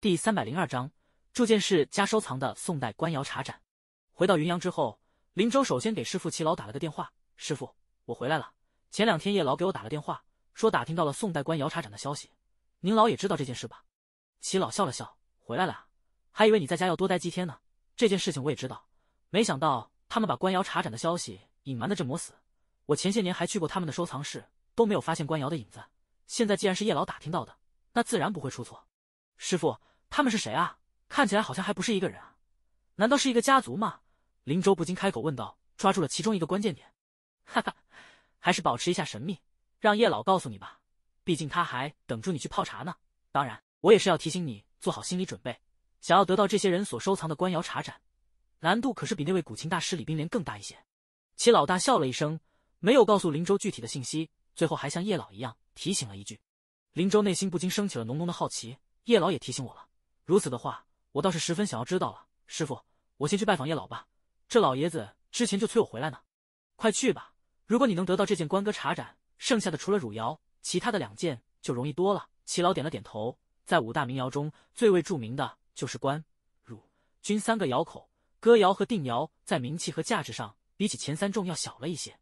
第三百零二章铸剑室加收藏的宋代官窑茶盏。回到云阳之后，林州首先给师父齐老打了个电话：“师父，我回来了。前两天叶老给我打了电话，说打听到了宋代官窑茶盏的消息，您老也知道这件事吧？”齐老笑了笑：“回来了，还以为你在家要多待几天呢。这件事情我也知道，没想到他们把官窑茶盏的消息隐瞒的这么死。我前些年还去过他们的收藏室，都没有发现官窑的影子。现在既然是叶老打听到的，那自然不会出错。”师父。他们是谁啊？看起来好像还不是一个人啊，难道是一个家族吗？林州不禁开口问道，抓住了其中一个关键点。哈哈，还是保持一下神秘，让叶老告诉你吧，毕竟他还等着你去泡茶呢。当然，我也是要提醒你做好心理准备，想要得到这些人所收藏的官窑茶盏，难度可是比那位古琴大师李冰莲更大一些。其老大笑了一声，没有告诉林州具体的信息，最后还像叶老一样提醒了一句。林州内心不禁升起了浓浓的好奇，叶老也提醒我了。如此的话，我倒是十分想要知道了。师傅，我先去拜访叶老吧，这老爷子之前就催我回来呢。快去吧！如果你能得到这件官哥茶盏，剩下的除了汝窑，其他的两件就容易多了。齐老点了点头，在五大名窑中，最为著名的就是官、汝、钧三个窑口，哥窑和定窑在名气和价值上比起前三重要小了一些。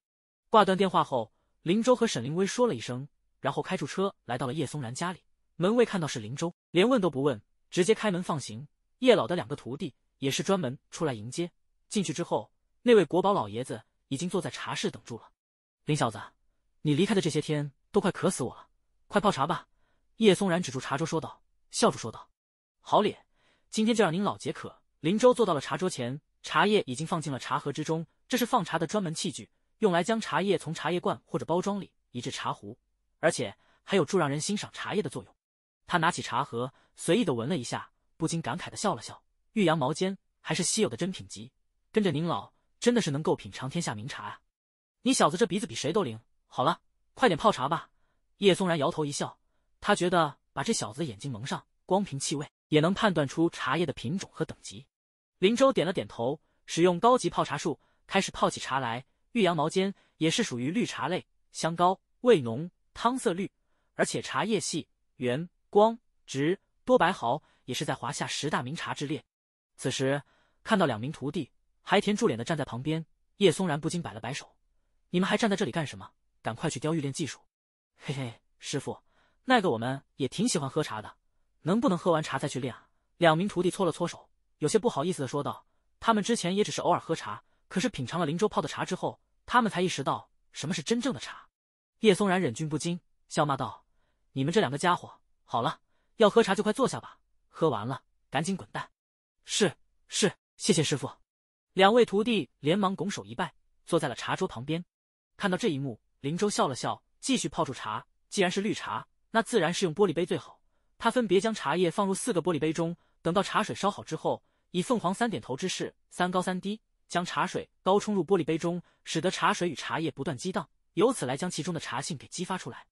挂断电话后，林州和沈凌薇说了一声，然后开住车来到了叶松然家里。门卫看到是林州，连问都不问。直接开门放行，叶老的两个徒弟也是专门出来迎接。进去之后，那位国宝老爷子已经坐在茶室等住了。林小子，你离开的这些天都快渴死我了，快泡茶吧。叶松然止住茶桌说道，笑着说道：“好咧，今天就让您老解渴。”林州坐到了茶桌前，茶叶已经放进了茶盒之中，这是放茶的专门器具，用来将茶叶从茶叶罐或者包装里移至茶壶，而且还有助让人欣赏茶叶的作用。他拿起茶盒，随意的闻了一下，不禁感慨的笑了笑。玉羊毛尖还是稀有的珍品级，跟着您老真的是能够品尝天下名茶啊！你小子这鼻子比谁都灵。好了，快点泡茶吧。叶松然摇头一笑，他觉得把这小子的眼睛蒙上，光凭气味也能判断出茶叶的品种和等级。林州点了点头，使用高级泡茶术开始泡起茶来。玉羊毛尖也是属于绿茶类，香高味浓，汤色绿，而且茶叶细圆。光直多白毫也是在华夏十大名茶之列。此时看到两名徒弟还甜住脸的站在旁边，叶松然不禁摆了摆手：“你们还站在这里干什么？赶快去雕玉练技术！”嘿嘿，师傅，那个我们也挺喜欢喝茶的，能不能喝完茶再去练啊？”两名徒弟搓了搓手，有些不好意思的说道：“他们之前也只是偶尔喝茶，可是品尝了林州泡的茶之后，他们才意识到什么是真正的茶。”叶松然忍俊不禁，笑骂道：“你们这两个家伙！”好了，要喝茶就快坐下吧。喝完了，赶紧滚蛋。是是，谢谢师傅。两位徒弟连忙拱手一拜，坐在了茶桌旁边。看到这一幕，林州笑了笑，继续泡住茶。既然是绿茶，那自然是用玻璃杯最好。他分别将茶叶放入四个玻璃杯中，等到茶水烧好之后，以凤凰三点头之势，三高三低，将茶水高冲入玻璃杯中，使得茶水与茶叶不断激荡，由此来将其中的茶性给激发出来。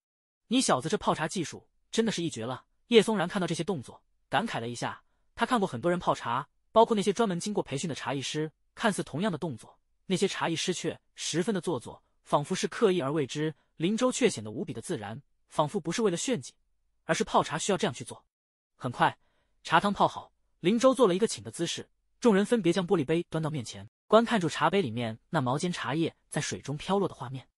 你小子这泡茶技术。真的是一绝了。叶松然看到这些动作，感慨了一下。他看过很多人泡茶，包括那些专门经过培训的茶艺师，看似同样的动作，那些茶艺师却十分的做作，仿佛是刻意而为之。林州却显得无比的自然，仿佛不是为了炫技，而是泡茶需要这样去做。很快，茶汤泡好，林州做了一个请的姿势，众人分别将玻璃杯端到面前，观看住茶杯里面那毛尖茶叶在水中飘落的画面。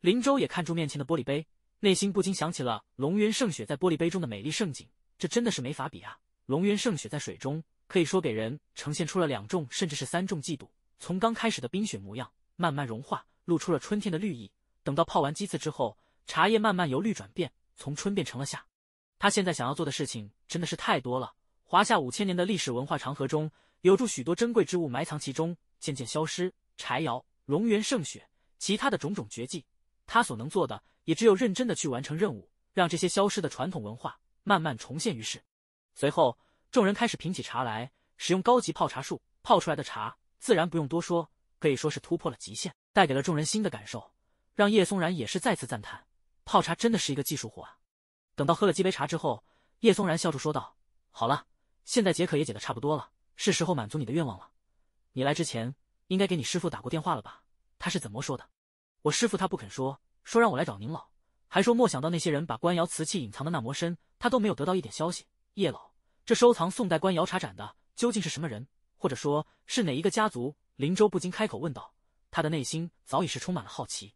林州也看住面前的玻璃杯。内心不禁想起了龙源圣雪在玻璃杯中的美丽盛景，这真的是没法比啊！龙源圣雪在水中，可以说给人呈现出了两重甚至是三重嫉妒。从刚开始的冰雪模样，慢慢融化，露出了春天的绿意。等到泡完鸡翅之后，茶叶慢慢由绿转变，从春变成了夏。他现在想要做的事情真的是太多了。华夏五千年的历史文化长河中，有助许多珍贵之物埋藏其中，渐渐消失。柴窑、龙源圣雪，其他的种种绝技，他所能做的。也只有认真的去完成任务，让这些消失的传统文化慢慢重现于世。随后，众人开始品起茶来，使用高级泡茶术泡出来的茶，自然不用多说，可以说是突破了极限，带给了众人新的感受，让叶松然也是再次赞叹：泡茶真的是一个技术活啊！等到喝了几杯茶之后，叶松然笑着说道：“好了，现在解渴也解的差不多了，是时候满足你的愿望了。你来之前应该给你师傅打过电话了吧？他是怎么说的？我师傅他不肯说。”说让我来找您老，还说莫想到那些人把官窑瓷器隐藏的那么深，他都没有得到一点消息。叶老，这收藏宋代官窑茶盏的究竟是什么人，或者说，是哪一个家族？林州不禁开口问道，他的内心早已是充满了好奇。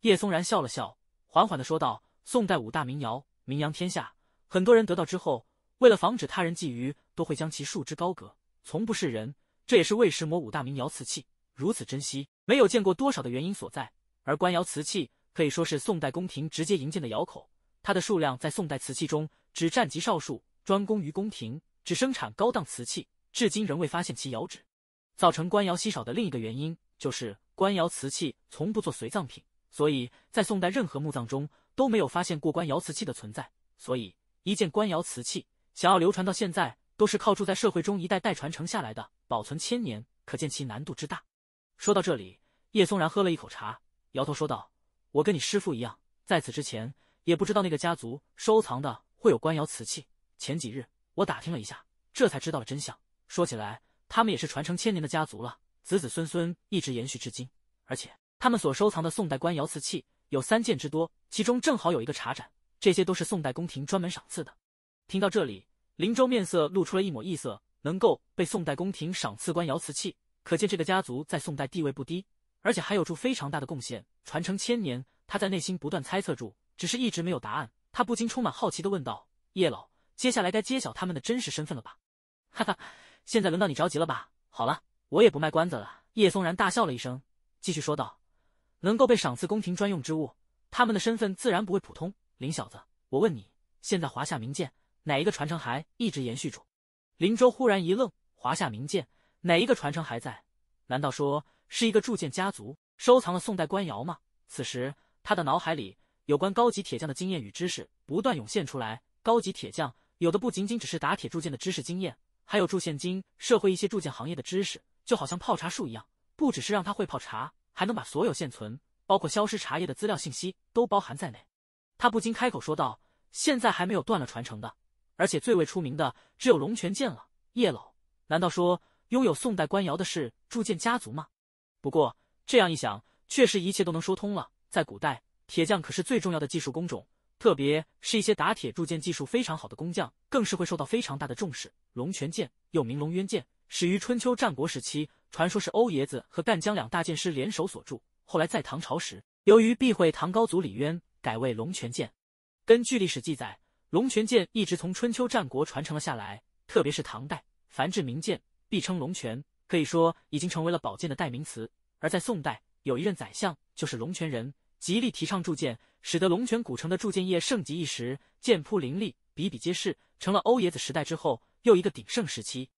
叶松然笑了笑，缓缓的说道：“宋代五大名窑，名扬天下，很多人得到之后，为了防止他人觊觎，都会将其束之高阁，从不示人。这也是为什么五大名窑瓷器如此珍惜，没有见过多少的原因所在。而官窑瓷器。”可以说是宋代宫廷直接营建的窑口，它的数量在宋代瓷器中只占极少数，专供于宫廷，只生产高档瓷器。至今仍未发现其窑址。造成官窑稀少的另一个原因就是官窑瓷器从不做随葬品，所以在宋代任何墓葬中都没有发现过官窑瓷器的存在。所以一件官窑瓷器想要流传到现在，都是靠住在社会中一代代传承下来的，保存千年，可见其难度之大。说到这里，叶松然喝了一口茶，摇头说道。我跟你师父一样，在此之前也不知道那个家族收藏的会有官窑瓷器。前几日我打听了一下，这才知道了真相。说起来，他们也是传承千年的家族了，子子孙孙一直延续至今。而且他们所收藏的宋代官窑瓷器有三件之多，其中正好有一个茶盏，这些都是宋代宫廷专门赏赐的。听到这里，林州面色露出了一抹异色。能够被宋代宫廷赏赐官窑瓷器，可见这个家族在宋代地位不低。而且还有著非常大的贡献，传承千年。他在内心不断猜测住，只是一直没有答案。他不禁充满好奇的问道：“叶老，接下来该揭晓他们的真实身份了吧？” 哈哈，现在轮到你着急了吧？好了，我也不卖关子了。叶松然大笑了一声，继续说道：“能够被赏赐宫廷专用之物，他们的身份自然不会普通。”林小子，我问你，现在华夏名剑哪一个传承还一直延续住？林州忽然一愣：“华夏名剑哪一个传承还在？难道说？”是一个铸剑家族收藏了宋代官窑吗？此时他的脑海里有关高级铁匠的经验与知识不断涌现出来。高级铁匠有的不仅仅只是打铁铸剑的知识经验，还有铸现金社会一些铸剑行业的知识，就好像泡茶术一样，不只是让他会泡茶，还能把所有现存包括消失茶叶的资料信息都包含在内。他不禁开口说道：“现在还没有断了传承的，而且最为出名的只有龙泉剑了。叶老，难道说拥有宋代官窑的是铸剑家族吗？”不过这样一想，确实一切都能说通了。在古代，铁匠可是最重要的技术工种，特别是一些打铁铸剑技术非常好的工匠，更是会受到非常大的重视。龙泉剑又名龙渊剑，始于春秋战国时期，传说是欧冶子和赣江两大剑师联手所铸。后来在唐朝时，由于避讳唐高祖李渊，改为龙泉剑。根据历史记载，龙泉剑一直从春秋战国传承了下来，特别是唐代，凡制名剑必称龙泉。可以说已经成为了宝剑的代名词。而在宋代，有一任宰相就是龙泉人，极力提倡铸剑，使得龙泉古城的铸剑业盛极一时，剑铺林立，比比皆是，成了欧冶子时代之后又一个鼎盛时期。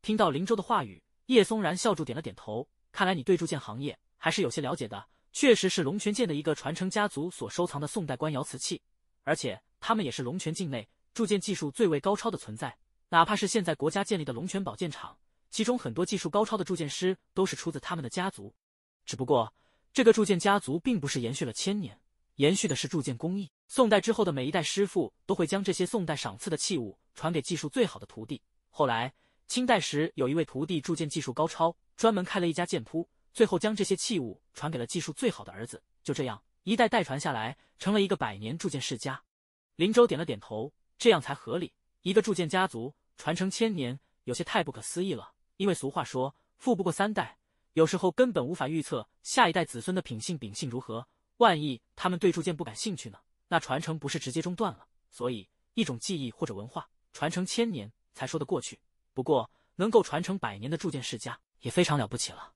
听到林州的话语，叶松然笑着点了点头。看来你对铸剑行业还是有些了解的。确实是龙泉剑的一个传承家族所收藏的宋代官窑瓷器，而且他们也是龙泉境内铸剑技术最为高超的存在。哪怕是现在国家建立的龙泉宝剑厂。其中很多技术高超的铸剑师都是出自他们的家族，只不过这个铸剑家族并不是延续了千年，延续的是铸剑工艺。宋代之后的每一代师傅都会将这些宋代赏赐的器物传给技术最好的徒弟。后来清代时有一位徒弟铸剑技术高超，专门开了一家剑铺，最后将这些器物传给了技术最好的儿子。就这样一代代传下来，成了一个百年铸剑世家。林州点了点头，这样才合理。一个铸剑家族传承千年，有些太不可思议了。因为俗话说，富不过三代，有时候根本无法预测下一代子孙的品性秉性如何。万一他们对铸剑不感兴趣呢？那传承不是直接中断了？所以，一种技艺或者文化传承千年才说得过去。不过，能够传承百年的铸剑世家也非常了不起了。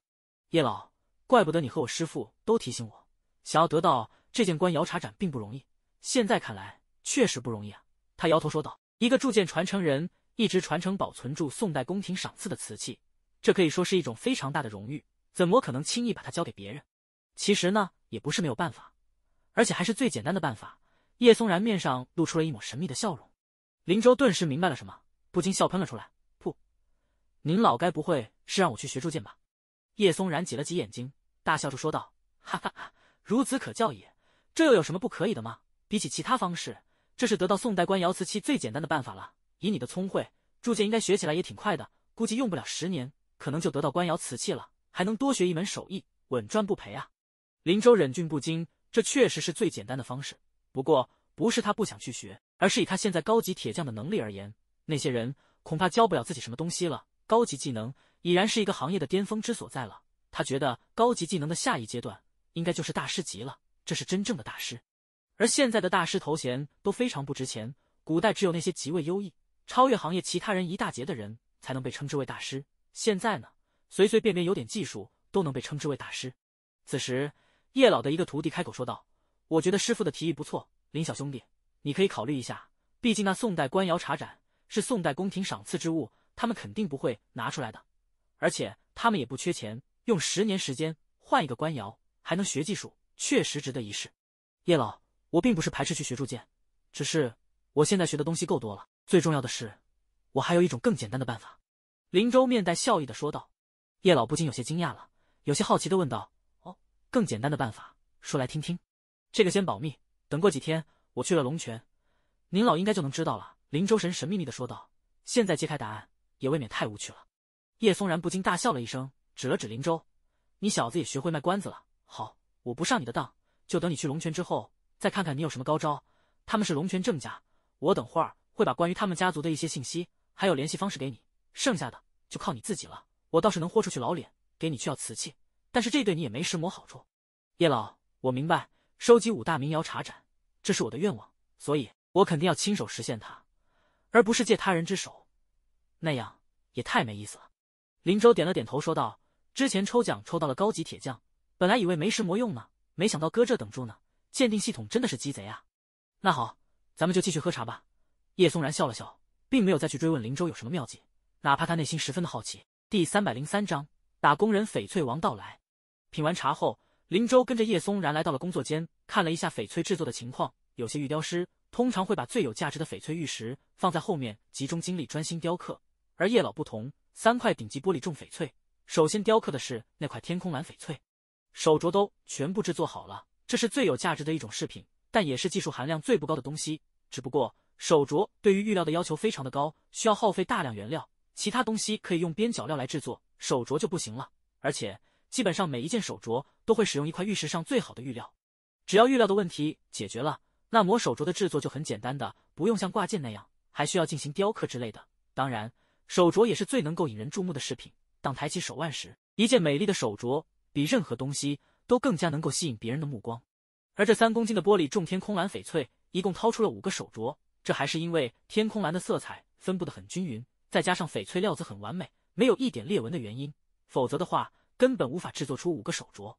叶老，怪不得你和我师父都提醒我，想要得到这件官窑茶盏并不容易。现在看来，确实不容易啊。他摇头说道：“一个铸剑传承人。”一直传承保存住宋代宫廷赏赐的瓷器，这可以说是一种非常大的荣誉，怎么可能轻易把它交给别人？其实呢，也不是没有办法，而且还是最简单的办法。叶松然面上露出了一抹神秘的笑容，林州顿时明白了什么，不禁笑喷了出来。不，您老该不会是让我去学铸剑吧？叶松然挤了挤眼睛，大笑着说道：“哈哈哈，孺子可教也，这又有什么不可以的吗？比起其他方式，这是得到宋代官窑瓷器最简单的办法了。”以你的聪慧，铸剑应该学起来也挺快的，估计用不了十年，可能就得到官窑瓷器了，还能多学一门手艺，稳赚不赔啊！林州忍俊不禁，这确实是最简单的方式。不过不是他不想去学，而是以他现在高级铁匠的能力而言，那些人恐怕教不了自己什么东西了。高级技能已然是一个行业的巅峰之所在了。他觉得高级技能的下一阶段应该就是大师级了，这是真正的大师，而现在的大师头衔都非常不值钱，古代只有那些极为优异。超越行业其他人一大截的人才能被称之为大师。现在呢，随随便便有点技术都能被称之为大师。此时，叶老的一个徒弟开口说道：“我觉得师傅的提议不错，林小兄弟，你可以考虑一下。毕竟那宋代官窑茶盏是宋代宫廷赏赐之物，他们肯定不会拿出来的。而且他们也不缺钱，用十年时间换一个官窑，还能学技术，确实值得一试。”叶老，我并不是排斥去学铸剑，只是我现在学的东西够多了。最重要的是，我还有一种更简单的办法。”林州面带笑意的说道。叶老不禁有些惊讶了，有些好奇的问道：“哦，更简单的办法，说来听听。”这个先保密，等过几天我去了龙泉，您老应该就能知道了。”林州神神秘秘的说道。现在揭开答案也未免太无趣了。叶松然不禁大笑了一声，指了指林州：“你小子也学会卖关子了。好，我不上你的当，就等你去龙泉之后再看看你有什么高招。”他们是龙泉郑家，我等会儿。会把关于他们家族的一些信息，还有联系方式给你，剩下的就靠你自己了。我倒是能豁出去老脸，给你去要瓷器，但是这对你也没什么好处。叶老，我明白，收集五大名窑茶盏，这是我的愿望，所以我肯定要亲手实现它，而不是借他人之手，那样也太没意思了。林州点了点头，说道：“之前抽奖抽到了高级铁匠，本来以为没什么用呢，没想到搁这等住呢。鉴定系统真的是鸡贼啊！那好，咱们就继续喝茶吧。”叶松然笑了笑，并没有再去追问林州有什么妙计，哪怕他内心十分的好奇。第三百零三章打工人翡翠王到来。品完茶后，林州跟着叶松然来到了工作间，看了一下翡翠制作的情况。有些玉雕师通常会把最有价值的翡翠玉石放在后面，集中精力专心雕刻，而叶老不同，三块顶级玻璃种翡翠，首先雕刻的是那块天空蓝翡翠。手镯都全部制作好了，这是最有价值的一种饰品，但也是技术含量最不高的东西。只不过。手镯对于玉料的要求非常的高，需要耗费大量原料。其他东西可以用边角料来制作，手镯就不行了。而且基本上每一件手镯都会使用一块玉石上最好的玉料。只要玉料的问题解决了，那磨手镯的制作就很简单的，不用像挂件那样还需要进行雕刻之类的。当然，手镯也是最能够引人注目的饰品。当抬起手腕时，一件美丽的手镯比任何东西都更加能够吸引别人的目光。而这三公斤的玻璃种天空蓝翡翠，一共掏出了五个手镯。这还是因为天空蓝的色彩分布得很均匀，再加上翡翠料子很完美，没有一点裂纹的原因。否则的话，根本无法制作出五个手镯。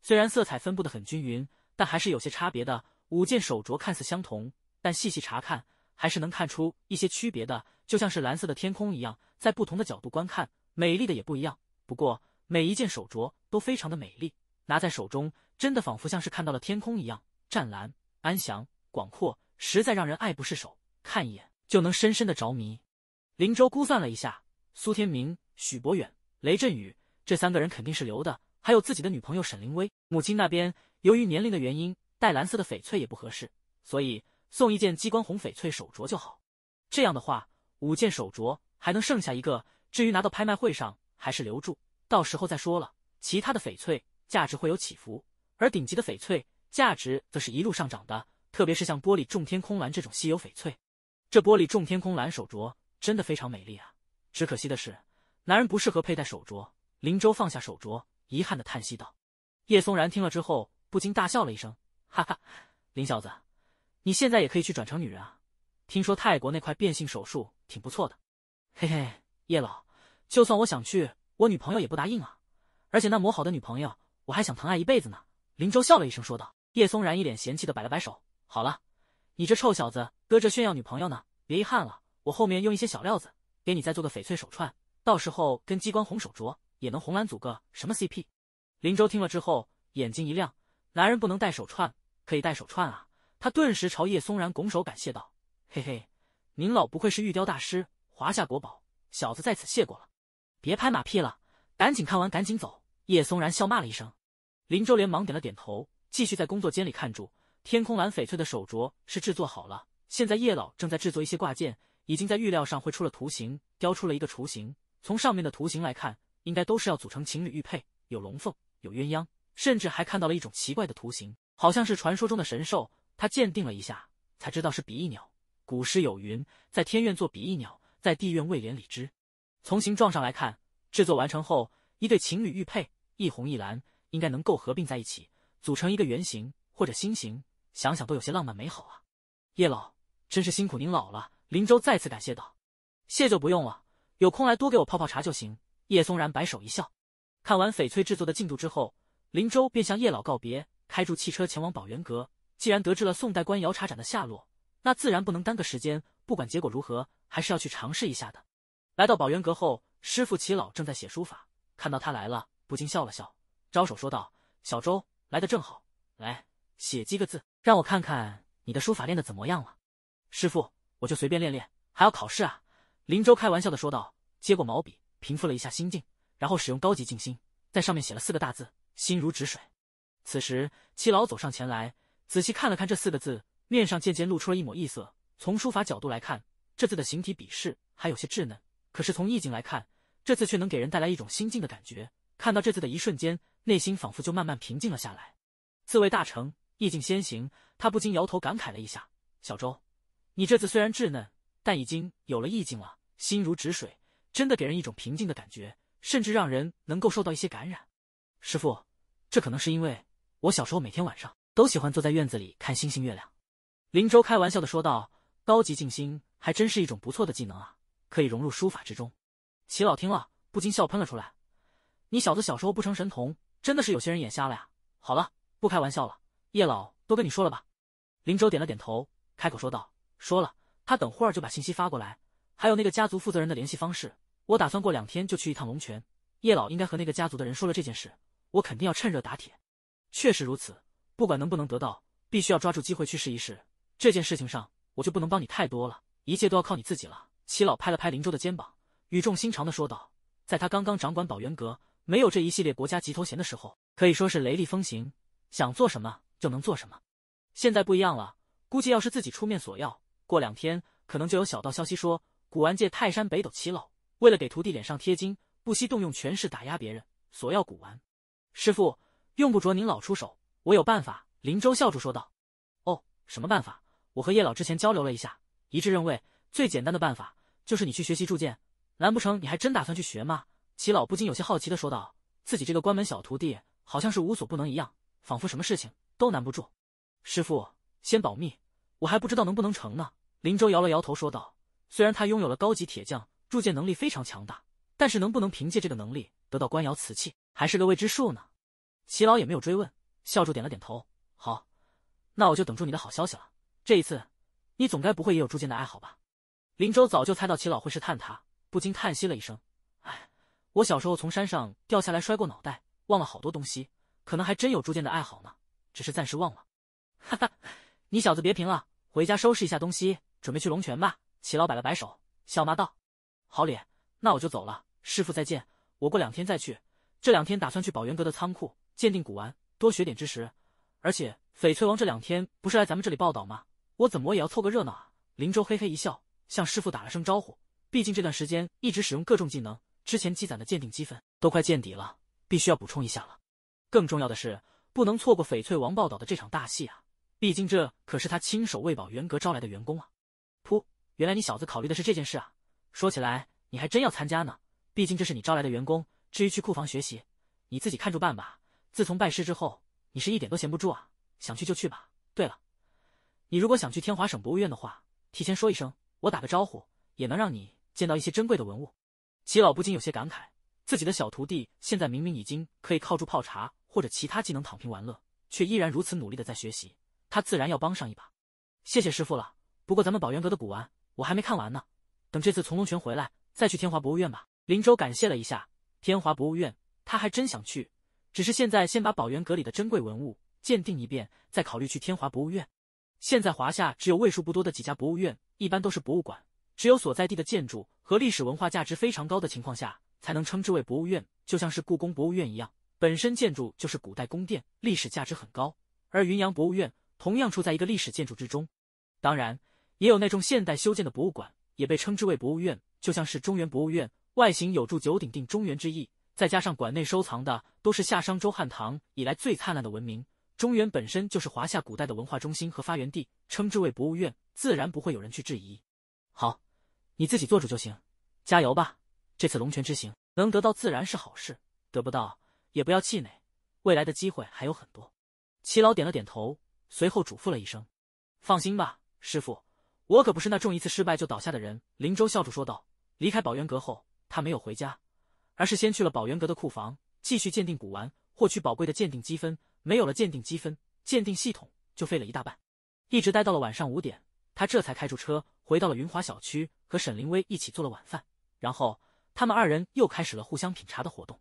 虽然色彩分布得很均匀，但还是有些差别的。五件手镯看似相同，但细细查看，还是能看出一些区别的。就像是蓝色的天空一样，在不同的角度观看，美丽的也不一样。不过每一件手镯都非常的美丽，拿在手中，真的仿佛像是看到了天空一样，湛蓝、安详、广阔。实在让人爱不释手，看一眼就能深深的着迷。林州估算了一下，苏天明、许博远、雷震宇这三个人肯定是留的，还有自己的女朋友沈凌薇。母亲那边，由于年龄的原因，戴蓝色的翡翠也不合适，所以送一件激光红翡翠手镯就好。这样的话，五件手镯还能剩下一个。至于拿到拍卖会上，还是留住，到时候再说了。其他的翡翠价值会有起伏，而顶级的翡翠价值则是一路上涨的。特别是像玻璃种天空蓝这种稀有翡翠，这玻璃种天空蓝手镯真的非常美丽啊！只可惜的是，男人不适合佩戴手镯。林州放下手镯，遗憾的叹息道。叶松然听了之后，不禁大笑了一声：“哈哈，林小子，你现在也可以去转成女人啊！听说泰国那块变性手术挺不错的。”“嘿嘿，叶老，就算我想去，我女朋友也不答应啊！而且那磨好的女朋友，我还想疼爱一辈子呢。”林州笑了一声说道。叶松然一脸嫌弃的摆了摆手。好了，你这臭小子，搁这炫耀女朋友呢？别遗憾了，我后面用一些小料子，给你再做个翡翠手串，到时候跟机关红手镯也能红蓝组个什么 CP。林州听了之后，眼睛一亮，男人不能戴手串，可以戴手串啊！他顿时朝叶松然拱手感谢道：“嘿嘿，您老不愧是玉雕大师，华夏国宝，小子在此谢过了。”别拍马屁了，赶紧看完，赶紧走。叶松然笑骂了一声，林州连忙点了点头，继续在工作间里看住。天空蓝翡翠的手镯是制作好了，现在叶老正在制作一些挂件，已经在玉料上绘出了图形，雕出了一个雏形。从上面的图形来看，应该都是要组成情侣玉佩，有龙凤，有鸳鸯，甚至还看到了一种奇怪的图形，好像是传说中的神兽。他鉴定了一下，才知道是比翼鸟。古诗有云：“在天愿作比翼鸟，在地愿为连理枝。”从形状上来看，制作完成后，一对情侣玉佩，一红一蓝，应该能够合并在一起，组成一个圆形或者心形。想想都有些浪漫美好啊！叶老真是辛苦您老了。林州再次感谢道：“谢就不用了，有空来多给我泡泡茶就行。”叶松然摆手一笑。看完翡翠制作的进度之后，林州便向叶老告别，开住汽车前往宝源阁。既然得知了宋代官窑茶盏的下落，那自然不能耽搁时间。不管结果如何，还是要去尝试一下的。来到宝源阁后，师傅齐老正在写书法，看到他来了，不禁笑了笑，招手说道：“小周来的正好，来写几个字。”让我看看你的书法练得怎么样了，师傅，我就随便练练，还要考试啊！”林州开玩笑的说道，接过毛笔，平复了一下心境，然后使用高级静心，在上面写了四个大字：“心如止水。”此时，七老走上前来，仔细看了看这四个字，面上渐渐露出了一抹异色。从书法角度来看，这字的形体、笔势还有些稚嫩；可是从意境来看，这字却能给人带来一种心境的感觉。看到这字的一瞬间，内心仿佛就慢慢平静了下来。自卫大成。意境先行，他不禁摇头感慨了一下：“小周，你这次虽然稚嫩，但已经有了意境了，心如止水，真的给人一种平静的感觉，甚至让人能够受到一些感染。”师傅，这可能是因为我小时候每天晚上都喜欢坐在院子里看星星月亮。”林州开玩笑的说道：“高级静心还真是一种不错的技能啊，可以融入书法之中。”齐老听了不禁笑喷了出来：“你小子小时候不成神童，真的是有些人眼瞎了呀！好了，不开玩笑了。”叶老都跟你说了吧？林州点了点头，开口说道：“说了，他等会儿就把信息发过来。还有那个家族负责人的联系方式，我打算过两天就去一趟龙泉。叶老应该和那个家族的人说了这件事，我肯定要趁热打铁。确实如此，不管能不能得到，必须要抓住机会去试一试。这件事情上，我就不能帮你太多了，一切都要靠你自己了。”齐老拍了拍林州的肩膀，语重心长地说道：“在他刚刚掌管宝源阁，没有这一系列国家级头衔的时候，可以说是雷厉风行，想做什么。”就能做什么？现在不一样了。估计要是自己出面索要，过两天可能就有小道消息说，古玩界泰山北斗齐老为了给徒弟脸上贴金，不惜动用权势打压别人索要古玩。师傅，用不着您老出手，我有办法。”林州笑着说道。“哦，什么办法？我和叶老之前交流了一下，一致认为最简单的办法就是你去学习铸剑。难不成你还真打算去学吗？”齐老不禁有些好奇的说道：“自己这个关门小徒弟好像是无所不能一样，仿佛什么事情……”都难不住，师傅，先保密，我还不知道能不能成呢。林州摇了摇头说道：“虽然他拥有了高级铁匠铸剑能力非常强大，但是能不能凭借这个能力得到官窑瓷器还是个未知数呢。”齐老也没有追问，笑着点了点头：“好，那我就等住你的好消息了。这一次，你总该不会也有铸剑的爱好吧？”林州早就猜到齐老会是探他，不禁叹息了一声：“哎，我小时候从山上掉下来摔过脑袋，忘了好多东西，可能还真有铸剑的爱好呢。”只是暂时忘了，哈哈，你小子别贫了，回家收拾一下东西，准备去龙泉吧。齐老摆了摆手，笑骂道：“好脸，那我就走了，师傅再见。我过两天再去，这两天打算去宝元阁的仓库鉴定古玩，多学点知识。而且翡翠王这两天不是来咱们这里报道吗？我怎么也要凑个热闹啊！”林州嘿嘿一笑，向师傅打了声招呼。毕竟这段时间一直使用各种技能，之前积攒的鉴定积分都快见底了，必须要补充一下了。更重要的是。不能错过翡翠王报道的这场大戏啊！毕竟这可是他亲手为保元阁招来的员工啊。噗，原来你小子考虑的是这件事啊！说起来，你还真要参加呢，毕竟这是你招来的员工。至于去库房学习，你自己看着办吧。自从拜师之后，你是一点都闲不住啊，想去就去吧。对了，你如果想去天华省博物院的话，提前说一声，我打个招呼，也能让你见到一些珍贵的文物。齐老不禁有些感慨，自己的小徒弟现在明明已经可以靠住泡茶。或者其他技能躺平玩乐，却依然如此努力的在学习，他自然要帮上一把。谢谢师傅了。不过咱们宝源阁的古玩我还没看完呢，等这次从龙泉回来再去天华博物院吧。林州感谢了一下天华博物院，他还真想去，只是现在先把宝源阁里的珍贵文物鉴定一遍，再考虑去天华博物院。现在华夏只有为数不多的几家博物院，一般都是博物馆，只有所在地的建筑和历史文化价值非常高的情况下，才能称之为博物院，就像是故宫博物院一样。本身建筑就是古代宫殿，历史价值很高。而云阳博物院同样处在一个历史建筑之中，当然也有那种现代修建的博物馆，也被称之为博物院，就像是中原博物院，外形有祝九鼎定中原之意，再加上馆内收藏的都是夏商周汉唐以来最灿烂的文明，中原本身就是华夏古代的文化中心和发源地，称之为博物院，自然不会有人去质疑。好，你自己做主就行，加油吧！这次龙泉之行能得到自然是好事，得不到。也不要气馁，未来的机会还有很多。齐老点了点头，随后嘱咐了一声：“放心吧，师傅，我可不是那中一次失败就倒下的人。”林州笑着说道。离开宝元阁后，他没有回家，而是先去了宝元阁的库房，继续鉴定古玩，获取宝贵的鉴定积分。没有了鉴定积分，鉴定系统就废了一大半。一直待到了晚上五点，他这才开住车回到了云华小区，和沈凌薇一起做了晚饭，然后他们二人又开始了互相品茶的活动。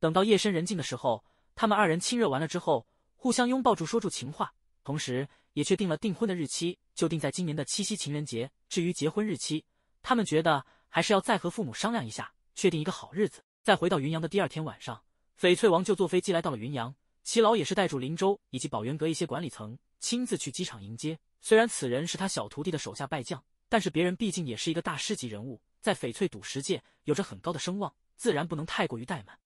等到夜深人静的时候，他们二人亲热完了之后，互相拥抱住，说住情话，同时也确定了订婚的日期，就定在今年的七夕情人节。至于结婚日期，他们觉得还是要再和父母商量一下，确定一个好日子。再回到云阳的第二天晚上，翡翠王就坐飞机来到了云阳，祁老也是带住林州以及宝源阁一些管理层，亲自去机场迎接。虽然此人是他小徒弟的手下败将，但是别人毕竟也是一个大师级人物，在翡翠赌石界有着很高的声望，自然不能太过于怠慢。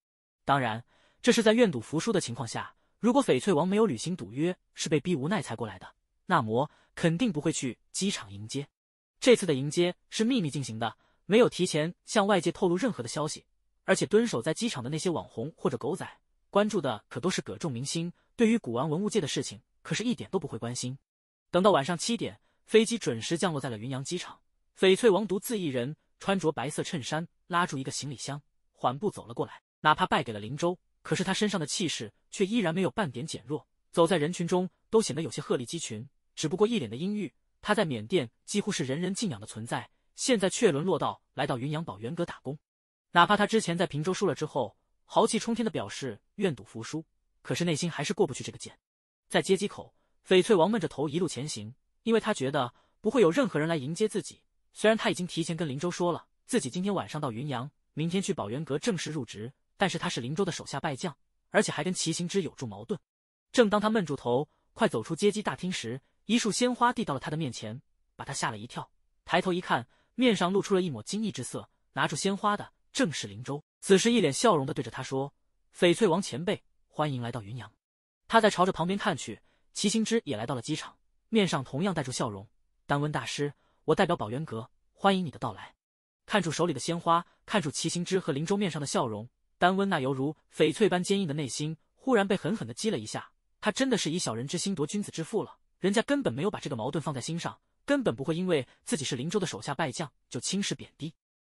当然，这是在愿赌服输的情况下。如果翡翠王没有履行赌约，是被逼无奈才过来的，那么肯定不会去机场迎接。这次的迎接是秘密进行的，没有提前向外界透露任何的消息。而且蹲守在机场的那些网红或者狗仔，关注的可都是各种明星，对于古玩文物界的事情，可是一点都不会关心。等到晚上七点，飞机准时降落在了云阳机场。翡翠王独自一人，穿着白色衬衫，拉住一个行李箱，缓步走了过来。哪怕败给了林州，可是他身上的气势却依然没有半点减弱，走在人群中都显得有些鹤立鸡群。只不过一脸的阴郁，他在缅甸几乎是人人敬仰的存在，现在却沦落到来到云阳宝元阁打工。哪怕他之前在平州输了之后，豪气冲天的表示愿赌服输，可是内心还是过不去这个劲。在街机口，翡翠王闷着头一路前行，因为他觉得不会有任何人来迎接自己。虽然他已经提前跟林州说了，自己今天晚上到云阳，明天去宝元阁正式入职。但是他是林州的手下败将，而且还跟齐行之有住矛盾。正当他闷住头，快走出接机大厅时，一束鲜花递到了他的面前，把他吓了一跳。抬头一看，面上露出了一抹惊异之色。拿出鲜花的正是林州，此时一脸笑容的对着他说：“翡翠王前辈，欢迎来到云阳。”他再朝着旁边看去，齐行之也来到了机场，面上同样带住笑容。丹温大师，我代表宝元阁欢迎你的到来。看住手里的鲜花，看住齐行之和林州面上的笑容。丹温那犹如翡翠般坚硬的内心忽然被狠狠地击了一下，他真的是以小人之心度君子之腹了。人家根本没有把这个矛盾放在心上，根本不会因为自己是林州的手下败将就轻视贬低。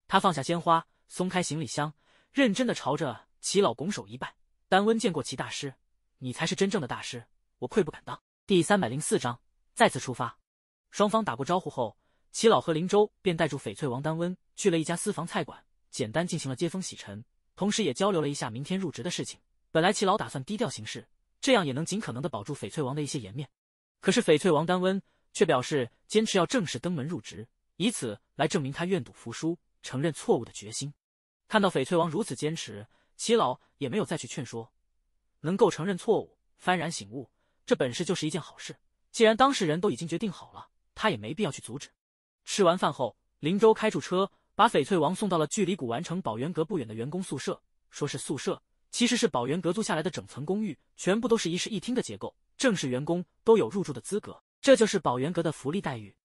他放下鲜花，松开行李箱，认真地朝着齐老拱手一拜：“丹温见过齐大师，你才是真正的大师，我愧不敢当。”第三百零四章再次出发。双方打过招呼后，齐老和林州便带住翡翠王丹温去了一家私房菜馆，简单进行了接风洗尘。同时也交流了一下明天入职的事情。本来齐老打算低调行事，这样也能尽可能的保住翡翠王的一些颜面。可是翡翠王丹温却表示坚持要正式登门入职，以此来证明他愿赌服输、承认错误的决心。看到翡翠王如此坚持，齐老也没有再去劝说。能够承认错误、幡然醒悟，这本事就是一件好事。既然当事人都已经决定好了，他也没必要去阻止。吃完饭后，林州开住车。把翡翠王送到了距离古玩城宝源阁不远的员工宿舍，说是宿舍，其实是宝源阁租下来的整层公寓，全部都是一室一厅的结构，正式员工都有入住的资格，这就是宝源阁的福利待遇。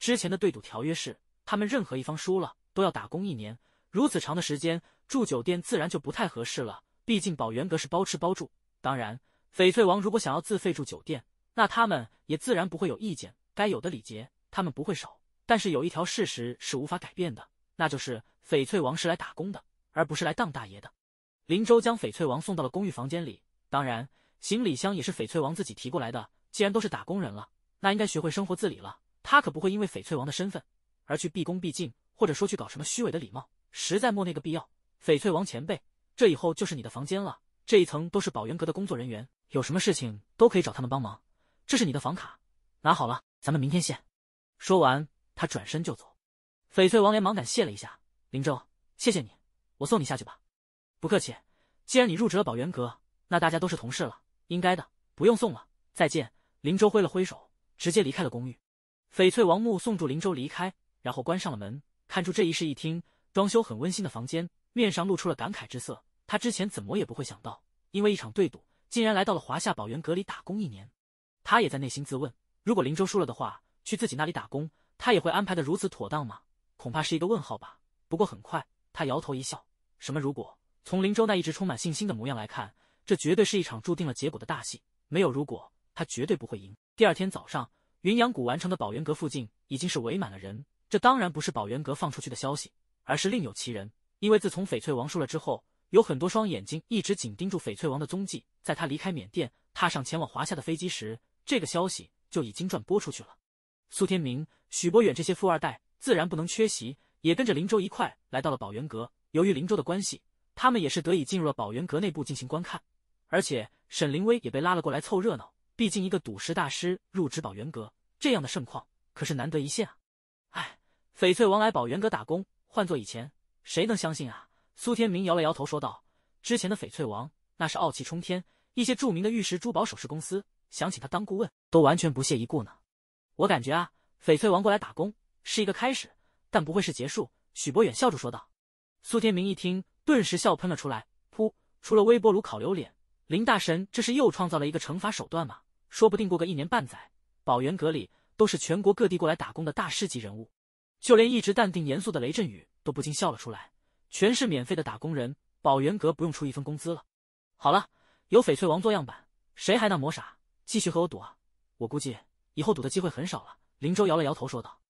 之前的对赌条约是，他们任何一方输了都要打工一年，如此长的时间住酒店自然就不太合适了。毕竟宝源阁是包吃包住，当然，翡翠王如果想要自费住酒店，那他们也自然不会有意见，该有的礼节他们不会少。但是有一条事实是无法改变的。那就是翡翠王是来打工的，而不是来当大爷的。林州将翡翠王送到了公寓房间里，当然行李箱也是翡翠王自己提过来的。既然都是打工人了，那应该学会生活自理了。他可不会因为翡翠王的身份而去毕恭毕敬，或者说去搞什么虚伪的礼貌，实在没那个必要。翡翠王前辈，这以后就是你的房间了。这一层都是宝源阁的工作人员，有什么事情都可以找他们帮忙。这是你的房卡，拿好了。咱们明天见。说完，他转身就走。翡翠王连忙感谢了一下林州：“谢谢你，我送你下去吧。”“不客气，既然你入职了宝源阁，那大家都是同事了，应该的，不用送了。”“再见。”林州挥了挥手，直接离开了公寓。翡翠王目送住林州离开，然后关上了门，看出这一室一厅装修很温馨的房间，面上露出了感慨之色。他之前怎么也不会想到，因为一场对赌，竟然来到了华夏宝源阁里打工一年。他也在内心自问：如果林州输了的话，去自己那里打工，他也会安排的如此妥当吗？恐怕是一个问号吧。不过很快，他摇头一笑：“什么如果？从林州那一直充满信心的模样来看，这绝对是一场注定了结果的大戏。没有如果，他绝对不会赢。”第二天早上，云阳谷完成的宝源阁附近已经是围满了人。这当然不是宝源阁放出去的消息，而是另有其人。因为自从翡翠王输了之后，有很多双眼睛一直紧盯住翡翠王的踪迹。在他离开缅甸，踏上前往华夏的飞机时，这个消息就已经转播出去了。苏天明、许博远这些富二代。自然不能缺席，也跟着林州一块来到了宝源阁。由于林州的关系，他们也是得以进入了宝源阁内部进行观看。而且沈凌薇也被拉了过来凑热闹。毕竟一个赌石大师入职宝源阁，这样的盛况可是难得一见啊！哎，翡翠王来宝源阁打工，换做以前谁能相信啊？苏天明摇了摇头说道：“之前的翡翠王那是傲气冲天，一些著名的玉石珠宝首饰公司想请他当顾问，都完全不屑一顾呢。我感觉啊，翡翠王过来打工。”是一个开始，但不会是结束。”许博远笑着说道。苏天明一听，顿时笑喷了出来，噗！除了微波炉烤榴莲，林大神这是又创造了一个惩罚手段吗？说不定过个一年半载，宝源阁里都是全国各地过来打工的大师级人物。就连一直淡定严肃的雷震宇都不禁笑了出来，全是免费的打工人，宝源阁不用出一分工资了。好了，有翡翠王做样板，谁还那么傻继续和我赌啊？我估计以后赌的机会很少了。”林州摇了摇头说道。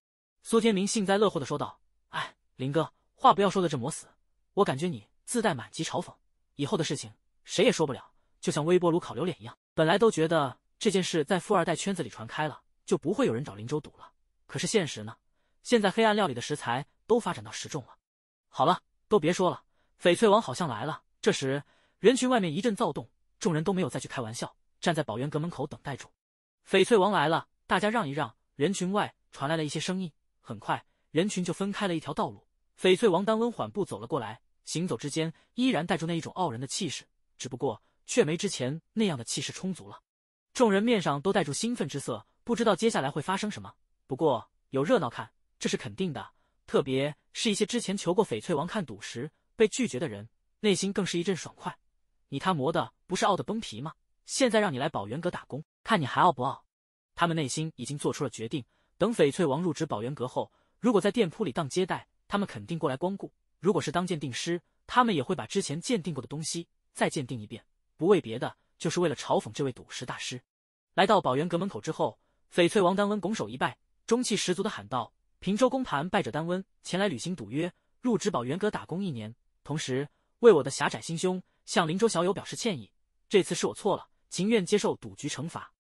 苏天明幸灾乐祸的说道：“哎，林哥，话不要说的这么死，我感觉你自带满级嘲讽，以后的事情谁也说不了，就像微波炉烤榴莲一样。本来都觉得这件事在富二代圈子里传开了，就不会有人找林州赌了。可是现实呢？现在黑暗料理的食材都发展到十种了。好了，都别说了，翡翠王好像来了。”这时，人群外面一阵躁动，众人都没有再去开玩笑，站在宝源阁门口等待住。翡翠王来了，大家让一让。人群外传来了一些声音。很快，人群就分开了一条道路。翡翠王丹温缓步走了过来，行走之间依然带着那一种傲人的气势，只不过却没之前那样的气势充足了。众人面上都带住兴奋之色，不知道接下来会发生什么。不过有热闹看，这是肯定的。特别是一些之前求过翡翠王看赌石被拒绝的人，内心更是一阵爽快。你他磨的不是傲的崩皮吗？现在让你来宝源阁打工，看你还傲不傲？他们内心已经做出了决定。等翡翠王入职宝源阁后，如果在店铺里当接待，他们肯定过来光顾；如果是当鉴定师，他们也会把之前鉴定过的东西再鉴定一遍，不为别的，就是为了嘲讽这位赌石大师。来到宝源阁门口之后，翡翠王丹温拱手一拜，中气十足的喊道：“平州公盘败者丹温前来履行赌约，入职宝源阁打工一年，同时为我的狭窄心胸向林州小友表示歉意。这次是我错了，情愿接受赌局惩罚。”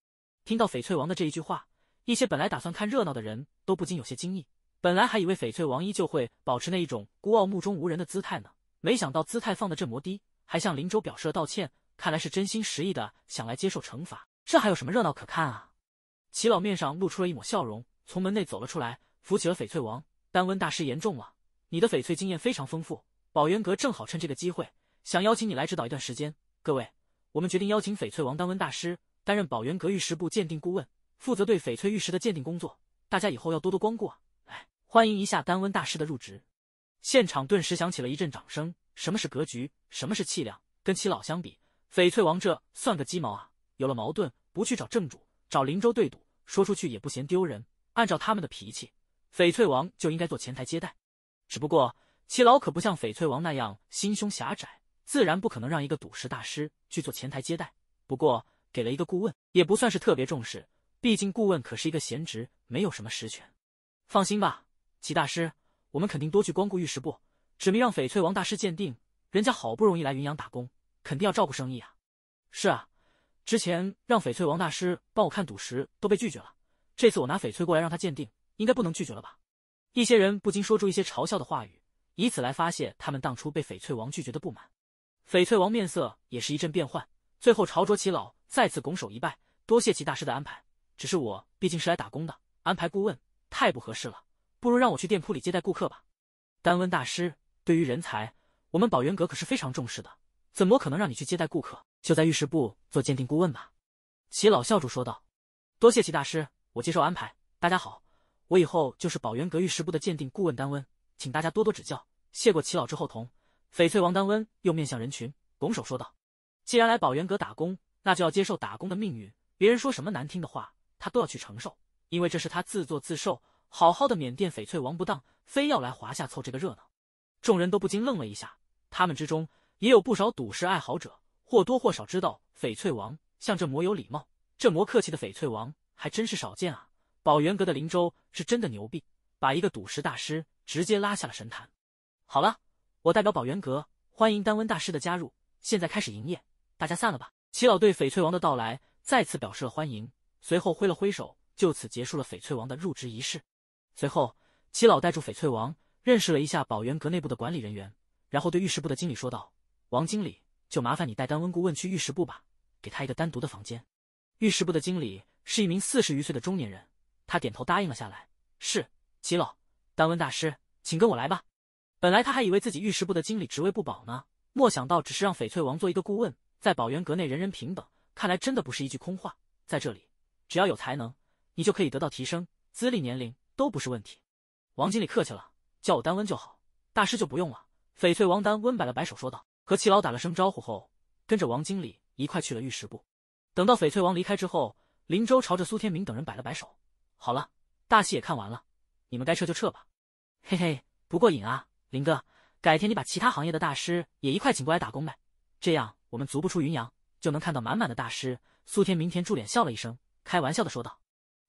听到翡翠王的这一句话。一些本来打算看热闹的人都不禁有些惊异，本来还以为翡翠王依旧会保持那一种孤傲、目中无人的姿态呢，没想到姿态放的这么低，还向林州表示了道歉，看来是真心实意的想来接受惩罚，这还有什么热闹可看啊？齐老面上露出了一抹笑容，从门内走了出来，扶起了翡翠王。丹温大师，言重了，你的翡翠经验非常丰富，宝元阁正好趁这个机会，想邀请你来指导一段时间。各位，我们决定邀请翡翠王丹温大师担任宝元阁玉石部鉴定顾问。负责对翡翠玉石的鉴定工作，大家以后要多多光顾啊！来，欢迎一下丹温大师的入职。现场顿时响起了一阵掌声。什么是格局，什么是气量？跟齐老相比，翡翠王这算个鸡毛啊！有了矛盾，不去找正主，找林州对赌，说出去也不嫌丢人。按照他们的脾气，翡翠王就应该做前台接待。只不过齐老可不像翡翠王那样心胸狭窄，自然不可能让一个赌石大师去做前台接待。不过给了一个顾问，也不算是特别重视。毕竟顾问可是一个闲职，没有什么实权。放心吧，齐大师，我们肯定多去光顾玉石部，指明让翡翠王大师鉴定。人家好不容易来云阳打工，肯定要照顾生意啊。是啊，之前让翡翠王大师帮我看赌石都被拒绝了，这次我拿翡翠过来让他鉴定，应该不能拒绝了吧？一些人不禁说出一些嘲笑的话语，以此来发泄他们当初被翡翠王拒绝的不满。翡翠王面色也是一阵变幻，最后朝着齐老再次拱手一拜，多谢齐大师的安排。只是我毕竟是来打工的，安排顾问太不合适了，不如让我去店铺里接待顾客吧。丹温大师，对于人才，我们宝元阁可是非常重视的，怎么可能让你去接待顾客？就在玉石部做鉴定顾问吧。”齐老笑主说道，“多谢齐大师，我接受安排。大家好，我以后就是宝元阁玉石部的鉴定顾问丹温，请大家多多指教。谢过齐老之后，同翡翠王丹温又面向人群拱手说道：“既然来宝元阁打工，那就要接受打工的命运，别人说什么难听的话。”他都要去承受，因为这是他自作自受。好好的缅甸翡翠王不当，非要来华夏凑这个热闹，众人都不禁愣了一下。他们之中也有不少赌石爱好者，或多或少知道翡翠王。像这魔有礼貌、这魔客气的翡翠王还真是少见啊！宝元阁的林州是真的牛逼，把一个赌石大师直接拉下了神坛。好了，我代表宝元阁欢迎丹温大师的加入，现在开始营业，大家散了吧。齐老对翡翠王的到来再次表示了欢迎。随后挥了挥手，就此结束了翡翠王的入职仪式。随后，齐老带住翡翠王，认识了一下宝源阁内部的管理人员，然后对玉石部的经理说道：“王经理，就麻烦你带丹温顾问去玉石部吧，给他一个单独的房间。”玉石部的经理是一名四十余岁的中年人，他点头答应了下来：“是齐老，丹温大师，请跟我来吧。”本来他还以为自己玉石部的经理职位不保呢，莫想到只是让翡翠王做一个顾问，在宝源阁内人人平等，看来真的不是一句空话，在这里。只要有才能，你就可以得到提升，资历、年龄都不是问题。王经理客气了，叫我丹温就好，大师就不用了。翡翠王丹温摆了摆手，说道：“和齐老打了声招呼后，跟着王经理一块去了玉石部。等到翡翠王离开之后，林州朝着苏天明等人摆了摆手：‘好了，大戏也看完了，你们该撤就撤吧。’嘿嘿，不过瘾啊，林哥，改天你把其他行业的大师也一块请过来打工呗，这样我们足不出云阳就能看到满满的大师。”苏天明甜住脸笑了一声。开玩笑的说道：“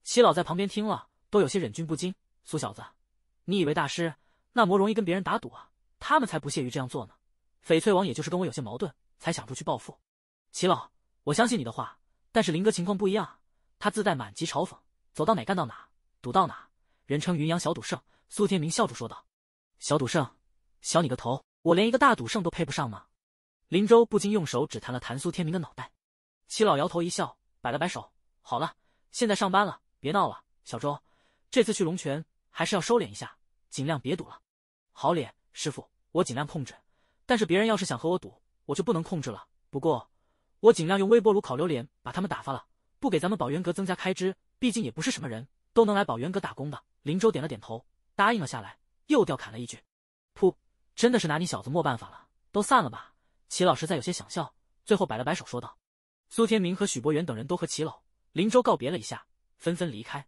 齐老在旁边听了，都有些忍俊不禁。苏小子，你以为大师那么容易跟别人打赌啊？他们才不屑于这样做呢。翡翠王也就是跟我有些矛盾，才想出去报复。齐老，我相信你的话，但是林哥情况不一样他自带满级嘲讽，走到哪干到哪，赌到哪，人称云阳小赌圣。”苏天明笑着说道：“小赌圣，小你个头！我连一个大赌圣都配不上吗？”林州不禁用手指弹了弹苏天明的脑袋。齐老摇头一笑，摆了摆手。好了，现在上班了，别闹了。小周，这次去龙泉还是要收敛一下，尽量别赌了。好脸，师傅，我尽量控制。但是别人要是想和我赌，我就不能控制了。不过我尽量用微波炉烤榴莲，把他们打发了，不给咱们宝元阁增加开支。毕竟也不是什么人都能来宝元阁打工的。林州点了点头，答应了下来，又调侃了一句：“噗，真的是拿你小子没办法了。”都散了吧。齐老实在有些想笑，最后摆了摆手说道：“苏天明和许博远等人，都和齐老。”林州告别了一下，纷纷离开，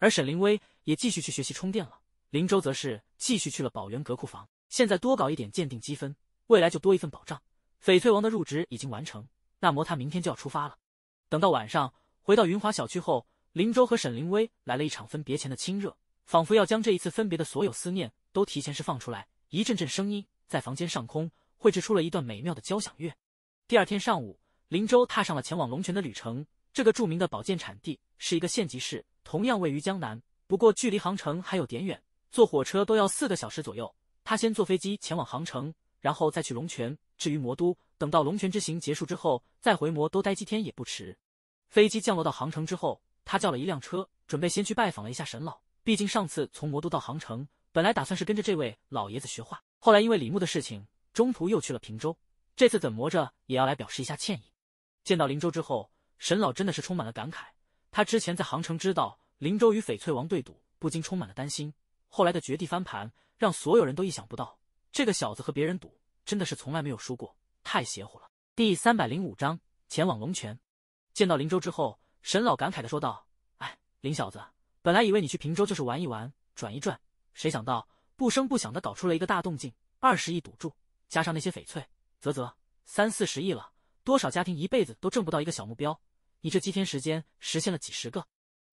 而沈凌威也继续去学习充电了。林州则是继续去了宝源阁库房，现在多搞一点鉴定积分，未来就多一份保障。翡翠王的入职已经完成，那么他明天就要出发了。等到晚上回到云华小区后，林州和沈凌威来了一场分别前的亲热，仿佛要将这一次分别的所有思念都提前释放出来。一阵阵声音在房间上空绘制出了一段美妙的交响乐。第二天上午，林州踏上了前往龙泉的旅程。这个著名的宝剑产地是一个县级市，同样位于江南，不过距离杭城还有点远，坐火车都要四个小时左右。他先坐飞机前往杭城，然后再去龙泉。至于魔都，等到龙泉之行结束之后再回魔都待几天也不迟。飞机降落到杭城之后，他叫了一辆车，准备先去拜访了一下沈老。毕竟上次从魔都到杭城，本来打算是跟着这位老爷子学画，后来因为李牧的事情，中途又去了平州。这次怎么着也要来表示一下歉意。见到林州之后。沈老真的是充满了感慨。他之前在杭城知道林州与翡翠王对赌，不禁充满了担心。后来的绝地翻盘，让所有人都意想不到。这个小子和别人赌，真的是从来没有输过，太邪乎了。第三百零五章：前往龙泉。见到林州之后，沈老感慨的说道：“哎，林小子，本来以为你去平州就是玩一玩、转一转，谁想到不声不响的搞出了一个大动静。二十亿赌注加上那些翡翠，啧啧，三四十亿了，多少家庭一辈子都挣不到一个小目标。”你这几天时间实现了几十个，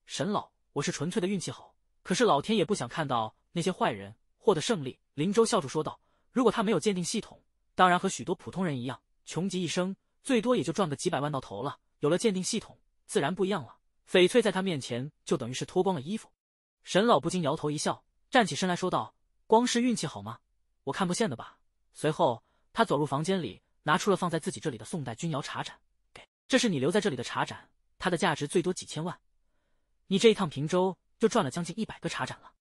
沈老，我是纯粹的运气好。可是老天也不想看到那些坏人获得胜利。林州笑着说道：“如果他没有鉴定系统，当然和许多普通人一样，穷极一生，最多也就赚个几百万到头了。有了鉴定系统，自然不一样了。翡翠在他面前就等于是脱光了衣服。”沈老不禁摇头一笑，站起身来说道：“光是运气好吗？我看不见的吧。”随后，他走入房间里，拿出了放在自己这里的宋代钧窑茶盏。这是你留在这里的茶盏，它的价值最多几千万。你这一趟平州就赚了将近一百个茶盏了。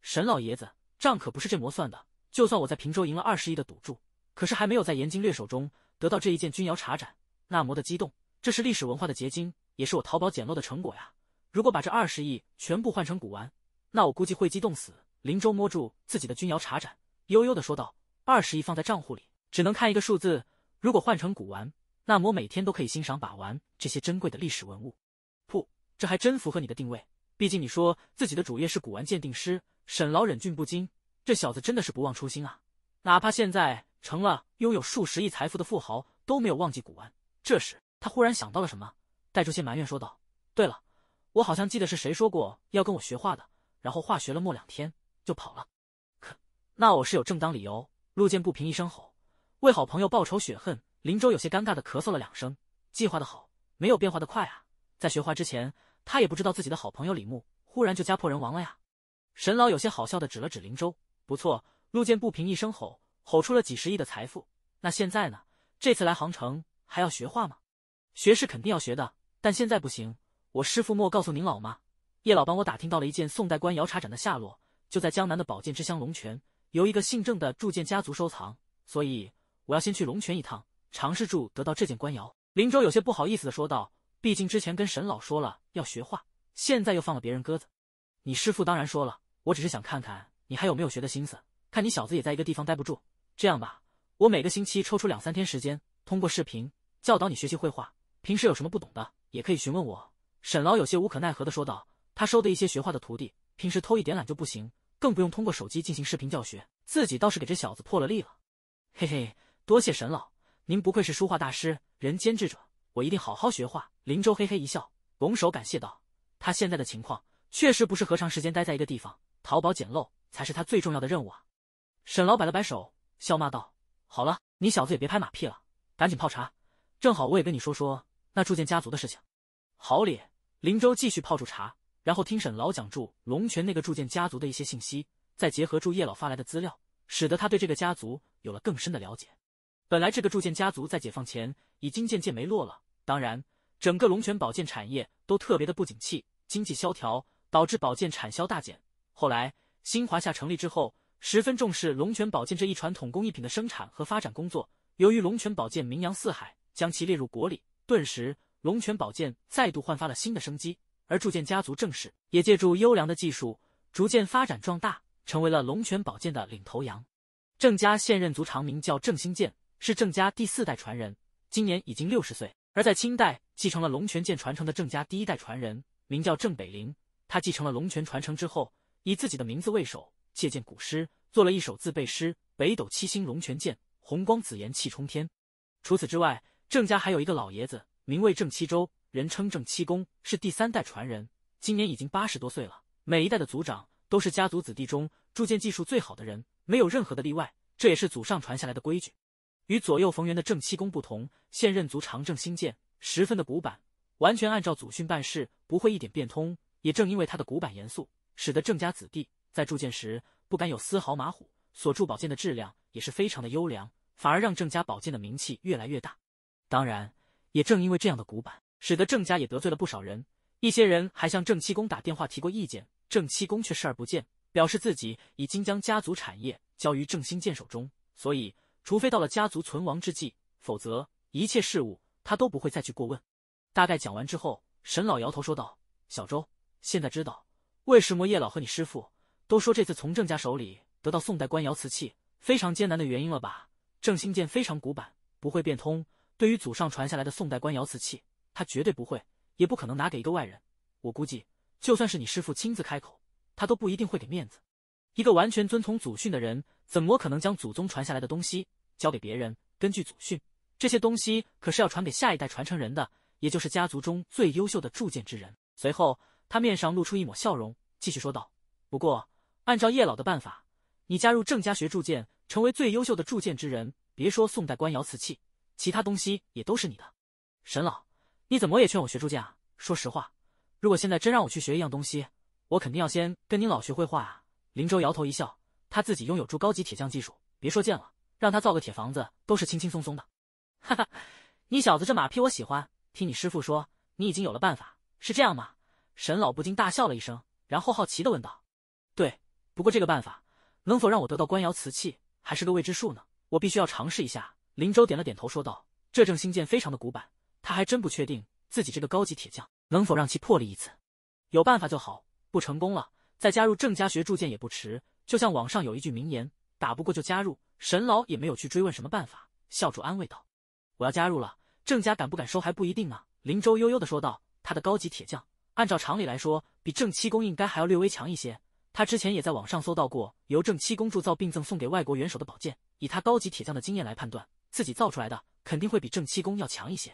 沈老爷子，账可不是这模算的。就算我在平州赢了二十亿的赌注，可是还没有在严金略手中得到这一件钧窑茶盏，那么的激动。这是历史文化的结晶，也是我淘宝捡漏的成果呀。如果把这二十亿全部换成古玩，那我估计会激动死。林州摸住自己的钧窑茶盏，悠悠的说道：“二十亿放在账户里，只能看一个数字。如果换成古玩，”那么每天都可以欣赏、把玩这些珍贵的历史文物。不，这还真符合你的定位。毕竟你说自己的主业是古玩鉴定师。沈老忍俊不禁，这小子真的是不忘初心啊！哪怕现在成了拥有数十亿财富的富豪，都没有忘记古玩。这时他忽然想到了什么，带出些埋怨说道：“对了，我好像记得是谁说过要跟我学画的，然后画学了没两天就跑了。可那我是有正当理由，路见不平一声吼，为好朋友报仇雪恨。”林州有些尴尬的咳嗽了两声，计划的好，没有变化的快啊！在学画之前，他也不知道自己的好朋友李牧忽然就家破人亡了呀。沈老有些好笑的指了指林州，不错，路见不平一声吼，吼出了几十亿的财富。那现在呢？这次来杭城还要学画吗？学是肯定要学的，但现在不行。我师父莫告诉您老吗？叶老帮我打听到了一件宋代官窑茶盏的下落，就在江南的宝剑之乡龙泉，由一个姓郑的铸剑家族收藏。所以我要先去龙泉一趟。尝试住得到这件官窑，林州有些不好意思的说道：“毕竟之前跟沈老说了要学画，现在又放了别人鸽子。你师父当然说了，我只是想看看你还有没有学的心思。看你小子也在一个地方待不住，这样吧，我每个星期抽出两三天时间，通过视频教导你学习绘画。平时有什么不懂的，也可以询问我。”沈老有些无可奈何的说道：“他收的一些学画的徒弟，平时偷一点懒就不行，更不用通过手机进行视频教学。自己倒是给这小子破了例了。”嘿嘿，多谢沈老。您不愧是书画大师、人间智者，我一定好好学画。林州嘿嘿一笑，拱手感谢道：“他现在的情况确实不是何长时间待在一个地方，淘宝捡漏才是他最重要的任务啊。”沈老摆了摆手，笑骂道：“好了，你小子也别拍马屁了，赶紧泡茶。正好我也跟你说说那铸剑家族的事情。”好咧，林州继续泡住茶，然后听沈老讲住龙泉那个铸剑家族的一些信息，再结合住叶老发来的资料，使得他对这个家族有了更深的了解。本来这个铸剑家族在解放前已经渐渐没落了，当然，整个龙泉宝剑产业都特别的不景气，经济萧条导致宝剑产销大减。后来新华夏成立之后，十分重视龙泉宝剑这一传统工艺品的生产和发展工作。由于龙泉宝剑名扬四海，将其列入国礼，顿时龙泉宝剑再度焕发了新的生机。而铸剑家族正是也借助优良的技术，逐渐发展壮大，成为了龙泉宝剑的领头羊。郑家现任族长名叫郑兴剑。是郑家第四代传人，今年已经六十岁。而在清代继承了龙泉剑传承的郑家第一代传人名叫郑北林，他继承了龙泉传承之后，以自己的名字为首，借鉴古诗做了一首自备诗：北斗七星龙泉剑，红光紫炎气冲天。除此之外，郑家还有一个老爷子，名为郑七周，人称郑七公，是第三代传人，今年已经八十多岁了。每一代的族长都是家族子弟中铸剑技术最好的人，没有任何的例外，这也是祖上传下来的规矩。与左右逢源的郑七公不同，现任族长郑新建，十分的古板，完全按照祖训办事，不会一点变通。也正因为他的古板严肃，使得郑家子弟在铸剑时不敢有丝毫马虎，所铸宝剑的质量也是非常的优良，反而让郑家宝剑的名气越来越大。当然，也正因为这样的古板，使得郑家也得罪了不少人，一些人还向郑七公打电话提过意见，郑七公却视而不见，表示自己已经将家族产业交于郑新剑手中，所以。除非到了家族存亡之际，否则一切事物他都不会再去过问。大概讲完之后，沈老摇头说道：“小周，现在知道为什么叶老和你师父都说这次从郑家手里得到宋代官窑瓷器非常艰难的原因了吧？郑兴建非常古板，不会变通，对于祖上传下来的宋代官窑瓷器，他绝对不会，也不可能拿给一个外人。我估计，就算是你师父亲自开口，他都不一定会给面子。一个完全遵从祖训的人。”怎么可能将祖宗传下来的东西交给别人？根据祖训，这些东西可是要传给下一代传承人的，也就是家族中最优秀的铸剑之人。随后，他面上露出一抹笑容，继续说道：“不过，按照叶老的办法，你加入郑家学铸剑，成为最优秀的铸剑之人。别说宋代官窑瓷器，其他东西也都是你的。”沈老，你怎么也劝我学铸剑啊？说实话，如果现在真让我去学一样东西，我肯定要先跟您老学绘画啊。林州摇头一笑。他自己拥有铸高级铁匠技术，别说剑了，让他造个铁房子都是轻轻松松的。哈哈，你小子这马屁我喜欢。听你师傅说，你已经有了办法，是这样吗？沈老不禁大笑了一声，然后好奇的问道：“对，不过这个办法能否让我得到官窑瓷器，还是个未知数呢？我必须要尝试一下。”林州点了点头说道：“这正新剑非常的古板，他还真不确定自己这个高级铁匠能否让其破例一次。有办法就好，不成功了，再加入郑家学铸剑也不迟。”就像网上有一句名言，打不过就加入。沈老也没有去追问什么办法，笑着安慰道：“我要加入了，郑家敢不敢收还不一定呢。”林州悠悠的说道：“他的高级铁匠，按照常理来说，比正七公应该还要略微强一些。他之前也在网上搜到过由正七公铸造并赠送给外国元首的宝剑，以他高级铁匠的经验来判断，自己造出来的肯定会比正七公要强一些。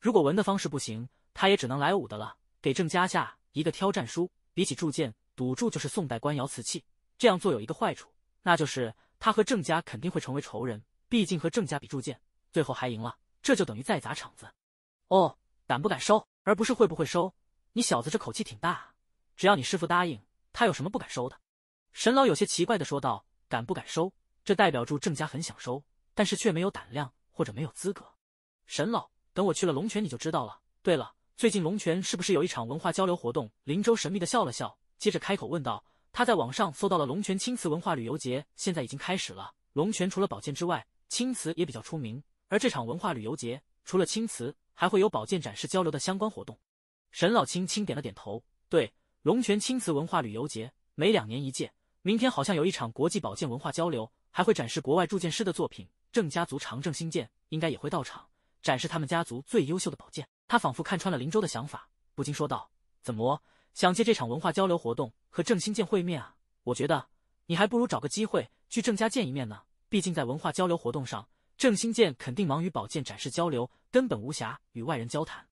如果文的方式不行，他也只能来武的了，给郑家下一个挑战书。比起铸剑，赌注就是宋代官窑瓷器。”这样做有一个坏处，那就是他和郑家肯定会成为仇人。毕竟和郑家比铸剑，最后还赢了，这就等于再砸场子。哦，敢不敢收，而不是会不会收？你小子这口气挺大啊！只要你师傅答应，他有什么不敢收的？沈老有些奇怪的说道：“敢不敢收，这代表住郑家很想收，但是却没有胆量或者没有资格。”沈老，等我去了龙泉，你就知道了。对了，最近龙泉是不是有一场文化交流活动？林州神秘的笑了笑，接着开口问道。他在网上搜到了龙泉青瓷文化旅游节，现在已经开始了。龙泉除了宝剑之外，青瓷也比较出名。而这场文化旅游节，除了青瓷，还会有宝剑展示交流的相关活动。沈老轻轻点了点头，对，龙泉青瓷文化旅游节每两年一届。明天好像有一场国际宝剑文化交流，还会展示国外铸剑师的作品。郑家族长郑兴剑应该也会到场，展示他们家族最优秀的宝剑。他仿佛看穿了林州的想法，不禁说道：“怎么想借这场文化交流活动？”和郑新建会面啊？我觉得你还不如找个机会去郑家见一面呢。毕竟在文化交流活动上，郑新建肯定忙于宝剑展示交流，根本无暇与外人交谈。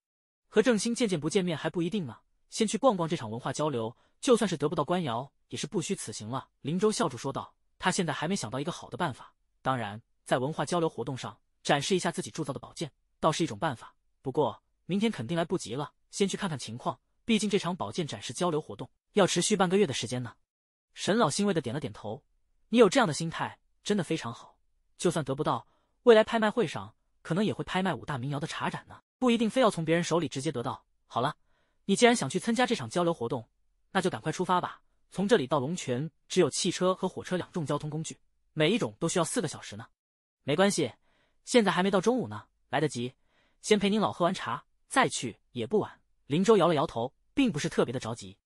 和郑新见见不见面还不一定呢。先去逛逛这场文化交流，就算是得不到官窑，也是不虚此行了。林州笑着说道。他现在还没想到一个好的办法。当然，在文化交流活动上展示一下自己铸造的宝剑，倒是一种办法。不过明天肯定来不及了，先去看看情况。毕竟这场宝剑展示交流活动。要持续半个月的时间呢，沈老欣慰的点了点头。你有这样的心态真的非常好，就算得不到，未来拍卖会上可能也会拍卖五大名窑的茶盏呢，不一定非要从别人手里直接得到。好了，你既然想去参加这场交流活动，那就赶快出发吧。从这里到龙泉只有汽车和火车两种交通工具，每一种都需要四个小时呢。没关系，现在还没到中午呢，来得及。先陪您老喝完茶再去也不晚。林州摇了摇头，并不是特别的着急。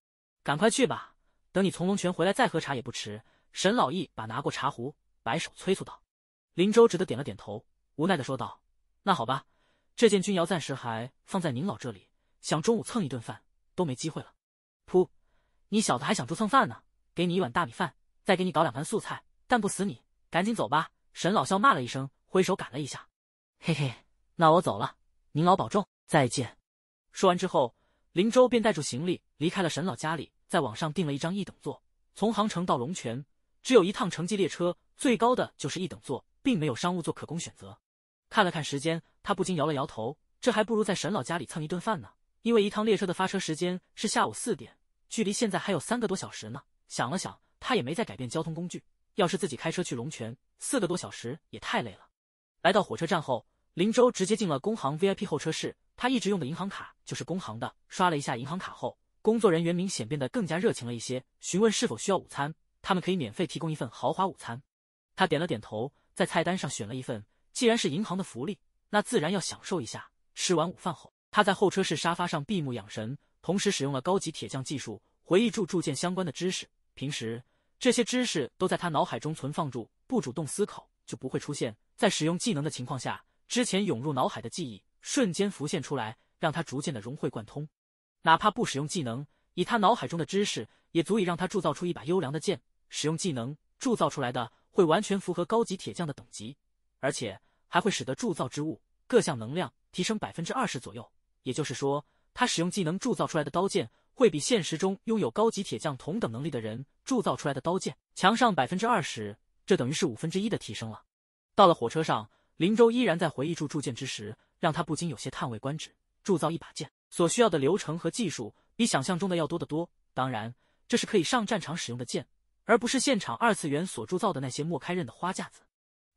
赶快去吧，等你从龙泉回来再喝茶也不迟。沈老一把拿过茶壶，摆手催促道。林州只得点了点头，无奈的说道：“那好吧，这件钧窑暂时还放在您老这里，想中午蹭一顿饭都没机会了。”“噗，你小子还想住蹭饭呢？给你一碗大米饭，再给你搞两盘素菜，但不死你，赶紧走吧！”沈老笑骂了一声，挥手赶了一下。“嘿嘿，那我走了，您老保重，再见。”说完之后。林州便带住行李离开了沈老家里，在网上订了一张一等座。从杭城到龙泉，只有一趟城际列车，最高的就是一等座，并没有商务座可供选择。看了看时间，他不禁摇了摇头，这还不如在沈老家里蹭一顿饭呢。因为一趟列车的发车时间是下午四点，距离现在还有三个多小时呢。想了想，他也没再改变交通工具。要是自己开车去龙泉，四个多小时也太累了。来到火车站后，林州直接进了工行 VIP 候车室。他一直用的银行卡就是工行的。刷了一下银行卡后，工作人员明显变得更加热情了一些，询问是否需要午餐，他们可以免费提供一份豪华午餐。他点了点头，在菜单上选了一份。既然是银行的福利，那自然要享受一下。吃完午饭后，他在候车室沙发上闭目养神，同时使用了高级铁匠技术，回忆住铸剑相关的知识。平时这些知识都在他脑海中存放住，不主动思考就不会出现。在使用技能的情况下，之前涌入脑海的记忆。瞬间浮现出来，让他逐渐的融会贯通。哪怕不使用技能，以他脑海中的知识，也足以让他铸造出一把优良的剑。使用技能铸造出来的，会完全符合高级铁匠的等级，而且还会使得铸造之物各项能量提升百分之二十左右。也就是说，他使用技能铸造出来的刀剑，会比现实中拥有高级铁匠同等能力的人铸造出来的刀剑强上百分之二十，这等于是五分之一的提升了。到了火车上，林州依然在回忆住铸剑之时。让他不禁有些叹为观止。铸造一把剑所需要的流程和技术，比想象中的要多得多。当然，这是可以上战场使用的剑，而不是现场二次元所铸造的那些莫开刃的花架子。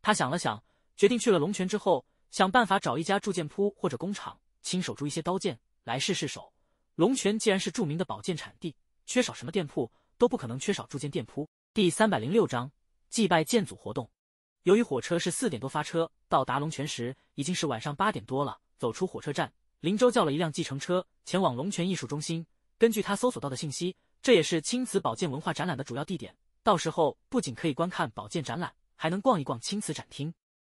他想了想，决定去了龙泉之后，想办法找一家铸剑铺或者工厂，亲手铸一些刀剑来试试手。龙泉既然是著名的宝剑产地，缺少什么店铺都不可能缺少铸剑店铺。第三百零六章：祭拜剑祖活动。由于火车是四点多发车，到达龙泉时已经是晚上八点多了。走出火车站，林州叫了一辆计程车前往龙泉艺术中心。根据他搜索到的信息，这也是青瓷宝剑文化展览的主要地点。到时候不仅可以观看宝剑展览，还能逛一逛青瓷展厅。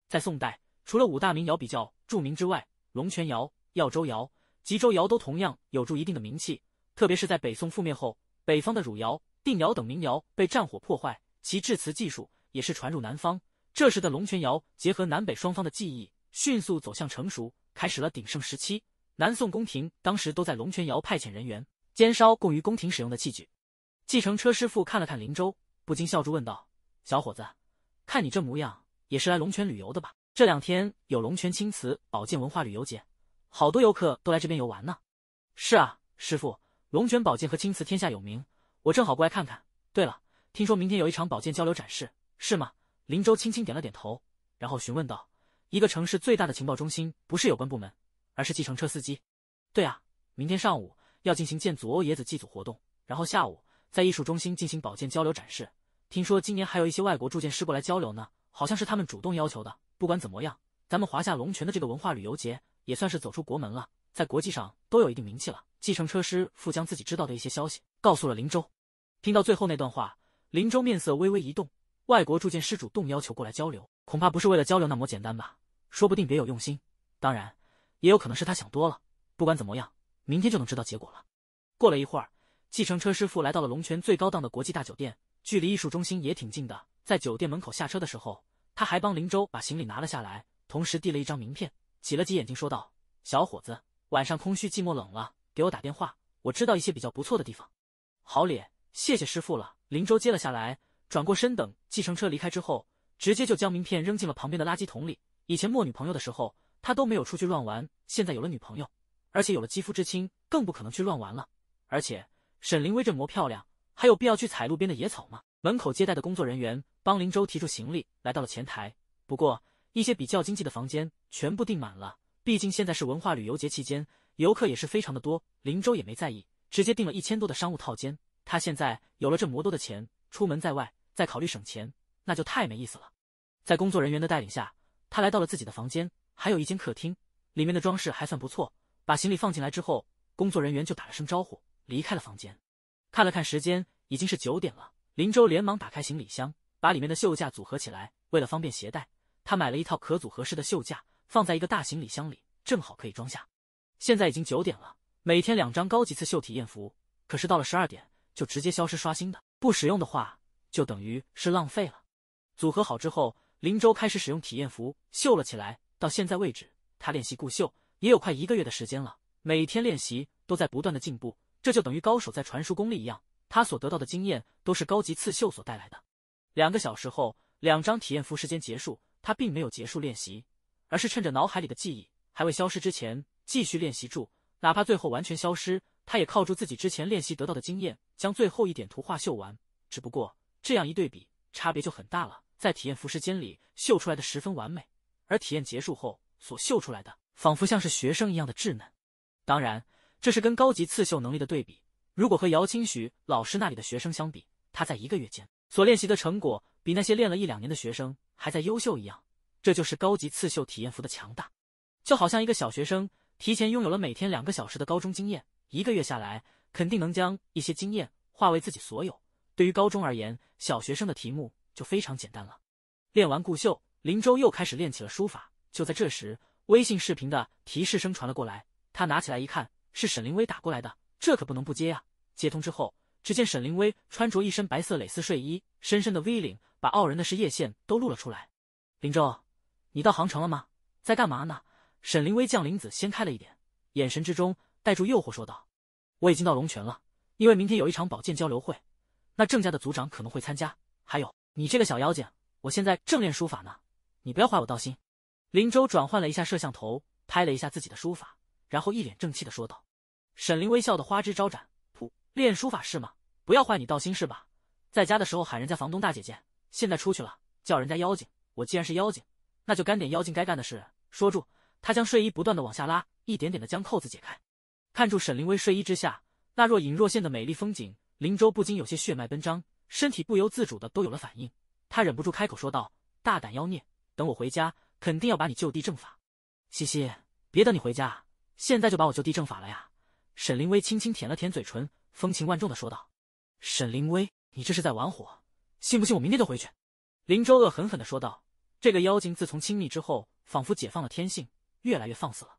在宋代，除了五大名窑比较著名之外，龙泉窑、耀州窑、吉州窑都同样有着一定的名气。特别是在北宋覆灭后，北方的汝窑、定窑等名窑被战火破坏，其制瓷技术也是传入南方。这时的龙泉窑结合南北双方的技艺，迅速走向成熟，开始了鼎盛时期。南宋宫廷当时都在龙泉窑派遣人员，监烧供于宫廷使用的器具。计程车师傅看了看林州，不禁笑住问道：“小伙子，看你这模样，也是来龙泉旅游的吧？这两天有龙泉青瓷、宝剑文化旅游节，好多游客都来这边游玩呢。”“是啊，师傅，龙泉宝剑和青瓷天下有名，我正好过来看看。对了，听说明天有一场宝剑交流展示，是吗？”林州轻轻点了点头，然后询问道：“一个城市最大的情报中心不是有关部门，而是计程车司机。”“对啊，明天上午要进行建祖欧野子祭祖活动，然后下午在艺术中心进行保健交流展示。听说今年还有一些外国铸剑师过来交流呢，好像是他们主动要求的。不管怎么样，咱们华夏龙泉的这个文化旅游节也算是走出国门了，在国际上都有一定名气了。”计程车师傅将自己知道的一些消息告诉了林州。听到最后那段话，林州面色微微一动。外国铸剑师主动要求过来交流，恐怕不是为了交流那么简单吧？说不定别有用心。当然，也有可能是他想多了。不管怎么样，明天就能知道结果了。过了一会儿，计程车师傅来到了龙泉最高档的国际大酒店，距离艺术中心也挺近的。在酒店门口下车的时候，他还帮林州把行李拿了下来，同时递了一张名片，挤了挤眼睛说道：“小伙子，晚上空虚寂寞冷了，给我打电话，我知道一些比较不错的地方。”“好咧，谢谢师傅了。”林州接了下来。转过身，等计程车离开之后，直接就将名片扔进了旁边的垃圾桶里。以前没女朋友的时候，他都没有出去乱玩；现在有了女朋友，而且有了肌肤之亲，更不可能去乱玩了。而且沈凌薇这么漂亮，还有必要去踩路边的野草吗？门口接待的工作人员帮林州提出行李，来到了前台。不过一些比较经济的房间全部订满了，毕竟现在是文化旅游节期间，游客也是非常的多。林州也没在意，直接订了一千多的商务套间。他现在有了这么多的钱，出门在外。再考虑省钱，那就太没意思了。在工作人员的带领下，他来到了自己的房间，还有一间客厅，里面的装饰还算不错。把行李放进来之后，工作人员就打了声招呼，离开了房间。看了看时间，已经是九点了。林州连忙打开行李箱，把里面的袖架组合起来。为了方便携带，他买了一套可组合式的袖架，放在一个大行李箱里，正好可以装下。现在已经九点了，每天两张高级刺绣体验服，可是到了十二点就直接消失刷新的，不使用的话。就等于是浪费了。组合好之后，林州开始使用体验服秀了起来。到现在为止，他练习顾绣也有快一个月的时间了，每天练习都在不断的进步。这就等于高手在传输功力一样，他所得到的经验都是高级刺绣所带来的。两个小时后，两张体验服时间结束，他并没有结束练习，而是趁着脑海里的记忆还未消失之前继续练习住。哪怕最后完全消失，他也靠住自己之前练习得到的经验，将最后一点图画绣完。只不过。这样一对比，差别就很大了。在体验服时间里绣出来的十分完美，而体验结束后所绣出来的，仿佛像是学生一样的稚嫩。当然，这是跟高级刺绣能力的对比。如果和姚清许老师那里的学生相比，他在一个月间所练习的成果，比那些练了一两年的学生还在优秀一样。这就是高级刺绣体验服的强大，就好像一个小学生提前拥有了每天两个小时的高中经验，一个月下来，肯定能将一些经验化为自己所有。对于高中而言，小学生的题目就非常简单了。练完顾秀，林州又开始练起了书法。就在这时，微信视频的提示声传了过来。他拿起来一看，是沈凌薇打过来的，这可不能不接啊！接通之后，只见沈凌薇穿着一身白色蕾丝睡衣，深深的 V 领把傲人的事业线都露了出来。林州，你到杭城了吗？在干嘛呢？沈凌薇将领子掀开了一点，眼神之中带住诱惑，说道：“我已经到龙泉了，因为明天有一场宝剑交流会。”那郑家的族长可能会参加，还有你这个小妖精，我现在正练书法呢，你不要坏我道心。林州转换了一下摄像头，拍了一下自己的书法，然后一脸正气的说道。沈凌微笑的花枝招展，噗，练书法是吗？不要坏你道心是吧？在家的时候喊人家房东大姐姐，现在出去了叫人家妖精。我既然是妖精，那就干点妖精该干的事。说住，他将睡衣不断的往下拉，一点点的将扣子解开，看住沈凌薇睡衣之下那若隐若现的美丽风景。林州不禁有些血脉奔张，身体不由自主的都有了反应，他忍不住开口说道：“大胆妖孽，等我回家肯定要把你就地正法。”“西西，别等你回家，现在就把我就地正法了呀！”沈凌威轻轻舔了舔嘴唇，风情万种的说道：“沈凌威，你这是在玩火，信不信我明天就回去？”林州恶狠狠的说道：“这个妖精自从亲密之后，仿佛解放了天性，越来越放肆了。”“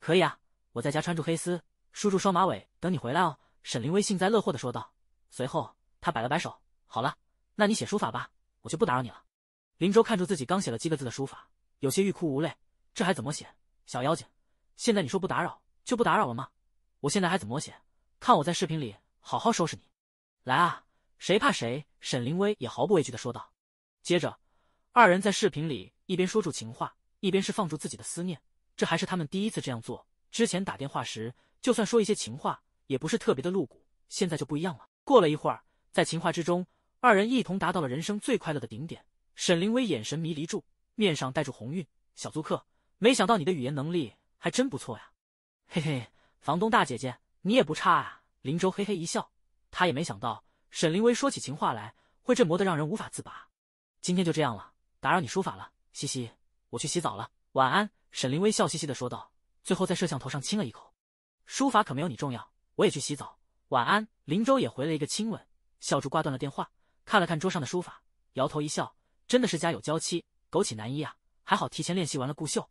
可以啊，我在家穿住黑丝，梳住双马尾，等你回来哦。”沈凌威幸灾乐祸的说道。随后，他摆了摆手，好了，那你写书法吧，我就不打扰你了。林州看出自己刚写了几个字的书法，有些欲哭无泪，这还怎么写？小妖精，现在你说不打扰就不打扰了吗？我现在还怎么写？看我在视频里好好收拾你，来啊，谁怕谁？沈凌薇也毫不畏惧的说道。接着，二人在视频里一边说出情话，一边是放住自己的思念，这还是他们第一次这样做。之前打电话时，就算说一些情话，也不是特别的露骨，现在就不一样了。过了一会儿，在情话之中，二人一同达到了人生最快乐的顶点。沈凌薇眼神迷离住，面上带住红晕。小租客，没想到你的语言能力还真不错呀！嘿嘿，房东大姐姐，你也不差啊！林州嘿嘿一笑，他也没想到沈凌薇说起情话来会这么得让人无法自拔。今天就这样了，打扰你书法了，嘻嘻，我去洗澡了，晚安。沈凌薇笑嘻嘻的说道，最后在摄像头上亲了一口。书法可没有你重要，我也去洗澡。晚安，林州也回了一个亲吻，笑住挂断了电话，看了看桌上的书法，摇头一笑，真的是家有娇妻，枸杞难医啊！还好提前练习完了。顾秀。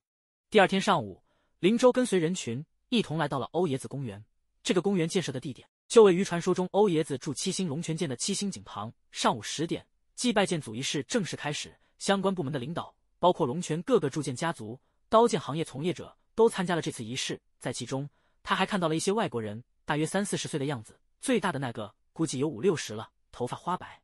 第二天上午，林州跟随人群一同来到了欧冶子公园。这个公园建设的地点就位于传说中欧冶子铸七星龙泉剑的七星井旁。上午十点，祭拜剑祖仪式正式开始。相关部门的领导，包括龙泉各个铸剑家族、刀剑行业从业者，都参加了这次仪式。在其中，他还看到了一些外国人。大约三四十岁的样子，最大的那个估计有五六十了，头发花白。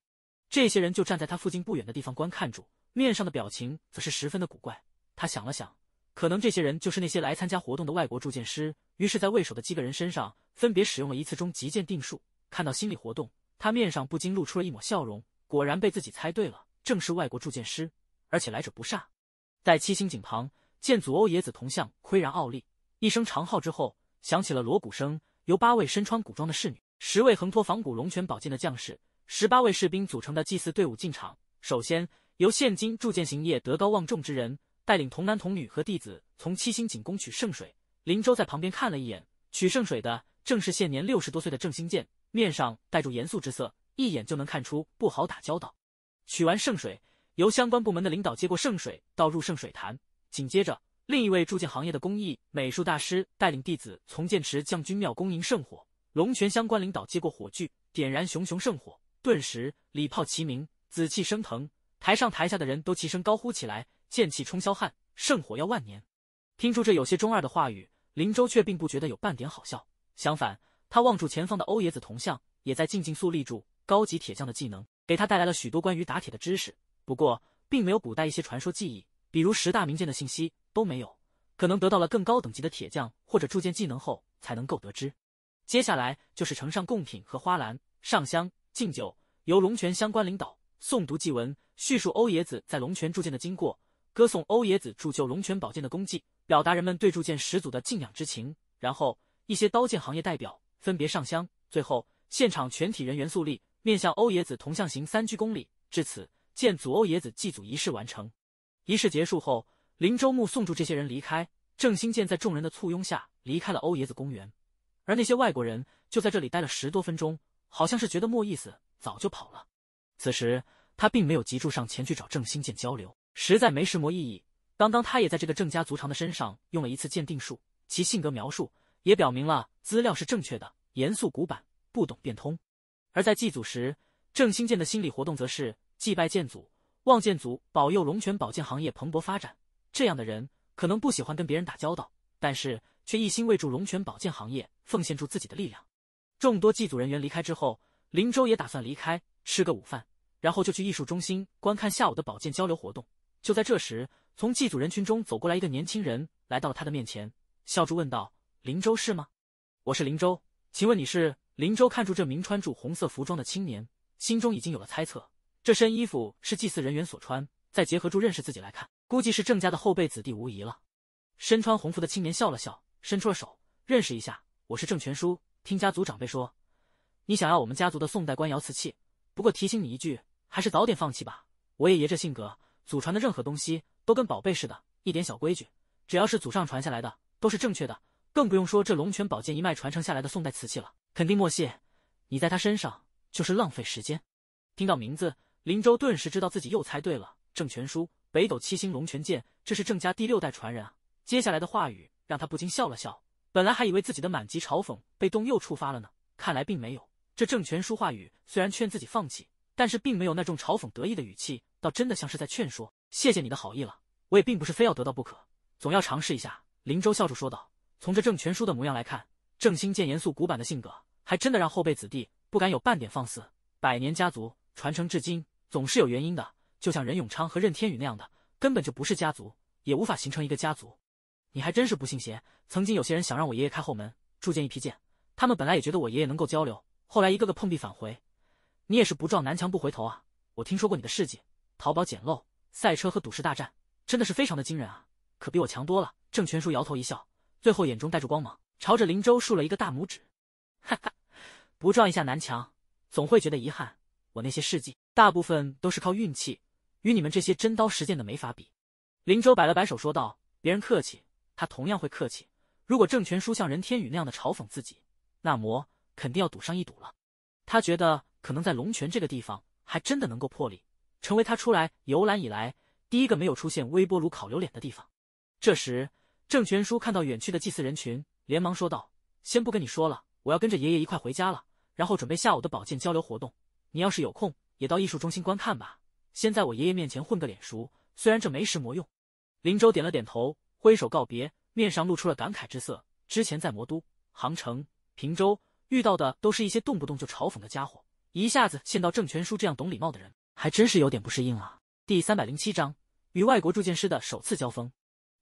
这些人就站在他附近不远的地方观看住，面上的表情则是十分的古怪。他想了想，可能这些人就是那些来参加活动的外国铸剑师。于是，在为首的几个人身上分别使用了一次终极剑定术，看到心理活动，他面上不禁露出了一抹笑容。果然被自己猜对了，正是外国铸剑师，而且来者不善。在七星井旁，剑祖欧冶子铜像岿然傲立，一声长号之后，响起了锣鼓声。由八位身穿古装的侍女、十位横托仿古龙泉宝剑的将士、十八位士兵组成的祭祀队伍进场。首先，由现今铸剑行业德高望重之人带领童男童女和弟子从七星井宫取圣水。林州在旁边看了一眼，取圣水的正是现年六十多岁的郑新剑，面上带住严肃之色，一眼就能看出不好打交道。取完圣水，由相关部门的领导接过圣水，倒入圣水坛，紧接着。另一位铸剑行业的工艺美术大师带领弟子从剑池将军庙恭迎圣火，龙泉相关领导接过火炬，点燃熊熊圣火，顿时礼炮齐鸣，紫气升腾。台上台下的人都齐声高呼起来：“剑气冲霄汉，圣火耀万年。”听出这有些中二的话语，林州却并不觉得有半点好笑。相反，他望住前方的欧冶子铜像，也在静静肃立住。高级铁匠的技能给他带来了许多关于打铁的知识，不过并没有古代一些传说记忆，比如十大名剑的信息。都没有，可能得到了更高等级的铁匠或者铸剑技能后才能够得知。接下来就是呈上贡品和花篮、上香、敬酒，由龙泉相关领导诵读祭文，叙述欧冶子在龙泉铸剑的经过，歌颂欧冶子铸就龙泉宝剑的功绩，表达人们对铸剑始祖的敬仰之情。然后一些刀剑行业代表分别上香，最后现场全体人员肃立，面向欧冶子铜像行三鞠躬礼。至此，剑祖欧冶子祭祖仪式完成。仪式结束后。林周木送住这些人离开，郑兴健在众人的簇拥下离开了欧冶子公园，而那些外国人就在这里待了十多分钟，好像是觉得没意思，早就跑了。此时他并没有急着上前去找郑兴健交流，实在没什么意义。刚刚他也在这个郑家族长的身上用了一次鉴定术，其性格描述也表明了资料是正确的，严肃古板，不懂变通。而在祭祖时，郑兴健的心理活动则是祭拜剑祖，望剑祖保佑龙泉宝剑行业蓬勃发展。这样的人可能不喜欢跟别人打交道，但是却一心为助龙泉宝剑行业奉献出自己的力量。众多祭祖人员离开之后，林州也打算离开，吃个午饭，然后就去艺术中心观看下午的保健交流活动。就在这时，从祭祖人群中走过来一个年轻人，来到了他的面前，笑着问道：“林州是吗？我是林州，请问你是？”林州看出这名穿着红色服装的青年，心中已经有了猜测，这身衣服是祭祀人员所穿，再结合住认识自己来看。估计是郑家的后辈子弟无疑了。身穿红服的青年笑了笑，伸出了手，认识一下，我是郑全叔。听家族长辈说，你想要我们家族的宋代官窑瓷器，不过提醒你一句，还是早点放弃吧。我爷爷这性格，祖传的任何东西都跟宝贝似的，一点小规矩，只要是祖上传下来的都是正确的，更不用说这龙泉宝剑一脉传承下来的宋代瓷器了，肯定莫谢。你在他身上就是浪费时间。听到名字，林州顿时知道自己又猜对了，郑全叔。北斗七星龙泉剑，这是郑家第六代传人啊！接下来的话语让他不禁笑了笑。本来还以为自己的满级嘲讽被动又触发了呢，看来并没有。这郑权书话语虽然劝自己放弃，但是并没有那种嘲讽得意的语气，倒真的像是在劝说。谢谢你的好意了，我也并不是非要得到不可，总要尝试一下。林州笑着说道。从这郑权书的模样来看，郑星见严肃古板的性格，还真的让后辈子弟不敢有半点放肆。百年家族传承至今，总是有原因的。就像任永昌和任天宇那样的，根本就不是家族，也无法形成一个家族。你还真是不信邪。曾经有些人想让我爷爷开后门铸剑一批剑，他们本来也觉得我爷爷能够交流，后来一个个碰壁返回。你也是不撞南墙不回头啊！我听说过你的事迹：淘宝捡漏、赛车和赌石大战，真的是非常的惊人啊！可比我强多了。郑全书摇头一笑，最后眼中带着光芒，朝着林州竖了一个大拇指。哈哈，不撞一下南墙，总会觉得遗憾。我那些事迹，大部分都是靠运气。与你们这些真刀实剑的没法比，林州摆了摆手说道：“别人客气，他同样会客气。如果郑权书像任天宇那样的嘲讽自己，那么肯定要赌上一赌了。他觉得可能在龙泉这个地方，还真的能够破例，成为他出来游览以来第一个没有出现微波炉烤榴莲的地方。”这时，郑权书看到远去的祭祀人群，连忙说道：“先不跟你说了，我要跟着爷爷一块回家了，然后准备下午的宝剑交流活动。你要是有空，也到艺术中心观看吧。”先在我爷爷面前混个脸熟，虽然这没什么用。林州点了点头，挥手告别，面上露出了感慨之色。之前在魔都、杭城、平州遇到的都是一些动不动就嘲讽的家伙，一下子见到郑全书这样懂礼貌的人，还真是有点不适应啊。第三百零七章与外国铸剑师的首次交锋。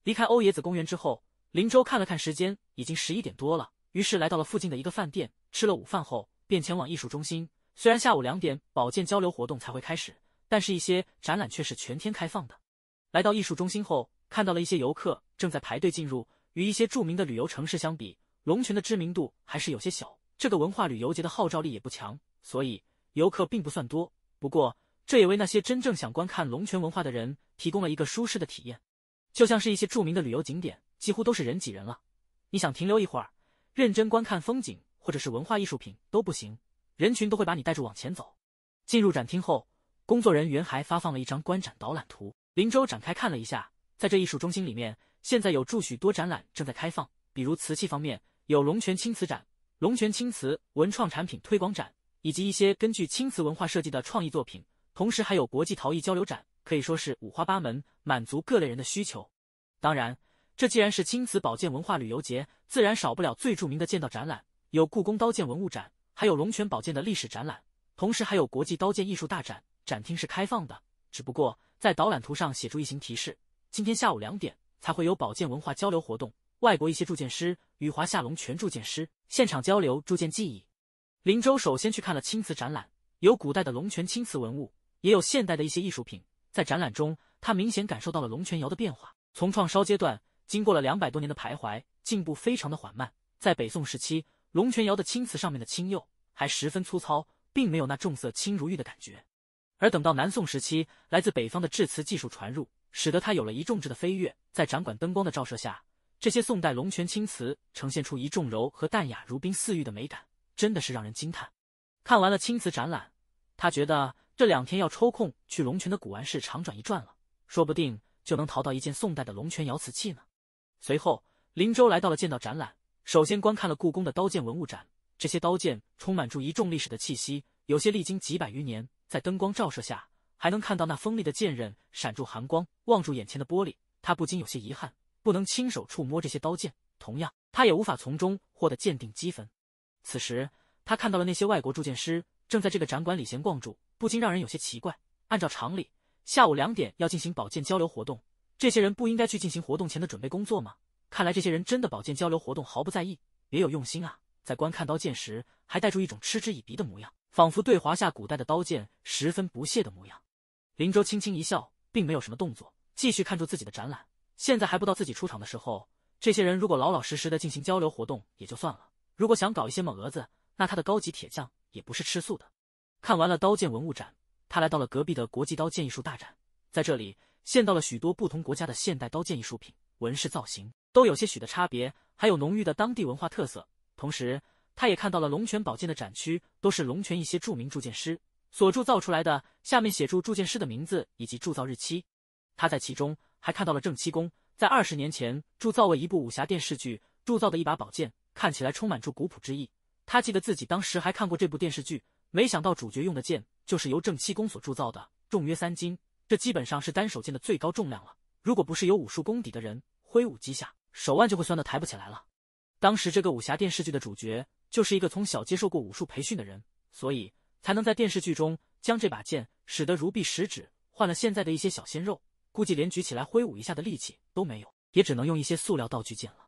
离开欧冶子公园之后，林州看了看时间，已经十一点多了，于是来到了附近的一个饭店吃了午饭后，便前往艺术中心。虽然下午两点宝剑交流活动才会开始。但是，一些展览却是全天开放的。来到艺术中心后，看到了一些游客正在排队进入。与一些著名的旅游城市相比，龙泉的知名度还是有些小，这个文化旅游节的号召力也不强，所以游客并不算多。不过，这也为那些真正想观看龙泉文化的人提供了一个舒适的体验。就像是一些著名的旅游景点，几乎都是人挤人了。你想停留一会儿，认真观看风景或者是文化艺术品都不行，人群都会把你带着往前走。进入展厅后。工作人员还发放了一张观展导览图。林州展开看了一下，在这艺术中心里面，现在有住许多展览正在开放，比如瓷器方面有龙泉青瓷展、龙泉青瓷文创产品推广展，以及一些根据青瓷文化设计的创意作品。同时还有国际陶艺交流展，可以说是五花八门，满足各类人的需求。当然，这既然是青瓷宝剑文化旅游节，自然少不了最著名的剑道展览，有故宫刀剑文物展，还有龙泉宝剑的历史展览，同时还有国际刀剑艺术大展。展厅是开放的，只不过在导览图上写出一行提示：今天下午两点才会有宝剑文化交流活动，外国一些铸剑师与华夏龙泉铸剑师现场交流铸剑技艺。林州首先去看了青瓷展览，有古代的龙泉青瓷文物，也有现代的一些艺术品。在展览中，他明显感受到了龙泉窑的变化，从创烧阶段经过了两百多年的徘徊，进步非常的缓慢。在北宋时期，龙泉窑的青瓷上面的青釉还十分粗糙，并没有那重色轻如玉的感觉。而等到南宋时期，来自北方的制瓷技术传入，使得它有了一众质的飞跃。在展馆灯光的照射下，这些宋代龙泉青瓷呈现出一重柔和、淡雅、如冰似玉的美感，真的是让人惊叹。看完了青瓷展览，他觉得这两天要抽空去龙泉的古玩市场转一转了，说不定就能淘到一件宋代的龙泉窑瓷器呢。随后，林州来到了剑道展览，首先观看了故宫的刀剑文物展，这些刀剑充满住一众历史的气息，有些历经几百余年。在灯光照射下，还能看到那锋利的剑刃闪住寒光，望住眼前的玻璃，他不禁有些遗憾，不能亲手触摸这些刀剑。同样，他也无法从中获得鉴定积分。此时，他看到了那些外国铸剑师正在这个展馆里闲逛住，不禁让人有些奇怪。按照常理，下午两点要进行宝剑交流活动，这些人不应该去进行活动前的准备工作吗？看来这些人真的宝剑交流活动毫不在意，别有用心啊！在观看刀剑时，还带住一种嗤之以鼻的模样。仿佛对华夏古代的刀剑十分不屑的模样。林州轻轻一笑，并没有什么动作，继续看住自己的展览。现在还不到自己出场的时候。这些人如果老老实实的进行交流活动也就算了，如果想搞一些猛蛾子，那他的高级铁匠也不是吃素的。看完了刀剑文物展，他来到了隔壁的国际刀剑艺术大展，在这里见到了许多不同国家的现代刀剑艺术品，纹饰造型都有些许的差别，还有浓郁的当地文化特色。同时。他也看到了龙泉宝剑的展区，都是龙泉一些著名铸剑师所铸造出来的，下面写住铸剑师的名字以及铸造日期。他在其中还看到了郑七公在二十年前铸造为一部武侠电视剧铸造的一把宝剑，看起来充满着古朴之意。他记得自己当时还看过这部电视剧，没想到主角用的剑就是由郑七公所铸造的，重约三斤，这基本上是单手剑的最高重量了。如果不是有武术功底的人挥舞几下，手腕就会酸的抬不起来了。当时这个武侠电视剧的主角。就是一个从小接受过武术培训的人，所以才能在电视剧中将这把剑使得如臂使指。换了现在的一些小鲜肉，估计连举起来挥舞一下的力气都没有，也只能用一些塑料道具剑了。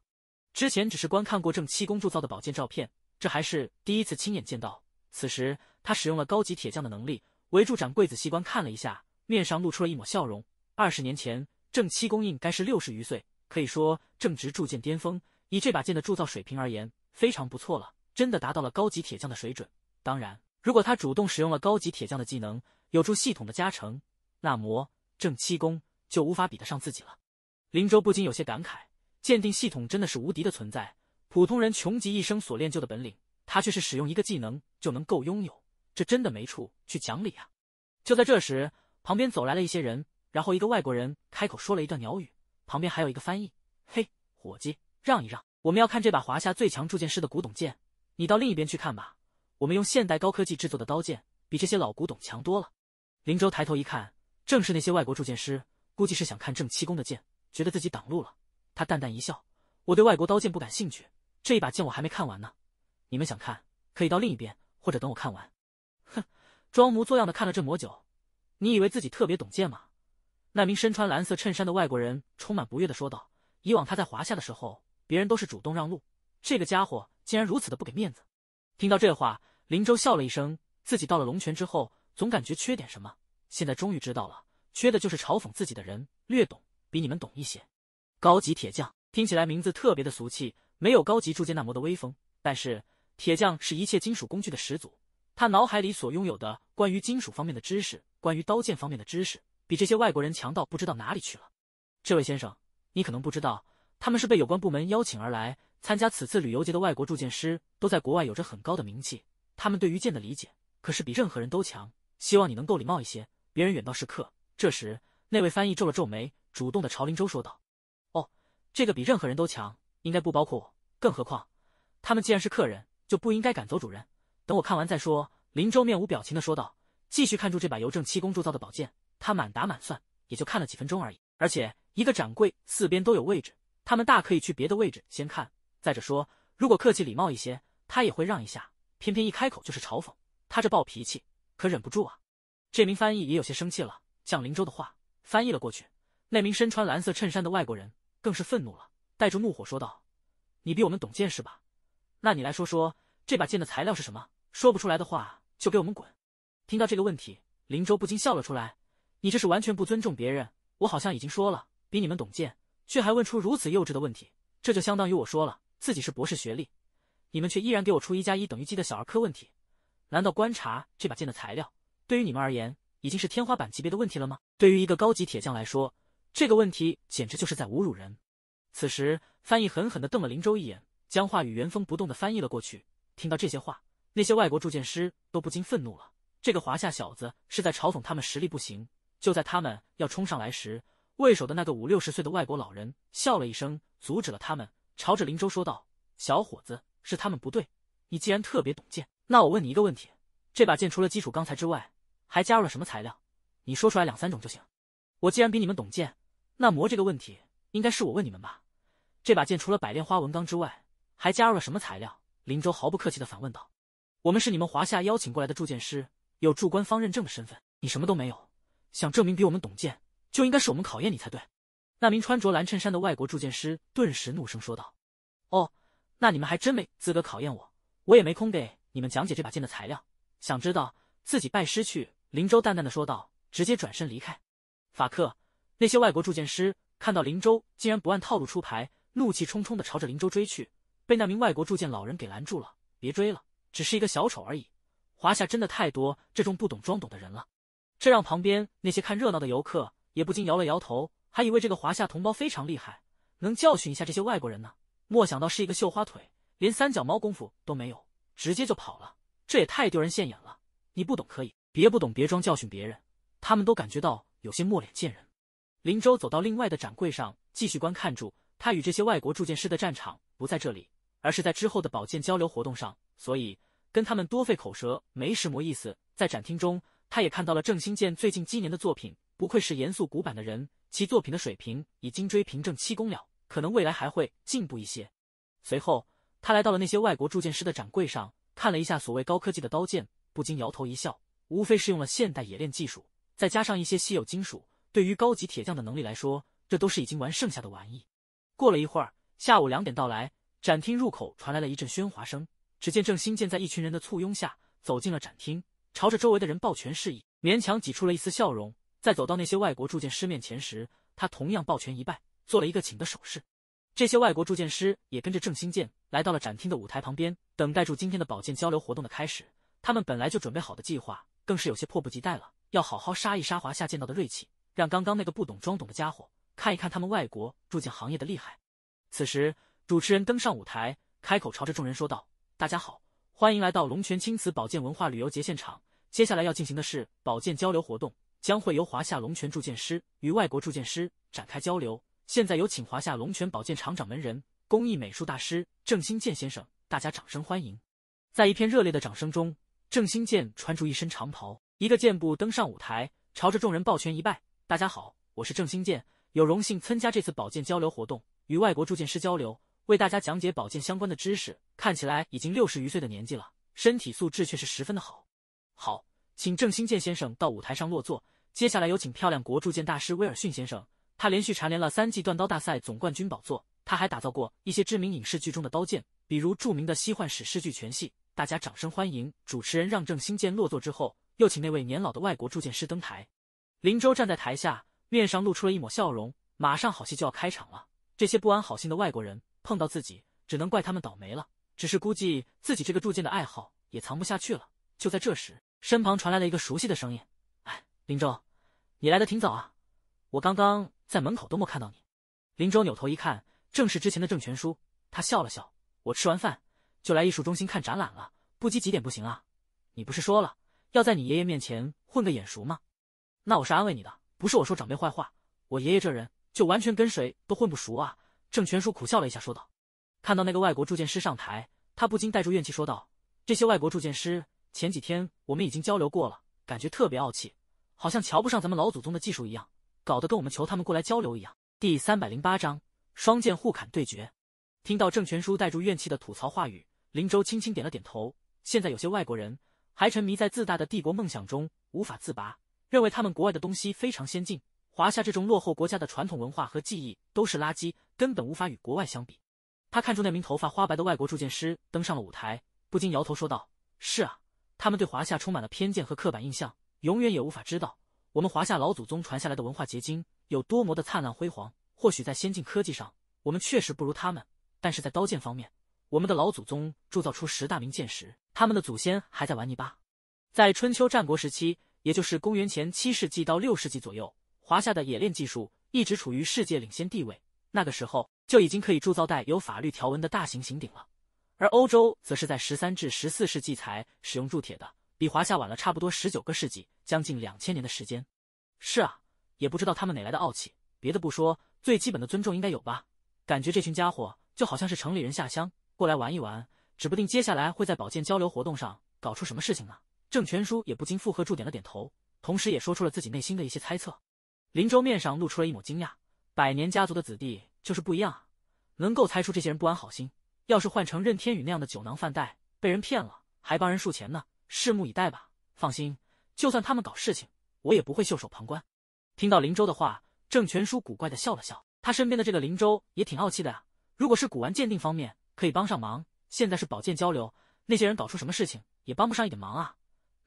之前只是观看过郑七公铸造的宝剑照片，这还是第一次亲眼见到。此时他使用了高级铁匠的能力，围住展柜仔细观看了一下，面上露出了一抹笑容。二十年前，正七公应该是六十余岁，可以说正值铸剑巅峰。以这把剑的铸造水平而言，非常不错了。真的达到了高级铁匠的水准。当然，如果他主动使用了高级铁匠的技能，有助系统的加成，那魔正七公就无法比得上自己了。林州不禁有些感慨：鉴定系统真的是无敌的存在。普通人穷极一生所练就的本领，他却是使用一个技能就能够拥有，这真的没处去讲理啊！就在这时，旁边走来了一些人，然后一个外国人开口说了一段鸟语，旁边还有一个翻译：“嘿，伙计，让一让，我们要看这把华夏最强铸剑师的古董剑。”你到另一边去看吧，我们用现代高科技制作的刀剑比这些老古董强多了。林州抬头一看，正是那些外国铸剑师，估计是想看郑七公的剑，觉得自己挡路了。他淡淡一笑：“我对外国刀剑不感兴趣，这一把剑我还没看完呢。你们想看，可以到另一边，或者等我看完。”哼，装模作样的看了这么久，你以为自己特别懂剑吗？那名身穿蓝色衬衫的外国人充满不悦的说道：“以往他在华夏的时候，别人都是主动让路。”这个家伙竟然如此的不给面子！听到这话，林州笑了一声。自己到了龙泉之后，总感觉缺点什么，现在终于知道了，缺的就是嘲讽自己的人。略懂，比你们懂一些。高级铁匠听起来名字特别的俗气，没有高级铸剑那模的威风，但是铁匠是一切金属工具的始祖。他脑海里所拥有的关于金属方面的知识，关于刀剑方面的知识，比这些外国人强到不知道哪里去了。这位先生，你可能不知道，他们是被有关部门邀请而来。参加此次旅游节的外国铸剑师都在国外有着很高的名气，他们对于剑的理解可是比任何人都强。希望你能够礼貌一些，别人远道是客。这时，那位翻译皱了皱眉，主动的朝林州说道：“哦，这个比任何人都强，应该不包括我。更何况，他们既然是客人，就不应该赶走主人。等我看完再说。”林州面无表情的说道：“继续看住这把由正七公铸造的宝剑，他满打满算也就看了几分钟而已。而且一个展柜四边都有位置，他们大可以去别的位置先看。”再者说，如果客气礼貌一些，他也会让一下。偏偏一开口就是嘲讽，他这暴脾气可忍不住啊！这名翻译也有些生气了，将林州的话翻译了过去。那名身穿蓝色衬衫的外国人更是愤怒了，带着怒火说道：“你比我们懂剑是吧？那你来说说这把剑的材料是什么？说不出来的话就给我们滚！”听到这个问题，林州不禁笑了出来：“你这是完全不尊重别人！我好像已经说了比你们懂剑，却还问出如此幼稚的问题，这就相当于我说了。”自己是博士学历，你们却依然给我出一加一等于几的小儿科问题？难道观察这把剑的材料对于你们而言已经是天花板级别的问题了吗？对于一个高级铁匠来说，这个问题简直就是在侮辱人。此时，翻译狠狠的瞪了林州一眼，将话语原封不动的翻译了过去。听到这些话，那些外国铸剑师都不禁愤怒了。这个华夏小子是在嘲讽他们实力不行。就在他们要冲上来时，为首的那个五六十岁的外国老人笑了一声，阻止了他们。朝着林州说道：“小伙子，是他们不对。你既然特别懂剑，那我问你一个问题：这把剑除了基础钢材之外，还加入了什么材料？你说出来两三种就行。我既然比你们懂剑，那磨这个问题应该是我问你们吧？这把剑除了百炼花纹钢之外，还加入了什么材料？”林州毫不客气地反问道：“我们是你们华夏邀请过来的铸剑师，有铸官方认证的身份，你什么都没有，想证明比我们懂剑，就应该是我们考验你才对。”那名穿着蓝衬衫的外国铸剑师顿时怒声说道：“哦，那你们还真没资格考验我，我也没空给你们讲解这把剑的材料。想知道自己拜师去。”林州淡淡的说道，直接转身离开。法克，那些外国铸剑师看到林州竟然不按套路出牌，怒气冲冲的朝着林州追去，被那名外国铸剑老人给拦住了：“别追了，只是一个小丑而已。华夏真的太多这种不懂装懂的人了。”这让旁边那些看热闹的游客也不禁摇了摇头。还以为这个华夏同胞非常厉害，能教训一下这些外国人呢。莫想到是一个绣花腿，连三脚猫功夫都没有，直接就跑了。这也太丢人现眼了！你不懂可以，别不懂别装教训别人。他们都感觉到有些莫脸见人。林州走到另外的展柜上，继续观看。住他与这些外国铸剑师的战场不在这里，而是在之后的宝剑交流活动上，所以跟他们多费口舌没什么意思。在展厅中，他也看到了郑兴剑最近几年的作品，不愧是严肃古板的人。其作品的水平已经追平正七公了，可能未来还会进步一些。随后，他来到了那些外国铸剑师的展柜上，看了一下所谓高科技的刀剑，不禁摇头一笑，无非是用了现代冶炼技术，再加上一些稀有金属。对于高级铁匠的能力来说，这都是已经玩剩下的玩意。过了一会儿，下午两点到来，展厅入口传来了一阵喧哗声。只见郑兴建在一群人的簇拥下走进了展厅，朝着周围的人抱拳示意，勉强挤出了一丝笑容。在走到那些外国铸剑师面前时，他同样抱拳一拜，做了一个请的手势。这些外国铸剑师也跟着郑兴剑来到了展厅的舞台旁边，等待住今天的宝剑交流活动的开始。他们本来就准备好的计划，更是有些迫不及待了，要好好杀一杀华夏剑道的锐气，让刚刚那个不懂装懂的家伙看一看他们外国铸剑行业的厉害。此时，主持人登上舞台，开口朝着众人说道：“大家好，欢迎来到龙泉青瓷宝剑文化旅游节现场。接下来要进行的是宝剑交流活动。”将会由华夏龙泉铸剑师与外国铸剑师展开交流。现在有请华夏龙泉宝剑厂掌门人、工艺美术大师郑兴剑先生，大家掌声欢迎！在一片热烈的掌声中，郑兴剑穿出一身长袍，一个箭步登上舞台，朝着众人抱拳一拜：“大家好，我是郑兴剑，有荣幸参加这次宝剑交流活动，与外国铸剑师交流，为大家讲解宝剑相关的知识。看起来已经六十余岁的年纪了，身体素质却是十分的好。好，请郑兴剑先生到舞台上落座。”接下来有请漂亮国铸剑大师威尔逊先生，他连续蝉联了三季断刀大赛总冠军宝座，他还打造过一些知名影视剧中的刀剑，比如著名的西幻史诗剧《全戏》。大家掌声欢迎！主持人让正新剑落座之后，又请那位年老的外国铸剑师登台。林州站在台下，面上露出了一抹笑容。马上好戏就要开场了，这些不安好心的外国人碰到自己，只能怪他们倒霉了。只是估计自己这个铸剑的爱好也藏不下去了。就在这时，身旁传来了一个熟悉的声音。林州，你来的挺早啊，我刚刚在门口都没看到你。林州扭头一看，正是之前的郑全叔。他笑了笑，我吃完饭就来艺术中心看展览了，不急几点不行啊。你不是说了要在你爷爷面前混个眼熟吗？那我是安慰你的，不是我说长辈坏话。我爷爷这人就完全跟谁都混不熟啊。郑全叔苦笑了一下，说道：“看到那个外国铸剑师上台，他不禁带住怨气说道：这些外国铸剑师，前几天我们已经交流过了，感觉特别傲气。”好像瞧不上咱们老祖宗的技术一样，搞得跟我们求他们过来交流一样。第三百零八章双剑互砍对决。听到郑全书带住怨气的吐槽话语，林州轻轻点了点头。现在有些外国人还沉迷在自大的帝国梦想中无法自拔，认为他们国外的东西非常先进，华夏这种落后国家的传统文化和技艺都是垃圾，根本无法与国外相比。他看出那名头发花白的外国铸剑师登上了舞台，不禁摇头说道：“是啊，他们对华夏充满了偏见和刻板印象。”永远也无法知道，我们华夏老祖宗传下来的文化结晶有多么的灿烂辉煌。或许在先进科技上，我们确实不如他们，但是在刀剑方面，我们的老祖宗铸造出十大名剑时，他们的祖先还在玩泥巴。在春秋战国时期，也就是公元前七世纪到六世纪左右，华夏的冶炼技术一直处于世界领先地位。那个时候就已经可以铸造带有法律条文的大型刑鼎了，而欧洲则是在十三至十四世纪才使用铸铁的，比华夏晚了差不多十九个世纪。将近两千年的时间，是啊，也不知道他们哪来的傲气。别的不说，最基本的尊重应该有吧？感觉这群家伙就好像是城里人下乡过来玩一玩，指不定接下来会在保健交流活动上搞出什么事情呢。郑全书也不禁附和住，点了点头，同时也说出了自己内心的一些猜测。林州面上露出了一抹惊讶，百年家族的子弟就是不一样啊，能够猜出这些人不安好心。要是换成任天宇那样的酒囊饭袋，被人骗了还帮人数钱呢。拭目以待吧，放心。就算他们搞事情，我也不会袖手旁观。听到林州的话，郑全书古怪的笑了笑。他身边的这个林州也挺傲气的啊。如果是古玩鉴定方面，可以帮上忙。现在是宝剑交流，那些人搞出什么事情，也帮不上一点忙啊。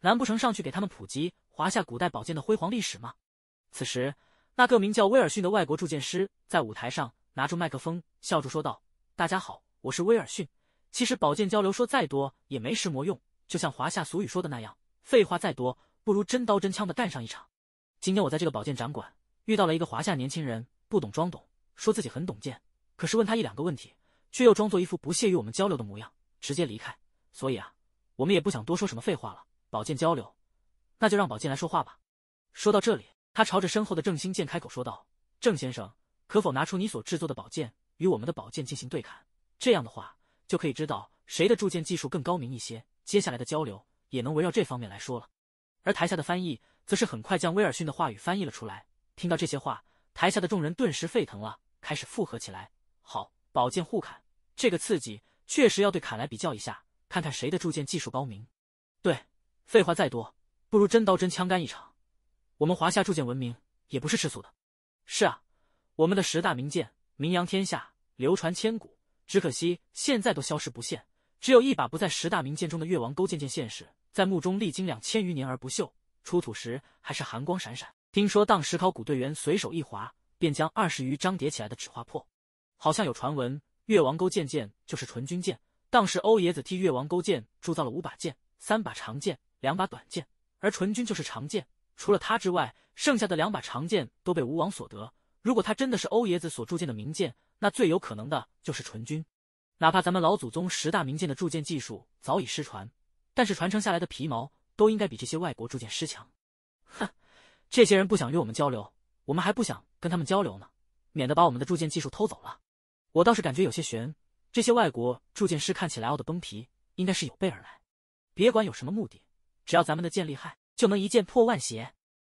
难不成上去给他们普及华夏古代宝剑的辉煌历史吗？此时，那个名叫威尔逊的外国铸剑师在舞台上拿着麦克风，笑着说道：“大家好，我是威尔逊。其实宝剑交流说再多也没什么用，就像华夏俗语说的那样，废话再多。”不如真刀真枪的干上一场。今天我在这个宝剑展馆遇到了一个华夏年轻人，不懂装懂，说自己很懂剑，可是问他一两个问题，却又装作一副不屑与我们交流的模样，直接离开。所以啊，我们也不想多说什么废话了。宝剑交流，那就让宝剑来说话吧。说到这里，他朝着身后的郑兴剑开口说道：“郑先生，可否拿出你所制作的宝剑，与我们的宝剑进行对砍？这样的话，就可以知道谁的铸剑技术更高明一些。接下来的交流也能围绕这方面来说了。”而台下的翻译则是很快将威尔逊的话语翻译了出来。听到这些话，台下的众人顿时沸腾了，开始附和起来。好，宝剑互砍，这个刺激，确实要对砍来比较一下，看看谁的铸剑技术高明。对，废话再多，不如真刀真枪干一场。我们华夏铸剑文明也不是吃素的。是啊，我们的十大名剑名扬天下，流传千古，只可惜现在都消失不现，只有一把不在十大名剑中的越王勾践剑现世。在墓中历经两千余年而不锈，出土时还是寒光闪闪。听说当时考古队员随手一划，便将二十余张叠起来的纸划破。好像有传闻，越王勾践剑就是纯军剑。当时欧冶子替越王勾践铸造了五把剑，三把长剑，两把短剑。而纯军就是长剑。除了他之外，剩下的两把长剑都被吴王所得。如果他真的是欧冶子所铸剑的名剑，那最有可能的就是纯钧。哪怕咱们老祖宗十大名剑的铸剑技术早已失传。但是传承下来的皮毛都应该比这些外国铸剑师强。哼，这些人不想与我们交流，我们还不想跟他们交流呢，免得把我们的铸剑技术偷走了。我倒是感觉有些悬，这些外国铸剑师看起来傲的崩皮，应该是有备而来。别管有什么目的，只要咱们的剑厉害，就能一剑破万邪。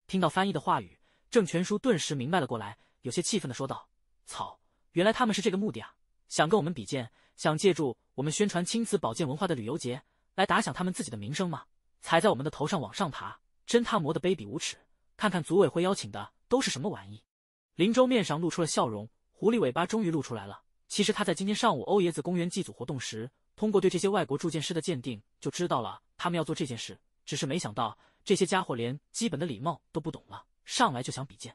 听到翻译的话语，郑全书顿时明白了过来，有些气愤的说道：“草，原来他们是这个目的啊！想跟我们比剑，想借助我们宣传青瓷宝剑文化的旅游节。”来打响他们自己的名声吗？踩在我们的头上往上爬，真他么的卑鄙无耻！看看组委会邀请的都是什么玩意。林州面上露出了笑容，狐狸尾巴终于露出来了。其实他在今天上午欧冶子公园祭祖活动时，通过对这些外国铸剑师的鉴定，就知道了他们要做这件事。只是没想到这些家伙连基本的礼貌都不懂了，上来就想比剑。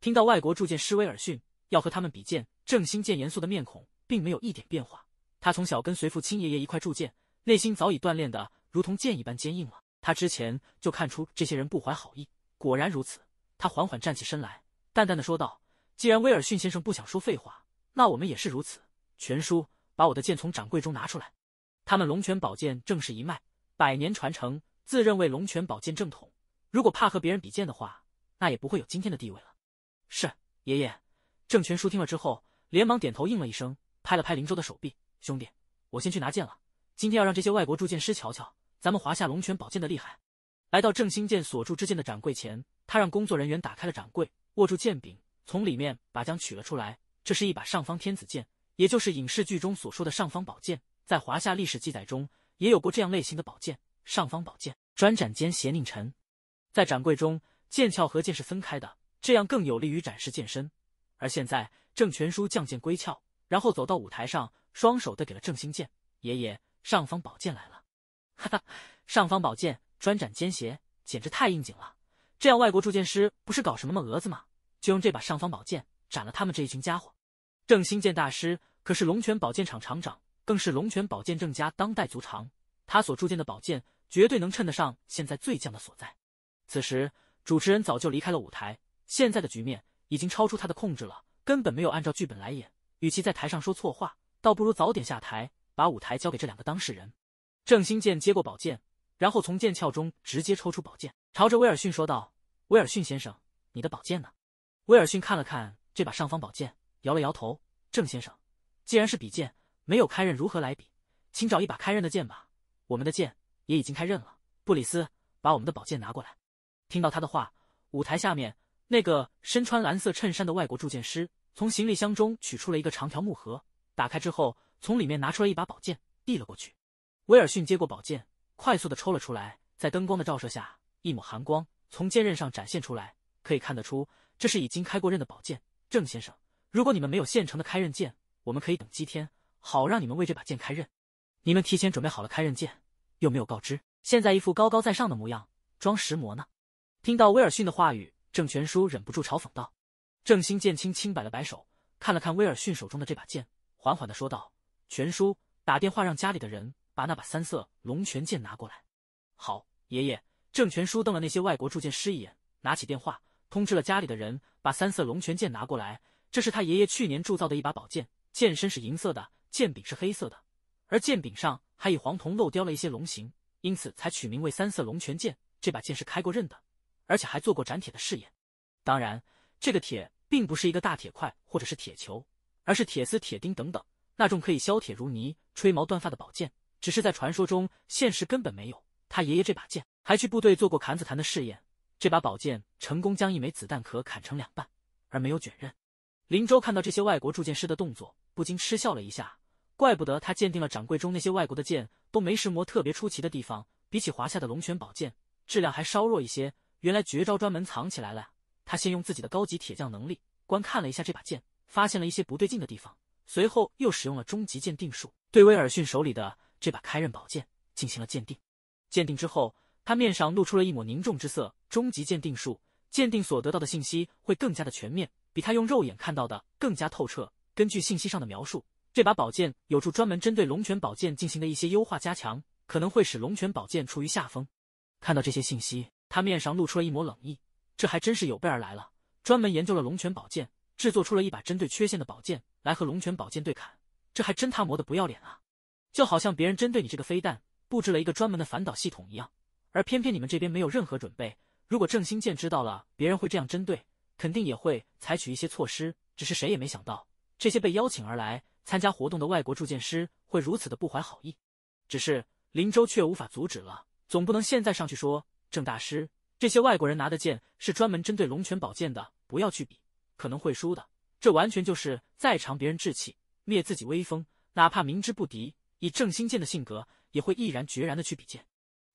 听到外国铸剑师威尔逊要和他们比剑，郑兴建严肃的面孔并没有一点变化。他从小跟随父亲爷爷一块铸剑。内心早已锻炼的如同剑一般坚硬了。他之前就看出这些人不怀好意，果然如此。他缓缓站起身来，淡淡的说道：“既然威尔逊先生不想说废话，那我们也是如此。”全叔，把我的剑从掌柜中拿出来。他们龙泉宝剑正是一脉，百年传承，自认为龙泉宝剑正统。如果怕和别人比剑的话，那也不会有今天的地位了。是爷爷。郑全叔听了之后，连忙点头应了一声，拍了拍林州的手臂：“兄弟，我先去拿剑了。”今天要让这些外国铸剑师瞧瞧咱们华夏龙泉宝剑的厉害。来到郑兴剑所铸之剑的展柜前，他让工作人员打开了展柜，握住剑柄，从里面把将取了出来。这是一把上方天子剑，也就是影视剧中所说的上方宝剑，在华夏历史记载中也有过这样类型的宝剑。上方宝剑专斩奸邪佞臣，在展柜中剑鞘和剑是分开的，这样更有利于展示剑身。而现在，郑全叔将剑归鞘，然后走到舞台上，双手递给了郑兴剑爷爷。尚方宝剑来了，哈哈！尚方宝剑专斩奸邪，简直太应景了。这样，外国铸剑师不是搞什么么蛾子吗？就用这把尚方宝剑斩了他们这一群家伙。正兴建大师可是龙泉宝剑厂厂长，更是龙泉宝剑郑家当代族长。他所铸剑的宝剑绝对能称得上现在最将的所在。此时，主持人早就离开了舞台，现在的局面已经超出他的控制了，根本没有按照剧本来演。与其在台上说错话，倒不如早点下台。把舞台交给这两个当事人，郑兴剑接过宝剑，然后从剑鞘中直接抽出宝剑，朝着威尔逊说道：“威尔逊先生，你的宝剑呢？”威尔逊看了看这把尚方宝剑，摇了摇头。郑先生，既然是比剑，没有开刃如何来比？请找一把开刃的剑吧。我们的剑也已经开刃了。布里斯，把我们的宝剑拿过来。听到他的话，舞台下面那个身穿蓝色衬衫的外国铸剑师从行李箱中取出了一个长条木盒，打开之后。从里面拿出了一把宝剑，递了过去。威尔逊接过宝剑，快速的抽了出来，在灯光的照射下，一抹寒光从剑刃上展现出来。可以看得出，这是已经开过刃的宝剑。郑先生，如果你们没有现成的开刃剑，我们可以等几天，好让你们为这把剑开刃。你们提前准备好了开刃剑，又没有告知，现在一副高高在上的模样，装石魔呢？听到威尔逊的话语，郑全书忍不住嘲讽道。郑兴剑轻轻摆了摆手，看了看威尔逊手中的这把剑，缓缓的说道。全叔打电话让家里的人把那把三色龙泉剑拿过来。好，爷爷郑全叔瞪了那些外国铸剑师一眼，拿起电话通知了家里的人把三色龙泉剑拿过来。这是他爷爷去年铸造的一把宝剑，剑身是银色的，剑柄是黑色的，而剑柄上还以黄铜镂雕了一些龙形，因此才取名为三色龙泉剑。这把剑是开过刃的，而且还做过斩铁的试验。当然，这个铁并不是一个大铁块或者是铁球，而是铁丝、铁钉等等。那种可以削铁如泥、吹毛断发的宝剑，只是在传说中，现实根本没有。他爷爷这把剑还去部队做过砍子弹的试验，这把宝剑成功将一枚子弹壳砍成两半，而没有卷刃。林州看到这些外国铸剑师的动作，不禁嗤笑了一下。怪不得他鉴定了掌柜中那些外国的剑，都没什么特别出奇的地方，比起华夏的龙泉宝剑，质量还稍弱一些。原来绝招专门藏起来了。他先用自己的高级铁匠能力观看了一下这把剑，发现了一些不对劲的地方。随后又使用了终极鉴定术，对威尔逊手里的这把开刃宝剑进行了鉴定。鉴定之后，他面上露出了一抹凝重之色。终极鉴定术鉴定所得到的信息会更加的全面，比他用肉眼看到的更加透彻。根据信息上的描述，这把宝剑有助专门针对龙泉宝剑进行的一些优化加强，可能会使龙泉宝剑处于下风。看到这些信息，他面上露出了一抹冷意。这还真是有备而来了，专门研究了龙泉宝剑。制作出了一把针对缺陷的宝剑来和龙泉宝剑对砍，这还真他磨的不要脸啊！就好像别人针对你这个飞弹布置了一个专门的反导系统一样，而偏偏你们这边没有任何准备。如果郑兴剑知道了别人会这样针对，肯定也会采取一些措施。只是谁也没想到，这些被邀请而来参加活动的外国铸剑师会如此的不怀好意。只是林州却无法阻止了，总不能现在上去说郑大师，这些外国人拿的剑是专门针对龙泉宝剑的，不要去比。可能会输的，这完全就是再尝别人志气，灭自己威风。哪怕明知不敌，以郑兴剑的性格，也会毅然决然的去比剑。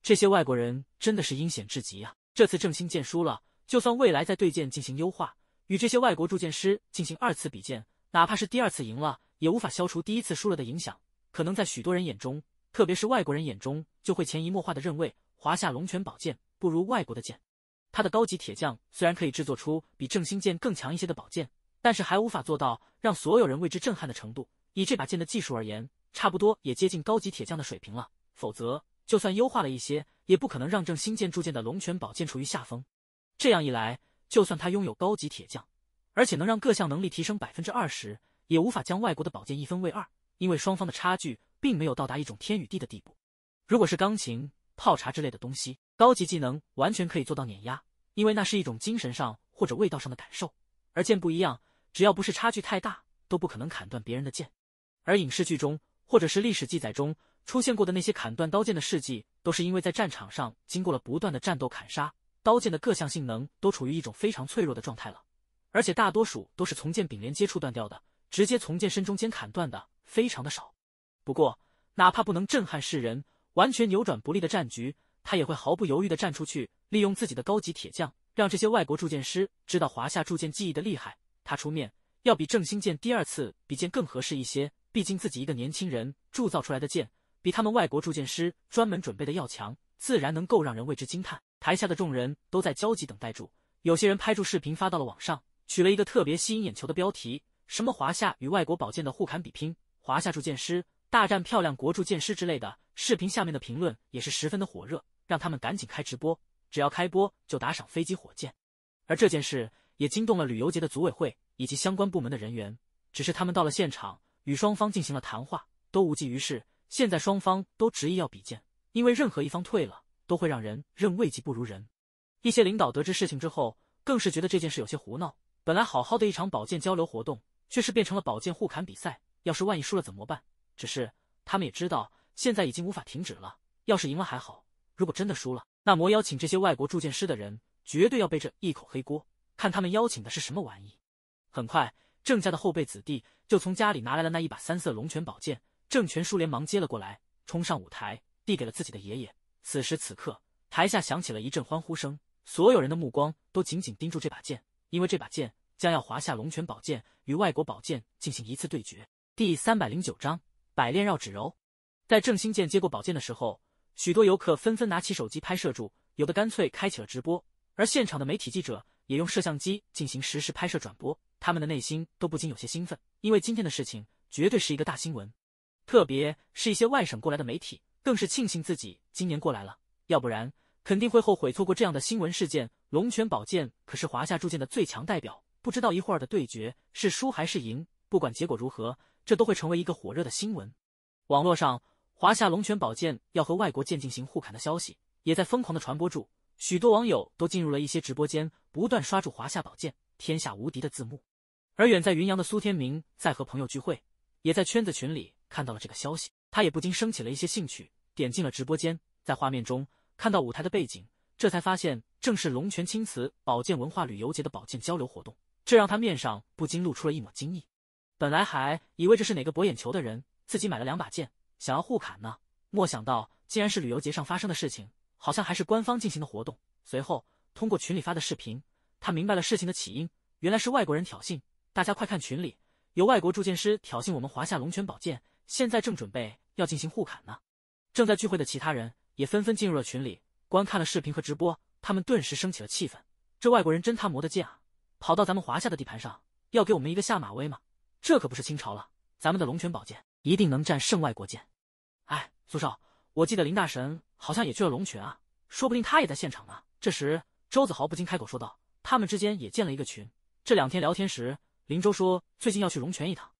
这些外国人真的是阴险至极啊！这次郑兴剑输了，就算未来再对剑进行优化，与这些外国铸剑师进行二次比剑，哪怕是第二次赢了，也无法消除第一次输了的影响。可能在许多人眼中，特别是外国人眼中，就会潜移默化的认为，华夏龙泉宝剑不如外国的剑。他的高级铁匠虽然可以制作出比正兴剑更强一些的宝剑，但是还无法做到让所有人为之震撼的程度。以这把剑的技术而言，差不多也接近高级铁匠的水平了。否则，就算优化了一些，也不可能让正兴剑铸剑的龙泉宝剑处于下风。这样一来，就算他拥有高级铁匠，而且能让各项能力提升百分之二十，也无法将外国的宝剑一分为二，因为双方的差距并没有到达一种天与地的地步。如果是钢琴、泡茶之类的东西。高级技能完全可以做到碾压，因为那是一种精神上或者味道上的感受，而剑不一样，只要不是差距太大，都不可能砍断别人的剑。而影视剧中或者是历史记载中出现过的那些砍断刀剑的事迹，都是因为在战场上经过了不断的战斗砍杀，刀剑的各项性能都处于一种非常脆弱的状态了，而且大多数都是从剑柄连接处断掉的，直接从剑身中间砍断的非常的少。不过，哪怕不能震撼世人，完全扭转不利的战局。他也会毫不犹豫地站出去，利用自己的高级铁匠，让这些外国铸剑师知道华夏铸剑技艺的厉害。他出面要比正兴剑第二次比剑更合适一些，毕竟自己一个年轻人铸造出来的剑，比他们外国铸剑师专门准备的要强，自然能够让人为之惊叹。台下的众人都在焦急等待住，有些人拍住视频发到了网上，取了一个特别吸引眼球的标题，什么“华夏与外国宝剑的互砍比拼，华夏铸剑师大战漂亮国铸剑师”之类的。视频下面的评论也是十分的火热。让他们赶紧开直播，只要开播就打赏飞机火箭。而这件事也惊动了旅游节的组委会以及相关部门的人员。只是他们到了现场，与双方进行了谈话，都无济于事。现在双方都执意要比剑，因为任何一方退了，都会让人认为及不如人。一些领导得知事情之后，更是觉得这件事有些胡闹。本来好好的一场宝剑交流活动，却是变成了宝剑互砍比赛。要是万一输了怎么办？只是他们也知道，现在已经无法停止了。要是赢了还好。如果真的输了，那魔邀请这些外国铸剑师的人绝对要背这一口黑锅。看他们邀请的是什么玩意！很快，郑家的后辈子弟就从家里拿来了那一把三色龙泉宝剑。郑权书连忙接了过来，冲上舞台，递给了自己的爷爷。此时此刻，台下响起了一阵欢呼声，所有人的目光都紧紧盯住这把剑，因为这把剑将要华夏龙泉宝剑与外国宝剑进行一次对决。第三百零九章：百炼绕指柔。在郑兴剑接过宝剑的时候。许多游客纷纷拿起手机拍摄住，有的干脆开启了直播，而现场的媒体记者也用摄像机进行实时拍摄转播。他们的内心都不禁有些兴奋，因为今天的事情绝对是一个大新闻。特别是一些外省过来的媒体，更是庆幸自己今年过来了，要不然肯定会后悔错过这样的新闻事件。龙泉宝剑可是华夏铸剑的最强代表，不知道一会儿的对决是输还是赢。不管结果如何，这都会成为一个火热的新闻。网络上。华夏龙泉宝剑要和外国剑进行互砍的消息也在疯狂的传播住，许多网友都进入了一些直播间，不断刷住“华夏宝剑天下无敌”的字幕。而远在云阳的苏天明在和朋友聚会，也在圈子群里看到了这个消息，他也不禁升起了一些兴趣，点进了直播间。在画面中看到舞台的背景，这才发现正是龙泉青瓷宝剑文化旅游节的宝剑交流活动，这让他面上不禁露出了一抹惊异。本来还以为这是哪个博眼球的人，自己买了两把剑。想要互砍呢，莫想到竟然是旅游节上发生的事情，好像还是官方进行的活动。随后通过群里发的视频，他明白了事情的起因，原来是外国人挑衅。大家快看群里，有外国铸剑师挑衅我们华夏龙泉宝剑，现在正准备要进行互砍呢。正在聚会的其他人也纷纷进入了群里，观看了视频和直播，他们顿时升起了气愤。这外国人真他磨的贱啊！跑到咱们华夏的地盘上，要给我们一个下马威吗？这可不是清朝了，咱们的龙泉宝剑。一定能战胜外国剑。哎，苏少，我记得林大神好像也去了龙泉啊，说不定他也在现场呢。这时，周子豪不禁开口说道：“他们之间也建了一个群，这两天聊天时，林州说最近要去龙泉一趟。”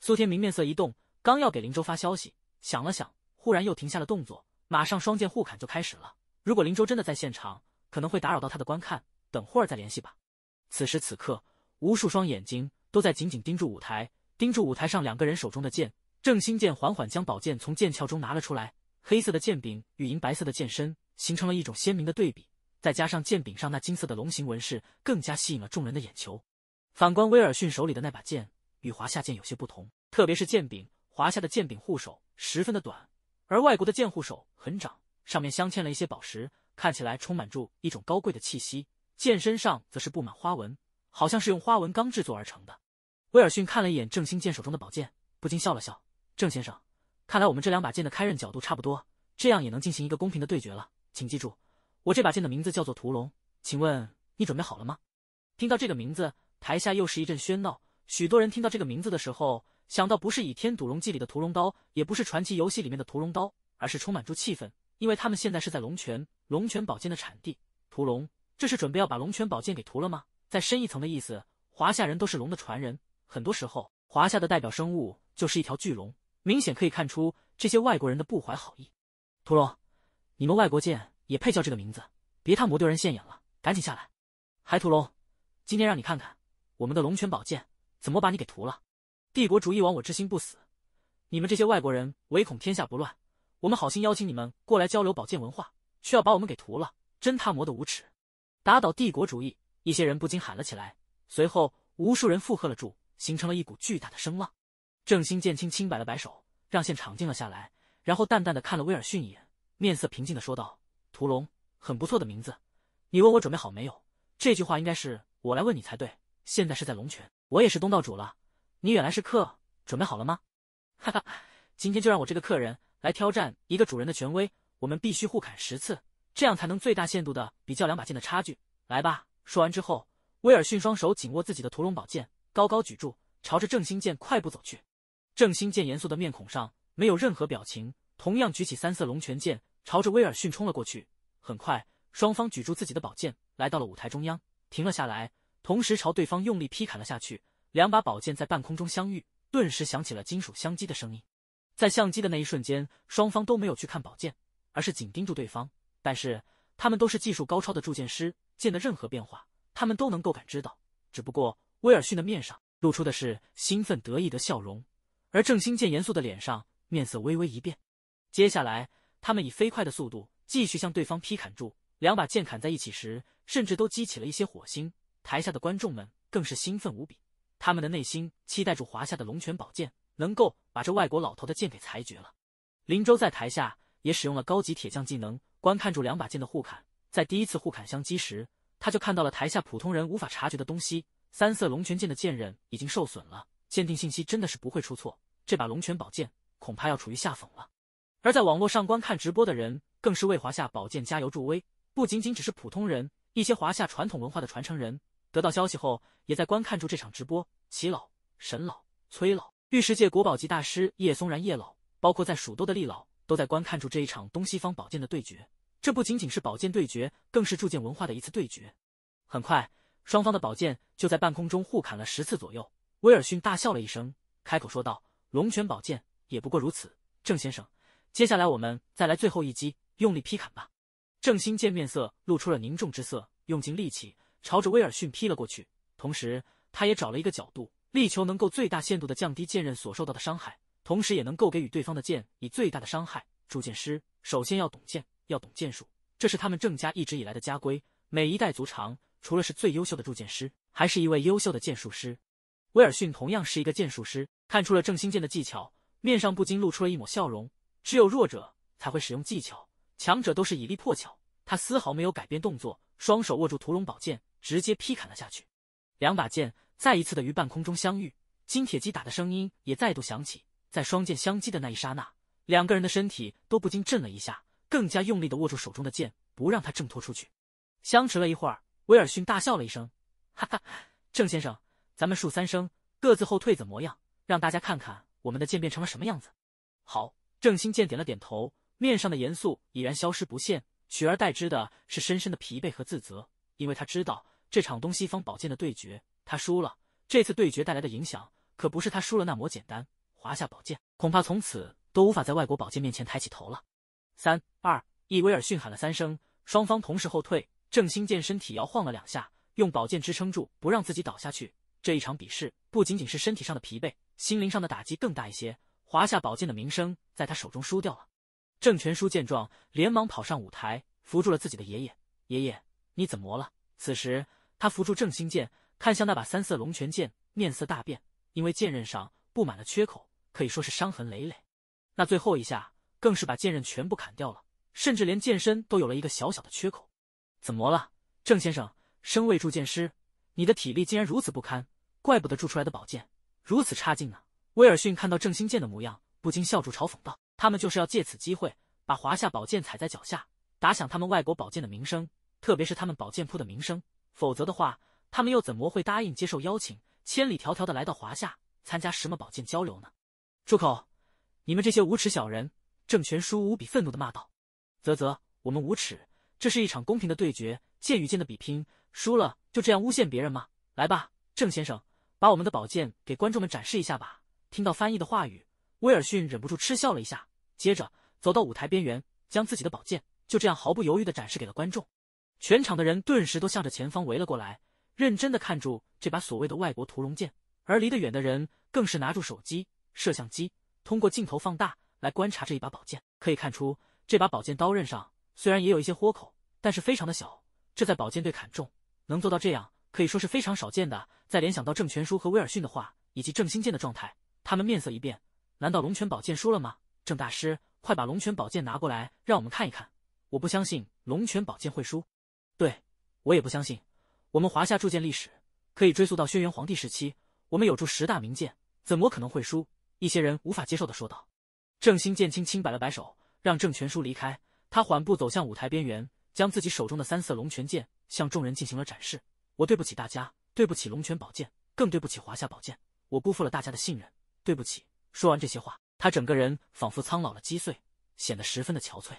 苏天明面色一动，刚要给林州发消息，想了想，忽然又停下了动作，马上双剑互砍就开始了。如果林州真的在现场，可能会打扰到他的观看，等会儿再联系吧。此时此刻，无数双眼睛都在紧紧盯住舞台，盯住舞台上两个人手中的剑。正兴剑缓缓将宝剑从剑鞘中拿了出来，黑色的剑柄与银白色的剑身形成了一种鲜明的对比，再加上剑柄上那金色的龙形纹饰，更加吸引了众人的眼球。反观威尔逊手里的那把剑，与华夏剑有些不同，特别是剑柄，华夏的剑柄护手十分的短，而外国的剑护手很长，上面镶嵌了一些宝石，看起来充满住一种高贵的气息。剑身上则是布满花纹，好像是用花纹钢制作而成的。威尔逊看了一眼正兴剑手中的宝剑，不禁笑了笑。郑先生，看来我们这两把剑的开刃角度差不多，这样也能进行一个公平的对决了。请记住，我这把剑的名字叫做屠龙。请问你准备好了吗？听到这个名字，台下又是一阵喧闹。许多人听到这个名字的时候，想到不是《倚天屠龙记》里的屠龙刀，也不是传奇游戏里面的屠龙刀，而是充满住气氛，因为他们现在是在龙泉，龙泉宝剑的产地。屠龙，这是准备要把龙泉宝剑给屠了吗？再深一层的意思，华夏人都是龙的传人，很多时候华夏的代表生物就是一条巨龙。明显可以看出这些外国人的不怀好意。屠龙，你们外国剑也配叫这个名字？别他妈丢人现眼了，赶紧下来！嗨，屠龙，今天让你看看我们的龙泉宝剑怎么把你给屠了！帝国主义亡我之心不死，你们这些外国人唯恐天下不乱。我们好心邀请你们过来交流宝剑文化，却要把我们给屠了，真他妈的无耻！打倒帝国主义！一些人不禁喊了起来，随后无数人附和了住，形成了一股巨大的声浪。郑兴剑轻轻摆了摆手，让现场静了下来，然后淡淡的看了威尔逊一眼，面色平静的说道：“屠龙很不错的名字，你问我准备好没有？这句话应该是我来问你才对。现在是在龙泉，我也是东道主了，你远来是客，准备好了吗？”哈哈，今天就让我这个客人来挑战一个主人的权威，我们必须互砍十次，这样才能最大限度的比较两把剑的差距。来吧！”说完之后，威尔逊双手紧握自己的屠龙宝剑，高高举住，朝着郑兴剑快步走去。郑兴见严肃的面孔上没有任何表情，同样举起三色龙泉剑，朝着威尔逊冲了过去。很快，双方举住自己的宝剑，来到了舞台中央，停了下来，同时朝对方用力劈砍了下去。两把宝剑在半空中相遇，顿时响起了金属相击的声音。在相击的那一瞬间，双方都没有去看宝剑，而是紧盯住对方。但是，他们都是技术高超的铸剑师，剑的任何变化，他们都能够感知到。只不过，威尔逊的面上露出的是兴奋得意的笑容。而郑兴见严肃的脸上面色微微一变，接下来他们以飞快的速度继续向对方劈砍住。两把剑砍在一起时，甚至都激起了一些火星。台下的观众们更是兴奋无比，他们的内心期待住华夏的龙泉宝剑能够把这外国老头的剑给裁决了。林州在台下也使用了高级铁匠技能，观看住两把剑的互砍。在第一次互砍相击时，他就看到了台下普通人无法察觉的东西：三色龙泉剑的剑刃已经受损了。鉴定信息真的是不会出错，这把龙泉宝剑恐怕要处于下风了。而在网络上观看直播的人更是为华夏宝剑加油助威，不仅仅只是普通人，一些华夏传统文化的传承人得到消息后，也在观看住这场直播。齐老、沈老、崔老、玉石界国宝级大师叶松然叶老，包括在蜀都的厉老，都在观看住这一场东西方宝剑的对决。这不仅仅是宝剑对决，更是铸剑文化的一次对决。很快，双方的宝剑就在半空中互砍了十次左右。威尔逊大笑了一声，开口说道：“龙泉宝剑也不过如此，郑先生，接下来我们再来最后一击，用力劈砍吧。”郑兴剑面色露出了凝重之色，用尽力气朝着威尔逊劈了过去，同时他也找了一个角度，力求能够最大限度的降低剑刃所受到的伤害，同时也能够给予对方的剑以最大的伤害。铸剑师首先要懂剑，要懂剑术，这是他们郑家一直以来的家规。每一代族长除了是最优秀的铸剑师，还是一位优秀的剑术师。威尔逊同样是一个剑术师，看出了郑兴剑的技巧，面上不禁露出了一抹笑容。只有弱者才会使用技巧，强者都是以力破巧。他丝毫没有改变动作，双手握住屠龙宝剑，直接劈砍了下去。两把剑再一次的于半空中相遇，金铁击打的声音也再度响起。在双剑相击的那一刹那，两个人的身体都不禁震了一下，更加用力的握住手中的剑，不让他挣脱出去。相持了一会儿，威尔逊大笑了一声：“哈哈，郑先生。”咱们数三声，各自后退，的模样，让大家看看我们的剑变成了什么样子。好，郑兴剑点了点头，面上的严肃已然消失不见，取而代之的是深深的疲惫和自责，因为他知道这场东西方宝剑的对决，他输了。这次对决带来的影响，可不是他输了那么简单。华夏宝剑恐怕从此都无法在外国宝剑面前抬起头了。三二，易威尔逊喊了三声，双方同时后退，郑兴剑身体摇晃了两下，用宝剑支撑住，不让自己倒下去。这一场比试不仅仅是身体上的疲惫，心灵上的打击更大一些。华夏宝剑的名声在他手中输掉了。郑全叔见状，连忙跑上舞台，扶住了自己的爷爷。爷爷，你怎么了？此时，他扶住郑兴剑，看向那把三色龙泉剑，面色大变，因为剑刃上布满了缺口，可以说是伤痕累累。那最后一下，更是把剑刃全部砍掉了，甚至连剑身都有了一个小小的缺口。怎么了，郑先生？身位铸剑师。你的体力竟然如此不堪，怪不得铸出来的宝剑如此差劲呢。威尔逊看到郑兴剑的模样，不禁笑住嘲讽道：“他们就是要借此机会，把华夏宝剑踩在脚下，打响他们外国宝剑的名声，特别是他们宝剑铺的名声。否则的话，他们又怎么会答应接受邀请，千里迢迢的来到华夏，参加什么宝剑交流呢？”住口！你们这些无耻小人！”郑全叔无比愤怒的骂道。“啧啧，我们无耻？这是一场公平的对决，剑与剑的比拼。”输了就这样诬陷别人吗？来吧，郑先生，把我们的宝剑给观众们展示一下吧。听到翻译的话语，威尔逊忍不住嗤笑了一下，接着走到舞台边缘，将自己的宝剑就这样毫不犹豫地展示给了观众。全场的人顿时都向着前方围了过来，认真地看住这把所谓的外国屠龙剑。而离得远的人更是拿住手机、摄像机，通过镜头放大来观察这一把宝剑。可以看出，这把宝剑刀刃上虽然也有一些豁口，但是非常的小，这在宝剑队砍中。能做到这样，可以说是非常少见的。再联想到郑全书和威尔逊的话，以及郑兴剑的状态，他们面色一变。难道龙泉宝剑输了吗？郑大师，快把龙泉宝剑拿过来，让我们看一看。我不相信龙泉宝剑会输。对我也不相信。我们华夏铸剑历史可以追溯到轩辕皇帝时期，我们有铸十大名剑，怎么可能会输？一些人无法接受的说道。郑兴剑轻轻摆了摆手，让郑全书离开。他缓步走向舞台边缘，将自己手中的三色龙泉剑。向众人进行了展示。我对不起大家，对不起龙泉宝剑，更对不起华夏宝剑。我辜负了大家的信任，对不起。说完这些话，他整个人仿佛苍老了几岁，显得十分的憔悴。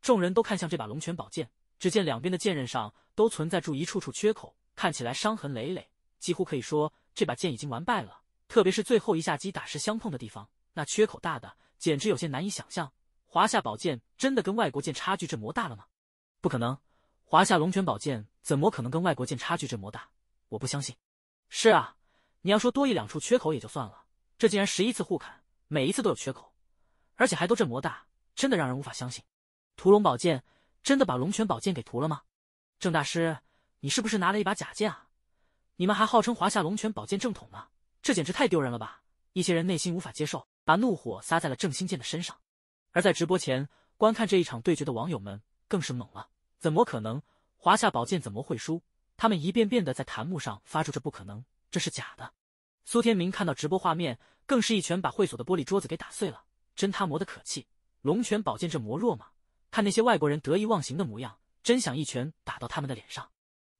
众人都看向这把龙泉宝剑，只见两边的剑刃上都存在住一处处缺口，看起来伤痕累累，几乎可以说这把剑已经完败了。特别是最后一下击打时相碰的地方，那缺口大的简直有些难以想象。华夏宝剑真的跟外国剑差距这么大了吗？不可能。华夏龙泉宝剑怎么可能跟外国剑差距这么大？我不相信。是啊，你要说多一两处缺口也就算了，这竟然十一次互砍，每一次都有缺口，而且还都这么大，真的让人无法相信。屠龙宝剑真的把龙泉宝剑给屠了吗？郑大师，你是不是拿了一把假剑啊？你们还号称华夏龙泉宝剑正统呢，这简直太丢人了吧！一些人内心无法接受，把怒火撒在了郑兴剑的身上。而在直播前观看这一场对决的网友们更是懵了。怎么可能？华夏宝剑怎么会输？他们一遍遍的在弹幕上发出这不可能，这是假的。苏天明看到直播画面，更是一拳把会所的玻璃桌子给打碎了，真他磨的可气！龙泉宝剑这魔弱吗？看那些外国人得意忘形的模样，真想一拳打到他们的脸上。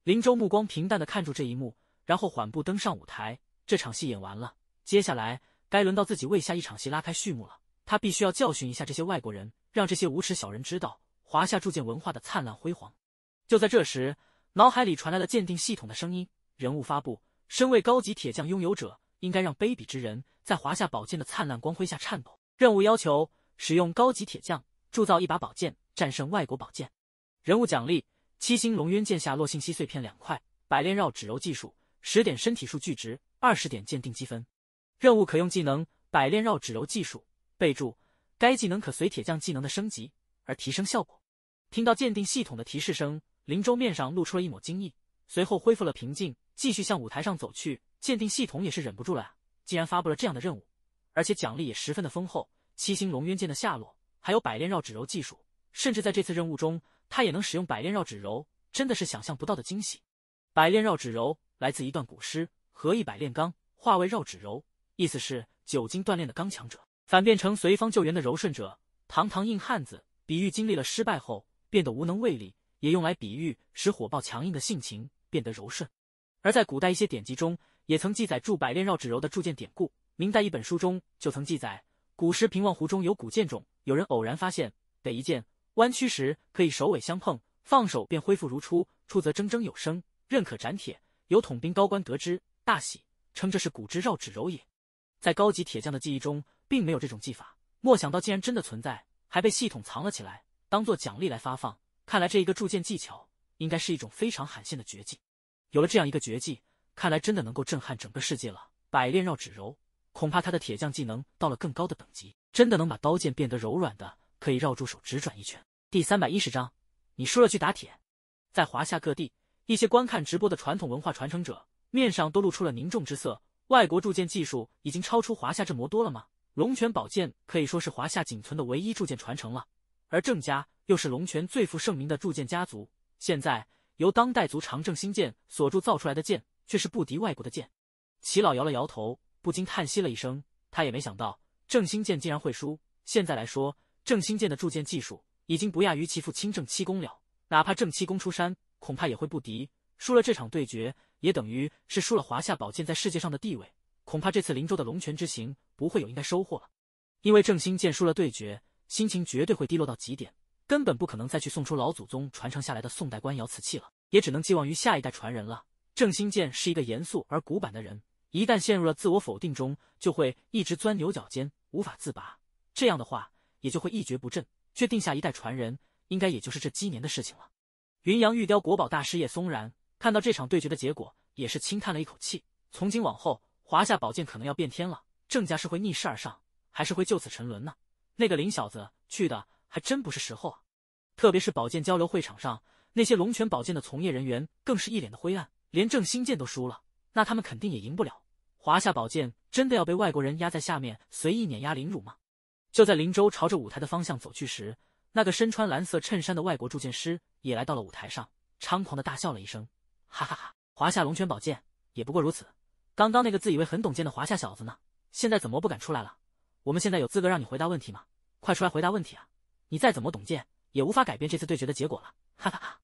林州目光平淡的看住这一幕，然后缓步登上舞台。这场戏演完了，接下来该轮到自己为下一场戏拉开序幕了。他必须要教训一下这些外国人，让这些无耻小人知道。华夏铸剑文化的灿烂辉煌。就在这时，脑海里传来了鉴定系统的声音：“人物发布，身为高级铁匠拥有者，应该让卑鄙之人在华夏宝剑的灿烂光辉下颤抖。”任务要求：使用高级铁匠铸造一把宝剑，战胜外国宝剑。人物奖励：七星龙渊剑下落信息碎片两块，百炼绕指柔技术十点，身体数巨值二十点，鉴定积分。任务可用技能：百炼绕指柔技术。备注：该技能可随铁匠技能的升级而提升效果。听到鉴定系统的提示声，林舟面上露出了一抹惊异，随后恢复了平静，继续向舞台上走去。鉴定系统也是忍不住了，竟然发布了这样的任务，而且奖励也十分的丰厚。七星龙渊剑的下落，还有百炼绕指柔技术，甚至在这次任务中，他也能使用百炼绕指柔，真的是想象不到的惊喜。百炼绕指柔来自一段古诗：“何以百炼钢，化为绕指柔”，意思是久经锻炼的刚强者，反变成随方救援的柔顺者。堂堂硬汉子，比喻经历了失败后。变得无能为力，也用来比喻使火爆强硬的性情变得柔顺。而在古代一些典籍中，也曾记载铸百炼绕指柔的铸剑典故。明代一本书中就曾记载，古时平望湖中有古剑种，有人偶然发现得一剑弯曲时可以首尾相碰，放手便恢复如初，出则铮铮有声，刃可斩铁。有统兵高官得知，大喜，称这是古之绕指柔也。在高级铁匠的记忆中，并没有这种技法，莫想到竟然真的存在，还被系统藏了起来。当做奖励来发放，看来这一个铸剑技巧应该是一种非常罕见的绝技。有了这样一个绝技，看来真的能够震撼整个世界了。百炼绕指柔，恐怕他的铁匠技能到了更高的等级，真的能把刀剑变得柔软的，可以绕住手指转一圈。第三百一十章，你输了去打铁。在华夏各地，一些观看直播的传统文化传承者面上都露出了凝重之色。外国铸剑技术已经超出华夏这魔多了吗？龙泉宝剑可以说是华夏仅存的唯一铸剑传承了。而郑家又是龙泉最负盛名的铸剑家族，现在由当代族长郑新剑所铸造出来的剑，却是不敌外国的剑。齐老摇了摇头，不禁叹息了一声。他也没想到郑新剑竟然会输。现在来说，郑新剑的铸剑技术已经不亚于其父清正七公了，哪怕郑七公出山，恐怕也会不敌。输了这场对决，也等于是输了华夏宝剑在世界上的地位。恐怕这次灵州的龙泉之行，不会有应该收获了，因为郑新剑输了对决。心情绝对会低落到极点，根本不可能再去送出老祖宗传承下来的宋代官窑瓷器了，也只能寄望于下一代传人了。郑兴建是一个严肃而古板的人，一旦陷入了自我否定中，就会一直钻牛角尖，无法自拔。这样的话，也就会一蹶不振，确定下一代传人，应该也就是这鸡年的事情了。云阳玉雕国宝大师叶松然看到这场对决的结果，也是轻叹了一口气。从今往后，华夏宝剑可能要变天了。郑家是会逆势而上，还是会就此沉沦呢？那个林小子去的还真不是时候啊！特别是宝剑交流会场上，那些龙泉宝剑的从业人员更是一脸的灰暗，连正兴剑都输了，那他们肯定也赢不了。华夏宝剑真的要被外国人压在下面随意碾压凌辱吗？就在林州朝着舞台的方向走去时，那个身穿蓝色衬衫的外国铸剑师也来到了舞台上，猖狂的大笑了一声：“哈哈哈！华夏龙泉宝剑也不过如此。刚刚那个自以为很懂剑的华夏小子呢？现在怎么不敢出来了？”我们现在有资格让你回答问题吗？快出来回答问题啊！你再怎么懂剑，也无法改变这次对决的结果了。哈哈哈！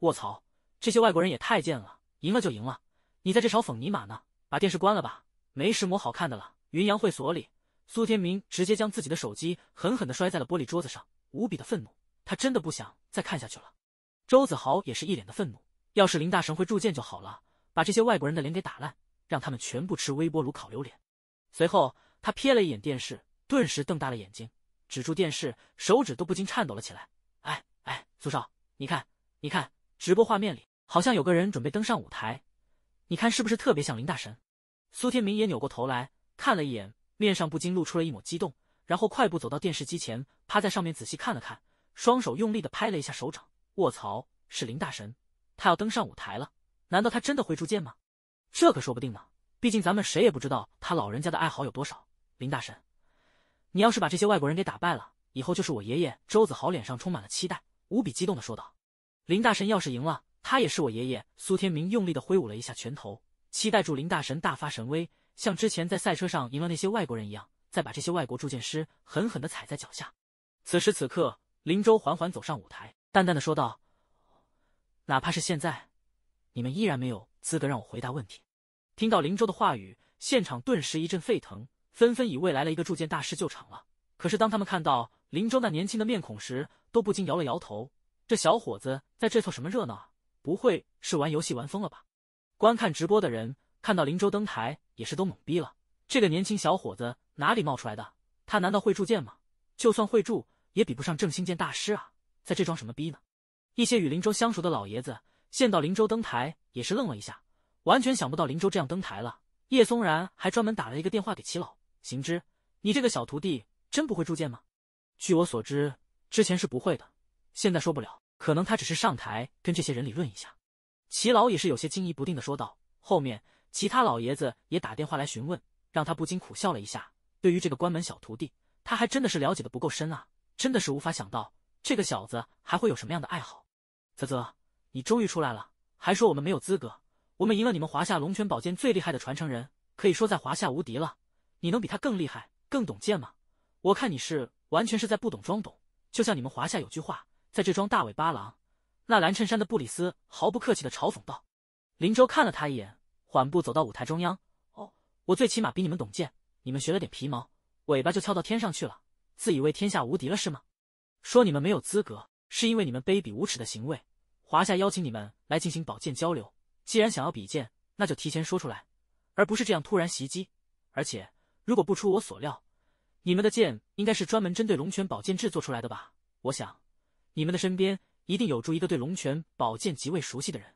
卧槽，这些外国人也太贱了，赢了就赢了，你在这嘲讽尼玛呢？把电视关了吧，没什么好看的了。云阳会所里，苏天明直接将自己的手机狠狠地摔在了玻璃桌子上，无比的愤怒。他真的不想再看下去了。周子豪也是一脸的愤怒，要是林大神会铸剑就好了，把这些外国人的脸给打烂，让他们全部吃微波炉烤榴莲。随后。他瞥了一眼电视，顿时瞪大了眼睛，止住电视，手指都不禁颤抖了起来。哎哎，苏少，你看，你看，直播画面里好像有个人准备登上舞台，你看是不是特别像林大神？苏天明也扭过头来看了一眼，面上不禁露出了一抹激动，然后快步走到电视机前，趴在上面仔细看了看，双手用力的拍了一下手掌。卧槽，是林大神，他要登上舞台了？难道他真的会铸剑吗？这可说不定呢，毕竟咱们谁也不知道他老人家的爱好有多少。林大神，你要是把这些外国人给打败了，以后就是我爷爷。周子豪脸上充满了期待，无比激动的说道：“林大神要是赢了，他也是我爷爷。”苏天明用力的挥舞了一下拳头，期待住林大神大发神威，像之前在赛车上赢了那些外国人一样，再把这些外国铸剑师狠狠的踩在脚下。此时此刻，林州缓缓走上舞台，淡淡的说道：“哪怕是现在，你们依然没有资格让我回答问题。”听到林州的话语，现场顿时一阵沸腾。纷纷以为来了一个铸剑大师救场了，可是当他们看到林州那年轻的面孔时，都不禁摇了摇头。这小伙子在这凑什么热闹啊？不会是玩游戏玩疯了吧？观看直播的人看到林州登台，也是都懵逼了。这个年轻小伙子哪里冒出来的？他难道会铸剑吗？就算会铸，也比不上正兴剑大师啊！在这装什么逼呢？一些与林州相熟的老爷子见到林州登台，也是愣了一下，完全想不到林州这样登台了。叶松然还专门打了一个电话给齐老。行之，你这个小徒弟真不会铸剑吗？据我所知，之前是不会的，现在说不了，可能他只是上台跟这些人理论一下。齐老也是有些惊疑不定的说道。后面其他老爷子也打电话来询问，让他不禁苦笑了一下。对于这个关门小徒弟，他还真的是了解的不够深啊，真的是无法想到这个小子还会有什么样的爱好。啧啧，你终于出来了，还说我们没有资格，我们赢了你们华夏龙泉宝剑最厉害的传承人，可以说在华夏无敌了。你能比他更厉害、更懂剑吗？我看你是完全是在不懂装懂。就像你们华夏有句话，在这装大尾巴狼。那蓝衬衫的布里斯毫不客气地嘲讽道。林州看了他一眼，缓步走到舞台中央。哦，我最起码比你们懂剑，你们学了点皮毛，尾巴就翘到天上去了，自以为天下无敌了是吗？说你们没有资格，是因为你们卑鄙无耻的行为。华夏邀请你们来进行宝剑交流，既然想要比剑，那就提前说出来，而不是这样突然袭击。而且。如果不出我所料，你们的剑应该是专门针对龙泉宝剑制作出来的吧？我想，你们的身边一定有助一个对龙泉宝剑极为熟悉的人。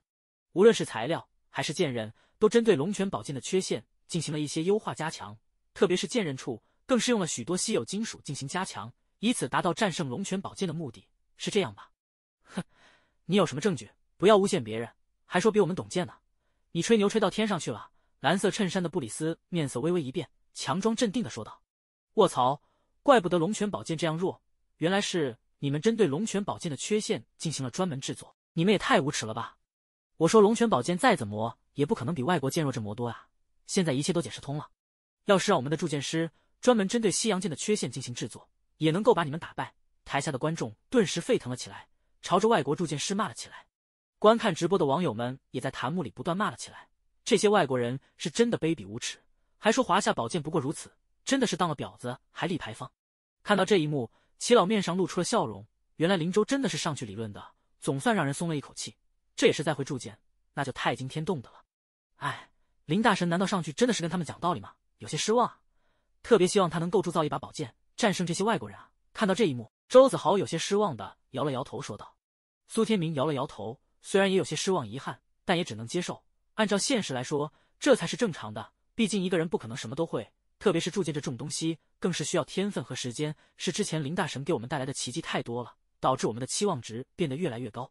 无论是材料还是剑刃，都针对龙泉宝剑的缺陷进行了一些优化加强，特别是剑刃处，更是用了许多稀有金属进行加强，以此达到战胜龙泉宝剑的目的是这样吧？哼，你有什么证据？不要诬陷别人，还说比我们懂剑呢？你吹牛吹到天上去了！蓝色衬衫的布里斯面色微微一变。强装镇定的说道：“卧槽，怪不得龙泉宝剑这样弱，原来是你们针对龙泉宝剑的缺陷进行了专门制作，你们也太无耻了吧！我说龙泉宝剑再怎么也不可能比外国剑弱这么多啊！现在一切都解释通了，要是让我们的铸剑师专门针对西洋剑的缺陷进行制作，也能够把你们打败。”台下的观众顿时沸腾了起来，朝着外国铸剑师骂了起来。观看直播的网友们也在弹幕里不断骂了起来，这些外国人是真的卑鄙无耻。还说华夏宝剑不过如此，真的是当了婊子还立牌坊。看到这一幕，齐老面上露出了笑容。原来林州真的是上去理论的，总算让人松了一口气。这也是再会铸剑，那就太惊天动地了。哎，林大神难道上去真的是跟他们讲道理吗？有些失望特别希望他能够铸造一把宝剑，战胜这些外国人啊。看到这一幕，周子豪有些失望的摇了摇头，说道：“苏天明摇了摇头，虽然也有些失望遗憾，但也只能接受。按照现实来说，这才是正常的。”毕竟一个人不可能什么都会，特别是铸剑这种东西，更是需要天分和时间。是之前林大神给我们带来的奇迹太多了，导致我们的期望值变得越来越高。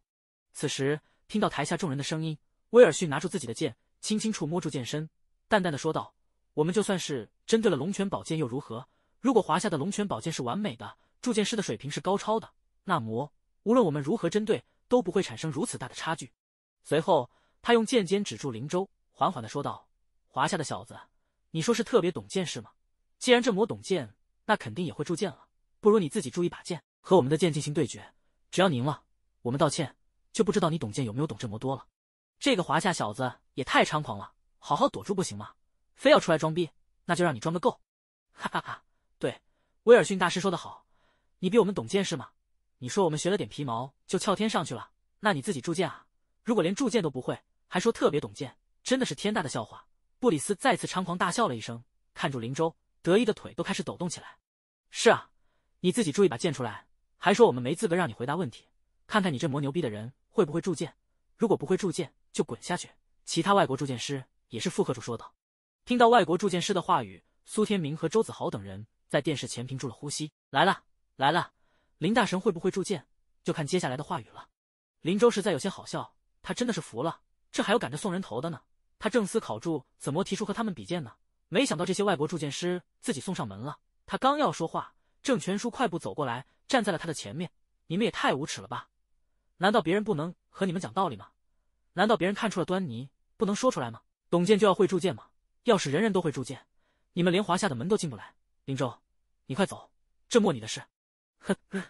此时听到台下众人的声音，威尔逊拿出自己的剑，轻轻触摸住剑身，淡淡的说道：“我们就算是针对了龙泉宝剑又如何？如果华夏的龙泉宝剑是完美的，铸剑师的水平是高超的，那么无论我们如何针对，都不会产生如此大的差距。”随后他用剑尖指住林州，缓缓的说道。华夏的小子，你说是特别懂剑是吗？既然这魔懂剑，那肯定也会铸剑了。不如你自己铸一把剑，和我们的剑进行对决，只要赢了，我们道歉。就不知道你懂剑有没有懂这魔多了。这个华夏小子也太猖狂了，好好躲住不行吗？非要出来装逼，那就让你装个够！哈哈哈！对，威尔逊大师说的好，你比我们懂剑是吗？你说我们学了点皮毛就翘天上去了，那你自己铸剑啊？如果连铸剑都不会，还说特别懂剑，真的是天大的笑话。布里斯再次猖狂大笑了一声，看住林州，得意的腿都开始抖动起来。是啊，你自己铸一把剑出来，还说我们没资格让你回答问题，看看你这魔牛逼的人会不会铸剑。如果不会铸剑，就滚下去。其他外国铸剑师也是附和着说道。听到外国铸剑师的话语，苏天明和周子豪等人在电视前屏住了呼吸。来了，来了，林大神会不会铸剑，就看接下来的话语了。林州实在有些好笑，他真的是服了，这还有赶着送人头的呢。他正思考住怎么提出和他们比剑呢，没想到这些外国铸剑师自己送上门了。他刚要说话，郑全书快步走过来，站在了他的前面。你们也太无耻了吧！难道别人不能和你们讲道理吗？难道别人看出了端倪不能说出来吗？董健就要会铸剑吗？要是人人都会铸剑，你们连华夏的门都进不来。林州，你快走，这莫你的事。哼，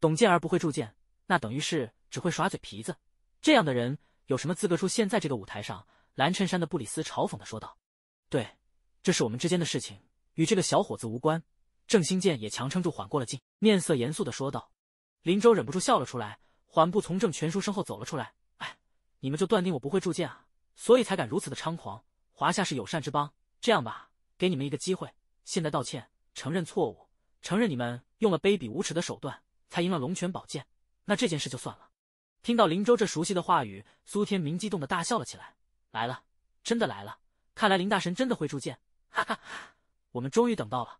董健儿不会铸剑，那等于是只会耍嘴皮子。这样的人有什么资格出现在这个舞台上？蓝衬衫的布里斯嘲讽地说道：“对，这是我们之间的事情，与这个小伙子无关。”郑兴建也强撑住，缓过了劲，面色严肃地说道。林州忍不住笑了出来，缓步从郑全书身后走了出来。“哎，你们就断定我不会铸剑啊，所以才敢如此的猖狂？华夏是友善之邦，这样吧，给你们一个机会，现在道歉，承认错误，承认你们用了卑鄙无耻的手段才赢了龙泉宝剑，那这件事就算了。”听到林州这熟悉的话语，苏天明激动地大笑了起来。来了，真的来了！看来林大神真的会铸剑，哈哈哈！我们终于等到了。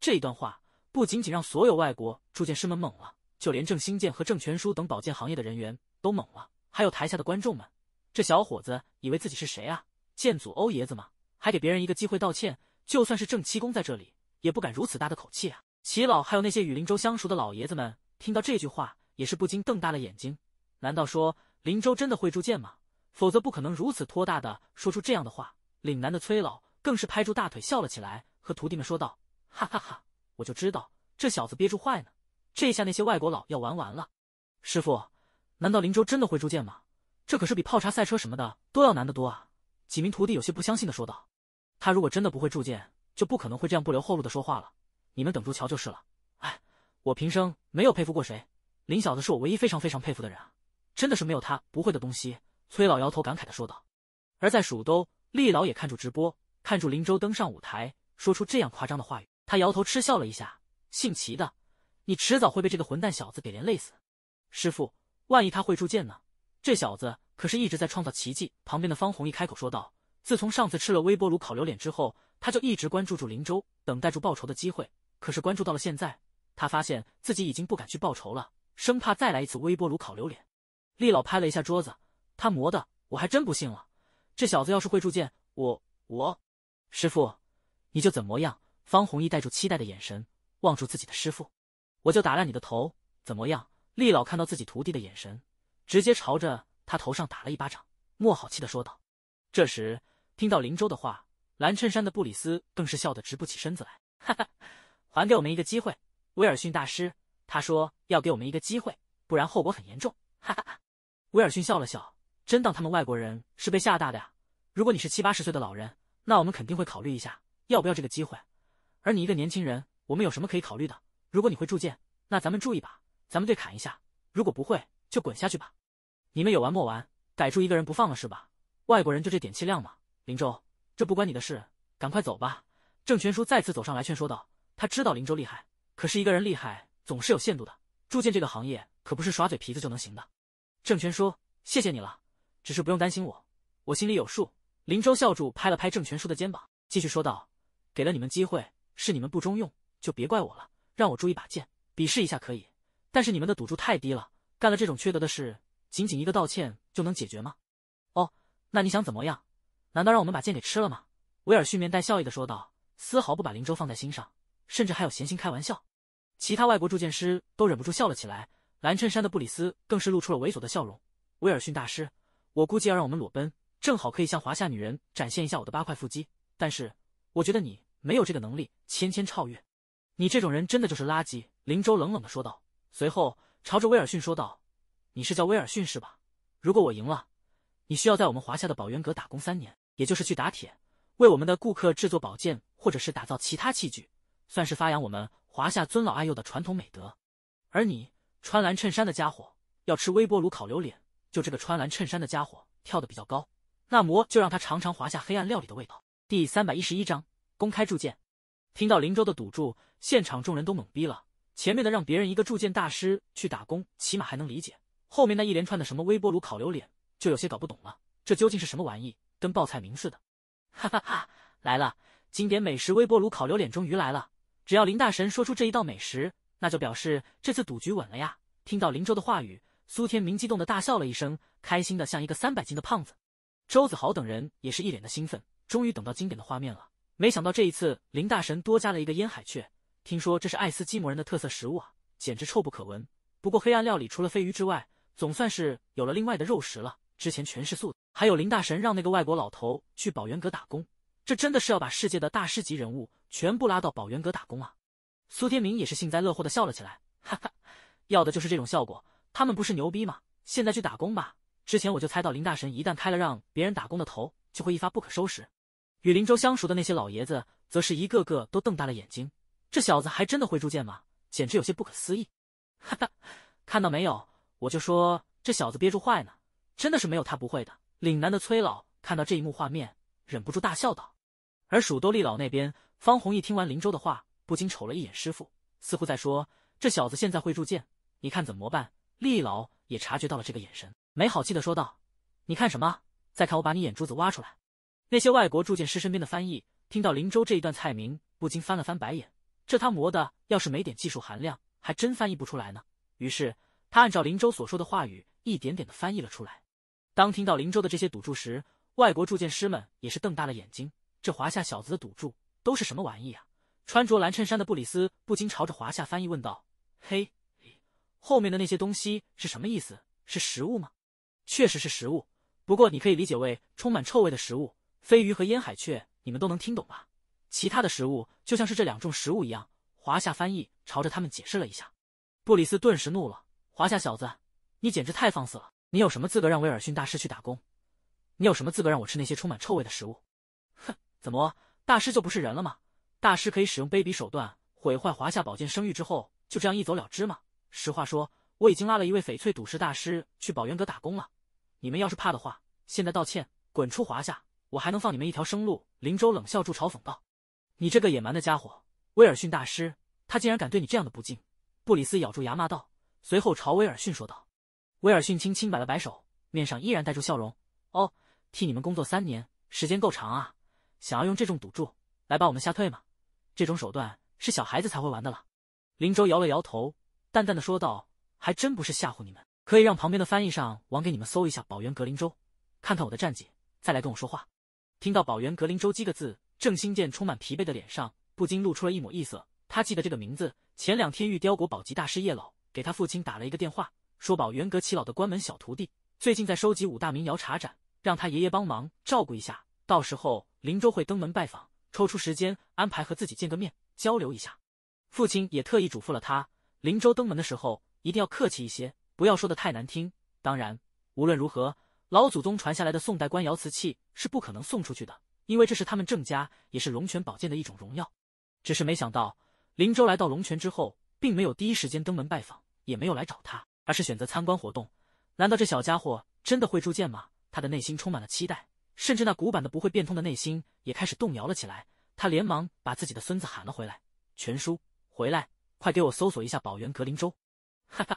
这一段话不仅仅让所有外国铸剑师们懵了，就连郑兴建和郑全书等保健行业的人员都懵了，还有台下的观众们。这小伙子以为自己是谁啊？剑祖欧爷子吗？还给别人一个机会道歉？就算是郑七公在这里，也不敢如此大的口气啊！齐老还有那些与林州相熟的老爷子们，听到这句话也是不禁瞪大了眼睛。难道说林州真的会铸剑吗？否则不可能如此托大的说出这样的话。岭南的崔老更是拍住大腿笑了起来，和徒弟们说道：“哈哈哈，我就知道这小子憋住坏呢，这下那些外国佬要玩完了。”师傅，难道林州真的会铸剑吗？这可是比泡茶、赛车什么的都要难得多啊！几名徒弟有些不相信的说道：“他如果真的不会铸剑，就不可能会这样不留后路的说话了。你们等住瞧就是了。哎，我平生没有佩服过谁，林小子是我唯一非常非常佩服的人啊，真的是没有他不会的东西。”崔老摇头，感慨的说道。而在蜀都，厉老也看住直播，看住林州登上舞台，说出这样夸张的话语。他摇头嗤笑了一下：“姓齐的，你迟早会被这个混蛋小子给连累死。”师傅，万一他会铸剑呢？这小子可是一直在创造奇迹。旁边的方红一开口说道：“自从上次吃了微波炉烤榴莲之后，他就一直关注住林州，等待住报仇的机会。可是关注到了现在，他发现自己已经不敢去报仇了，生怕再来一次微波炉烤榴莲。”厉老拍了一下桌子。他磨的，我还真不信了。这小子要是会铸剑，我我，师傅，你就怎么样？方弘毅带住期待的眼神望住自己的师傅，我就打烂你的头，怎么样？厉老看到自己徒弟的眼神，直接朝着他头上打了一巴掌，莫好气的说道。这时听到林州的话，蓝衬衫的布里斯更是笑得直不起身子来，哈哈，还给我们一个机会，威尔逊大师，他说要给我们一个机会，不然后果很严重，哈哈哈。威尔逊笑了笑。真当他们外国人是被吓大的呀？如果你是七八十岁的老人，那我们肯定会考虑一下要不要这个机会。而你一个年轻人，我们有什么可以考虑的？如果你会铸剑，那咱们铸一把，咱们对砍一下；如果不会，就滚下去吧。你们有完没完？逮住一个人不放了是吧？外国人就这点气量吗？林州，这不关你的事，赶快走吧。郑全书再次走上来劝说道：“他知道林州厉害，可是一个人厉害总是有限度的。铸剑这个行业可不是耍嘴皮子就能行的。”郑全书，谢谢你了。只是不用担心我，我心里有数。林州笑住拍了拍郑全书的肩膀，继续说道：“给了你们机会，是你们不中用，就别怪我了。让我铸一把剑，比试一下可以，但是你们的赌注太低了。干了这种缺德的事，仅仅一个道歉就能解决吗？哦，那你想怎么样？难道让我们把剑给吃了吗？”威尔逊面带笑意的说道，丝毫不把林州放在心上，甚至还有闲心开玩笑。其他外国铸剑师都忍不住笑了起来，蓝衬衫的布里斯更是露出了猥琐的笑容。威尔逊大师。我估计要让我们裸奔，正好可以向华夏女人展现一下我的八块腹肌。但是我觉得你没有这个能力，芊芊超越，你这种人真的就是垃圾。”林州冷冷的说道，随后朝着威尔逊说道：“你是叫威尔逊是吧？如果我赢了，你需要在我们华夏的宝源阁打工三年，也就是去打铁，为我们的顾客制作宝剑或者是打造其他器具，算是发扬我们华夏尊老爱幼的传统美德。而你穿蓝衬衫的家伙，要吃微波炉烤榴莲。”就这个穿蓝衬衫的家伙跳得比较高，那魔就让他尝尝华夏黑暗料理的味道。第三百一十一章公开铸剑。听到林州的赌注，现场众人都懵逼了。前面的让别人一个铸剑大师去打工，起码还能理解；后面那一连串的什么微波炉烤榴莲，就有些搞不懂了。这究竟是什么玩意？跟报菜名似的。哈哈哈，来了，经典美食微波炉烤榴莲终于来了。只要林大神说出这一道美食，那就表示这次赌局稳了呀。听到林州的话语。苏天明激动的大笑了一声，开心的像一个三百斤的胖子。周子豪等人也是一脸的兴奋，终于等到经典的画面了。没想到这一次林大神多加了一个烟海雀，听说这是爱斯基摩人的特色食物啊，简直臭不可闻。不过黑暗料理除了飞鱼之外，总算是有了另外的肉食了，之前全是素。还有林大神让那个外国老头去宝源阁打工，这真的是要把世界的大师级人物全部拉到宝源阁打工啊！苏天明也是幸灾乐祸的笑了起来，哈哈，要的就是这种效果。他们不是牛逼吗？现在去打工吧。之前我就猜到林大神一旦开了让别人打工的头，就会一发不可收拾。与林州相熟的那些老爷子，则是一个个都瞪大了眼睛。这小子还真的会铸剑吗？简直有些不可思议！哈哈，看到没有？我就说这小子憋住坏呢，真的是没有他不会的。岭南的崔老看到这一幕画面，忍不住大笑道。而蜀都厉老那边，方弘毅听完林州的话，不禁瞅了一眼师傅，似乎在说：“这小子现在会铸剑，你看怎么办？”厉老也察觉到了这个眼神，没好气的说道：“你看什么？再看我把你眼珠子挖出来！”那些外国铸剑师身边的翻译听到林州这一段菜名，不禁翻了翻白眼。这他磨的，要是没点技术含量，还真翻译不出来呢。于是他按照林州所说的话语，一点点地翻译了出来。当听到林州的这些赌注时，外国铸剑师们也是瞪大了眼睛。这华夏小子的赌注都是什么玩意啊？穿着蓝衬衫的布里斯不禁朝着华夏翻译问道：“嘿。”后面的那些东西是什么意思？是食物吗？确实是食物，不过你可以理解为充满臭味的食物。飞鱼和烟海雀，你们都能听懂吧？其他的食物就像是这两种食物一样。华夏翻译朝着他们解释了一下。布里斯顿时怒了：“华夏小子，你简直太放肆了！你有什么资格让威尔逊大师去打工？你有什么资格让我吃那些充满臭味的食物？”哼，怎么，大师就不是人了吗？大师可以使用卑鄙手段毁坏华夏宝剑声誉之后，就这样一走了之吗？实话说，我已经拉了一位翡翠赌石大师去宝源阁打工了。你们要是怕的话，现在道歉，滚出华夏，我还能放你们一条生路。林州冷笑住嘲讽道：“你这个野蛮的家伙，威尔逊大师，他竟然敢对你这样的不敬！”布里斯咬住牙骂道，随后朝威尔逊说道。威尔逊轻轻摆了摆手，面上依然带着笑容：“哦，替你们工作三年，时间够长啊。想要用这种赌注来把我们吓退吗？这种手段是小孩子才会玩的了。”林州摇了摇头。淡淡的说道：“还真不是吓唬你们，可以让旁边的翻译上王给你们搜一下‘宝源格林州’，看看我的战绩，再来跟我说话。”听到“宝源格林州”几个字，郑兴建充满疲惫的脸上不禁露出了一抹异色。他记得这个名字，前两天玉雕国宝级大师叶老给他父亲打了一个电话，说宝源阁七老的关门小徒弟最近在收集五大名窑茶盏，让他爷爷帮忙照顾一下。到时候林州会登门拜访，抽出时间安排和自己见个面，交流一下。父亲也特意嘱咐了他。林州登门的时候，一定要客气一些，不要说的太难听。当然，无论如何，老祖宗传下来的宋代官窑瓷器是不可能送出去的，因为这是他们郑家，也是龙泉宝剑的一种荣耀。只是没想到，林州来到龙泉之后，并没有第一时间登门拜访，也没有来找他，而是选择参观活动。难道这小家伙真的会铸剑吗？他的内心充满了期待，甚至那古板的、不会变通的内心也开始动摇了起来。他连忙把自己的孙子喊了回来：“全叔，回来！”快给我搜索一下宝源格林州。哈哈，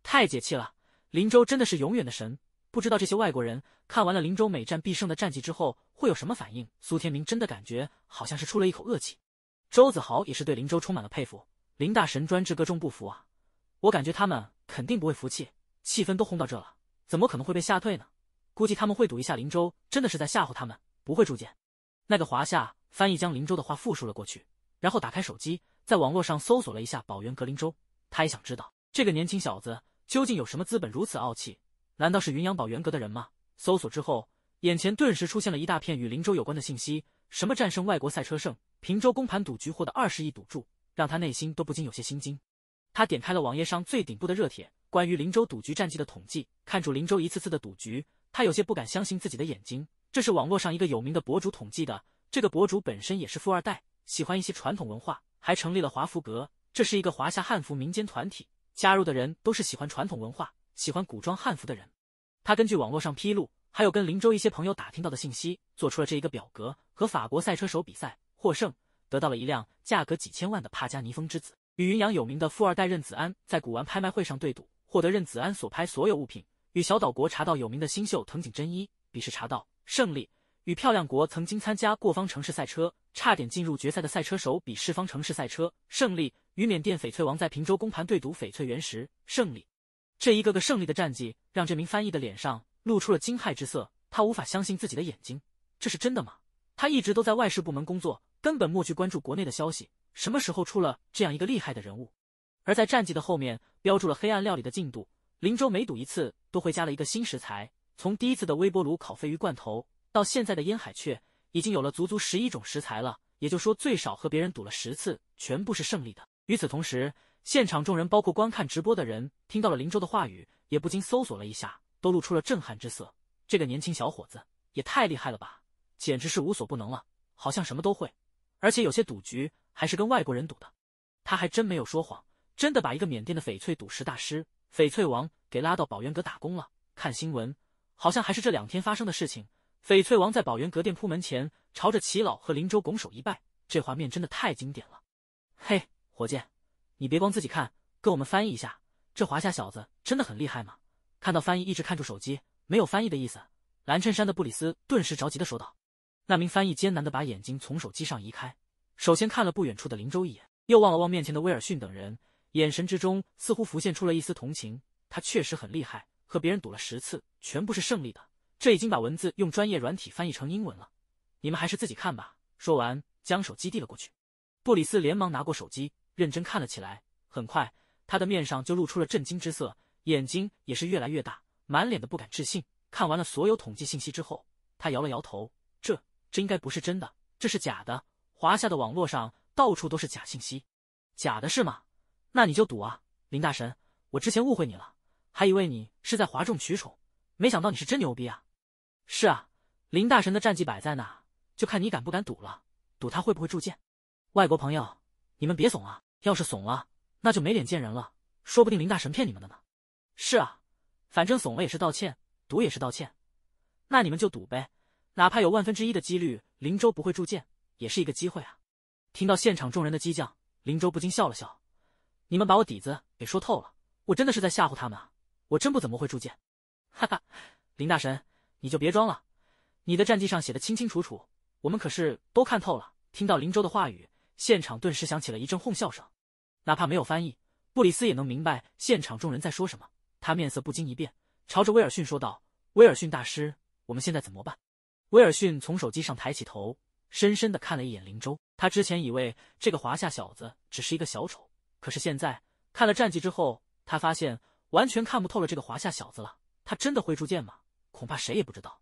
太解气了！林州真的是永远的神，不知道这些外国人看完了林州每战必胜的战绩之后会有什么反应。苏天明真的感觉好像是出了一口恶气。周子豪也是对林州充满了佩服，林大神专治各中不服啊！我感觉他们肯定不会服气，气氛都轰到这了，怎么可能会被吓退呢？估计他们会赌一下林州真的是在吓唬他们，不会铸剑。那个华夏翻译将林州的话复述了过去，然后打开手机。在网络上搜索了一下宝源格林州，他也想知道这个年轻小子究竟有什么资本如此傲气？难道是云阳宝源阁的人吗？搜索之后，眼前顿时出现了一大片与林州有关的信息，什么战胜外国赛车胜，平州公盘赌局获得二十亿赌注，让他内心都不禁有些心惊。他点开了网页上最顶部的热帖，关于林州赌局战绩的统计，看住林州一次次的赌局，他有些不敢相信自己的眼睛。这是网络上一个有名的博主统计的，这个博主本身也是富二代，喜欢一些传统文化。还成立了华服阁，这是一个华夏汉服民间团体，加入的人都是喜欢传统文化、喜欢古装汉服的人。他根据网络上披露，还有跟林州一些朋友打听到的信息，做出了这一个表格。和法国赛车手比赛获胜，得到了一辆价格几千万的帕加尼风之子。与云阳有名的富二代任子安在古玩拍卖会上对赌，获得任子安所拍所有物品。与小岛国查到有名的新秀藤井真一比试查到胜利。与漂亮国曾经参加过方程式赛车，差点进入决赛的赛车手比试方程式赛车胜利；与缅甸翡翠王在平洲公盘对赌翡翠原石胜利。这一个个胜利的战绩，让这名翻译的脸上露出了惊骇之色。他无法相信自己的眼睛，这是真的吗？他一直都在外事部门工作，根本莫去关注国内的消息。什么时候出了这样一个厉害的人物？而在战绩的后面标注了黑暗料理的进度。林州每赌一次都会加了一个新食材，从第一次的微波炉烤鲱鱼罐头。到现在的烟海雀已经有了足足十一种食材了，也就说最少和别人赌了十次，全部是胜利的。与此同时，现场众人包括观看直播的人，听到了林州的话语，也不禁搜索了一下，都露出了震撼之色。这个年轻小伙子也太厉害了吧，简直是无所不能了，好像什么都会，而且有些赌局还是跟外国人赌的。他还真没有说谎，真的把一个缅甸的翡翠赌石大师、翡翠王给拉到宝源阁打工了。看新闻，好像还是这两天发生的事情。翡翠王在宝源阁店铺门前，朝着齐老和林州拱手一拜，这画面真的太经典了。嘿，火箭，你别光自己看，跟我们翻译一下。这华夏小子真的很厉害吗？看到翻译一直看着手机，没有翻译的意思。蓝衬衫的布里斯顿时着急的说道。那名翻译艰难的把眼睛从手机上移开，首先看了不远处的林州一眼，又望了望面前的威尔逊等人，眼神之中似乎浮现出了一丝同情。他确实很厉害，和别人赌了十次，全部是胜利的。这已经把文字用专业软体翻译成英文了，你们还是自己看吧。说完，将手机递了过去。布里斯连忙拿过手机，认真看了起来。很快，他的面上就露出了震惊之色，眼睛也是越来越大，满脸的不敢置信。看完了所有统计信息之后，他摇了摇头：“这，这应该不是真的，这是假的。华夏的网络上到处都是假信息，假的是吗？那你就赌啊，林大神，我之前误会你了，还以为你是在哗众取宠，没想到你是真牛逼啊！”是啊，林大神的战绩摆在那，就看你敢不敢赌了。赌他会不会铸剑？外国朋友，你们别怂啊！要是怂了，那就没脸见人了。说不定林大神骗你们的呢。是啊，反正怂了也是道歉，赌也是道歉，那你们就赌呗，哪怕有万分之一的几率林州不会铸剑，也是一个机会啊。听到现场众人的激将，林州不禁笑了笑。你们把我底子给说透了，我真的是在吓唬他们。我真不怎么会铸剑。哈哈，林大神。你就别装了，你的战绩上写的清清楚楚，我们可是都看透了。听到林州的话语，现场顿时响起了一阵哄笑声。哪怕没有翻译，布里斯也能明白现场众人在说什么。他面色不禁一变，朝着威尔逊说道：“威尔逊大师，我们现在怎么办？”威尔逊从手机上抬起头，深深的看了一眼林州。他之前以为这个华夏小子只是一个小丑，可是现在看了战绩之后，他发现完全看不透了这个华夏小子了。他真的会铸剑吗？恐怕谁也不知道。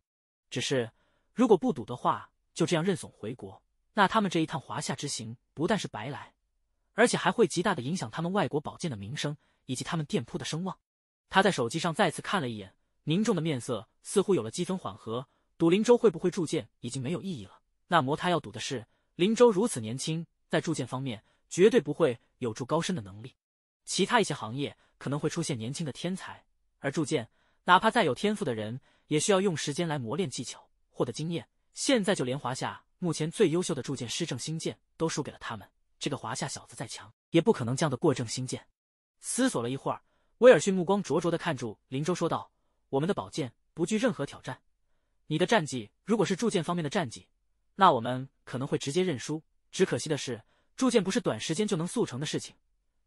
只是如果不赌的话，就这样认怂回国，那他们这一趟华夏之行不但是白来，而且还会极大的影响他们外国宝剑的名声以及他们店铺的声望。他在手机上再次看了一眼，凝重的面色似乎有了几分缓和。赌林州会不会铸剑已经没有意义了。那魔他要赌的是林州如此年轻，在铸剑方面绝对不会有铸高深的能力。其他一些行业可能会出现年轻的天才，而铸剑，哪怕再有天赋的人。也需要用时间来磨练技巧，获得经验。现在就连华夏目前最优秀的铸剑师郑新剑都输给了他们。这个华夏小子再强，也不可能降得过郑新剑。思索了一会儿，威尔逊目光灼灼地看住林州说道：“我们的宝剑不惧任何挑战。你的战绩如果是铸剑方面的战绩，那我们可能会直接认输。只可惜的是，铸剑不是短时间就能速成的事情。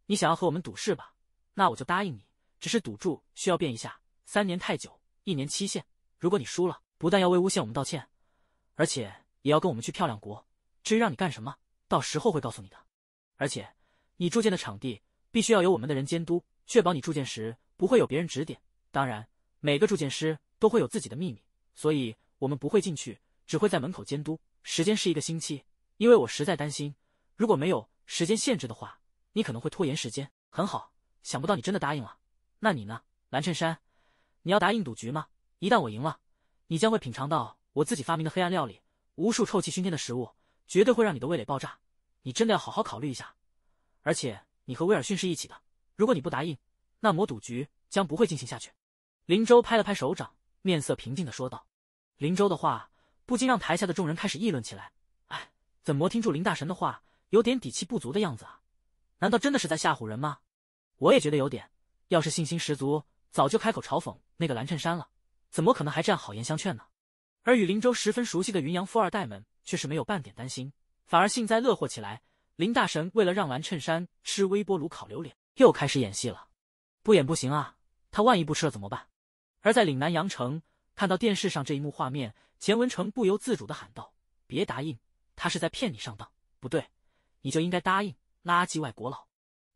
你想要和我们赌是吧？那我就答应你，只是赌注需要变一下。三年太久，一年期限。”如果你输了，不但要为诬陷我们道歉，而且也要跟我们去漂亮国。至于让你干什么，到时候会告诉你的。而且你铸剑的场地必须要有我们的人监督，确保你铸剑时不会有别人指点。当然，每个铸剑师都会有自己的秘密，所以我们不会进去，只会在门口监督。时间是一个星期，因为我实在担心，如果没有时间限制的话，你可能会拖延时间。很好，想不到你真的答应了。那你呢，蓝衬衫？你要答应赌局吗？一旦我赢了，你将会品尝到我自己发明的黑暗料理，无数臭气熏天的食物，绝对会让你的味蕾爆炸。你真的要好好考虑一下。而且你和威尔逊是一起的，如果你不答应，那魔赌局将不会进行下去。林州拍了拍手掌，面色平静地说道。林州的话不禁让台下的众人开始议论起来。哎，怎么听住林大神的话，有点底气不足的样子啊？难道真的是在吓唬人吗？我也觉得有点。要是信心十足，早就开口嘲讽那个蓝衬衫了。怎么可能还这样好言相劝呢？而与林州十分熟悉的云阳富二代们却是没有半点担心，反而幸灾乐祸起来。林大神为了让蓝衬衫吃微波炉烤榴莲，又开始演戏了。不演不行啊，他万一不吃了怎么办？而在岭南羊城，看到电视上这一幕画面，钱文成不由自主的喊道：“别答应，他是在骗你上当。不对，你就应该答应。”垃圾外国佬。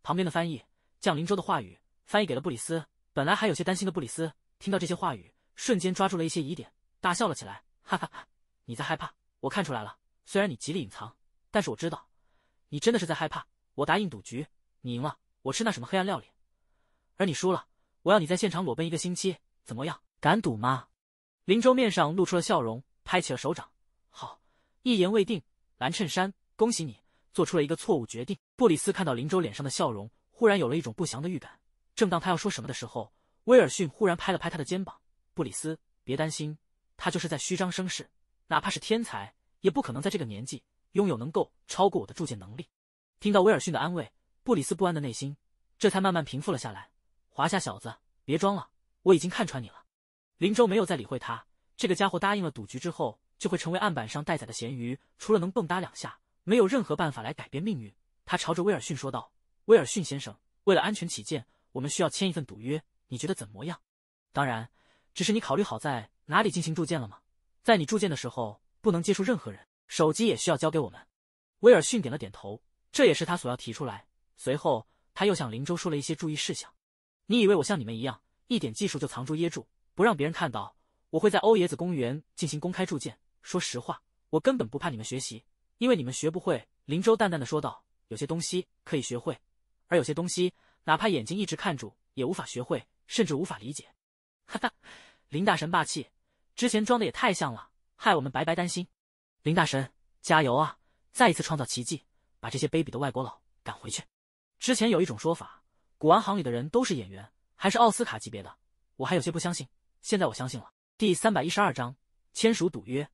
旁边的翻译将林州的话语翻译给了布里斯。本来还有些担心的布里斯，听到这些话语。瞬间抓住了一些疑点，大笑了起来，哈哈哈！你在害怕，我看出来了。虽然你极力隐藏，但是我知道，你真的是在害怕。我答应赌局，你赢了，我吃那什么黑暗料理；而你输了，我要你在现场裸奔一个星期，怎么样？敢赌吗？林州面上露出了笑容，拍起了手掌。好，一言未定。蓝衬衫，恭喜你做出了一个错误决定。布里斯看到林州脸上的笑容，忽然有了一种不祥的预感。正当他要说什么的时候，威尔逊忽然拍了拍他的肩膀。布里斯，别担心，他就是在虚张声势。哪怕是天才，也不可能在这个年纪拥有能够超过我的铸剑能力。听到威尔逊的安慰，布里斯不安的内心这才慢慢平复了下来。华夏小子，别装了，我已经看穿你了。林州没有再理会他，这个家伙答应了赌局之后，就会成为案板上待宰的咸鱼，除了能蹦跶两下，没有任何办法来改变命运。他朝着威尔逊说道：“威尔逊先生，为了安全起见，我们需要签一份赌约，你觉得怎么样？”当然。只是你考虑好在哪里进行铸剑了吗？在你铸剑的时候，不能接触任何人，手机也需要交给我们。威尔逊点了点头，这也是他所要提出来。随后，他又向林州说了一些注意事项。你以为我像你们一样，一点技术就藏住掖住，不让别人看到？我会在欧冶子公园进行公开铸剑。说实话，我根本不怕你们学习，因为你们学不会。林州淡淡的说道：“有些东西可以学会，而有些东西，哪怕眼睛一直看住，也无法学会，甚至无法理解。”哈哈。林大神霸气，之前装的也太像了，害我们白白担心。林大神，加油啊！再一次创造奇迹，把这些卑鄙的外国佬赶回去。之前有一种说法，古玩行里的人都是演员，还是奥斯卡级别的。我还有些不相信，现在我相信了。第三百一十二章签署赌约。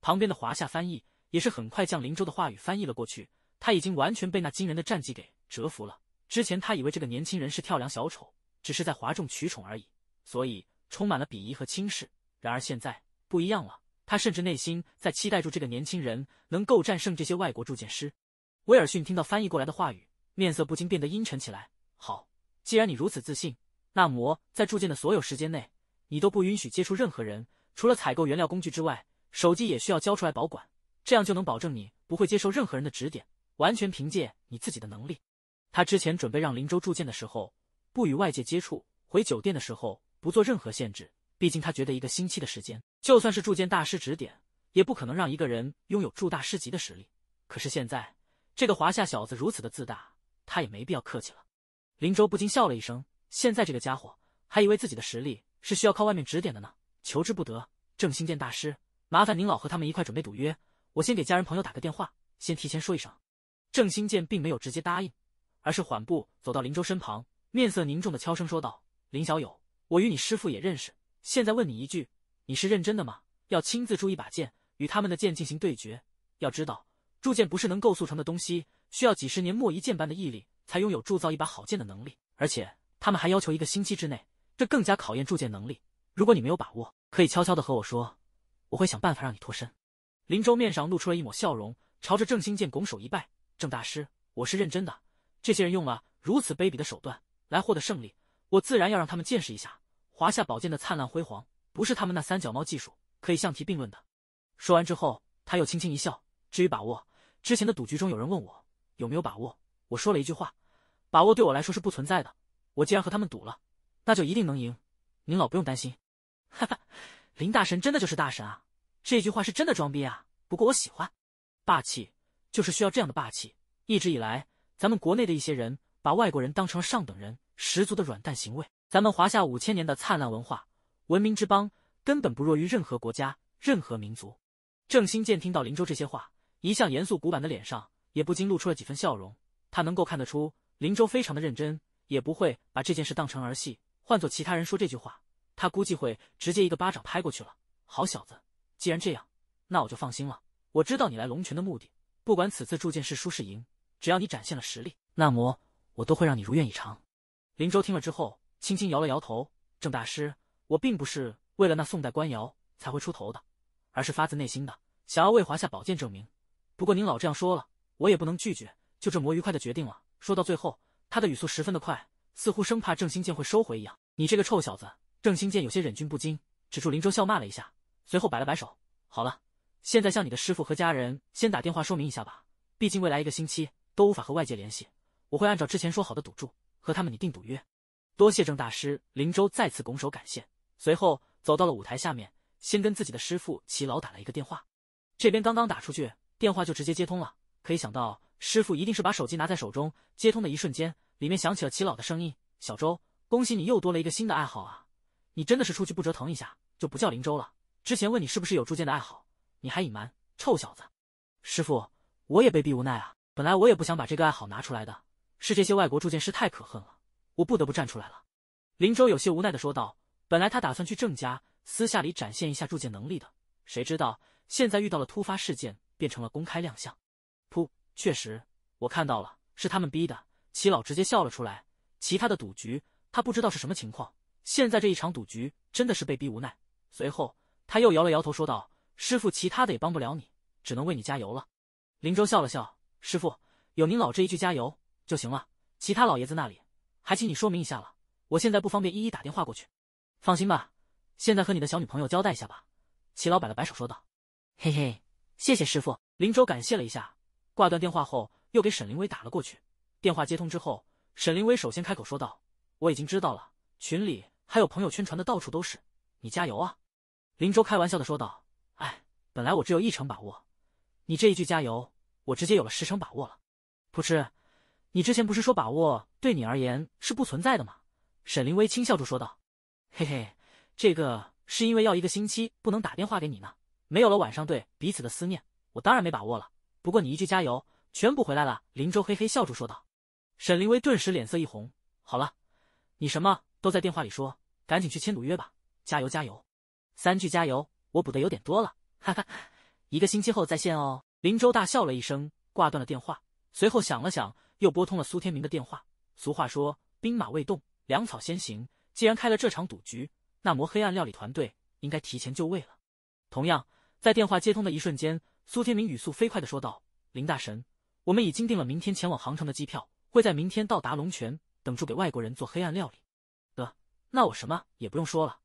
旁边的华夏翻译也是很快将林州的话语翻译了过去。他已经完全被那惊人的战绩给折服了。之前他以为这个年轻人是跳梁小丑，只是在哗众取宠而已，所以。充满了鄙夷和轻视。然而现在不一样了，他甚至内心在期待住这个年轻人能够战胜这些外国铸剑师。威尔逊听到翻译过来的话语，面色不禁变得阴沉起来。好，既然你如此自信，那么在铸剑的所有时间内，你都不允许接触任何人，除了采购原料工具之外，手机也需要交出来保管，这样就能保证你不会接受任何人的指点，完全凭借你自己的能力。他之前准备让林州铸剑的时候，不与外界接触，回酒店的时候。不做任何限制，毕竟他觉得一个星期的时间，就算是铸剑大师指点，也不可能让一个人拥有铸大师级的实力。可是现在这个华夏小子如此的自大，他也没必要客气了。林州不禁笑了一声，现在这个家伙还以为自己的实力是需要靠外面指点的呢，求之不得。正新建大师，麻烦您老和他们一块准备赌约，我先给家人朋友打个电话，先提前说一声。正新建并没有直接答应，而是缓步走到林州身旁，面色凝重的悄声说道：“林小友。”我与你师父也认识，现在问你一句，你是认真的吗？要亲自铸一把剑，与他们的剑进行对决。要知道，铸剑不是能够速成的东西，需要几十年磨一剑般的毅力，才拥有铸造一把好剑的能力。而且他们还要求一个星期之内，这更加考验铸剑能力。如果你没有把握，可以悄悄的和我说，我会想办法让你脱身。林州面上露出了一抹笑容，朝着郑兴剑拱手一拜：“郑大师，我是认真的。这些人用了如此卑鄙的手段来获得胜利。”我自然要让他们见识一下华夏宝剑的灿烂辉煌，不是他们那三脚猫技术可以相提并论的。说完之后，他又轻轻一笑。至于把握，之前的赌局中有人问我有没有把握，我说了一句话：把握对我来说是不存在的。我既然和他们赌了，那就一定能赢。您老不用担心。哈哈，林大神真的就是大神啊！这句话是真的装逼啊，不过我喜欢，霸气就是需要这样的霸气。一直以来，咱们国内的一些人把外国人当成了上等人。十足的软蛋行为。咱们华夏五千年的灿烂文化，文明之邦，根本不弱于任何国家、任何民族。郑兴建听到林州这些话，一向严肃古板的脸上也不禁露出了几分笑容。他能够看得出林州非常的认真，也不会把这件事当成儿戏。换做其他人说这句话，他估计会直接一个巴掌拍过去了。好小子，既然这样，那我就放心了。我知道你来龙泉的目的，不管此次铸剑是输是赢，只要你展现了实力，那么我都会让你如愿以偿。林州听了之后，轻轻摇了摇头。郑大师，我并不是为了那宋代官窑才会出头的，而是发自内心的想要为华夏宝剑证明。不过您老这样说了，我也不能拒绝，就这么愉快的决定了。说到最后，他的语速十分的快，似乎生怕郑兴剑会收回一样。你这个臭小子！郑兴剑有些忍俊不禁，止住林州笑骂了一下，随后摆了摆手。好了，现在向你的师傅和家人先打电话说明一下吧。毕竟未来一个星期都无法和外界联系，我会按照之前说好的赌注。和他们拟定赌约，多谢郑大师，林州再次拱手感谢，随后走到了舞台下面，先跟自己的师父齐老打了一个电话。这边刚刚打出去，电话就直接接通了，可以想到师傅一定是把手机拿在手中，接通的一瞬间，里面响起了齐老的声音：“小周，恭喜你又多了一个新的爱好啊！你真的是出去不折腾一下，就不叫林州了。之前问你是不是有铸剑的爱好，你还隐瞒，臭小子！师傅，我也被逼无奈啊，本来我也不想把这个爱好拿出来的。”是这些外国铸剑师太可恨了，我不得不站出来了。”林州有些无奈的说道。本来他打算去郑家私下里展现一下铸剑能力的，谁知道现在遇到了突发事件，变成了公开亮相。噗，确实，我看到了，是他们逼的。”齐老直接笑了出来。其他的赌局他不知道是什么情况，现在这一场赌局真的是被逼无奈。随后他又摇了摇头说道：“师傅，其他的也帮不了你，只能为你加油了。”林州笑了笑：“师傅，有您老这一句加油。”就行了，其他老爷子那里还请你说明一下了。我现在不方便一一打电话过去，放心吧。现在和你的小女朋友交代一下吧。”齐老摆了摆手说道。“嘿嘿，谢谢师傅。”林州感谢了一下，挂断电话后又给沈凌薇打了过去。电话接通之后，沈凌薇首先开口说道：“我已经知道了，群里还有朋友圈传的到处都是，你加油啊！”林州开玩笑的说道：“哎，本来我只有一成把握，你这一句加油，我直接有了十成把握了。”扑哧。你之前不是说把握对你而言是不存在的吗？沈凌薇轻笑着说道：“嘿嘿，这个是因为要一个星期不能打电话给你呢，没有了晚上对彼此的思念，我当然没把握了。不过你一句加油，全补回来了。”林州嘿嘿笑着说道。沈凌薇顿时脸色一红。好了，你什么都在电话里说，赶紧去签赌约吧！加油加油！三句加油，我补的有点多了，哈哈！一个星期后在线哦！林州大笑了一声，挂断了电话，随后想了想。又拨通了苏天明的电话。俗话说，兵马未动，粮草先行。既然开了这场赌局，那么黑暗料理团队应该提前就位了。同样，在电话接通的一瞬间，苏天明语速飞快的说道：“林大神，我们已经订了明天前往杭城的机票，会在明天到达龙泉，等住给外国人做黑暗料理。”“得，那我什么也不用说了，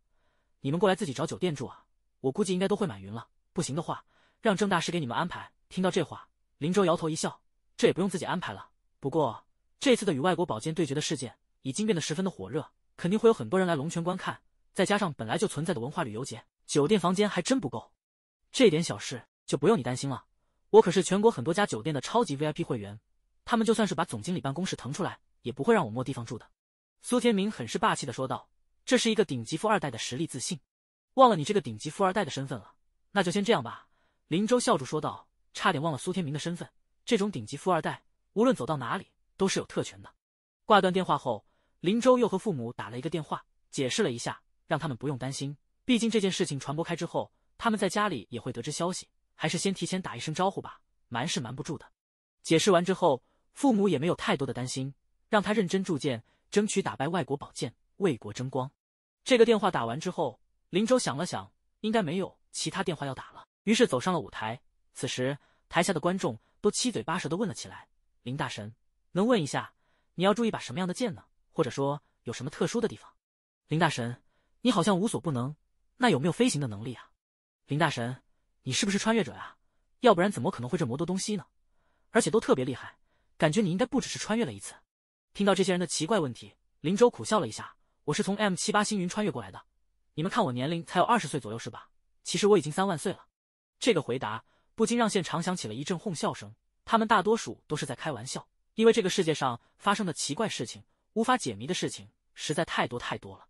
你们过来自己找酒店住啊。我估计应该都会满员了。不行的话，让郑大师给你们安排。”听到这话，林州摇头一笑：“这也不用自己安排了。”不过这次的与外国宝剑对决的事件已经变得十分的火热，肯定会有很多人来龙泉观看。再加上本来就存在的文化旅游节，酒店房间还真不够。这点小事就不用你担心了，我可是全国很多家酒店的超级 VIP 会员，他们就算是把总经理办公室腾出来，也不会让我没地方住的。苏天明很是霸气的说道：“这是一个顶级富二代的实力自信。”忘了你这个顶级富二代的身份了，那就先这样吧。”林州笑着说道，差点忘了苏天明的身份，这种顶级富二代。无论走到哪里都是有特权的。挂断电话后，林州又和父母打了一个电话，解释了一下，让他们不用担心。毕竟这件事情传播开之后，他们在家里也会得知消息，还是先提前打一声招呼吧，瞒是瞒不住的。解释完之后，父母也没有太多的担心，让他认真铸剑，争取打败外国宝剑，为国争光。这个电话打完之后，林州想了想，应该没有其他电话要打了，于是走上了舞台。此时，台下的观众都七嘴八舌的问了起来。林大神，能问一下，你要注意把什么样的剑呢？或者说有什么特殊的地方？林大神，你好像无所不能，那有没有飞行的能力啊？林大神，你是不是穿越者啊？要不然怎么可能会这么多东西呢？而且都特别厉害，感觉你应该不只是穿越了一次。听到这些人的奇怪问题，林州苦笑了一下。我是从 M 七八星云穿越过来的，你们看我年龄才有二十岁左右是吧？其实我已经三万岁了。这个回答不禁让现场响起了一阵哄笑声。他们大多数都是在开玩笑，因为这个世界上发生的奇怪事情、无法解谜的事情实在太多太多了。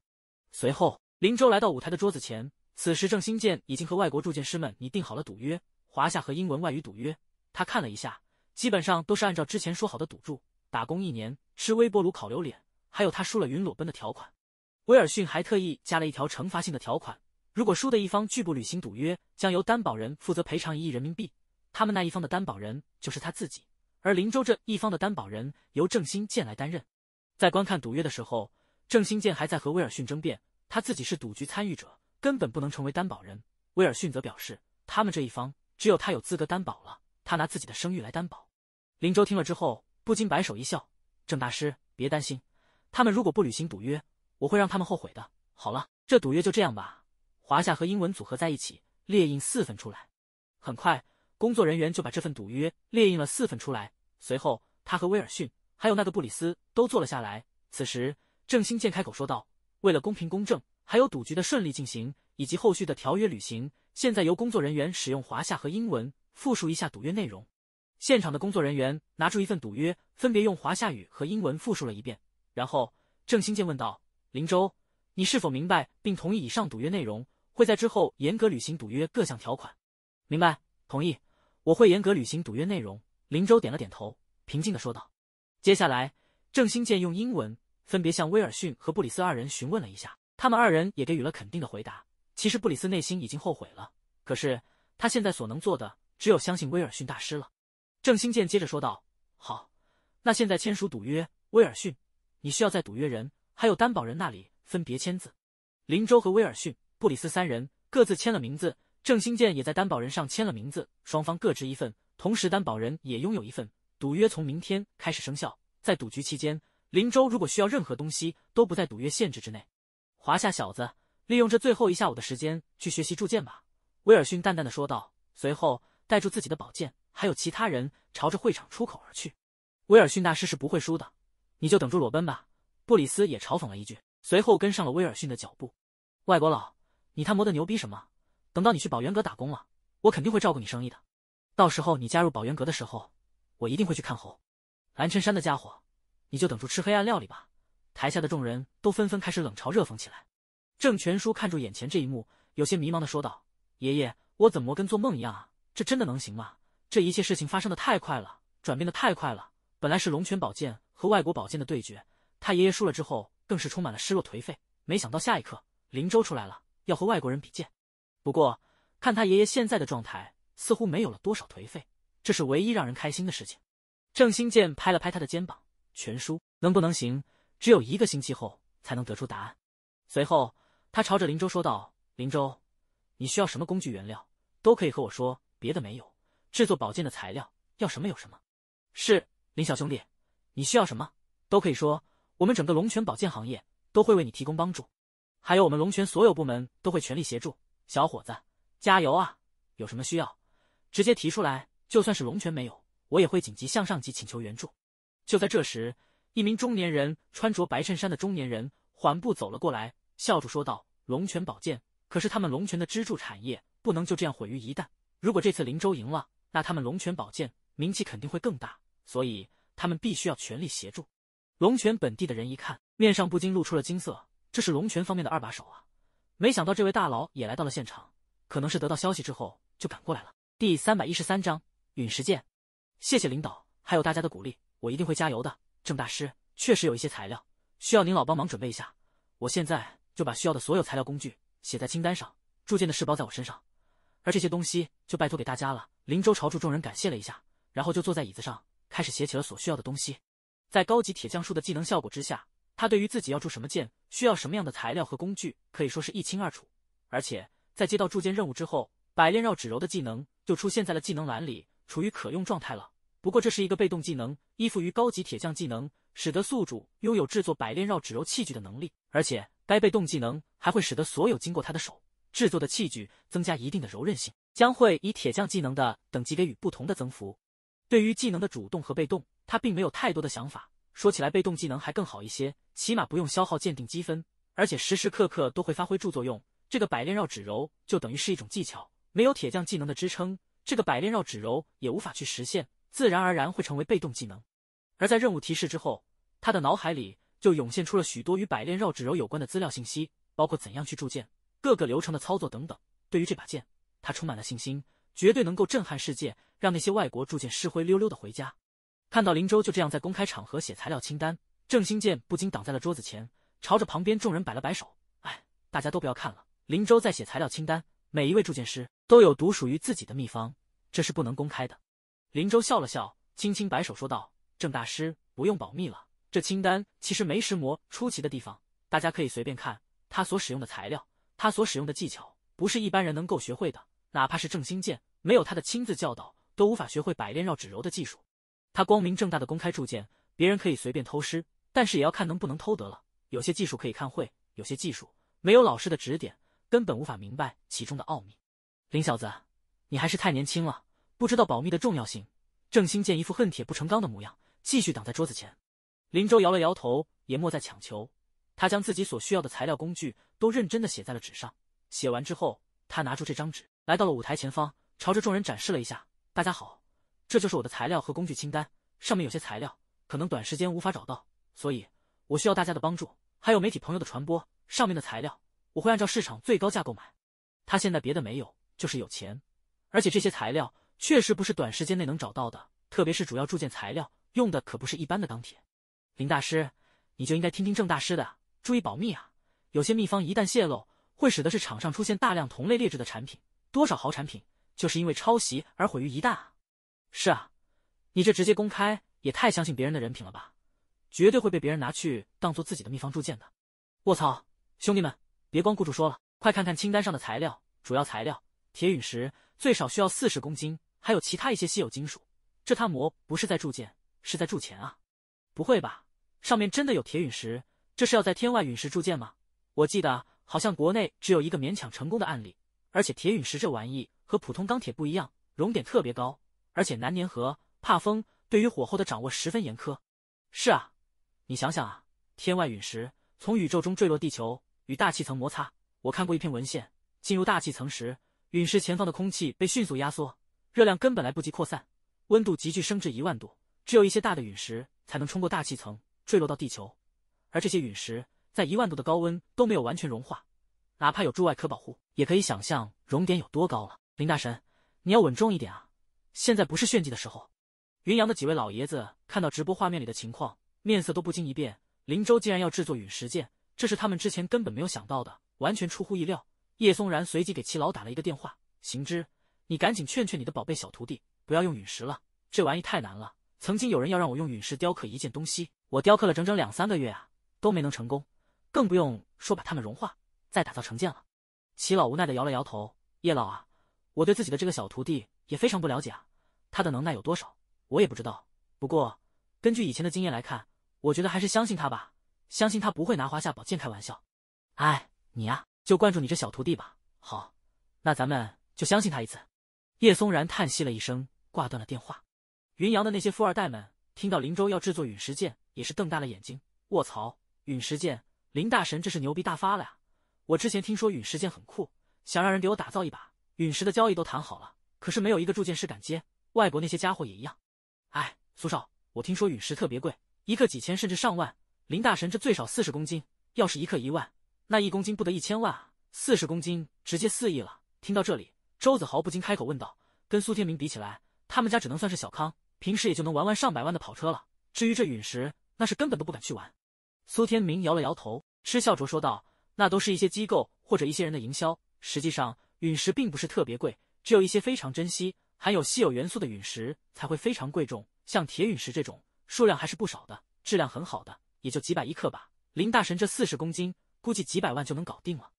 随后，林州来到舞台的桌子前，此时郑兴建已经和外国铸剑师们拟定好了赌约——华夏和英文外语赌约。他看了一下，基本上都是按照之前说好的赌注：打工一年、吃微波炉烤榴莲，还有他输了云裸奔的条款。威尔逊还特意加了一条惩罚性的条款：如果输的一方拒不履行赌约，将由担保人负责赔偿一亿人民币。他们那一方的担保人就是他自己，而林州这一方的担保人由郑兴建来担任。在观看赌约的时候，郑兴建还在和威尔逊争辩，他自己是赌局参与者，根本不能成为担保人。威尔逊则表示，他们这一方只有他有资格担保了，他拿自己的声誉来担保。林州听了之后不禁摆手一笑：“郑大师，别担心，他们如果不履行赌约，我会让他们后悔的。好了，这赌约就这样吧。华夏和英文组合在一起，列印四份出来。很快。”工作人员就把这份赌约列印了四份出来。随后，他和威尔逊还有那个布里斯都坐了下来。此时，郑兴健开口说道：“为了公平公正，还有赌局的顺利进行，以及后续的条约履行，现在由工作人员使用华夏和英文复述一下赌约内容。”现场的工作人员拿出一份赌约，分别用华夏语和英文复述了一遍。然后，郑兴健问道：“林州，你是否明白并同意以上赌约内容？会在之后严格履行赌约各项条款？”“明白，同意。”我会严格履行赌约内容。林州点了点头，平静的说道。接下来，郑兴建用英文分别向威尔逊和布里斯二人询问了一下，他们二人也给予了肯定的回答。其实布里斯内心已经后悔了，可是他现在所能做的，只有相信威尔逊大师了。郑兴建接着说道：“好，那现在签署赌约。威尔逊，你需要在赌约人还有担保人那里分别签字。”林州和威尔逊、布里斯三人各自签了名字。郑兴建也在担保人上签了名字，双方各执一份，同时担保人也拥有一份。赌约从明天开始生效，在赌局期间，林州如果需要任何东西，都不在赌约限制之内。华夏小子，利用这最后一下午的时间去学习铸剑吧。”威尔逊淡淡的说道，随后带住自己的宝剑，还有其他人朝着会场出口而去。威尔逊大师是不会输的，你就等着裸奔吧。”布里斯也嘲讽了一句，随后跟上了威尔逊的脚步。外国佬，你他磨的牛逼什么？等到你去宝元阁打工了，我肯定会照顾你生意的。到时候你加入宝元阁的时候，我一定会去看候。蓝衬衫的家伙，你就等着吃黑暗料理吧。台下的众人都纷纷开始冷嘲热讽起来。郑全书看住眼前这一幕，有些迷茫的说道：“爷爷，我怎么跟做梦一样啊？这真的能行吗？这一切事情发生的太快了，转变的太快了。本来是龙泉宝剑和外国宝剑的对决，他爷爷输了之后，更是充满了失落颓废。没想到下一刻，林州出来了，要和外国人比剑。”不过，看他爷爷现在的状态，似乎没有了多少颓废，这是唯一让人开心的事情。郑兴建拍了拍他的肩膀，全书能不能行？只有一个星期后才能得出答案。随后，他朝着林州说道：“林州，你需要什么工具原料，都可以和我说，别的没有，制作宝剑的材料要什么有什么。”是林小兄弟，你需要什么都可以说，我们整个龙泉宝剑行业都会为你提供帮助，还有我们龙泉所有部门都会全力协助。小伙子，加油啊！有什么需要，直接提出来。就算是龙泉没有，我也会紧急向上级请求援助。就在这时，一名中年人穿着白衬衫的中年人缓步走了过来，笑着说道：“龙泉宝剑可是他们龙泉的支柱产业，不能就这样毁于一旦。如果这次灵州赢了，那他们龙泉宝剑名气肯定会更大，所以他们必须要全力协助。”龙泉本地的人一看，面上不禁露出了金色。这是龙泉方面的二把手啊。没想到这位大佬也来到了现场，可能是得到消息之后就赶过来了。第三百一十三章陨石剑，谢谢领导，还有大家的鼓励，我一定会加油的。郑大师确实有一些材料需要您老帮忙准备一下，我现在就把需要的所有材料工具写在清单上，铸剑的事包在我身上，而这些东西就拜托给大家了。林州朝住众人感谢了一下，然后就坐在椅子上开始写起了所需要的东西。在高级铁匠术的技能效果之下，他对于自己要铸什么剑。需要什么样的材料和工具，可以说是一清二楚。而且在接到铸剑任务之后，百炼绕指柔的技能就出现在了技能栏里，处于可用状态了。不过这是一个被动技能，依附于高级铁匠技能，使得宿主拥有制作百炼绕指柔器具的能力。而且该被动技能还会使得所有经过他的手制作的器具增加一定的柔韧性，将会以铁匠技能的等级给予不同的增幅。对于技能的主动和被动，他并没有太多的想法。说起来，被动技能还更好一些。起码不用消耗鉴定积分，而且时时刻刻都会发挥助作用。这个百炼绕指柔就等于是一种技巧，没有铁匠技能的支撑，这个百炼绕指柔也无法去实现，自然而然会成为被动技能。而在任务提示之后，他的脑海里就涌现出了许多与百炼绕指柔有关的资料信息，包括怎样去铸剑、各个流程的操作等等。对于这把剑，他充满了信心，绝对能够震撼世界，让那些外国铸剑师灰溜溜的回家。看到林州就这样在公开场合写材料清单。郑兴建不禁挡在了桌子前，朝着旁边众人摆了摆手：“哎，大家都不要看了。”林州在写材料清单，每一位铸剑师都有独属于自己的秘方，这是不能公开的。林州笑了笑，轻轻摆手说道：“郑大师，不用保密了。这清单其实没石磨出奇的地方，大家可以随便看。他所使用的材料，他所使用的技巧，不是一般人能够学会的。哪怕是郑兴建，没有他的亲自教导，都无法学会百炼绕指柔的技术。他光明正大的公开铸剑，别人可以随便偷师。”但是也要看能不能偷得了，有些技术可以看会，有些技术没有老师的指点，根本无法明白其中的奥秘。林小子，你还是太年轻了，不知道保密的重要性。郑兴建一副恨铁不成钢的模样，继续挡在桌子前。林州摇了摇头，也莫再强求。他将自己所需要的材料工具都认真的写在了纸上。写完之后，他拿出这张纸，来到了舞台前方，朝着众人展示了一下：“大家好，这就是我的材料和工具清单。上面有些材料可能短时间无法找到。”所以，我需要大家的帮助，还有媒体朋友的传播。上面的材料，我会按照市场最高价购买。他现在别的没有，就是有钱。而且这些材料确实不是短时间内能找到的，特别是主要铸件材料用的可不是一般的钢铁。林大师，你就应该听听郑大师的，注意保密啊！有些秘方一旦泄露，会使得市场上出现大量同类劣质的产品，多少好产品就是因为抄袭而毁于一旦啊！是啊，你这直接公开也太相信别人的人品了吧？绝对会被别人拿去当做自己的秘方铸剑的。卧槽，兄弟们，别光顾着说了，快看看清单上的材料。主要材料铁陨石最少需要四十公斤，还有其他一些稀有金属。这他么不是在铸剑，是在铸钱啊！不会吧，上面真的有铁陨石？这是要在天外陨石铸剑吗？我记得好像国内只有一个勉强成功的案例。而且铁陨石这玩意和普通钢铁不一样，熔点特别高，而且难粘合，怕风，对于火候的掌握十分严苛。是啊。你想想啊，天外陨石从宇宙中坠落地球，与大气层摩擦。我看过一篇文献，进入大气层时，陨石前方的空气被迅速压缩，热量根本来不及扩散，温度急剧升至一万度。只有一些大的陨石才能冲过大气层坠落到地球，而这些陨石在一万度的高温都没有完全融化，哪怕有外壳保护，也可以想象熔点有多高了。林大神，你要稳重一点啊，现在不是炫技的时候。云阳的几位老爷子看到直播画面里的情况。面色都不经一变，林州竟然要制作陨石剑，这是他们之前根本没有想到的，完全出乎意料。叶松然随即给齐老打了一个电话：“行之，你赶紧劝劝你的宝贝小徒弟，不要用陨石了，这玩意太难了。曾经有人要让我用陨石雕刻一件东西，我雕刻了整整两三个月啊，都没能成功，更不用说把它们融化再打造成剑了。”齐老无奈的摇了摇头：“叶老啊，我对自己的这个小徒弟也非常不了解啊，他的能耐有多少，我也不知道。不过……”根据以前的经验来看，我觉得还是相信他吧，相信他不会拿华夏宝剑开玩笑。哎，你呀，就关注你这小徒弟吧。好，那咱们就相信他一次。叶松然叹息了一声，挂断了电话。云阳的那些富二代们听到林州要制作陨石剑，也是瞪大了眼睛。卧槽，陨石剑，林大神这是牛逼大发了呀！我之前听说陨石剑很酷，想让人给我打造一把，陨石的交易都谈好了，可是没有一个铸剑师敢接。外国那些家伙也一样。哎，苏少。我听说陨石特别贵，一克几千甚至上万。林大神这最少四十公斤，要是一克一万，那一公斤不得一千万啊！四十公斤直接四亿了。听到这里，周子豪不禁开口问道：“跟苏天明比起来，他们家只能算是小康，平时也就能玩玩上百万的跑车了。至于这陨石，那是根本都不敢去玩。”苏天明摇了摇头，嗤笑着说道：“那都是一些机构或者一些人的营销，实际上陨石并不是特别贵，只有一些非常珍惜、含有稀有元素的陨石才会非常贵重。”像铁陨石这种数量还是不少的，质量很好的，也就几百一克吧。林大神这四十公斤，估计几百万就能搞定了。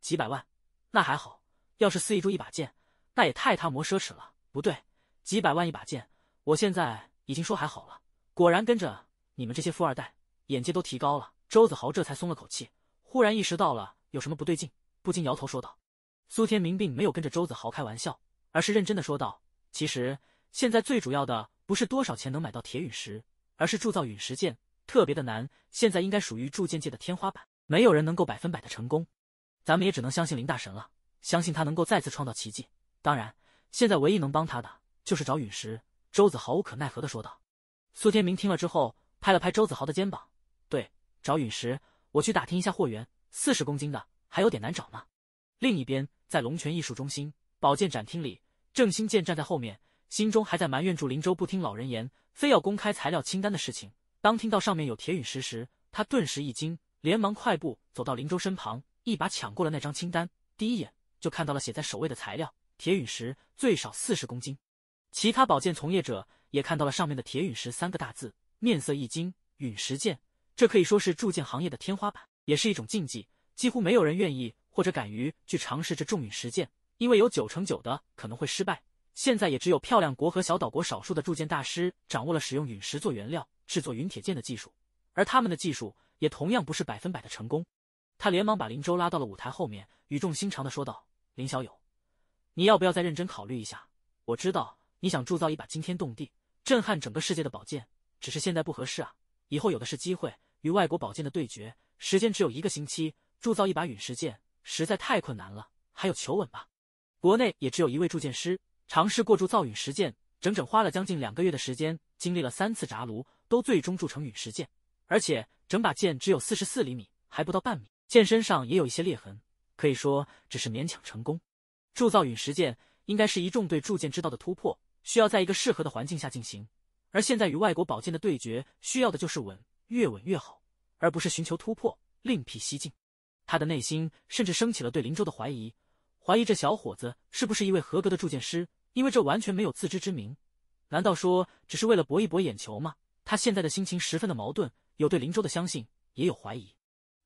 几百万？那还好，要是四亿铢一把剑，那也太他妈奢侈了。不对，几百万一把剑，我现在已经说还好了。果然跟着你们这些富二代，眼界都提高了。周子豪这才松了口气，忽然意识到了有什么不对劲，不禁摇头说道：“苏天明并没有跟着周子豪开玩笑，而是认真的说道，其实现在最主要的。”不是多少钱能买到铁陨石，而是铸造陨石剑特别的难，现在应该属于铸剑界的天花板，没有人能够百分百的成功。咱们也只能相信林大神了，相信他能够再次创造奇迹。当然，现在唯一能帮他的就是找陨石。周子豪无可奈何的说道。苏天明听了之后，拍了拍周子豪的肩膀，对，找陨石，我去打听一下货源，四十公斤的还有点难找呢。另一边，在龙泉艺术中心宝剑展厅里，郑兴剑站在后面。心中还在埋怨住林州不听老人言，非要公开材料清单的事情。当听到上面有铁陨石时，他顿时一惊，连忙快步走到林州身旁，一把抢过了那张清单。第一眼就看到了写在首位的材料——铁陨石，最少四十公斤。其他宝剑从业者也看到了上面的“铁陨石”三个大字，面色一惊。陨石剑，这可以说是铸剑行业的天花板，也是一种禁忌，几乎没有人愿意或者敢于去尝试这重陨石剑，因为有九成九的可能会失败。现在也只有漂亮国和小岛国少数的铸剑大师掌握了使用陨石做原料制作陨铁剑的技术，而他们的技术也同样不是百分百的成功。他连忙把林州拉到了舞台后面，语重心长地说道：“林小友，你要不要再认真考虑一下？我知道你想铸造一把惊天动地、震撼整个世界的宝剑，只是现在不合适啊。以后有的是机会与外国宝剑的对决，时间只有一个星期，铸造一把陨石剑实在太困难了。还有求稳吧，国内也只有一位铸剑师。”尝试过铸造陨石剑，整整花了将近两个月的时间，经历了三次炸炉，都最终铸成陨石剑，而且整把剑只有四十四厘米，还不到半米，剑身上也有一些裂痕，可以说只是勉强成功。铸造陨石剑应该是一众对铸剑之道的突破，需要在一个适合的环境下进行，而现在与外国宝剑的对决，需要的就是稳，越稳越好，而不是寻求突破，另辟蹊径。他的内心甚至升起了对林州的怀疑。怀疑这小伙子是不是一位合格的铸剑师？因为这完全没有自知之明。难道说只是为了博一博眼球吗？他现在的心情十分的矛盾，有对林州的相信，也有怀疑。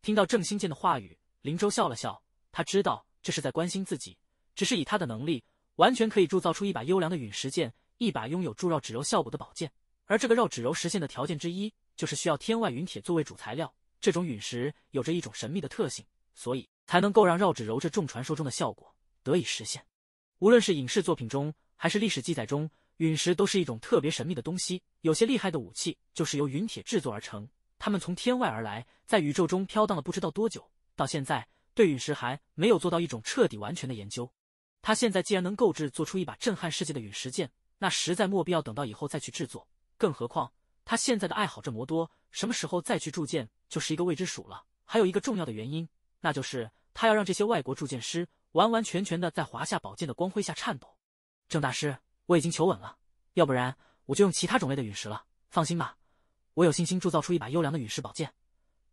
听到郑新建的话语，林州笑了笑，他知道这是在关心自己。只是以他的能力，完全可以铸造出一把优良的陨石剑，一把拥有铸绕指柔效果的宝剑。而这个绕指柔实现的条件之一，就是需要天外陨铁作为主材料。这种陨石有着一种神秘的特性，所以。才能够让绕指柔这众传说中的效果得以实现。无论是影视作品中，还是历史记载中，陨石都是一种特别神秘的东西。有些厉害的武器就是由陨铁制作而成，它们从天外而来，在宇宙中飘荡了不知道多久。到现在，对陨石还没有做到一种彻底完全的研究。他现在既然能够制作出一把震撼世界的陨石剑，那实在没必要等到以后再去制作。更何况他现在的爱好这么多，什么时候再去铸剑就是一个未知数了。还有一个重要的原因，那就是。他要让这些外国铸剑师完完全全的在华夏宝剑的光辉下颤抖。郑大师，我已经求稳了，要不然我就用其他种类的陨石了。放心吧，我有信心铸造出一把优良的陨石宝剑。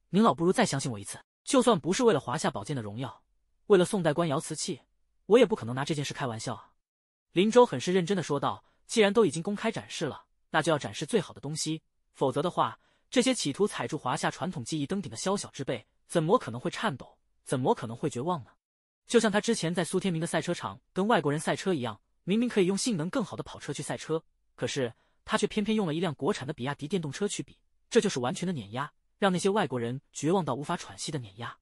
您老不如再相信我一次，就算不是为了华夏宝剑的荣耀，为了宋代官窑瓷器，我也不可能拿这件事开玩笑啊。林州很是认真的说道：“既然都已经公开展示了，那就要展示最好的东西，否则的话，这些企图踩住华夏传统技艺登顶的宵小之辈，怎么可能会颤抖？”怎么可能会绝望呢？就像他之前在苏天明的赛车场跟外国人赛车一样，明明可以用性能更好的跑车去赛车，可是他却偏偏用了一辆国产的比亚迪电动车去比，这就是完全的碾压，让那些外国人绝望到无法喘息的碾压。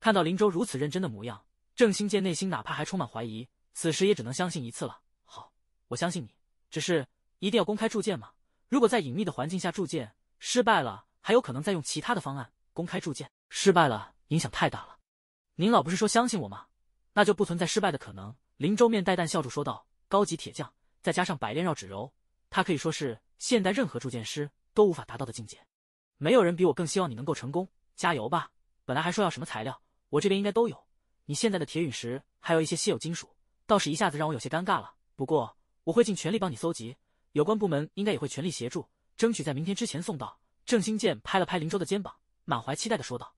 看到林州如此认真的模样，郑兴建内心哪怕还充满怀疑，此时也只能相信一次了。好，我相信你。只是一定要公开铸剑吗？如果在隐秘的环境下铸剑失败了，还有可能再用其他的方案公开铸剑。失败了，影响太大了。您老不是说相信我吗？那就不存在失败的可能。林州面带淡笑，着说道：“高级铁匠，再加上百炼绕指柔，他可以说是现代任何铸剑师都无法达到的境界。没有人比我更希望你能够成功，加油吧！本来还说要什么材料，我这边应该都有。你现在的铁陨石，还有一些稀有金属，倒是一下子让我有些尴尬了。不过我会尽全力帮你搜集，有关部门应该也会全力协助，争取在明天之前送到。”郑兴建拍了拍林州的肩膀，满怀期待的说道。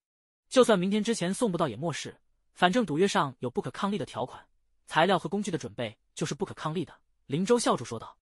就算明天之前送不到也没事，反正赌约上有不可抗力的条款，材料和工具的准备就是不可抗力的。林州笑着说道。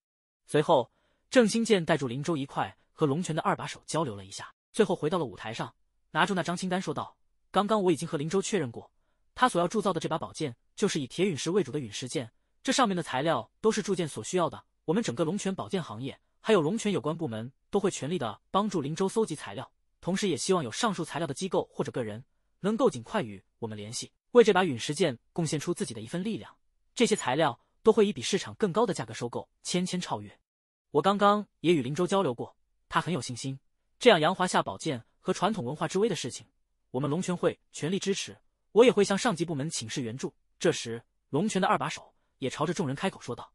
随后，郑兴建带住林州一块和龙泉的二把手交流了一下，最后回到了舞台上，拿住那张清单说道：“刚刚我已经和林州确认过，他所要铸造的这把宝剑就是以铁陨石为主的陨石剑，这上面的材料都是铸剑所需要的。我们整个龙泉宝剑行业还有龙泉有关部门都会全力的帮助林州搜集材料。”同时，也希望有上述材料的机构或者个人能够尽快与我们联系，为这把陨石剑贡献出自己的一份力量。这些材料都会以比市场更高的价格收购。芊芊超越，我刚刚也与林州交流过，他很有信心。这样扬华夏宝剑和传统文化之威的事情，我们龙泉会全力支持，我也会向上级部门请示援助。这时，龙泉的二把手也朝着众人开口说道：“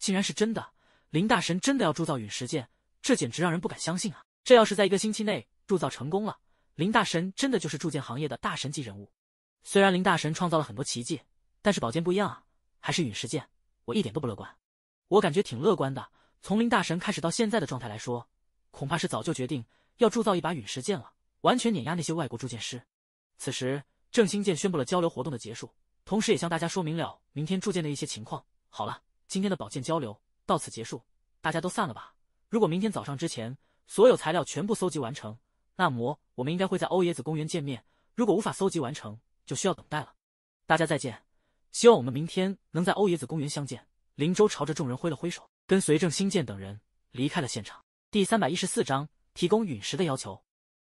竟然是真的，林大神真的要铸造陨石剑，这简直让人不敢相信啊！这要是在一个星期内。”铸造成功了，林大神真的就是铸剑行业的大神级人物。虽然林大神创造了很多奇迹，但是宝剑不一样啊，还是陨石剑。我一点都不乐观，我感觉挺乐观的。从林大神开始到现在的状态来说，恐怕是早就决定要铸造一把陨石剑了，完全碾压那些外国铸剑师。此时，郑兴建宣布了交流活动的结束，同时也向大家说明了明天铸剑的一些情况。好了，今天的宝剑交流到此结束，大家都散了吧。如果明天早上之前所有材料全部搜集完成。那么，我们应该会在欧冶子公园见面。如果无法搜集完成，就需要等待了。大家再见，希望我们明天能在欧冶子公园相见。林州朝着众人挥了挥手，跟随郑兴建等人离开了现场。第三百一十四章提供陨石的要求。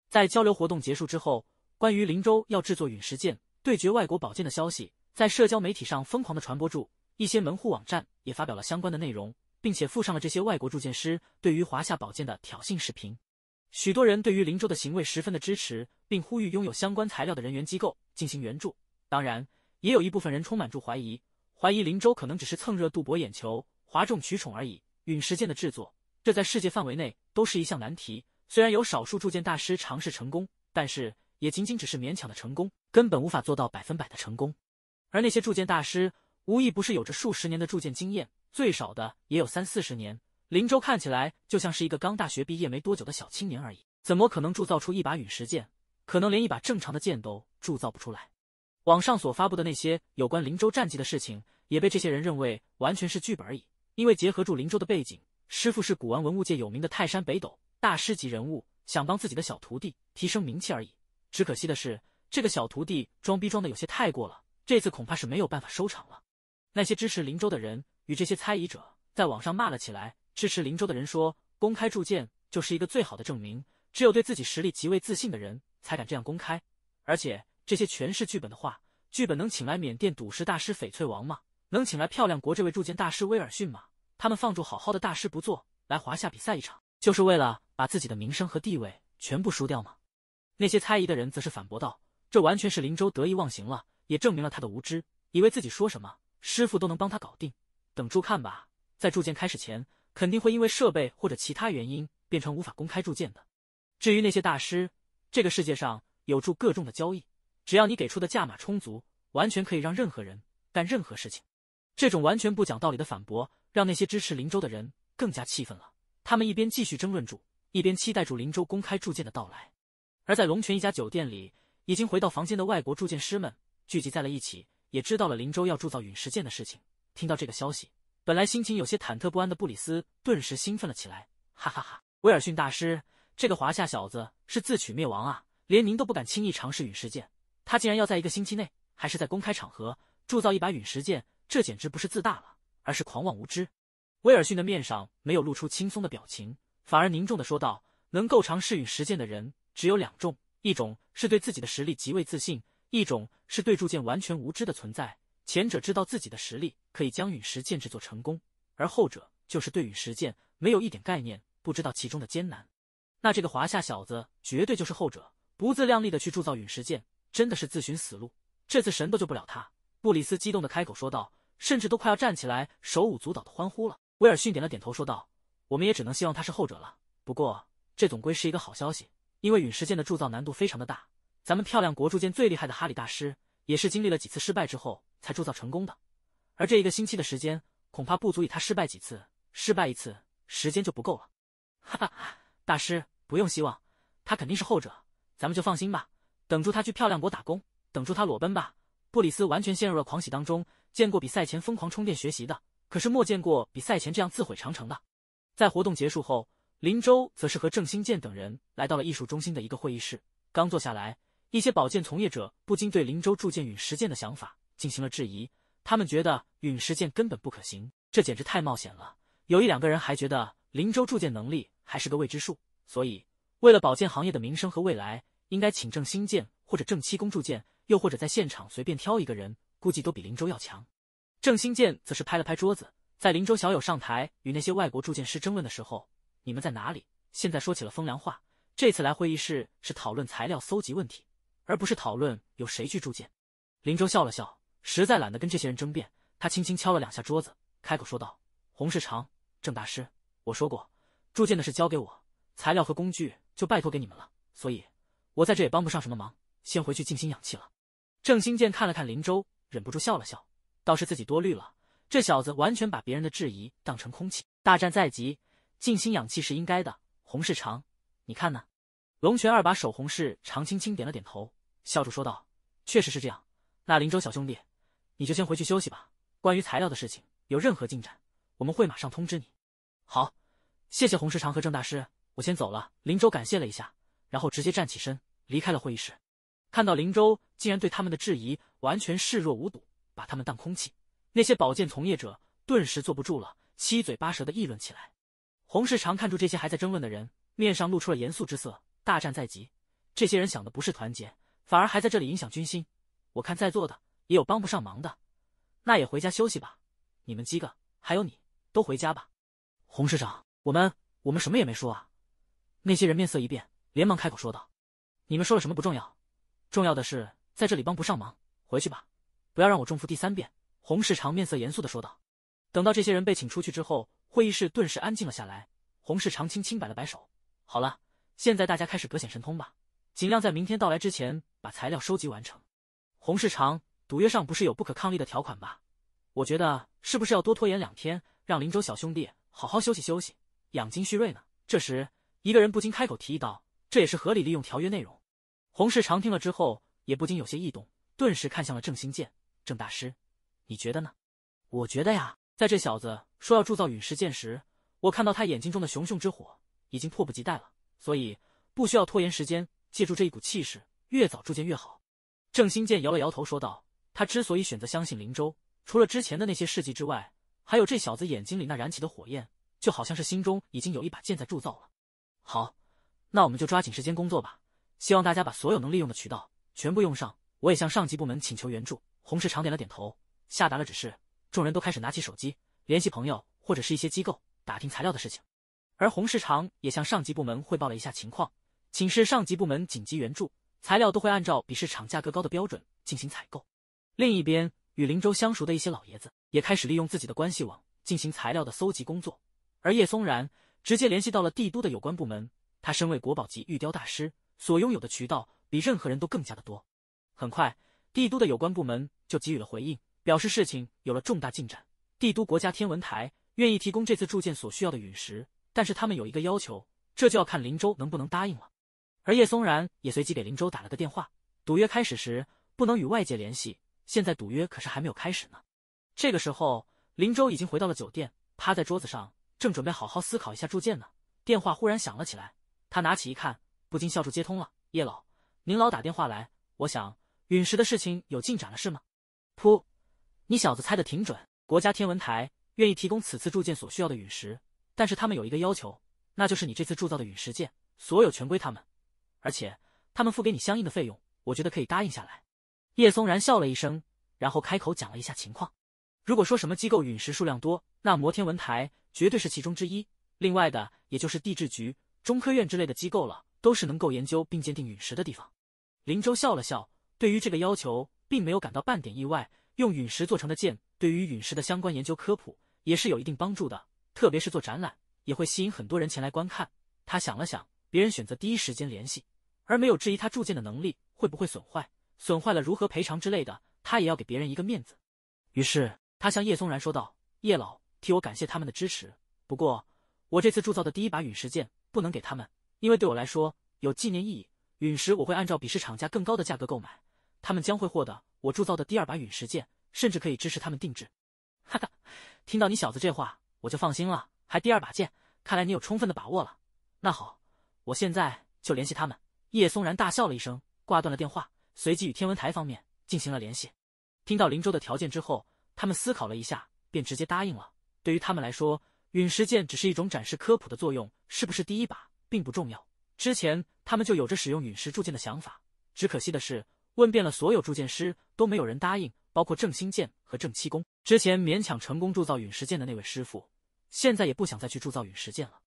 在交流活动结束之后，关于林州要制作陨石剑对决外国宝剑的消息，在社交媒体上疯狂的传播住，一些门户网站也发表了相关的内容，并且附上了这些外国铸剑师对于华夏宝剑的挑衅视频。许多人对于林州的行为十分的支持，并呼吁拥有相关材料的人员机构进行援助。当然，也有一部分人充满住怀疑，怀疑林州可能只是蹭热度博眼球、哗众取宠而已。陨石剑的制作，这在世界范围内都是一项难题。虽然有少数铸剑大师尝试成功，但是也仅仅只是勉强的成功，根本无法做到百分百的成功。而那些铸剑大师，无一不是有着数十年的铸剑经验，最少的也有三四十年。林州看起来就像是一个刚大学毕业没多久的小青年而已，怎么可能铸造出一把陨石剑？可能连一把正常的剑都铸造不出来。网上所发布的那些有关林州战绩的事情，也被这些人认为完全是剧本而已。因为结合住林州的背景，师傅是古玩文物界有名的泰山北斗大师级人物，想帮自己的小徒弟提升名气而已。只可惜的是，这个小徒弟装逼装的有些太过了，这次恐怕是没有办法收场了。那些支持林州的人与这些猜疑者在网上骂了起来。支持林州的人说：“公开铸剑就是一个最好的证明。只有对自己实力极为自信的人才敢这样公开。而且这些全是剧本的话，剧本能请来缅甸赌石大师翡翠王吗？能请来漂亮国这位铸剑大师威尔逊吗？他们放住好好的大师不做，来华夏比赛一场，就是为了把自己的名声和地位全部输掉吗？”那些猜疑的人则是反驳道：“这完全是林州得意忘形了，也证明了他的无知，以为自己说什么师傅都能帮他搞定。等住看吧，在铸剑开始前。”肯定会因为设备或者其他原因变成无法公开铸剑的。至于那些大师，这个世界上有铸各种的交易，只要你给出的价码充足，完全可以让任何人干任何事情。这种完全不讲道理的反驳，让那些支持林州的人更加气愤了。他们一边继续争论住，一边期待住林州公开铸剑的到来。而在龙泉一家酒店里，已经回到房间的外国铸剑师们聚集在了一起，也知道了林州要铸造陨石剑的事情。听到这个消息。本来心情有些忐忑不安的布里斯，顿时兴奋了起来，哈哈哈！威尔逊大师，这个华夏小子是自取灭亡啊！连您都不敢轻易尝试陨石剑，他竟然要在一个星期内，还是在公开场合铸造一把陨石剑，这简直不是自大了，而是狂妄无知。威尔逊的面上没有露出轻松的表情，反而凝重的说道：“能够尝试陨石剑的人只有两种，一种是对自己的实力极为自信，一种是对铸剑完全无知的存在。”前者知道自己的实力可以将陨石剑制作成功，而后者就是对陨石剑没有一点概念，不知道其中的艰难。那这个华夏小子绝对就是后者，不自量力的去铸造陨石剑，真的是自寻死路。这次神都救不了他。”布里斯激动的开口说道，甚至都快要站起来，手舞足蹈的欢呼了。威尔逊点了点头说道：“我们也只能希望他是后者了。不过这总归是一个好消息，因为陨石剑的铸造难度非常的大。咱们漂亮国铸剑最厉害的哈里大师，也是经历了几次失败之后。”才铸造成功的，而这一个星期的时间恐怕不足以他失败几次，失败一次时间就不够了。哈哈，大师不用希望，他肯定是后者，咱们就放心吧。等住他去漂亮国打工，等住他裸奔吧。布里斯完全陷入了狂喜当中，见过比赛前疯狂充电学习的，可是莫见过比赛前这样自毁长城的。在活动结束后，林州则是和郑兴建等人来到了艺术中心的一个会议室，刚坐下来，一些宝剑从业者不禁对林州铸剑陨石剑的想法。进行了质疑，他们觉得陨石剑根本不可行，这简直太冒险了。有一两个人还觉得林州铸剑能力还是个未知数，所以为了保健行业的名声和未来，应该请郑新建或者郑七公铸剑，又或者在现场随便挑一个人，估计都比林州要强。郑新建则是拍了拍桌子，在林州小友上台与那些外国铸剑师争论的时候，你们在哪里？现在说起了风凉话。这次来会议室是讨论材料搜集问题，而不是讨论有谁去铸剑。林州笑了笑。实在懒得跟这些人争辩，他轻轻敲了两下桌子，开口说道：“洪世长、郑大师，我说过铸剑的事交给我，材料和工具就拜托给你们了。所以，我在这也帮不上什么忙，先回去静心养气了。”郑兴建看了看林州，忍不住笑了笑，倒是自己多虑了，这小子完全把别人的质疑当成空气。大战在即，静心养气是应该的。洪世长，你看呢？”龙泉二把手洪世长轻轻点了点头，笑着说道：“确实是这样。那林州小兄弟。”你就先回去休息吧。关于材料的事情，有任何进展，我们会马上通知你。好，谢谢洪世长和郑大师，我先走了。林州感谢了一下，然后直接站起身离开了会议室。看到林州竟然对他们的质疑完全视若无睹，把他们当空气，那些保健从业者顿时坐不住了，七嘴八舌的议论起来。洪世长看出这些还在争论的人，面上露出了严肃之色。大战在即，这些人想的不是团结，反而还在这里影响军心。我看在座的。也有帮不上忙的，那也回家休息吧。你们几个还有你，都回家吧。洪市长，我们我们什么也没说啊。那些人面色一变，连忙开口说道：“你们说了什么不重要，重要的是在这里帮不上忙，回去吧，不要让我重复第三遍。”洪世长面色严肃的说道。等到这些人被请出去之后，会议室顿时安静了下来。洪世长轻轻摆了摆手：“好了，现在大家开始各显神通吧，尽量在明天到来之前把材料收集完成。”洪世长。赌约上不是有不可抗力的条款吧？我觉得是不是要多拖延两天，让林州小兄弟好好休息休息，养精蓄锐呢？这时，一个人不禁开口提议道：“这也是合理利用条约内容。”洪世长听了之后，也不禁有些异动，顿时看向了郑兴建：“郑大师，你觉得呢？”“我觉得呀，在这小子说要铸造陨石剑时，我看到他眼睛中的熊熊之火，已经迫不及待了，所以不需要拖延时间，借助这一股气势，越早铸剑越好。”郑兴建摇了摇头说道。他之所以选择相信林州，除了之前的那些事迹之外，还有这小子眼睛里那燃起的火焰，就好像是心中已经有一把剑在铸造了。好，那我们就抓紧时间工作吧，希望大家把所有能利用的渠道全部用上。我也向上级部门请求援助。洪世长点了点头，下达了指示，众人都开始拿起手机联系朋友或者是一些机构打听材料的事情。而洪世长也向上级部门汇报了一下情况，请示上级部门紧急援助材料，都会按照比市场价格高的标准进行采购。另一边，与林州相熟的一些老爷子也开始利用自己的关系网进行材料的搜集工作，而叶松然直接联系到了帝都的有关部门。他身为国宝级玉雕大师，所拥有的渠道比任何人都更加的多。很快，帝都的有关部门就给予了回应，表示事情有了重大进展。帝都国家天文台愿意提供这次铸剑所需要的陨石，但是他们有一个要求，这就要看林州能不能答应了。而叶松然也随即给林州打了个电话，赌约开始时不能与外界联系。现在赌约可是还没有开始呢。这个时候，林州已经回到了酒店，趴在桌子上，正准备好好思考一下铸剑呢。电话忽然响了起来，他拿起一看，不禁笑出。接通了，叶老，您老打电话来，我想陨石的事情有进展了，是吗？噗，你小子猜的挺准。国家天文台愿意提供此次铸剑所需要的陨石，但是他们有一个要求，那就是你这次铸造的陨石剑所有权归他们，而且他们付给你相应的费用。我觉得可以答应下来。叶松然笑了一声，然后开口讲了一下情况。如果说什么机构陨石数量多，那摩天文台绝对是其中之一。另外的也就是地质局、中科院之类的机构了，都是能够研究并鉴定陨石的地方。林州笑了笑，对于这个要求并没有感到半点意外。用陨石做成的剑，对于陨石的相关研究科普也是有一定帮助的，特别是做展览，也会吸引很多人前来观看。他想了想，别人选择第一时间联系，而没有质疑他铸剑的能力会不会损坏。损坏了如何赔偿之类的，他也要给别人一个面子。于是他向叶松然说道：“叶老，替我感谢他们的支持。不过我这次铸造的第一把陨石剑不能给他们，因为对我来说有纪念意义。陨石我会按照比市场价更高的价格购买，他们将会获得我铸造的第二把陨石剑，甚至可以支持他们定制。”哈哈，听到你小子这话，我就放心了。还第二把剑，看来你有充分的把握了。那好，我现在就联系他们。”叶松然大笑了一声，挂断了电话。随即与天文台方面进行了联系，听到林州的条件之后，他们思考了一下，便直接答应了。对于他们来说，陨石剑只是一种展示科普的作用，是不是第一把并不重要。之前他们就有着使用陨石铸剑的想法，只可惜的是，问遍了所有铸剑师都没有人答应，包括正心剑和正七公之前勉强成功铸造陨石剑的那位师傅，现在也不想再去铸造陨石剑了。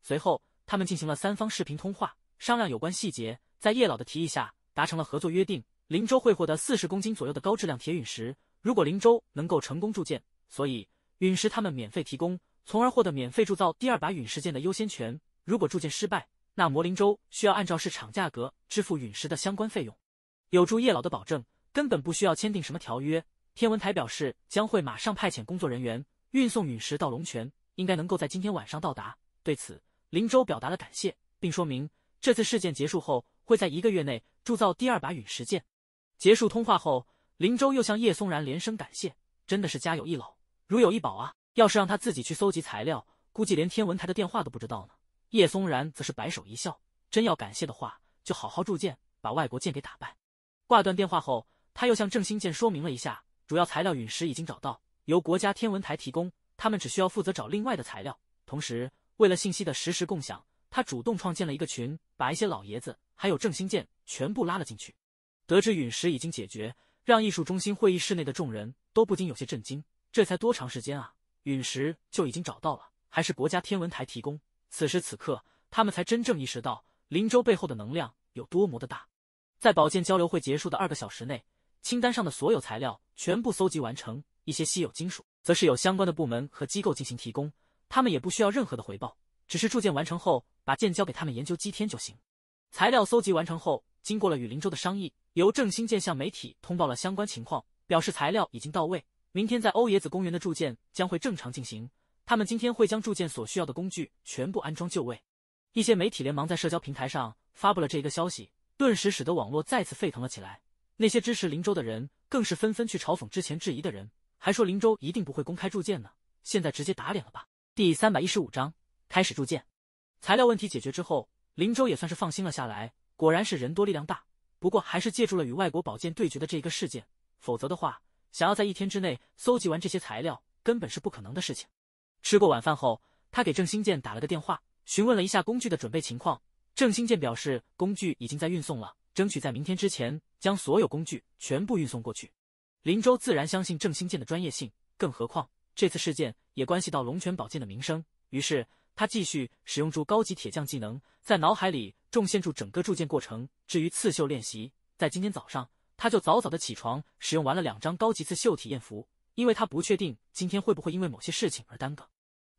随后，他们进行了三方视频通话，商量有关细节，在叶老的提议下。达成了合作约定，林州会获得四十公斤左右的高质量铁陨石。如果林州能够成功铸剑，所以陨石他们免费提供，从而获得免费铸造第二把陨石剑的优先权。如果铸剑失败，那魔林州需要按照市场价格支付陨石的相关费用。有助叶老的保证，根本不需要签订什么条约。天文台表示将会马上派遣工作人员运送陨石到龙泉，应该能够在今天晚上到达。对此，林州表达了感谢，并说明这次事件结束后。会在一个月内铸造第二把陨石剑。结束通话后，林州又向叶松然连声感谢，真的是家有一老，如有一宝啊！要是让他自己去搜集材料，估计连天文台的电话都不知道呢。叶松然则是摆手一笑，真要感谢的话，就好好铸剑，把外国剑给打败。挂断电话后，他又向郑兴建说明了一下，主要材料陨石已经找到，由国家天文台提供，他们只需要负责找另外的材料。同时，为了信息的实时共享，他主动创建了一个群，把一些老爷子。还有正兴剑全部拉了进去。得知陨石已经解决，让艺术中心会议室内的众人都不禁有些震惊。这才多长时间啊？陨石就已经找到了，还是国家天文台提供。此时此刻，他们才真正意识到林州背后的能量有多么的大。在宝剑交流会结束的二个小时内，清单上的所有材料全部搜集完成。一些稀有金属，则是有相关的部门和机构进行提供，他们也不需要任何的回报，只是铸剑完成后把剑交给他们研究几天就行。材料搜集完成后，经过了与林州的商议，由郑兴建向媒体通报了相关情况，表示材料已经到位，明天在欧冶子公园的铸件将会正常进行。他们今天会将铸件所需要的工具全部安装就位。一些媒体连忙在社交平台上发布了这个消息，顿时使得网络再次沸腾了起来。那些支持林州的人更是纷纷去嘲讽之前质疑的人，还说林州一定不会公开铸件呢，现在直接打脸了吧。第三百一十五章开始铸件。材料问题解决之后。林州也算是放心了下来，果然是人多力量大。不过还是借助了与外国宝剑对决的这一个事件，否则的话，想要在一天之内搜集完这些材料，根本是不可能的事情。吃过晚饭后，他给郑兴建打了个电话，询问了一下工具的准备情况。郑兴建表示，工具已经在运送了，争取在明天之前将所有工具全部运送过去。林州自然相信郑兴建的专业性，更何况这次事件也关系到龙泉宝剑的名声，于是。他继续使用住高级铁匠技能，在脑海里重现住整个铸剑过程。至于刺绣练习，在今天早上他就早早的起床，使用完了两张高级刺绣体验服，因为他不确定今天会不会因为某些事情而耽搁。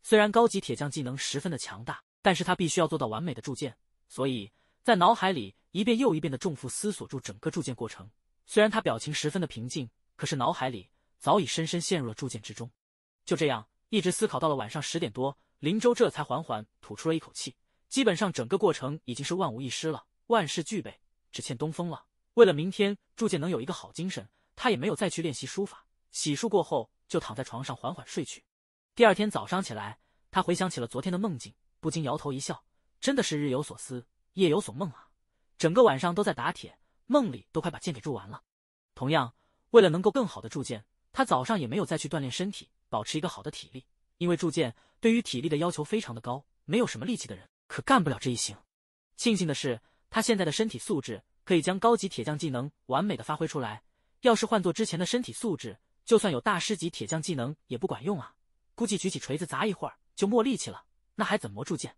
虽然高级铁匠技能十分的强大，但是他必须要做到完美的铸剑，所以在脑海里一遍又一遍的重复思索住整个铸剑过程。虽然他表情十分的平静，可是脑海里早已深深陷入了铸剑之中。就这样一直思考到了晚上十点多。林州这才缓缓吐出了一口气，基本上整个过程已经是万无一失了，万事俱备，只欠东风了。为了明天铸剑能有一个好精神，他也没有再去练习书法，洗漱过后就躺在床上缓缓睡去。第二天早上起来，他回想起了昨天的梦境，不禁摇头一笑，真的是日有所思，夜有所梦啊！整个晚上都在打铁，梦里都快把剑给铸完了。同样，为了能够更好的铸剑，他早上也没有再去锻炼身体，保持一个好的体力。因为铸剑对于体力的要求非常的高，没有什么力气的人可干不了这一行。庆幸的是，他现在的身体素质可以将高级铁匠技能完美的发挥出来。要是换做之前的身体素质，就算有大师级铁匠技能也不管用啊！估计举起锤子砸一会儿就没力气了，那还怎么铸剑？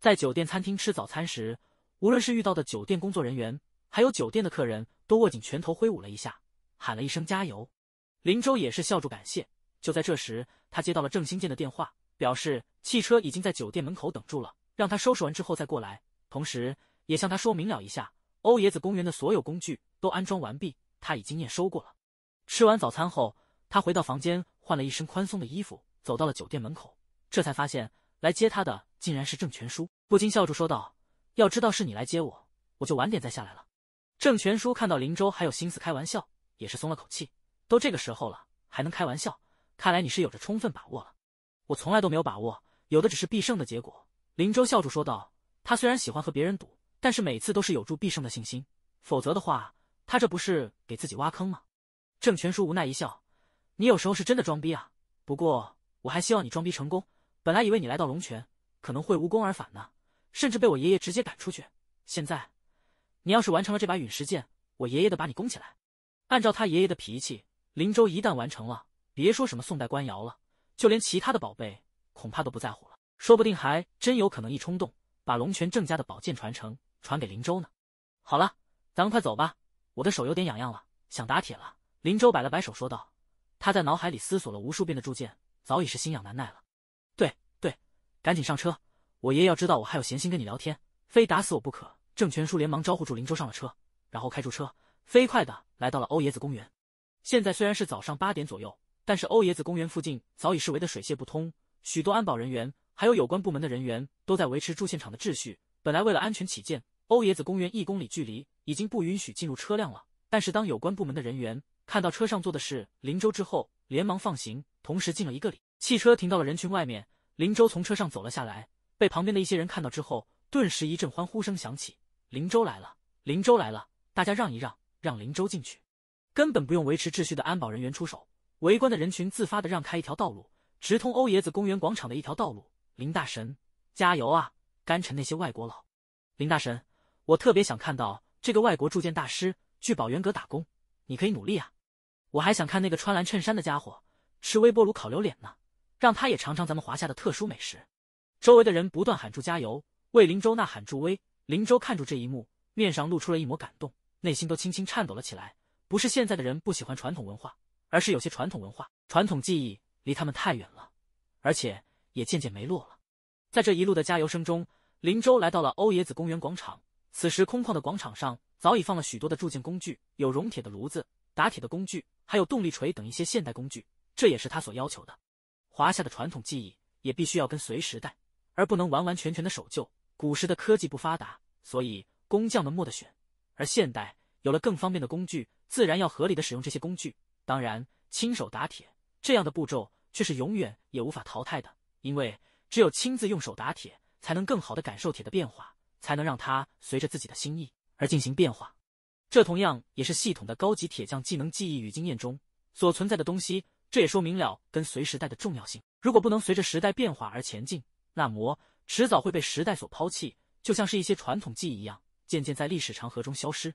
在酒店餐厅吃早餐时，无论是遇到的酒店工作人员，还有酒店的客人，都握紧拳头挥舞了一下，喊了一声加油。林州也是笑着感谢。就在这时，他接到了郑兴建的电话，表示汽车已经在酒店门口等住了，让他收拾完之后再过来。同时，也向他说明了一下，欧冶子公园的所有工具都安装完毕，他已经验收过了。吃完早餐后，他回到房间，换了一身宽松的衣服，走到了酒店门口，这才发现来接他的竟然是郑全叔，不禁笑住说道：“要知道是你来接我，我就晚点再下来了。”郑全叔看到林州还有心思开玩笑，也是松了口气，都这个时候了还能开玩笑。看来你是有着充分把握了，我从来都没有把握，有的只是必胜的结果。林州笑着说道：“他虽然喜欢和别人赌，但是每次都是有助必胜的信心，否则的话，他这不是给自己挖坑吗？”郑全叔无奈一笑：“你有时候是真的装逼啊，不过我还希望你装逼成功。本来以为你来到龙泉可能会无功而返呢，甚至被我爷爷直接赶出去。现在，你要是完成了这把陨石剑，我爷爷得把你供起来。按照他爷爷的脾气，林州一旦完成了。”别说什么宋代官窑了，就连其他的宝贝恐怕都不在乎了。说不定还真有可能一冲动，把龙泉郑家的宝剑传承传给林州呢。好了，咱们快走吧，我的手有点痒痒了，想打铁了。林州摆了摆手说道。他在脑海里思索了无数遍的铸剑，早已是心痒难耐了。对对，赶紧上车，我爷爷要知道我还有闲心跟你聊天，非打死我不可。郑全叔连忙招呼住林州上了车，然后开住车，飞快的来到了欧冶子公园。现在虽然是早上八点左右。但是欧冶子公园附近早已是围得水泄不通，许多安保人员还有有关部门的人员都在维持住现场的秩序。本来为了安全起见，欧冶子公园一公里距离已经不允许进入车辆了。但是当有关部门的人员看到车上坐的是林州之后，连忙放行，同时敬了一个礼。汽车停到了人群外面，林州从车上走了下来，被旁边的一些人看到之后，顿时一阵欢呼声响起：“林州来了，林州来了，大家让一让，让林州进去。”根本不用维持秩序的安保人员出手。围观的人群自发的让开一条道路，直通欧冶子公园广场的一条道路。林大神，加油啊！干沉那些外国佬！林大神，我特别想看到这个外国铸剑大师去宝源阁打工，你可以努力啊！我还想看那个穿蓝衬衫的家伙吃微波炉烤榴莲呢，让他也尝尝咱们华夏的特殊美食。周围的人不断喊住加油，为林州呐喊助威。林州看住这一幕，面上露出了一抹感动，内心都轻轻颤抖了起来。不是现在的人不喜欢传统文化。而是有些传统文化、传统技艺离他们太远了，而且也渐渐没落了。在这一路的加油声中，林州来到了欧冶子公园广场。此时，空旷的广场上早已放了许多的铸件工具，有熔铁的炉子、打铁的工具，还有动力锤等一些现代工具。这也是他所要求的。华夏的传统技艺也必须要跟随时代，而不能完完全全的守旧。古时的科技不发达，所以工匠们没得选；而现代有了更方便的工具，自然要合理的使用这些工具。当然，亲手打铁这样的步骤却是永远也无法淘汰的，因为只有亲自用手打铁，才能更好的感受铁的变化，才能让它随着自己的心意而进行变化。这同样也是系统的高级铁匠技能记忆与经验中所存在的东西。这也说明了跟随时代的重要性。如果不能随着时代变化而前进，那么迟早会被时代所抛弃，就像是一些传统技艺一样，渐渐在历史长河中消失。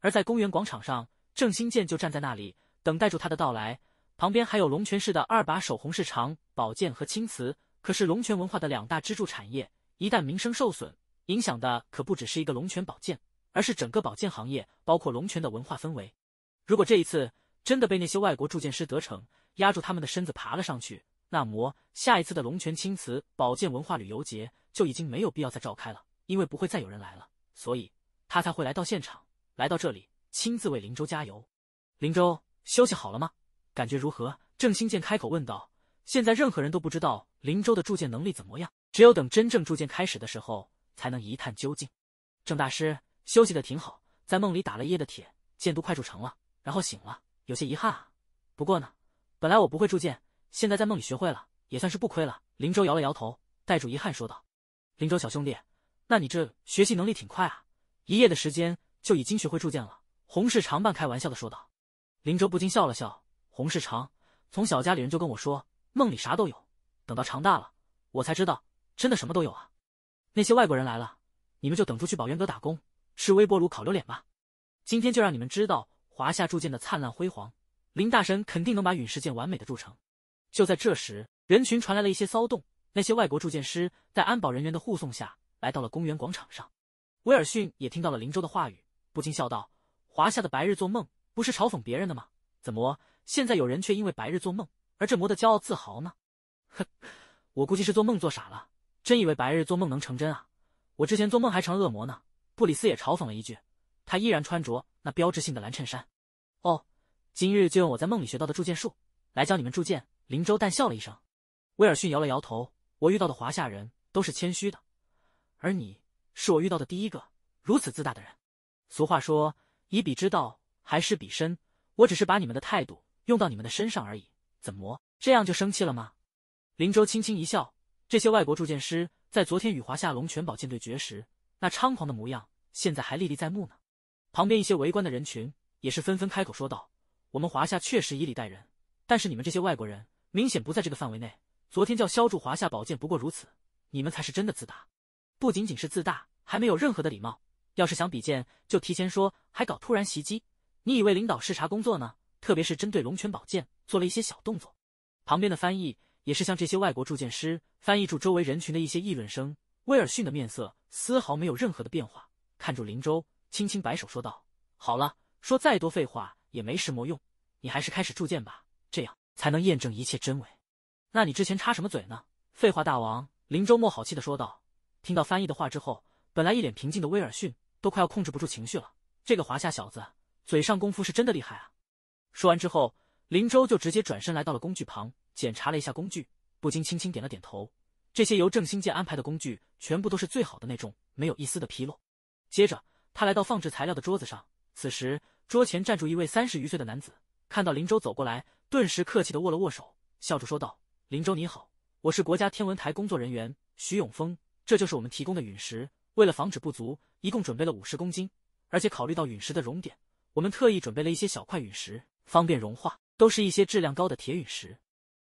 而在公园广场上，郑兴建就站在那里。等待住他的到来，旁边还有龙泉市的二把手红市长，宝剑和青瓷，可是龙泉文化的两大支柱产业，一旦名声受损，影响的可不只是一个龙泉宝剑，而是整个宝剑行业，包括龙泉的文化氛围。如果这一次真的被那些外国铸剑师得逞，压住他们的身子爬了上去，那么下一次的龙泉青瓷宝剑文化旅游节就已经没有必要再召开了，因为不会再有人来了。所以他才会来到现场，来到这里，亲自为林州加油，林州。休息好了吗？感觉如何？郑兴建开口问道。现在任何人都不知道林州的铸剑能力怎么样，只有等真正铸剑开始的时候，才能一探究竟。郑大师休息的挺好，在梦里打了一夜的铁剑都快铸成了，然后醒了，有些遗憾啊。不过呢，本来我不会铸剑，现在在梦里学会了，也算是不亏了。林州摇了摇头，带住遗憾说道：“林州小兄弟，那你这学习能力挺快啊，一夜的时间就已经学会铸剑了。”洪世长半开玩笑的说道。林州不禁笑了笑。洪世长从小家里人就跟我说，梦里啥都有。等到长大了，我才知道真的什么都有啊。那些外国人来了，你们就等着去宝源阁打工，吃微波炉烤榴莲吧。今天就让你们知道华夏铸剑的灿烂辉煌。林大神肯定能把陨石剑完美的铸成。就在这时，人群传来了一些骚动。那些外国铸剑师在安保人员的护送下来到了公园广场上。威尔逊也听到了林州的话语，不禁笑道：“华夏的白日做梦。”不是嘲讽别人的吗？怎么现在有人却因为白日做梦而这魔的骄傲自豪呢？哼，我估计是做梦做傻了，真以为白日做梦能成真啊！我之前做梦还成恶魔呢。布里斯也嘲讽了一句，他依然穿着那标志性的蓝衬衫。哦，今日就用我在梦里学到的铸剑术来教你们铸剑。林州淡笑了一声。威尔逊摇了摇头，我遇到的华夏人都是谦虚的，而你是我遇到的第一个如此自大的人。俗话说，以彼之道。还是比身，我只是把你们的态度用到你们的身上而已。怎么这样就生气了吗？林州轻轻一笑，这些外国铸剑师在昨天与华夏龙泉宝剑对决时那猖狂的模样，现在还历历在目呢。旁边一些围观的人群也是纷纷开口说道：“我们华夏确实以礼待人，但是你们这些外国人明显不在这个范围内。昨天叫削铸华夏宝剑不过如此，你们才是真的自大。不仅仅是自大，还没有任何的礼貌。要是想比剑，就提前说，还搞突然袭击。”你以为领导视察工作呢？特别是针对龙泉宝剑做了一些小动作。旁边的翻译也是向这些外国铸剑师翻译出周围人群的一些议论声。威尔逊的面色丝毫没有任何的变化，看住林州，轻轻摆手说道：“好了，说再多废话也没什么用，你还是开始铸剑吧，这样才能验证一切真伪。”那你之前插什么嘴呢？废话大王！林州末好气的说道。听到翻译的话之后，本来一脸平静的威尔逊都快要控制不住情绪了。这个华夏小子。嘴上功夫是真的厉害啊！说完之后，林州就直接转身来到了工具旁，检查了一下工具，不禁轻轻点了点头。这些由郑兴建安排的工具全部都是最好的那种，没有一丝的纰漏。接着，他来到放置材料的桌子上，此时桌前站住一位三十余岁的男子，看到林州走过来，顿时客气的握了握手，笑着说道：“林州你好，我是国家天文台工作人员徐永峰，这就是我们提供的陨石。为了防止不足，一共准备了五十公斤，而且考虑到陨石的熔点。”我们特意准备了一些小块陨石，方便融化，都是一些质量高的铁陨石。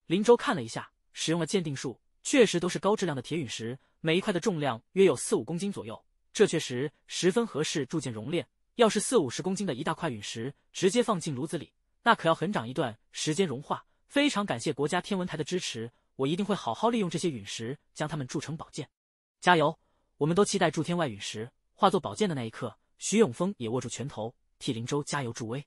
林州看了一下，使用了鉴定术，确实都是高质量的铁陨石。每一块的重量约有四五公斤左右，这确实十分合适铸剑熔炼。要是四五十公斤的一大块陨石直接放进炉子里，那可要很长一段时间融化。非常感谢国家天文台的支持，我一定会好好利用这些陨石，将它们铸成宝剑。加油！我们都期待铸天外陨石化作宝剑的那一刻。徐永峰也握住拳头。替林州加油助威，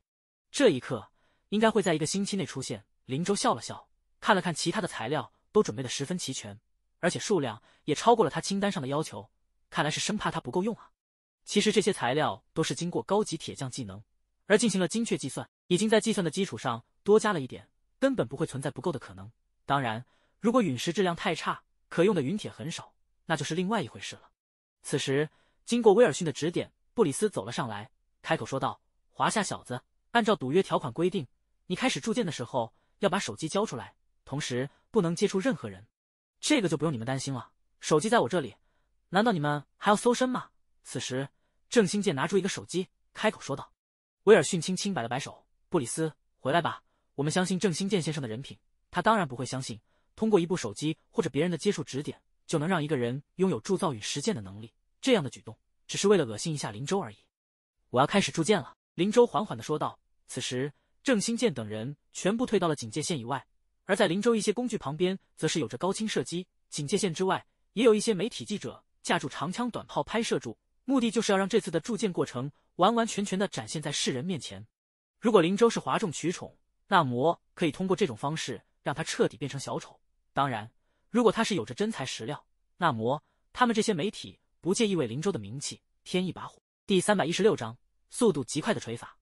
这一刻应该会在一个星期内出现。林州笑了笑，看了看其他的材料，都准备的十分齐全，而且数量也超过了他清单上的要求。看来是生怕他不够用啊。其实这些材料都是经过高级铁匠技能而进行了精确计算，已经在计算的基础上多加了一点，根本不会存在不够的可能。当然，如果陨石质量太差，可用的陨铁很少，那就是另外一回事了。此时，经过威尔逊的指点，布里斯走了上来。开口说道：“华夏小子，按照赌约条款规定，你开始铸剑的时候要把手机交出来，同时不能接触任何人。这个就不用你们担心了，手机在我这里。难道你们还要搜身吗？”此时，郑兴剑拿出一个手机，开口说道：“威尔逊，轻轻摆了摆手，布里斯，回来吧。我们相信郑兴剑先生的人品，他当然不会相信通过一部手机或者别人的接触指点就能让一个人拥有铸造与实践的能力。这样的举动只是为了恶心一下林州而已。”我要开始铸剑了，林州缓缓的说道。此时，郑兴建等人全部退到了警戒线以外，而在林州一些工具旁边，则是有着高清射击。警戒线之外，也有一些媒体记者架住长枪短炮拍摄住，目的就是要让这次的铸剑过程完完全全的展现在世人面前。如果林州是哗众取宠，那么可以通过这种方式让他彻底变成小丑；当然，如果他是有着真材实料，那么他们这些媒体不介意为林州的名气添一把火。第三百一十六章，速度极快的锤法。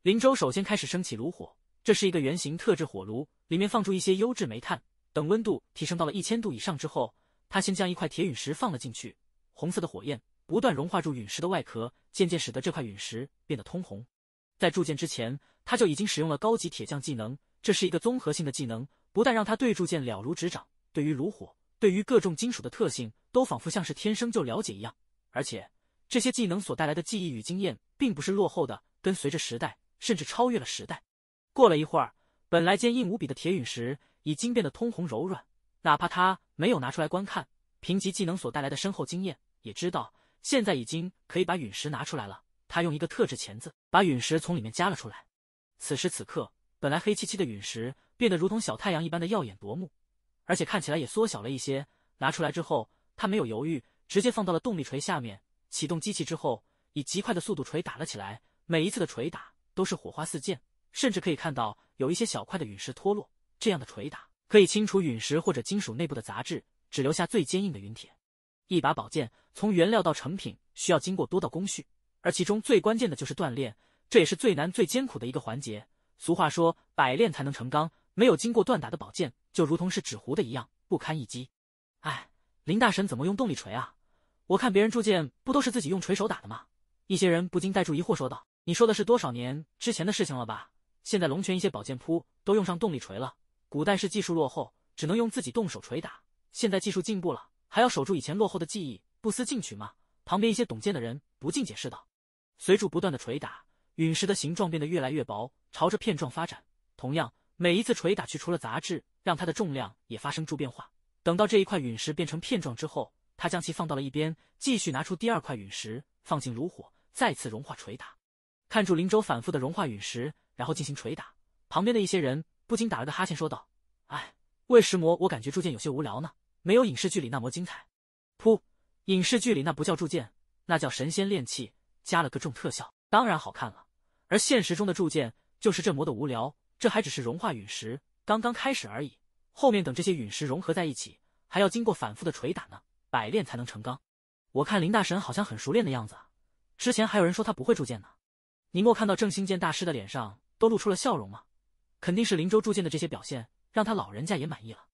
林州首先开始升起炉火，这是一个圆形特制火炉，里面放入一些优质煤炭。等温度提升到了一千度以上之后，他先将一块铁陨石放了进去，红色的火焰不断融化住陨石的外壳，渐渐使得这块陨石变得通红。在铸剑之前，他就已经使用了高级铁匠技能，这是一个综合性的技能，不但让他对铸剑了如指掌，对于炉火，对于各种金属的特性，都仿佛像是天生就了解一样，而且。这些技能所带来的记忆与经验，并不是落后的，跟随着时代，甚至超越了时代。过了一会儿，本来坚硬无比的铁陨石，已经变得通红柔软。哪怕他没有拿出来观看，凭及技能所带来的深厚经验，也知道现在已经可以把陨石拿出来了。他用一个特制钳子，把陨石从里面夹了出来。此时此刻，本来黑漆漆的陨石，变得如同小太阳一般的耀眼夺目，而且看起来也缩小了一些。拿出来之后，他没有犹豫，直接放到了动力锤下面。启动机器之后，以极快的速度锤打了起来。每一次的锤打都是火花四溅，甚至可以看到有一些小块的陨石脱落。这样的锤打可以清除陨石或者金属内部的杂质，只留下最坚硬的陨铁。一把宝剑从原料到成品需要经过多道工序，而其中最关键的就是锻炼，这也是最难最艰苦的一个环节。俗话说，百炼才能成钢。没有经过锻打的宝剑就如同是纸糊的一样，不堪一击。哎，林大神怎么用动力锤啊？我看别人铸剑不都是自己用锤手打的吗？一些人不禁带住疑惑说道：“你说的是多少年之前的事情了吧？现在龙泉一些宝剑铺都用上动力锤了。古代是技术落后，只能用自己动手锤打；现在技术进步了，还要守住以前落后的技艺，不思进取吗？”旁边一些懂剑的人不禁解释道：“随着不断的锤打，陨石的形状变得越来越薄，朝着片状发展。同样，每一次锤打去除了杂质，让它的重量也发生住变化。等到这一块陨石变成片状之后。”他将其放到了一边，继续拿出第二块陨石放进炉火，再次融化捶打。看住林州反复的融化陨石，然后进行捶打，旁边的一些人不禁打了个哈欠，说道：“哎，为石魔，我感觉铸剑有些无聊呢，没有影视剧里那么精彩。”“噗，影视剧里那不叫铸剑，那叫神仙炼器，加了个重特效，当然好看了。而现实中的铸剑就是这么的无聊，这还只是融化陨石刚刚开始而已，后面等这些陨石融合在一起，还要经过反复的捶打呢。”百炼才能成钢，我看林大神好像很熟练的样子。之前还有人说他不会铸剑呢。你莫看到正兴剑大师的脸上都露出了笑容吗？肯定是林州铸剑的这些表现让他老人家也满意了。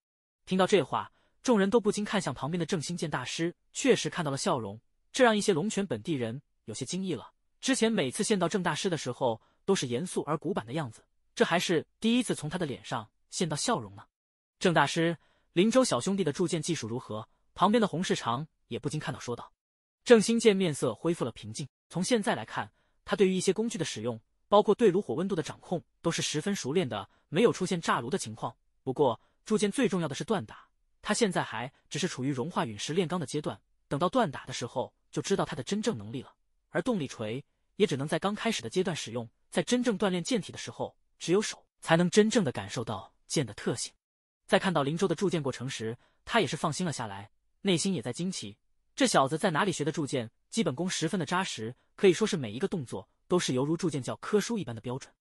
听到这话，众人都不禁看向旁边的正兴剑大师，确实看到了笑容，这让一些龙泉本地人有些惊异了。之前每次见到郑大师的时候，都是严肃而古板的样子，这还是第一次从他的脸上见到笑容呢。郑大师，林州小兄弟的铸剑技术如何？旁边的洪世长也不禁看到，说道：“郑兴剑面色恢复了平静。从现在来看，他对于一些工具的使用，包括对炉火温度的掌控，都是十分熟练的，没有出现炸炉的情况。不过铸剑最重要的是锻打，他现在还只是处于融化陨石炼钢的阶段。等到锻打的时候，就知道他的真正能力了。而动力锤也只能在刚开始的阶段使用，在真正锻炼剑体的时候，只有手才能真正的感受到剑的特性。在看到林州的铸剑过程时，他也是放心了下来。”内心也在惊奇，这小子在哪里学的铸剑？基本功十分的扎实，可以说是每一个动作都是犹如铸剑教科书一般的标准。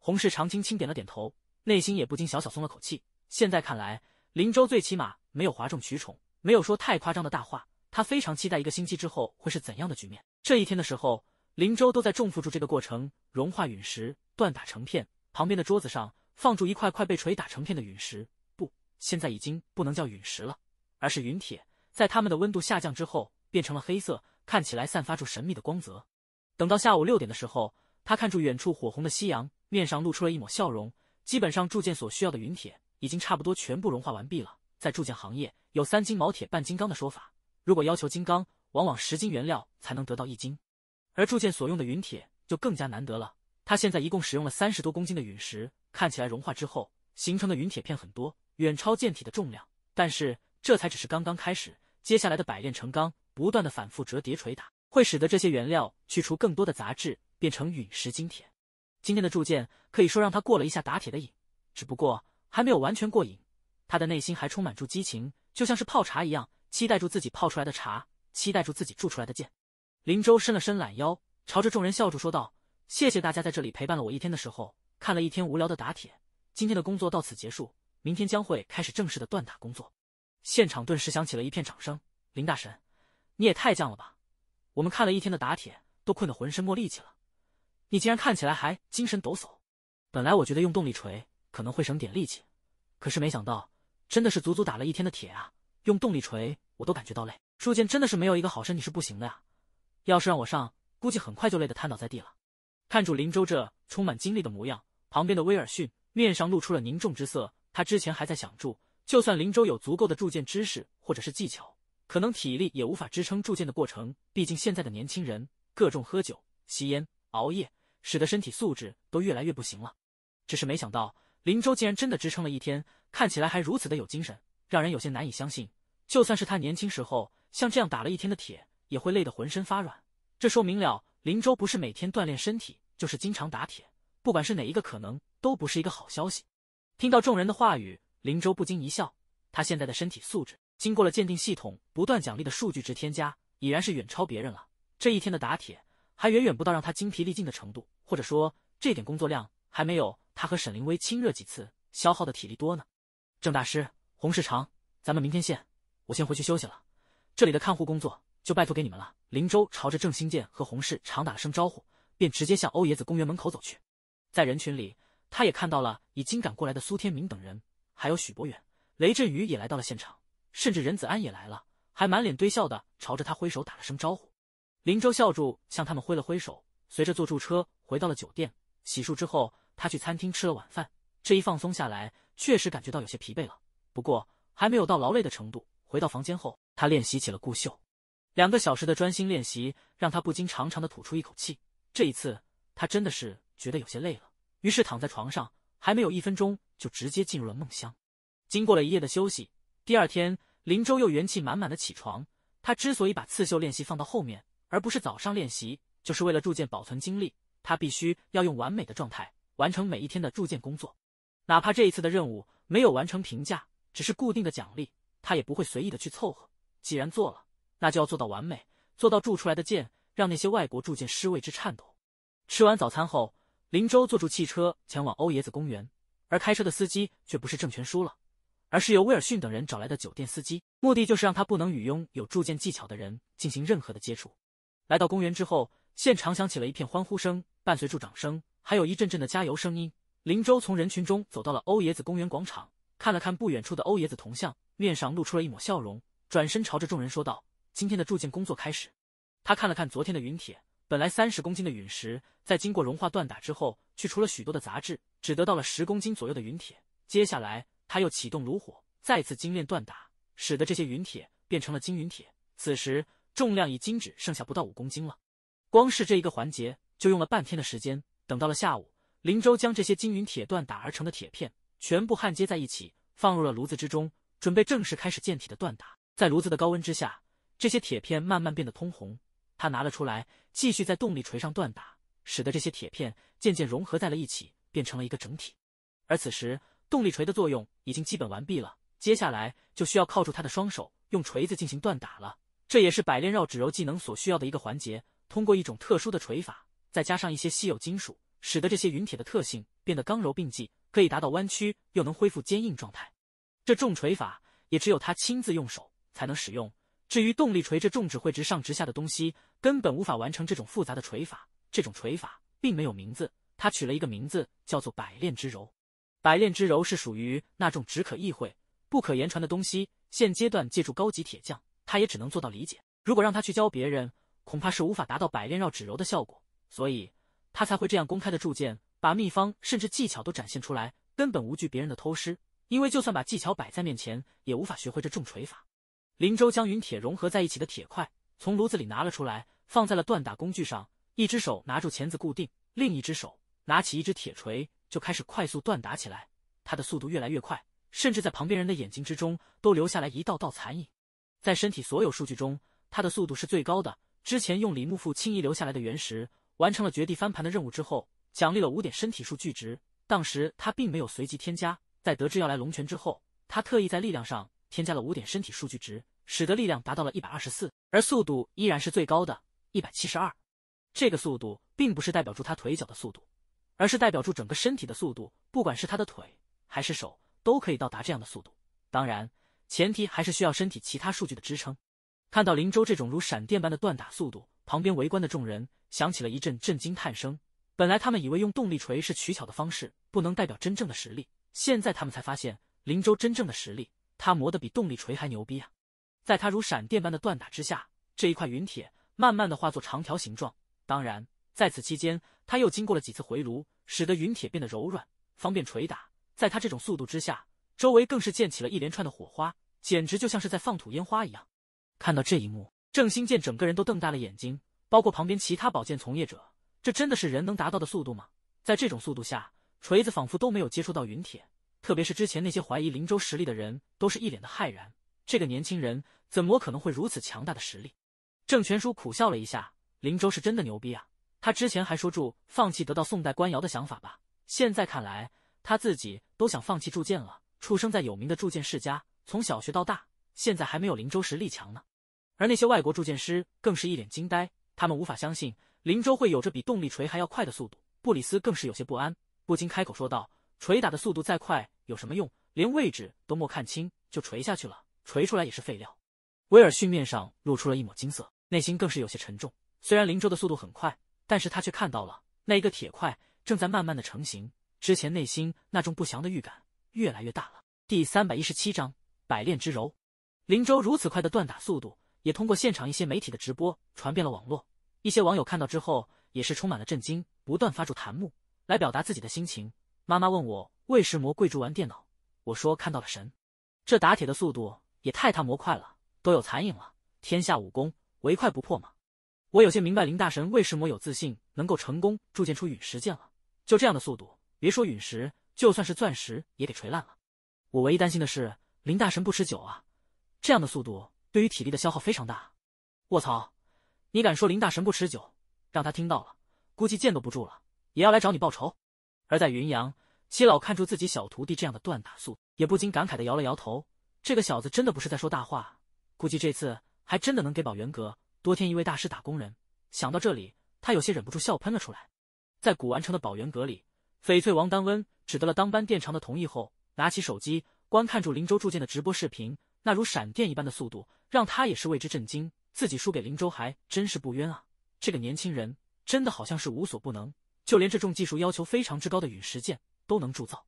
洪世长轻轻点了点头，内心也不禁小小松了口气。现在看来，林州最起码没有哗众取宠，没有说太夸张的大话。他非常期待一个星期之后会是怎样的局面。这一天的时候，林州都在重复住这个过程：融化陨石，锻打成片。旁边的桌子上放住一块块被锤打成片的陨石，不，现在已经不能叫陨石了，而是陨铁。在它们的温度下降之后，变成了黑色，看起来散发出神秘的光泽。等到下午六点的时候，他看住远处火红的夕阳，面上露出了一抹笑容。基本上铸剑所需要的陨铁已经差不多全部融化完毕了。在铸剑行业，有三斤毛铁半斤钢的说法，如果要求金刚，往往十斤原料才能得到一斤。而铸剑所用的陨铁就更加难得了。他现在一共使用了三十多公斤的陨石，看起来融化之后形成的陨铁片很多，远超剑体的重量。但是，这才只是刚刚开始。接下来的百炼成钢，不断的反复折叠锤打，会使得这些原料去除更多的杂质，变成陨石金铁。今天的铸剑，可以说让他过了一下打铁的瘾，只不过还没有完全过瘾，他的内心还充满住激情，就像是泡茶一样，期待住自己泡出来的茶，期待住自己铸出来的剑。林州伸了伸懒腰，朝着众人笑住说道：“谢谢大家在这里陪伴了我一天的时候，看了一天无聊的打铁。今天的工作到此结束，明天将会开始正式的锻打工作。”现场顿时响起了一片掌声。林大神，你也太犟了吧！我们看了一天的打铁，都困得浑身没力气了，你竟然看起来还精神抖擞。本来我觉得用动力锤可能会省点力气，可是没想到，真的是足足打了一天的铁啊！用动力锤我都感觉到累。铸剑真的是没有一个好身体是不行的呀，要是让我上，估计很快就累得瘫倒在地了。看住林州这充满精力的模样，旁边的威尔逊面上露出了凝重之色。他之前还在想住。就算林州有足够的铸剑知识或者是技巧，可能体力也无法支撑铸剑的过程。毕竟现在的年轻人各种喝酒、吸烟、熬夜，使得身体素质都越来越不行了。只是没想到林州竟然真的支撑了一天，看起来还如此的有精神，让人有些难以相信。就算是他年轻时候像这样打了一天的铁，也会累得浑身发软。这说明了林州不是每天锻炼身体，就是经常打铁。不管是哪一个可能，都不是一个好消息。听到众人的话语。林州不禁一笑，他现在的身体素质，经过了鉴定系统不断奖励的数据值添加，已然是远超别人了。这一天的打铁，还远远不到让他精疲力尽的程度，或者说，这点工作量还没有他和沈凌薇亲热几次消耗的体力多呢。郑大师、洪世长，咱们明天见，我先回去休息了，这里的看护工作就拜托给你们了。林州朝着郑兴建和洪世长打了声招呼，便直接向欧冶子公园门口走去。在人群里，他也看到了已经赶过来的苏天明等人。还有许博远、雷震宇也来到了现场，甚至任子安也来了，还满脸堆笑的朝着他挥手打了声招呼。林州笑住向他们挥了挥手，随着坐住车回到了酒店，洗漱之后，他去餐厅吃了晚饭。这一放松下来，确实感觉到有些疲惫了，不过还没有到劳累的程度。回到房间后，他练习起了顾秀，两个小时的专心练习，让他不禁长长的吐出一口气。这一次，他真的是觉得有些累了，于是躺在床上。还没有一分钟，就直接进入了梦乡。经过了一夜的休息，第二天林州又元气满满的起床。他之所以把刺绣练习放到后面，而不是早上练习，就是为了铸剑保存精力。他必须要用完美的状态完成每一天的铸剑工作。哪怕这一次的任务没有完成评价，只是固定的奖励，他也不会随意的去凑合。既然做了，那就要做到完美，做到铸出来的剑让那些外国铸剑师为之颤抖。吃完早餐后。林州坐住汽车前往欧冶子公园，而开车的司机却不是郑全书了，而是由威尔逊等人找来的酒店司机，目的就是让他不能与拥有铸剑技巧的人进行任何的接触。来到公园之后，现场响起了一片欢呼声，伴随住掌声，还有一阵阵的加油声音。林州从人群中走到了欧冶子公园广场，看了看不远处的欧冶子铜像，面上露出了一抹笑容，转身朝着众人说道：“今天的铸剑工作开始。”他看了看昨天的云铁。本来三十公斤的陨石，在经过融化锻打之后，去除了许多的杂质，只得到了十公斤左右的陨铁。接下来，他又启动炉火，再次精炼锻打，使得这些陨铁变成了金陨铁。此时，重量已经只剩下不到五公斤了。光是这一个环节，就用了半天的时间。等到了下午，林州将这些金陨铁锻打而成的铁片全部焊接在一起，放入了炉子之中，准备正式开始舰体的锻打。在炉子的高温之下，这些铁片慢慢变得通红。他拿了出来。继续在动力锤上锻打，使得这些铁片渐渐融合在了一起，变成了一个整体。而此时，动力锤的作用已经基本完毕了，接下来就需要靠住他的双手，用锤子进行锻打了。这也是百炼绕指柔技能所需要的一个环节。通过一种特殊的锤法，再加上一些稀有金属，使得这些云铁的特性变得刚柔并济，可以达到弯曲又能恢复坚硬状态。这重锤法也只有他亲自用手才能使用。至于动力锤，这重指会直上直下的东西。根本无法完成这种复杂的锤法。这种锤法并没有名字，他取了一个名字叫做“百炼之柔”。百炼之柔是属于那种只可意会不可言传的东西。现阶段借助高级铁匠，他也只能做到理解。如果让他去教别人，恐怕是无法达到百炼绕指柔的效果。所以，他才会这样公开的铸剑，把秘方甚至技巧都展现出来，根本无惧别人的偷师。因为就算把技巧摆在面前，也无法学会这重锤法。林州将云铁融合在一起的铁块。从炉子里拿了出来，放在了锻打工具上。一只手拿住钳子固定，另一只手拿起一只铁锤，就开始快速锻打起来。他的速度越来越快，甚至在旁边人的眼睛之中都留下来一道道残影。在身体所有数据中，他的速度是最高的。之前用李木父轻易留下来的原石，完成了绝地翻盘的任务之后，奖励了五点身体数据值。当时他并没有随即添加，在得知要来龙泉之后，他特意在力量上添加了五点身体数据值。使得力量达到了一百二十四，而速度依然是最高的，一百七十二。这个速度并不是代表住他腿脚的速度，而是代表住整个身体的速度。不管是他的腿还是手，都可以到达这样的速度。当然，前提还是需要身体其他数据的支撑。看到林州这种如闪电般的断打速度，旁边围观的众人响起了一阵震惊叹声。本来他们以为用动力锤是取巧的方式，不能代表真正的实力，现在他们才发现，林州真正的实力，他磨得比动力锤还牛逼啊！在他如闪电般的锻打之下，这一块云铁慢慢的化作长条形状。当然，在此期间，他又经过了几次回炉，使得云铁变得柔软，方便锤打。在他这种速度之下，周围更是溅起了一连串的火花，简直就像是在放土烟花一样。看到这一幕，郑兴建整个人都瞪大了眼睛，包括旁边其他宝剑从业者，这真的是人能达到的速度吗？在这种速度下，锤子仿佛都没有接触到云铁。特别是之前那些怀疑林州实力的人，都是一脸的骇然。这个年轻人怎么可能会如此强大的实力？郑权叔苦笑了一下。林州是真的牛逼啊！他之前还说住放弃得到宋代官窑的想法吧，现在看来他自己都想放弃铸剑了。出生在有名的铸剑世家，从小学到大，现在还没有林州实力强呢。而那些外国铸剑师更是一脸惊呆，他们无法相信林州会有着比动力锤还要快的速度。布里斯更是有些不安，不禁开口说道：“锤打的速度再快有什么用？连位置都没看清就锤下去了。”锤出来也是废料。威尔逊面上露出了一抹金色，内心更是有些沉重。虽然林州的速度很快，但是他却看到了那一个铁块正在慢慢的成型，之前内心那种不祥的预感越来越大了。第三百一十七章百炼之柔。林州如此快的锻打速度，也通过现场一些媒体的直播传遍了网络。一些网友看到之后，也是充满了震惊，不断发出弹幕来表达自己的心情。妈妈问我为什么跪族玩电脑，我说看到了神，这打铁的速度。也太他模快了，都有残影了。天下武功，唯快不破嘛。我有些明白林大神为什么有自信能够成功铸剑出陨石剑了。就这样的速度，别说陨石，就算是钻石也给锤烂了。我唯一担心的是林大神不持久啊。这样的速度对于体力的消耗非常大。卧槽，你敢说林大神不持久？让他听到了，估计剑都不住了，也要来找你报仇。而在云阳，七老看出自己小徒弟这样的锻打速，也不禁感慨的摇了摇头。这个小子真的不是在说大话，估计这次还真的能给宝元阁多添一位大师打工人。想到这里，他有些忍不住笑喷了出来。在古玩城的宝元阁里，翡翠王丹温只得了当班店长的同意后，拿起手机观看住林州铸剑的直播视频。那如闪电一般的速度，让他也是为之震惊。自己输给林州还真是不冤啊！这个年轻人真的好像是无所不能，就连这种技术要求非常之高的陨石剑都能铸造。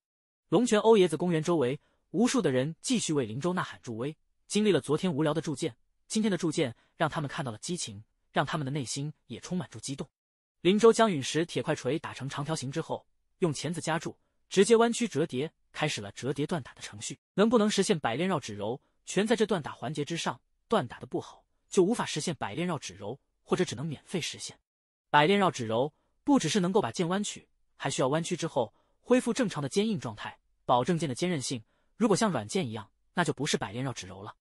龙泉欧冶子公园周围。无数的人继续为林州呐喊助威。经历了昨天无聊的铸剑，今天的铸剑让他们看到了激情，让他们的内心也充满住激动。林州将陨石铁块锤打成长条形之后，用钳子夹住，直接弯曲折叠，开始了折叠锻打的程序。能不能实现百炼绕指柔，全在这锻打环节之上。锻打的不好，就无法实现百炼绕指柔，或者只能免费实现。百炼绕指柔不只是能够把剑弯曲，还需要弯曲之后恢复正常的坚硬状态，保证剑的坚韧性。如果像软件一样，那就不是百炼绕指柔了。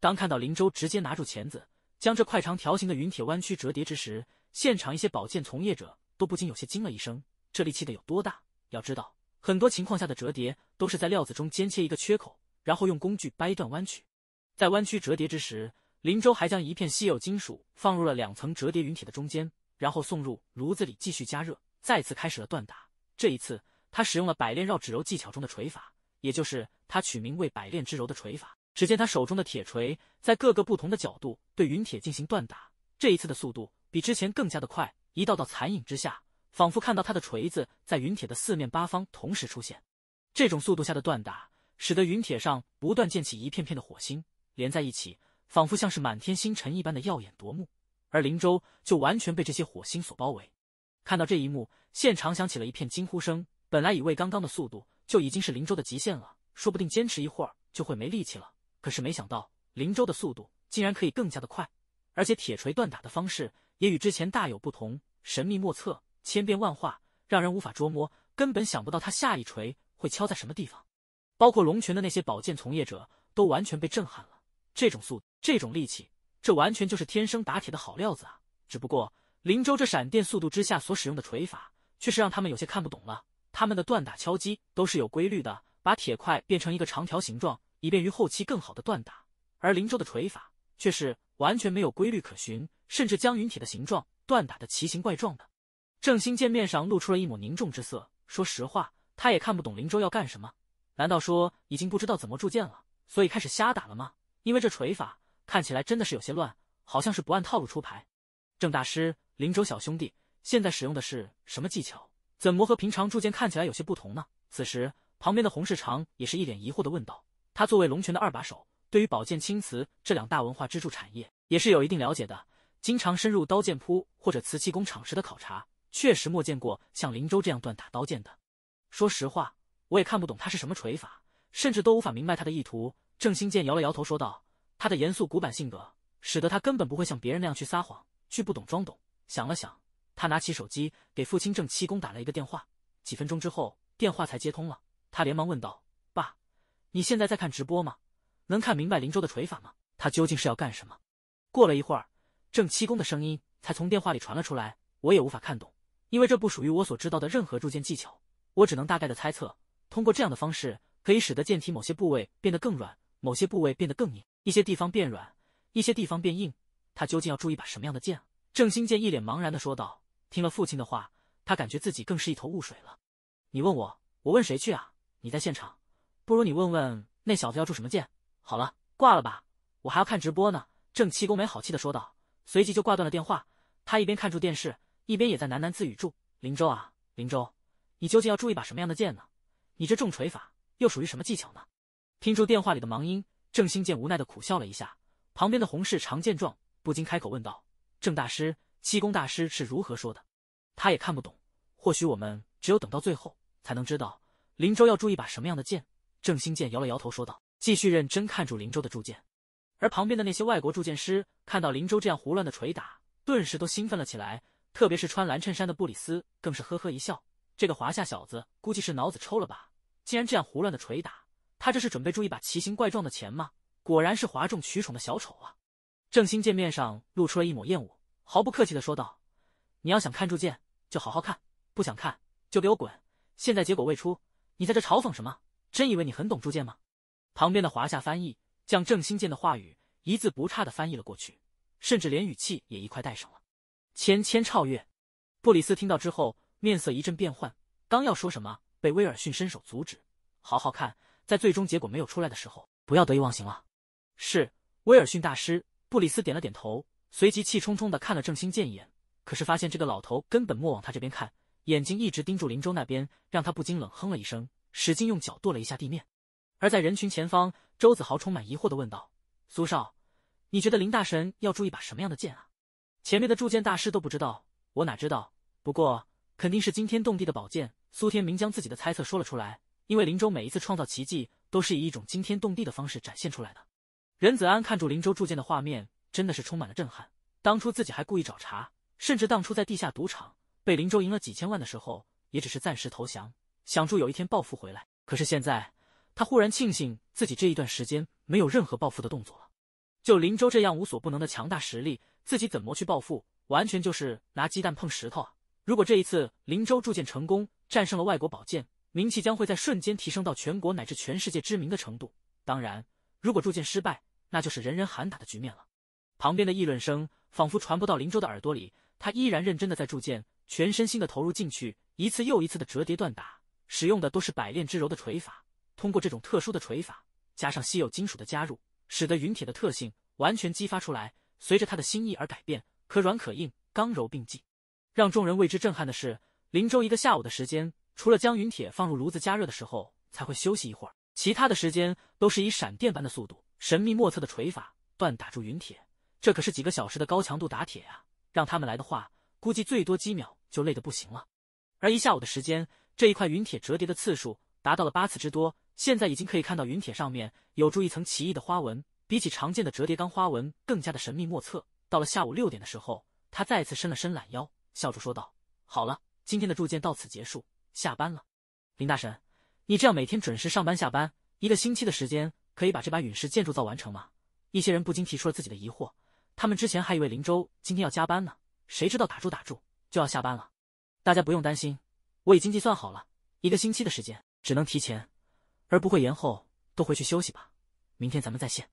当看到林州直接拿住钳子，将这块长条形的云铁弯曲折叠之时，现场一些宝剑从业者都不禁有些惊了一声。这力气得有多大？要知道，很多情况下的折叠都是在料子中间切一个缺口，然后用工具掰断弯曲。在弯曲折叠之时，林州还将一片稀有金属放入了两层折叠云铁的中间，然后送入炉子里继续加热，再次开始了锻打。这一次，他使用了百炼绕指柔技巧中的锤法。也就是他取名为“百炼之柔”的锤法。只见他手中的铁锤在各个不同的角度对云铁进行锻打，这一次的速度比之前更加的快。一道道残影之下，仿佛看到他的锤子在云铁的四面八方同时出现。这种速度下的锻打，使得云铁上不断溅起一片片的火星，连在一起，仿佛像是满天星辰一般的耀眼夺目。而林州就完全被这些火星所包围。看到这一幕，现场响起了一片惊呼声。本来以为刚刚的速度。就已经是林州的极限了，说不定坚持一会儿就会没力气了。可是没想到林州的速度竟然可以更加的快，而且铁锤锻打的方式也与之前大有不同，神秘莫测，千变万化，让人无法捉摸，根本想不到他下一锤会敲在什么地方。包括龙泉的那些宝剑从业者都完全被震撼了，这种速、这种力气，这完全就是天生打铁的好料子啊！只不过林州这闪电速度之下所使用的锤法，却是让他们有些看不懂了。他们的锻打敲击都是有规律的，把铁块变成一个长条形状，以便于后期更好的锻打。而林州的锤法却是完全没有规律可循，甚至将云铁的形状锻打的奇形怪状的。正兴剑面上露出了一抹凝重之色，说实话，他也看不懂林州要干什么。难道说已经不知道怎么铸剑了，所以开始瞎打了吗？因为这锤法看起来真的是有些乱，好像是不按套路出牌。郑大师，林州小兄弟，现在使用的是什么技巧？怎么和平常铸剑看起来有些不同呢？此时，旁边的洪世长也是一脸疑惑的问道。他作为龙泉的二把手，对于宝剑、青瓷这两大文化支柱产业也是有一定了解的。经常深入刀剑铺或者瓷器工厂时的考察，确实没见过像林州这样锻打刀剑的。说实话，我也看不懂他是什么锤法，甚至都无法明白他的意图。郑兴剑摇了摇头说道。他的严肃古板性格，使得他根本不会像别人那样去撒谎，去不懂装懂。想了想。他拿起手机，给父亲郑七公打了一个电话。几分钟之后，电话才接通了。他连忙问道：“爸，你现在在看直播吗？能看明白林州的锤法吗？他究竟是要干什么？”过了一会儿，郑七公的声音才从电话里传了出来：“我也无法看懂，因为这不属于我所知道的任何铸剑技巧。我只能大概的猜测，通过这样的方式，可以使得剑体某些部位变得更软，某些部位变得更硬，一些地方变软，一些地方变硬。他究竟要铸一把什么样的剑？”郑兴剑一脸茫然的说道。听了父亲的话，他感觉自己更是一头雾水了。你问我，我问谁去啊？你在现场，不如你问问那小子要铸什么剑。好了，挂了吧，我还要看直播呢。郑七公没好气的说道，随即就挂断了电话。他一边看住电视，一边也在喃喃自语：“住林州啊，林州，你究竟要铸一把什么样的剑呢？你这重锤法又属于什么技巧呢？”听住电话里的忙音，郑兴剑无奈的苦笑了一下。旁边的洪世长见状，不禁开口问道：“郑大师。”七公大师是如何说的？他也看不懂。或许我们只有等到最后，才能知道林州要铸一把什么样的剑。郑兴剑摇了摇头说道，继续认真看住林州的铸剑。而旁边的那些外国铸剑师看到林州这样胡乱的捶打，顿时都兴奋了起来。特别是穿蓝衬衫的布里斯，更是呵呵一笑：“这个华夏小子，估计是脑子抽了吧？竟然这样胡乱的捶打，他这是准备铸一把奇形怪状的剑吗？果然是哗众取宠的小丑啊！”郑兴剑面上露出了一抹厌恶。毫不客气的说道：“你要想看铸剑，就好好看；不想看，就给我滚！现在结果未出，你在这嘲讽什么？真以为你很懂铸剑吗？”旁边的华夏翻译将郑兴剑的话语一字不差的翻译了过去，甚至连语气也一块带上了。千千超越，布里斯听到之后，面色一阵变幻，刚要说什么，被威尔逊伸手阻止：“好好看，在最终结果没有出来的时候，不要得意忘形了。”是，威尔逊大师。布里斯点了点头。随即气冲冲的看了郑兴建一眼，可是发现这个老头根本莫往他这边看，眼睛一直盯住林州那边，让他不禁冷哼了一声，使劲用脚跺了一下地面。而在人群前方，周子豪充满疑惑的问道：“苏少，你觉得林大神要铸一把什么样的剑啊？”前面的铸剑大师都不知道，我哪知道？不过肯定是惊天动地的宝剑。苏天明将自己的猜测说了出来，因为林州每一次创造奇迹，都是以一种惊天动地的方式展现出来的。任子安看住林州铸剑的画面。真的是充满了震撼。当初自己还故意找茬，甚至当初在地下赌场被林州赢了几千万的时候，也只是暂时投降，想住有一天报复回来。可是现在，他忽然庆幸自己这一段时间没有任何报复的动作了。就林州这样无所不能的强大实力，自己怎么去报复，完全就是拿鸡蛋碰石头啊！如果这一次林州铸剑成功，战胜了外国宝剑，名气将会在瞬间提升到全国乃至全世界知名的程度。当然，如果铸剑失败，那就是人人喊打的局面了。旁边的议论声仿佛传不到林州的耳朵里，他依然认真的在铸剑，全身心的投入进去，一次又一次的折叠锻打，使用的都是百炼之柔的锤法。通过这种特殊的锤法，加上稀有金属的加入，使得云铁的特性完全激发出来，随着他的心意而改变，可软可硬，刚柔并济。让众人为之震撼的是，林州一个下午的时间，除了将云铁放入炉子加热的时候才会休息一会儿，其他的时间都是以闪电般的速度，神秘莫测的锤法锻打住云铁。这可是几个小时的高强度打铁呀！让他们来的话，估计最多几秒就累得不行了。而一下午的时间，这一块陨铁折叠的次数达到了八次之多。现在已经可以看到陨铁上面有着一层奇异的花纹，比起常见的折叠钢花纹更加的神秘莫测。到了下午六点的时候，他再次伸了伸懒腰，笑着说道：“好了，今天的铸剑到此结束，下班了。”林大神，你这样每天准时上班下班，一个星期的时间可以把这把陨石剑铸造完成吗？一些人不禁提出了自己的疑惑。他们之前还以为林州今天要加班呢，谁知道打住打住就要下班了，大家不用担心，我已经计算好了，一个星期的时间只能提前，而不会延后。都回去休息吧，明天咱们再见。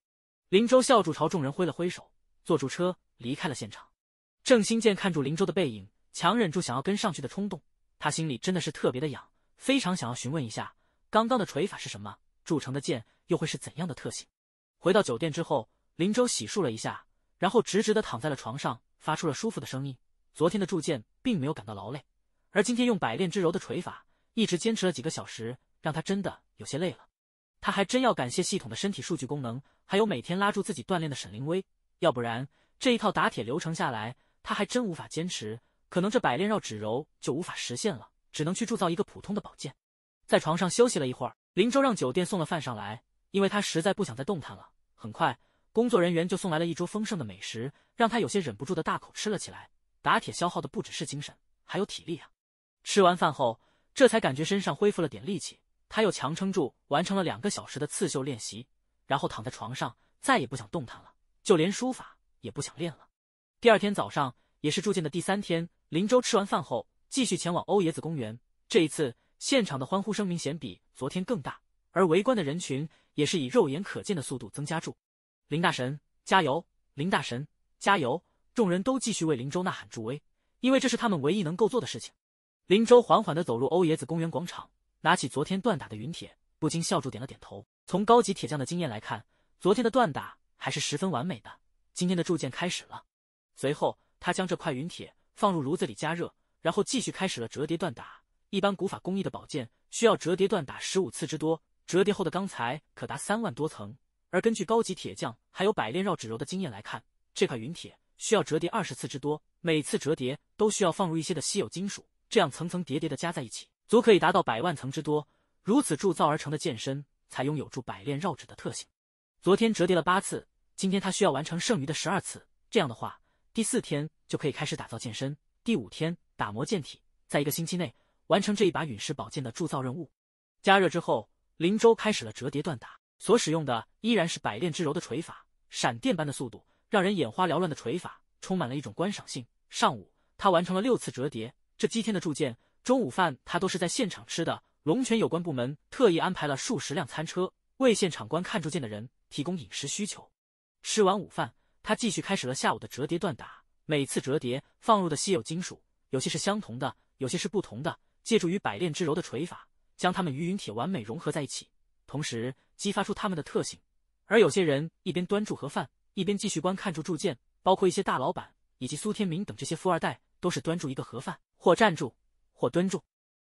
林州笑住，朝众人挥了挥手，坐住车离开了现场。郑兴建看住林州的背影，强忍住想要跟上去的冲动，他心里真的是特别的痒，非常想要询问一下刚刚的锤法是什么，铸成的剑又会是怎样的特性。回到酒店之后，林州洗漱了一下。然后直直的躺在了床上，发出了舒服的声音。昨天的铸剑并没有感到劳累，而今天用百炼之柔的锤法，一直坚持了几个小时，让他真的有些累了。他还真要感谢系统的身体数据功能，还有每天拉住自己锻炼的沈凌薇，要不然这一套打铁流程下来，他还真无法坚持。可能这百炼绕指柔就无法实现了，只能去铸造一个普通的宝剑。在床上休息了一会儿，林州让酒店送了饭上来，因为他实在不想再动弹了。很快。工作人员就送来了一桌丰盛的美食，让他有些忍不住的大口吃了起来。打铁消耗的不只是精神，还有体力啊！吃完饭后，这才感觉身上恢复了点力气，他又强撑住完成了两个小时的刺绣练习，然后躺在床上再也不想动弹了，就连书法也不想练了。第二天早上，也是铸剑的第三天，林州吃完饭后继续前往欧冶子公园。这一次，现场的欢呼声明显比昨天更大，而围观的人群也是以肉眼可见的速度增加住。林大神加油！林大神加油！众人都继续为林州呐喊助威，因为这是他们唯一能够做的事情。林州缓缓地走入欧冶子公园广场，拿起昨天锻打的云铁，不禁笑住点了点头。从高级铁匠的经验来看，昨天的锻打还是十分完美的。今天的铸剑开始了。随后，他将这块云铁放入炉子里加热，然后继续开始了折叠锻打。一般古法工艺的宝剑需要折叠锻打十五次之多，折叠后的钢材可达三万多层。而根据高级铁匠还有百炼绕指柔的经验来看，这块陨铁需要折叠二十次之多，每次折叠都需要放入一些的稀有金属，这样层层叠叠的加在一起，足可以达到百万层之多。如此铸造而成的剑身，才拥有铸百炼绕指的特性。昨天折叠了八次，今天他需要完成剩余的十二次。这样的话，第四天就可以开始打造剑身，第五天打磨剑体，在一个星期内完成这一把陨石宝剑的铸造任务。加热之后，林州开始了折叠锻打。所使用的依然是百炼之柔的锤法，闪电般的速度，让人眼花缭乱的锤法，充满了一种观赏性。上午，他完成了六次折叠。这七天的铸剑，中午饭他都是在现场吃的。龙泉有关部门特意安排了数十辆餐车，为现场观看铸剑的人提供饮食需求。吃完午饭，他继续开始了下午的折叠锻打。每次折叠放入的稀有金属，有些是相同的，有些是不同的。借助于百炼之柔的锤法，将它们与陨铁完美融合在一起，同时。激发出他们的特性，而有些人一边端住盒饭，一边继续观看住铸剑，包括一些大老板以及苏天明等这些富二代，都是端住一个盒饭或站住或蹲住。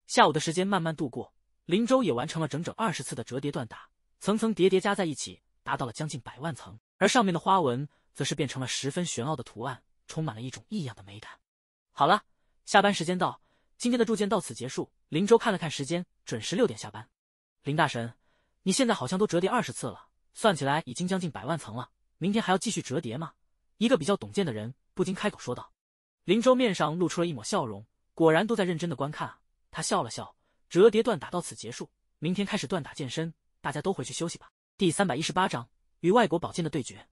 下午的时间慢慢度过，林州也完成了整整二十次的折叠锻打，层层叠叠加在一起，达到了将近百万层，而上面的花纹则是变成了十分玄奥的图案，充满了一种异样的美感。好了，下班时间到，今天的铸剑到此结束。林州看了看时间，准时六点下班。林大神。你现在好像都折叠二十次了，算起来已经将近百万层了。明天还要继续折叠吗？一个比较懂剑的人不禁开口说道。林州面上露出了一抹笑容，果然都在认真的观看啊。他笑了笑，折叠锻打到此结束，明天开始锻打健身，大家都回去休息吧。第三百一十八章与外国宝剑的对决。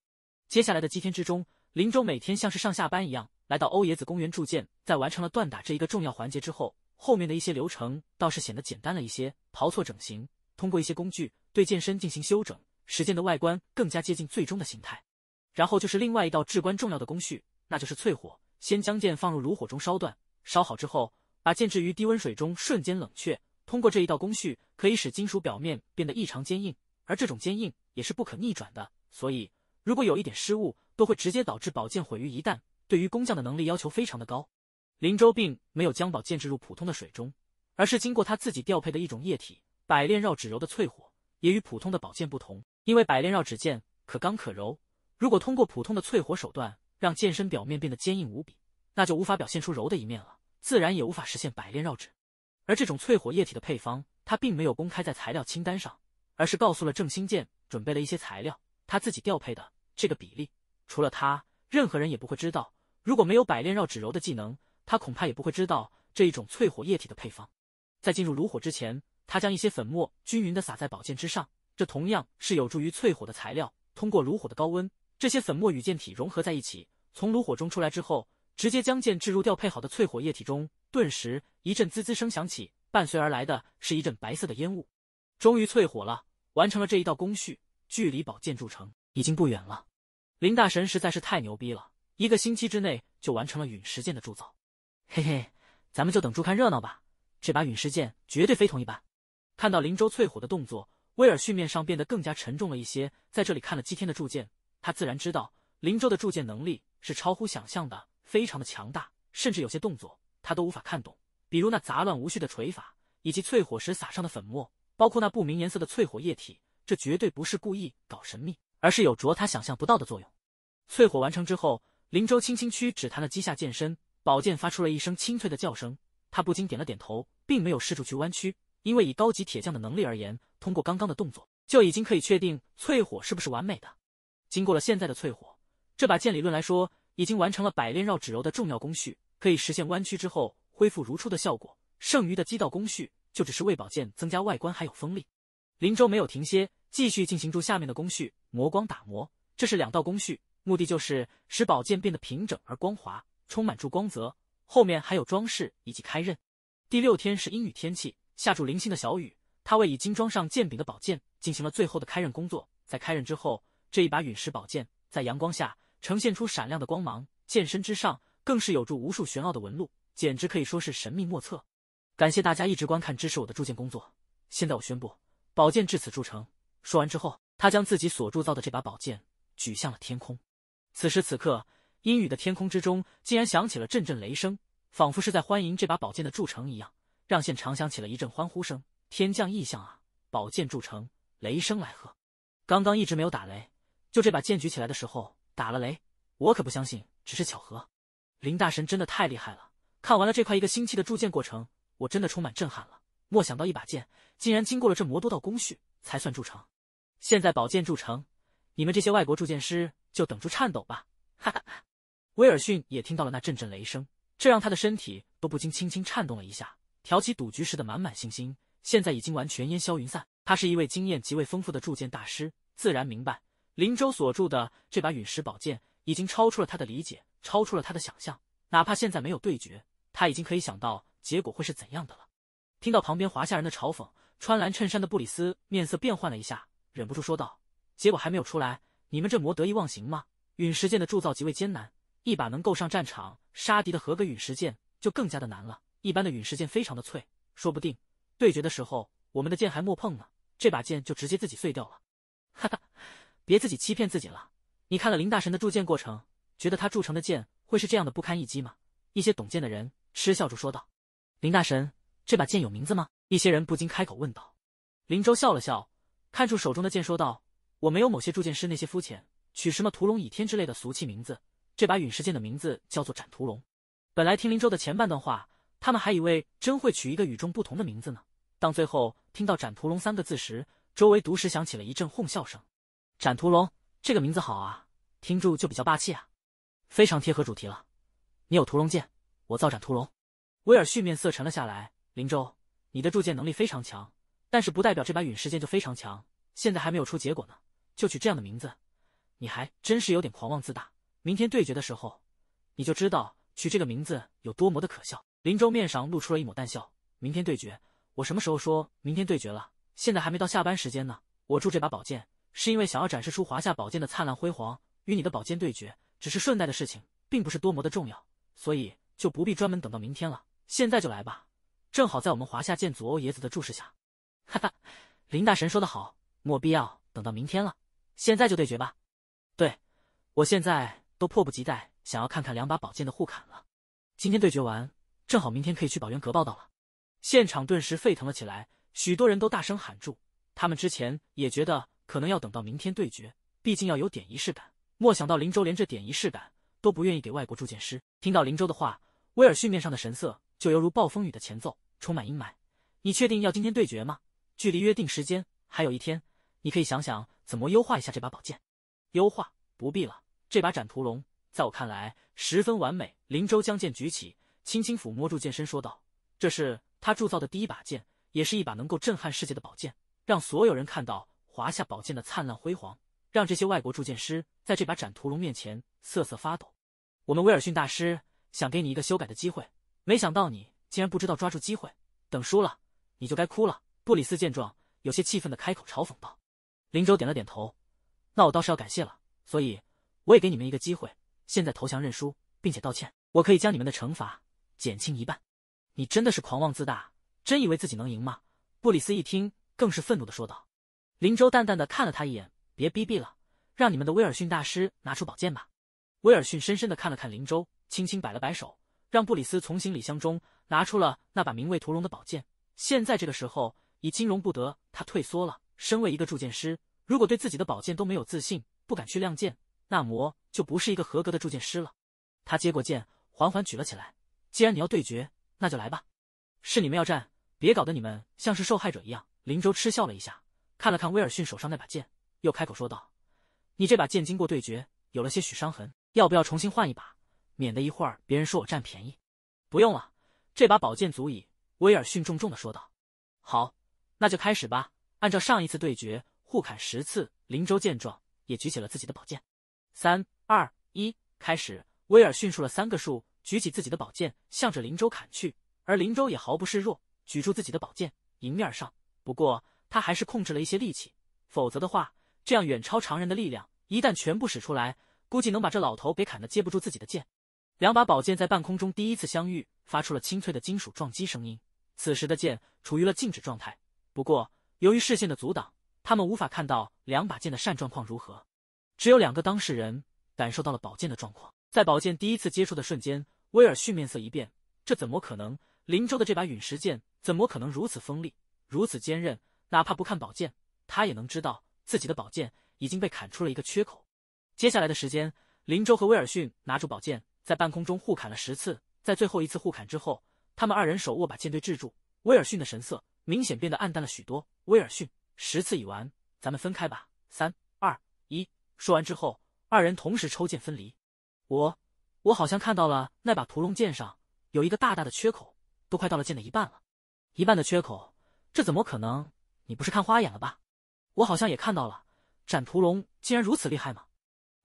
接下来的几天之中，林州每天像是上下班一样来到欧冶子公园铸剑，在完成了锻打这一个重要环节之后，后面的一些流程倒是显得简单了一些，刨错整形，通过一些工具。对剑身进行修整，使剑的外观更加接近最终的形态。然后就是另外一道至关重要的工序，那就是淬火。先将剑放入炉火中烧断，烧好之后，把剑置于低温水中瞬间冷却。通过这一道工序，可以使金属表面变得异常坚硬，而这种坚硬也是不可逆转的。所以，如果有一点失误，都会直接导致宝剑毁于一旦。对于工匠的能力要求非常的高。林州并没有将宝剑置入普通的水中，而是经过他自己调配的一种液体——百炼绕指柔的淬火。也与普通的宝剑不同，因为百炼绕指剑可刚可柔。如果通过普通的淬火手段让剑身表面变得坚硬无比，那就无法表现出柔的一面了，自然也无法实现百炼绕指。而这种淬火液体的配方，他并没有公开在材料清单上，而是告诉了郑兴剑准备了一些材料，他自己调配的。这个比例，除了他，任何人也不会知道。如果没有百炼绕指柔的技能，他恐怕也不会知道这一种淬火液体的配方。在进入炉火之前。他将一些粉末均匀的撒在宝剑之上，这同样是有助于淬火的材料。通过炉火的高温，这些粉末与剑体融合在一起。从炉火中出来之后，直接将剑置入调配好的淬火液体中，顿时一阵滋滋声响起，伴随而来的是一阵白色的烟雾。终于淬火了，完成了这一道工序，距离宝剑铸成已经不远了。林大神实在是太牛逼了，一个星期之内就完成了陨石剑的铸造。嘿嘿，咱们就等住看热闹吧，这把陨石剑绝对非同一般。看到林州淬火的动作，威尔逊面上变得更加沉重了一些。在这里看了几天的铸剑，他自然知道林州的铸剑能力是超乎想象的，非常的强大，甚至有些动作他都无法看懂，比如那杂乱无序的锤法，以及淬火时撒上的粉末，包括那不明颜色的淬火液体。这绝对不是故意搞神秘，而是有着他想象不到的作用。淬火完成之后，林州轻轻屈指弹了击下剑身，宝剑发出了一声清脆的叫声，他不禁点了点头，并没有试图去弯曲。因为以高级铁匠的能力而言，通过刚刚的动作就已经可以确定淬火是不是完美的。经过了现在的淬火，这把剑理论来说已经完成了百炼绕指柔的重要工序，可以实现弯曲之后恢复如初的效果。剩余的几道工序就只是为宝剑增加外观还有锋利。林州没有停歇，继续进行住下面的工序：磨光、打磨。这是两道工序，目的就是使宝剑变得平整而光滑，充满住光泽。后面还有装饰以及开刃。第六天是阴雨天气。下注零星的小雨，他为已经装上剑柄的宝剑进行了最后的开刃工作。在开刃之后，这一把陨石宝剑在阳光下呈现出闪亮的光芒，剑身之上更是有着无数玄奥的纹路，简直可以说是神秘莫测。感谢大家一直观看支持我的铸剑工作。现在我宣布，宝剑至此铸成。说完之后，他将自己所铸造的这把宝剑举向了天空。此时此刻，阴雨的天空之中竟然响起了阵阵雷声，仿佛是在欢迎这把宝剑的铸成一样。让现场响起了一阵欢呼声，天降异象啊！宝剑铸成，雷声来贺。刚刚一直没有打雷，就这把剑举起来的时候打了雷，我可不相信只是巧合。林大神真的太厉害了，看完了这块一个星期的铸剑过程，我真的充满震撼了。莫想到一把剑竟然经过了这么多道工序才算铸成，现在宝剑铸成，你们这些外国铸剑师就等住颤抖吧！哈哈。威尔逊也听到了那阵阵雷声，这让他的身体都不禁轻轻颤动了一下。挑起赌局时的满满信心，现在已经完全烟消云散。他是一位经验极为丰富的铸剑大师，自然明白林州所铸的这把陨石宝剑已经超出了他的理解，超出了他的想象。哪怕现在没有对决，他已经可以想到结果会是怎样的了。听到旁边华夏人的嘲讽，穿蓝衬衫的布里斯面色变幻了一下，忍不住说道：“结果还没有出来，你们这魔得意忘形吗？陨石剑的铸造极为艰难，一把能够上战场杀敌的合格陨石剑就更加的难了。”一般的陨石剑非常的脆，说不定对决的时候，我们的剑还没碰呢，这把剑就直接自己碎掉了。哈哈，别自己欺骗自己了。你看了林大神的铸剑过程，觉得他铸成的剑会是这样的不堪一击吗？一些懂剑的人嗤笑着说道。林大神，这把剑有名字吗？一些人不禁开口问道。林州笑了笑，看出手中的剑说道：“我没有某些铸剑师那些肤浅，取什么屠龙倚天之类的俗气名字。这把陨石剑的名字叫做斩屠龙。本来听林州的前半段话。”他们还以为真会取一个与众不同的名字呢。当最后听到“斩屠龙”三个字时，周围顿时响起了一阵哄笑声。“斩屠龙”这个名字好啊，听住就比较霸气啊，非常贴合主题了。你有屠龙剑，我造斩屠龙。威尔逊面色沉了下来：“林州，你的铸剑能力非常强，但是不代表这把陨石剑就非常强。现在还没有出结果呢，就取这样的名字，你还真是有点狂妄自大。明天对决的时候，你就知道取这个名字有多么的可笑。”林州面上露出了一抹淡笑。明天对决？我什么时候说明天对决了？现在还没到下班时间呢。我铸这把宝剑，是因为想要展示出华夏宝剑的灿烂辉煌。与你的宝剑对决，只是顺带的事情，并不是多么的重要，所以就不必专门等到明天了。现在就来吧，正好在我们华夏剑祖欧爷子的注视下。哈哈，林大神说的好，莫必要等到明天了，现在就对决吧。对，我现在都迫不及待想要看看两把宝剑的互砍了。今天对决完。正好明天可以去宝源阁报道了，现场顿时沸腾了起来，许多人都大声喊住。他们之前也觉得可能要等到明天对决，毕竟要有点仪式感。莫想到林州连这点仪式感都不愿意给外国铸剑师。听到林州的话，威尔逊面上的神色就犹如暴风雨的前奏，充满阴霾。你确定要今天对决吗？距离约定时间还有一天，你可以想想怎么优化一下这把宝剑。优化不必了，这把斩屠龙在我看来十分完美。林州将剑举起。轻轻抚摸住剑身，说道：“这是他铸造的第一把剑，也是一把能够震撼世界的宝剑，让所有人看到华夏宝剑的灿烂辉煌，让这些外国铸剑师在这把斩屠龙面前瑟瑟发抖。”我们威尔逊大师想给你一个修改的机会，没想到你竟然不知道抓住机会，等输了你就该哭了。”布里斯见状，有些气愤的开口嘲讽道：“林州点了点头，那我倒是要感谢了，所以我也给你们一个机会，现在投降认输，并且道歉，我可以将你们的惩罚。”减轻一半，你真的是狂妄自大，真以为自己能赢吗？布里斯一听，更是愤怒的说道。林州淡淡的看了他一眼，别逼逼了，让你们的威尔逊大师拿出宝剑吧。威尔逊深深的看了看林州，轻轻摆了摆手，让布里斯从行李箱中拿出了那把名为屠龙的宝剑。现在这个时候，已经容不得，他退缩了。身为一个铸剑师，如果对自己的宝剑都没有自信，不敢去亮剑，那魔就不是一个合格的铸剑师了。他接过剑，缓缓举了起来。既然你要对决，那就来吧。是你们要战，别搞得你们像是受害者一样。林州嗤笑了一下，看了看威尔逊手上那把剑，又开口说道：“你这把剑经过对决，有了些许伤痕，要不要重新换一把，免得一会儿别人说我占便宜？”“不用了，这把宝剑足矣。”威尔逊重重的说道。“好，那就开始吧。按照上一次对决，互砍十次。”林州见状，也举起了自己的宝剑。三、二、一，开始！威尔逊数了三个数。举起自己的宝剑，向着林州砍去，而林州也毫不示弱，举住自己的宝剑迎面而上。不过他还是控制了一些力气，否则的话，这样远超常人的力量一旦全部使出来，估计能把这老头给砍得接不住自己的剑。两把宝剑在半空中第一次相遇，发出了清脆的金属撞击声音。此时的剑处于了静止状态，不过由于视线的阻挡，他们无法看到两把剑的扇状况如何，只有两个当事人感受到了宝剑的状况。在宝剑第一次接触的瞬间。威尔逊面色一变，这怎么可能？林州的这把陨石剑怎么可能如此锋利、如此坚韧？哪怕不看宝剑，他也能知道自己的宝剑已经被砍出了一个缺口。接下来的时间，林州和威尔逊拿出宝剑，在半空中互砍了十次。在最后一次互砍之后，他们二人手握把剑对峙住。威尔逊的神色明显变得暗淡了许多。威尔逊，十次已完，咱们分开吧。三、二、一。说完之后，二人同时抽剑分离。我我好像看到了那把屠龙剑上有一个大大的缺口，都快到了剑的一半了。一半的缺口，这怎么可能？你不是看花眼了吧？我好像也看到了，斩屠龙竟然如此厉害吗？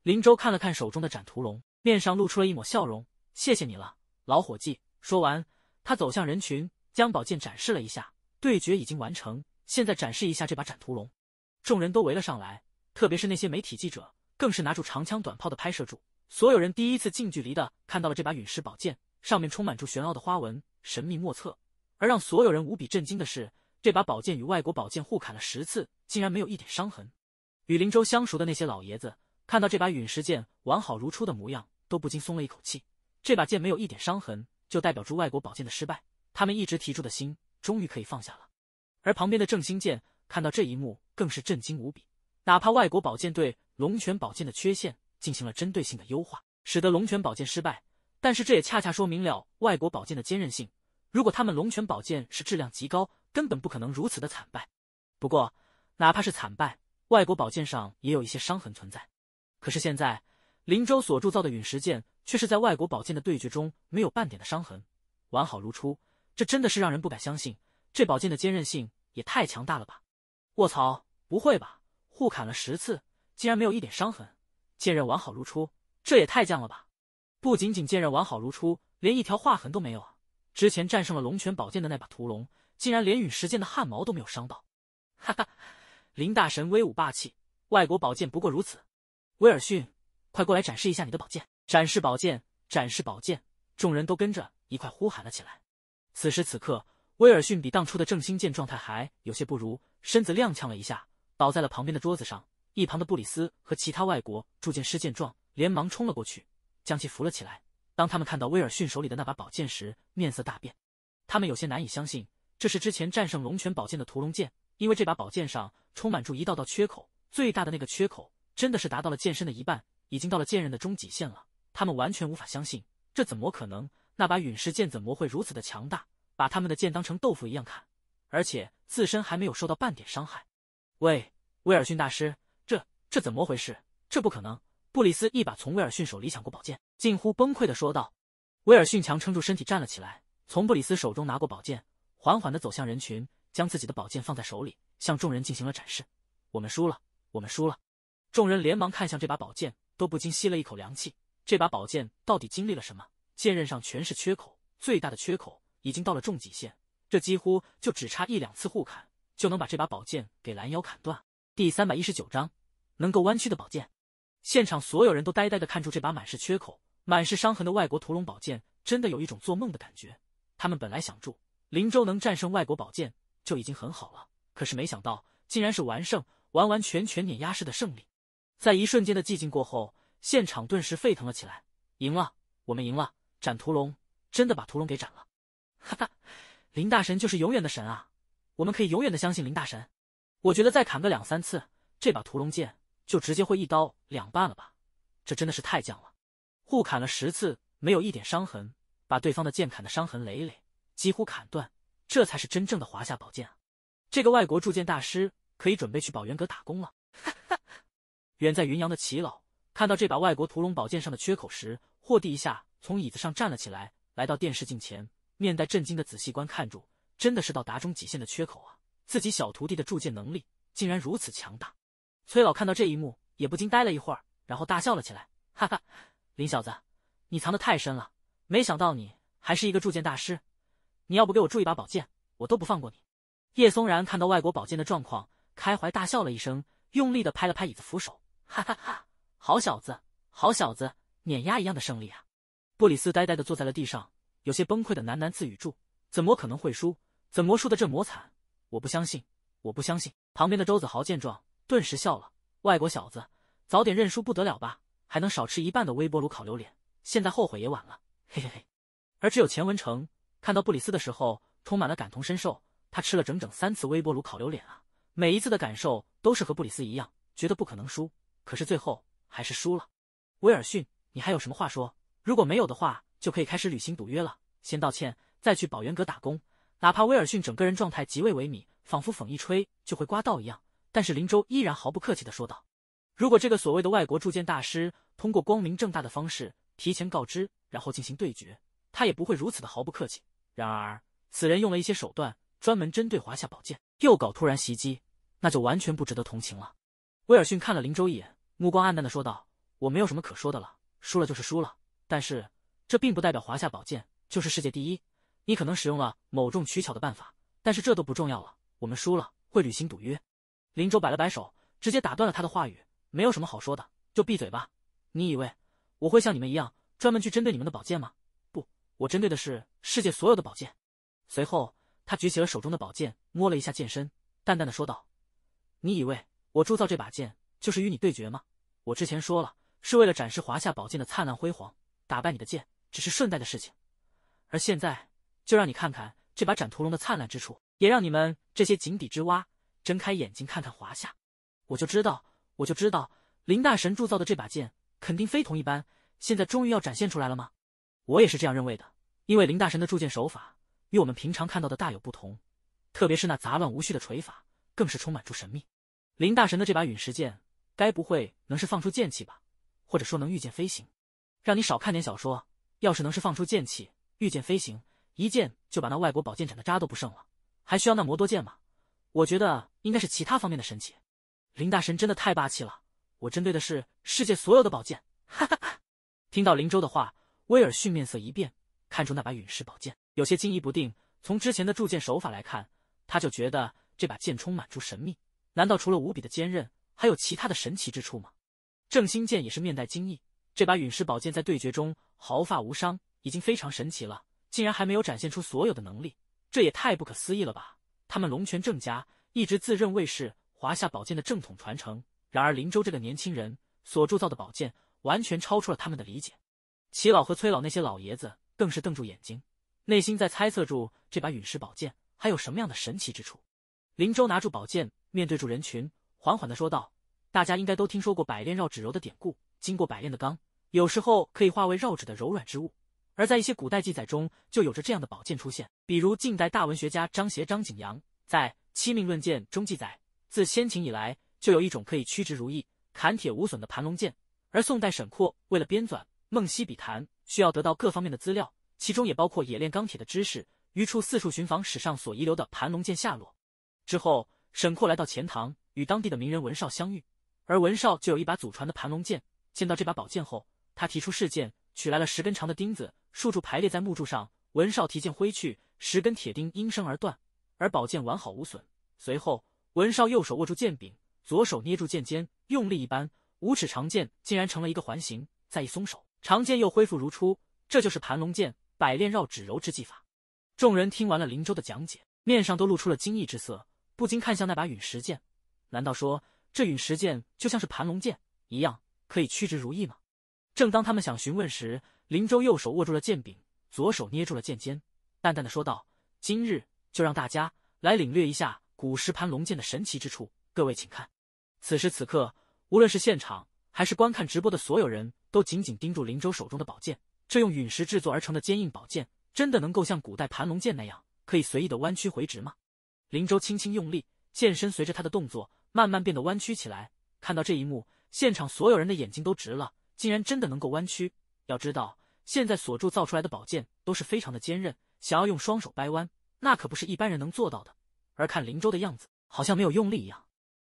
林州看了看手中的斩屠龙，面上露出了一抹笑容。谢谢你了，老伙计。说完，他走向人群，将宝剑展示了一下。对决已经完成，现在展示一下这把斩屠龙。众人都围了上来，特别是那些媒体记者，更是拿出长枪短炮的拍摄住。所有人第一次近距离的看到了这把陨石宝剑，上面充满着玄奥的花纹，神秘莫测。而让所有人无比震惊的是，这把宝剑与外国宝剑互砍了十次，竟然没有一点伤痕。与林州相熟的那些老爷子看到这把陨石剑完好如初的模样，都不禁松了一口气。这把剑没有一点伤痕，就代表住外国宝剑的失败。他们一直提出的心终于可以放下了。而旁边的正兴剑看到这一幕，更是震惊无比。哪怕外国宝剑对龙泉宝剑的缺陷。进行了针对性的优化，使得龙泉宝剑失败。但是这也恰恰说明了外国宝剑的坚韧性。如果他们龙泉宝剑是质量极高，根本不可能如此的惨败。不过，哪怕是惨败，外国宝剑上也有一些伤痕存在。可是现在，林州所铸造的陨石剑却是在外国宝剑的对决中没有半点的伤痕，完好如初。这真的是让人不敢相信，这宝剑的坚韧性也太强大了吧！卧槽，不会吧？互砍了十次，竟然没有一点伤痕！剑刃完好如初，这也太犟了吧！不仅仅剑刃完好如初，连一条划痕都没有啊！之前战胜了龙泉宝剑的那把屠龙，竟然连陨石剑的汗毛都没有伤到！哈哈，林大神威武霸气，外国宝剑不过如此！威尔逊，快过来展示一下你的宝剑！展示宝剑，展示宝剑！众人都跟着一块呼喊了起来。此时此刻，威尔逊比当初的正心剑状态还有些不如，身子踉跄了一下，倒在了旁边的桌子上。一旁的布里斯和其他外国铸剑师见状，连忙冲了过去，将其扶了起来。当他们看到威尔逊手里的那把宝剑时，面色大变。他们有些难以相信，这是之前战胜龙泉宝剑的屠龙剑，因为这把宝剑上充满住一道道缺口，最大的那个缺口真的是达到了剑身的一半，已经到了剑刃的中极限了。他们完全无法相信，这怎么可能？那把陨石剑怎么会如此的强大，把他们的剑当成豆腐一样砍，而且自身还没有受到半点伤害？喂，威尔逊大师！这怎么回事？这不可能！布里斯一把从威尔逊手里抢过宝剑，近乎崩溃的说道。威尔逊强撑住身体站了起来，从布里斯手中拿过宝剑，缓缓的走向人群，将自己的宝剑放在手里，向众人进行了展示。我们输了，我们输了！众人连忙看向这把宝剑，都不禁吸了一口凉气。这把宝剑到底经历了什么？剑刃上全是缺口，最大的缺口已经到了重极限，这几乎就只差一两次互砍，就能把这把宝剑给拦腰砍断。第三百一十九章。能够弯曲的宝剑，现场所有人都呆呆的看着这把满是缺口、满是伤痕的外国屠龙宝剑，真的有一种做梦的感觉。他们本来想祝林州能战胜外国宝剑就已经很好了，可是没想到竟然是完胜，完完全全碾压式的胜利。在一瞬间的寂静过后，现场顿时沸腾了起来。赢了，我们赢了！斩屠龙真的把屠龙给斩了！哈哈，林大神就是永远的神啊！我们可以永远的相信林大神。我觉得再砍个两三次，这把屠龙剑。就直接会一刀两半了吧？这真的是太犟了！互砍了十次，没有一点伤痕，把对方的剑砍的伤痕累累，几乎砍断，这才是真正的华夏宝剑啊！这个外国铸剑大师可以准备去宝元阁打工了。哈哈！远在云阳的齐老看到这把外国屠龙宝剑上的缺口时，霍地一下从椅子上站了起来，来到电视镜前，面带震惊的仔细观看住，真的是到达中极限的缺口啊！自己小徒弟的铸剑能力竟然如此强大！崔老看到这一幕，也不禁呆了一会儿，然后大笑了起来：“哈哈，林小子，你藏的太深了，没想到你还是一个铸剑大师。你要不给我铸一把宝剑，我都不放过你。”叶松然看到外国宝剑的状况，开怀大笑了一声，用力的拍了拍椅子扶手：“哈哈哈，好小子，好小子，碾压一样的胜利啊！”布里斯呆呆的坐在了地上，有些崩溃的喃喃自语：“住，怎么可能会输？怎么输的这么惨？我不相信，我不相信。”旁边的周子豪见状。顿时笑了，外国小子，早点认输不得了吧？还能少吃一半的微波炉烤榴莲，现在后悔也晚了，嘿嘿嘿。而只有钱文成看到布里斯的时候，充满了感同身受。他吃了整整三次微波炉烤榴莲啊，每一次的感受都是和布里斯一样，觉得不可能输，可是最后还是输了。威尔逊，你还有什么话说？如果没有的话，就可以开始履行赌约了，先道歉，再去宝源阁打工。哪怕威尔逊整个人状态极为萎靡，仿佛风一吹就会刮到一样。但是林州依然毫不客气的说道：“如果这个所谓的外国铸剑大师通过光明正大的方式提前告知，然后进行对决，他也不会如此的毫不客气。然而此人用了一些手段，专门针对华夏宝剑，又搞突然袭击，那就完全不值得同情了。”威尔逊看了林州一眼，目光暗淡的说道：“我没有什么可说的了，输了就是输了。但是这并不代表华夏宝剑就是世界第一。你可能使用了某种取巧的办法，但是这都不重要了。我们输了，会履行赌约。”林州摆了摆手，直接打断了他的话语：“没有什么好说的，就闭嘴吧。你以为我会像你们一样，专门去针对你们的宝剑吗？不，我针对的是世界所有的宝剑。”随后，他举起了手中的宝剑，摸了一下剑身，淡淡的说道：“你以为我铸造这把剑就是与你对决吗？我之前说了，是为了展示华夏宝剑的灿烂辉煌。打败你的剑，只是顺带的事情。而现在，就让你看看这把斩屠龙的灿烂之处，也让你们这些井底之蛙。”睁开眼睛看看华夏，我就知道，我就知道林大神铸造的这把剑肯定非同一般。现在终于要展现出来了吗？我也是这样认为的，因为林大神的铸剑手法与我们平常看到的大有不同，特别是那杂乱无序的锤法，更是充满住神秘。林大神的这把陨石剑，该不会能是放出剑气吧？或者说能御剑飞行？让你少看点小说，要是能是放出剑气、御剑飞行，一剑就把那外国宝剑斩的渣都不剩了，还需要那魔多剑吗？我觉得应该是其他方面的神奇，林大神真的太霸气了。我针对的是世界所有的宝剑，哈哈哈。听到林州的话，威尔逊面色一变，看出那把陨石宝剑，有些惊疑不定。从之前的铸剑手法来看，他就觉得这把剑充满住神秘。难道除了无比的坚韧，还有其他的神奇之处吗？正心剑也是面带惊异，这把陨石宝剑在对决中毫发无伤，已经非常神奇了，竟然还没有展现出所有的能力，这也太不可思议了吧。他们龙泉郑家一直自认为是华夏宝剑的正统传承，然而林州这个年轻人所铸造的宝剑，完全超出了他们的理解。齐老和崔老那些老爷子更是瞪住眼睛，内心在猜测住这把陨石宝剑还有什么样的神奇之处。林州拿住宝剑，面对住人群，缓缓的说道：“大家应该都听说过‘百炼绕指柔’的典故，经过百炼的钢，有时候可以化为绕指的柔软之物。”而在一些古代记载中，就有着这样的宝剑出现。比如，近代大文学家张协张景阳在《七命论剑》中记载，自先秦以来，就有一种可以屈直如意、砍铁无损的盘龙剑。而宋代沈括为了编纂《梦溪笔谈》，需要得到各方面的资料，其中也包括冶炼钢铁的知识，于处四处寻访史上所遗留的盘龙剑下落。之后，沈括来到钱塘，与当地的名人文绍相遇，而文绍就有一把祖传的盘龙剑。见到这把宝剑后，他提出试剑，取来了十根长的钉子。竖柱排列在木柱上，文少提剑挥去，十根铁钉应声而断，而宝剑完好无损。随后，文少右手握住剑柄，左手捏住剑尖，用力一扳，五尺长剑竟然成了一个环形。再一松手，长剑又恢复如初。这就是盘龙剑，百炼绕指柔之技法。众人听完了林州的讲解，面上都露出了惊异之色，不禁看向那把陨石剑。难道说这陨石剑就像是盘龙剑一样，可以屈直如意吗？正当他们想询问时，林州右手握住了剑柄，左手捏住了剑尖，淡淡的说道：“今日就让大家来领略一下古石盘龙剑的神奇之处。各位，请看。”此时此刻，无论是现场还是观看直播的所有人都紧紧盯住林州手中的宝剑。这用陨石制作而成的坚硬宝剑，真的能够像古代盘龙剑那样，可以随意的弯曲回直吗？林州轻轻用力，剑身随着他的动作慢慢变得弯曲起来。看到这一幕，现场所有人的眼睛都直了，竟然真的能够弯曲。要知道，现在所铸造出来的宝剑都是非常的坚韧，想要用双手掰弯，那可不是一般人能做到的。而看林州的样子，好像没有用力一样。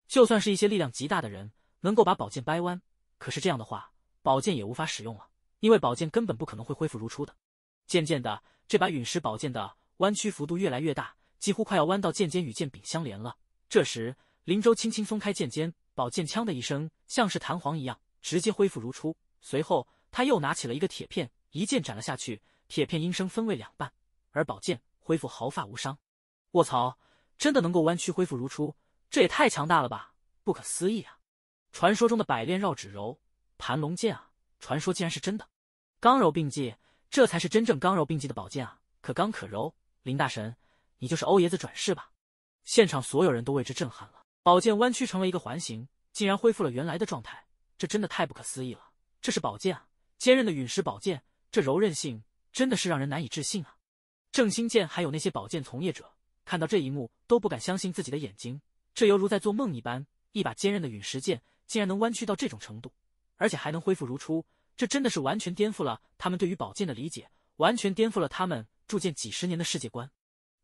就算是一些力量极大的人，能够把宝剑掰弯，可是这样的话，宝剑也无法使用了，因为宝剑根本不可能会恢复如初的。渐渐的，这把陨石宝剑的弯曲幅度越来越大，几乎快要弯到剑尖与剑柄相连了。这时，林州轻轻松开剑尖，宝剑“锵”的一声，像是弹簧一样，直接恢复如初。随后，他又拿起了一个铁片，一剑斩了下去，铁片应声分为两半，而宝剑恢复毫发无伤。卧槽，真的能够弯曲恢复如初，这也太强大了吧！不可思议啊！传说中的百炼绕指柔，盘龙剑啊！传说竟然是真的，刚柔并济，这才是真正刚柔并济的宝剑啊！可刚可柔，林大神，你就是欧爷子转世吧？现场所有人都为之震撼了，宝剑弯曲成了一个环形，竟然恢复了原来的状态，这真的太不可思议了！这是宝剑啊！坚韧的陨石宝剑，这柔韧性真的是让人难以置信啊！正心剑还有那些宝剑从业者看到这一幕都不敢相信自己的眼睛，这犹如在做梦一般。一把坚韧的陨石剑竟然能弯曲到这种程度，而且还能恢复如初，这真的是完全颠覆了他们对于宝剑的理解，完全颠覆了他们铸剑几十年的世界观。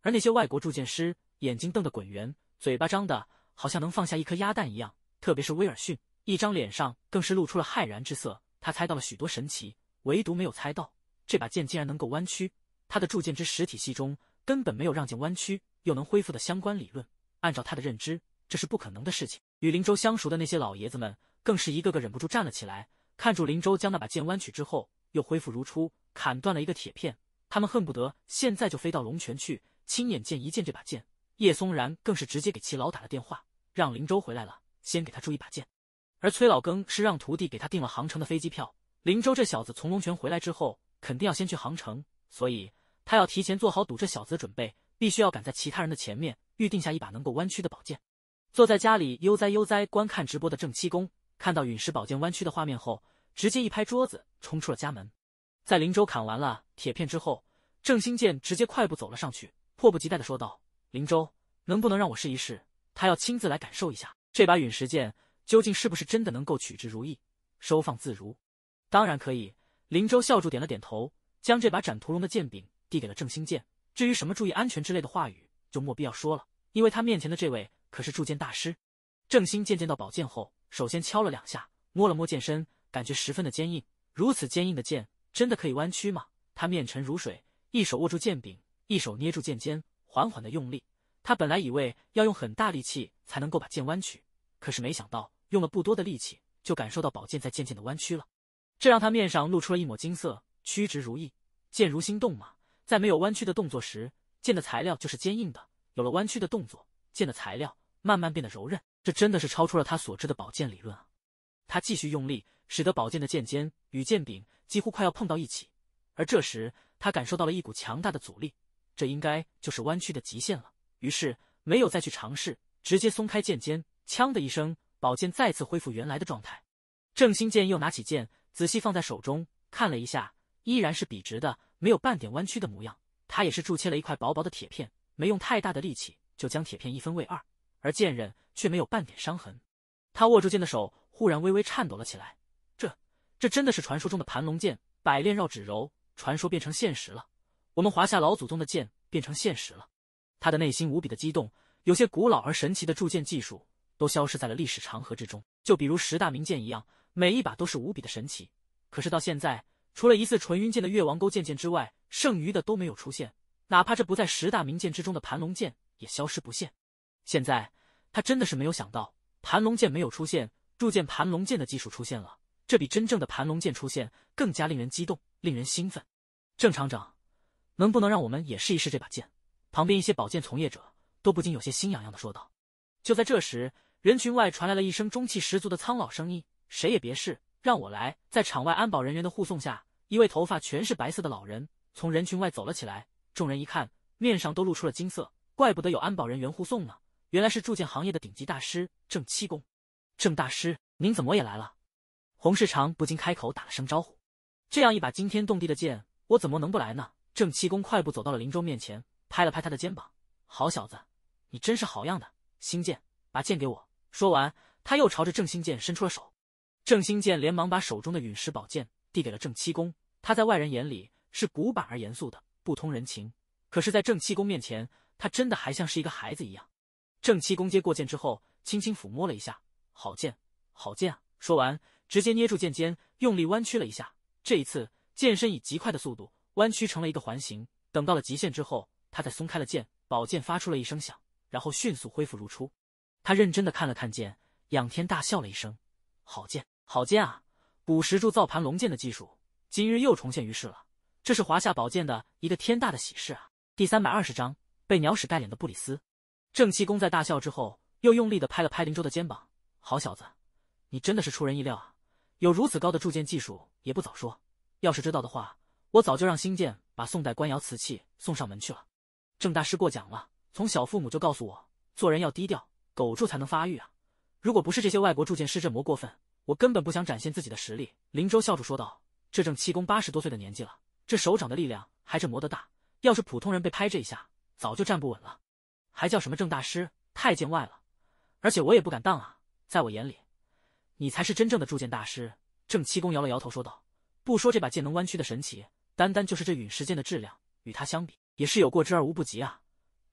而那些外国铸剑师眼睛瞪得滚圆，嘴巴张的好像能放下一颗鸭蛋一样，特别是威尔逊，一张脸上更是露出了骇然之色。他猜到了许多神奇，唯独没有猜到这把剑竟然能够弯曲。他的铸剑之实体系中根本没有让剑弯曲又能恢复的相关理论。按照他的认知，这是不可能的事情。与林州相熟的那些老爷子们，更是一个个忍不住站了起来，看住林州将那把剑弯曲之后又恢复如初，砍断了一个铁片。他们恨不得现在就飞到龙泉去亲眼见一见这把剑。叶松然更是直接给齐老打了电话，让林州回来了，先给他铸一把剑。而崔老庚是让徒弟给他订了杭城的飞机票。林州这小子从龙泉回来之后，肯定要先去杭城，所以他要提前做好赌这小子的准备，必须要赶在其他人的前面预定下一把能够弯曲的宝剑。坐在家里悠哉悠哉观看直播的郑七公，看到陨石宝剑弯曲的画面后，直接一拍桌子，冲出了家门。在林州砍完了铁片之后，郑兴剑直接快步走了上去，迫不及待的说道：“林州，能不能让我试一试？他要亲自来感受一下这把陨石剑。”究竟是不是真的能够取之如意，收放自如？当然可以。林州笑住点了点头，将这把斩屠龙的剑柄递给了郑兴剑。至于什么注意安全之类的话语，就莫必要说了，因为他面前的这位可是铸剑大师。郑兴剑见到宝剑后，首先敲了两下，摸了摸剑身，感觉十分的坚硬。如此坚硬的剑，真的可以弯曲吗？他面沉如水，一手握住剑柄，一手捏住剑尖，缓缓地用力。他本来以为要用很大力气才能够把剑弯曲，可是没想到。用了不多的力气，就感受到宝剑在渐渐的弯曲了，这让他面上露出了一抹金色，曲直如意，剑如心动嘛。在没有弯曲的动作时，剑的材料就是坚硬的；有了弯曲的动作，剑的材料慢慢变得柔韧。这真的是超出了他所知的宝剑理论啊！他继续用力，使得宝剑的剑尖与剑柄几乎快要碰到一起，而这时他感受到了一股强大的阻力，这应该就是弯曲的极限了。于是没有再去尝试，直接松开剑尖，锵的一声。宝剑再次恢复原来的状态，郑兴剑又拿起剑，仔细放在手中看了一下，依然是笔直的，没有半点弯曲的模样。他也是铸切了一块薄薄的铁片，没用太大的力气就将铁片一分为二，而剑刃却没有半点伤痕。他握住剑的手忽然微微颤抖了起来。这，这真的是传说中的盘龙剑，百炼绕指柔，传说变成现实了。我们华夏老祖宗的剑变成现实了。他的内心无比的激动，有些古老而神奇的铸剑技术。都消失在了历史长河之中，就比如十大名剑一样，每一把都是无比的神奇。可是到现在，除了疑似纯云剑的越王勾剑剑之外，剩余的都没有出现。哪怕这不在十大名剑之中的盘龙剑，也消失不见。现在他真的是没有想到，盘龙剑没有出现，铸剑盘龙剑的技术出现了，这比真正的盘龙剑出现更加令人激动，令人兴奋。郑厂长，能不能让我们也试一试这把剑？旁边一些宝剑从业者都不禁有些心痒痒的说道。就在这时。人群外传来了一声中气十足的苍老声音：“谁也别试，让我来。”在场外安保人员的护送下，一位头发全是白色的老人从人群外走了起来。众人一看，面上都露出了金色。怪不得有安保人员护送呢，原来是铸剑行业的顶级大师郑七公。郑大师，您怎么也来了？洪世长不禁开口打了声招呼。这样一把惊天动地的剑，我怎么能不来呢？郑七公快步走到了林州面前，拍了拍他的肩膀：“好小子，你真是好样的！新剑，把剑给我。”说完，他又朝着郑兴剑伸出了手。郑兴剑连忙把手中的陨石宝剑递给了郑七公。他在外人眼里是古板而严肃的，不通人情。可是，在郑七公面前，他真的还像是一个孩子一样。郑七公接过剑之后，轻轻抚摸了一下，好剑，好剑啊！说完，直接捏住剑尖，用力弯曲了一下。这一次，剑身以极快的速度弯曲成了一个环形。等到了极限之后，他才松开了剑，宝剑发出了一声响，然后迅速恢复如初。他认真的看了看剑，仰天大笑了一声：“好剑，好剑啊！古石铸造盘龙剑的技术，今日又重现于世了，这是华夏宝剑的一个天大的喜事啊！”第三百二十章被鸟屎盖脸的布里斯。正气功在大笑之后，又用力的拍了拍林州的肩膀：“好小子，你真的是出人意料啊！有如此高的铸剑技术，也不早说，要是知道的话，我早就让星剑把宋代官窑瓷器送上门去了。”郑大师过奖了，从小父母就告诉我，做人要低调。守住才能发育啊！如果不是这些外国铸剑师阵魔过分，我根本不想展现自己的实力。”林州笑着说道。“这郑七公八十多岁的年纪了，这手掌的力量还是磨得大。要是普通人被拍这一下，早就站不稳了，还叫什么郑大师？太见外了。而且我也不敢当啊，在我眼里，你才是真正的铸剑大师。”郑七公摇了摇头说道：“不说这把剑能弯曲的神奇，单单就是这陨石剑的质量，与他相比也是有过之而无不及啊。”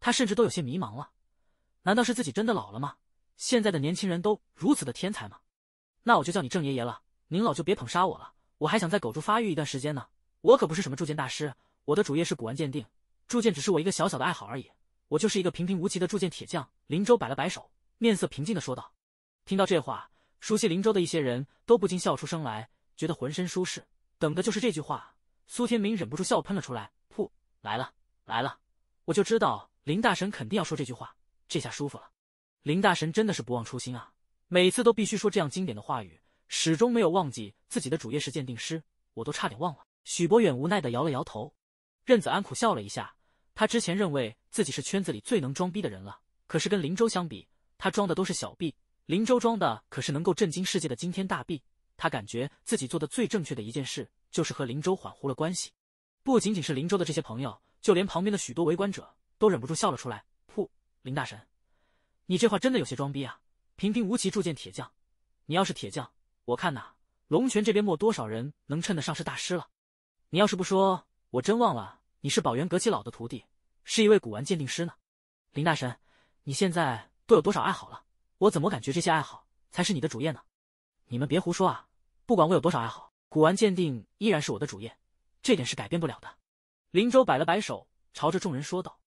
他甚至都有些迷茫了。难道是自己真的老了吗？现在的年轻人都如此的天才吗？那我就叫你郑爷爷了。您老就别捧杀我了，我还想在狗柱发育一段时间呢。我可不是什么铸剑大师，我的主业是古玩鉴定，铸剑只是我一个小小的爱好而已。我就是一个平平无奇的铸剑铁匠。林州摆了摆手，面色平静的说道。听到这话，熟悉林州的一些人都不禁笑出声来，觉得浑身舒适。等的就是这句话。苏天明忍不住笑喷了出来，噗，来了，来了，我就知道林大神肯定要说这句话。这下舒服了，林大神真的是不忘初心啊！每次都必须说这样经典的话语，始终没有忘记自己的主业是鉴定师，我都差点忘了。许博远无奈的摇了摇头，任子安苦笑了一下，他之前认为自己是圈子里最能装逼的人了，可是跟林州相比，他装的都是小逼，林州装的可是能够震惊世界的惊天大逼。他感觉自己做的最正确的一件事，就是和林州缓和了关系。不仅仅是林州的这些朋友，就连旁边的许多围观者都忍不住笑了出来。林大神，你这话真的有些装逼啊！平平无奇铸剑铁匠，你要是铁匠，我看呐，龙泉这边没多少人能称得上是大师了。你要是不说，我真忘了你是宝元阁七老的徒弟，是一位古玩鉴定师呢。林大神，你现在都有多少爱好了？我怎么感觉这些爱好才是你的主业呢？你们别胡说啊！不管我有多少爱好，古玩鉴定依然是我的主业，这点是改变不了的。林州摆了摆手，朝着众人说道。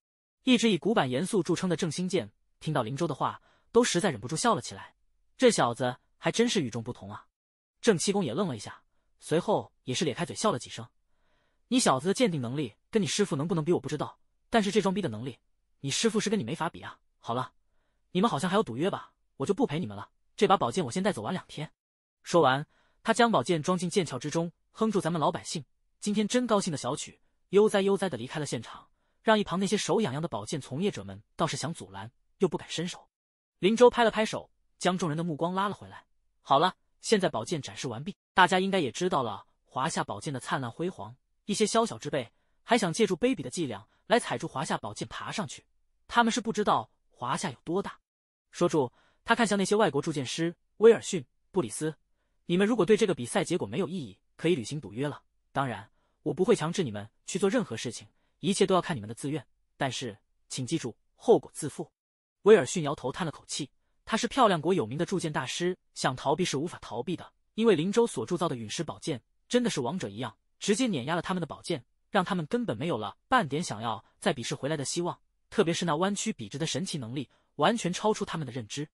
一直以古板严肃著称的郑兴建，听到林州的话，都实在忍不住笑了起来。这小子还真是与众不同啊！郑七公也愣了一下，随后也是咧开嘴笑了几声。你小子的鉴定能力跟你师傅能不能比我不知道，但是这装逼的能力，你师傅是跟你没法比啊！好了，你们好像还有赌约吧？我就不陪你们了。这把宝剑我先带走玩两天。说完，他将宝剑装进剑鞘之中，哼住咱们老百姓今天真高兴的小曲，悠哉悠哉的离开了现场。让一旁那些手痒痒的宝剑从业者们倒是想阻拦，又不敢伸手。林州拍了拍手，将众人的目光拉了回来。好了，现在宝剑展示完毕，大家应该也知道了华夏宝剑的灿烂辉煌。一些宵小之辈还想借助卑鄙的伎俩来踩住华夏宝剑爬上去，他们是不知道华夏有多大。说住，他看向那些外国铸剑师威尔逊、布里斯，你们如果对这个比赛结果没有异议，可以履行赌约了。当然，我不会强制你们去做任何事情。一切都要看你们的自愿，但是请记住，后果自负。威尔逊摇头叹了口气，他是漂亮国有名的铸剑大师，想逃避是无法逃避的，因为林州所铸造的陨石宝剑真的是王者一样，直接碾压了他们的宝剑，让他们根本没有了半点想要再比试回来的希望。特别是那弯曲笔直的神奇能力，完全超出他们的认知。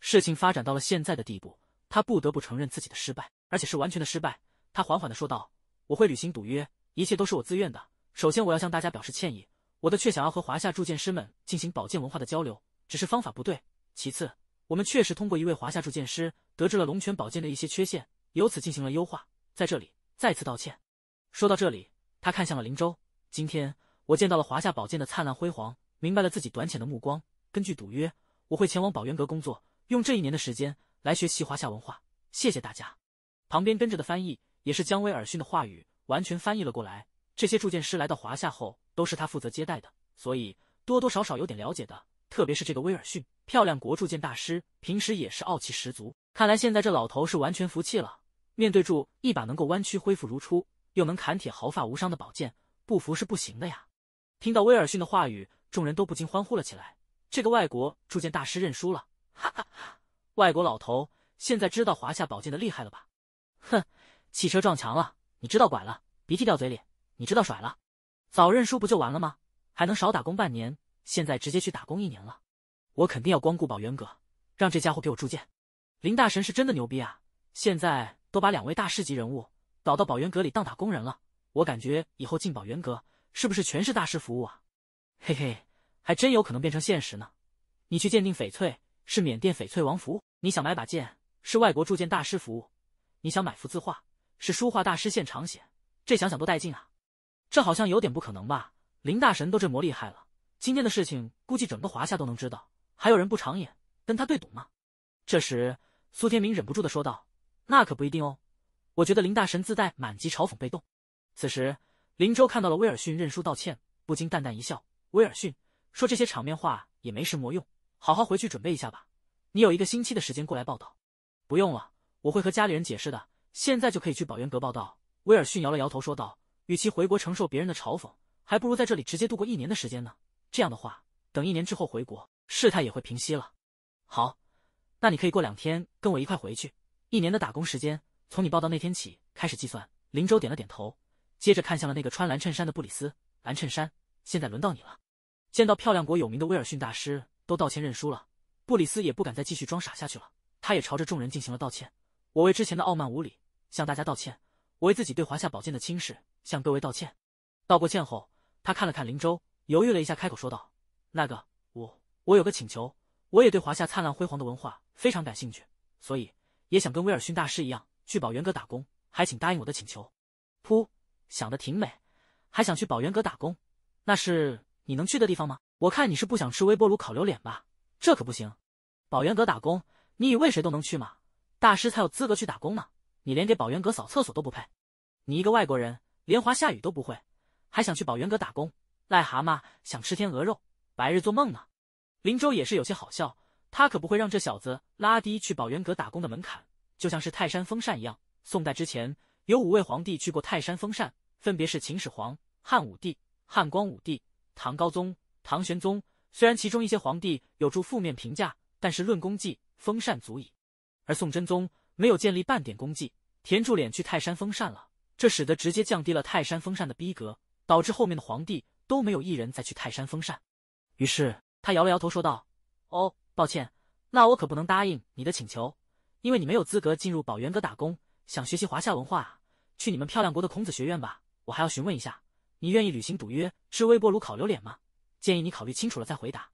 事情发展到了现在的地步，他不得不承认自己的失败，而且是完全的失败。他缓缓的说道：“我会履行赌约，一切都是我自愿的。”首先，我要向大家表示歉意。我的确想要和华夏铸剑师们进行宝剑文化的交流，只是方法不对。其次，我们确实通过一位华夏铸剑师得知了龙泉宝剑的一些缺陷，由此进行了优化。在这里再次道歉。说到这里，他看向了林州。今天我见到了华夏宝剑的灿烂辉煌，明白了自己短浅的目光。根据赌约，我会前往宝源阁工作，用这一年的时间来学习华夏文化。谢谢大家。旁边跟着的翻译也是姜威尔逊的话语完全翻译了过来。这些铸剑师来到华夏后，都是他负责接待的，所以多多少少有点了解的。特别是这个威尔逊，漂亮国铸剑大师，平时也是傲气十足。看来现在这老头是完全服气了。面对住一把能够弯曲、恢复如初，又能砍铁毫发无伤的宝剑，不服是不行的呀！听到威尔逊的话语，众人都不禁欢呼了起来。这个外国铸剑大师认输了，哈哈哈！外国老头现在知道华夏宝剑的厉害了吧？哼，汽车撞墙了，你知道拐了，鼻涕掉嘴里。你知道甩了，早认输不就完了吗？还能少打工半年？现在直接去打工一年了。我肯定要光顾宝元阁，让这家伙给我铸剑。林大神是真的牛逼啊！现在都把两位大师级人物搞到宝元阁里当打工人了。我感觉以后进宝元阁是不是全是大师服务啊？嘿嘿，还真有可能变成现实呢。你去鉴定翡翠是缅甸翡翠王服务，你想买把剑是外国铸剑大师服务，你想买幅字画是书画大师现场写，这想想都带劲啊！这好像有点不可能吧？林大神都这模厉害了，今天的事情估计整个华夏都能知道，还有人不长眼跟他对赌吗？这时，苏天明忍不住的说道：“那可不一定哦，我觉得林大神自带满级嘲讽被动。”此时，林州看到了威尔逊认输道歉，不禁淡淡一笑。威尔逊说：“这些场面话也没什么用，好好回去准备一下吧，你有一个星期的时间过来报道。”“不用了，我会和家里人解释的，现在就可以去宝源阁报道。”威尔逊摇了摇头说道。与其回国承受别人的嘲讽，还不如在这里直接度过一年的时间呢。这样的话，等一年之后回国，事态也会平息了。好，那你可以过两天跟我一块回去。一年的打工时间从你报道那天起开始计算。林州点了点头，接着看向了那个穿蓝衬衫的布里斯。蓝衬衫，现在轮到你了。见到漂亮国有名的威尔逊大师都道歉认输了，布里斯也不敢再继续装傻下去了。他也朝着众人进行了道歉：“我为之前的傲慢无礼向大家道歉，我为自己对华夏宝剑的轻视。”向各位道歉。道过歉后，他看了看林州，犹豫了一下，开口说道：“那个，我我有个请求。我也对华夏灿烂辉煌的文化非常感兴趣，所以也想跟威尔逊大师一样去宝元阁打工，还请答应我的请求。”噗，想的挺美，还想去宝元阁打工？那是你能去的地方吗？我看你是不想吃微波炉烤榴莲吧？这可不行。宝元阁打工，你以为谁都能去吗？大师才有资格去打工呢。你连给宝元阁扫厕所都不配，你一个外国人。连华下雨都不会，还想去宝元阁打工？癞蛤蟆想吃天鹅肉，白日做梦呢！林州也是有些好笑，他可不会让这小子拉低去宝元阁打工的门槛。就像是泰山封禅一样，宋代之前有五位皇帝去过泰山封禅，分别是秦始皇、汉武帝、汉光武帝、唐高宗、唐玄宗。虽然其中一些皇帝有助负面评价，但是论功绩，封禅足矣。而宋真宗没有建立半点功绩，田住脸去泰山封禅了。这使得直接降低了泰山封禅的逼格，导致后面的皇帝都没有一人再去泰山封禅。于是他摇了摇头，说道：“哦，抱歉，那我可不能答应你的请求，因为你没有资格进入宝源阁打工，想学习华夏文化，去你们漂亮国的孔子学院吧。我还要询问一下，你愿意履行赌约吃微波炉烤榴莲吗？建议你考虑清楚了再回答。”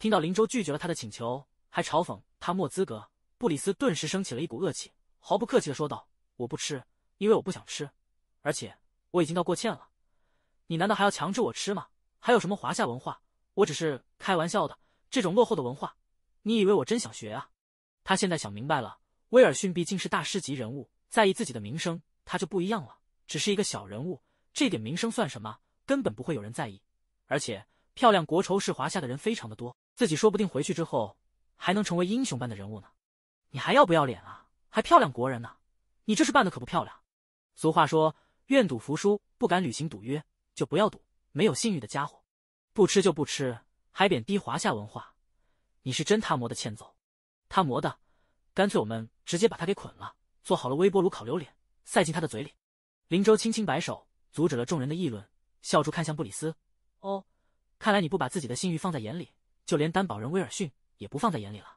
听到林州拒绝了他的请求，还嘲讽他没资格，布里斯顿时升起了一股恶气，毫不客气地说道：“我不吃，因为我不想吃。”而且我已经道过歉了，你难道还要强制我吃吗？还有什么华夏文化？我只是开玩笑的，这种落后的文化，你以为我真想学啊？他现在想明白了，威尔逊毕竟是大师级人物，在意自己的名声，他就不一样了，只是一个小人物，这点名声算什么？根本不会有人在意。而且，漂亮国仇视华夏的人非常的多，自己说不定回去之后还能成为英雄般的人物呢。你还要不要脸啊？还漂亮国人呢？你这事办的可不漂亮。俗话说。愿赌服输，不敢履行赌约，就不要赌。没有信誉的家伙，不吃就不吃，还贬低华夏文化，你是真他磨的欠揍！他磨的，干脆我们直接把他给捆了，做好了微波炉烤榴莲，塞进他的嘴里。林州轻轻摆手，阻止了众人的议论，笑住看向布里斯：“哦，看来你不把自己的信誉放在眼里，就连担保人威尔逊也不放在眼里了。”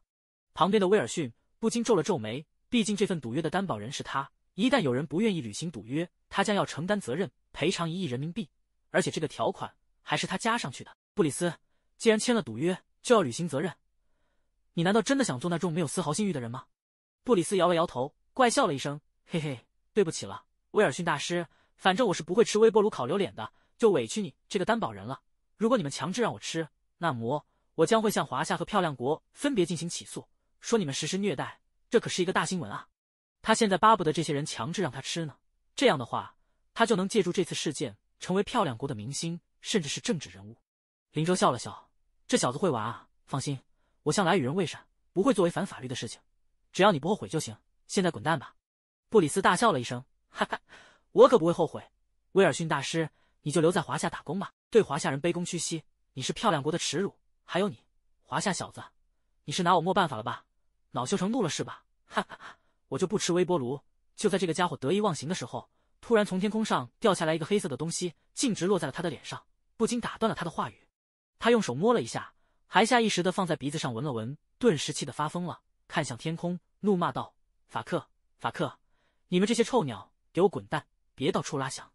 旁边的威尔逊不禁皱了皱眉，毕竟这份赌约的担保人是他。一旦有人不愿意履行赌约，他将要承担责任，赔偿一亿人民币。而且这个条款还是他加上去的。布里斯，既然签了赌约，就要履行责任。你难道真的想做那种没有丝毫信誉的人吗？布里斯摇了摇头，怪笑了一声：“嘿嘿，对不起了，威尔逊大师。反正我是不会吃微波炉烤榴莲的，就委屈你这个担保人了。如果你们强制让我吃，那么我将会向华夏和漂亮国分别进行起诉，说你们实施虐待。这可是一个大新闻啊！”他现在巴不得这些人强制让他吃呢，这样的话，他就能借助这次事件成为漂亮国的明星，甚至是政治人物。林州笑了笑：“这小子会玩啊！放心，我向来与人为善，不会作违反法律的事情。只要你不后悔就行。现在滚蛋吧！”布里斯大笑了一声：“哈哈，我可不会后悔。威尔逊大师，你就留在华夏打工吧，对华夏人卑躬屈膝，你是漂亮国的耻辱。还有你，华夏小子，你是拿我没办法了吧？恼羞成怒了是吧？哈哈哈。”我就不吃微波炉。就在这个家伙得意忘形的时候，突然从天空上掉下来一个黑色的东西，径直落在了他的脸上，不禁打断了他的话语。他用手摸了一下，还下意识的放在鼻子上闻了闻，顿时气得发疯了，看向天空，怒骂道：“法克，法克，你们这些臭鸟，给我滚蛋，别到处拉翔！”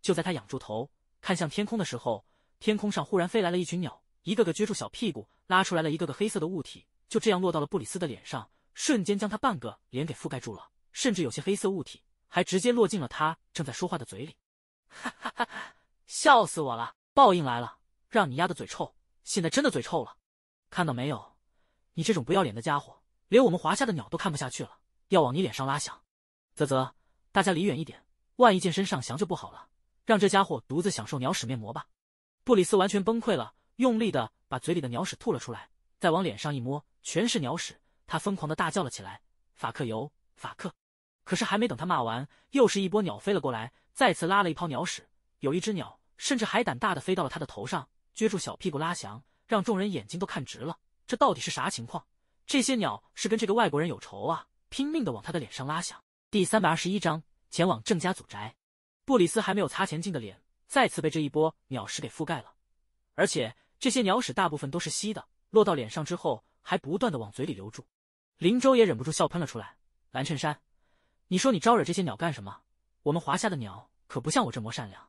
就在他仰住头看向天空的时候，天空上忽然飞来了一群鸟，一个个撅住小屁股，拉出来了一个个黑色的物体，就这样落到了布里斯的脸上。瞬间将他半个脸给覆盖住了，甚至有些黑色物体还直接落进了他正在说话的嘴里。哈哈哈！笑死我了，报应来了，让你丫的嘴臭，现在真的嘴臭了。看到没有，你这种不要脸的家伙，连我们华夏的鸟都看不下去了，要往你脸上拉翔。啧啧，大家离远一点，万一剑身上翔就不好了。让这家伙独自享受鸟屎面膜吧。布里斯完全崩溃了，用力的把嘴里的鸟屎吐了出来，再往脸上一摸，全是鸟屎。他疯狂的大叫了起来：“法克油，法克！”可是还没等他骂完，又是一波鸟飞了过来，再次拉了一泡鸟屎。有一只鸟甚至还胆大的飞到了他的头上，撅住小屁股拉翔，让众人眼睛都看直了。这到底是啥情况？这些鸟是跟这个外国人有仇啊？拼命的往他的脸上拉翔。第三百二十一章：前往郑家祖宅。布里斯还没有擦前进的脸，再次被这一波鸟屎给覆盖了。而且这些鸟屎大部分都是稀的，落到脸上之后还不断的往嘴里流住。林州也忍不住笑喷了出来。蓝衬衫，你说你招惹这些鸟干什么？我们华夏的鸟可不像我这么善良。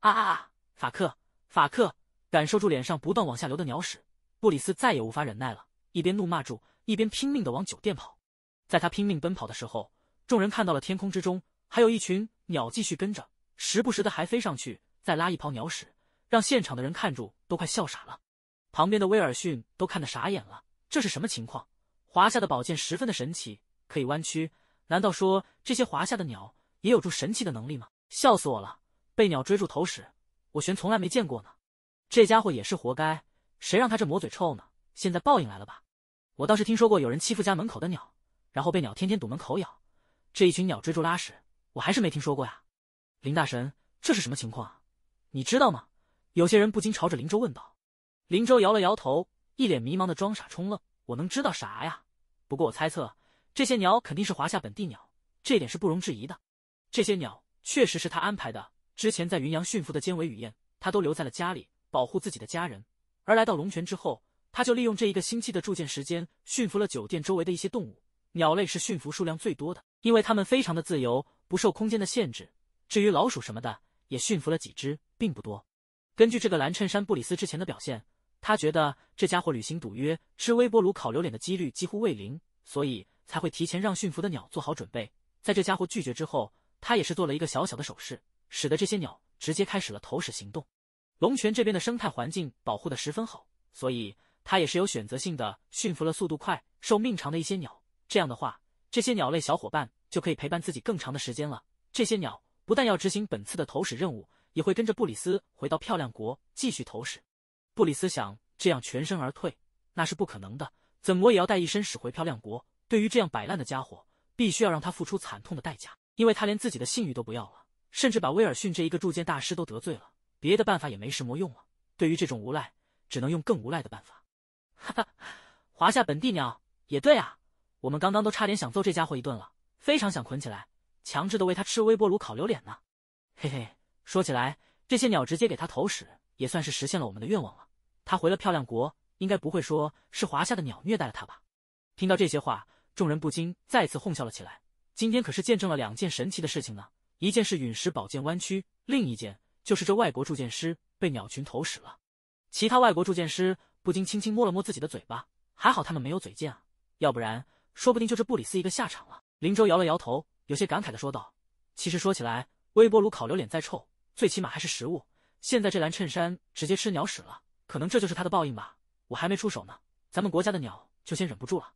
啊啊！法克法克！感受住脸上不断往下流的鸟屎，布里斯再也无法忍耐了，一边怒骂住，一边拼命的往酒店跑。在他拼命奔跑的时候，众人看到了天空之中还有一群鸟继续跟着，时不时的还飞上去再拉一泡鸟屎，让现场的人看住都快笑傻了。旁边的威尔逊都看得傻眼了，这是什么情况？华夏的宝剑十分的神奇，可以弯曲。难道说这些华夏的鸟也有助神奇的能力吗？笑死我了！被鸟追住头屎，我玄从来没见过呢。这家伙也是活该，谁让他这抹嘴臭呢？现在报应来了吧！我倒是听说过有人欺负家门口的鸟，然后被鸟天天堵门口咬。这一群鸟追住拉屎，我还是没听说过呀。林大神，这是什么情况？你知道吗？有些人不禁朝着林州问道。林州摇了摇头，一脸迷茫的装傻充愣：“我能知道啥呀？”不过我猜测，这些鸟肯定是华夏本地鸟，这点是不容置疑的。这些鸟确实是他安排的。之前在云阳驯服的尖尾雨燕，他都留在了家里，保护自己的家人。而来到龙泉之后，他就利用这一个星期的住建时间，驯服了酒店周围的一些动物。鸟类是驯服数量最多的，因为它们非常的自由，不受空间的限制。至于老鼠什么的，也驯服了几只，并不多。根据这个蓝衬衫布里斯之前的表现。他觉得这家伙履行赌约吃微波炉烤榴莲的几率几乎为零，所以才会提前让驯服的鸟做好准备。在这家伙拒绝之后，他也是做了一个小小的手势，使得这些鸟直接开始了投食行动。龙泉这边的生态环境保护的十分好，所以他也是有选择性的驯服了速度快、寿命长的一些鸟。这样的话，这些鸟类小伙伴就可以陪伴自己更长的时间了。这些鸟不但要执行本次的投食任务，也会跟着布里斯回到漂亮国继续投食。布里斯想，这样全身而退那是不可能的，怎么也要带一身屎回漂亮国。对于这样摆烂的家伙，必须要让他付出惨痛的代价，因为他连自己的信誉都不要了，甚至把威尔逊这一个铸剑大师都得罪了。别的办法也没什么用了，对于这种无赖，只能用更无赖的办法。哈哈，华夏本地鸟也对啊，我们刚刚都差点想揍这家伙一顿了，非常想捆起来，强制的喂他吃微波炉烤榴莲呢。嘿嘿，说起来，这些鸟直接给他投屎。也算是实现了我们的愿望了。他回了漂亮国，应该不会说是华夏的鸟虐待了他吧？听到这些话，众人不禁再次哄笑了起来。今天可是见证了两件神奇的事情呢，一件是陨石宝剑弯曲，另一件就是这外国铸剑师被鸟群投食了。其他外国铸剑师不禁轻轻摸了摸自己的嘴巴，还好他们没有嘴贱啊，要不然说不定就这布里斯一个下场了。林州摇了摇头，有些感慨的说道：“其实说起来，微波炉烤榴莲再臭，最起码还是食物。”现在这蓝衬衫直接吃鸟屎了，可能这就是他的报应吧。我还没出手呢，咱们国家的鸟就先忍不住了。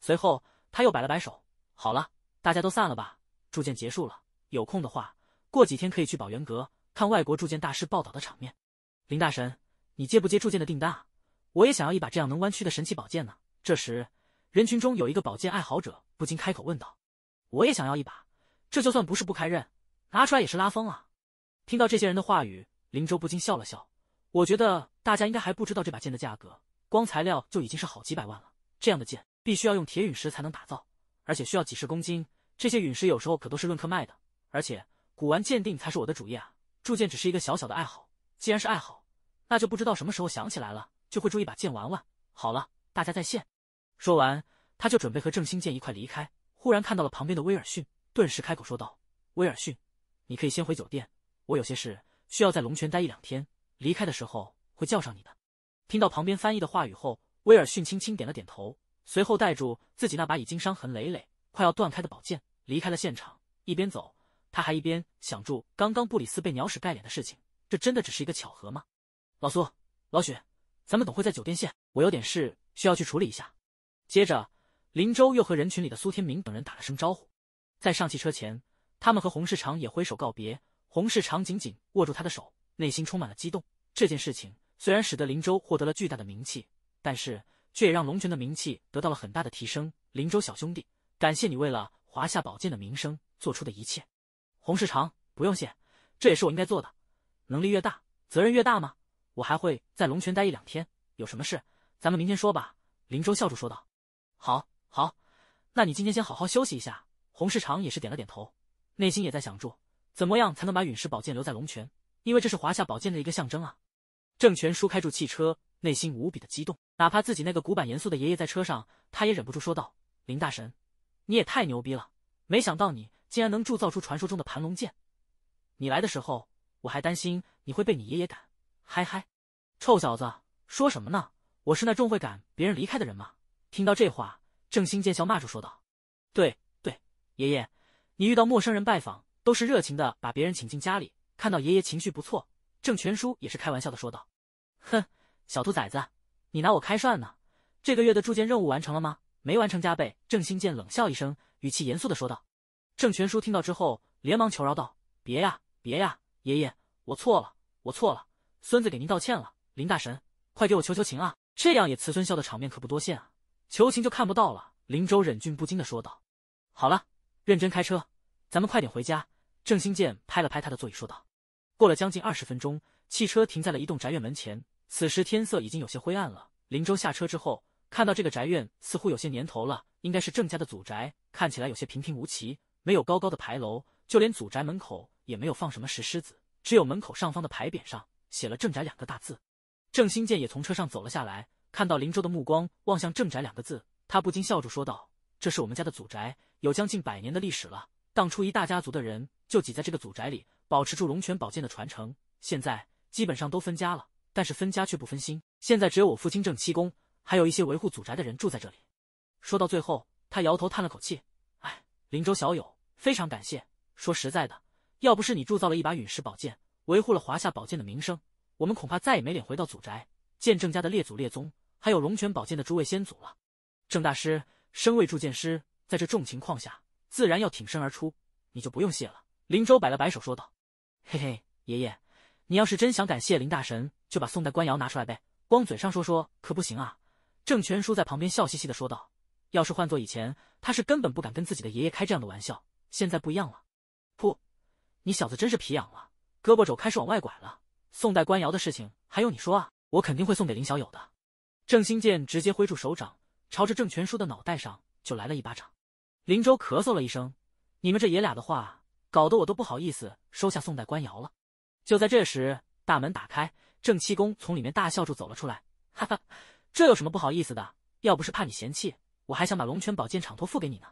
随后他又摆了摆手，好了，大家都散了吧。铸剑结束了，有空的话，过几天可以去宝源阁看外国铸剑大师报道的场面。林大神，你接不接铸剑的订单啊？我也想要一把这样能弯曲的神奇宝剑呢。这时，人群中有一个宝剑爱好者不禁开口问道：“我也想要一把，这就算不是不开刃，拿出来也是拉风啊。”听到这些人的话语。林州不禁笑了笑，我觉得大家应该还不知道这把剑的价格，光材料就已经是好几百万了。这样的剑必须要用铁陨石才能打造，而且需要几十公斤。这些陨石有时候可都是论克卖的。而且古玩鉴定才是我的主业啊，铸剑只是一个小小的爱好。既然是爱好，那就不知道什么时候想起来了就会铸一把剑玩玩。好了，大家在线。说完，他就准备和郑兴剑一块离开，忽然看到了旁边的威尔逊，顿时开口说道：“威尔逊，你可以先回酒店，我有些事。”需要在龙泉待一两天，离开的时候会叫上你的。听到旁边翻译的话语后，威尔逊轻轻点了点头，随后带住自己那把已经伤痕累累、快要断开的宝剑离开了现场。一边走，他还一边想住刚刚布里斯被鸟屎盖脸的事情，这真的只是一个巧合吗？老苏、老许，咱们等会在酒店见，我有点事需要去处理一下。接着，林州又和人群里的苏天明等人打了声招呼，在上汽车前，他们和洪世长也挥手告别。洪世长紧紧握住他的手，内心充满了激动。这件事情虽然使得林州获得了巨大的名气，但是却也让龙泉的名气得到了很大的提升。林州小兄弟，感谢你为了华夏宝剑的名声做出的一切。洪世长不用谢，这也是我应该做的。能力越大，责任越大吗？我还会在龙泉待一两天，有什么事咱们明天说吧。林州笑着说道。好，好，那你今天先好好休息一下。洪世长也是点了点头，内心也在想住。怎么样才能把陨石宝剑留在龙泉？因为这是华夏宝剑的一个象征啊！郑权叔开住汽车，内心无比的激动，哪怕自己那个古板严肃的爷爷在车上，他也忍不住说道：“林大神，你也太牛逼了！没想到你竟然能铸造出传说中的盘龙剑。你来的时候，我还担心你会被你爷爷赶。嗨嗨，臭小子，说什么呢？我是那种会赶别人离开的人吗？”听到这话，郑兴见笑骂住说道：“对对，爷爷，你遇到陌生人拜访。”都是热情的把别人请进家里。看到爷爷情绪不错，郑全叔也是开玩笑的说道：“哼，小兔崽子，你拿我开涮呢？这个月的铸剑任务完成了吗？没完成加倍。”郑兴建冷笑一声，语气严肃的说道。郑全叔听到之后，连忙求饶道：“别呀，别呀，爷爷，我错了，我错了，孙子给您道歉了。林大神，快给我求求情啊！这样也慈孙孝的场面可不多见啊，求情就看不到了。”林州忍俊不禁的说道：“好了，认真开车，咱们快点回家。”郑兴建拍了拍他的座椅，说道：“过了将近二十分钟，汽车停在了一栋宅院门前。此时天色已经有些灰暗了。林州下车之后，看到这个宅院似乎有些年头了，应该是郑家的祖宅，看起来有些平平无奇，没有高高的牌楼，就连祖宅门口也没有放什么石狮子，只有门口上方的牌匾上写了‘郑宅’两个大字。郑兴建也从车上走了下来，看到林州的目光望向‘郑宅’两个字，他不禁笑着说道：‘这是我们家的祖宅，有将近百年的历史了。当初一大家族的人……’就挤在这个祖宅里，保持住龙泉宝剑的传承。现在基本上都分家了，但是分家却不分心。现在只有我父亲郑七公，还有一些维护祖宅的人住在这里。说到最后，他摇头叹了口气：“哎，林州小友，非常感谢。说实在的，要不是你铸造了一把陨石宝剑，维护了华夏宝剑的名声，我们恐怕再也没脸回到祖宅，见郑家的列祖列宗，还有龙泉宝剑的诸位先祖了。”郑大师身为铸剑师，在这种情况下，自然要挺身而出，你就不用谢了。林州摆了摆手说道：“嘿嘿，爷爷，你要是真想感谢林大神，就把宋代官窑拿出来呗，光嘴上说说可不行啊。”郑全叔在旁边笑嘻嘻的说道：“要是换做以前，他是根本不敢跟自己的爷爷开这样的玩笑，现在不一样了。”“噗，你小子真是皮痒了，胳膊肘开始往外拐了。”宋代官窑的事情还用你说啊？我肯定会送给林小友的。”郑兴建直接挥住手掌，朝着郑全叔的脑袋上就来了一巴掌。林州咳嗽了一声：“你们这爷俩的话。”搞得我都不好意思收下宋代官窑了。就在这时，大门打开，郑七公从里面大笑着走了出来。哈哈，这有什么不好意思的？要不是怕你嫌弃，我还想把龙泉宝剑厂托付给你呢。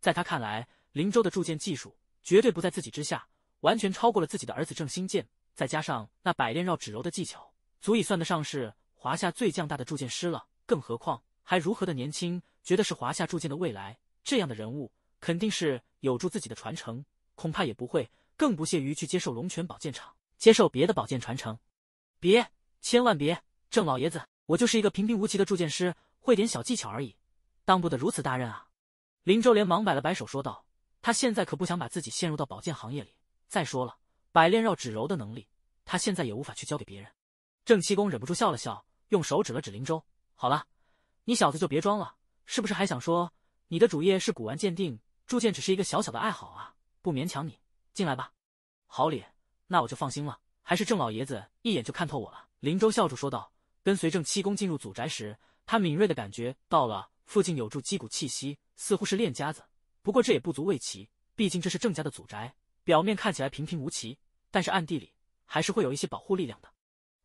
在他看来，林州的铸剑技术绝对不在自己之下，完全超过了自己的儿子郑新剑。再加上那百炼绕指柔的技巧，足以算得上是华夏最强大的铸剑师了。更何况还如何的年轻，觉得是华夏铸剑的未来，这样的人物肯定是有助自己的传承。恐怕也不会，更不屑于去接受龙泉宝剑厂，接受别的宝剑传承。别，千万别，郑老爷子，我就是一个平平无奇的铸剑师，会点小技巧而已，当不得如此大任啊！林州连忙摆了摆手，说道：“他现在可不想把自己陷入到宝剑行业里。再说了，百炼绕指柔的能力，他现在也无法去交给别人。”郑七公忍不住笑了笑，用手指了指林州：“好了，你小子就别装了，是不是还想说你的主业是古玩鉴定，铸剑只是一个小小的爱好啊？”不勉强你，进来吧。好礼，那我就放心了。还是郑老爷子一眼就看透我了。林州笑着说道。跟随郑七公进入祖宅时，他敏锐的感觉到了附近有住击鼓气息，似乎是练家子。不过这也不足为奇，毕竟这是郑家的祖宅，表面看起来平平无奇，但是暗地里还是会有一些保护力量的。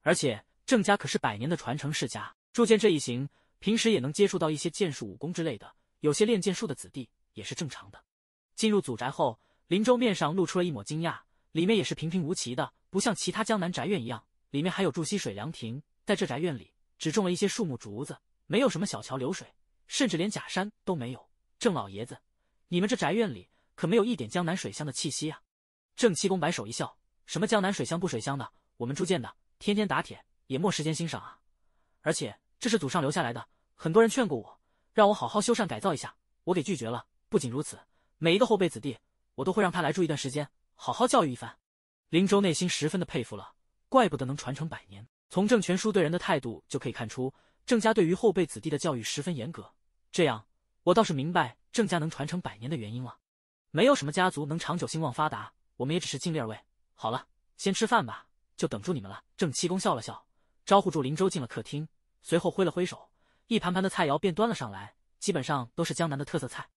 而且郑家可是百年的传承世家，铸剑这一行，平时也能接触到一些剑术、武功之类的，有些练剑术的子弟也是正常的。进入祖宅后。林州面上露出了一抹惊讶，里面也是平平无奇的，不像其他江南宅院一样，里面还有筑溪水凉亭。在这宅院里，只种了一些树木、竹子，没有什么小桥流水，甚至连假山都没有。郑老爷子，你们这宅院里可没有一点江南水乡的气息啊！郑七公摆手一笑：“什么江南水乡不水乡的，我们住建的，天天打铁也没时间欣赏啊。而且这是祖上留下来的，很多人劝过我，让我好好修缮改造一下，我给拒绝了。不仅如此，每一个后辈子弟。”我都会让他来住一段时间，好好教育一番。林州内心十分的佩服了，怪不得能传承百年。从郑全叔对人的态度就可以看出，郑家对于后辈子弟的教育十分严格。这样，我倒是明白郑家能传承百年的原因了。没有什么家族能长久兴旺发达，我们也只是尽力而为。好了，先吃饭吧，就等住你们了。郑七公笑了笑，招呼住林州进了客厅，随后挥了挥手，一盘盘的菜肴便端了上来，基本上都是江南的特色菜。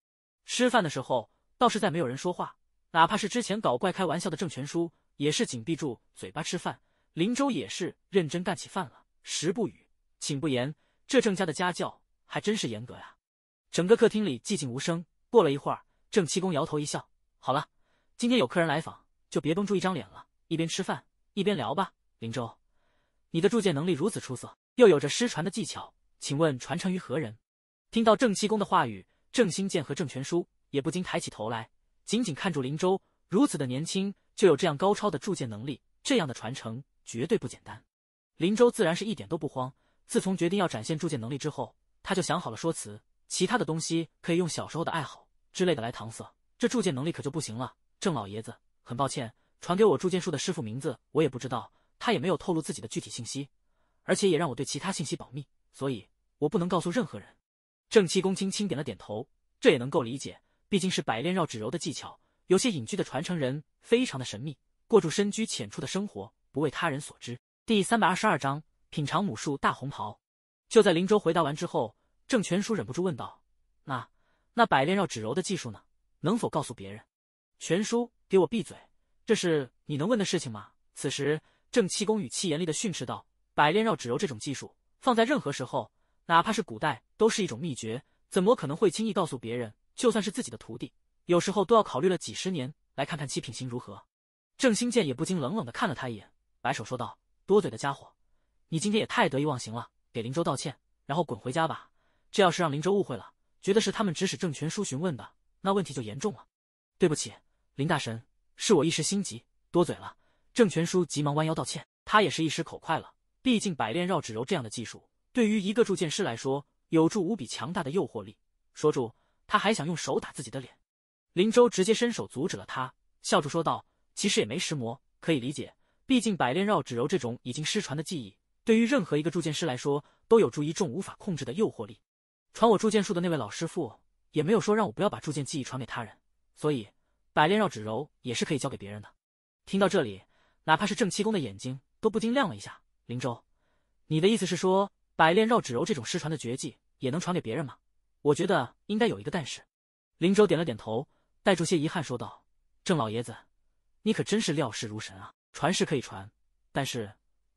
吃饭的时候。倒是再没有人说话，哪怕是之前搞怪开玩笑的郑全书，也是紧闭住嘴巴吃饭。林州也是认真干起饭了，食不语，寝不言。这郑家的家教还真是严格呀！整个客厅里寂静无声。过了一会儿，郑七公摇头一笑：“好了，今天有客人来访，就别绷住一张脸了，一边吃饭一边聊吧。”林州，你的铸剑能力如此出色，又有着失传的技巧，请问传承于何人？听到郑七公的话语，郑兴建和郑全书也不禁抬起头来，紧紧看住林州。如此的年轻就有这样高超的铸剑能力，这样的传承绝对不简单。林州自然是一点都不慌。自从决定要展现铸剑能力之后，他就想好了说辞。其他的东西可以用小时候的爱好之类的来搪塞，这铸剑能力可就不行了。郑老爷子，很抱歉，传给我铸剑术的师傅名字我也不知道，他也没有透露自己的具体信息，而且也让我对其他信息保密，所以我不能告诉任何人。郑七公轻轻点了点头，这也能够理解。毕竟是百炼绕指柔的技巧，有些隐居的传承人非常的神秘，过住深居浅出的生活，不为他人所知。第三百二十二章品尝母树大红袍。就在林州回答完之后，郑全叔忍不住问道：“那那百炼绕指柔的技术呢？能否告诉别人？”全叔，给我闭嘴！这是你能问的事情吗？此时，郑七公语气严厉的训斥道：“百炼绕指柔这种技术，放在任何时候，哪怕是古代，都是一种秘诀，怎么可能会轻易告诉别人？”就算是自己的徒弟，有时候都要考虑了几十年来看看其品行如何。郑兴建也不禁冷冷的看了他一眼，摆手说道：“多嘴的家伙，你今天也太得意忘形了，给林州道歉，然后滚回家吧。这要是让林州误会了，觉得是他们指使郑全书询问的，那问题就严重了。”对不起，林大神，是我一时心急多嘴了。郑全书急忙弯腰道歉，他也是一时口快了。毕竟百炼绕指柔这样的技术，对于一个铸剑师来说，有着无比强大的诱惑力。说住。他还想用手打自己的脸，林州直接伸手阻止了他，笑着说道：“其实也没石魔，可以理解。毕竟百炼绕指柔这种已经失传的技艺，对于任何一个铸剑师来说，都有助于众无法控制的诱惑力。传我铸剑术的那位老师傅，也没有说让我不要把铸剑技艺传给他人，所以百炼绕指柔也是可以交给别人的。”听到这里，哪怕是正七公的眼睛都不禁亮了一下。林州，你的意思是说，百炼绕指柔这种失传的绝技，也能传给别人吗？我觉得应该有一个但是，林州点了点头，带着些遗憾说道：“郑老爷子，你可真是料事如神啊！传是可以传，但是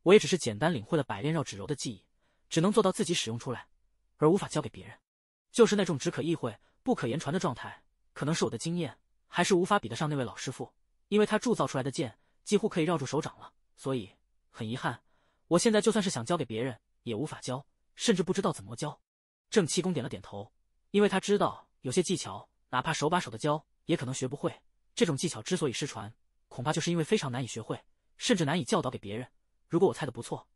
我也只是简单领会了百炼绕指柔的技艺，只能做到自己使用出来，而无法交给别人，就是那种只可意会不可言传的状态。可能是我的经验还是无法比得上那位老师傅，因为他铸造出来的剑几乎可以绕住手掌了，所以很遗憾，我现在就算是想交给别人也无法教，甚至不知道怎么教。”正七公点了点头，因为他知道有些技巧，哪怕手把手的教，也可能学不会。这种技巧之所以失传，恐怕就是因为非常难以学会，甚至难以教导给别人。如果我猜的不错，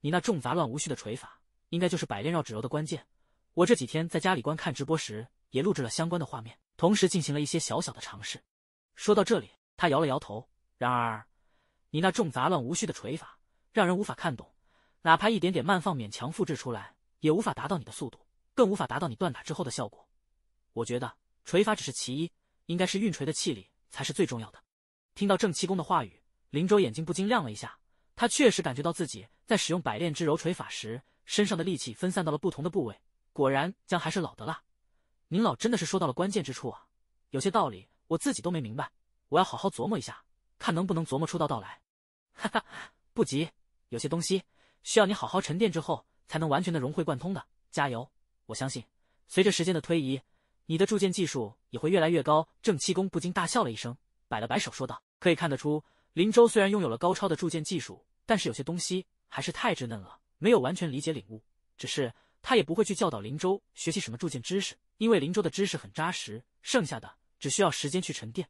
你那重杂乱无序的锤法，应该就是百炼绕指柔的关键。我这几天在家里观看直播时，也录制了相关的画面，同时进行了一些小小的尝试。说到这里，他摇了摇头。然而，你那重杂乱无序的锤法，让人无法看懂，哪怕一点点慢放，勉强复制出来。也无法达到你的速度，更无法达到你断打之后的效果。我觉得锤法只是其一，应该是运锤的气力才是最重要的。听到正气功的话语，林州眼睛不禁亮了一下。他确实感觉到自己在使用百炼之柔锤法时，身上的力气分散到了不同的部位。果然，姜还是老的辣。您老真的是说到了关键之处啊！有些道理我自己都没明白，我要好好琢磨一下，看能不能琢磨出道道来。哈哈，不急，有些东西需要你好好沉淀之后。才能完全的融会贯通的，加油！我相信，随着时间的推移，你的铸剑技术也会越来越高。郑七公不禁大笑了一声，摆了摆手说道：“可以看得出，林州虽然拥有了高超的铸剑技术，但是有些东西还是太稚嫩了，没有完全理解领悟。只是他也不会去教导林州学习什么铸剑知识，因为林州的知识很扎实，剩下的只需要时间去沉淀。”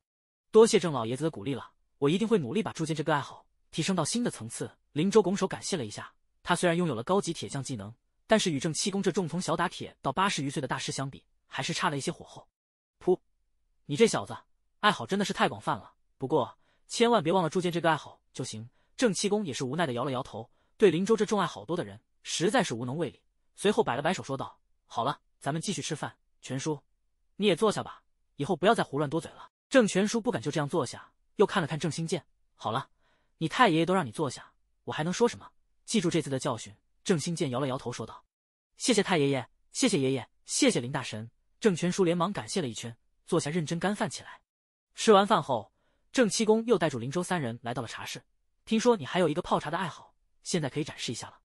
多谢郑老爷子的鼓励了，我一定会努力把铸剑这个爱好提升到新的层次。林州拱手感谢了一下。他虽然拥有了高级铁匠技能，但是与正七公这众从小打铁到八十余岁的大师相比，还是差了一些火候。噗，你这小子爱好真的是太广泛了。不过千万别忘了铸剑这个爱好就行。正七公也是无奈的摇了摇头，对林州这众爱好多的人实在是无能为力。随后摆了摆手说道：“好了，咱们继续吃饭。全叔，你也坐下吧，以后不要再胡乱多嘴了。”郑全叔不敢就这样坐下，又看了看郑兴建：“好了，你太爷爷都让你坐下，我还能说什么？记住这次的教训，郑兴建摇了摇头说道：“谢谢太爷爷，谢谢爷爷，谢谢林大神。”郑全叔连忙感谢了一圈，坐下认真干饭起来。吃完饭后，郑七公又带住林州三人来到了茶室。听说你还有一个泡茶的爱好，现在可以展示一下了。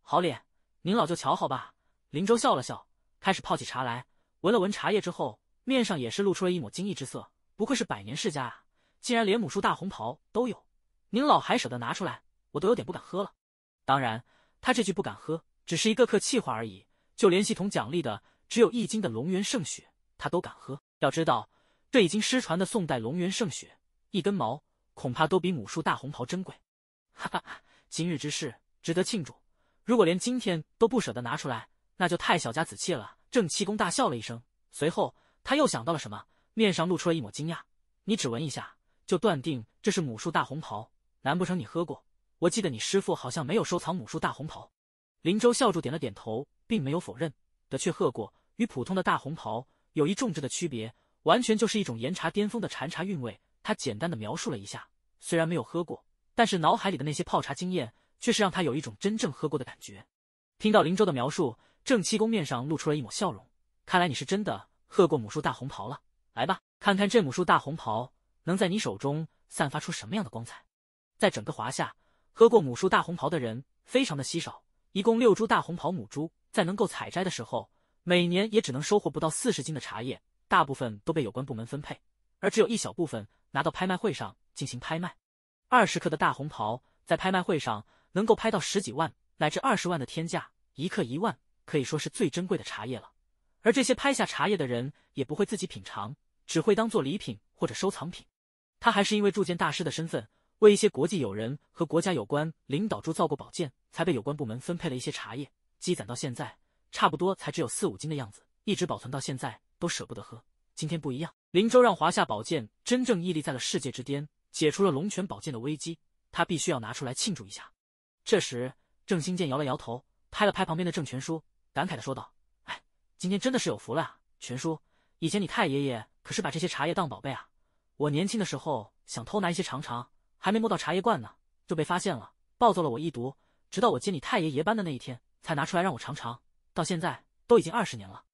好脸，您老就瞧好吧。林州笑了笑，开始泡起茶来。闻了闻茶叶之后，面上也是露出了一抹惊异之色。不愧是百年世家，啊，竟然连母树大红袍都有。您老还舍得拿出来，我都有点不敢喝了。当然，他这句不敢喝，只是一个客气话而已。就连系统奖励的只有一斤的龙源圣血，他都敢喝。要知道，这已经失传的宋代龙源圣血，一根毛恐怕都比母树大红袍珍贵。哈哈哈，今日之事值得庆祝。如果连今天都不舍得拿出来，那就太小家子气了。正气功大笑了一声，随后他又想到了什么，面上露出了一抹惊讶：“你只闻一下就断定这是母树大红袍，难不成你喝过？”我记得你师父好像没有收藏母树大红袍，林州笑着点了点头，并没有否认的，却喝过与普通的大红袍有一重质的区别，完全就是一种岩茶巅峰的禅茶韵味。他简单的描述了一下，虽然没有喝过，但是脑海里的那些泡茶经验却是让他有一种真正喝过的感觉。听到林州的描述，郑七公面上露出了一抹笑容，看来你是真的喝过母树大红袍了。来吧，看看这母树大红袍能在你手中散发出什么样的光彩，在整个华夏。喝过母树大红袍的人非常的稀少，一共六株大红袍母株，在能够采摘的时候，每年也只能收获不到四十斤的茶叶，大部分都被有关部门分配，而只有一小部分拿到拍卖会上进行拍卖。二十克的大红袍在拍卖会上能够拍到十几万乃至二十万的天价，一克一万，可以说是最珍贵的茶叶了。而这些拍下茶叶的人也不会自己品尝，只会当做礼品或者收藏品。他还是因为铸剑大师的身份。为一些国际友人和国家有关领导铸造过宝剑，才被有关部门分配了一些茶叶，积攒到现在，差不多才只有四五斤的样子，一直保存到现在都舍不得喝。今天不一样，林州让华夏宝剑真正屹立在了世界之巅，解除了龙泉宝剑的危机，他必须要拿出来庆祝一下。这时，郑兴建摇了摇头，拍了拍旁边的郑全书，感慨的说道：“哎，今天真的是有福了啊，全叔！以前你太爷爷可是把这些茶叶当宝贝啊，我年轻的时候想偷拿一些尝尝。”还没摸到茶叶罐呢，就被发现了，暴揍了我一毒。直到我接你太爷爷班的那一天，才拿出来让我尝尝。到现在都已经二十年了，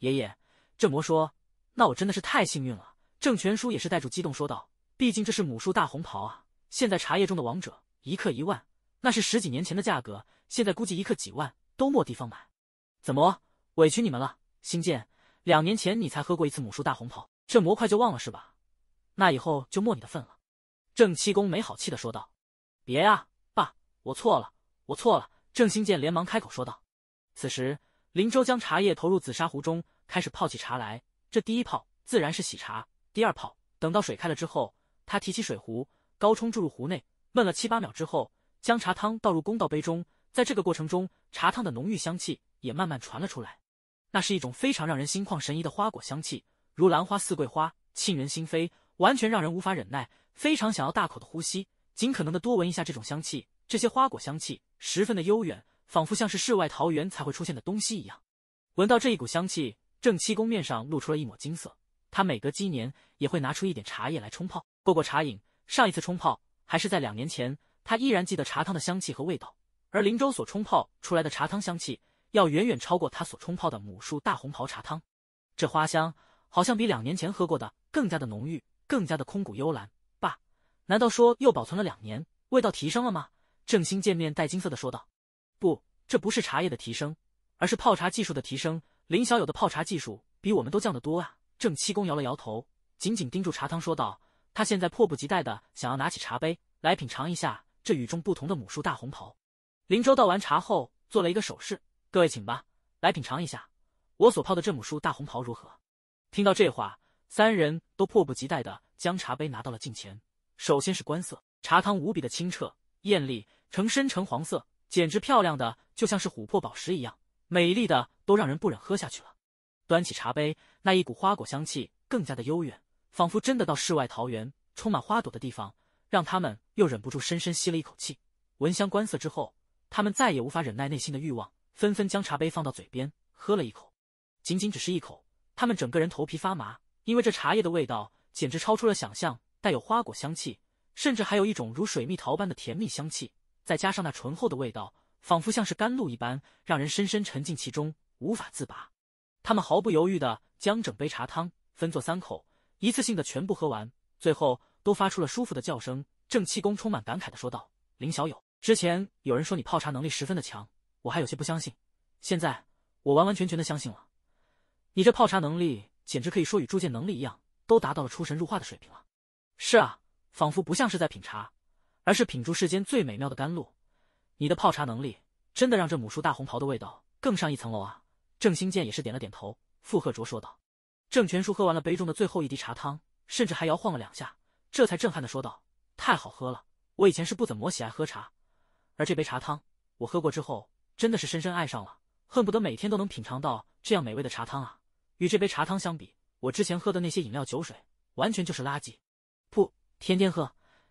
爷爷。郑魔说：“那我真的是太幸运了。”郑全叔也是带住激动说道：“毕竟这是母树大红袍啊，现在茶叶中的王者，一克一万，那是十几年前的价格，现在估计一克几万都没地方买。怎么委屈你们了，星剑？两年前你才喝过一次母树大红袍，这魔快就忘了是吧？那以后就没你的份了。”郑七公没好气的说道：“别啊，爸，我错了，我错了。”郑兴建连忙开口说道。此时，林州将茶叶投入紫砂壶中，开始泡起茶来。这第一泡自然是洗茶，第二泡等到水开了之后，他提起水壶，高冲注入壶内，闷了七八秒之后，将茶汤倒入公道杯中。在这个过程中，茶汤的浓郁香气也慢慢传了出来。那是一种非常让人心旷神怡的花果香气，如兰花似桂花，沁人心扉，完全让人无法忍耐。非常想要大口的呼吸，尽可能的多闻一下这种香气。这些花果香气十分的悠远，仿佛像是世外桃源才会出现的东西一样。闻到这一股香气，郑七公面上露出了一抹金色。他每隔几年也会拿出一点茶叶来冲泡，过过茶瘾。上一次冲泡还是在两年前，他依然记得茶汤的香气和味道。而林州所冲泡出来的茶汤香气，要远远超过他所冲泡的母树大红袍茶汤。这花香好像比两年前喝过的更加的浓郁，更加的空谷幽兰。难道说又保存了两年，味道提升了吗？郑兴见面带金色的说道：“不，这不是茶叶的提升，而是泡茶技术的提升。林小友的泡茶技术比我们都降得多啊！”郑七公摇了摇头，紧紧盯住茶汤，说道：“他现在迫不及待的想要拿起茶杯来品尝一下这与众不同的母树大红袍。”林州倒完茶后，做了一个手势：“各位请吧，来品尝一下我所泡的这母树大红袍如何？”听到这话，三人都迫不及待的将茶杯拿到了近前。首先是观色，茶汤无比的清澈艳丽，呈深橙黄色，简直漂亮的就像是琥珀宝石一样，美丽的都让人不忍喝下去了。端起茶杯，那一股花果香气更加的悠远，仿佛真的到世外桃源，充满花朵的地方，让他们又忍不住深深吸了一口气。闻香观色之后，他们再也无法忍耐内心的欲望，纷纷将茶杯放到嘴边喝了一口。仅仅只是一口，他们整个人头皮发麻，因为这茶叶的味道简直超出了想象。带有花果香气，甚至还有一种如水蜜桃般的甜蜜香气，再加上那醇厚的味道，仿佛像是甘露一般，让人深深沉浸其中，无法自拔。他们毫不犹豫的将整杯茶汤分作三口，一次性的全部喝完，最后都发出了舒服的叫声。正气功充满感慨的说道：“林小友，之前有人说你泡茶能力十分的强，我还有些不相信，现在我完完全全的相信了，你这泡茶能力简直可以说与铸剑能力一样，都达到了出神入化的水平了。”是啊，仿佛不像是在品茶，而是品出世间最美妙的甘露。你的泡茶能力真的让这母树大红袍的味道更上一层楼啊！郑兴建也是点了点头，附和着说道。郑全叔喝完了杯中的最后一滴茶汤，甚至还摇晃了两下，这才震撼的说道：“太好喝了！我以前是不怎么喜爱喝茶，而这杯茶汤我喝过之后，真的是深深爱上了，恨不得每天都能品尝到这样美味的茶汤啊！与这杯茶汤相比，我之前喝的那些饮料酒水，完全就是垃圾。”不，天天喝，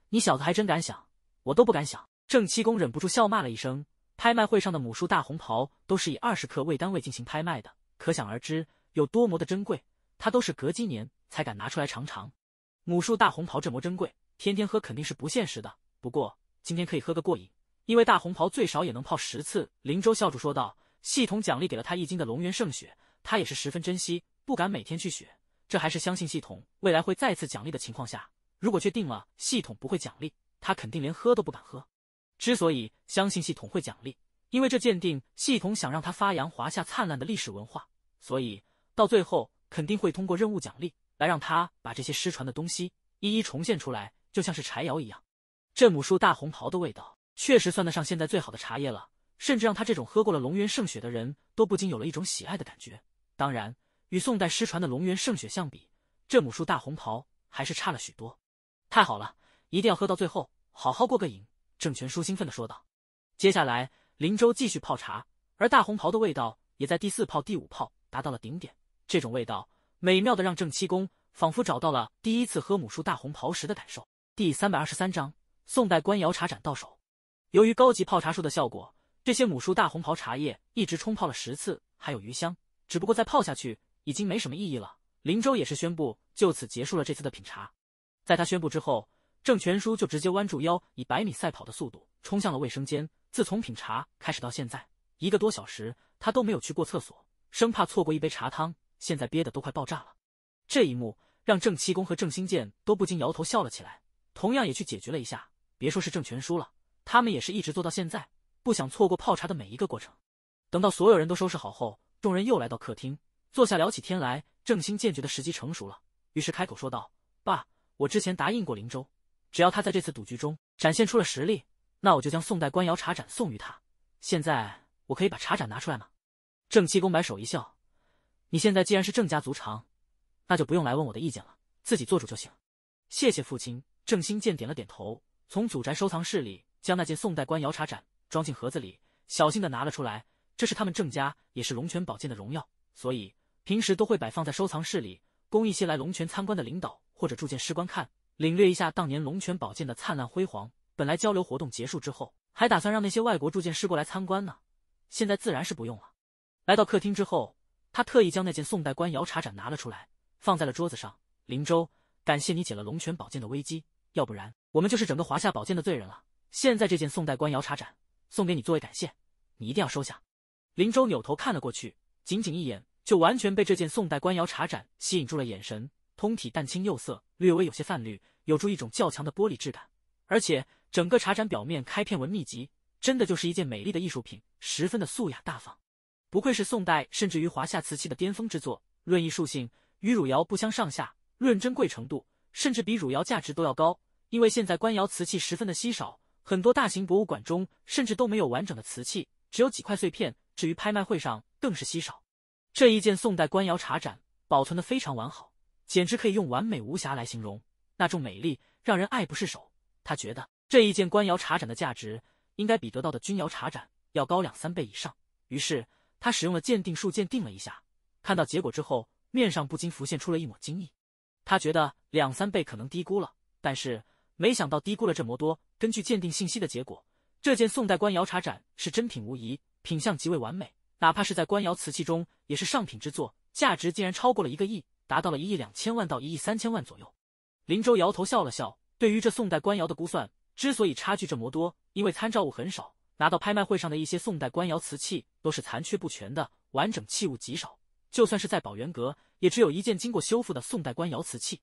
你小子还真敢想，我都不敢想。郑七公忍不住笑骂了一声。拍卖会上的母树大红袍都是以二十克为单位进行拍卖的，可想而知有多么的珍贵。他都是隔几年才敢拿出来尝尝。母树大红袍这么珍贵，天天喝肯定是不现实的。不过今天可以喝个过瘾，因为大红袍最少也能泡十次。林州笑主说道：“系统奖励给了他一斤的龙源圣血，他也是十分珍惜，不敢每天去血。这还是相信系统未来会再次奖励的情况下。”如果确定了系统不会奖励，他肯定连喝都不敢喝。之所以相信系统会奖励，因为这鉴定系统想让他发扬华夏灿烂的历史文化，所以到最后肯定会通过任务奖励来让他把这些失传的东西一一重现出来，就像是柴窑一样。这母树大红袍的味道确实算得上现在最好的茶叶了，甚至让他这种喝过了龙源圣雪的人都不禁有了一种喜爱的感觉。当然，与宋代失传的龙源圣雪相比，这母树大红袍还是差了许多。太好了，一定要喝到最后，好好过个瘾。”郑全叔兴奋的说道。接下来，林州继续泡茶，而大红袍的味道也在第四泡、第五泡达到了顶点。这种味道美妙的让郑七公仿佛找到了第一次喝母树大红袍时的感受。第三百二十三章：宋代官窑茶盏到手。由于高级泡茶术的效果，这些母树大红袍茶叶一直冲泡了十次，还有余香。只不过再泡下去已经没什么意义了。林州也是宣布就此结束了这次的品茶。在他宣布之后，郑全书就直接弯住腰，以百米赛跑的速度冲向了卫生间。自从品茶开始到现在，一个多小时，他都没有去过厕所，生怕错过一杯茶汤。现在憋得都快爆炸了。这一幕让郑七公和郑兴建都不禁摇头笑了起来。同样也去解决了一下。别说是郑全书了，他们也是一直做到现在，不想错过泡茶的每一个过程。等到所有人都收拾好后，众人又来到客厅坐下聊起天来。郑兴建觉得时机成熟了，于是开口说道：“爸。”我之前答应过林州，只要他在这次赌局中展现出了实力，那我就将宋代官窑茶盏送于他。现在我可以把茶盏拿出来吗？郑七公摆手一笑：“你现在既然是郑家族长，那就不用来问我的意见了，自己做主就行。”谢谢父亲。郑兴建点了点头，从祖宅收藏室里将那件宋代官窑茶盏装进盒子里，小心的拿了出来。这是他们郑家也是龙泉宝剑的荣耀，所以平时都会摆放在收藏室里，供一些来龙泉参观的领导。或者铸剑师观看，领略一下当年龙泉宝剑的灿烂辉煌。本来交流活动结束之后，还打算让那些外国铸剑师过来参观呢，现在自然是不用了。来到客厅之后，他特意将那件宋代官窑茶盏拿了出来，放在了桌子上。林州，感谢你解了龙泉宝剑的危机，要不然我们就是整个华夏宝剑的罪人了。现在这件宋代官窑茶盏送给你作为感谢，你一定要收下。林州扭头看了过去，仅仅一眼就完全被这件宋代官窑茶盏吸引住了眼神。通体淡青釉色，略微有些泛绿，有着一种较强的玻璃质感，而且整个茶盏表面开片纹密集，真的就是一件美丽的艺术品，十分的素雅大方。不愧是宋代甚至于华夏瓷器的巅峰之作，论艺术性与汝窑不相上下，论珍贵程度，甚至比汝窑价值都要高。因为现在官窑瓷器十分的稀少，很多大型博物馆中甚至都没有完整的瓷器，只有几块碎片。至于拍卖会上更是稀少。这一件宋代官窑茶盏保存的非常完好。简直可以用完美无瑕来形容那种美丽，让人爱不释手。他觉得这一件官窑茶盏的价值应该比得到的钧窑茶盏要高两三倍以上。于是他使用了鉴定术鉴定了一下，看到结果之后，面上不禁浮现出了一抹惊异。他觉得两三倍可能低估了，但是没想到低估了这么多。根据鉴定信息的结果，这件宋代官窑茶盏是真品无疑，品相极为完美，哪怕是在官窑瓷器中也是上品之作，价值竟然超过了一个亿。达到了一亿两千万到一亿三千万左右。林州摇头笑了笑，对于这宋代官窑的估算，之所以差距这么多，因为参照物很少。拿到拍卖会上的一些宋代官窑瓷器都是残缺不全的，完整器物极少。就算是在宝源阁，也只有一件经过修复的宋代官窑瓷器。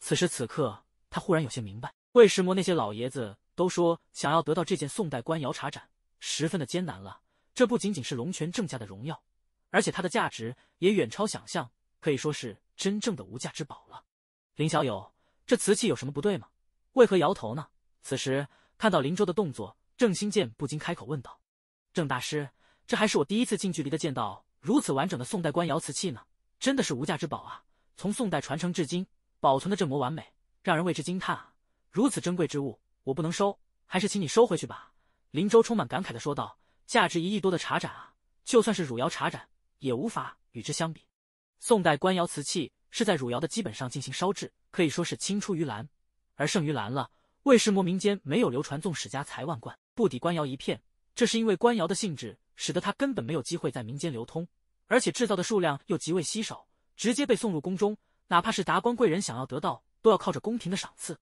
此时此刻，他忽然有些明白，魏时摩那些老爷子都说想要得到这件宋代官窑茶盏，十分的艰难了。这不仅仅是龙泉郑家的荣耀，而且它的价值也远超想象。可以说是真正的无价之宝了。林小友，这瓷器有什么不对吗？为何摇头呢？此时看到林州的动作，郑兴建不禁开口问道：“郑大师，这还是我第一次近距离的见到如此完整的宋代官窑瓷器呢，真的是无价之宝啊！从宋代传承至今，保存的这么完美，让人为之惊叹啊！如此珍贵之物，我不能收，还是请你收回去吧。”林州充满感慨的说道：“价值一亿多的茶盏啊，就算是汝窑茶盏，也无法与之相比。”宋代官窑瓷器是在汝窑的基本上进行烧制，可以说是青出于蓝而胜于蓝了。魏世摩民间没有流传，纵使家财万贯不抵官窑一片，这是因为官窑的性质使得它根本没有机会在民间流通，而且制造的数量又极为稀少，直接被送入宫中。哪怕是达官贵人想要得到，都要靠着宫廷的赏赐。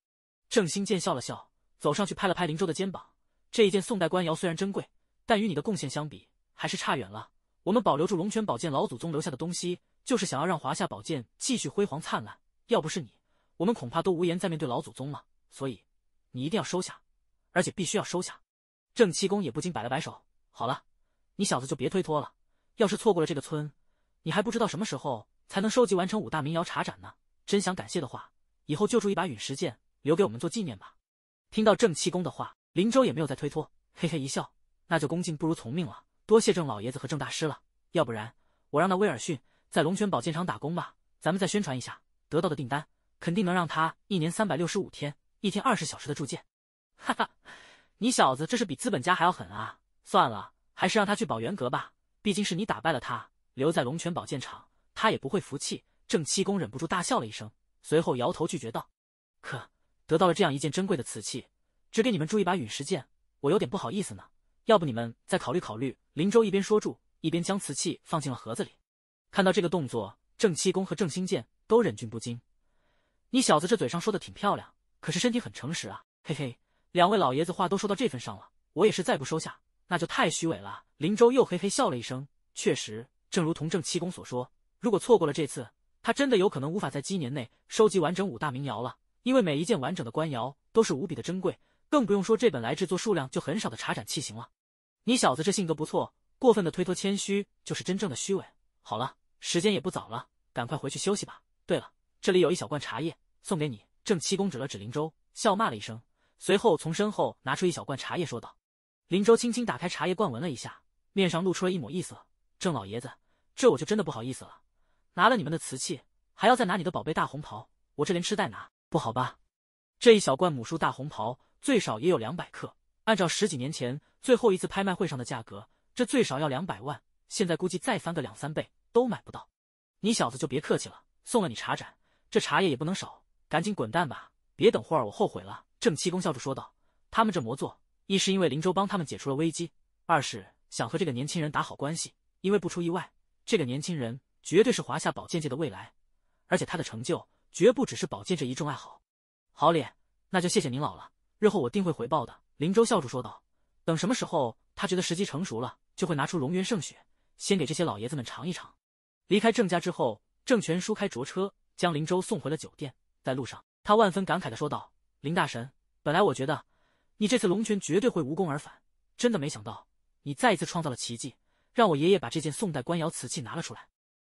郑兴建笑了笑，走上去拍了拍林州的肩膀。这一件宋代官窑虽然珍贵，但与你的贡献相比还是差远了。我们保留住龙泉宝剑老祖宗留下的东西。就是想要让华夏宝剑继续辉煌灿烂，要不是你，我们恐怕都无颜再面对老祖宗了。所以你一定要收下，而且必须要收下。郑七公也不禁摆了摆手：“好了，你小子就别推脱了。要是错过了这个村，你还不知道什么时候才能收集完成五大名窑茶盏呢。真想感谢的话，以后就住一把陨石剑留给我们做纪念吧。”听到郑七公的话，林州也没有再推脱，嘿嘿一笑：“那就恭敬不如从命了，多谢郑老爷子和郑大师了。要不然我让那威尔逊。”在龙泉宝剑厂打工吧，咱们再宣传一下得到的订单，肯定能让他一年三百六十五天，一天二十小时的铸剑。哈哈，你小子这是比资本家还要狠啊！算了，还是让他去宝元阁吧，毕竟是你打败了他，留在龙泉宝剑厂他也不会服气。郑七公忍不住大笑了一声，随后摇头拒绝道：“可得到了这样一件珍贵的瓷器，只给你们铸一把陨石剑，我有点不好意思呢。要不你们再考虑考虑？”林州一边说住，一边将瓷器放进了盒子里。看到这个动作，郑七公和郑新剑都忍俊不禁。你小子这嘴上说的挺漂亮，可是身体很诚实啊！嘿嘿，两位老爷子话都说到这份上了，我也是再不收下，那就太虚伪了。林州又嘿嘿笑了一声。确实，正如同郑七公所说，如果错过了这次，他真的有可能无法在今年内收集完整五大名窑了。因为每一件完整的官窑都是无比的珍贵，更不用说这本来制作数量就很少的茶盏器型了。你小子这性格不错，过分的推脱谦虚就是真正的虚伪。好了，时间也不早了，赶快回去休息吧。对了，这里有一小罐茶叶送给你。郑七公指了指林州，笑骂了一声，随后从身后拿出一小罐茶叶，说道：“林州，轻轻打开茶叶罐，闻了一下，面上露出了一抹异色。郑老爷子，这我就真的不好意思了，拿了你们的瓷器，还要再拿你的宝贝大红袍，我这连吃带拿，不好吧？这一小罐母树大红袍最少也有两百克，按照十几年前最后一次拍卖会上的价格，这最少要两百万。”现在估计再翻个两三倍都买不到，你小子就别客气了，送了你茶盏，这茶叶也不能少，赶紧滚蛋吧，别等会儿我后悔了。正七公笑着说道：“他们这魔做，一是因为林州帮他们解除了危机，二是想和这个年轻人打好关系，因为不出意外，这个年轻人绝对是华夏宝剑界的未来，而且他的成就绝不只是宝剑这一种爱好。”好烈，那就谢谢您老了，日后我定会回报的。林州笑着说道：“等什么时候他觉得时机成熟了，就会拿出龙渊圣雪。”先给这些老爷子们尝一尝。离开郑家之后，郑全叔开着车将林州送回了酒店。在路上，他万分感慨的说道：“林大神，本来我觉得你这次龙泉绝对会无功而返，真的没想到你再一次创造了奇迹，让我爷爷把这件宋代官窑瓷器拿了出来。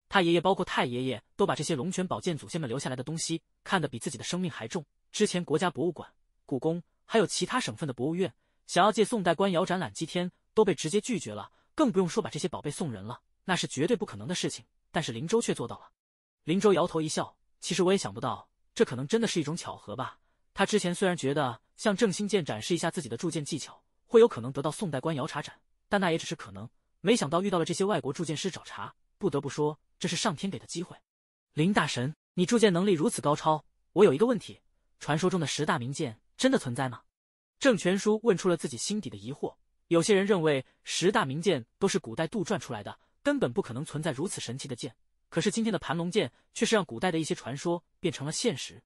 他爷爷包括太爷爷都把这些龙泉宝剑祖先们留下来的东西看得比自己的生命还重。之前国家博物馆、故宫还有其他省份的博物院想要借宋代官窑展览几天，都被直接拒绝了。”更不用说把这些宝贝送人了，那是绝对不可能的事情。但是林州却做到了。林州摇头一笑，其实我也想不到，这可能真的是一种巧合吧。他之前虽然觉得向郑兴剑展示一下自己的铸剑技巧，会有可能得到宋代官窑茶盏，但那也只是可能。没想到遇到了这些外国铸剑师找茬，不得不说，这是上天给的机会。林大神，你铸剑能力如此高超，我有一个问题：传说中的十大名剑真的存在吗？郑全叔问出了自己心底的疑惑。有些人认为十大名剑都是古代杜撰出来的，根本不可能存在如此神奇的剑。可是今天的盘龙剑却是让古代的一些传说变成了现实。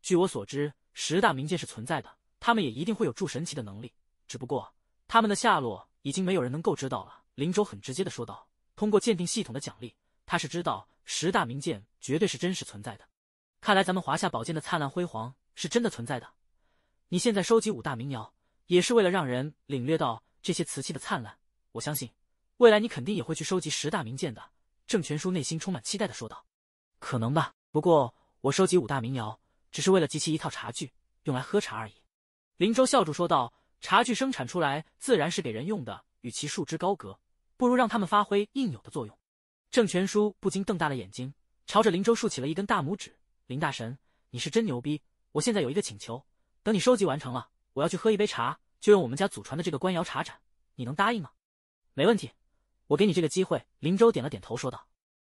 据我所知，十大名剑是存在的，他们也一定会有铸神奇的能力，只不过他们的下落已经没有人能够知道了。林州很直接的说道：“通过鉴定系统的奖励，他是知道十大名剑绝对是真实存在的。看来咱们华夏宝剑的灿烂辉煌是真的存在的。你现在收集五大名窑，也是为了让人领略到。”这些瓷器的灿烂，我相信，未来你肯定也会去收集十大名剑的。郑全书内心充满期待的说道：“可能吧，不过我收集五大名窑，只是为了集齐一套茶具，用来喝茶而已。”林州笑着说道：“茶具生产出来，自然是给人用的，与其束之高阁，不如让他们发挥应有的作用。”郑全书不禁瞪大了眼睛，朝着林州竖起了一根大拇指：“林大神，你是真牛逼！我现在有一个请求，等你收集完成了，我要去喝一杯茶。”就用我们家祖传的这个官窑茶盏，你能答应吗？没问题，我给你这个机会。林州点了点头，说道：“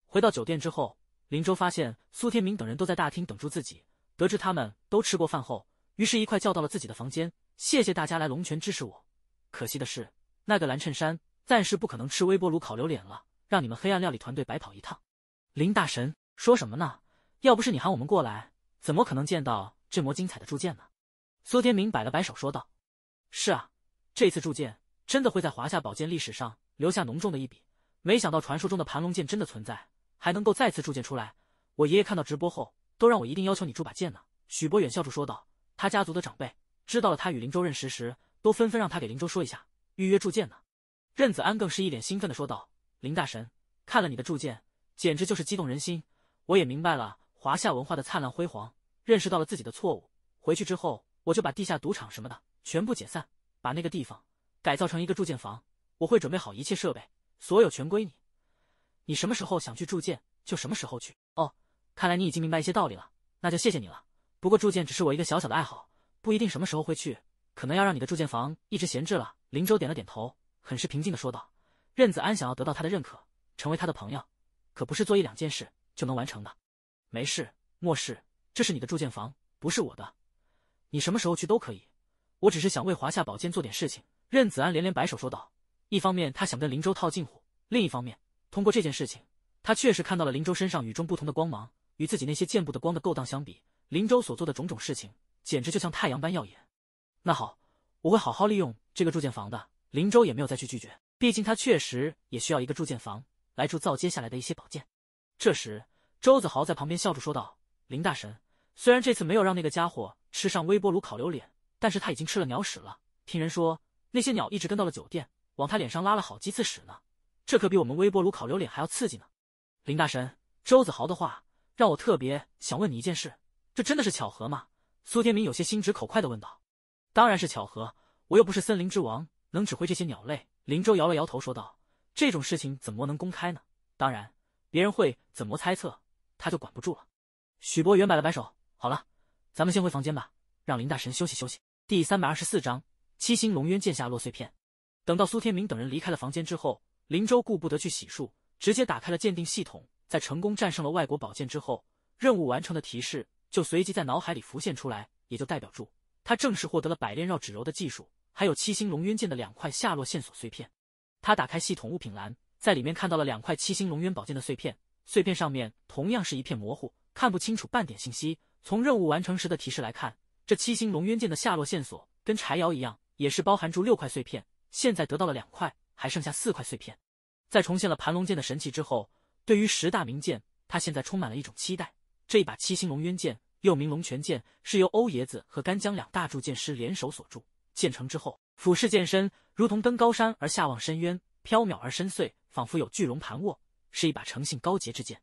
回到酒店之后，林州发现苏天明等人都在大厅等住自己。得知他们都吃过饭后，于是，一块叫到了自己的房间。谢谢大家来龙泉支持我。可惜的是，那个蓝衬衫暂时不可能吃微波炉烤榴莲了，让你们黑暗料理团队白跑一趟。”林大神说什么呢？要不是你喊我们过来，怎么可能见到这么精彩的铸剑呢？苏天明摆了摆手，说道。是啊，这次铸剑真的会在华夏宝剑历史上留下浓重的一笔。没想到传说中的盘龙剑真的存在，还能够再次铸剑出来。我爷爷看到直播后，都让我一定要求你铸把剑呢。许博远笑着说道：“他家族的长辈知道了他与林州认识时，都纷纷让他给林州说一下，预约铸剑呢。”任子安更是一脸兴奋的说道：“林大神，看了你的铸剑，简直就是激动人心。我也明白了华夏文化的灿烂辉煌，认识到了自己的错误。回去之后，我就把地下赌场什么的。”全部解散，把那个地方改造成一个铸剑房。我会准备好一切设备，所有权归你。你什么时候想去铸剑，就什么时候去。哦，看来你已经明白一些道理了，那就谢谢你了。不过铸剑只是我一个小小的爱好，不一定什么时候会去，可能要让你的铸剑房一直闲置了。林州点了点头，很是平静的说道：“任子安想要得到他的认可，成为他的朋友，可不是做一两件事就能完成的。没事，莫事，这是你的铸剑房，不是我的，你什么时候去都可以。”我只是想为华夏宝剑做点事情。”任子安连连摆手说道。一方面，他想跟林州套近乎；另一方面，通过这件事情，他确实看到了林州身上与众不同的光芒。与自己那些见不得光的勾当相比，林州所做的种种事情，简直就像太阳般耀眼。那好，我会好好利用这个铸剑房的。林州也没有再去拒绝，毕竟他确实也需要一个铸剑房来铸造接下来的一些宝剑。这时，周子豪在旁边笑着说道：“林大神，虽然这次没有让那个家伙吃上微波炉烤榴莲。”但是他已经吃了鸟屎了。听人说，那些鸟一直跟到了酒店，往他脸上拉了好几次屎呢。这可比我们微波炉烤榴莲还要刺激呢。林大神，周子豪的话让我特别想问你一件事：这真的是巧合吗？苏天明有些心直口快地问道。当然是巧合，我又不是森林之王，能指挥这些鸟类。林州摇了摇头说道：“这种事情怎么能公开呢？当然，别人会怎么猜测，他就管不住了。”许博远摆了摆手：“好了，咱们先回房间吧，让林大神休息休息。”第三百二十四章七星龙渊剑下落碎片。等到苏天明等人离开了房间之后，林舟顾不得去洗漱，直接打开了鉴定系统。在成功战胜了外国宝剑之后，任务完成的提示就随即在脑海里浮现出来，也就代表住他正式获得了百炼绕指柔的技术，还有七星龙渊剑的两块下落线索碎片。他打开系统物品栏，在里面看到了两块七星龙渊宝剑的碎片，碎片上面同样是一片模糊，看不清楚半点信息。从任务完成时的提示来看。这七星龙渊剑的下落线索，跟柴窑一样，也是包含住六块碎片。现在得到了两块，还剩下四块碎片。在重现了盘龙剑的神奇之后，对于十大名剑，他现在充满了一种期待。这一把七星龙渊剑，又名龙泉剑，是由欧冶子和干将两大铸剑师联手所铸。建成之后，俯视剑身，如同登高山而下望深渊，飘渺而深邃，仿佛有巨龙盘卧，是一把诚信高洁之剑。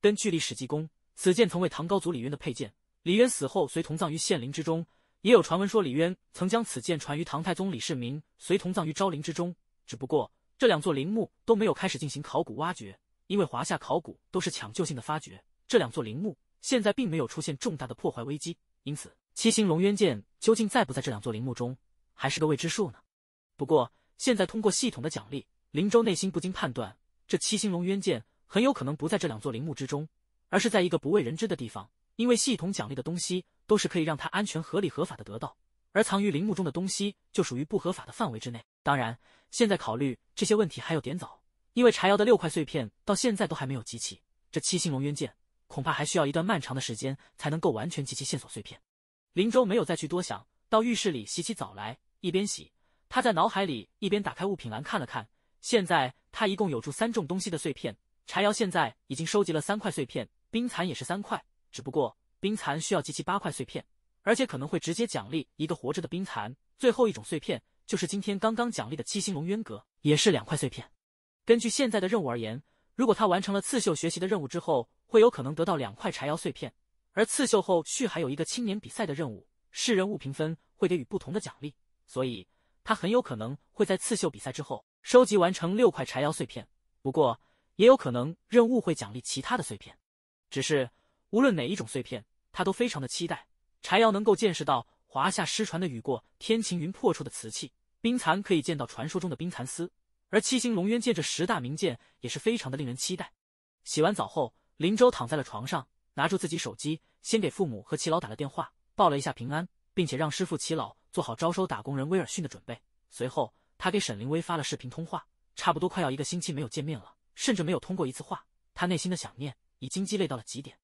根据《历史记》功，此剑曾为唐高祖李渊的佩剑。李渊死后，随同葬于献陵之中。也有传闻说，李渊曾将此剑传于唐太宗李世民，随同葬于昭陵之中。只不过，这两座陵墓都没有开始进行考古挖掘，因为华夏考古都是抢救性的发掘。这两座陵墓现在并没有出现重大的破坏危机，因此，七星龙渊剑究竟在不在这两座陵墓中，还是个未知数呢？不过，现在通过系统的奖励，林州内心不禁判断，这七星龙渊剑很有可能不在这两座陵墓之中，而是在一个不为人知的地方。因为系统奖励的东西都是可以让他安全、合理、合法的得到，而藏于陵墓中的东西就属于不合法的范围之内。当然，现在考虑这些问题还有点早，因为柴窑的六块碎片到现在都还没有集齐，这七星龙渊剑恐怕还需要一段漫长的时间才能够完全集齐线索碎片。林州没有再去多想，到浴室里洗起澡来。一边洗，他在脑海里一边打开物品栏看了看，现在他一共有住三种东西的碎片，柴窑现在已经收集了三块碎片，冰蚕也是三块。只不过冰蚕需要集齐八块碎片，而且可能会直接奖励一个活着的冰蚕。最后一种碎片就是今天刚刚奖励的七星龙渊阁，也是两块碎片。根据现在的任务而言，如果他完成了刺绣学习的任务之后，会有可能得到两块柴窑碎片。而刺绣后续还有一个青年比赛的任务，是任务评分会给予不同的奖励，所以他很有可能会在刺绣比赛之后收集完成六块柴窑碎片。不过也有可能任务会奖励其他的碎片，只是。无论哪一种碎片，他都非常的期待。柴瑶能够见识到华夏失传的雨过天晴云破处的瓷器，冰蚕可以见到传说中的冰蚕丝，而七星龙渊剑这十大名剑也是非常的令人期待。洗完澡后，林州躺在了床上，拿出自己手机，先给父母和齐老打了电话，报了一下平安，并且让师傅齐老做好招收打工人威尔逊的准备。随后，他给沈凌薇发了视频通话，差不多快要一个星期没有见面了，甚至没有通过一次话，他内心的想念已经积累到了极点。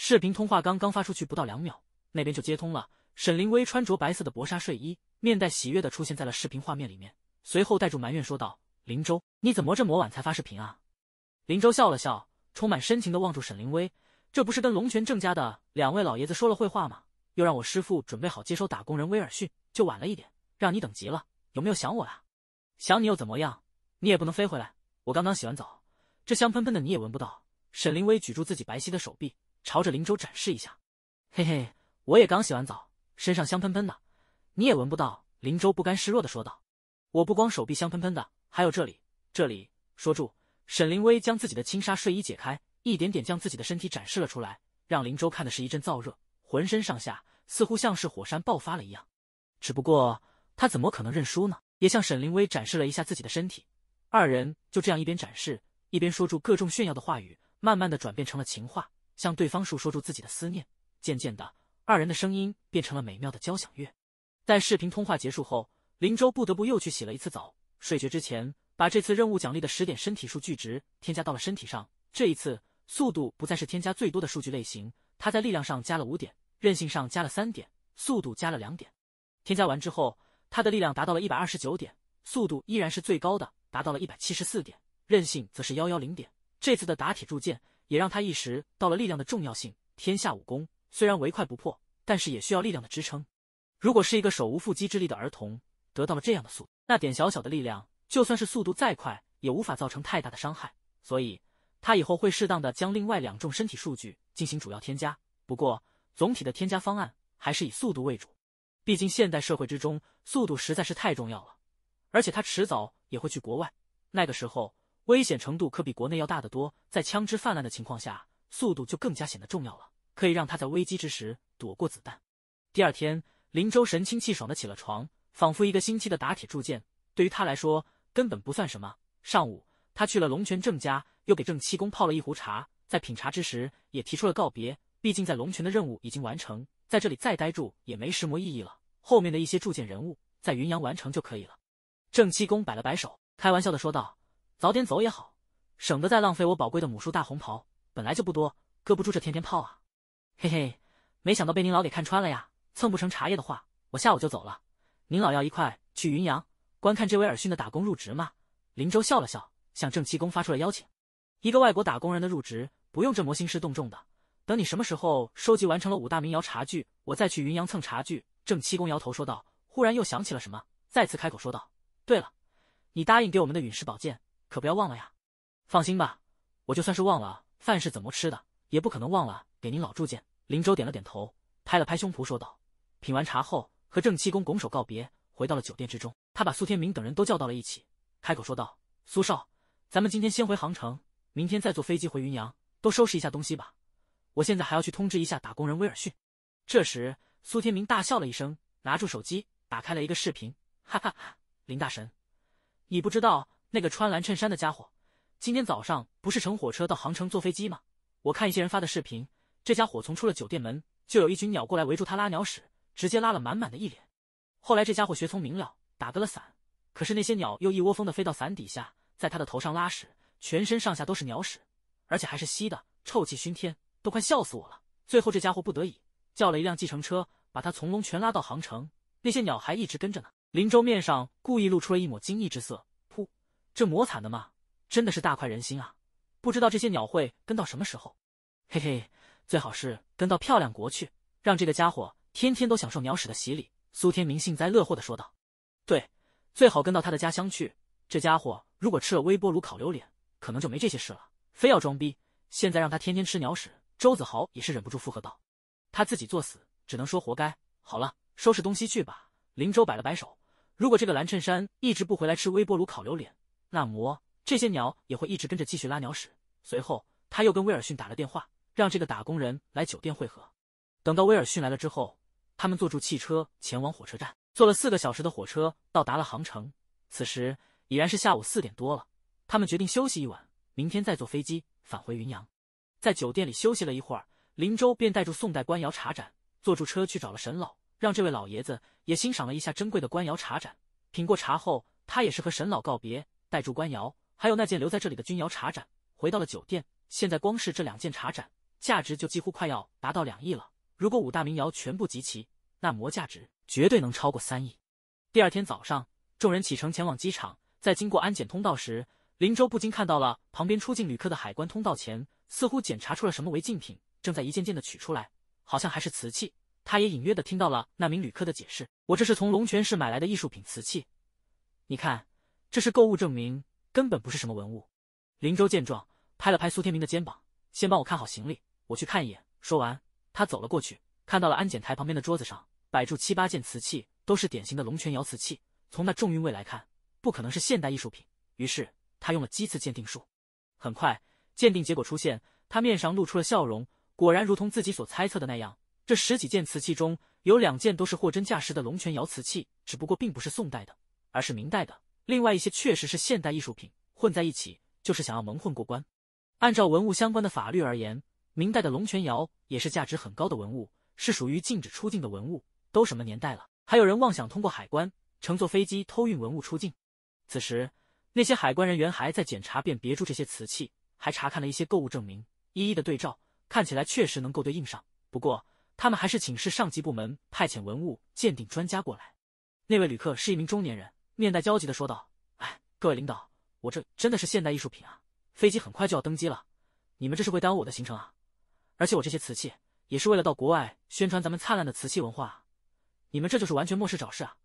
视频通话刚刚发出去不到两秒，那边就接通了。沈凌薇穿着白色的薄纱睡衣，面带喜悦的出现在了视频画面里面，随后带着埋怨说道：“林州，你怎么这么晚才发视频啊？”林州笑了笑，充满深情的望住沈凌薇：“这不是跟龙泉郑家的两位老爷子说了会话吗？又让我师父准备好接收打工人威尔逊，就晚了一点，让你等急了，有没有想我啊？想你又怎么样？你也不能飞回来。我刚刚洗完澡，这香喷喷的你也闻不到。”沈凌薇举住自己白皙的手臂。朝着林州展示一下，嘿嘿，我也刚洗完澡，身上香喷喷的，你也闻不到。”林州不甘示弱的说道，“我不光手臂香喷喷的，还有这里，这里。”说住，沈凌薇将自己的轻纱睡衣解开，一点点将自己的身体展示了出来，让林州看的是一阵燥热，浑身上下似乎像是火山爆发了一样。只不过他怎么可能认输呢？也向沈凌薇展示了一下自己的身体，二人就这样一边展示一边说住各种炫耀的话语，慢慢的转变成了情话。向对方述说住自己的思念，渐渐的，二人的声音变成了美妙的交响乐。在视频通话结束后，林州不得不又去洗了一次澡。睡觉之前，把这次任务奖励的十点身体数据值添加到了身体上。这一次，速度不再是添加最多的数据类型，他在力量上加了五点，韧性上加了三点，速度加了两点。添加完之后，他的力量达到了一百二十九点，速度依然是最高的，达到了一百七十四点，韧性则是幺幺零点。这次的打铁铸剑。也让他一时到了力量的重要性。天下武功虽然唯快不破，但是也需要力量的支撑。如果是一个手无缚鸡之力的儿童得到了这样的速，度，那点小小的力量，就算是速度再快，也无法造成太大的伤害。所以，他以后会适当的将另外两种身体数据进行主要添加。不过，总体的添加方案还是以速度为主。毕竟现代社会之中，速度实在是太重要了。而且他迟早也会去国外，那个时候。危险程度可比国内要大得多，在枪支泛滥的情况下，速度就更加显得重要了，可以让他在危机之时躲过子弹。第二天，林州神清气爽的起了床，仿佛一个星期的打铁铸剑对于他来说根本不算什么。上午，他去了龙泉郑家，又给郑七公泡了一壶茶，在品茶之时也提出了告别。毕竟在龙泉的任务已经完成，在这里再待住也没什么意义了。后面的一些铸剑人物在云阳完成就可以了。郑七公摆了摆手，开玩笑的说道。早点走也好，省得再浪费我宝贵的母树大红袍，本来就不多，搁不住这天天泡啊！嘿嘿，没想到被您老给看穿了呀！蹭不成茶叶的话，我下午就走了。您老要一块去云阳观看这位尔逊的打工入职吗？林州笑了笑，向郑七公发出了邀请。一个外国打工人的入职，不用这么兴师动众的。等你什么时候收集完成了五大民窑茶具，我再去云阳蹭茶具。郑七公摇头说道，忽然又想起了什么，再次开口说道：“对了，你答应给我们的陨石宝剑。”可不要忘了呀！放心吧，我就算是忘了饭是怎么吃的，也不可能忘了给您老祝健。林州点了点头，拍了拍胸脯说道：“品完茶后，和郑七公拱手告别，回到了酒店之中。他把苏天明等人都叫到了一起，开口说道：‘苏少，咱们今天先回杭城，明天再坐飞机回云阳，都收拾一下东西吧。’我现在还要去通知一下打工人威尔逊。”这时，苏天明大笑了一声，拿住手机打开了一个视频，哈哈哈！林大神，你不知道。那个穿蓝衬衫的家伙，今天早上不是乘火车到杭城坐飞机吗？我看一些人发的视频，这家伙从出了酒店门，就有一群鸟过来围住他拉鸟屎，直接拉了满满的一脸。后来这家伙学聪明了，打开了伞，可是那些鸟又一窝蜂的飞到伞底下，在他的头上拉屎，全身上下都是鸟屎，而且还是稀的，臭气熏天，都快笑死我了。最后这家伙不得已叫了一辆计程车，把他从龙泉拉到杭城，那些鸟还一直跟着呢。林州面上故意露出了一抹惊异之色。这磨惨的嘛，真的是大快人心啊！不知道这些鸟会跟到什么时候，嘿嘿，最好是跟到漂亮国去，让这个家伙天天都享受鸟屎的洗礼。苏天明幸灾乐祸地说道：“对，最好跟到他的家乡去。这家伙如果吃了微波炉烤榴莲，可能就没这些事了。非要装逼，现在让他天天吃鸟屎。”周子豪也是忍不住附和道：“他自己作死，只能说活该。”好了，收拾东西去吧。林州摆了摆手：“如果这个蓝衬衫一直不回来吃微波炉烤榴莲，”那么这些鸟也会一直跟着继续拉鸟屎。随后，他又跟威尔逊打了电话，让这个打工人来酒店会合。等到威尔逊来了之后，他们坐住汽车前往火车站，坐了四个小时的火车，到达了杭城。此时已然是下午四点多了。他们决定休息一晚，明天再坐飞机返回云阳。在酒店里休息了一会儿，林州便带住宋代官窑茶盏，坐住车去找了沈老，让这位老爷子也欣赏了一下珍贵的官窑茶盏。品过茶后，他也是和沈老告别。带住官窑，还有那件留在这里的钧窑茶盏，回到了酒店。现在光是这两件茶盏，价值就几乎快要达到两亿了。如果五大名窑全部集齐，那摩价值绝对能超过三亿。第二天早上，众人启程前往机场。在经过安检通道时，林州不禁看到了旁边出境旅客的海关通道前，似乎检查出了什么违禁品，正在一件件的取出来，好像还是瓷器。他也隐约的听到了那名旅客的解释：“我这是从龙泉市买来的艺术品瓷器，你看。”这是购物证明，根本不是什么文物。林州见状，拍了拍苏天明的肩膀：“先帮我看好行李，我去看一眼。”说完，他走了过去，看到了安检台旁边的桌子上摆住七八件瓷器，都是典型的龙泉窑瓷器。从那重韵味来看，不可能是现代艺术品。于是他用了鸡次鉴定术，很快鉴定结果出现，他面上露出了笑容。果然，如同自己所猜测的那样，这十几件瓷器中有两件都是货真价实的龙泉窑瓷器，只不过并不是宋代的，而是明代的。另外一些确实是现代艺术品混在一起，就是想要蒙混过关。按照文物相关的法律而言，明代的龙泉窑也是价值很高的文物，是属于禁止出境的文物。都什么年代了，还有人妄想通过海关乘坐飞机偷运文物出境？此时，那些海关人员还在检查辨别住这些瓷器，还查看了一些购物证明，一一的对照，看起来确实能够对应上。不过，他们还是请示上级部门，派遣文物鉴定专家过来。那位旅客是一名中年人。面带焦急的说道：“哎，各位领导，我这真的是现代艺术品啊！飞机很快就要登机了，你们这是会耽误我的行程啊！而且我这些瓷器也是为了到国外宣传咱们灿烂的瓷器文化，你们这就是完全没事找事啊！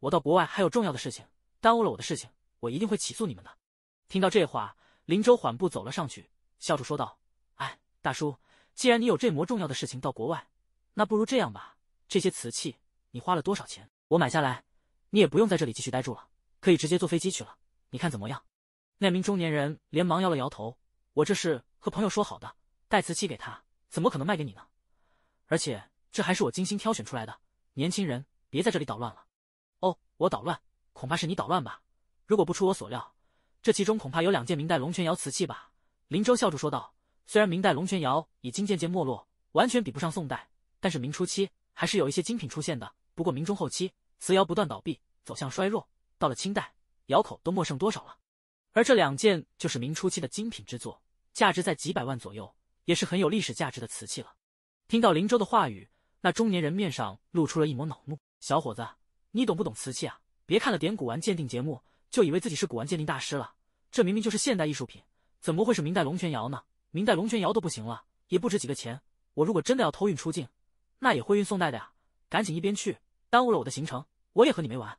我到国外还有重要的事情，耽误了我的事情，我一定会起诉你们的。”听到这话，林州缓步走了上去，笑着说道：“哎，大叔，既然你有这么重要的事情到国外，那不如这样吧，这些瓷器你花了多少钱，我买下来。”你也不用在这里继续呆住了，可以直接坐飞机去了。你看怎么样？那名中年人连忙摇了摇头：“我这是和朋友说好的，带瓷器给他，怎么可能卖给你呢？而且这还是我精心挑选出来的。年轻人，别在这里捣乱了。”“哦，我捣乱？恐怕是你捣乱吧？如果不出我所料，这其中恐怕有两件明代龙泉窑瓷器吧？”林州笑着说道：“虽然明代龙泉窑已经渐渐没落，完全比不上宋代，但是明初期还是有一些精品出现的。不过明中后期……”瓷窑不断倒闭，走向衰弱，到了清代，窑口都没剩多少了。而这两件就是明初期的精品之作，价值在几百万左右，也是很有历史价值的瓷器了。听到林州的话语，那中年人面上露出了一抹恼怒：“小伙子，你懂不懂瓷器啊？别看了点古玩鉴定节目，就以为自己是古玩鉴定大师了。这明明就是现代艺术品，怎么会是明代龙泉窑呢？明代龙泉窑都不行了，也不值几个钱。我如果真的要偷运出境，那也会运宋代的呀。赶紧一边去！”耽误了我的行程，我也和你没完。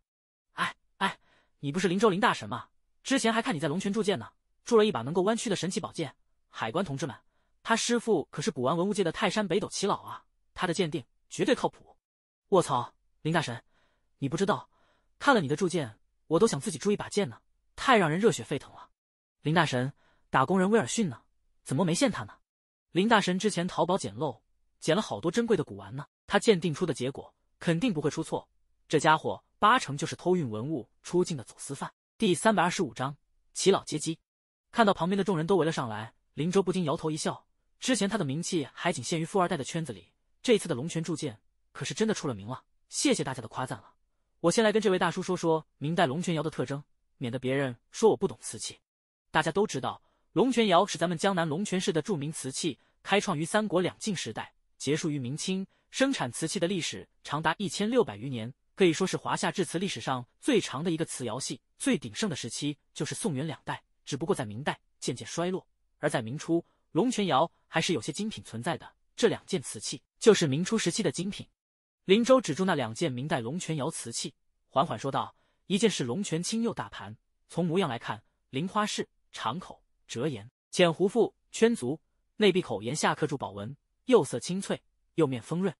哎哎，你不是林州林大神吗？之前还看你在龙泉铸剑呢，铸了一把能够弯曲的神奇宝剑。海关同志们，他师傅可是古玩文物界的泰山北斗齐老啊，他的鉴定绝对靠谱。卧槽，林大神，你不知道，看了你的铸剑，我都想自己铸一把剑呢，太让人热血沸腾了。林大神，打工人威尔逊呢？怎么没见他呢？林大神之前淘宝捡漏，捡了好多珍贵的古玩呢，他鉴定出的结果。肯定不会出错，这家伙八成就是偷运文物出境的走私犯。第三百二十五章，齐老接机，看到旁边的众人都围了上来，林州不禁摇头一笑。之前他的名气还仅限于富二代的圈子里，这一次的龙泉铸剑可是真的出了名了。谢谢大家的夸赞了，我先来跟这位大叔说说明代龙泉窑的特征，免得别人说我不懂瓷器。大家都知道，龙泉窑是咱们江南龙泉市的著名瓷器，开创于三国两晋时代，结束于明清。生产瓷器的历史长达一千六百余年，可以说是华夏制瓷历史上最长的一个瓷窑系。最鼎盛的时期就是宋元两代，只不过在明代渐渐衰落。而在明初，龙泉窑还是有些精品存在的。这两件瓷器就是明初时期的精品。林州指住那两件明代龙泉窑瓷器，缓缓说道：“一件是龙泉青釉大盘，从模样来看，菱花式，敞口，折沿，浅壶腹，圈足，内壁口沿下刻铸宝纹，釉色清脆，釉面丰润，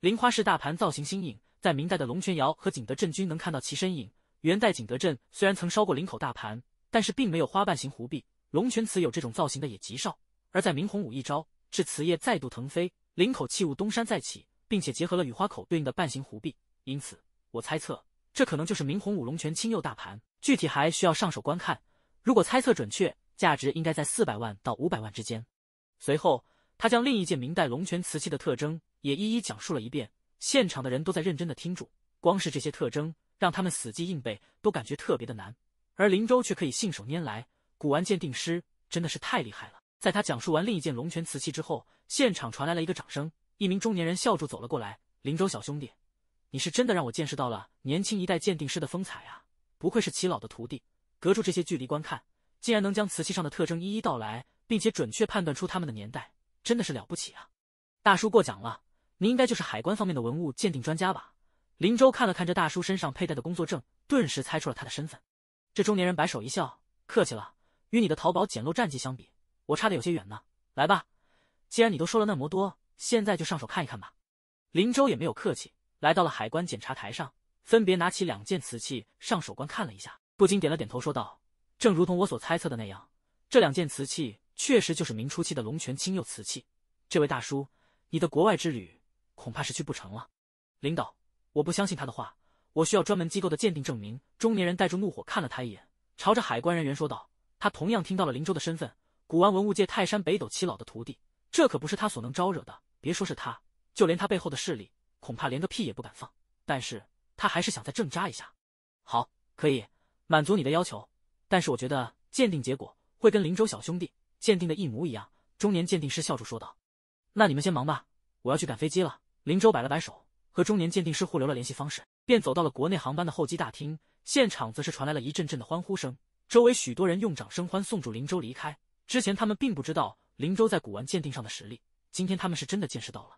菱花式大盘造型新颖，在明代的龙泉窑和景德镇均能看到其身影。元代景德镇虽然曾烧过菱口大盘，但是并没有花瓣形壶壁，龙泉瓷有这种造型的也极少。而在明洪武一朝，制瓷业再度腾飞，菱口器物东山再起，并且结合了雨花口对应的半形壶壁，因此我猜测这可能就是明洪武龙泉青釉大盘。具体还需要上手观看，如果猜测准确，价值应该在四百万到五百万之间。随后。他将另一件明代龙泉瓷器的特征也一一讲述了一遍，现场的人都在认真的听住。光是这些特征，让他们死记硬背都感觉特别的难，而林州却可以信手拈来。古玩鉴定师真的是太厉害了。在他讲述完另一件龙泉瓷器之后，现场传来了一个掌声。一名中年人笑着走了过来：“林州小兄弟，你是真的让我见识到了年轻一代鉴定师的风采啊！不愧是齐老的徒弟，隔住这些距离观看，竟然能将瓷器上的特征一一道来，并且准确判断出他们的年代。”真的是了不起啊！大叔过奖了，您应该就是海关方面的文物鉴定专家吧？林州看了看这大叔身上佩戴的工作证，顿时猜出了他的身份。这中年人摆手一笑，客气了。与你的淘宝捡漏战绩相比，我差得有些远呢。来吧，既然你都说了那么多，现在就上手看一看吧。林州也没有客气，来到了海关检查台上，分别拿起两件瓷器上手观看了一下，不禁点了点头，说道：“正如同我所猜测的那样，这两件瓷器。”确实就是明初期的龙泉青釉瓷器。这位大叔，你的国外之旅恐怕是去不成了。领导，我不相信他的话，我需要专门机构的鉴定证明。中年人带着怒火看了他一眼，朝着海关人员说道。他同样听到了林州的身份，古玩文物界泰山北斗七老的徒弟，这可不是他所能招惹的。别说是他，就连他背后的势力，恐怕连个屁也不敢放。但是他还是想再挣扎一下。好，可以满足你的要求，但是我觉得鉴定结果会跟林州小兄弟。鉴定的一模一样，中年鉴定师笑着说道：“那你们先忙吧，我要去赶飞机了。”林州摆了摆手，和中年鉴定师互留了联系方式，便走到了国内航班的候机大厅。现场则是传来了一阵阵的欢呼声，周围许多人用掌声欢送祝林州离开。之前他们并不知道林州在古玩鉴定上的实力，今天他们是真的见识到了。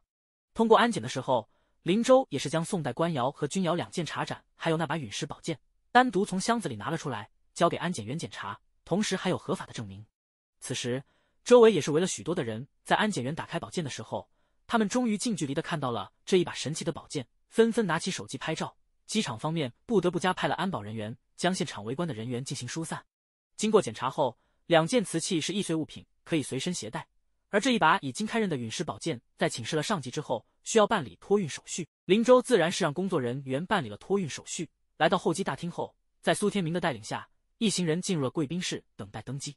通过安检的时候，林州也是将宋代官窑和钧窑两件茶盏，还有那把陨石宝剑，单独从箱子里拿了出来，交给安检员检查，同时还有合法的证明。此时，周围也是围了许多的人。在安检员打开宝剑的时候，他们终于近距离的看到了这一把神奇的宝剑，纷纷拿起手机拍照。机场方面不得不加派了安保人员，将现场围观的人员进行疏散。经过检查后，两件瓷器是易碎物品，可以随身携带。而这一把已经开刃的陨石宝剑，在请示了上级之后，需要办理托运手续。林州自然是让工作人员办理了托运手续。来到候机大厅后，在苏天明的带领下，一行人进入了贵宾室，等待登机。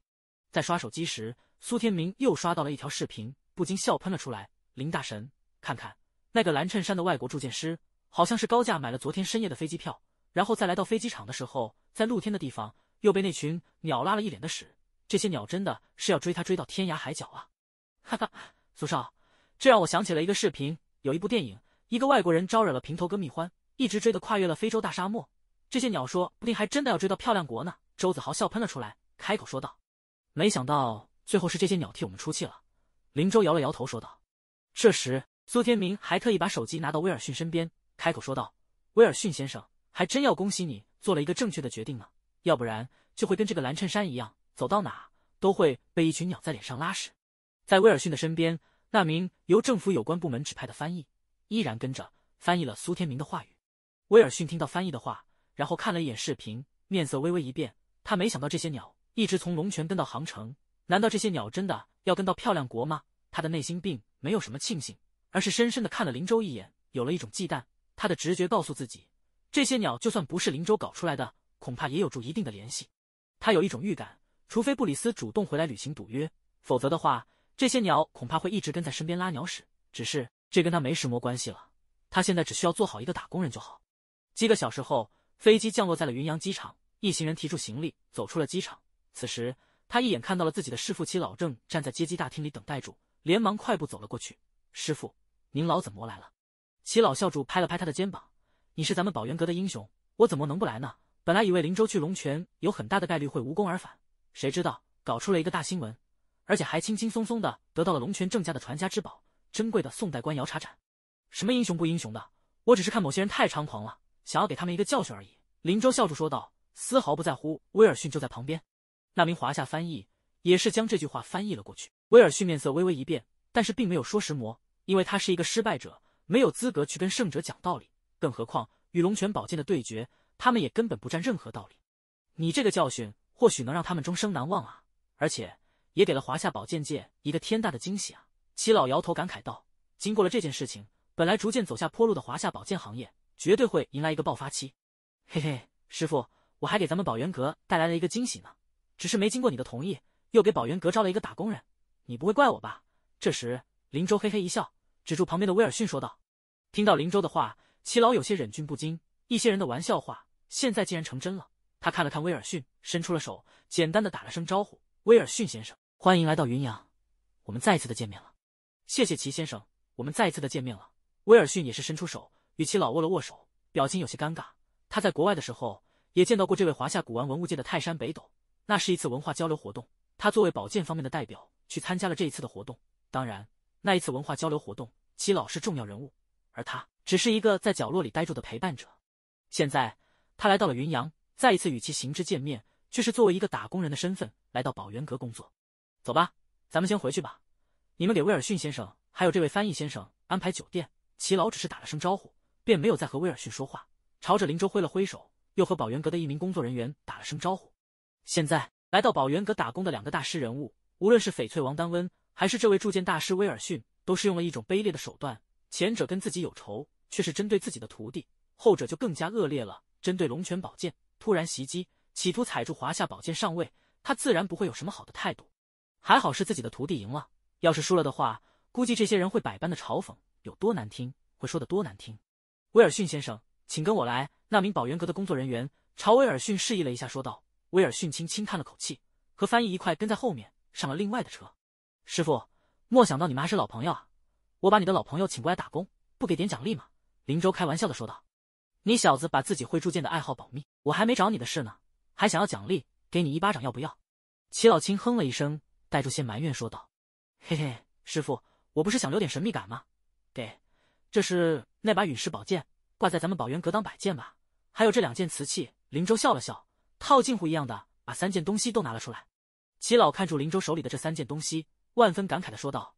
在刷手机时，苏天明又刷到了一条视频，不禁笑喷了出来。林大神，看看那个蓝衬衫的外国铸剑师，好像是高价买了昨天深夜的飞机票，然后再来到飞机场的时候，在露天的地方又被那群鸟拉了一脸的屎。这些鸟真的是要追他追到天涯海角啊！哈哈，苏少，这让我想起了一个视频，有一部电影，一个外国人招惹了平头哥蜜獾，一直追的跨越了非洲大沙漠。这些鸟说不定还真的要追到漂亮国呢！周子豪笑喷了出来，开口说道。没想到最后是这些鸟替我们出气了，林州摇了摇头说道。这时，苏天明还特意把手机拿到威尔逊身边，开口说道：“威尔逊先生，还真要恭喜你做了一个正确的决定呢，要不然就会跟这个蓝衬衫一样，走到哪都会被一群鸟在脸上拉屎。”在威尔逊的身边，那名由政府有关部门指派的翻译依然跟着翻译了苏天明的话语。威尔逊听到翻译的话，然后看了一眼视频，面色微微一变。他没想到这些鸟。一直从龙泉跟到杭城，难道这些鸟真的要跟到漂亮国吗？他的内心并没有什么庆幸，而是深深的看了林州一眼，有了一种忌惮。他的直觉告诉自己，这些鸟就算不是林州搞出来的，恐怕也有着一定的联系。他有一种预感，除非布里斯主动回来履行赌约，否则的话，这些鸟恐怕会一直跟在身边拉鸟屎。只是这跟他没什么关系了，他现在只需要做好一个打工人就好。几个小时后，飞机降落在了云阳机场，一行人提出行李，走出了机场。此时，他一眼看到了自己的师傅齐老正站在接机大厅里等待住，连忙快步走了过去。师傅，您老怎么来了？齐老校主拍了拍他的肩膀：“你是咱们宝元阁的英雄，我怎么能不来呢？本来以为林州去龙泉有很大的概率会无功而返，谁知道搞出了一个大新闻，而且还轻轻松松的得到了龙泉郑家的传家之宝——珍贵的宋代官窑茶盏。什么英雄不英雄的，我只是看某些人太猖狂了，想要给他们一个教训而已。”林州校主说道，丝毫不在乎威尔逊就在旁边。那名华夏翻译也是将这句话翻译了过去。威尔逊面色微微一变，但是并没有说石魔，因为他是一个失败者，没有资格去跟胜者讲道理。更何况与龙泉宝剑的对决，他们也根本不占任何道理。你这个教训或许能让他们终生难忘啊！而且也给了华夏宝剑界一个天大的惊喜啊！齐老摇头感慨道：“经过了这件事情，本来逐渐走下坡路的华夏宝剑行业，绝对会迎来一个爆发期。”嘿嘿，师傅，我还给咱们宝元阁带来了一个惊喜呢。只是没经过你的同意，又给宝源阁招了一个打工人，你不会怪我吧？这时，林州嘿嘿一笑，指住旁边的威尔逊说道。听到林州的话，齐老有些忍俊不禁。一些人的玩笑话，现在竟然成真了。他看了看威尔逊，伸出了手，简单的打了声招呼：“威尔逊先生，欢迎来到云阳，我们再一次的见面了。”“谢谢齐先生，我们再一次的见面了。”威尔逊也是伸出手，与齐老握了握手，表情有些尴尬。他在国外的时候，也见到过这位华夏古玩文物界的泰山北斗。那是一次文化交流活动，他作为保健方面的代表去参加了这一次的活动。当然，那一次文化交流活动，齐老是重要人物，而他只是一个在角落里呆住的陪伴者。现在，他来到了云阳，再一次与其行之见面，却是作为一个打工人的身份来到宝源阁工作。走吧，咱们先回去吧。你们给威尔逊先生还有这位翻译先生安排酒店。齐老只是打了声招呼，便没有再和威尔逊说话，朝着林州挥了挥手，又和宝源阁的一名工作人员打了声招呼。现在来到宝源阁打工的两个大师人物，无论是翡翠王丹温，还是这位铸剑大师威尔逊，都是用了一种卑劣的手段。前者跟自己有仇，却是针对自己的徒弟；后者就更加恶劣了，针对龙泉宝剑突然袭击，企图踩住华夏宝剑上位。他自然不会有什么好的态度。还好是自己的徒弟赢了，要是输了的话，估计这些人会百般的嘲讽，有多难听会说的多难听。威尔逊先生，请跟我来。”那名宝源阁的工作人员朝威尔逊示意了一下，说道。威尔逊轻轻叹了口气，和翻译一块跟在后面上了另外的车。师傅，莫想到你们还是老朋友啊！我把你的老朋友请过来打工，不给点奖励吗？林州开玩笑的说道。你小子把自己会铸剑的爱好保密，我还没找你的事呢，还想要奖励？给你一巴掌要不要？齐老青哼了一声，带住些埋怨说道：“嘿嘿，师傅，我不是想留点神秘感吗？给，这是那把陨石宝剑，挂在咱们宝源阁当摆件吧。还有这两件瓷器。”林州笑了笑。套近乎一样的，把三件东西都拿了出来。齐老看住林州手里的这三件东西，万分感慨的说道：“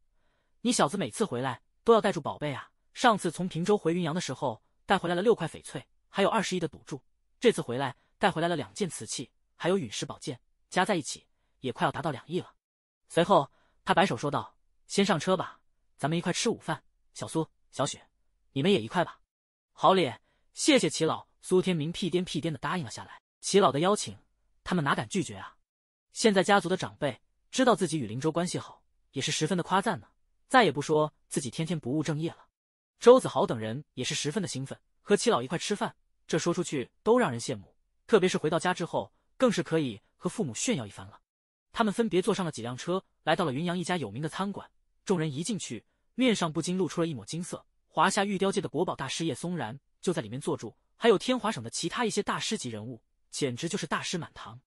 你小子每次回来都要带住宝贝啊！上次从平州回云阳的时候，带回来了六块翡翠，还有二十亿的赌注。这次回来，带回来了两件瓷器，还有陨石宝剑，加在一起也快要达到两亿了。”随后，他摆手说道：“先上车吧，咱们一块吃午饭。小苏、小雪，你们也一块吧。”“好咧，谢谢齐老。”苏天明屁颠屁颠的答应了下来。齐老的邀请，他们哪敢拒绝啊！现在家族的长辈知道自己与林州关系好，也是十分的夸赞呢，再也不说自己天天不务正业了。周子豪等人也是十分的兴奋，和齐老一块吃饭，这说出去都让人羡慕。特别是回到家之后，更是可以和父母炫耀一番了。他们分别坐上了几辆车，来到了云阳一家有名的餐馆。众人一进去，面上不禁露出了一抹金色。华夏玉雕界的国宝大师叶松然就在里面坐住，还有天华省的其他一些大师级人物。简直就是大师满堂，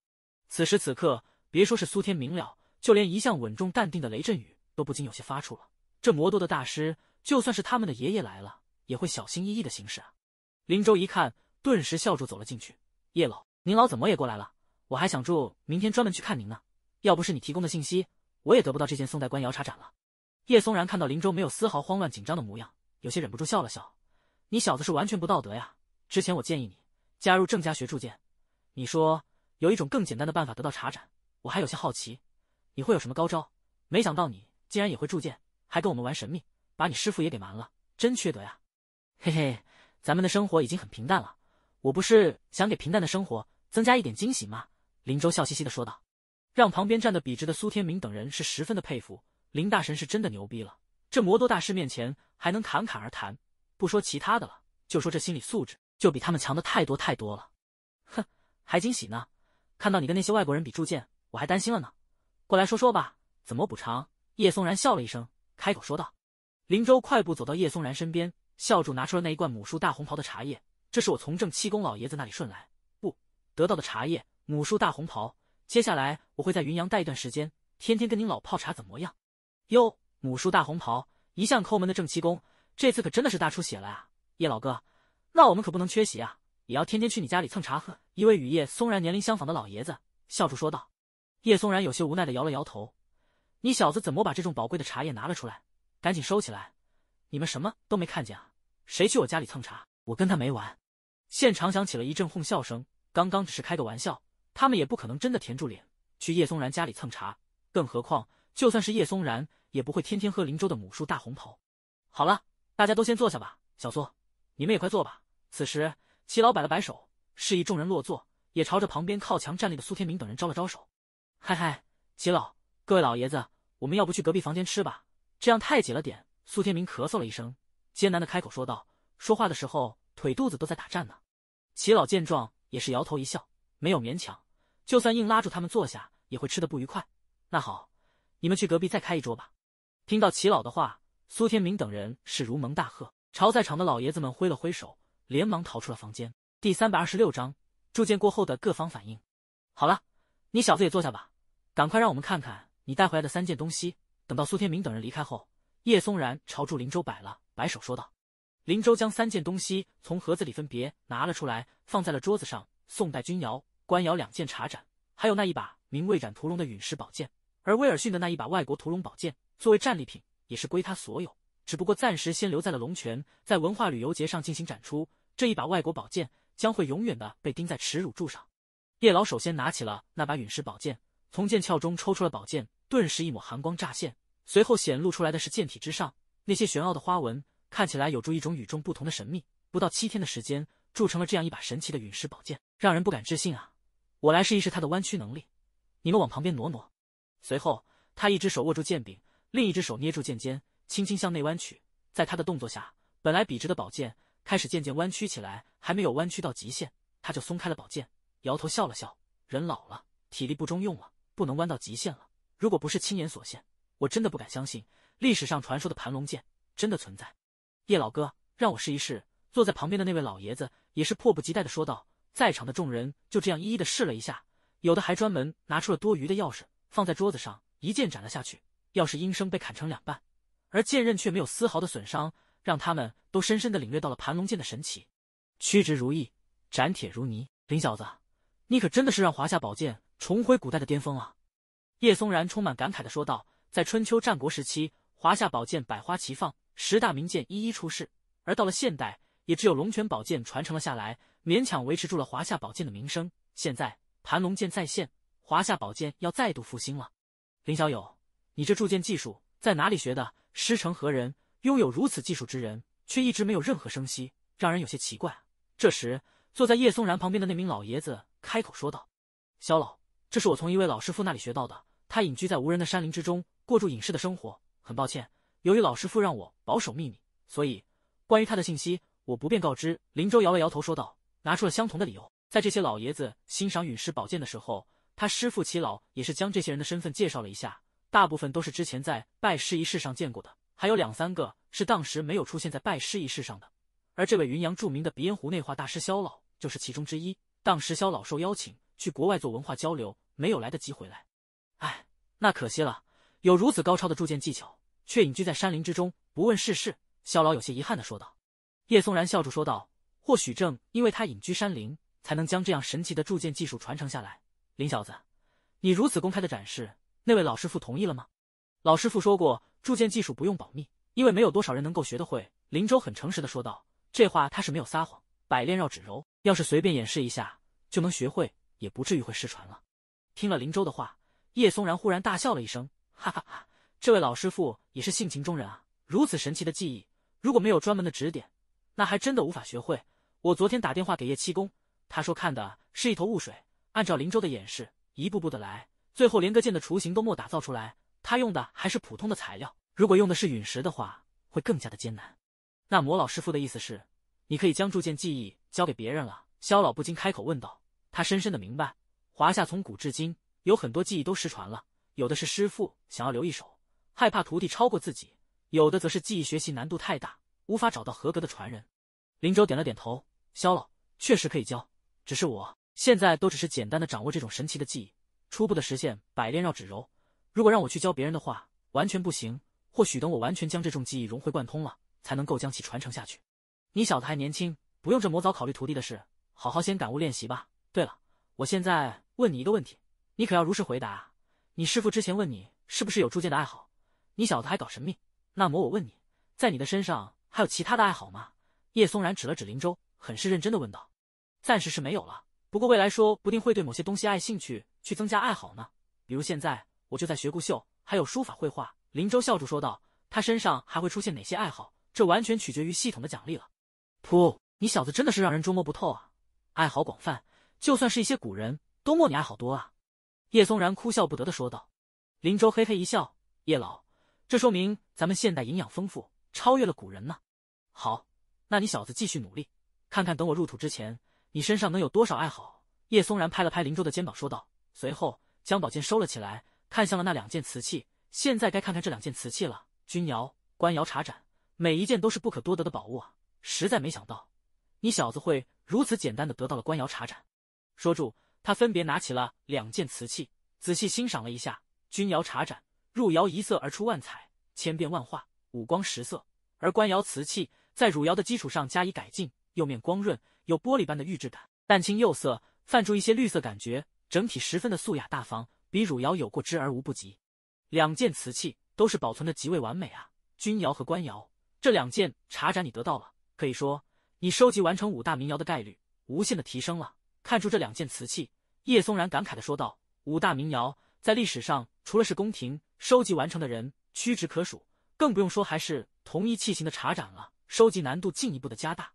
此时此刻，别说是苏天明了，就连一向稳重淡定的雷震宇都不禁有些发怵了。这魔都的大师，就算是他们的爷爷来了，也会小心翼翼的行事啊。林州一看，顿时笑住走了进去。叶老，您老怎么也过来了？我还想住明天专门去看您呢。要不是你提供的信息，我也得不到这件宋代官窑茶盏了。叶松然看到林州没有丝毫慌乱紧张的模样，有些忍不住笑了笑。你小子是完全不道德呀！之前我建议你加入郑家学铸剑。你说有一种更简单的办法得到茶盏，我还有些好奇，你会有什么高招？没想到你竟然也会铸剑，还跟我们玩神秘，把你师傅也给瞒了，真缺德呀！嘿嘿，咱们的生活已经很平淡了，我不是想给平淡的生活增加一点惊喜吗？林州笑嘻嘻的说道，让旁边站的笔直的苏天明等人是十分的佩服，林大神是真的牛逼了，这魔多大师面前还能侃侃而谈，不说其他的了，就说这心理素质就比他们强的太多太多了。还惊喜呢，看到你跟那些外国人比铸剑，我还担心了呢。过来说说吧，怎么补偿？叶松然笑了一声，开口说道。林州快步走到叶松然身边，笑住拿出了那一罐母树大红袍的茶叶，这是我从正七公老爷子那里顺来，不得到的茶叶。母树大红袍，接下来我会在云阳待一段时间，天天跟您老泡茶，怎么样？哟，母树大红袍，一向抠门的正七公这次可真的是大出血了啊！叶老哥，那我们可不能缺席啊！也要天天去你家里蹭茶喝。一位与叶松然年龄相仿的老爷子笑着说道。叶松然有些无奈的摇了摇头。你小子怎么把这种宝贵的茶叶拿了出来？赶紧收起来！你们什么都没看见啊？谁去我家里蹭茶？我跟他没完！现场响起了一阵哄笑声。刚刚只是开个玩笑，他们也不可能真的甜住脸去叶松然家里蹭茶。更何况，就算是叶松然，也不会天天喝林州的母树大红袍。好了，大家都先坐下吧。小苏，你们也快坐吧。此时。齐老摆了摆手，示意众人落座，也朝着旁边靠墙站立的苏天明等人招了招手。嗨嗨，齐老，各位老爷子，我们要不去隔壁房间吃吧？这样太挤了点。苏天明咳嗽了一声，艰难的开口说道，说话的时候腿肚子都在打颤呢。齐老见状也是摇头一笑，没有勉强，就算硬拉住他们坐下，也会吃的不愉快。那好，你们去隔壁再开一桌吧。听到齐老的话，苏天明等人是如蒙大喝，朝在场的老爷子们挥了挥手。连忙逃出了房间。第三百二十六章铸剑过后的各方反应。好了，你小子也坐下吧，赶快让我们看看你带回来的三件东西。等到苏天明等人离开后，叶松然朝祝林州摆了摆手，说道：“林州，将三件东西从盒子里分别拿了出来，放在了桌子上。宋代钧窑、官窑两件茶盏，还有那一把名未斩屠龙的陨石宝剑，而威尔逊的那一把外国屠龙宝剑作为战利品也是归他所有，只不过暂时先留在了龙泉，在文化旅游节上进行展出。”这一把外国宝剑将会永远的被钉在耻辱柱上。叶老首先拿起了那把陨石宝剑，从剑鞘中抽出了宝剑，顿时一抹寒光乍现。随后显露出来的是剑体之上那些玄奥的花纹，看起来有着一种与众不同的神秘。不到七天的时间，铸成了这样一把神奇的陨石宝剑，让人不敢置信啊！我来试一试它的弯曲能力，你们往旁边挪挪。随后，他一只手握住剑柄，另一只手捏住剑尖，轻轻向内弯曲。在他的动作下，本来笔直的宝剑。开始渐渐弯曲起来，还没有弯曲到极限，他就松开了宝剑，摇头笑了笑。人老了，体力不中用了，不能弯到极限了。如果不是亲眼所见，我真的不敢相信历史上传说的盘龙剑真的存在。叶老哥，让我试一试。坐在旁边的那位老爷子也是迫不及待的说道。在场的众人就这样一一的试了一下，有的还专门拿出了多余的钥匙放在桌子上，一剑斩了下去，钥匙应声被砍成两半，而剑刃却没有丝毫的损伤。让他们都深深的领略到了盘龙剑的神奇，屈直如意，斩铁如泥。林小子，你可真的是让华夏宝剑重回古代的巅峰啊！叶松然充满感慨的说道。在春秋战国时期，华夏宝剑百花齐放，十大名剑一一出世，而到了现代，也只有龙泉宝剑传承了下来，勉强维持住了华夏宝剑的名声。现在盘龙剑再现，华夏宝剑要再度复兴了。林小友，你这铸剑技术在哪里学的？师承何人？拥有如此技术之人，却一直没有任何声息，让人有些奇怪。这时，坐在叶松然旁边的那名老爷子开口说道：“肖老，这是我从一位老师傅那里学到的。他隐居在无人的山林之中，过住隐士的生活。很抱歉，由于老师傅让我保守秘密，所以关于他的信息我不便告知。”林州摇了摇头说道：“拿出了相同的理由。在这些老爷子欣赏陨石宝剑的时候，他师傅齐老也是将这些人的身份介绍了一下，大部分都是之前在拜师仪式上见过的。”还有两三个是当时没有出现在拜师仪式上的，而这位云阳著名的鼻烟壶内画大师肖老就是其中之一。当时肖老受邀请去国外做文化交流，没有来得及回来。哎，那可惜了，有如此高超的铸剑技巧，却隐居在山林之中，不问世事。肖老有些遗憾的说道。叶松然笑着说道：“或许正因为他隐居山林，才能将这样神奇的铸剑技术传承下来。”林小子，你如此公开的展示，那位老师傅同意了吗？老师傅说过。铸剑技术不用保密，因为没有多少人能够学得会。林州很诚实的说道，这话他是没有撒谎。百炼绕指柔，要是随便演示一下就能学会，也不至于会失传了。听了林州的话，叶松然忽然大笑了一声，哈哈哈！这位老师傅也是性情中人啊！如此神奇的技艺，如果没有专门的指点，那还真的无法学会。我昨天打电话给叶七公，他说看的是一头雾水，按照林州的演示，一步步的来，最后连个剑的雏形都没打造出来。他用的还是普通的材料，如果用的是陨石的话，会更加的艰难。那魔老师傅的意思是，你可以将铸剑技艺交给别人了。萧老不禁开口问道，他深深的明白，华夏从古至今有很多技艺都失传了，有的是师傅想要留一手，害怕徒弟超过自己；有的则是技艺学习难度太大，无法找到合格的传人。林州点了点头，萧老确实可以教，只是我现在都只是简单的掌握这种神奇的技艺，初步的实现百炼绕指柔。如果让我去教别人的话，完全不行。或许等我完全将这种技艺融会贯通了，才能够将其传承下去。你小子还年轻，不用这么早考虑徒弟的事，好好先感悟练习吧。对了，我现在问你一个问题，你可要如实回答。你师傅之前问你是不是有铸剑的爱好，你小子还搞神秘。那么我问你，在你的身上还有其他的爱好吗？叶松然指了指林州，很是认真的问道：“暂时是没有了，不过未来说不定会对某些东西爱兴趣，去增加爱好呢。比如现在。”我就在学顾绣，还有书法绘画。林州笑着说道：“他身上还会出现哪些爱好？这完全取决于系统的奖励了。”噗，你小子真的是让人捉摸不透啊！爱好广泛，就算是一些古人，都莫你爱好多啊！叶松然哭笑不得的说道。林州嘿嘿一笑：“叶老，这说明咱们现代营养丰富，超越了古人呢。”好，那你小子继续努力，看看等我入土之前，你身上能有多少爱好。”叶松然拍了拍林州的肩膀说道，随后将宝剑收了起来。看向了那两件瓷器，现在该看看这两件瓷器了。钧窑官窑茶盏，每一件都是不可多得的宝物啊！实在没想到，你小子会如此简单的得到了官窑茶盏。说住，他分别拿起了两件瓷器，仔细欣赏了一下。钧窑茶盏入窑一色而出万彩，千变万化，五光十色；而官窑瓷器在汝窑的基础上加以改进，釉面光润，有玻璃般的玉质感，淡青釉色泛出一些绿色感觉，整体十分的素雅大方。比汝窑有过之而无不及，两件瓷器都是保存的极为完美啊！钧窑和官窑这两件茶盏你得到了，可以说你收集完成五大名窑的概率无限的提升了。看出这两件瓷器，叶松然感慨的说道：“五大名窑在历史上除了是宫廷收集完成的人屈指可数，更不用说还是同一器型的茶盏了，收集难度进一步的加大。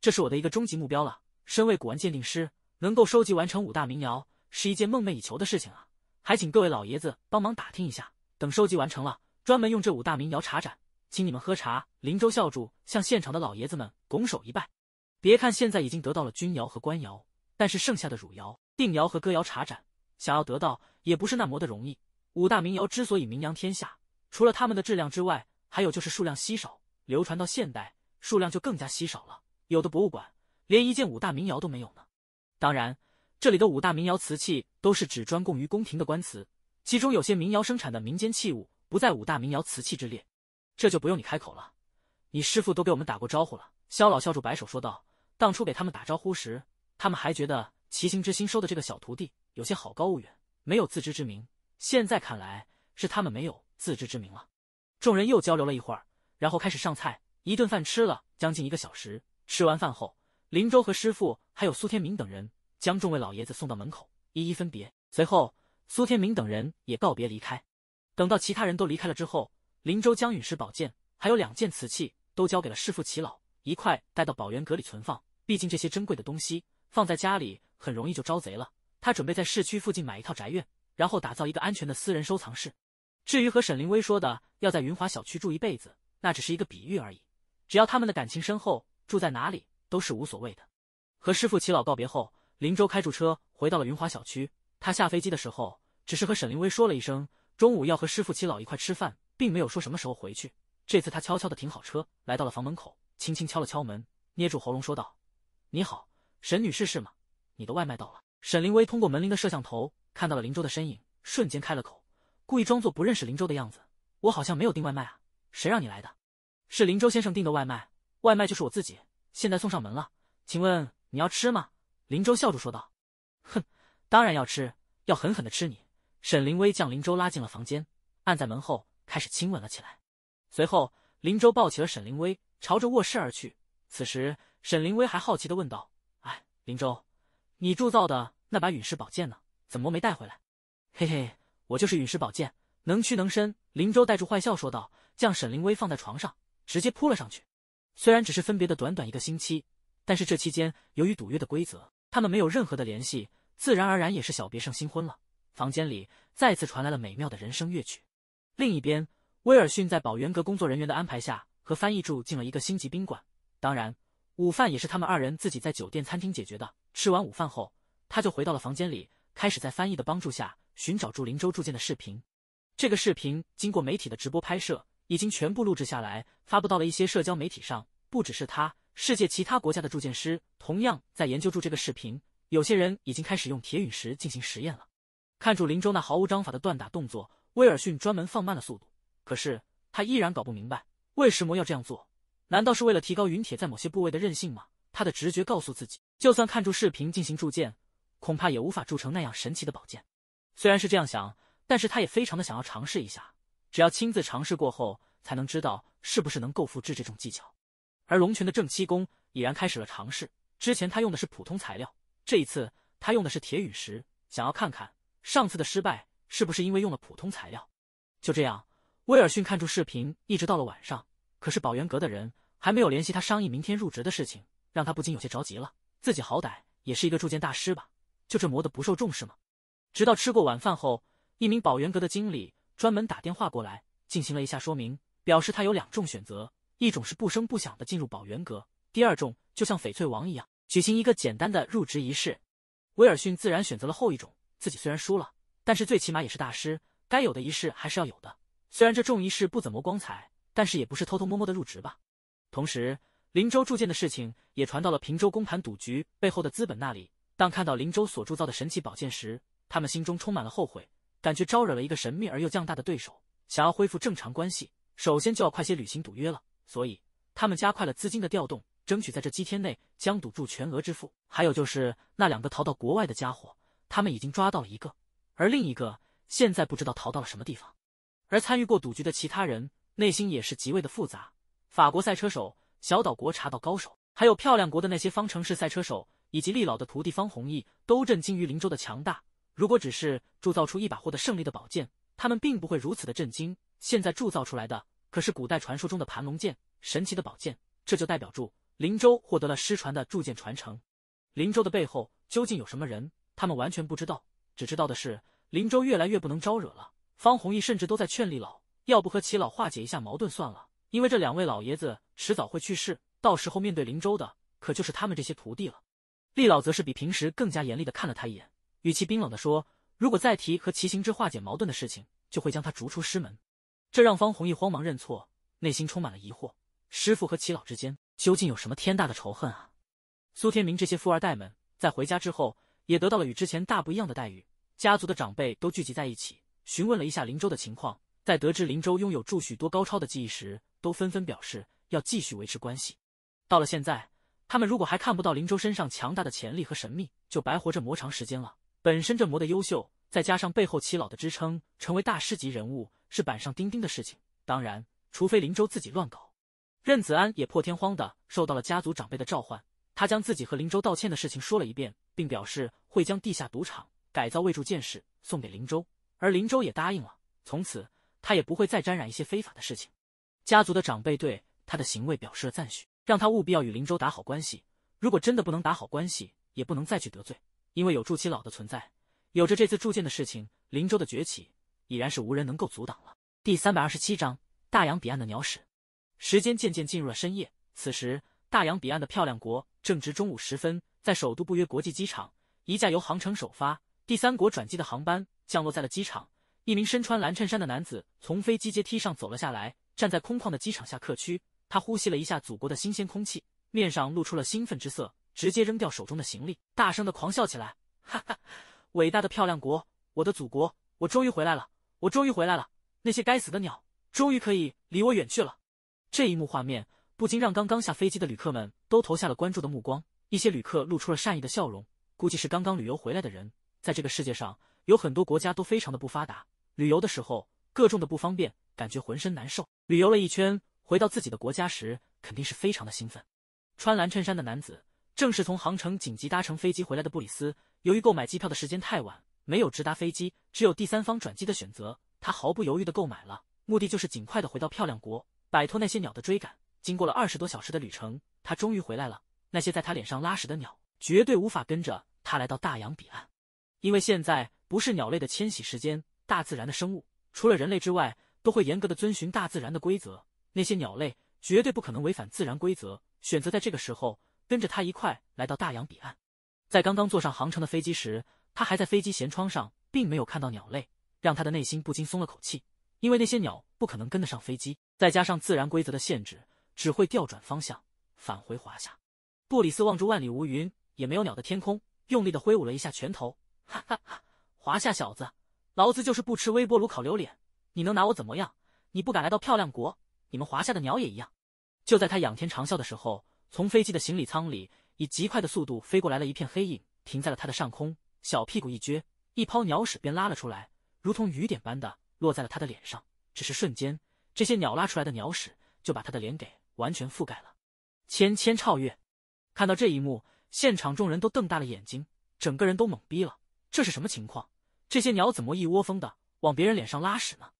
这是我的一个终极目标了。身为古玩鉴定师，能够收集完成五大名窑是一件梦寐以求的事情啊！”还请各位老爷子帮忙打听一下，等收集完成了，专门用这五大名窑茶盏请你们喝茶。林州校主向现场的老爷子们拱手一拜。别看现在已经得到了钧窑和官窑，但是剩下的汝窑、定窑和哥窑茶盏，想要得到也不是那么的容易。五大名窑之所以名扬天下，除了他们的质量之外，还有就是数量稀少。流传到现代，数量就更加稀少了。有的博物馆连一件五大名窑都没有呢。当然。这里的五大民窑瓷器都是只专供于宫廷的官瓷，其中有些民窑生产的民间器物不在五大民窑瓷器之列，这就不用你开口了。你师傅都给我们打过招呼了。”肖老笑着摆手说道，“当初给他们打招呼时，他们还觉得齐行之心收的这个小徒弟有些好高骛远，没有自知之明。现在看来，是他们没有自知之明了。”众人又交流了一会儿，然后开始上菜。一顿饭吃了将近一个小时。吃完饭后，林州和师傅还有苏天明等人。将众位老爷子送到门口，一一分别。随后，苏天明等人也告别离开。等到其他人都离开了之后，林州将陨石宝剑还有两件瓷器都交给了师父齐老，一块带到宝源阁里存放。毕竟这些珍贵的东西放在家里很容易就招贼了。他准备在市区附近买一套宅院，然后打造一个安全的私人收藏室。至于和沈凌薇说的要在云华小区住一辈子，那只是一个比喻而已。只要他们的感情深厚，住在哪里都是无所谓的。和师父齐老告别后。林州开住车回到了云华小区，他下飞机的时候只是和沈凌薇说了一声中午要和师傅齐老一块吃饭，并没有说什么时候回去。这次他悄悄的停好车，来到了房门口，轻轻敲了敲门，捏住喉咙说道：“你好，沈女士是吗？你的外卖到了。”沈凌薇通过门铃的摄像头看到了林州的身影，瞬间开了口，故意装作不认识林州的样子：“我好像没有订外卖啊，谁让你来的？是林州先生订的外卖，外卖就是我自己，现在送上门了，请问你要吃吗？”林州笑着说道：“哼，当然要吃，要狠狠的吃你。”沈凌薇将林州拉进了房间，按在门后开始亲吻了起来。随后，林州抱起了沈凌薇，朝着卧室而去。此时，沈凌薇还好奇的问道：“哎，林州，你铸造的那把陨石宝剑呢？怎么没带回来？”“嘿嘿，我就是陨石宝剑，能屈能伸。”林州带住坏笑说道，将沈凌薇放在床上，直接扑了上去。虽然只是分别的短短一个星期，但是这期间由于赌约的规则。他们没有任何的联系，自然而然也是小别胜新婚了。房间里再次传来了美妙的人声乐曲。另一边，威尔逊在宝源阁工作人员的安排下和翻译住进了一个星级宾馆。当然，午饭也是他们二人自己在酒店餐厅解决的。吃完午饭后，他就回到了房间里，开始在翻译的帮助下寻找住林州住剑的视频。这个视频经过媒体的直播拍摄，已经全部录制下来，发布到了一些社交媒体上。不只是他。世界其他国家的铸剑师同样在研究铸这个视频，有些人已经开始用铁陨石进行实验了。看住林州那毫无章法的锻打动作，威尔逊专门放慢了速度。可是他依然搞不明白为什么要这样做，难道是为了提高陨铁在某些部位的韧性吗？他的直觉告诉自己，就算看住视频进行铸剑，恐怕也无法铸成那样神奇的宝剑。虽然是这样想，但是他也非常的想要尝试一下，只要亲自尝试过后，才能知道是不是能够复制这种技巧。而龙泉的正七功已然开始了尝试。之前他用的是普通材料，这一次他用的是铁陨石，想要看看上次的失败是不是因为用了普通材料。就这样，威尔逊看住视频，一直到了晚上。可是宝元阁的人还没有联系他商议明天入职的事情，让他不禁有些着急了。自己好歹也是一个铸剑大师吧，就这磨得不受重视吗？直到吃过晚饭后，一名宝元阁的经理专门打电话过来，进行了一下说明，表示他有两种选择。一种是不声不响的进入宝源阁，第二种就像翡翠王一样举行一个简单的入职仪式。威尔逊自然选择了后一种。自己虽然输了，但是最起码也是大师，该有的仪式还是要有的。虽然这重仪式不怎么光彩，但是也不是偷偷摸摸的入职吧。同时，林州铸剑的事情也传到了平州公盘赌局背后的资本那里。当看到林州所铸造的神奇宝剑时，他们心中充满了后悔，感觉招惹了一个神秘而又强大的对手。想要恢复正常关系，首先就要快些履行赌约了。所以，他们加快了资金的调动，争取在这几天内将赌注全额支付。还有就是那两个逃到国外的家伙，他们已经抓到了一个，而另一个现在不知道逃到了什么地方。而参与过赌局的其他人，内心也是极为的复杂。法国赛车手、小岛国茶道高手，还有漂亮国的那些方程式赛车手，以及利老的徒弟方弘毅，都震惊于林州的强大。如果只是铸造出一把获得胜利的宝剑，他们并不会如此的震惊。现在铸造出来的。可是古代传说中的盘龙剑，神奇的宝剑，这就代表住林州获得了失传的铸剑传承。林州的背后究竟有什么人？他们完全不知道，只知道的是林州越来越不能招惹了。方弘毅甚至都在劝厉老，要不和齐老化解一下矛盾算了，因为这两位老爷子迟早会去世，到时候面对林州的可就是他们这些徒弟了。厉老则是比平时更加严厉的看了他一眼，语气冰冷的说：“如果再提和齐行之化解矛盾的事情，就会将他逐出师门。”这让方弘毅慌忙认错，内心充满了疑惑：师傅和齐老之间究竟有什么天大的仇恨啊？苏天明这些富二代们在回家之后，也得到了与之前大不一样的待遇。家族的长辈都聚集在一起，询问了一下林州的情况，在得知林州拥有许多高超的技艺时，都纷纷表示要继续维持关系。到了现在，他们如果还看不到林州身上强大的潜力和神秘，就白活这魔长时间了。本身这魔的优秀，再加上背后齐老的支撑，成为大师级人物。是板上钉钉的事情，当然，除非林州自己乱搞。任子安也破天荒的受到了家族长辈的召唤，他将自己和林州道歉的事情说了一遍，并表示会将地下赌场改造为铸剑室送给林州，而林州也答应了。从此，他也不会再沾染一些非法的事情。家族的长辈对他的行为表示了赞许，让他务必要与林州打好关系。如果真的不能打好关系，也不能再去得罪，因为有铸七老的存在，有着这次铸剑的事情，林州的崛起。已然是无人能够阻挡了。第三百二十七章大洋彼岸的鸟屎。时间渐渐进入了深夜，此时大洋彼岸的漂亮国正值中午时分，在首都不约国际机场，一架由航程首发第三国转机的航班降落在了机场。一名身穿蓝衬衫的男子从飞机阶梯上走了下来，站在空旷的机场下客区，他呼吸了一下祖国的新鲜空气，面上露出了兴奋之色，直接扔掉手中的行李，大声的狂笑起来：“哈哈，伟大的漂亮国，我的祖国，我终于回来了！”我终于回来了，那些该死的鸟终于可以离我远去了。这一幕画面不禁让刚刚下飞机的旅客们都投下了关注的目光，一些旅客露出了善意的笑容，估计是刚刚旅游回来的人。在这个世界上，有很多国家都非常的不发达，旅游的时候各种的不方便，感觉浑身难受。旅游了一圈，回到自己的国家时，肯定是非常的兴奋。穿蓝衬衫的男子正是从航城紧急搭乘飞机回来的布里斯，由于购买机票的时间太晚。没有直达飞机，只有第三方转机的选择。他毫不犹豫的购买了，目的就是尽快的回到漂亮国，摆脱那些鸟的追赶。经过了二十多小时的旅程，他终于回来了。那些在他脸上拉屎的鸟，绝对无法跟着他来到大洋彼岸，因为现在不是鸟类的迁徙时间。大自然的生物，除了人类之外，都会严格的遵循大自然的规则。那些鸟类绝对不可能违反自然规则，选择在这个时候跟着他一块来到大洋彼岸。在刚刚坐上航程的飞机时。他还在飞机舷窗上，并没有看到鸟类，让他的内心不禁松了口气，因为那些鸟不可能跟得上飞机，再加上自然规则的限制，只会调转方向返回华夏。布里斯望着万里无云也没有鸟的天空，用力的挥舞了一下拳头，哈哈哈！华夏小子，老子就是不吃微波炉烤榴莲，你能拿我怎么样？你不敢来到漂亮国，你们华夏的鸟也一样。就在他仰天长啸的时候，从飞机的行李舱里以极快的速度飞过来了一片黑影，停在了他的上空。小屁股一撅，一泡鸟屎便拉了出来，如同雨点般的落在了他的脸上。只是瞬间，这些鸟拉出来的鸟屎就把他的脸给完全覆盖了。千千超越看到这一幕，现场众人都瞪大了眼睛，整个人都懵逼了。这是什么情况？这些鸟怎么一窝蜂的往别人脸上拉屎呢？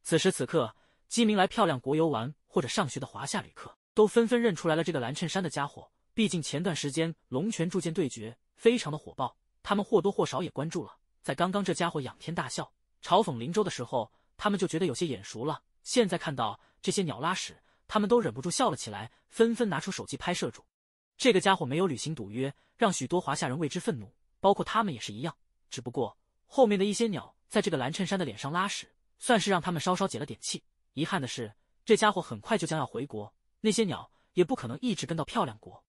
此时此刻，鸡鸣来漂亮国游玩或者上学的华夏旅客都纷纷认出来了这个蓝衬衫的家伙。毕竟前段时间龙泉铸剑对决非常的火爆。他们或多或少也关注了，在刚刚这家伙仰天大笑、嘲讽林州的时候，他们就觉得有些眼熟了。现在看到这些鸟拉屎，他们都忍不住笑了起来，纷纷拿出手机拍摄住。这个家伙没有履行赌约，让许多华夏人为之愤怒，包括他们也是一样。只不过后面的一些鸟在这个蓝衬衫的脸上拉屎，算是让他们稍稍解了点气。遗憾的是，这家伙很快就将要回国，那些鸟也不可能一直跟到漂亮国。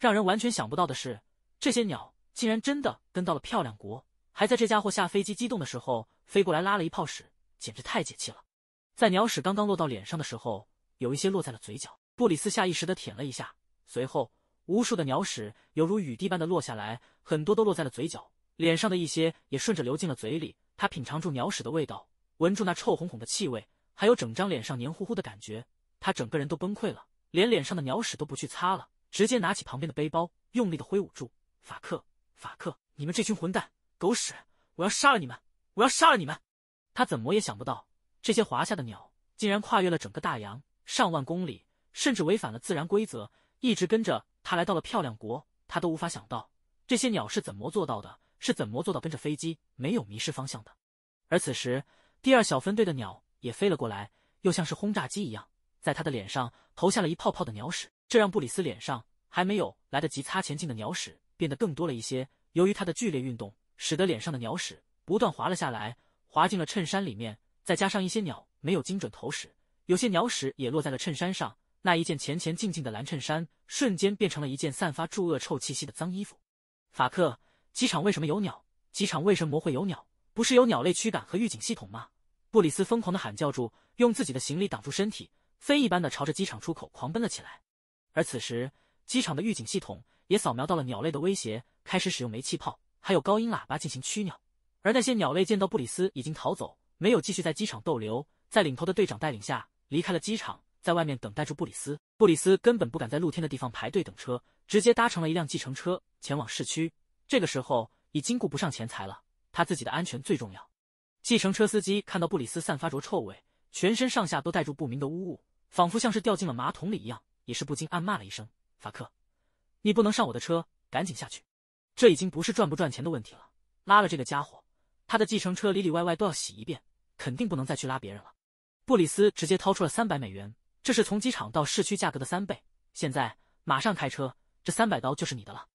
让人完全想不到的是，这些鸟。竟然真的跟到了漂亮国，还在这家伙下飞机激动的时候飞过来拉了一泡屎，简直太解气了！在鸟屎刚刚落到脸上的时候，有一些落在了嘴角，布里斯下意识的舔了一下。随后，无数的鸟屎犹如雨滴般的落下来，很多都落在了嘴角，脸上的一些也顺着流进了嘴里。他品尝住鸟屎的味道，闻住那臭烘烘的气味，还有整张脸上黏糊糊的感觉，他整个人都崩溃了，连脸上的鸟屎都不去擦了，直接拿起旁边的背包，用力的挥舞住，法克！法克！你们这群混蛋，狗屎！我要杀了你们！我要杀了你们！他怎么也想不到，这些华夏的鸟竟然跨越了整个大洋上万公里，甚至违反了自然规则，一直跟着他来到了漂亮国。他都无法想到，这些鸟是怎么做到的，是怎么做到跟着飞机没有迷失方向的。而此时，第二小分队的鸟也飞了过来，又像是轰炸机一样，在他的脸上投下了一泡泡的鸟屎，这让布里斯脸上还没有来得及擦前进的鸟屎。变得更多了一些。由于他的剧烈运动，使得脸上的鸟屎不断滑了下来，滑进了衬衫里面。再加上一些鸟没有精准投屎，有些鸟屎也落在了衬衫上。那一件前前进进的蓝衬衫，瞬间变成了一件散发猪恶臭气息的脏衣服。法克，机场为什么有鸟？机场为什么会有鸟？不是有鸟类驱赶和预警系统吗？布里斯疯狂的喊叫住，用自己的行李挡住身体，飞一般的朝着机场出口狂奔了起来。而此时，机场的预警系统。也扫描到了鸟类的威胁，开始使用煤气炮，还有高音喇叭进行驱鸟。而那些鸟类见到布里斯已经逃走，没有继续在机场逗留，在领头的队长带领下离开了机场，在外面等待住布里斯。布里斯根本不敢在露天的地方排队等车，直接搭乘了一辆计程车前往市区。这个时候已经顾不上钱财了，他自己的安全最重要。计程车司机看到布里斯散发着臭味，全身上下都带着不明的污物，仿佛像是掉进了马桶里一样，也是不禁暗骂了一声：“法克。”你不能上我的车，赶紧下去！这已经不是赚不赚钱的问题了。拉了这个家伙，他的计程车里里外外都要洗一遍，肯定不能再去拉别人了。布里斯直接掏出了三百美元，这是从机场到市区价格的三倍。现在马上开车，这三百刀就是你的了。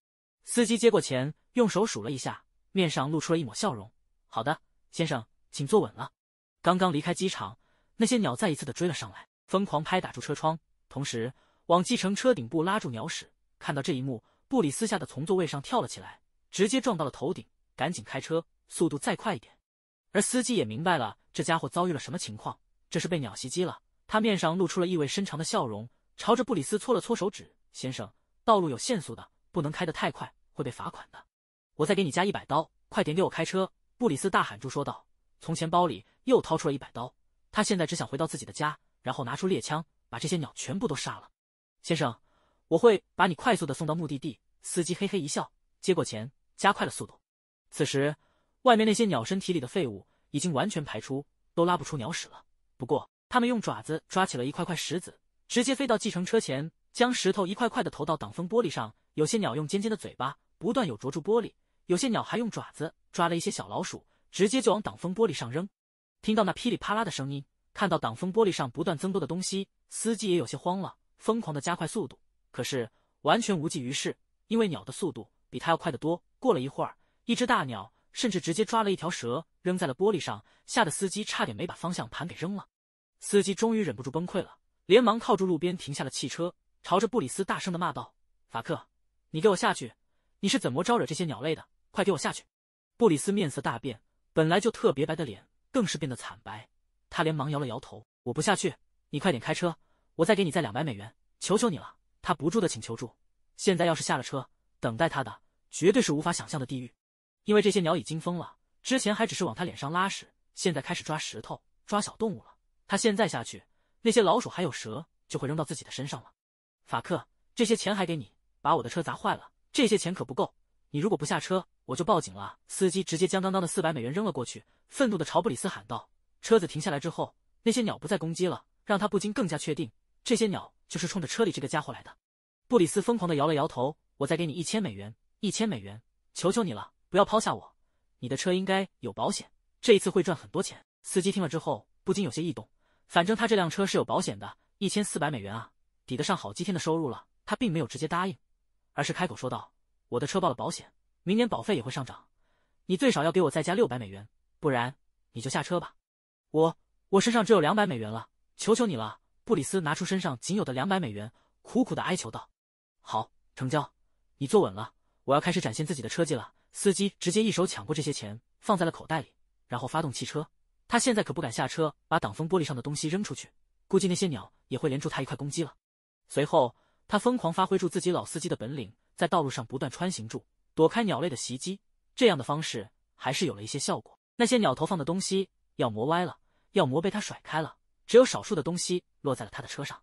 司机接过钱，用手数了一下，面上露出了一抹笑容。好的，先生，请坐稳了。刚刚离开机场，那些鸟再一次的追了上来，疯狂拍打住车窗，同时往计程车顶部拉住鸟屎。看到这一幕，布里斯吓得从座位上跳了起来，直接撞到了头顶，赶紧开车，速度再快一点。而司机也明白了这家伙遭遇了什么情况，这是被鸟袭击了。他面上露出了意味深长的笑容，朝着布里斯搓了搓手指：“先生，道路有限速的，不能开得太快，会被罚款的。我再给你加一百刀，快点给我开车！”布里斯大喊住说道，从钱包里又掏出了一百刀。他现在只想回到自己的家，然后拿出猎枪把这些鸟全部都杀了。先生。我会把你快速的送到目的地。司机嘿嘿一笑，接过钱，加快了速度。此时，外面那些鸟身体里的废物已经完全排出，都拉不出鸟屎了。不过，他们用爪子抓起了一块块石子，直接飞到计程车前，将石头一块块的投到挡风玻璃上。有些鸟用尖尖的嘴巴不断有啄住玻璃，有些鸟还用爪子抓了一些小老鼠，直接就往挡风玻璃上扔。听到那噼里啪啦的声音，看到挡风玻璃上不断增多的东西，司机也有些慌了，疯狂的加快速度。可是完全无济于事，因为鸟的速度比他要快得多。过了一会儿，一只大鸟甚至直接抓了一条蛇扔在了玻璃上，吓得司机差点没把方向盘给扔了。司机终于忍不住崩溃了，连忙靠住路边停下了汽车，朝着布里斯大声的骂道：“法克，你给我下去！你是怎么招惹这些鸟类的？快给我下去！”布里斯面色大变，本来就特别白的脸更是变得惨白，他连忙摇了摇头：“我不下去，你快点开车，我再给你再两百美元，求求你了。”他不住的请求住，现在要是下了车，等待他的绝对是无法想象的地狱，因为这些鸟已经疯了，之前还只是往他脸上拉屎，现在开始抓石头、抓小动物了。他现在下去，那些老鼠还有蛇就会扔到自己的身上了。法克，这些钱还给你，把我的车砸坏了，这些钱可不够。你如果不下车，我就报警了。司机直接将刚刚的四百美元扔了过去，愤怒的朝布里斯喊道：“车子停下来之后，那些鸟不再攻击了，让他不禁更加确定这些鸟。”就是冲着车里这个家伙来的，布里斯疯狂的摇了摇头。我再给你一千美元，一千美元，求求你了，不要抛下我。你的车应该有保险，这一次会赚很多钱。司机听了之后，不禁有些异动。反正他这辆车是有保险的，一千四百美元啊，抵得上好几天的收入了。他并没有直接答应，而是开口说道：“我的车报了保险，明年保费也会上涨。你最少要给我再加六百美元，不然你就下车吧。我我身上只有两百美元了，求求你了。”布里斯拿出身上仅有的两百美元，苦苦的哀求道：“好，成交，你坐稳了，我要开始展现自己的车技了。”司机直接一手抢过这些钱，放在了口袋里，然后发动汽车。他现在可不敢下车把挡风玻璃上的东西扔出去，估计那些鸟也会连住他一块攻击了。随后，他疯狂发挥出自己老司机的本领，在道路上不断穿行住，躲开鸟类的袭击。这样的方式还是有了一些效果，那些鸟投放的东西要磨歪了，要磨被他甩开了。只有少数的东西落在了他的车上，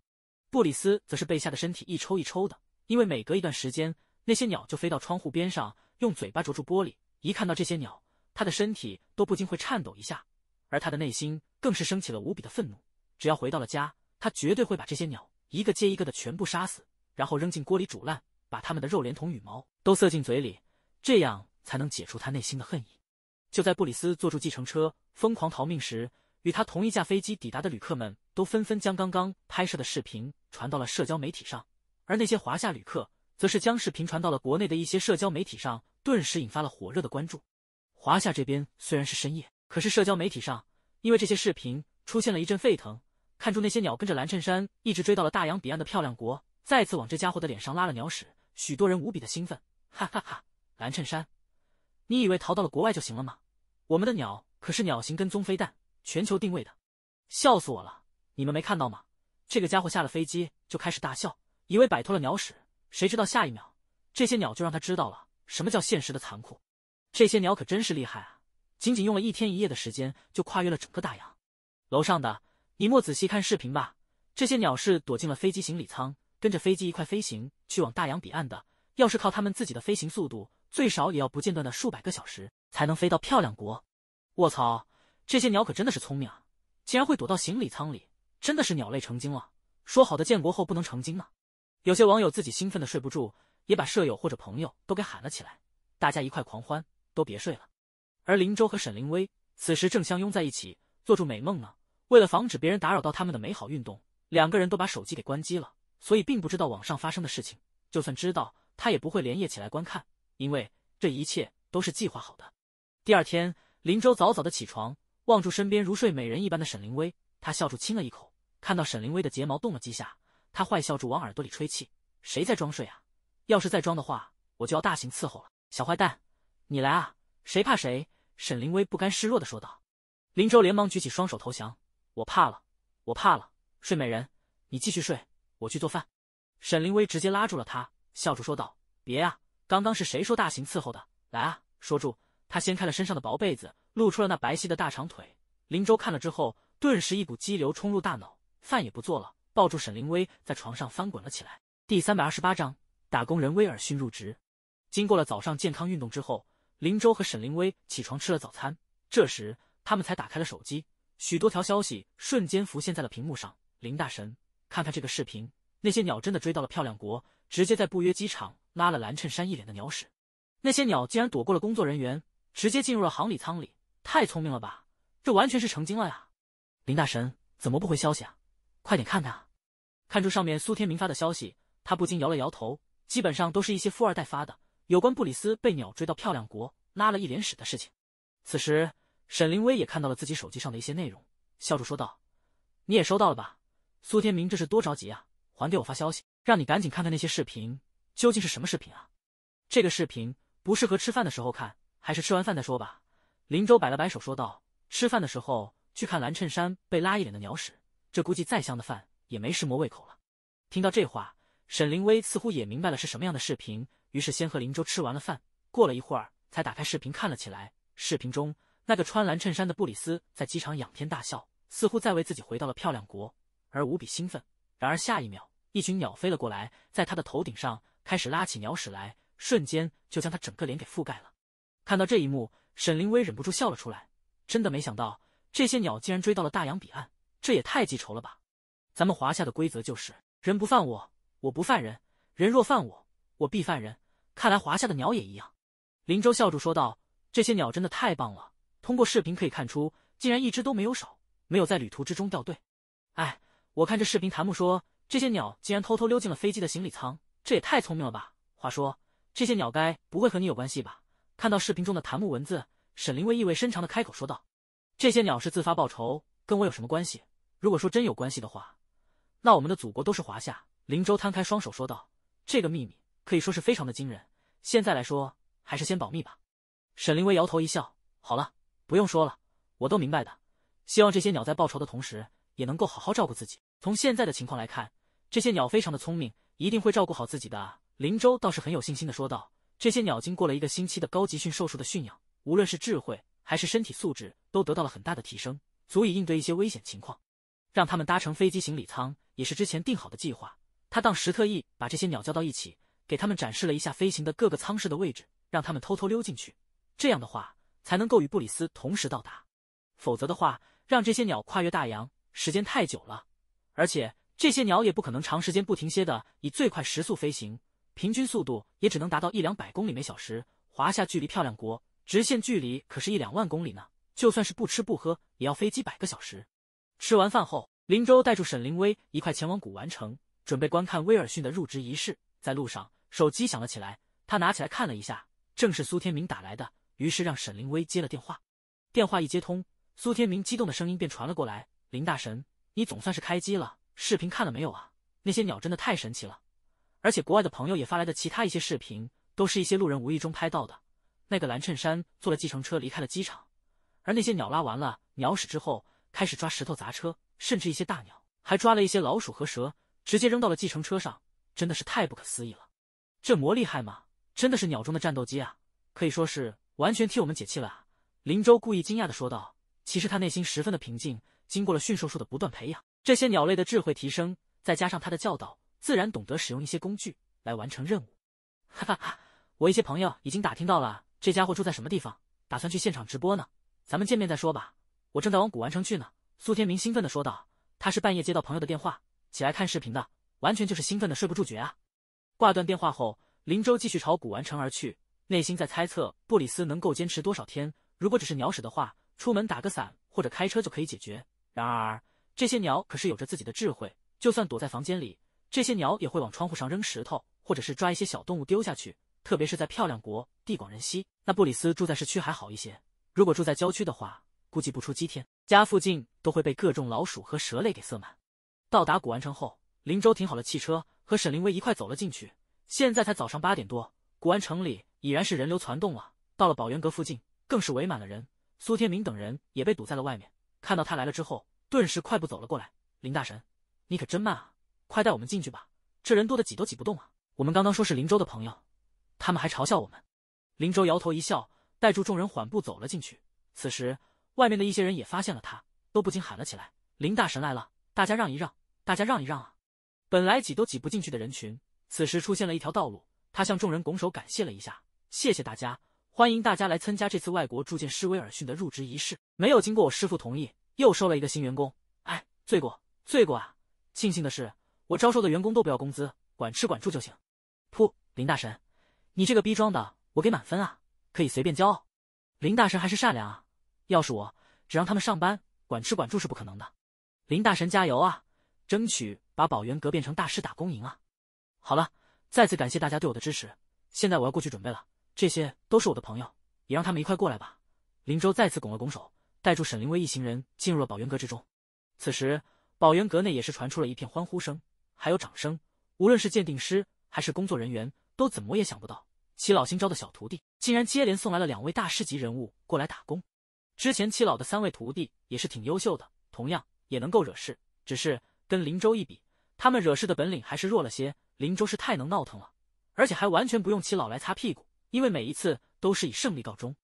布里斯则是被吓得身体一抽一抽的，因为每隔一段时间，那些鸟就飞到窗户边上，用嘴巴啄住玻璃。一看到这些鸟，他的身体都不禁会颤抖一下，而他的内心更是升起了无比的愤怒。只要回到了家，他绝对会把这些鸟一个接一个的全部杀死，然后扔进锅里煮烂，把他们的肉连同羽毛都塞进嘴里，这样才能解除他内心的恨意。就在布里斯坐住计程车疯狂逃命时。与他同一架飞机抵达的旅客们都纷纷将刚刚拍摄的视频传到了社交媒体上，而那些华夏旅客则是将视频传到了国内的一些社交媒体上，顿时引发了火热的关注。华夏这边虽然是深夜，可是社交媒体上因为这些视频出现了一阵沸腾。看住那些鸟跟着蓝衬衫一直追到了大洋彼岸的漂亮国，再次往这家伙的脸上拉了鸟屎，许多人无比的兴奋，哈哈哈！蓝衬衫，你以为逃到了国外就行了吗？我们的鸟可是鸟形跟踪飞弹。全球定位的，笑死我了！你们没看到吗？这个家伙下了飞机就开始大笑，以为摆脱了鸟屎，谁知道下一秒这些鸟就让他知道了什么叫现实的残酷。这些鸟可真是厉害啊！仅仅用了一天一夜的时间就跨越了整个大洋。楼上的，你莫仔细看视频吧，这些鸟是躲进了飞机行李舱，跟着飞机一块飞行去往大洋彼岸的。要是靠他们自己的飞行速度，最少也要不间断的数百个小时才能飞到漂亮国。卧槽！这些鸟可真的是聪明啊，竟然会躲到行李舱里，真的是鸟类成精了。说好的建国后不能成精呢？有些网友自己兴奋的睡不住，也把舍友或者朋友都给喊了起来，大家一块狂欢，都别睡了。而林州和沈凌薇此时正相拥在一起做着美梦呢。为了防止别人打扰到他们的美好运动，两个人都把手机给关机了，所以并不知道网上发生的事情。就算知道，他也不会连夜起来观看，因为这一切都是计划好的。第二天，林州早早的起床。望住身边如睡美人一般的沈凌薇，他笑住亲了一口，看到沈凌薇的睫毛动了几下，他坏笑住往耳朵里吹气：“谁在装睡啊？要是再装的话，我就要大型伺候了。”小坏蛋，你来啊！谁怕谁？沈凌薇不甘示弱的说道。林州连忙举起双手投降：“我怕了，我怕了。”睡美人，你继续睡，我去做饭。”沈凌薇直接拉住了他，笑住说道：“别啊，刚刚是谁说大型伺候的？来啊，说住。”他掀开了身上的薄被子。露出了那白皙的大长腿，林州看了之后，顿时一股激流冲入大脑，饭也不做了，抱住沈凌薇在床上翻滚了起来。第三百二十八章打工人威尔逊入职。经过了早上健康运动之后，林州和沈凌薇起床吃了早餐，这时他们才打开了手机，许多条消息瞬间浮现在了屏幕上。林大神，看看这个视频，那些鸟真的追到了漂亮国，直接在不约机场拉了蓝衬衫一脸的鸟屎，那些鸟竟然躲过了工作人员，直接进入了行李舱里。太聪明了吧，这完全是成精了呀！林大神怎么不回消息啊？快点看看啊！看着上面苏天明发的消息，他不禁摇了摇头，基本上都是一些富二代发的，有关布里斯被鸟追到漂亮国，拉了一脸屎的事情。此时，沈凌薇也看到了自己手机上的一些内容，笑着说道：“你也收到了吧？苏天明这是多着急啊！还给我发消息，让你赶紧看看那些视频，究竟是什么视频啊？这个视频不适合吃饭的时候看，还是吃完饭再说吧。”林州摆了摆手，说道：“吃饭的时候去看蓝衬衫被拉一脸的鸟屎，这估计再香的饭也没什么胃口了。”听到这话，沈凌薇似乎也明白了是什么样的视频，于是先和林州吃完了饭，过了一会儿才打开视频看了起来。视频中那个穿蓝衬衫的布里斯在机场仰天大笑，似乎在为自己回到了漂亮国而无比兴奋。然而下一秒，一群鸟飞了过来，在他的头顶上开始拉起鸟屎来，瞬间就将他整个脸给覆盖了。看到这一幕。沈凌薇忍不住笑了出来，真的没想到这些鸟竟然追到了大洋彼岸，这也太记仇了吧！咱们华夏的规则就是人不犯我，我不犯人，人若犯我，我必犯人。看来华夏的鸟也一样。林州笑着说道：“这些鸟真的太棒了，通过视频可以看出，竟然一只都没有少，没有在旅途之中掉队。哎，我看这视频弹幕说，这些鸟竟然偷偷溜进了飞机的行李舱，这也太聪明了吧！话说，这些鸟该不会和你有关系吧？”看到视频中的檀木文字，沈凌薇意味深长的开口说道：“这些鸟是自发报仇，跟我有什么关系？如果说真有关系的话，那我们的祖国都是华夏。”林州摊开双手说道：“这个秘密可以说是非常的惊人，现在来说还是先保密吧。”沈凌薇摇头一笑：“好了，不用说了，我都明白的。希望这些鸟在报仇的同时，也能够好好照顾自己。从现在的情况来看，这些鸟非常的聪明，一定会照顾好自己的。”林州倒是很有信心的说道。这些鸟经过了一个星期的高级驯兽术的驯养，无论是智慧还是身体素质都得到了很大的提升，足以应对一些危险情况。让他们搭乘飞机行李舱也是之前定好的计划。他当时特意把这些鸟叫到一起，给他们展示了一下飞行的各个舱室的位置，让他们偷偷溜进去。这样的话才能够与布里斯同时到达。否则的话，让这些鸟跨越大洋时间太久了，而且这些鸟也不可能长时间不停歇的以最快时速飞行。平均速度也只能达到一两百公里每小时，华夏距离漂亮国直线距离可是一两万公里呢，就算是不吃不喝，也要飞几百个小时。吃完饭后，林州带住沈凌威一块前往古玩城，准备观看威尔逊的入职仪式。在路上，手机响了起来，他拿起来看了一下，正是苏天明打来的，于是让沈凌威接了电话。电话一接通，苏天明激动的声音便传了过来：“林大神，你总算是开机了，视频看了没有啊？那些鸟真的太神奇了。”而且国外的朋友也发来的其他一些视频，都是一些路人无意中拍到的。那个蓝衬衫坐了计程车离开了机场，而那些鸟拉完了鸟屎之后，开始抓石头砸车，甚至一些大鸟还抓了一些老鼠和蛇，直接扔到了计程车上，真的是太不可思议了。这魔厉害吗？真的是鸟中的战斗机啊，可以说是完全替我们解气了。啊！林州故意惊讶的说道，其实他内心十分的平静。经过了驯兽术的不断培养，这些鸟类的智慧提升，再加上他的教导。自然懂得使用一些工具来完成任务，哈哈哈！我一些朋友已经打听到了这家伙住在什么地方，打算去现场直播呢。咱们见面再说吧，我正在往古玩城去呢。”苏天明兴奋地说道。他是半夜接到朋友的电话，起来看视频的，完全就是兴奋的睡不住觉啊！挂断电话后，林州继续朝古玩城而去，内心在猜测布里斯能够坚持多少天。如果只是鸟屎的话，出门打个伞或者开车就可以解决。然而，这些鸟可是有着自己的智慧，就算躲在房间里。这些鸟也会往窗户上扔石头，或者是抓一些小动物丢下去。特别是在漂亮国，地广人稀，那布里斯住在市区还好一些，如果住在郊区的话，估计不出几天，家附近都会被各种老鼠和蛇类给塞满。到达古玩城后，林州停好了汽车，和沈凌薇一块走了进去。现在才早上八点多，古玩城里已然是人流攒动了。到了宝源阁附近，更是围满了人。苏天明等人也被堵在了外面，看到他来了之后，顿时快步走了过来。林大神，你可真慢啊！快带我们进去吧，这人多的挤都挤不动啊！我们刚刚说是林州的朋友，他们还嘲笑我们。林州摇头一笑，带住众人缓步走了进去。此时，外面的一些人也发现了他，都不禁喊了起来：“林大神来了！大家让一让，大家让一让啊！”本来挤都挤不进去的人群，此时出现了一条道路。他向众人拱手感谢了一下：“谢谢大家，欢迎大家来参加这次外国铸剑师威尔逊的入职仪式。没有经过我师父同意，又收了一个新员工，哎，罪过，罪过啊！庆幸的是。”我招收的员工都不要工资，管吃管住就行。噗，林大神，你这个逼装的，我给满分啊！可以随便骄傲。林大神还是善良啊！要是我，只让他们上班，管吃管住是不可能的。林大神加油啊！争取把宝源阁变成大师打工营啊！好了，再次感谢大家对我的支持。现在我要过去准备了。这些都是我的朋友，也让他们一块过来吧。林州再次拱了拱手，带住沈凌薇一行人进入了宝源阁之中。此时，宝源阁内也是传出了一片欢呼声。还有掌声，无论是鉴定师还是工作人员，都怎么也想不到，齐老新招的小徒弟竟然接连送来了两位大师级人物过来打工。之前齐老的三位徒弟也是挺优秀的，同样也能够惹事，只是跟林州一比，他们惹事的本领还是弱了些。林州是太能闹腾了，而且还完全不用齐老来擦屁股，因为每一次都是以胜利告终。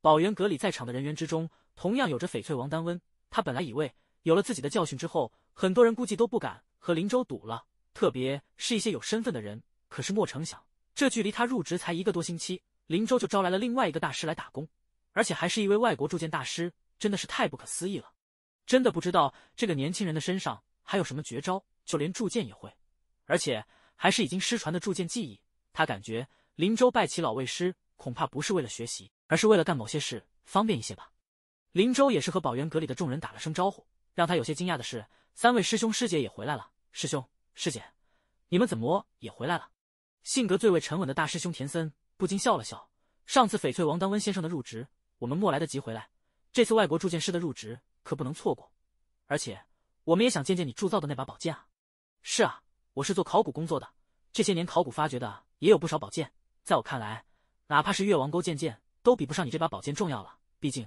宝源阁里在场的人员之中，同样有着翡翠王丹温，他本来以为有了自己的教训之后，很多人估计都不敢。和林州赌了，特别是一些有身份的人。可是莫成想，这距离他入职才一个多星期，林州就招来了另外一个大师来打工，而且还是一位外国铸剑大师，真的是太不可思议了！真的不知道这个年轻人的身上还有什么绝招，就连铸剑也会，而且还是已经失传的铸剑技艺。他感觉林州拜其老为师，恐怕不是为了学习，而是为了干某些事方便一些吧。林州也是和宝元阁里的众人打了声招呼，让他有些惊讶的是，三位师兄师姐也回来了。师兄师姐，你们怎么也回来了？性格最为沉稳的大师兄田森不禁笑了笑。上次翡翠王丹温先生的入职，我们莫来得及回来，这次外国铸剑师的入职可不能错过。而且，我们也想见见你铸造的那把宝剑啊！是啊，我是做考古工作的，这些年考古发掘的也有不少宝剑。在我看来，哪怕是越王勾践剑，都比不上你这把宝剑重要了。毕竟，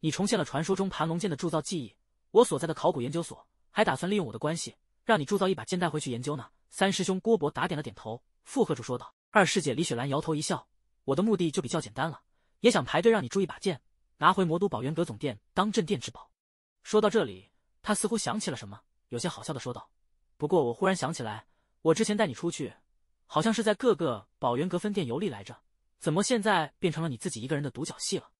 你重现了传说中盘龙剑的铸造技艺。我所在的考古研究所还打算利用我的关系。让你铸造一把剑带回去研究呢。三师兄郭博打点了点头，附和着说道。二师姐李雪兰摇头一笑：“我的目的就比较简单了，也想排队让你铸一把剑，拿回魔都宝源阁总店当镇店之宝。”说到这里，他似乎想起了什么，有些好笑的说道：“不过我忽然想起来，我之前带你出去，好像是在各个宝源阁分店游历来着，怎么现在变成了你自己一个人的独角戏了？”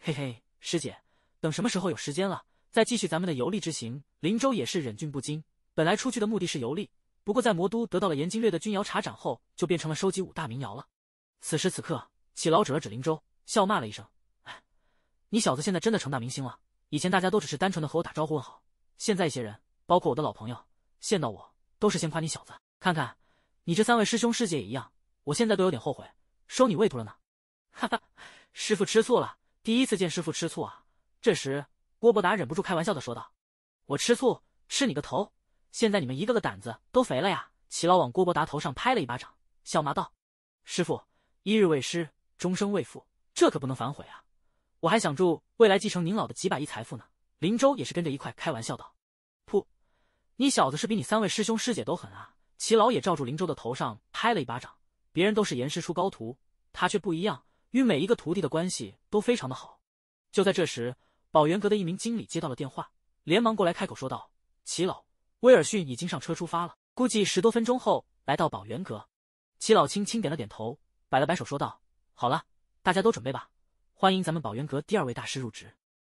嘿嘿，师姐，等什么时候有时间了，再继续咱们的游历之行。林州也是忍俊不禁。本来出去的目的是游历，不过在魔都得到了严金略的钧窑茶盏后，就变成了收集五大名窑了。此时此刻，启老指了指灵州，笑骂了一声：“哎，你小子现在真的成大明星了！以前大家都只是单纯的和我打招呼问好，现在一些人，包括我的老朋友，见到我都是先夸你小子。看看，你这三位师兄师姐也一样。我现在都有点后悔收你为徒了呢。”哈哈，师傅吃醋了，第一次见师傅吃醋啊！这时，郭伯达忍不住开玩笑的说道：“我吃醋，吃你个头！”现在你们一个个胆子都肥了呀！齐老往郭伯达头上拍了一巴掌，笑骂道：“师傅，一日为师，终生为父，这可不能反悔啊！我还想祝未来继承您老的几百亿财富呢。”林州也是跟着一块开玩笑道：“噗，你小子是比你三位师兄师姐都狠啊！”齐老也照住林州的头上拍了一巴掌。别人都是严师出高徒，他却不一样，与每一个徒弟的关系都非常的好。就在这时，宝元阁的一名经理接到了电话，连忙过来开口说道：“齐老。”威尔逊已经上车出发了，估计十多分钟后来到宝源阁。齐老轻轻点了点头，摆了摆手，说道：“好了，大家都准备吧，欢迎咱们宝源阁第二位大师入职。”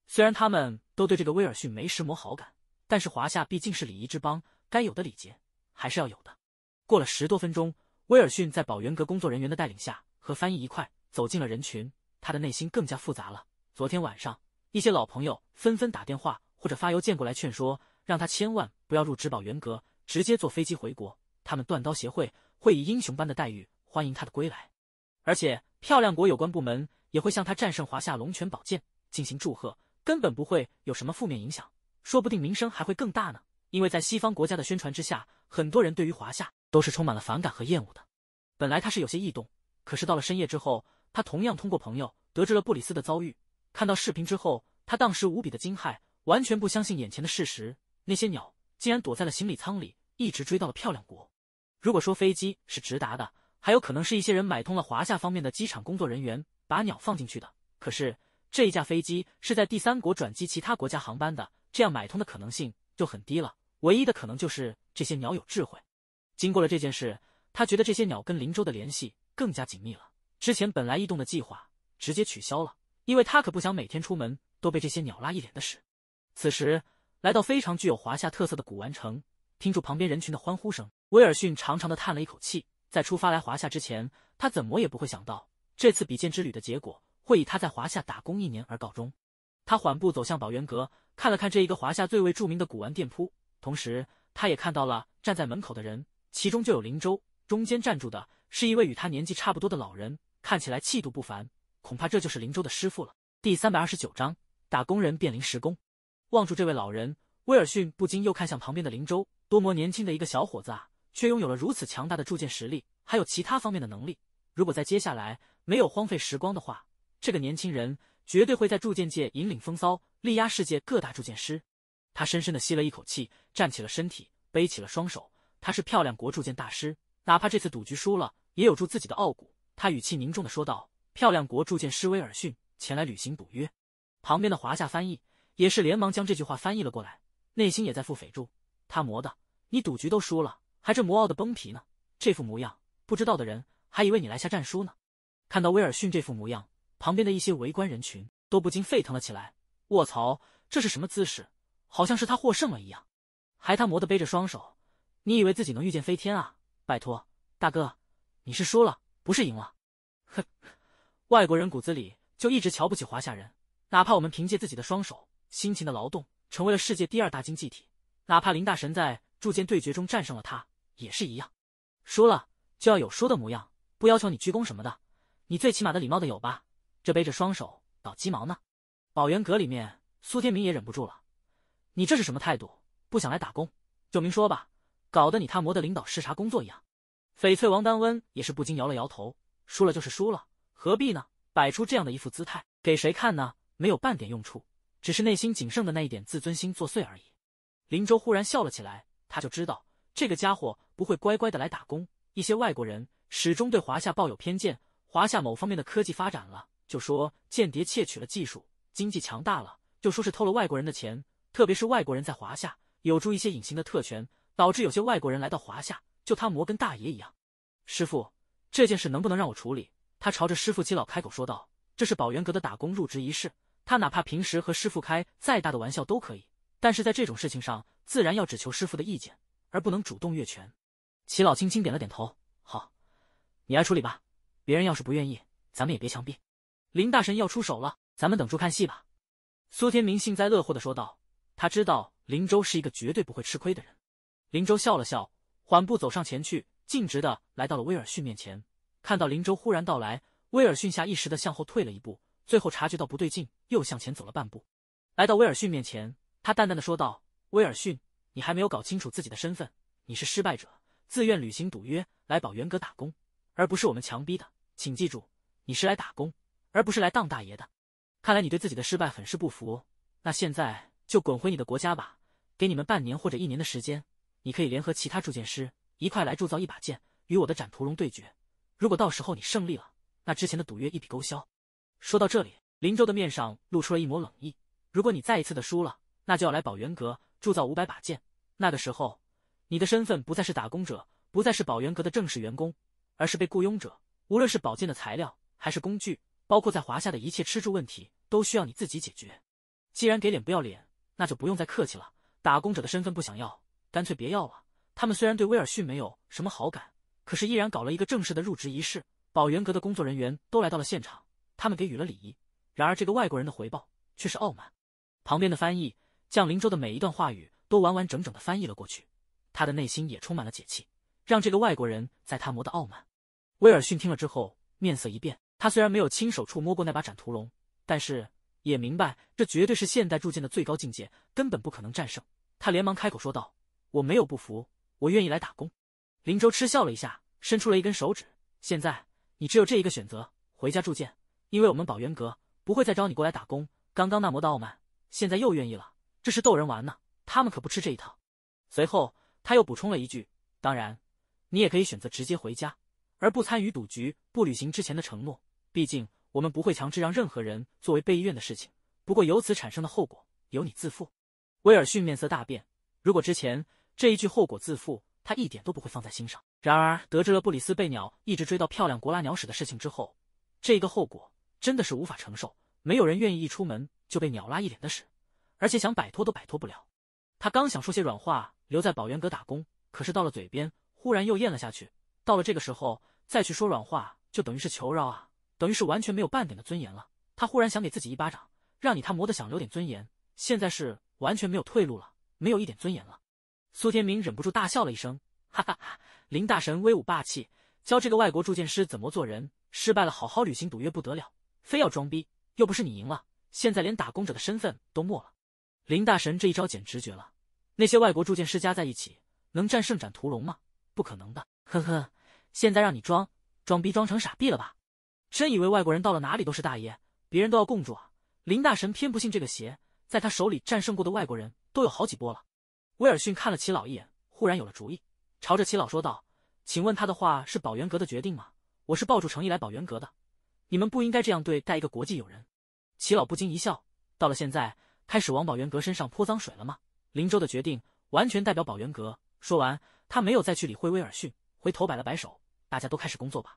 虽然他们都对这个威尔逊没什么好感，但是华夏毕竟是礼仪之邦，该有的礼节还是要有的。过了十多分钟，威尔逊在宝源阁工作人员的带领下和翻译一块走进了人群。他的内心更加复杂了。昨天晚上，一些老朋友纷纷打电话或者发邮件过来劝说。让他千万不要入植保元阁，直接坐飞机回国。他们断刀协会会以英雄般的待遇欢迎他的归来，而且漂亮国有关部门也会向他战胜华夏龙泉宝剑进行祝贺，根本不会有什么负面影响，说不定名声还会更大呢。因为在西方国家的宣传之下，很多人对于华夏都是充满了反感和厌恶的。本来他是有些异动，可是到了深夜之后，他同样通过朋友得知了布里斯的遭遇。看到视频之后，他当时无比的惊骇，完全不相信眼前的事实。那些鸟竟然躲在了行李舱里，一直追到了漂亮国。如果说飞机是直达的，还有可能是一些人买通了华夏方面的机场工作人员，把鸟放进去的。可是这一架飞机是在第三国转机其他国家航班的，这样买通的可能性就很低了。唯一的可能就是这些鸟有智慧。经过了这件事，他觉得这些鸟跟林州的联系更加紧密了。之前本来异动的计划直接取消了，因为他可不想每天出门都被这些鸟拉一脸的屎。此时。来到非常具有华夏特色的古玩城，听住旁边人群的欢呼声，威尔逊长长的叹了一口气。在出发来华夏之前，他怎么也不会想到，这次比剑之旅的结果会以他在华夏打工一年而告终。他缓步走向宝源阁，看了看这一个华夏最为著名的古玩店铺，同时他也看到了站在门口的人，其中就有林州。中间站住的是一位与他年纪差不多的老人，看起来气度不凡，恐怕这就是林州的师傅了。第三百二十九章：打工人变临时工。望住这位老人，威尔逊不禁又看向旁边的林州，多么年轻的一个小伙子啊，却拥有了如此强大的铸剑实力，还有其他方面的能力。如果在接下来没有荒废时光的话，这个年轻人绝对会在铸剑界引领风骚，力压世界各大铸剑师。他深深的吸了一口气，站起了身体，背起了双手。他是漂亮国铸剑大师，哪怕这次赌局输了，也有助自己的傲骨。他语气凝重的说道：“漂亮国铸剑师威尔逊前来履行赌约。”旁边的华夏翻译。也是连忙将这句话翻译了过来，内心也在腹诽住他魔的，你赌局都输了，还这魔傲的崩皮呢？这副模样，不知道的人还以为你来下战书呢。看到威尔逊这副模样，旁边的一些围观人群都不禁沸腾了起来。卧槽，这是什么姿势？好像是他获胜了一样，还他魔的背着双手，你以为自己能遇见飞天啊？拜托，大哥，你是输了，不是赢了。哼，外国人骨子里就一直瞧不起华夏人，哪怕我们凭借自己的双手。辛勤的劳动成为了世界第二大经济体。哪怕林大神在铸剑对决中战胜了他，也是一样。输了就要有输的模样，不要求你鞠躬什么的，你最起码的礼貌的有吧？这背着双手搞鸡毛呢？宝元阁里面，苏天明也忍不住了：“你这是什么态度？不想来打工就明说吧，搞得你他魔的领导视察工作一样。”翡翠王丹温也是不禁摇了摇头：“输了就是输了，何必呢？摆出这样的一副姿态给谁看呢？没有半点用处。”只是内心仅剩的那一点自尊心作祟而已。林州忽然笑了起来，他就知道这个家伙不会乖乖的来打工。一些外国人始终对华夏抱有偏见，华夏某方面的科技发展了，就说间谍窃取了技术；经济强大了，就说是偷了外国人的钱。特别是外国人在华夏有助一些隐形的特权，导致有些外国人来到华夏，就他摩根大爷一样。师傅，这件事能不能让我处理？他朝着师傅七老开口说道：“这是宝元阁的打工入职仪式。”他哪怕平时和师傅开再大的玩笑都可以，但是在这种事情上，自然要只求师傅的意见，而不能主动越权。齐老轻轻点了点头：“好，你来处理吧。别人要是不愿意，咱们也别强逼。”林大神要出手了，咱们等住看戏吧。”苏天明幸灾乐祸的说道。他知道林州是一个绝对不会吃亏的人。林州笑了笑，缓步走上前去，径直的来到了威尔逊面前。看到林州忽然到来，威尔逊下意识的向后退了一步。最后察觉到不对劲，又向前走了半步，来到威尔逊面前，他淡淡的说道：“威尔逊，你还没有搞清楚自己的身份，你是失败者，自愿履行赌约来宝元阁打工，而不是我们强逼的。请记住，你是来打工，而不是来当大爷的。看来你对自己的失败很是不服，那现在就滚回你的国家吧。给你们半年或者一年的时间，你可以联合其他铸剑师一块来铸造一把剑，与我的斩屠龙对决。如果到时候你胜利了，那之前的赌约一笔勾销。”说到这里，林州的面上露出了一抹冷意。如果你再一次的输了，那就要来宝元阁铸造五百把剑。那个时候，你的身份不再是打工者，不再是宝元阁的正式员工，而是被雇佣者。无论是宝剑的材料，还是工具，包括在华夏的一切吃住问题，都需要你自己解决。既然给脸不要脸，那就不用再客气了。打工者的身份不想要，干脆别要了。他们虽然对威尔逊没有什么好感，可是依然搞了一个正式的入职仪式。宝元阁的工作人员都来到了现场。他们给予了礼仪，然而这个外国人的回报却是傲慢。旁边的翻译将林州的每一段话语都完完整整的翻译了过去，他的内心也充满了解气，让这个外国人在他磨的傲慢。威尔逊听了之后面色一变，他虽然没有亲手触摸过那把斩屠龙，但是也明白这绝对是现代铸剑的最高境界，根本不可能战胜。他连忙开口说道：“我没有不服，我愿意来打工。”林州嗤笑了一下，伸出了一根手指：“现在你只有这一个选择，回家铸剑。”因为我们宝元阁不会再招你过来打工。刚刚那魔的傲慢，现在又愿意了，这是逗人玩呢。他们可不吃这一套。随后他又补充了一句：“当然，你也可以选择直接回家，而不参与赌局，不履行之前的承诺。毕竟我们不会强制让任何人作为被意愿的事情。不过由此产生的后果由你自负。”威尔逊面色大变。如果之前这一句“后果自负”，他一点都不会放在心上。然而得知了布里斯被鸟一直追到漂亮国拉鸟屎的事情之后，这个后果。真的是无法承受，没有人愿意一出门就被鸟拉一脸的屎，而且想摆脱都摆脱不了。他刚想说些软话，留在宝源阁打工，可是到了嘴边，忽然又咽了下去。到了这个时候再去说软话，就等于是求饶啊，等于是完全没有半点的尊严了。他忽然想给自己一巴掌，让你他磨的想留点尊严，现在是完全没有退路了，没有一点尊严了。苏天明忍不住大笑了一声，哈哈哈！林大神威武霸气，教这个外国铸剑师怎么做人，失败了，好好履行赌约，不得了。非要装逼，又不是你赢了，现在连打工者的身份都没了。林大神这一招简直绝了，那些外国铸剑师加在一起，能战胜斩屠龙吗？不可能的。呵呵，现在让你装装逼，装成傻逼了吧？真以为外国人到了哪里都是大爷，别人都要供住啊？林大神偏不信这个邪，在他手里战胜过的外国人都有好几波了。威尔逊看了齐老一眼，忽然有了主意，朝着齐老说道：“请问他的话是宝元阁的决定吗？我是抱住诚意来宝元阁的。”你们不应该这样对待一个国际友人。齐老不禁一笑，到了现在，开始往宝元阁身上泼脏水了吗？林州的决定完全代表宝元阁。说完，他没有再去理会威尔逊，回头摆了摆手：“大家都开始工作吧。”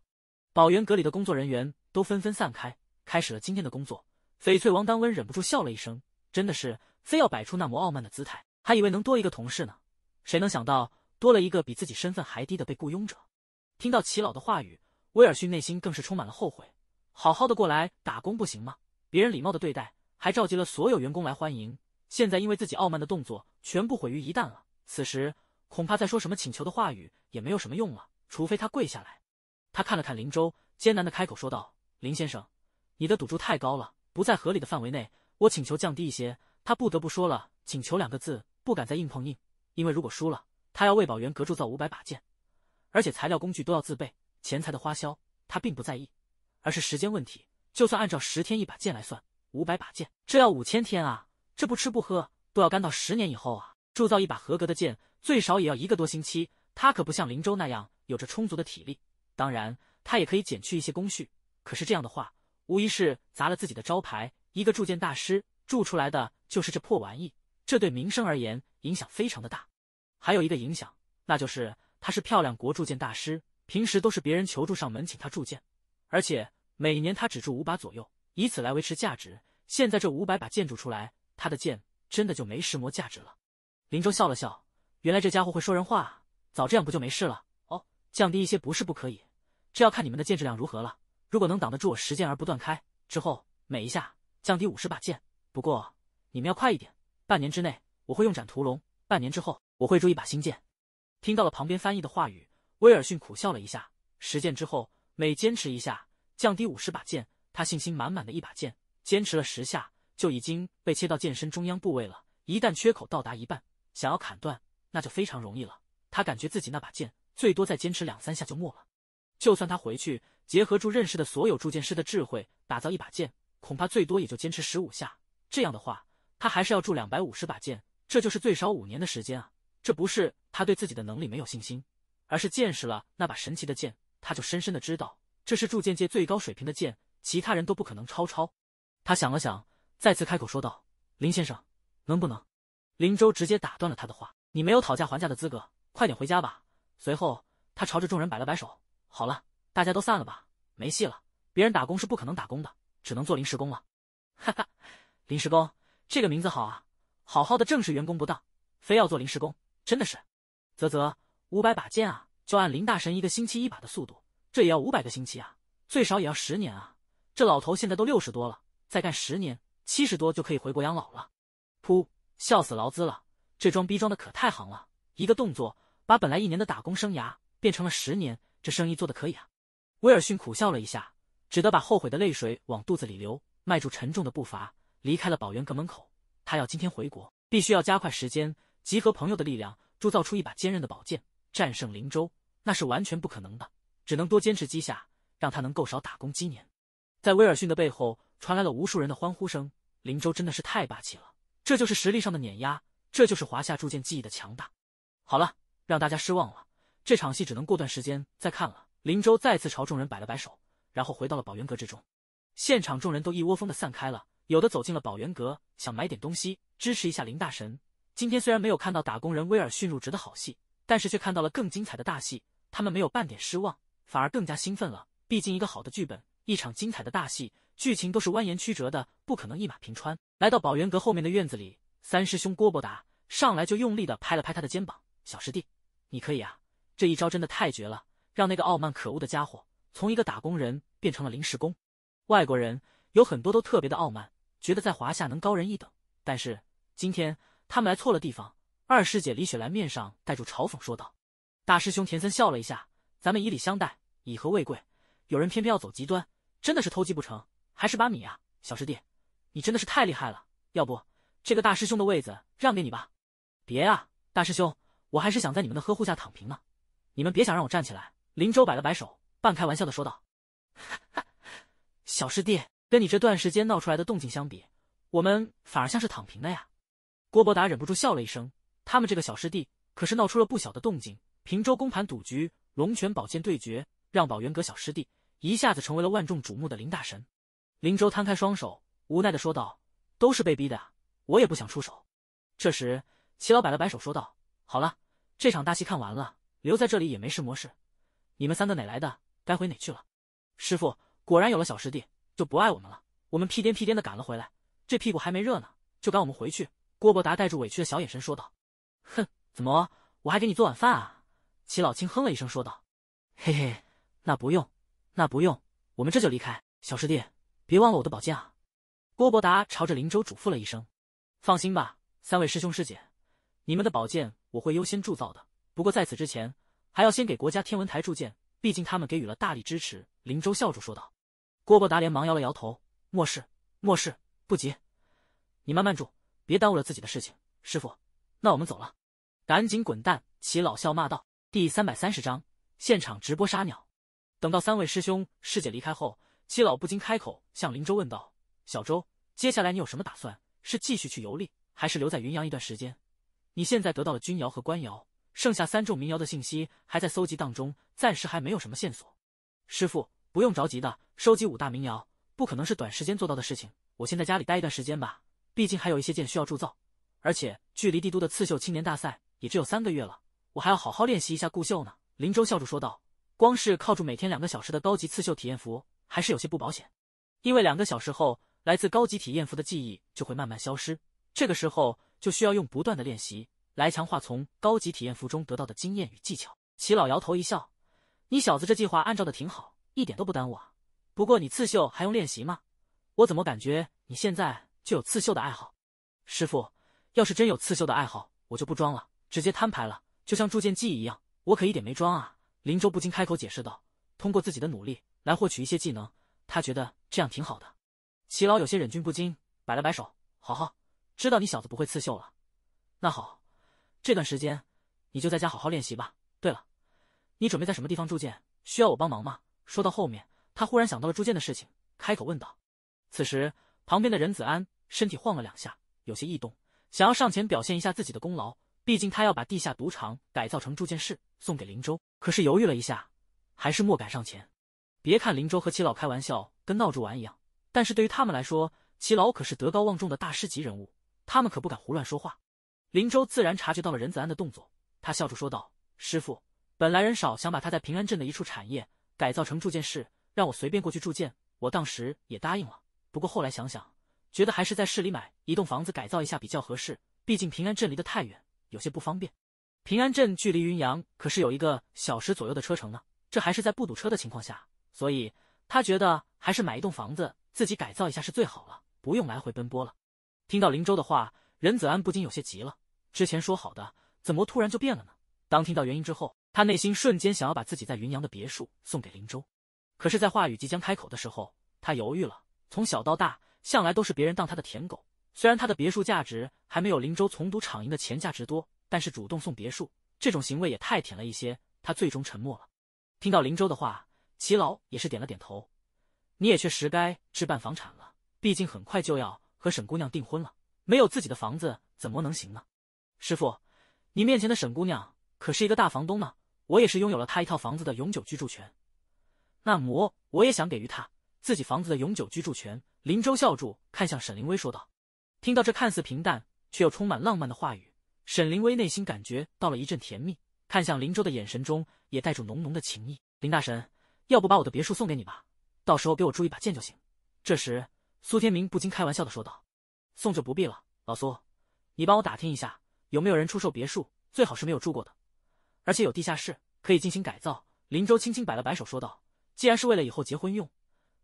宝元阁里的工作人员都纷纷散开，开始了今天的工作。翡翠王丹温忍不住笑了一声：“真的是非要摆出那么傲慢的姿态，还以为能多一个同事呢？谁能想到多了一个比自己身份还低的被雇佣者？”听到齐老的话语，威尔逊内心更是充满了后悔。好好的过来打工不行吗？别人礼貌的对待，还召集了所有员工来欢迎。现在因为自己傲慢的动作，全部毁于一旦了。此时恐怕再说什么请求的话语也没有什么用了，除非他跪下来。他看了看林州，艰难的开口说道：“林先生，你的赌注太高了，不在合理的范围内，我请求降低一些。”他不得不说了“请求”两个字，不敢再硬碰硬，因为如果输了，他要为保元阁铸造五百把剑，而且材料工具都要自备。钱财的花销他并不在意。而是时间问题，就算按照十天一把剑来算，五百把剑，这要五千天啊！这不吃不喝都要干到十年以后啊！铸造一把合格的剑，最少也要一个多星期。他可不像林州那样有着充足的体力，当然，他也可以减去一些工序，可是这样的话，无疑是砸了自己的招牌。一个铸剑大师铸出来的就是这破玩意，这对名声而言影响非常的大。还有一个影响，那就是他是漂亮国铸剑大师，平时都是别人求助上门请他铸剑。而且每年他只铸五把左右，以此来维持价值。现在这五百把剑铸出来，他的剑真的就没石磨价值了。林州笑了笑，原来这家伙会说人话啊！早这样不就没事了？哦，降低一些不是不可以，这要看你们的剑质量如何了。如果能挡得住我十剑而不断开，之后每一下降低五十把剑。不过你们要快一点，半年之内我会用斩屠龙，半年之后我会铸一把新剑。听到了旁边翻译的话语，威尔逊苦笑了一下，十剑之后。每坚持一下，降低五十把剑。他信心满满的一把剑，坚持了十下，就已经被切到剑身中央部位了。一旦缺口到达一半，想要砍断，那就非常容易了。他感觉自己那把剑，最多再坚持两三下就没了。就算他回去结合住认识的所有铸剑师的智慧，打造一把剑，恐怕最多也就坚持十五下。这样的话，他还是要铸两百五十把剑，这就是最少五年的时间啊！这不是他对自己的能力没有信心，而是见识了那把神奇的剑。他就深深的知道，这是铸剑界最高水平的剑，其他人都不可能超超。他想了想，再次开口说道：“林先生，能不能？”林州直接打断了他的话：“你没有讨价还价的资格，快点回家吧。”随后，他朝着众人摆了摆手：“好了，大家都散了吧，没戏了。别人打工是不可能打工的，只能做临时工了。哈哈，临时工这个名字好啊，好好的正式员工不当，非要做临时工，真的是。啧啧，五百把剑啊。”就按林大神一个星期一把的速度，这也要五百个星期啊，最少也要十年啊！这老头现在都六十多了，再干十年，七十多就可以回国养老了。噗，笑死劳资了，这装逼装的可太行了！一个动作，把本来一年的打工生涯变成了十年，这生意做的可以啊！威尔逊苦笑了一下，只得把后悔的泪水往肚子里流，迈住沉重的步伐离开了宝源阁门口。他要今天回国，必须要加快时间，集合朋友的力量，铸造出一把坚韧的宝剑，战胜林州。那是完全不可能的，只能多坚持几下，让他能够少打工几年。在威尔逊的背后传来了无数人的欢呼声，林州真的是太霸气了，这就是实力上的碾压，这就是华夏铸剑技艺的强大。好了，让大家失望了，这场戏只能过段时间再看了。林州再次朝众人摆了摆手，然后回到了宝元阁之中。现场众人都一窝蜂的散开了，有的走进了宝元阁，想买点东西支持一下林大神。今天虽然没有看到打工人威尔逊入职的好戏，但是却看到了更精彩的大戏。他们没有半点失望，反而更加兴奋了。毕竟一个好的剧本，一场精彩的大戏，剧情都是蜿蜒曲折的，不可能一马平川。来到宝元阁后面的院子里，三师兄郭伯达上来就用力的拍了拍他的肩膀：“小师弟，你可以啊！这一招真的太绝了，让那个傲慢可恶的家伙从一个打工人变成了临时工。外国人有很多都特别的傲慢，觉得在华夏能高人一等，但是今天他们来错了地方。”二师姐李雪兰面上带住嘲讽说道。大师兄田森笑了一下，咱们以礼相待，以和为贵。有人偏偏要走极端，真的是偷鸡不成，还是把米啊！小师弟，你真的是太厉害了。要不，这个大师兄的位子让给你吧。别啊，大师兄，我还是想在你们的呵护下躺平呢。你们别想让我站起来。林州摆了摆手，半开玩笑的说道：“哈哈，小师弟，跟你这段时间闹出来的动静相比，我们反而像是躺平的呀。”郭伯达忍不住笑了一声，他们这个小师弟可是闹出了不小的动静。平州公盘赌局，龙泉宝剑对决，让宝元阁小师弟一下子成为了万众瞩目的林大神。林州摊开双手，无奈的说道：“都是被逼的啊，我也不想出手。”这时，齐老摆了摆手，说道：“好了，这场大戏看完了，留在这里也没事没事。你们三个哪来的？该回哪去了？”师傅果然有了小师弟就不爱我们了，我们屁颠屁颠的赶了回来，这屁股还没热呢，就赶我们回去。”郭伯达带着委屈的小眼神说道：“哼，怎么我还给你做晚饭啊？”齐老轻哼了一声，说道：“嘿嘿，那不用，那不用，我们这就离开。小师弟，别忘了我的宝剑啊！”郭伯达朝着林州嘱咐了一声：“放心吧，三位师兄师姐，你们的宝剑我会优先铸造的。不过在此之前，还要先给国家天文台铸剑，毕竟他们给予了大力支持。”林州笑着说道。郭伯达连忙摇了摇头：“莫事，莫事，不急，你慢慢住，别耽误了自己的事情。师傅，那我们走了。”“赶紧滚蛋！”齐老笑骂道。第三百三十章现场直播杀鸟。等到三位师兄师姐离开后，七老不禁开口向林州问道：“小周，接下来你有什么打算？是继续去游历，还是留在云阳一段时间？你现在得到了钧窑和官窑，剩下三众民窑的信息还在搜集当中，暂时还没有什么线索。师傅，不用着急的，收集五大民窑不可能是短时间做到的事情。我先在家里待一段时间吧，毕竟还有一些剑需要铸造，而且距离帝都的刺绣青年大赛也只有三个月了。”我还要好好练习一下顾绣呢。林州笑着说道：“光是靠住每天两个小时的高级刺绣体验服，还是有些不保险。因为两个小时后，来自高级体验服的记忆就会慢慢消失。这个时候，就需要用不断的练习来强化从高级体验服中得到的经验与技巧。”齐老摇头一笑：“你小子这计划按照的挺好，一点都不耽误。啊。不过你刺绣还用练习吗？我怎么感觉你现在就有刺绣的爱好？师傅，要是真有刺绣的爱好，我就不装了，直接摊牌了。”就像铸剑技艺一样，我可一点没装啊！林州不禁开口解释道：“通过自己的努力来获取一些技能，他觉得这样挺好的。”齐老有些忍俊不禁，摆了摆手：“好好，知道你小子不会刺绣了，那好，这段时间你就在家好好练习吧。对了，你准备在什么地方铸剑？需要我帮忙吗？”说到后面，他忽然想到了铸剑的事情，开口问道。此时，旁边的任子安身体晃了两下，有些异动，想要上前表现一下自己的功劳。毕竟他要把地下赌场改造成铸剑室送给林州，可是犹豫了一下，还是莫敢上前。别看林州和齐老开玩笑跟闹着玩一样，但是对于他们来说，齐老可是德高望重的大师级人物，他们可不敢胡乱说话。林州自然察觉到了任子安的动作，他笑着说道：“师傅，本来人少，想把他在平安镇的一处产业改造成铸剑室，让我随便过去铸剑。我当时也答应了，不过后来想想，觉得还是在市里买一栋房子改造一下比较合适。毕竟平安镇离得太远。”有些不方便，平安镇距离云阳可是有一个小时左右的车程呢，这还是在不堵车的情况下，所以他觉得还是买一栋房子自己改造一下是最好了，不用来回奔波了。听到林州的话，任子安不禁有些急了，之前说好的，怎么突然就变了呢？当听到原因之后，他内心瞬间想要把自己在云阳的别墅送给林州，可是，在话语即将开口的时候，他犹豫了，从小到大，向来都是别人当他的舔狗。虽然他的别墅价值还没有林州从赌场赢的钱价值多，但是主动送别墅这种行为也太舔了一些。他最终沉默了。听到林州的话，齐老也是点了点头。你也确实该置办房产了，毕竟很快就要和沈姑娘订婚了，没有自己的房子怎么能行呢？师傅，你面前的沈姑娘可是一个大房东呢，我也是拥有了她一套房子的永久居住权，那么我也想给予她自己房子的永久居住权。林州笑住看向沈凌薇说道。听到这看似平淡却又充满浪漫的话语，沈凌薇内心感觉到了一阵甜蜜，看向林州的眼神中也带着浓浓的情意。林大神，要不把我的别墅送给你吧，到时候给我铸一把剑就行。这时，苏天明不禁开玩笑的说道：“送就不必了，老苏，你帮我打听一下有没有人出售别墅，最好是没有住过的，而且有地下室可以进行改造。”林州轻轻摆了摆手说道：“既然是为了以后结婚用，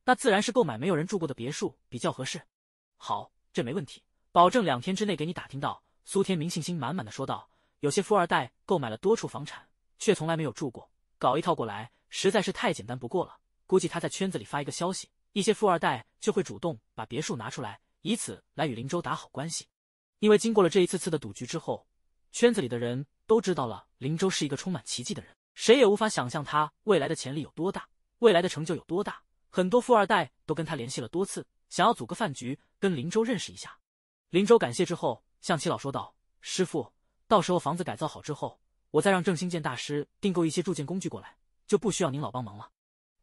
那自然是购买没有人住过的别墅比较合适。”好，这没问题。保证两天之内给你打听到，苏天明信心满满的说道。有些富二代购买了多处房产，却从来没有住过，搞一套过来实在是太简单不过了。估计他在圈子里发一个消息，一些富二代就会主动把别墅拿出来，以此来与林州打好关系。因为经过了这一次次的赌局之后，圈子里的人都知道了林州是一个充满奇迹的人，谁也无法想象他未来的潜力有多大，未来的成就有多大。很多富二代都跟他联系了多次，想要组个饭局跟林州认识一下。林州感谢之后，向齐老说道：“师傅，到时候房子改造好之后，我再让郑兴建大师订购一些铸剑工具过来，就不需要您老帮忙了。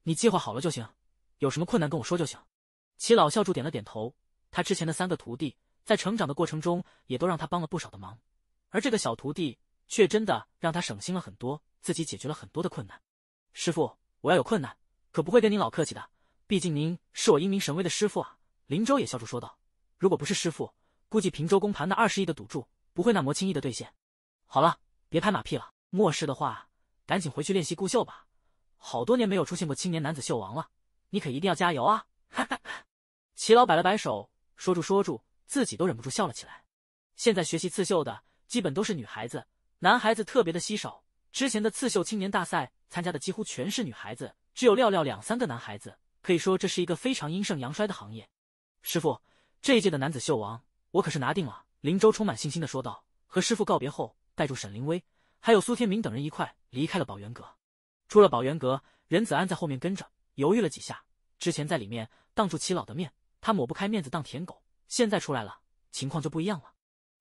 你计划好了就行，有什么困难跟我说就行。”齐老笑住点了点头。他之前的三个徒弟在成长的过程中，也都让他帮了不少的忙，而这个小徒弟却真的让他省心了很多，自己解决了很多的困难。师傅，我要有困难，可不会跟您老客气的，毕竟您是我英明神威的师傅啊！”林州也笑住说道：“如果不是师傅……”估计平州公盘那二十亿的赌注不会那么轻易的兑现。好了，别拍马屁了。末世的话，赶紧回去练习顾绣吧。好多年没有出现过青年男子绣王了，你可一定要加油啊！哈哈。齐老摆了摆手，说住说住，自己都忍不住笑了起来。现在学习刺绣的基本都是女孩子，男孩子特别的稀少。之前的刺绣青年大赛参加的几乎全是女孩子，只有廖廖两三个男孩子，可以说这是一个非常阴盛阳衰的行业。师傅，这一届的男子绣王。我可是拿定了，林州充满信心的说道。和师傅告别后，带住沈凌薇，还有苏天明等人一块离开了宝源阁。出了宝源阁，任子安在后面跟着，犹豫了几下。之前在里面当住齐老的面，他抹不开面子当舔狗，现在出来了，情况就不一样了。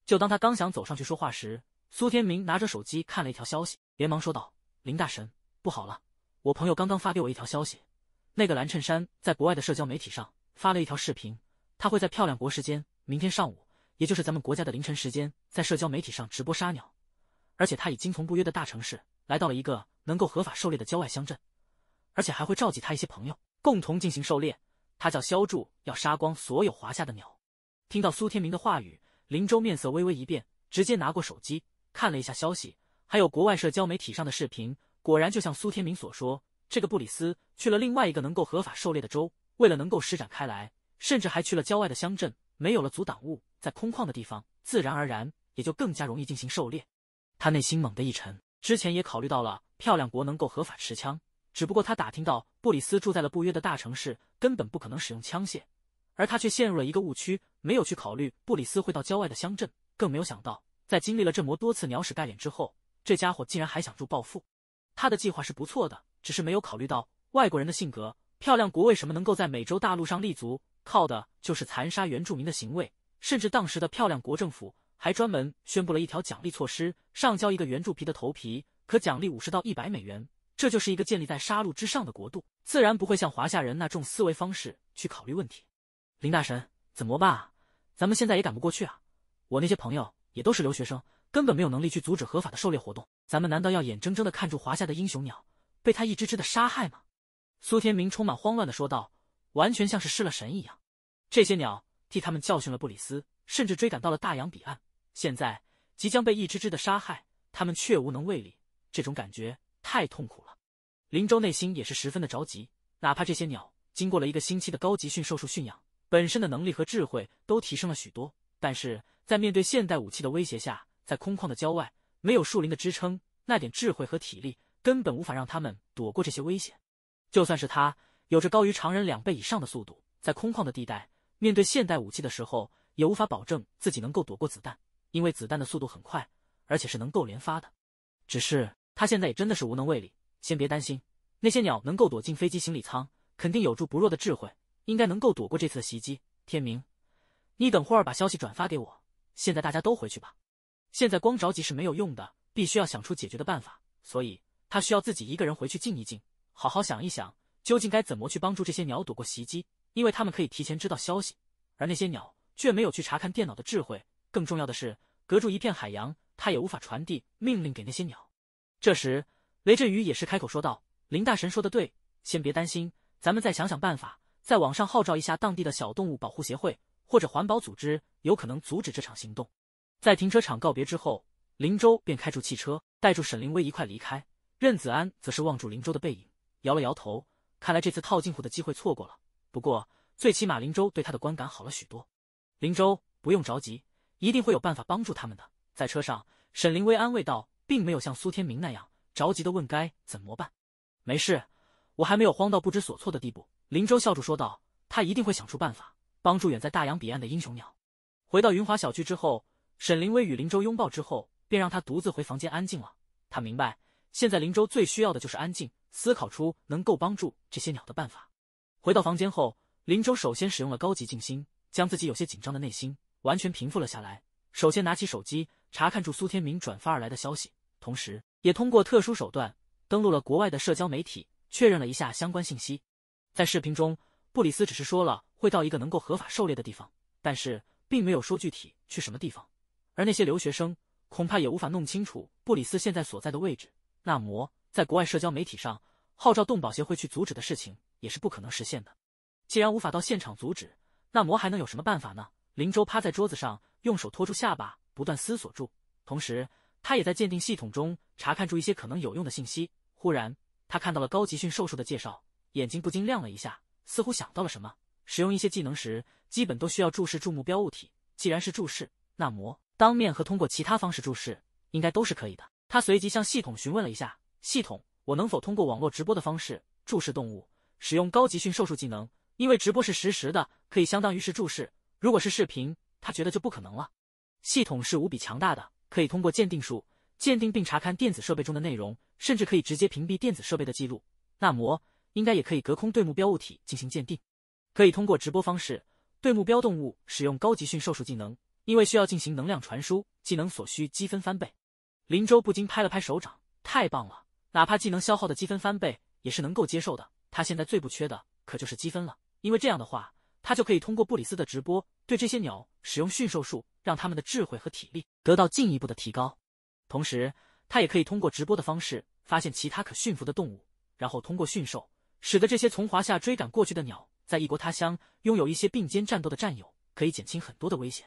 就当他刚想走上去说话时，苏天明拿着手机看了一条消息，连忙说道：“林大神，不好了！我朋友刚刚发给我一条消息，那个蓝衬衫在国外的社交媒体上发了一条视频，他会在漂亮国时间明天上午。”也就是咱们国家的凌晨时间，在社交媒体上直播杀鸟，而且他已经从不约的大城市来到了一个能够合法狩猎的郊外乡镇，而且还会召集他一些朋友共同进行狩猎。他叫肖柱，要杀光所有华夏的鸟。听到苏天明的话语，林州面色微微一变，直接拿过手机看了一下消息，还有国外社交媒体上的视频，果然就像苏天明所说，这个布里斯去了另外一个能够合法狩猎的州，为了能够施展开来，甚至还去了郊外的乡镇。没有了阻挡物，在空旷的地方，自然而然也就更加容易进行狩猎。他内心猛地一沉，之前也考虑到了漂亮国能够合法持枪，只不过他打听到布里斯住在了布约的大城市，根本不可能使用枪械。而他却陷入了一个误区，没有去考虑布里斯会到郊外的乡镇，更没有想到，在经历了这么多次鸟屎盖脸之后，这家伙竟然还想住暴富。他的计划是不错的，只是没有考虑到外国人的性格。漂亮国为什么能够在美洲大陆上立足？靠的就是残杀原住民的行为，甚至当时的漂亮国政府还专门宣布了一条奖励措施：上交一个原住皮的头皮，可奖励五十到一百美元。这就是一个建立在杀戮之上的国度，自然不会像华夏人那种思维方式去考虑问题。林大神怎么办啊？咱们现在也赶不过去啊！我那些朋友也都是留学生，根本没有能力去阻止合法的狩猎活动。咱们难道要眼睁睁的看住华夏的英雄鸟被他一只只的杀害吗？苏天明充满慌乱的说道。完全像是失了神一样。这些鸟替他们教训了布里斯，甚至追赶到了大洋彼岸。现在即将被一只只的杀害，他们却无能为力。这种感觉太痛苦了。林州内心也是十分的着急。哪怕这些鸟经过了一个星期的高级驯兽术驯养，本身的能力和智慧都提升了许多，但是在面对现代武器的威胁下，在空旷的郊外没有树林的支撑，那点智慧和体力根本无法让他们躲过这些危险。就算是他。有着高于常人两倍以上的速度，在空旷的地带面对现代武器的时候，也无法保证自己能够躲过子弹，因为子弹的速度很快，而且是能够连发的。只是他现在也真的是无能为力。先别担心，那些鸟能够躲进飞机行李舱，肯定有助不弱的智慧，应该能够躲过这次的袭击。天明，你等会儿把消息转发给我。现在大家都回去吧，现在光着急是没有用的，必须要想出解决的办法。所以他需要自己一个人回去静一静，好好想一想。究竟该怎么去帮助这些鸟躲过袭击？因为他们可以提前知道消息，而那些鸟却没有去查看电脑的智慧。更重要的是，隔住一片海洋，他也无法传递命令给那些鸟。这时，雷震宇也是开口说道：“林大神说的对，先别担心，咱们再想想办法，在网上号召一下当地的小动物保护协会或者环保组织，有可能阻止这场行动。”在停车场告别之后，林州便开住汽车，带住沈凌薇一块离开。任子安则是望住林州的背影，摇了摇头。看来这次套近乎的机会错过了，不过最起码林州对他的观感好了许多。林州不用着急，一定会有办法帮助他们的。在车上，沈凌薇安慰道，并没有像苏天明那样着急的问该怎么办。没事，我还没有慌到不知所措的地步。林州笑着说道，他一定会想出办法帮助远在大洋彼岸的英雄鸟。回到云华小区之后，沈凌薇与林州拥抱之后，便让他独自回房间安静了。他明白，现在林州最需要的就是安静。思考出能够帮助这些鸟的办法。回到房间后，林州首先使用了高级静心，将自己有些紧张的内心完全平复了下来。首先拿起手机查看住苏天明转发而来的消息，同时也通过特殊手段登录了国外的社交媒体，确认了一下相关信息。在视频中，布里斯只是说了会到一个能够合法狩猎的地方，但是并没有说具体去什么地方。而那些留学生恐怕也无法弄清楚布里斯现在所在的位置。那魔。在国外社交媒体上号召动保协会去阻止的事情也是不可能实现的。既然无法到现场阻止，那么还能有什么办法呢？林州趴在桌子上，用手托住下巴，不断思索住，同时，他也在鉴定系统中查看出一些可能有用的信息。忽然，他看到了高级驯兽术的介绍，眼睛不禁亮了一下，似乎想到了什么。使用一些技能时，基本都需要注视注目标物体。既然是注视，那么当面和通过其他方式注视，应该都是可以的。他随即向系统询问了一下。系统，我能否通过网络直播的方式注视动物，使用高级驯兽术技能？因为直播是实时的，可以相当于是注视。如果是视频，他觉得就不可能了。系统是无比强大的，可以通过鉴定术鉴定并查看电子设备中的内容，甚至可以直接屏蔽电子设备的记录。那么，应该也可以隔空对目标物体进行鉴定，可以通过直播方式对目标动物使用高级驯兽术技能，因为需要进行能量传输，技能所需积分翻倍。林州不禁拍了拍手掌，太棒了！哪怕技能消耗的积分翻倍，也是能够接受的。他现在最不缺的可就是积分了，因为这样的话，他就可以通过布里斯的直播，对这些鸟使用驯兽术，让它们的智慧和体力得到进一步的提高。同时，他也可以通过直播的方式，发现其他可驯服的动物，然后通过驯兽，使得这些从华夏追赶过去的鸟，在异国他乡拥有一些并肩战斗的战友，可以减轻很多的危险。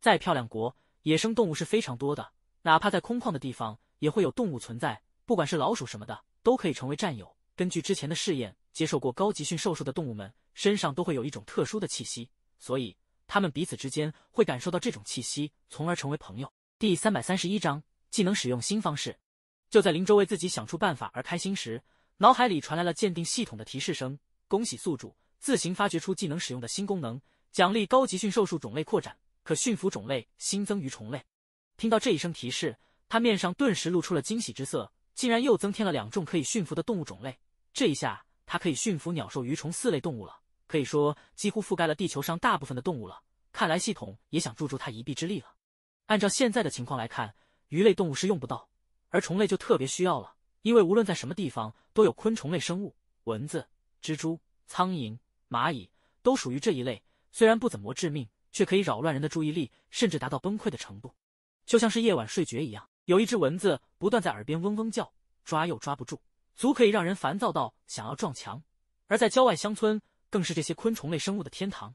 在漂亮国，野生动物是非常多的，哪怕在空旷的地方，也会有动物存在。不管是老鼠什么的，都可以成为战友。根据之前的试验，接受过高级驯兽术的动物们身上都会有一种特殊的气息，所以他们彼此之间会感受到这种气息，从而成为朋友。第三百三十一章，技能使用新方式。就在林周为自己想出办法而开心时，脑海里传来了鉴定系统的提示声：“恭喜宿主，自行发掘出技能使用的新功能，奖励高级驯兽术种类扩展，可驯服种类新增鱼虫类。”听到这一声提示，他面上顿时露出了惊喜之色。竟然又增添了两种可以驯服的动物种类，这一下它可以驯服鸟兽鱼虫四类动物了。可以说几乎覆盖了地球上大部分的动物了。看来系统也想助助它一臂之力了。按照现在的情况来看，鱼类动物是用不到，而虫类就特别需要了。因为无论在什么地方，都有昆虫类生物，蚊子、蜘蛛、苍蝇、蚂蚁都属于这一类。虽然不怎么致命，却可以扰乱人的注意力，甚至达到崩溃的程度，就像是夜晚睡觉一样。有一只蚊子不断在耳边嗡嗡叫，抓又抓不住，足可以让人烦躁到想要撞墙。而在郊外乡村，更是这些昆虫类生物的天堂。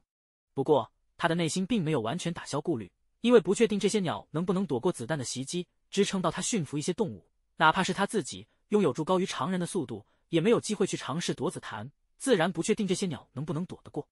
不过，他的内心并没有完全打消顾虑，因为不确定这些鸟能不能躲过子弹的袭击，支撑到他驯服一些动物。哪怕是他自己拥有住高于常人的速度，也没有机会去尝试躲子弹，自然不确定这些鸟能不能躲得过。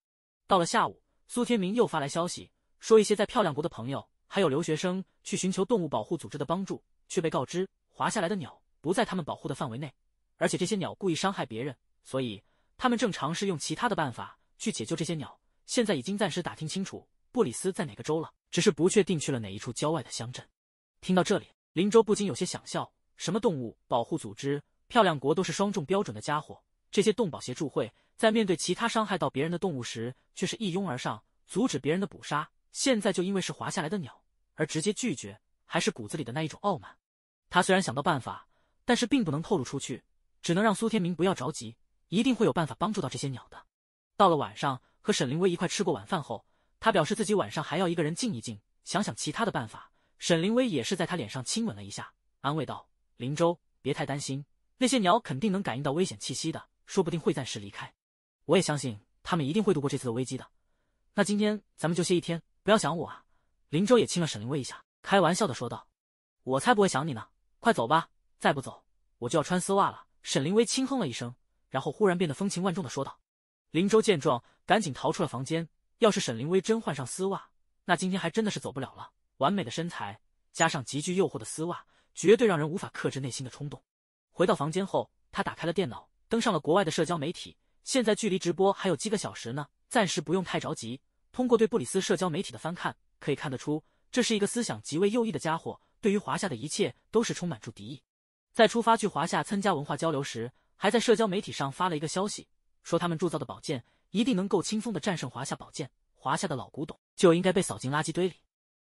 到了下午，苏天明又发来消息，说一些在漂亮国的朋友。还有留学生去寻求动物保护组织的帮助，却被告知滑下来的鸟不在他们保护的范围内，而且这些鸟故意伤害别人，所以他们正尝试用其他的办法去解救这些鸟。现在已经暂时打听清楚布里斯在哪个州了，只是不确定去了哪一处郊外的乡镇。听到这里，林州不禁有些想笑：什么动物保护组织？漂亮国都是双重标准的家伙。这些动保协助会在面对其他伤害到别人的动物时，却是一拥而上，阻止别人的捕杀。现在就因为是滑下来的鸟而直接拒绝，还是骨子里的那一种傲慢。他虽然想到办法，但是并不能透露出去，只能让苏天明不要着急，一定会有办法帮助到这些鸟的。到了晚上，和沈凌薇一块吃过晚饭后，他表示自己晚上还要一个人静一静，想想其他的办法。沈凌薇也是在他脸上亲吻了一下，安慰道：“林州，别太担心，那些鸟肯定能感应到危险气息的，说不定会暂时离开。我也相信他们一定会度过这次的危机的。那今天咱们就歇一天。”不要想我啊！林州也亲了沈凌薇一下，开玩笑的说道：“我才不会想你呢！快走吧，再不走我就要穿丝袜了。”沈凌薇轻哼了一声，然后忽然变得风情万种的说道。林州见状，赶紧逃出了房间。要是沈凌薇真换上丝袜，那今天还真的是走不了了。完美的身材加上极具诱惑的丝袜，绝对让人无法克制内心的冲动。回到房间后，他打开了电脑，登上了国外的社交媒体。现在距离直播还有几个小时呢，暂时不用太着急。通过对布里斯社交媒体的翻看，可以看得出，这是一个思想极为右翼的家伙，对于华夏的一切都是充满住敌意。在出发去华夏参加文化交流时，还在社交媒体上发了一个消息，说他们铸造的宝剑一定能够轻松的战胜华夏宝剑。华夏的老古董就应该被扫进垃圾堆里。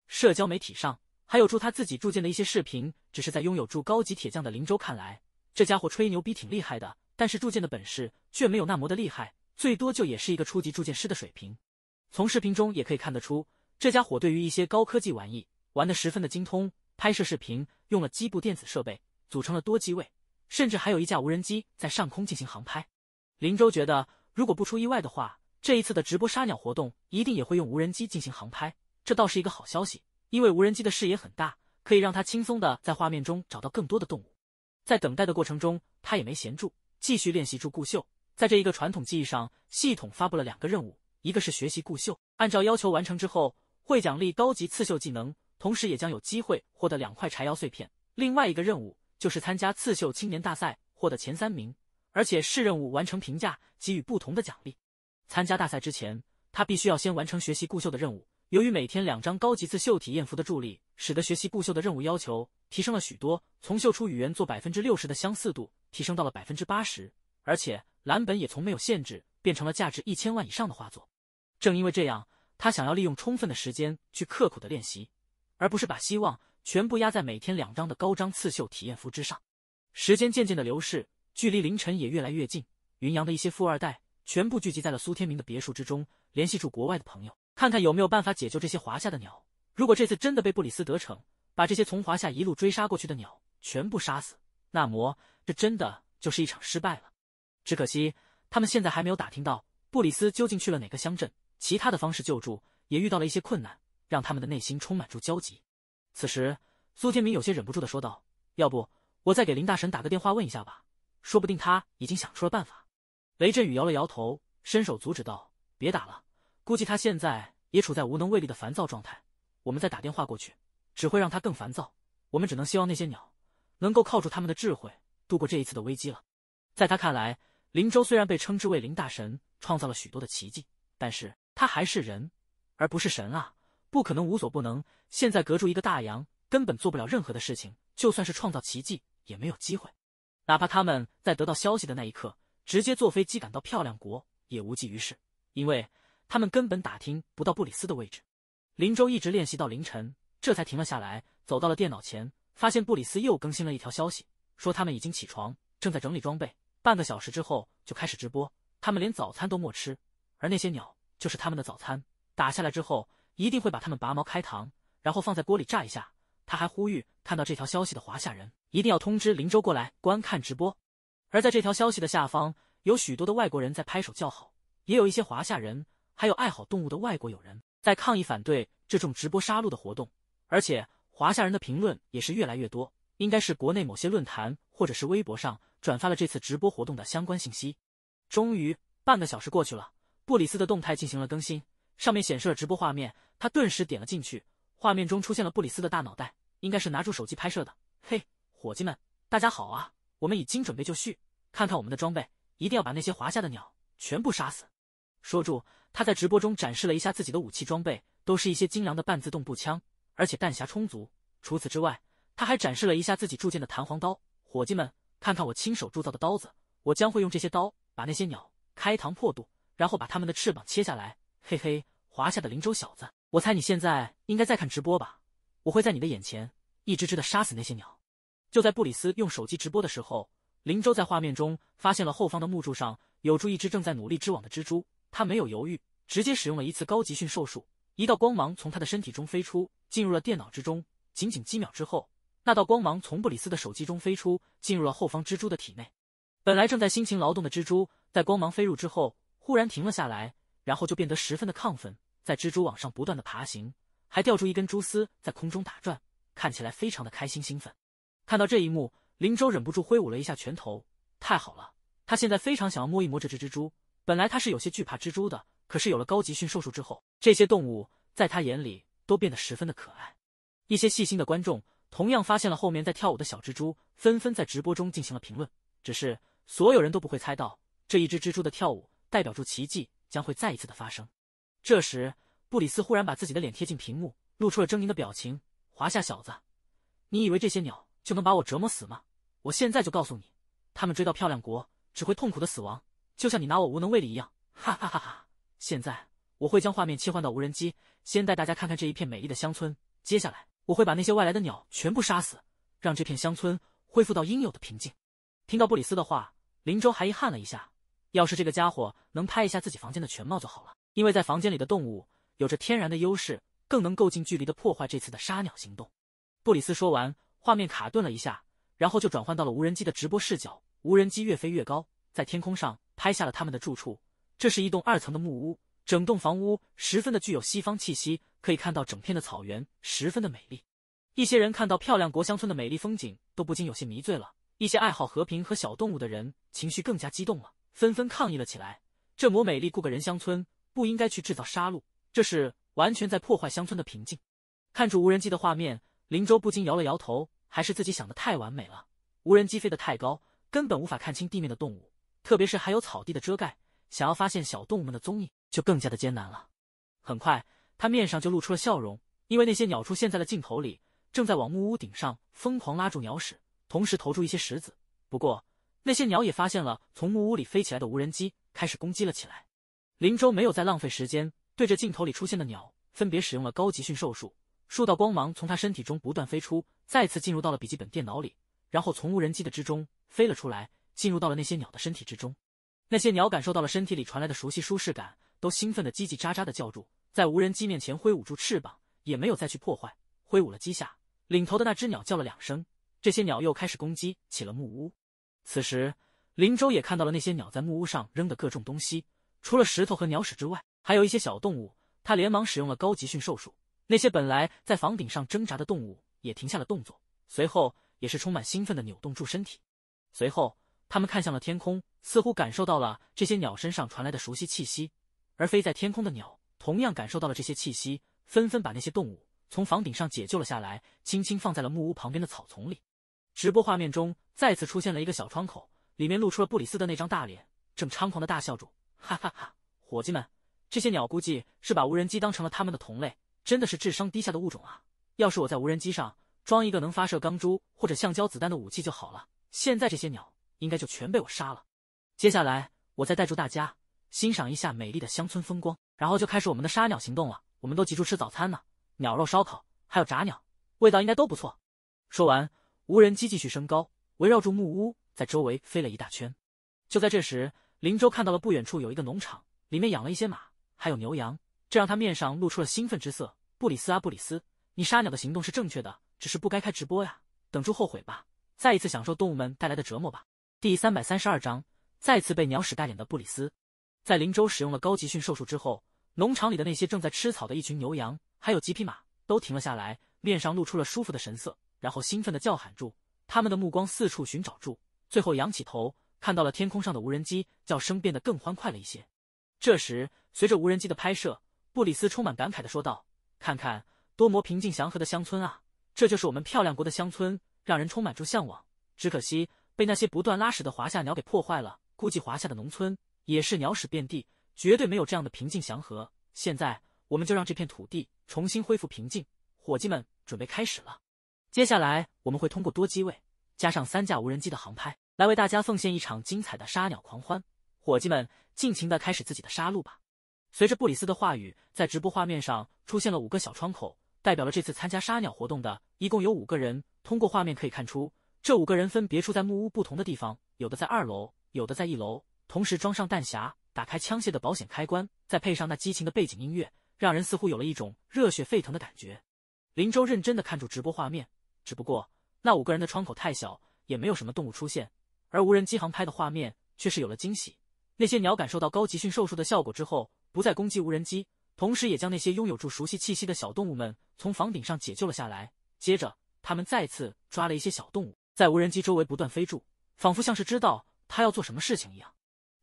社交媒体上还有祝他自己铸剑的一些视频。只是在拥有铸高级铁匠的林州看来，这家伙吹牛逼挺厉害的，但是铸剑的本事却没有那魔的厉害，最多就也是一个初级铸剑师的水平。从视频中也可以看得出，这家伙对于一些高科技玩意玩的十分的精通。拍摄视频用了机部电子设备，组成了多机位，甚至还有一架无人机在上空进行航拍。林州觉得，如果不出意外的话，这一次的直播杀鸟活动一定也会用无人机进行航拍，这倒是一个好消息，因为无人机的视野很大，可以让他轻松的在画面中找到更多的动物。在等待的过程中，他也没闲住，继续练习住顾秀。在这一个传统技艺上，系统发布了两个任务。一个是学习顾绣，按照要求完成之后会奖励高级刺绣技能，同时也将有机会获得两块柴窑碎片。另外一个任务就是参加刺绣青年大赛，获得前三名，而且是任务完成评价给予不同的奖励。参加大赛之前，他必须要先完成学习顾绣的任务。由于每天两张高级刺绣体验服的助力，使得学习顾绣的任务要求提升了许多，从绣出与原作百分之六十的相似度提升到了百分之八十，而且蓝本也从没有限制变成了价值一千万以上的画作。正因为这样，他想要利用充分的时间去刻苦的练习，而不是把希望全部压在每天两张的高张刺绣体验服之上。时间渐渐的流逝，距离凌晨也越来越近。云阳的一些富二代全部聚集在了苏天明的别墅之中，联系住国外的朋友，看看有没有办法解救这些华夏的鸟。如果这次真的被布里斯得逞，把这些从华夏一路追杀过去的鸟全部杀死，那么这真的就是一场失败了。只可惜他们现在还没有打听到布里斯究竟去了哪个乡镇。其他的方式救助也遇到了一些困难，让他们的内心充满住焦急。此时，苏天明有些忍不住的说道：“要不我再给林大神打个电话问一下吧，说不定他已经想出了办法。”雷震宇摇了摇头，伸手阻止道：“别打了，估计他现在也处在无能为力的烦躁状态。我们再打电话过去，只会让他更烦躁。我们只能希望那些鸟能够靠住他们的智慧度过这一次的危机了。”在他看来，林州虽然被称之为林大神，创造了许多的奇迹，但是。他还是人，而不是神啊！不可能无所不能。现在隔住一个大洋，根本做不了任何的事情，就算是创造奇迹也没有机会。哪怕他们在得到消息的那一刻，直接坐飞机赶到漂亮国，也无济于事，因为他们根本打听不到布里斯的位置。林州一直练习到凌晨，这才停了下来，走到了电脑前，发现布里斯又更新了一条消息，说他们已经起床，正在整理装备，半个小时之后就开始直播。他们连早餐都没吃，而那些鸟。就是他们的早餐，打下来之后一定会把他们拔毛开膛，然后放在锅里炸一下。他还呼吁看到这条消息的华夏人一定要通知林州过来观看直播。而在这条消息的下方，有许多的外国人在拍手叫好，也有一些华夏人，还有爱好动物的外国友人在抗议反对这种直播杀戮的活动。而且华夏人的评论也是越来越多，应该是国内某些论坛或者是微博上转发了这次直播活动的相关信息。终于，半个小时过去了。布里斯的动态进行了更新，上面显示了直播画面。他顿时点了进去，画面中出现了布里斯的大脑袋，应该是拿住手机拍摄的。嘿，伙计们，大家好啊！我们已经准备就绪，看看我们的装备，一定要把那些华夏的鸟全部杀死。说住，他在直播中展示了一下自己的武器装备，都是一些精良的半自动步枪，而且弹匣充足。除此之外，他还展示了一下自己铸剑的弹簧刀。伙计们，看看我亲手铸造的刀子，我将会用这些刀把那些鸟开膛破肚。然后把他们的翅膀切下来，嘿嘿！华夏的灵州小子，我猜你现在应该在看直播吧？我会在你的眼前一只只的杀死那些鸟。就在布里斯用手机直播的时候，林州在画面中发现了后方的木柱上有住一只正在努力织网的蜘蛛。他没有犹豫，直接使用了一次高级驯兽术，一道光芒从他的身体中飞出，进入了电脑之中。仅仅几秒之后，那道光芒从布里斯的手机中飞出，进入了后方蜘蛛的体内。本来正在辛勤劳动的蜘蛛，在光芒飞入之后。忽然停了下来，然后就变得十分的亢奋，在蜘蛛网上不断的爬行，还吊住一根蛛丝在空中打转，看起来非常的开心兴奋。看到这一幕，林州忍不住挥舞了一下拳头。太好了，他现在非常想要摸一摸这只蜘蛛。本来他是有些惧怕蜘蛛的，可是有了高级驯兽术之后，这些动物在他眼里都变得十分的可爱。一些细心的观众同样发现了后面在跳舞的小蜘蛛，纷纷在直播中进行了评论。只是所有人都不会猜到这一只蜘蛛的跳舞。代表住奇迹将会再一次的发生。这时，布里斯忽然把自己的脸贴近屏幕，露出了狰狞的表情。华夏小子，你以为这些鸟就能把我折磨死吗？我现在就告诉你，他们追到漂亮国只会痛苦的死亡，就像你拿我无能为力一样。哈哈哈哈！现在，我会将画面切换到无人机，先带大家看看这一片美丽的乡村。接下来，我会把那些外来的鸟全部杀死，让这片乡村恢复到应有的平静。听到布里斯的话，林州还遗憾了一下。要是这个家伙能拍一下自己房间的全貌就好了，因为在房间里的动物有着天然的优势，更能够近距离的破坏这次的杀鸟行动。布里斯说完，画面卡顿了一下，然后就转换到了无人机的直播视角。无人机越飞越高，在天空上拍下了他们的住处。这是一栋二层的木屋，整栋房屋十分的具有西方气息。可以看到整片的草原，十分的美丽。一些人看到漂亮国乡村的美丽风景，都不禁有些迷醉了。一些爱好和平和小动物的人，情绪更加激动了。纷纷抗议了起来。这模美丽顾个人乡村不应该去制造杀戮，这是完全在破坏乡村的平静。看着无人机的画面，林州不禁摇了摇头，还是自己想的太完美了。无人机飞得太高，根本无法看清地面的动物，特别是还有草地的遮盖，想要发现小动物们的踪影就更加的艰难了。很快，他面上就露出了笑容，因为那些鸟出现在了镜头里，正在往木屋顶上疯狂拉住鸟屎，同时投出一些石子。不过。那些鸟也发现了从木屋里飞起来的无人机，开始攻击了起来。林州没有再浪费时间，对着镜头里出现的鸟，分别使用了高级驯兽术，数道光芒从他身体中不断飞出，再次进入到了笔记本电脑里，然后从无人机的之中飞了出来，进入到了那些鸟的身体之中。那些鸟感受到了身体里传来的熟悉舒适感，都兴奋的叽叽喳喳的叫住，在无人机面前挥舞住翅膀，也没有再去破坏，挥舞了几下，领头的那只鸟叫了两声，这些鸟又开始攻击起了木屋。此时，林州也看到了那些鸟在木屋上扔的各种东西，除了石头和鸟屎之外，还有一些小动物。他连忙使用了高级驯兽术，那些本来在房顶上挣扎的动物也停下了动作，随后也是充满兴奋的扭动住身体。随后，他们看向了天空，似乎感受到了这些鸟身上传来的熟悉气息。而飞在天空的鸟同样感受到了这些气息，纷纷把那些动物从房顶上解救了下来，轻轻放在了木屋旁边的草丛里。直播画面中再次出现了一个小窗口，里面露出了布里斯的那张大脸，正猖狂的大笑住，哈哈哈！伙计们，这些鸟估计是把无人机当成了他们的同类，真的是智商低下的物种啊！要是我在无人机上装一个能发射钢珠或者橡胶子弹的武器就好了，现在这些鸟应该就全被我杀了。接下来我再带住大家欣赏一下美丽的乡村风光，然后就开始我们的杀鸟行动了。我们都急着吃早餐呢，鸟肉烧烤还有炸鸟，味道应该都不错。说完。无人机继续升高，围绕住木屋，在周围飞了一大圈。就在这时，林州看到了不远处有一个农场，里面养了一些马，还有牛羊，这让他面上露出了兴奋之色。布里斯啊，布里斯，你杀鸟的行动是正确的，只是不该开直播呀，等住后悔吧，再一次享受动物们带来的折磨吧。第三百三十二章，再次被鸟屎盖脸的布里斯，在林州使用了高级驯兽术之后，农场里的那些正在吃草的一群牛羊，还有几匹马，都停了下来，面上露出了舒服的神色。然后兴奋的叫喊住，他们的目光四处寻找住，最后仰起头看到了天空上的无人机，叫声变得更欢快了一些。这时，随着无人机的拍摄，布里斯充满感慨的说道：“看看多么平静祥和的乡村啊！这就是我们漂亮国的乡村，让人充满住向往。只可惜被那些不断拉屎的华夏鸟给破坏了。估计华夏的农村也是鸟屎遍地，绝对没有这样的平静祥和。现在，我们就让这片土地重新恢复平静。伙计们，准备开始了。”接下来，我们会通过多机位加上三架无人机的航拍，来为大家奉献一场精彩的杀鸟狂欢。伙计们，尽情的开始自己的杀戮吧！随着布里斯的话语，在直播画面上出现了五个小窗口，代表了这次参加杀鸟活动的，一共有五个人。通过画面可以看出，这五个人分别处在木屋不同的地方，有的在二楼，有的在一楼。同时装上弹匣，打开枪械的保险开关，再配上那激情的背景音乐，让人似乎有了一种热血沸腾的感觉。林州认真的看住直播画面。只不过那五个人的窗口太小，也没有什么动物出现，而无人机航拍的画面却是有了惊喜。那些鸟感受到高级驯兽术的效果之后，不再攻击无人机，同时也将那些拥有住熟悉气息的小动物们从房顶上解救了下来。接着，他们再次抓了一些小动物，在无人机周围不断飞住，仿佛像是知道他要做什么事情一样。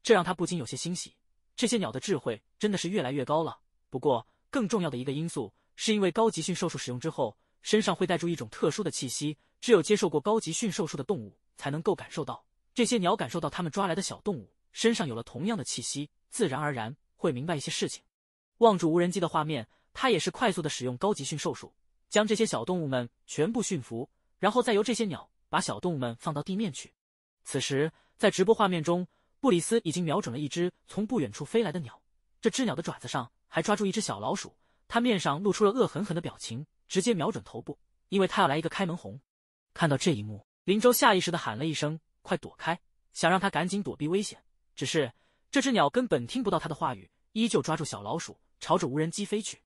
这让他不禁有些欣喜，这些鸟的智慧真的是越来越高了。不过，更重要的一个因素是因为高级驯兽术使用之后。身上会带住一种特殊的气息，只有接受过高级驯兽术的动物才能够感受到。这些鸟感受到它们抓来的小动物身上有了同样的气息，自然而然会明白一些事情。望住无人机的画面，他也是快速的使用高级驯兽术，将这些小动物们全部驯服，然后再由这些鸟把小动物们放到地面去。此时，在直播画面中，布里斯已经瞄准了一只从不远处飞来的鸟，这只鸟的爪子上还抓住一只小老鼠，他面上露出了恶狠狠的表情。直接瞄准头部，因为他要来一个开门红。看到这一幕，林州下意识的喊了一声：“快躲开！”想让他赶紧躲避危险。只是这只鸟根本听不到他的话语，依旧抓住小老鼠，朝着无人机飞去。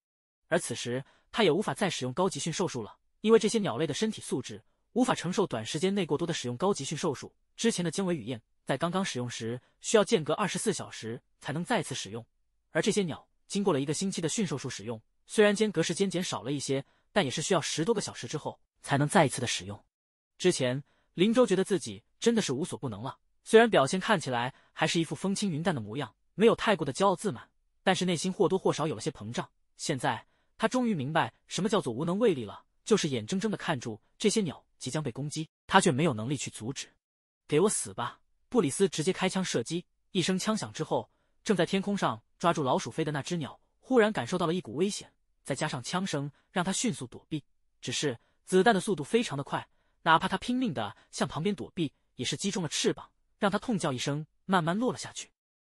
而此时，他也无法再使用高级驯兽术了，因为这些鸟类的身体素质无法承受短时间内过多的使用高级驯兽术。之前的尖尾雨燕在刚刚使用时，需要间隔二十四小时才能再次使用。而这些鸟经过了一个星期的驯兽术使用，虽然间隔时间减少了一些。但也是需要十多个小时之后才能再一次的使用。之前林州觉得自己真的是无所不能了，虽然表现看起来还是一副风轻云淡的模样，没有太过的骄傲自满，但是内心或多或少有了些膨胀。现在他终于明白什么叫做无能为力了，就是眼睁睁的看住这些鸟即将被攻击，他却没有能力去阻止。给我死吧！布里斯直接开枪射击，一声枪响之后，正在天空上抓住老鼠飞的那只鸟忽然感受到了一股危险。再加上枪声，让他迅速躲避。只是子弹的速度非常的快，哪怕他拼命的向旁边躲避，也是击中了翅膀，让他痛叫一声，慢慢落了下去。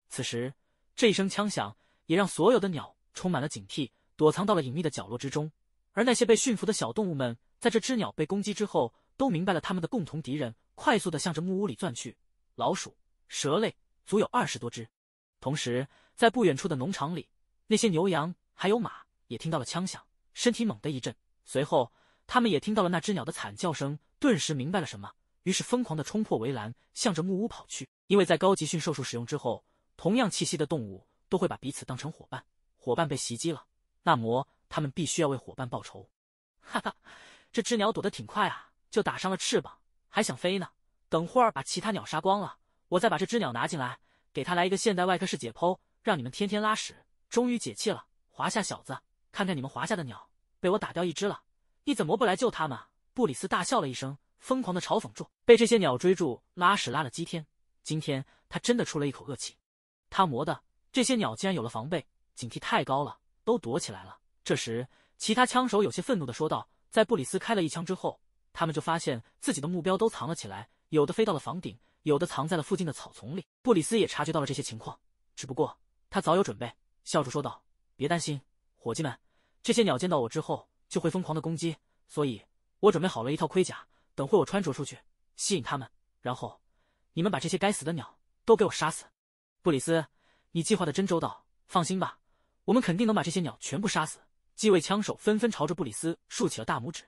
此时，这一声枪响也让所有的鸟充满了警惕，躲藏到了隐秘的角落之中。而那些被驯服的小动物们，在这只鸟被攻击之后，都明白了他们的共同敌人，快速的向着木屋里钻去。老鼠、蛇类足有二十多只。同时，在不远处的农场里，那些牛羊还有马。也听到了枪响，身体猛地一震，随后他们也听到了那只鸟的惨叫声，顿时明白了什么，于是疯狂的冲破围栏，向着木屋跑去。因为在高级驯兽术使用之后，同样气息的动物都会把彼此当成伙伴，伙伴被袭击了，那么他们必须要为伙伴报仇。哈哈，这只鸟躲得挺快啊，就打伤了翅膀，还想飞呢。等会儿把其他鸟杀光了，我再把这只鸟拿进来，给它来一个现代外科室解剖，让你们天天拉屎，终于解气了。华夏小子。看看你们华夏的鸟，被我打掉一只了，你怎么不来救他们？布里斯大笑了一声，疯狂的嘲讽住，被这些鸟追住拉屎拉了几天。今天他真的出了一口恶气，他魔的这些鸟竟然有了防备，警惕太高了，都躲起来了。这时，其他枪手有些愤怒的说道：“在布里斯开了一枪之后，他们就发现自己的目标都藏了起来，有的飞到了房顶，有的藏在了附近的草丛里。”布里斯也察觉到了这些情况，只不过他早有准备，笑着说道：“别担心。”伙计们，这些鸟见到我之后就会疯狂的攻击，所以我准备好了一套盔甲，等会我穿着出去，吸引他们，然后你们把这些该死的鸟都给我杀死。布里斯，你计划的真周到，放心吧，我们肯定能把这些鸟全部杀死。几位枪手纷纷朝着布里斯竖起了大拇指。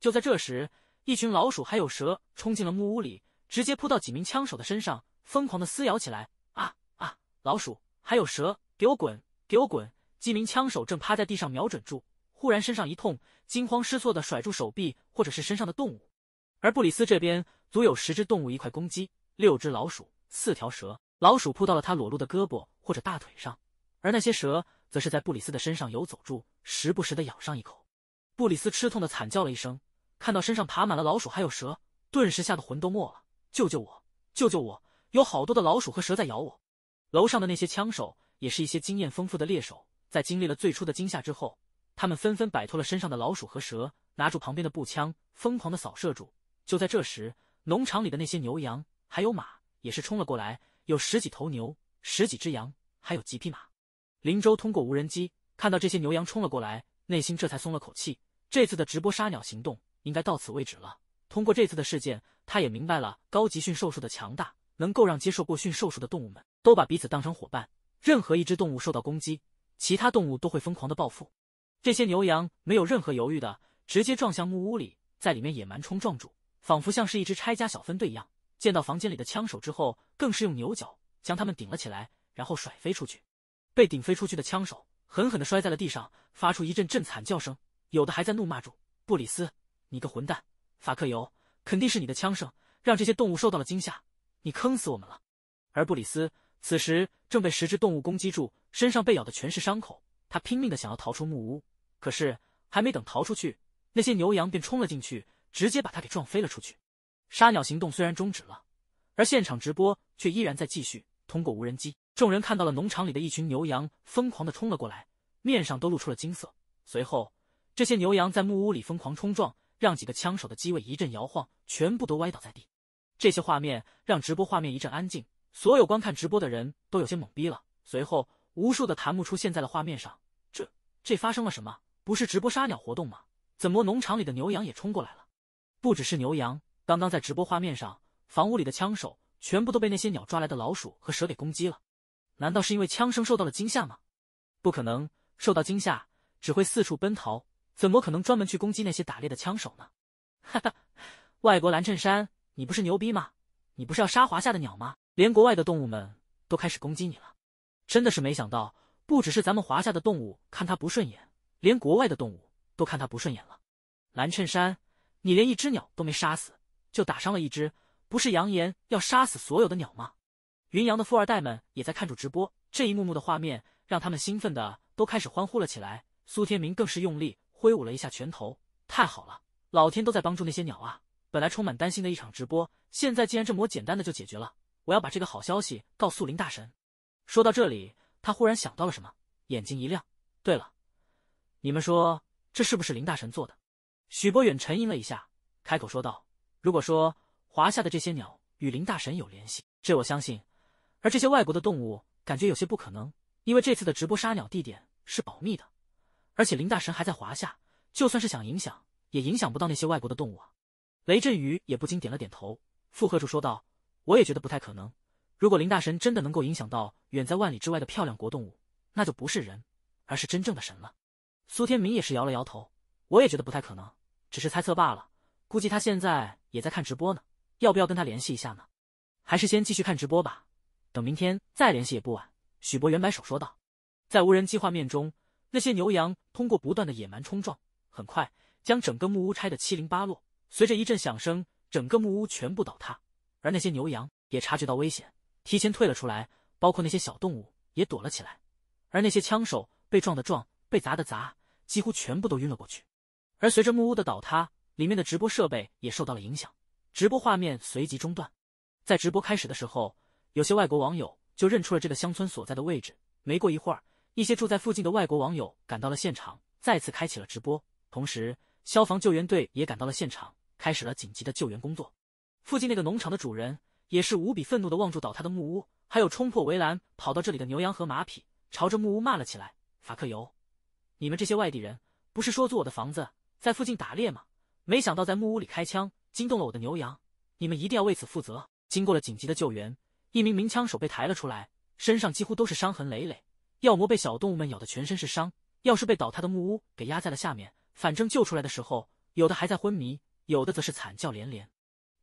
就在这时，一群老鼠还有蛇冲进了木屋里，直接扑到几名枪手的身上，疯狂的撕咬起来。啊啊！老鼠还有蛇，给我滚，给我滚！几名枪手正趴在地上瞄准住，忽然身上一痛，惊慌失措地甩住手臂或者是身上的动物。而布里斯这边，足有十只动物：一块公鸡、六只老鼠、四条蛇。老鼠扑到了他裸露的胳膊或者大腿上，而那些蛇则是在布里斯的身上游走住，时不时的咬上一口。布里斯吃痛的惨叫了一声，看到身上爬满了老鼠还有蛇，顿时吓得魂都没了：“救救我！救救我！有好多的老鼠和蛇在咬我！”楼上的那些枪手也是一些经验丰富的猎手。在经历了最初的惊吓之后，他们纷纷摆脱了身上的老鼠和蛇，拿住旁边的步枪，疯狂的扫射住。就在这时，农场里的那些牛羊还有马也是冲了过来，有十几头牛、十几只羊，还有几匹马。林州通过无人机看到这些牛羊冲了过来，内心这才松了口气。这次的直播杀鸟行动应该到此为止了。通过这次的事件，他也明白了高级驯兽术的强大，能够让接受过驯兽术的动物们都把彼此当成伙伴，任何一只动物受到攻击。其他动物都会疯狂的报复，这些牛羊没有任何犹豫的，直接撞向木屋里，在里面野蛮冲撞住，仿佛像是一支拆家小分队一样。见到房间里的枪手之后，更是用牛角将他们顶了起来，然后甩飞出去。被顶飞出去的枪手狠狠的摔在了地上，发出一阵阵惨叫声，有的还在怒骂住：“布里斯，你个混蛋，法克尤，肯定是你的枪声让这些动物受到了惊吓，你坑死我们了。”而布里斯此时正被十只动物攻击住。身上被咬的全是伤口，他拼命的想要逃出木屋，可是还没等逃出去，那些牛羊便冲了进去，直接把他给撞飞了出去。杀鸟行动虽然终止了，而现场直播却依然在继续。通过无人机，众人看到了农场里的一群牛羊疯狂的冲了过来，面上都露出了金色。随后，这些牛羊在木屋里疯狂冲撞，让几个枪手的机位一阵摇晃，全部都歪倒在地。这些画面让直播画面一阵安静，所有观看直播的人都有些懵逼了。随后。无数的弹幕出现在了画面上，这这发生了什么？不是直播杀鸟活动吗？怎么农场里的牛羊也冲过来了？不只是牛羊，刚刚在直播画面上，房屋里的枪手全部都被那些鸟抓来的老鼠和蛇给攻击了。难道是因为枪声受到了惊吓吗？不可能，受到惊吓只会四处奔逃，怎么可能专门去攻击那些打猎的枪手呢？哈哈，外国蓝衬衫，你不是牛逼吗？你不是要杀华夏的鸟吗？连国外的动物们都开始攻击你了。真的是没想到，不只是咱们华夏的动物看他不顺眼，连国外的动物都看他不顺眼了。蓝衬衫，你连一只鸟都没杀死，就打伤了一只，不是扬言要杀死所有的鸟吗？云阳的富二代们也在看着直播，这一幕幕的画面让他们兴奋的都开始欢呼了起来。苏天明更是用力挥舞了一下拳头，太好了，老天都在帮助那些鸟啊！本来充满担心的一场直播，现在竟然这么简单的就解决了。我要把这个好消息告诉林大神。说到这里，他忽然想到了什么，眼睛一亮。对了，你们说这是不是林大神做的？许博远沉吟了一下，开口说道：“如果说华夏的这些鸟与林大神有联系，这我相信；而这些外国的动物，感觉有些不可能，因为这次的直播杀鸟地点是保密的，而且林大神还在华夏，就算是想影响，也影响不到那些外国的动物啊。”雷震宇也不禁点了点头，附和着说道：“我也觉得不太可能。”如果林大神真的能够影响到远在万里之外的漂亮国动物，那就不是人，而是真正的神了。苏天明也是摇了摇头，我也觉得不太可能，只是猜测罢了。估计他现在也在看直播呢，要不要跟他联系一下呢？还是先继续看直播吧，等明天再联系也不晚。许博原摆手说道。在无人机画面中，那些牛羊通过不断的野蛮冲撞，很快将整个木屋拆得七零八落。随着一阵响声，整个木屋全部倒塌，而那些牛羊也察觉到危险。提前退了出来，包括那些小动物也躲了起来，而那些枪手被撞的撞，被砸的砸，几乎全部都晕了过去。而随着木屋的倒塌，里面的直播设备也受到了影响，直播画面随即中断。在直播开始的时候，有些外国网友就认出了这个乡村所在的位置。没过一会儿，一些住在附近的外国网友赶到了现场，再次开启了直播。同时，消防救援队也赶到了现场，开始了紧急的救援工作。附近那个农场的主人。也是无比愤怒的望住倒塌的木屋，还有冲破围栏跑到这里的牛羊和马匹，朝着木屋骂了起来：“法克尤，你们这些外地人，不是说租我的房子，在附近打猎吗？没想到在木屋里开枪，惊动了我的牛羊，你们一定要为此负责！”经过了紧急的救援，一名名枪手被抬了出来，身上几乎都是伤痕累累，要么被小动物们咬得全身是伤，要是被倒塌的木屋给压在了下面，反正救出来的时候，有的还在昏迷，有的则是惨叫连连。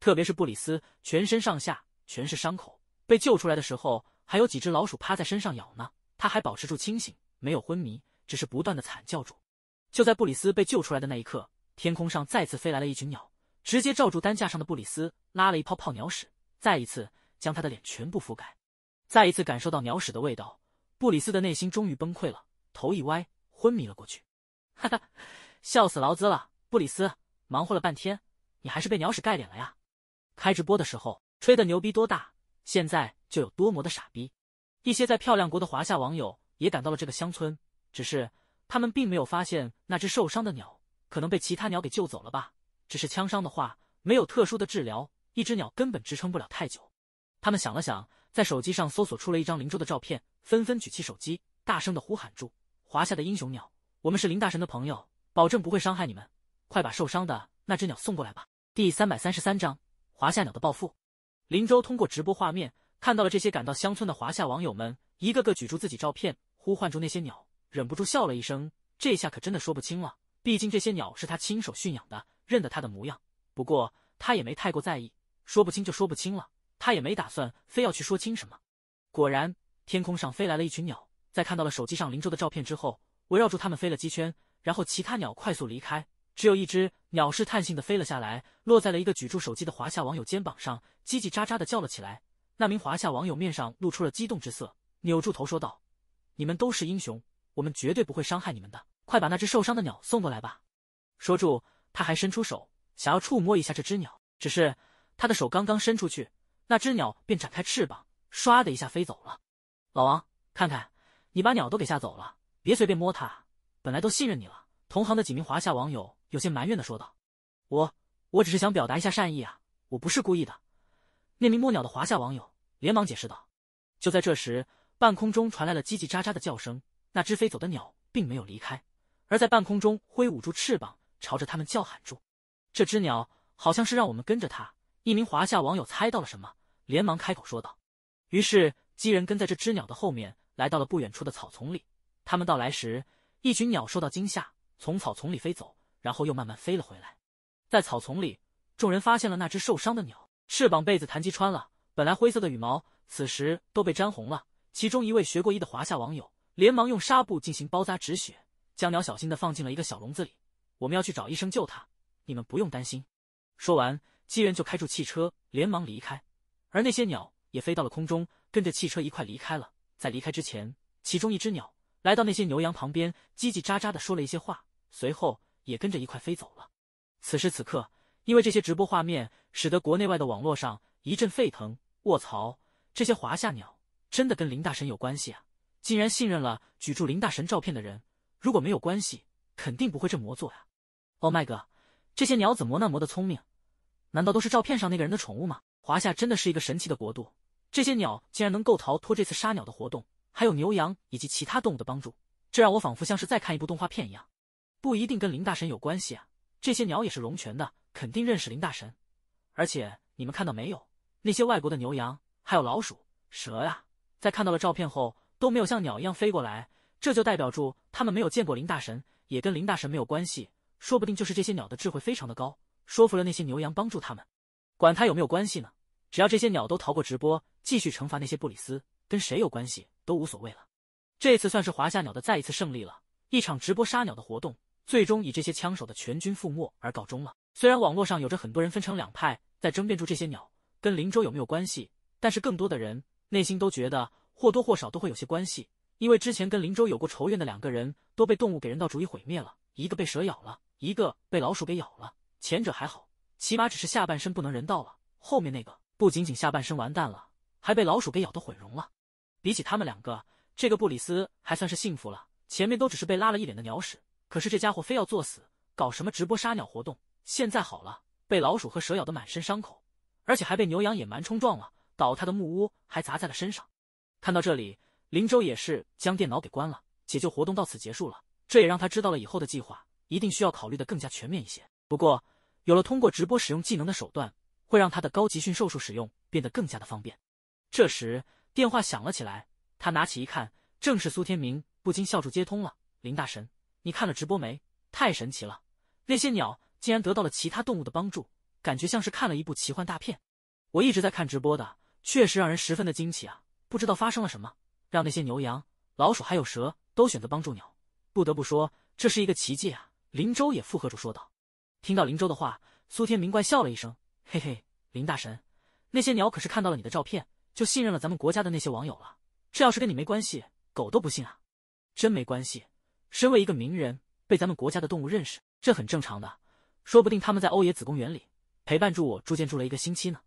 特别是布里斯全身上下全是伤口，被救出来的时候还有几只老鼠趴在身上咬呢。他还保持住清醒，没有昏迷，只是不断的惨叫住。就在布里斯被救出来的那一刻，天空上再次飞来了一群鸟，直接罩住担架上的布里斯，拉了一泡泡鸟屎，再一次将他的脸全部覆盖。再一次感受到鸟屎的味道，布里斯的内心终于崩溃了，头一歪，昏迷了过去。哈哈，笑死劳兹了！布里斯忙活了半天，你还是被鸟屎盖脸了呀。开直播的时候吹的牛逼多大，现在就有多么的傻逼。一些在漂亮国的华夏网友也赶到了这个乡村，只是他们并没有发现那只受伤的鸟，可能被其他鸟给救走了吧。只是枪伤的话，没有特殊的治疗，一只鸟根本支撑不了太久。他们想了想，在手机上搜索出了一张林州的照片，纷纷举起手机，大声的呼喊住：“华夏的英雄鸟，我们是林大神的朋友，保证不会伤害你们，快把受伤的那只鸟送过来吧。”第三百三十三章。华夏鸟的暴富，林州通过直播画面看到了这些赶到乡村的华夏网友们，一个个举出自己照片，呼唤住那些鸟，忍不住笑了一声。这下可真的说不清了，毕竟这些鸟是他亲手驯养的，认得他的模样。不过他也没太过在意，说不清就说不清了，他也没打算非要去说清什么。果然，天空上飞来了一群鸟，在看到了手机上林州的照片之后，围绕住他们飞了几圈，然后其他鸟快速离开。只有一只鸟试探性的飞了下来，落在了一个举住手机的华夏网友肩膀上，叽叽喳喳的叫了起来。那名华夏网友面上露出了激动之色，扭住头说道：“你们都是英雄，我们绝对不会伤害你们的。快把那只受伤的鸟送过来吧。”说住，他还伸出手想要触摸一下这只鸟，只是他的手刚刚伸出去，那只鸟便展开翅膀，唰的一下飞走了。老王，看看，你把鸟都给吓走了，别随便摸它，本来都信任你了。同行的几名华夏网友有些埋怨的说道：“我我只是想表达一下善意啊，我不是故意的。”那名摸鸟的华夏网友连忙解释道。就在这时，半空中传来了叽叽喳喳的叫声。那只飞走的鸟并没有离开，而在半空中挥舞住翅膀，朝着他们叫喊住。这只鸟好像是让我们跟着它。一名华夏网友猜到了什么，连忙开口说道。于是，几人跟在这只鸟的后面，来到了不远处的草丛里。他们到来时，一群鸟受到惊吓。从草丛里飞走，然后又慢慢飞了回来。在草丛里，众人发现了那只受伤的鸟，翅膀被子弹击穿了。本来灰色的羽毛，此时都被沾红了。其中一位学过医的华夏网友连忙用纱布进行包扎止血，将鸟小心的放进了一个小笼子里。我们要去找医生救它，你们不用担心。说完，机人就开住汽车，连忙离开。而那些鸟也飞到了空中，跟着汽车一块离开了。在离开之前，其中一只鸟来到那些牛羊旁边，叽叽喳喳的说了一些话。随后也跟着一块飞走了。此时此刻，因为这些直播画面，使得国内外的网络上一阵沸腾。卧槽，这些华夏鸟真的跟林大神有关系啊！竟然信任了举住林大神照片的人。如果没有关系，肯定不会这么做呀。哦麦哥，这些鸟怎么那么的聪明？难道都是照片上那个人的宠物吗？华夏真的是一个神奇的国度，这些鸟竟然能够逃脱这次杀鸟的活动，还有牛羊以及其他动物的帮助，这让我仿佛像是在看一部动画片一样。不一定跟林大神有关系啊！这些鸟也是龙泉的，肯定认识林大神。而且你们看到没有，那些外国的牛羊还有老鼠、蛇呀，在看到了照片后都没有像鸟一样飞过来，这就代表住他们没有见过林大神，也跟林大神没有关系。说不定就是这些鸟的智慧非常的高，说服了那些牛羊帮助他们。管他有没有关系呢？只要这些鸟都逃过直播，继续惩罚那些布里斯，跟谁有关系都无所谓了。这次算是华夏鸟的再一次胜利了，一场直播杀鸟的活动。最终以这些枪手的全军覆没而告终了。虽然网络上有着很多人分成两派在争辩住这些鸟跟林州有没有关系，但是更多的人内心都觉得或多或少都会有些关系，因为之前跟林州有过仇怨的两个人都被动物给人道主义毁灭了，一个被蛇咬了，一个被老鼠给咬了。前者还好，起码只是下半身不能人道了；后面那个不仅仅下半身完蛋了，还被老鼠给咬得毁容了。比起他们两个，这个布里斯还算是幸福了，前面都只是被拉了一脸的鸟屎。可是这家伙非要作死，搞什么直播杀鸟活动。现在好了，被老鼠和蛇咬得满身伤口，而且还被牛羊野蛮冲撞了，倒塌的木屋还砸在了身上。看到这里，林州也是将电脑给关了，解救活动到此结束了。这也让他知道了以后的计划，一定需要考虑的更加全面一些。不过，有了通过直播使用技能的手段，会让他的高级驯兽术使用变得更加的方便。这时电话响了起来，他拿起一看，正是苏天明，不禁笑住接通了。林大神。你看了直播没？太神奇了！那些鸟竟然得到了其他动物的帮助，感觉像是看了一部奇幻大片。我一直在看直播的，确实让人十分的惊奇啊！不知道发生了什么，让那些牛羊、老鼠还有蛇都选择帮助鸟。不得不说，这是一个奇迹啊！林州也附和着说道。听到林州的话，苏天明怪笑了一声：“嘿嘿，林大神，那些鸟可是看到了你的照片，就信任了咱们国家的那些网友了。这要是跟你没关系，狗都不信啊！真没关系。”身为一个名人，被咱们国家的动物认识，这很正常的。说不定他们在欧野子公园里陪伴住我住建住了一个星期呢。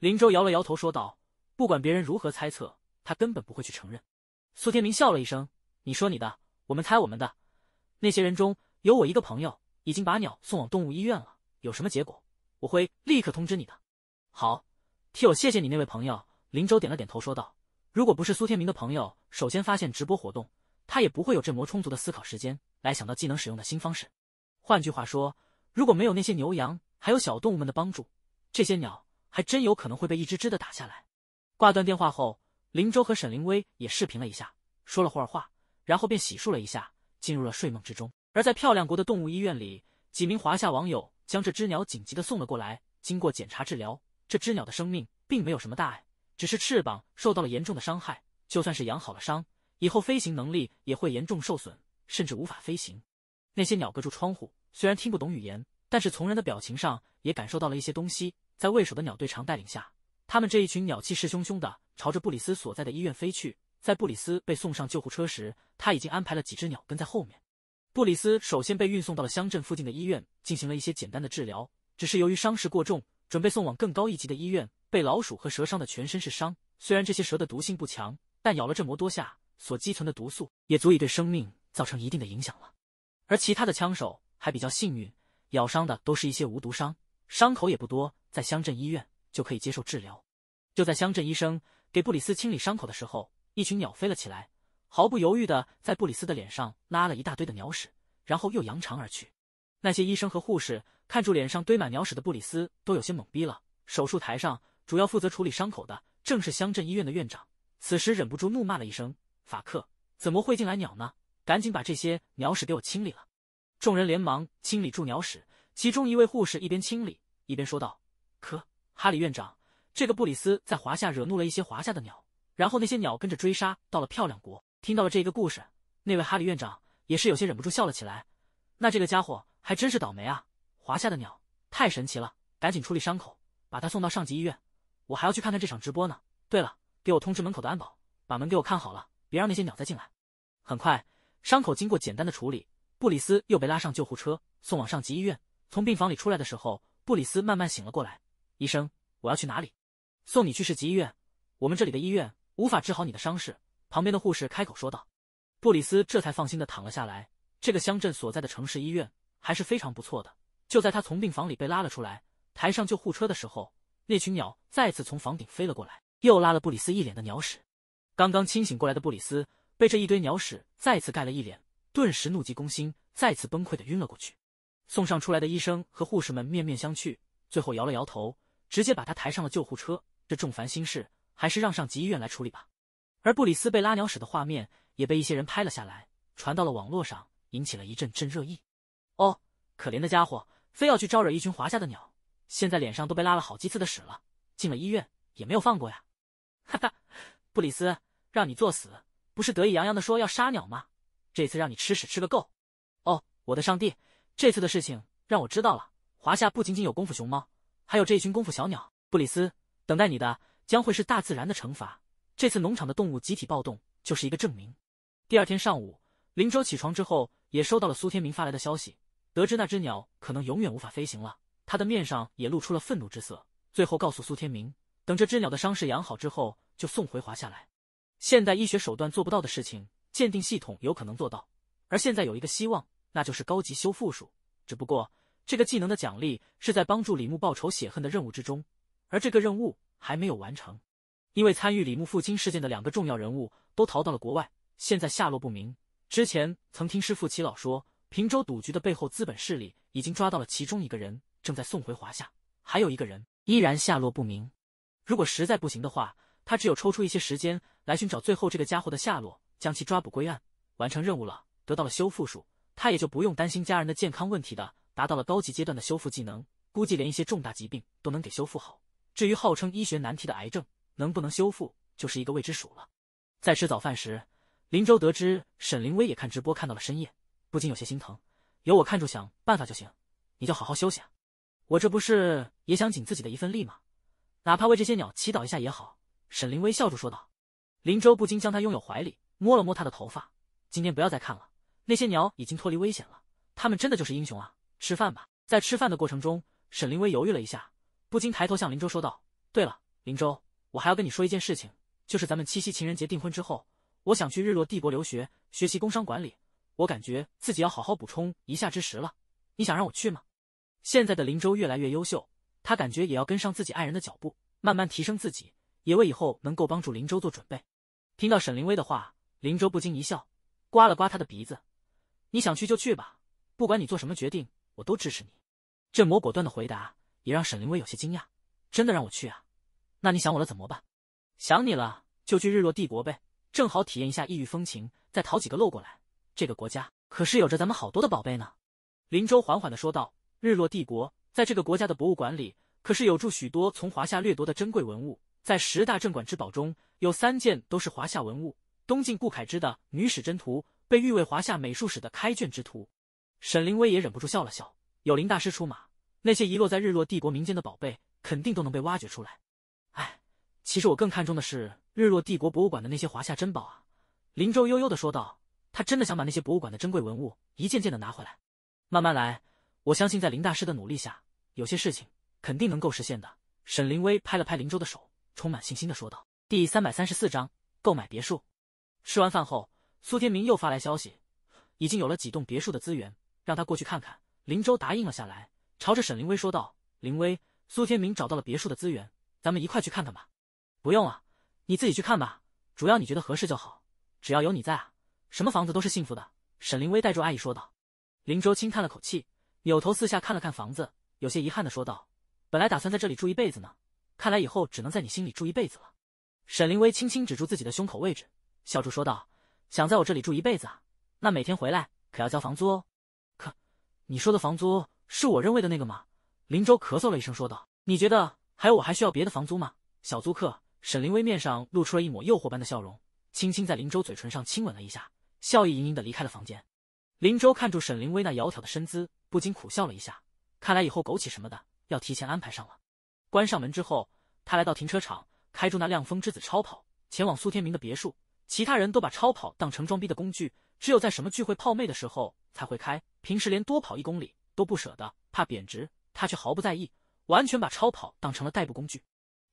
林州摇了摇头说道：“不管别人如何猜测，他根本不会去承认。”苏天明笑了一声：“你说你的，我们猜我们的。那些人中有我一个朋友，已经把鸟送往动物医院了，有什么结果，我会立刻通知你的。好，替我谢谢你那位朋友。”林州点了点头说道：“如果不是苏天明的朋友首先发现直播活动。”他也不会有这么充足的思考时间来想到技能使用的新方式。换句话说，如果没有那些牛羊还有小动物们的帮助，这些鸟还真有可能会被一只只的打下来。挂断电话后，林州和沈凌薇也视频了一下，说了会儿话，然后便洗漱了一下，进入了睡梦之中。而在漂亮国的动物医院里，几名华夏网友将这只鸟紧急的送了过来。经过检查治疗，这只鸟的生命并没有什么大碍，只是翅膀受到了严重的伤害。就算是养好了伤。以后飞行能力也会严重受损，甚至无法飞行。那些鸟隔住窗户，虽然听不懂语言，但是从人的表情上也感受到了一些东西。在为首的鸟队长带领下，他们这一群鸟气势汹汹地朝着布里斯所在的医院飞去。在布里斯被送上救护车时，他已经安排了几只鸟跟在后面。布里斯首先被运送到了乡镇附近的医院进行了一些简单的治疗，只是由于伤势过重，准备送往更高一级的医院。被老鼠和蛇伤的全身是伤，虽然这些蛇的毒性不强，但咬了这魔多下。所积存的毒素也足以对生命造成一定的影响了，而其他的枪手还比较幸运，咬伤的都是一些无毒伤，伤口也不多，在乡镇医院就可以接受治疗。就在乡镇医生给布里斯清理伤口的时候，一群鸟飞了起来，毫不犹豫的在布里斯的脸上拉了一大堆的鸟屎，然后又扬长而去。那些医生和护士看住脸上堆满鸟屎的布里斯，都有些懵逼了。手术台上主要负责处理伤口的正是乡镇医院的院长，此时忍不住怒骂了一声。法克，怎么会进来鸟呢？赶紧把这些鸟屎给我清理了！众人连忙清理住鸟屎。其中一位护士一边清理一边说道：“可哈里院长，这个布里斯在华夏惹怒了一些华夏的鸟，然后那些鸟跟着追杀到了漂亮国。听到了这个故事，那位哈里院长也是有些忍不住笑了起来。那这个家伙还真是倒霉啊！华夏的鸟太神奇了，赶紧处理伤口，把他送到上级医院。我还要去看看这场直播呢。对了，给我通知门口的安保，把门给我看好了。”别让那些鸟再进来。很快，伤口经过简单的处理，布里斯又被拉上救护车送往上级医院。从病房里出来的时候，布里斯慢慢醒了过来。医生，我要去哪里？送你去市级医院。我们这里的医院无法治好你的伤势。旁边的护士开口说道。布里斯这才放心的躺了下来。这个乡镇所在的城市医院还是非常不错的。就在他从病房里被拉了出来，抬上救护车的时候，那群鸟再次从房顶飞了过来，又拉了布里斯一脸的鸟屎。刚刚清醒过来的布里斯被这一堆鸟屎再次盖了一脸，顿时怒急攻心，再次崩溃的晕了过去。送上出来的医生和护士们面面相觑，最后摇了摇头，直接把他抬上了救护车。这重烦心事还是让上级医院来处理吧。而布里斯被拉鸟屎的画面也被一些人拍了下来，传到了网络上，引起了一阵阵热议。哦，可怜的家伙，非要去招惹一群华夏的鸟，现在脸上都被拉了好几次的屎了，进了医院也没有放过呀！哈哈。布里斯，让你作死，不是得意洋洋的说要杀鸟吗？这次让你吃屎吃个够！哦，我的上帝，这次的事情让我知道了，华夏不仅仅有功夫熊猫，还有这一群功夫小鸟。布里斯，等待你的将会是大自然的惩罚。这次农场的动物集体暴动就是一个证明。第二天上午，林州起床之后，也收到了苏天明发来的消息，得知那只鸟可能永远无法飞行了。他的面上也露出了愤怒之色，最后告诉苏天明，等这只鸟的伤势养好之后。就送回华夏来。现代医学手段做不到的事情，鉴定系统有可能做到。而现在有一个希望，那就是高级修复术。只不过这个技能的奖励是在帮助李牧报仇雪恨的任务之中，而这个任务还没有完成。因为参与李牧父亲事件的两个重要人物都逃到了国外，现在下落不明。之前曾听师父齐老说，平州赌局的背后资本势力已经抓到了其中一个人，正在送回华夏，还有一个人依然下落不明。如果实在不行的话，他只有抽出一些时间来寻找最后这个家伙的下落，将其抓捕归案，完成任务了，得到了修复术，他也就不用担心家人的健康问题的。达到了高级阶段的修复技能，估计连一些重大疾病都能给修复好。至于号称医学难题的癌症能不能修复，就是一个未知数了。在吃早饭时，林州得知沈凌薇也看直播看到了深夜，不禁有些心疼。有我看住，想办法就行，你就好好休息啊。我这不是也想尽自己的一份力吗？哪怕为这些鸟祈祷一下也好。沈凌薇笑着说道，林州不禁将他拥入怀里，摸了摸他的头发。今天不要再看了，那些鸟已经脱离危险了。他们真的就是英雄啊！吃饭吧。在吃饭的过程中，沈凌薇犹豫了一下，不禁抬头向林州说道：“对了，林州，我还要跟你说一件事情，就是咱们七夕情人节订婚之后，我想去日落帝国留学，学习工商管理。我感觉自己要好好补充一下知识了。你想让我去吗？”现在的林州越来越优秀，他感觉也要跟上自己爱人的脚步，慢慢提升自己。也为以后能够帮助林州做准备。听到沈凌薇的话，林州不禁一笑，刮了刮他的鼻子：“你想去就去吧，不管你做什么决定，我都支持你。”镇魔果断的回答，也让沈凌薇有些惊讶：“真的让我去啊？那你想我了怎么办？想你了就去日落帝国呗，正好体验一下异域风情，再淘几个漏过来。这个国家可是有着咱们好多的宝贝呢。”林州缓缓的说道：“日落帝国在这个国家的博物馆里，可是有住许多从华夏掠夺的珍贵文物。”在十大镇馆之宝中，有三件都是华夏文物。东晋顾恺之的《女史箴图》被誉为华夏美术史的开卷之图。沈凌威也忍不住笑了笑：“有林大师出马，那些遗落在日落帝国民间的宝贝，肯定都能被挖掘出来。”哎，其实我更看重的是日落帝国博物馆的那些华夏珍宝啊。”林州悠悠的说道。他真的想把那些博物馆的珍贵文物一件件的拿回来。慢慢来，我相信在林大师的努力下，有些事情肯定能够实现的。”沈凌威拍了拍林州的手。充满信心的说道：“第三百三十四章购买别墅。吃完饭后，苏天明又发来消息，已经有了几栋别墅的资源，让他过去看看。林州答应了下来，朝着沈凌薇说道：‘林薇，苏天明找到了别墅的资源，咱们一块去看看吧。’‘不用了，你自己去看吧，主要你觉得合适就好。只要有你在啊，什么房子都是幸福的。’沈凌薇带住阿姨说道。林州轻叹了口气，扭头四下看了看房子，有些遗憾的说道：‘本来打算在这里住一辈子呢。’”看来以后只能在你心里住一辈子了。沈凌薇轻轻指住自己的胸口位置，笑住说道：“想在我这里住一辈子啊？那每天回来可要交房租哦。”“可你说的房租是我认为的那个吗？”林州咳嗽了一声说道：“你觉得还有我还需要别的房租吗？”小租客沈凌薇面上露出了一抹诱惑般的笑容，轻轻在林州嘴唇上亲吻了一下，笑意盈盈的离开了房间。林州看住沈凌薇那窈窕的身姿，不禁苦笑了一下。看来以后枸杞什么的要提前安排上了。关上门之后，他来到停车场，开住那辆风之子超跑，前往苏天明的别墅。其他人都把超跑当成装逼的工具，只有在什么聚会泡妹的时候才会开，平时连多跑一公里都不舍得，怕贬值。他却毫不在意，完全把超跑当成了代步工具。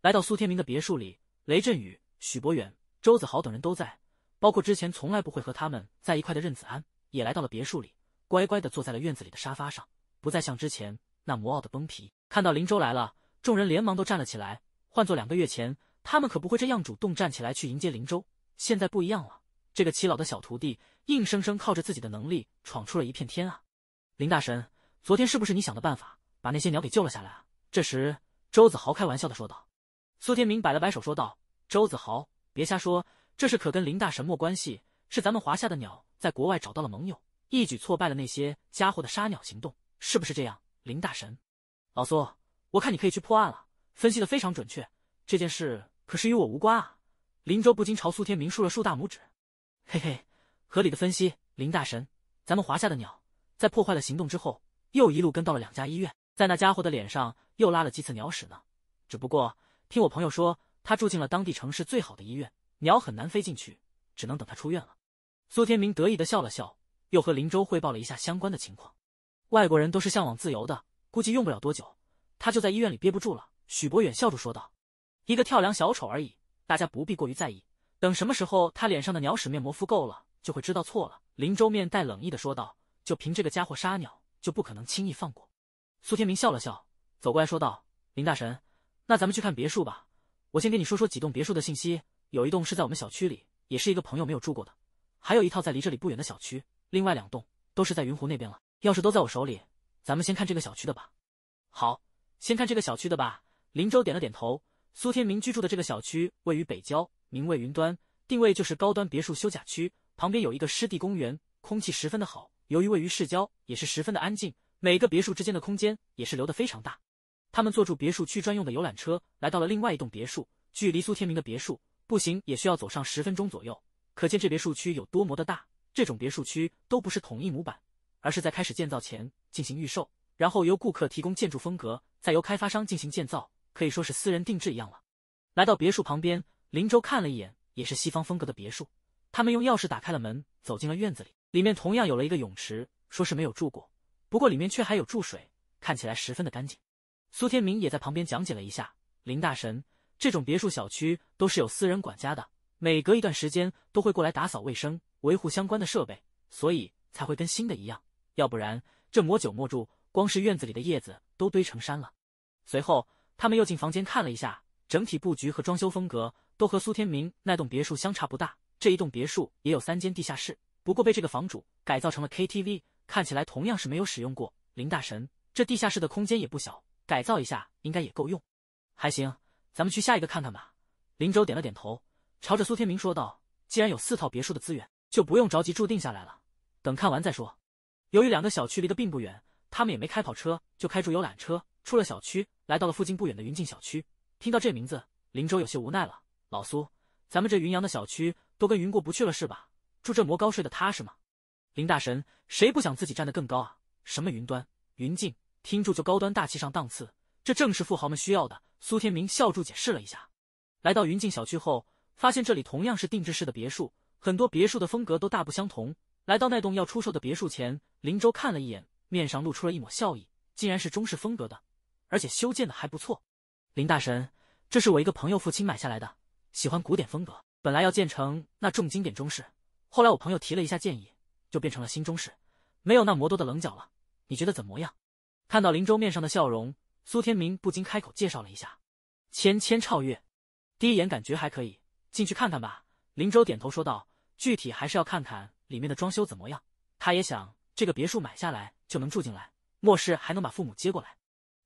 来到苏天明的别墅里，雷震宇、许博远、周子豪等人都在，包括之前从来不会和他们在一块的任子安，也来到了别墅里，乖乖的坐在了院子里的沙发上，不再像之前那魔傲的崩皮。看到林州来了。众人连忙都站了起来。换做两个月前，他们可不会这样主动站起来去迎接林州。现在不一样了，这个齐老的小徒弟，硬生生靠着自己的能力闯出了一片天啊！林大神，昨天是不是你想的办法，把那些鸟给救了下来啊？这时，周子豪开玩笑的说道。苏天明摆了摆手，说道：“周子豪，别瞎说，这事可跟林大神没关系，是咱们华夏的鸟在国外找到了盟友，一举挫败了那些家伙的杀鸟行动，是不是这样，林大神？”老苏。我看你可以去破案了，分析的非常准确。这件事可是与我无关啊！林州不禁朝苏天明竖了竖大拇指。嘿嘿，合理的分析，林大神。咱们华夏的鸟，在破坏了行动之后，又一路跟到了两家医院，在那家伙的脸上又拉了几次鸟屎呢。只不过听我朋友说，他住进了当地城市最好的医院，鸟很难飞进去，只能等他出院了。苏天明得意的笑了笑，又和林州汇报了一下相关的情况。外国人都是向往自由的，估计用不了多久。他就在医院里憋不住了，许博远笑着说道：“一个跳梁小丑而已，大家不必过于在意。等什么时候他脸上的鸟屎面膜敷够了，就会知道错了。”林州面带冷意的说道：“就凭这个家伙杀鸟，就不可能轻易放过。”苏天明笑了笑，走过来说道：“林大神，那咱们去看别墅吧。我先给你说说几栋别墅的信息。有一栋是在我们小区里，也是一个朋友没有住过的；还有一套在离这里不远的小区；另外两栋都是在云湖那边了。钥匙都在我手里，咱们先看这个小区的吧。”好。先看这个小区的吧。林州点了点头。苏天明居住的这个小区位于北郊，名为云端，定位就是高端别墅休假区。旁边有一个湿地公园，空气十分的好。由于位于市郊，也是十分的安静。每个别墅之间的空间也是留得非常大。他们坐住别墅区专用的游览车，来到了另外一栋别墅。距离苏天明的别墅步行也需要走上十分钟左右，可见这别墅区有多么的大。这种别墅区都不是统一模板，而是在开始建造前进行预售，然后由顾客提供建筑风格。再由开发商进行建造，可以说是私人定制一样了。来到别墅旁边，林州看了一眼，也是西方风格的别墅。他们用钥匙打开了门，走进了院子里。里面同样有了一个泳池，说是没有住过，不过里面却还有注水，看起来十分的干净。苏天明也在旁边讲解了一下：“林大神，这种别墅小区都是有私人管家的，每隔一段时间都会过来打扫卫生、维护相关的设备，所以才会跟新的一样。要不然这磨久没住，光是院子里的叶子。”都堆成山了。随后，他们又进房间看了一下，整体布局和装修风格都和苏天明那栋别墅相差不大。这一栋别墅也有三间地下室，不过被这个房主改造成了 KTV，看起来同样是没有使用过。林大神，这地下室的空间也不小，改造一下应该也够用。还行，咱们去下一个看看吧。林州点了点头，朝着苏天明说道：“既然有四套别墅的资源，就不用着急住定下来了，等看完再说。”由于两个小区离得并不远。他们也没开跑车，就开住游览车，出了小区，来到了附近不远的云境小区。听到这名字，林州有些无奈了。老苏，咱们这云阳的小区都跟云过不去了是吧？住这魔高睡得踏实吗？林大神，谁不想自己站得更高啊？什么云端、云境，听住就高端大气上档次，这正是富豪们需要的。苏天明笑住解释了一下。来到云境小区后，发现这里同样是定制式的别墅，很多别墅的风格都大不相同。来到那栋要出售的别墅前，林州看了一眼。面上露出了一抹笑意，竟然是中式风格的，而且修建的还不错。林大神，这是我一个朋友父亲买下来的，喜欢古典风格。本来要建成那种经典中式，后来我朋友提了一下建议，就变成了新中式，没有那魔多的棱角了。你觉得怎么样？看到林州面上的笑容，苏天明不禁开口介绍了一下：“千千超越，第一眼感觉还可以，进去看看吧。”林州点头说道：“具体还是要看看里面的装修怎么样。”他也想这个别墅买下来。就能住进来，末世还能把父母接过来。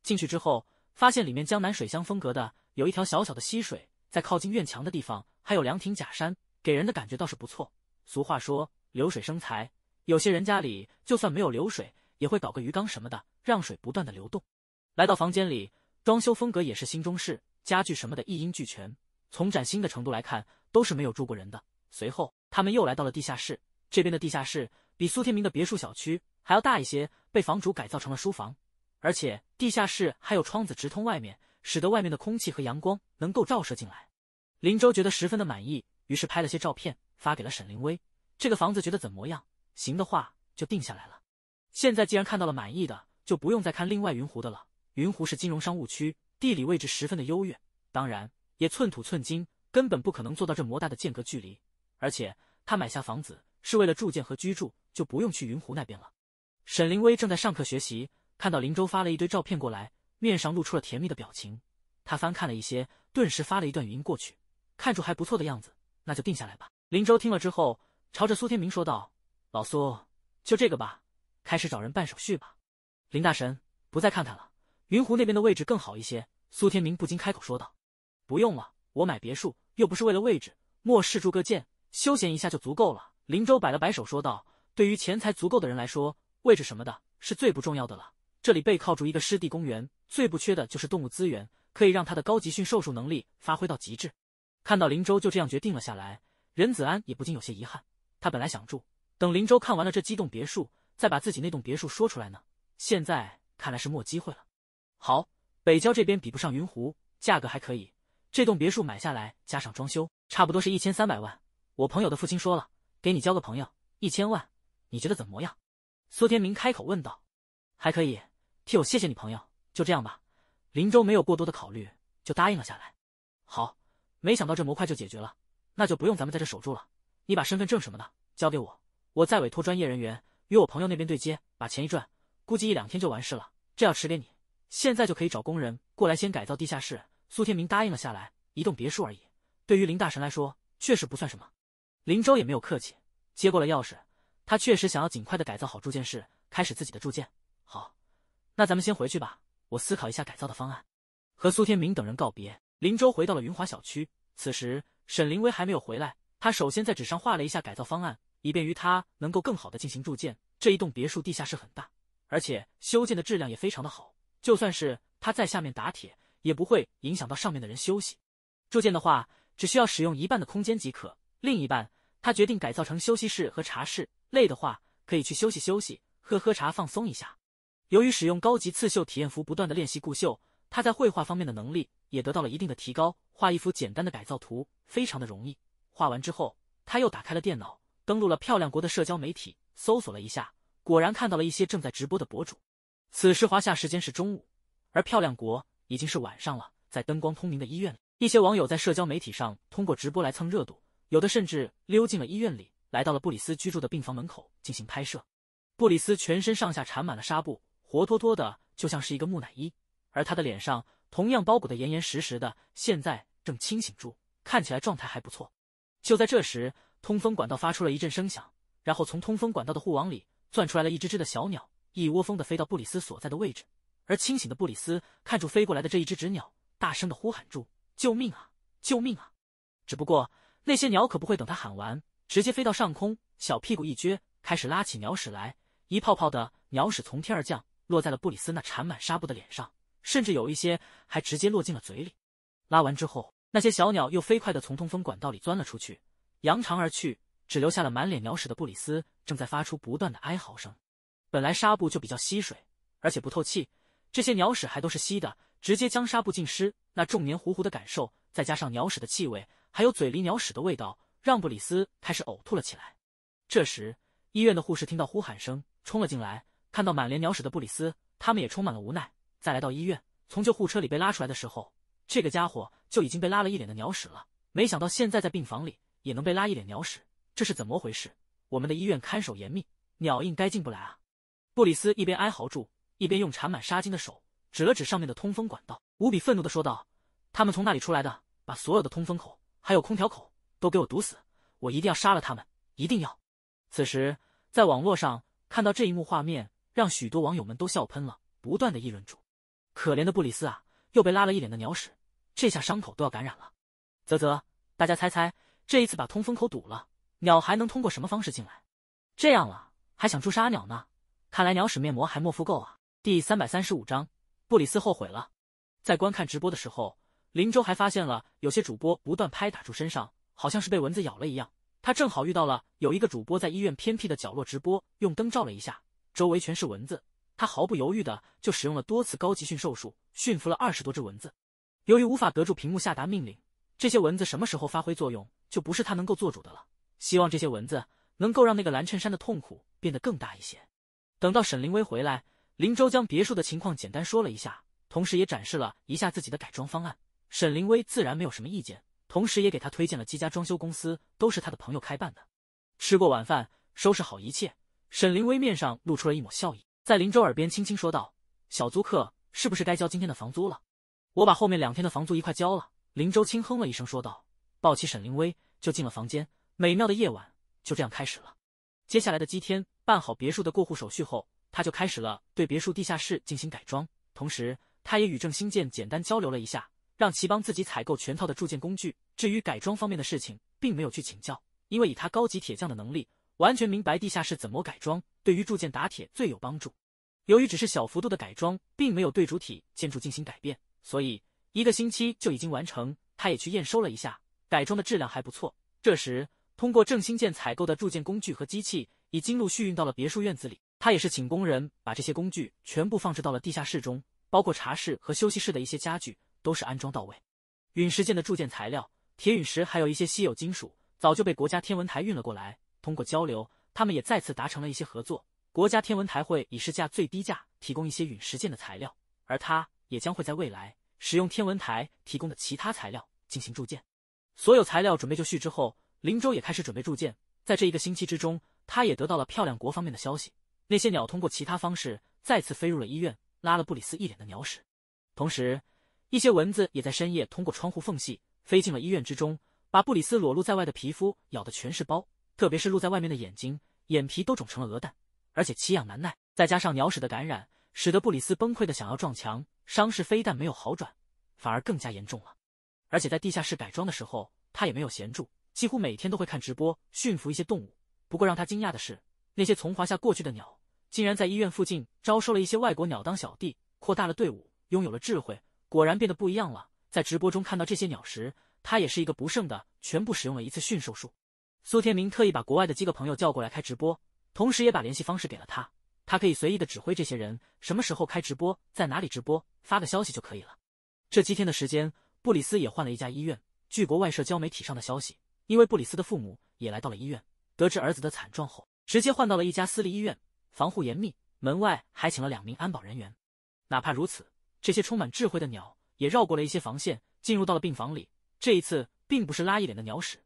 进去之后，发现里面江南水乡风格的，有一条小小的溪水，在靠近院墙的地方还有凉亭假山，给人的感觉倒是不错。俗话说流水生财，有些人家里就算没有流水，也会搞个鱼缸什么的，让水不断的流动。来到房间里，装修风格也是新中式，家具什么的一应俱全，从崭新的程度来看，都是没有住过人的。随后，他们又来到了地下室，这边的地下室比苏天明的别墅小区。还要大一些，被房主改造成了书房，而且地下室还有窗子直通外面，使得外面的空气和阳光能够照射进来。林州觉得十分的满意，于是拍了些照片发给了沈凌薇。这个房子觉得怎么样？行的话就定下来了。现在既然看到了满意的，就不用再看另外云湖的了。云湖是金融商务区，地理位置十分的优越，当然也寸土寸金，根本不可能做到这么大的间隔距离。而且他买下房子是为了住建和居住，就不用去云湖那边了。沈凌薇正在上课学习，看到林州发了一堆照片过来，面上露出了甜蜜的表情。他翻看了一些，顿时发了一段语音过去，看出还不错的样子，那就定下来吧。林州听了之后，朝着苏天明说道：“老苏，就这个吧，开始找人办手续吧。”林大神不再看看了，云湖那边的位置更好一些。苏天明不禁开口说道：“不用了，我买别墅又不是为了位置，末世住个剑，休闲一下就足够了。”林州摆了摆手说道：“对于钱财足够的人来说。”位置什么的是最不重要的了。这里背靠住一个湿地公园，最不缺的就是动物资源，可以让他的高级驯兽术能力发挥到极致。看到林州就这样决定了下来，任子安也不禁有些遗憾。他本来想住等林州看完了这几栋别墅，再把自己那栋别墅说出来呢。现在看来是没机会了。好，北郊这边比不上云湖，价格还可以。这栋别墅买下来加上装修，差不多是一千三百万。我朋友的父亲说了，给你交个朋友，一千万，你觉得怎么样？苏天明开口问道：“还可以，替我谢谢你朋友，就这样吧。”林州没有过多的考虑，就答应了下来。好，没想到这模块就解决了，那就不用咱们在这守住了。你把身份证什么的交给我，我再委托专业人员与我朋友那边对接，把钱一转，估计一两天就完事了。这要迟给你，现在就可以找工人过来先改造地下室。苏天明答应了下来。一栋别墅而已，对于林大神来说确实不算什么。林州也没有客气，接过了钥匙。他确实想要尽快的改造好铸剑室，开始自己的铸剑。好，那咱们先回去吧，我思考一下改造的方案。和苏天明等人告别，林州回到了云华小区。此时，沈凌薇还没有回来。他首先在纸上画了一下改造方案，以便于他能够更好的进行铸剑。这一栋别墅地下室很大，而且修建的质量也非常的好，就算是他在下面打铁，也不会影响到上面的人休息。铸剑的话，只需要使用一半的空间即可，另一半。他决定改造成休息室和茶室，累的话可以去休息休息，喝喝茶，放松一下。由于使用高级刺绣体验服，不断的练习固绣，他在绘画方面的能力也得到了一定的提高。画一幅简单的改造图，非常的容易。画完之后，他又打开了电脑，登录了漂亮国的社交媒体，搜索了一下，果然看到了一些正在直播的博主。此时华夏时间是中午，而漂亮国已经是晚上了。在灯光通明的医院里，一些网友在社交媒体上通过直播来蹭热度。有的甚至溜进了医院里，来到了布里斯居住的病房门口进行拍摄。布里斯全身上下缠满了纱布，活脱脱的就像是一个木乃伊，而他的脸上同样包裹的严严实实的。现在正清醒住，看起来状态还不错。就在这时，通风管道发出了一阵声响，然后从通风管道的护网里钻出来了一只只的小鸟，一窝蜂的飞到布里斯所在的位置。而清醒的布里斯看住飞过来的这一只纸鸟，大声的呼喊住：“救命啊！救命啊！”只不过。那些鸟可不会等他喊完，直接飞到上空，小屁股一撅，开始拉起鸟屎来。一泡泡的鸟屎从天而降，落在了布里斯那缠满纱布的脸上，甚至有一些还直接落进了嘴里。拉完之后，那些小鸟又飞快的从通风管道里钻了出去，扬长而去，只留下了满脸鸟屎的布里斯，正在发出不断的哀嚎声。本来纱布就比较吸水，而且不透气，这些鸟屎还都是吸的，直接将纱布浸湿。那重黏糊糊的感受，再加上鸟屎的气味。还有嘴里鸟屎的味道，让布里斯开始呕吐了起来。这时，医院的护士听到呼喊声，冲了进来，看到满脸鸟屎的布里斯，他们也充满了无奈。再来到医院，从救护车里被拉出来的时候，这个家伙就已经被拉了一脸的鸟屎了。没想到现在在病房里也能被拉一脸鸟屎，这是怎么回事？我们的医院看守严密，鸟应该进不来啊！布里斯一边哀嚎住，一边用缠满纱巾的手指了指上面的通风管道，无比愤怒的说道：“他们从那里出来的，把所有的通风口。”还有空调口都给我堵死！我一定要杀了他们！一定要！此时，在网络上看到这一幕画面，让许多网友们都笑喷了，不断的议论住：“可怜的布里斯啊，又被拉了一脸的鸟屎，这下伤口都要感染了。啧啧，大家猜猜，这一次把通风口堵了，鸟还能通过什么方式进来？这样了，还想诛杀鸟呢？看来鸟屎面膜还没敷够啊！第三百三十五章，布里斯后悔了，在观看直播的时候。林州还发现了有些主播不断拍打住身上，好像是被蚊子咬了一样。他正好遇到了有一个主播在医院偏僻的角落直播，用灯照了一下，周围全是蚊子。他毫不犹豫的就使用了多次高级驯兽术，驯服了二十多只蚊子。由于无法隔住屏幕下达命令，这些蚊子什么时候发挥作用，就不是他能够做主的了。希望这些蚊子能够让那个蓝衬衫的痛苦变得更大一些。等到沈凌薇回来，林州将别墅的情况简单说了一下，同时也展示了一下自己的改装方案。沈凌薇自然没有什么意见，同时也给他推荐了几家装修公司，都是他的朋友开办的。吃过晚饭，收拾好一切，沈凌薇面上露出了一抹笑意，在林州耳边轻轻说道：“小租客，是不是该交今天的房租了？”“我把后面两天的房租一块交了。”林州轻哼了一声说道，抱起沈凌薇就进了房间。美妙的夜晚就这样开始了。接下来的几天，办好别墅的过户手续后，他就开始了对别墅地下室进行改装，同时他也与郑兴建简单交流了一下。让其帮自己采购全套的铸件工具，至于改装方面的事情，并没有去请教，因为以他高级铁匠的能力，完全明白地下室怎么改装，对于铸件打铁最有帮助。由于只是小幅度的改装，并没有对主体建筑进行改变，所以一个星期就已经完成。他也去验收了一下改装的质量还不错。这时，通过郑兴建采购的铸件工具和机器，已经陆续运到了别墅院子里。他也是请工人把这些工具全部放置到了地下室中，包括茶室和休息室的一些家具。都是安装到位。陨石舰的铸件材料，铁陨石还有一些稀有金属，早就被国家天文台运了过来。通过交流，他们也再次达成了一些合作。国家天文台会以市价最低价提供一些陨石舰的材料，而他也将会在未来使用天文台提供的其他材料进行铸件。所有材料准备就绪之后，林州也开始准备铸件。在这一个星期之中，他也得到了漂亮国方面的消息，那些鸟通过其他方式再次飞入了医院，拉了布里斯一脸的鸟屎。同时，一些蚊子也在深夜通过窗户缝隙飞进了医院之中，把布里斯裸露在外的皮肤咬得全是包，特别是露在外面的眼睛，眼皮都肿成了鹅蛋，而且奇痒难耐。再加上鸟屎的感染，使得布里斯崩溃的想要撞墙。伤势非但没有好转，反而更加严重了。而且在地下室改装的时候，他也没有闲住，几乎每天都会看直播，驯服一些动物。不过让他惊讶的是，那些从华夏过去的鸟，竟然在医院附近招收了一些外国鸟当小弟，扩大了队伍，拥有了智慧。果然变得不一样了。在直播中看到这些鸟时，他也是一个不剩的，全部使用了一次驯兽术。苏天明特意把国外的几个朋友叫过来开直播，同时也把联系方式给了他，他可以随意的指挥这些人什么时候开直播，在哪里直播，发个消息就可以了。这几天的时间，布里斯也换了一家医院。据国外社交媒体上的消息，因为布里斯的父母也来到了医院，得知儿子的惨状后，直接换到了一家私立医院，防护严密，门外还请了两名安保人员。哪怕如此。这些充满智慧的鸟也绕过了一些防线，进入到了病房里。这一次并不是拉一脸的鸟屎，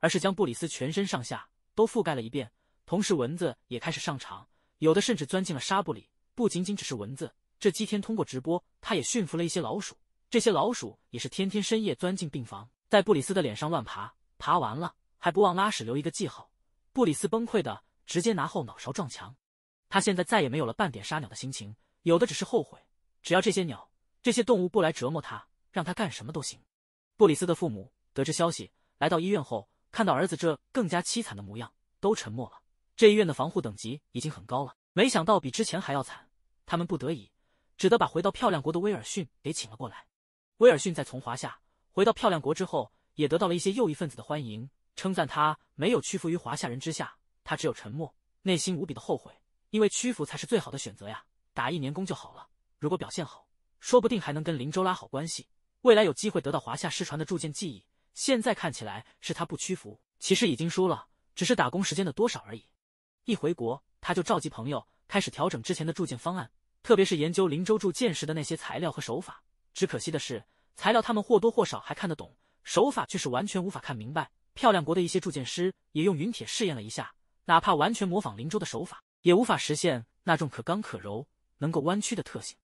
而是将布里斯全身上下都覆盖了一遍。同时，蚊子也开始上场，有的甚至钻进了纱布里。不仅仅只是蚊子，这几天通过直播，他也驯服了一些老鼠。这些老鼠也是天天深夜钻进病房，在布里斯的脸上乱爬，爬完了还不忘拉屎留一个记号。布里斯崩溃的直接拿后脑勺撞墙，他现在再也没有了半点杀鸟的心情，有的只是后悔。只要这些鸟、这些动物不来折磨他，让他干什么都行。布里斯的父母得知消息，来到医院后，看到儿子这更加凄惨的模样，都沉默了。这医院的防护等级已经很高了，没想到比之前还要惨。他们不得已只得把回到漂亮国的威尔逊给请了过来。威尔逊在从华夏回到漂亮国之后，也得到了一些右翼分子的欢迎，称赞他没有屈服于华夏人之下。他只有沉默，内心无比的后悔，因为屈服才是最好的选择呀！打一年工就好了。如果表现好，说不定还能跟林州拉好关系，未来有机会得到华夏失传的铸剑技艺。现在看起来是他不屈服，其实已经输了，只是打工时间的多少而已。一回国，他就召集朋友开始调整之前的铸剑方案，特别是研究林州铸剑时的那些材料和手法。只可惜的是，材料他们或多或少还看得懂，手法却是完全无法看明白。漂亮国的一些铸剑师也用云铁试验了一下，哪怕完全模仿林州的手法，也无法实现那种可刚可柔、能够弯曲的特性。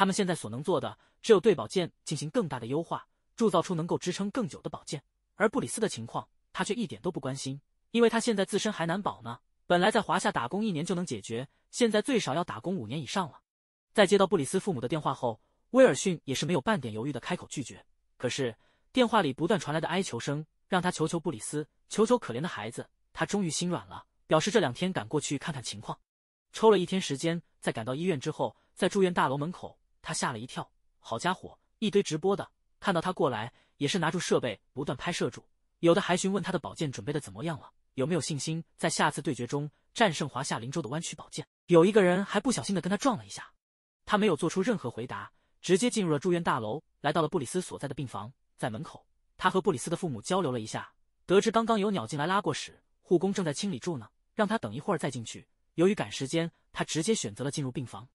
他们现在所能做的，只有对宝剑进行更大的优化，铸造出能够支撑更久的宝剑。而布里斯的情况，他却一点都不关心，因为他现在自身还难保呢。本来在华夏打工一年就能解决，现在最少要打工五年以上了。在接到布里斯父母的电话后，威尔逊也是没有半点犹豫的开口拒绝。可是电话里不断传来的哀求声，让他求求布里斯，求求可怜的孩子，他终于心软了，表示这两天赶过去看看情况。抽了一天时间，在赶到医院之后，在住院大楼门口。他吓了一跳，好家伙，一堆直播的看到他过来，也是拿住设备不断拍摄住，有的还询问他的宝剑准备的怎么样了，有没有信心在下次对决中战胜华夏林州的弯曲宝剑。有一个人还不小心的跟他撞了一下，他没有做出任何回答，直接进入了住院大楼，来到了布里斯所在的病房。在门口，他和布里斯的父母交流了一下，得知刚刚有鸟进来拉过屎，护工正在清理住呢，让他等一会儿再进去。由于赶时间，他直接选择了进入病房。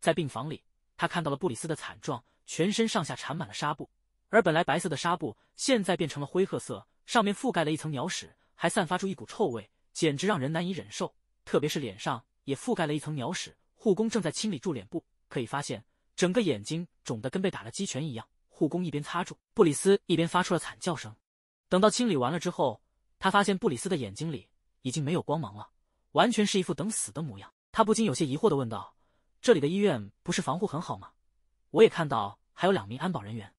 在病房里。他看到了布里斯的惨状，全身上下缠满了纱布，而本来白色的纱布现在变成了灰褐色，上面覆盖了一层鸟屎，还散发出一股臭味，简直让人难以忍受。特别是脸上也覆盖了一层鸟屎，护工正在清理住脸部，可以发现整个眼睛肿得跟被打了鸡拳一样。护工一边擦住布里斯，一边发出了惨叫声。等到清理完了之后，他发现布里斯的眼睛里已经没有光芒了，完全是一副等死的模样。他不禁有些疑惑地问道。这里的医院不是防护很好吗？我也看到还有两名安保人员。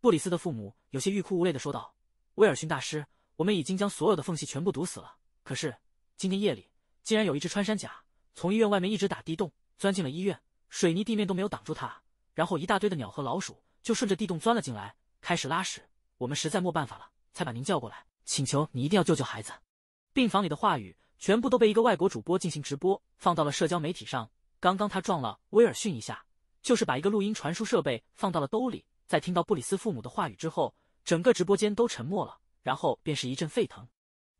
布里斯的父母有些欲哭无泪的说道：“威尔逊大师，我们已经将所有的缝隙全部堵死了，可是今天夜里竟然有一只穿山甲从医院外面一直打地洞钻进了医院，水泥地面都没有挡住它，然后一大堆的鸟和老鼠就顺着地洞钻了进来，开始拉屎。我们实在没办法了，才把您叫过来，请求你一定要救救孩子。”病房里的话语全部都被一个外国主播进行直播，放到了社交媒体上。刚刚他撞了威尔逊一下，就是把一个录音传输设备放到了兜里。在听到布里斯父母的话语之后，整个直播间都沉默了，然后便是一阵沸腾。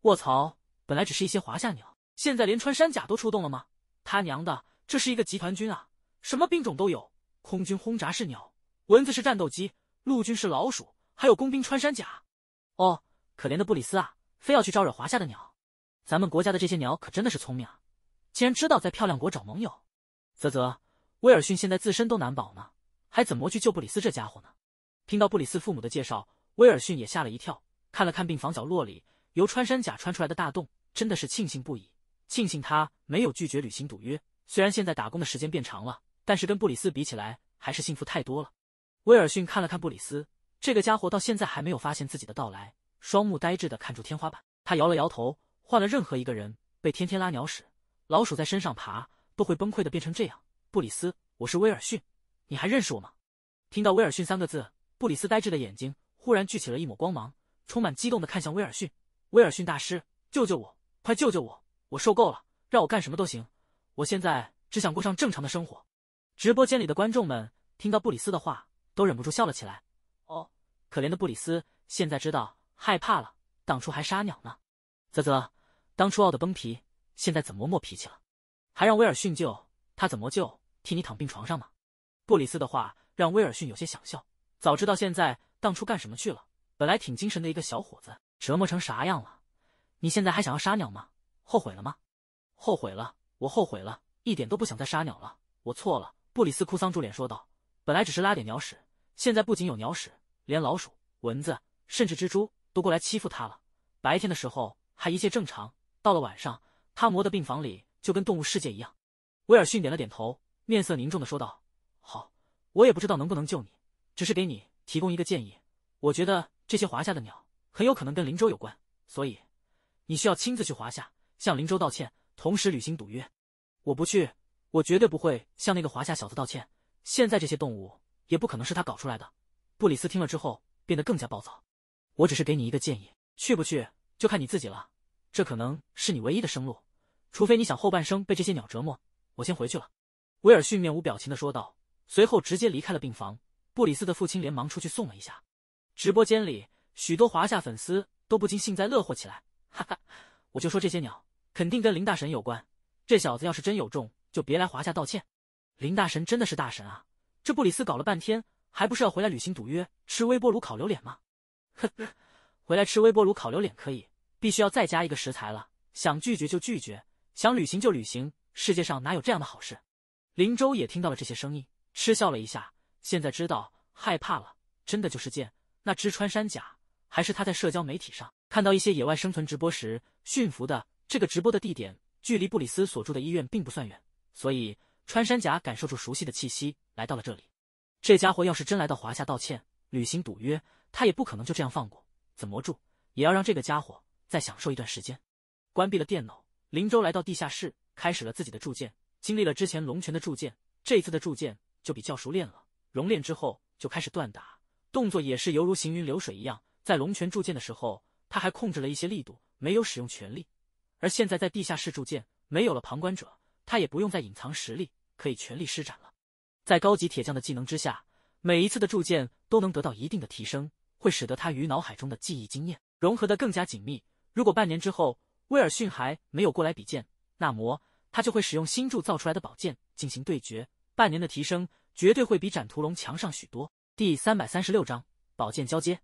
卧槽！本来只是一些华夏鸟，现在连穿山甲都出动了吗？他娘的，这是一个集团军啊！什么兵种都有，空军轰炸是鸟，蚊子是战斗机，陆军是老鼠，还有工兵穿山甲。哦，可怜的布里斯啊，非要去招惹华夏的鸟。咱们国家的这些鸟可真的是聪明啊，竟然知道在漂亮国找盟友。啧啧，威尔逊现在自身都难保呢，还怎么去救布里斯这家伙呢？听到布里斯父母的介绍，威尔逊也吓了一跳，看了看病房角落里由穿山甲穿出来的大洞，真的是庆幸不已，庆幸他没有拒绝履行赌约。虽然现在打工的时间变长了，但是跟布里斯比起来，还是幸福太多了。威尔逊看了看布里斯这个家伙，到现在还没有发现自己的到来，双目呆滞的看着天花板，他摇了摇头。换了任何一个人，被天天拉鸟屎、老鼠在身上爬。都会崩溃的变成这样，布里斯，我是威尔逊，你还认识我吗？听到威尔逊三个字，布里斯呆滞的眼睛忽然聚起了一抹光芒，充满激动的看向威尔逊。威尔逊大师，救救我，快救救我，我受够了，让我干什么都行，我现在只想过上正常的生活。直播间里的观众们听到布里斯的话，都忍不住笑了起来。哦，可怜的布里斯，现在知道害怕了，当初还杀鸟呢，啧啧，当初傲的崩皮，现在怎么磨磨脾气了？还让威尔逊救他怎么救？替你躺病床上吗？布里斯的话让威尔逊有些想笑。早知道现在，当初干什么去了？本来挺精神的一个小伙子，折磨成啥样了？你现在还想要杀鸟吗？后悔了吗？后悔了，我后悔了，一点都不想再杀鸟了。我错了。布里斯哭丧住脸说道：“本来只是拉点鸟屎，现在不仅有鸟屎，连老鼠、蚊子，甚至蜘蛛都过来欺负他了。白天的时候还一切正常，到了晚上，他磨的病房里。”就跟动物世界一样，威尔逊点了点头，面色凝重的说道：“好，我也不知道能不能救你，只是给你提供一个建议。我觉得这些华夏的鸟很有可能跟林州有关，所以你需要亲自去华夏向林州道歉，同时履行赌约。”我不去，我绝对不会向那个华夏小子道歉。现在这些动物也不可能是他搞出来的。布里斯听了之后变得更加暴躁。我只是给你一个建议，去不去就看你自己了。这可能是你唯一的生路。除非你想后半生被这些鸟折磨，我先回去了。”威尔逊面无表情地说道，随后直接离开了病房。布里斯的父亲连忙出去送了一下。直播间里，许多华夏粉丝都不禁幸灾乐祸起来：“哈哈，我就说这些鸟肯定跟林大神有关。这小子要是真有中，就别来华夏道歉。林大神真的是大神啊！这布里斯搞了半天，还不是要回来履行赌约，吃微波炉烤榴莲吗？”“呵呵，回来吃微波炉烤榴莲可以，必须要再加一个食材了。想拒绝就拒绝。”想旅行就旅行，世界上哪有这样的好事？林州也听到了这些声音，嗤笑了一下。现在知道害怕了，真的就是见那只穿山甲，还是他在社交媒体上看到一些野外生存直播时驯服的。这个直播的地点距离布里斯所住的医院并不算远，所以穿山甲感受住熟悉的气息，来到了这里。这家伙要是真来到华夏道歉、履行赌约，他也不可能就这样放过。怎么住也要让这个家伙再享受一段时间。关闭了电脑。林州来到地下室，开始了自己的铸剑。经历了之前龙泉的铸剑，这一次的铸剑就比较熟练了。熔炼之后，就开始锻打，动作也是犹如行云流水一样。在龙泉铸剑的时候，他还控制了一些力度，没有使用全力。而现在在地下室铸剑，没有了旁观者，他也不用再隐藏实力，可以全力施展了。在高级铁匠的技能之下，每一次的铸剑都能得到一定的提升，会使得他与脑海中的记忆经验融合的更加紧密。如果半年之后，威尔逊还没有过来比剑，那么他就会使用新铸造出来的宝剑进行对决。半年的提升绝对会比斩屠龙强上许多。第三百三十六章宝剑交接。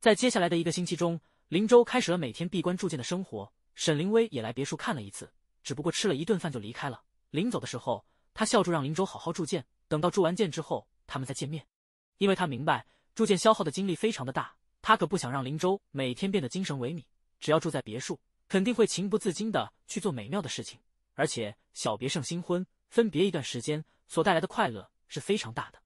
在接下来的一个星期中，林州开始了每天闭关铸剑的生活。沈凌薇也来别墅看了一次，只不过吃了一顿饭就离开了。临走的时候，他笑着让林州好好铸剑，等到铸完剑之后，他们再见面。因为他明白铸剑消耗的精力非常的大，他可不想让林州每天变得精神萎靡。只要住在别墅。肯定会情不自禁的去做美妙的事情，而且小别胜新婚，分别一段时间所带来的快乐是非常大的。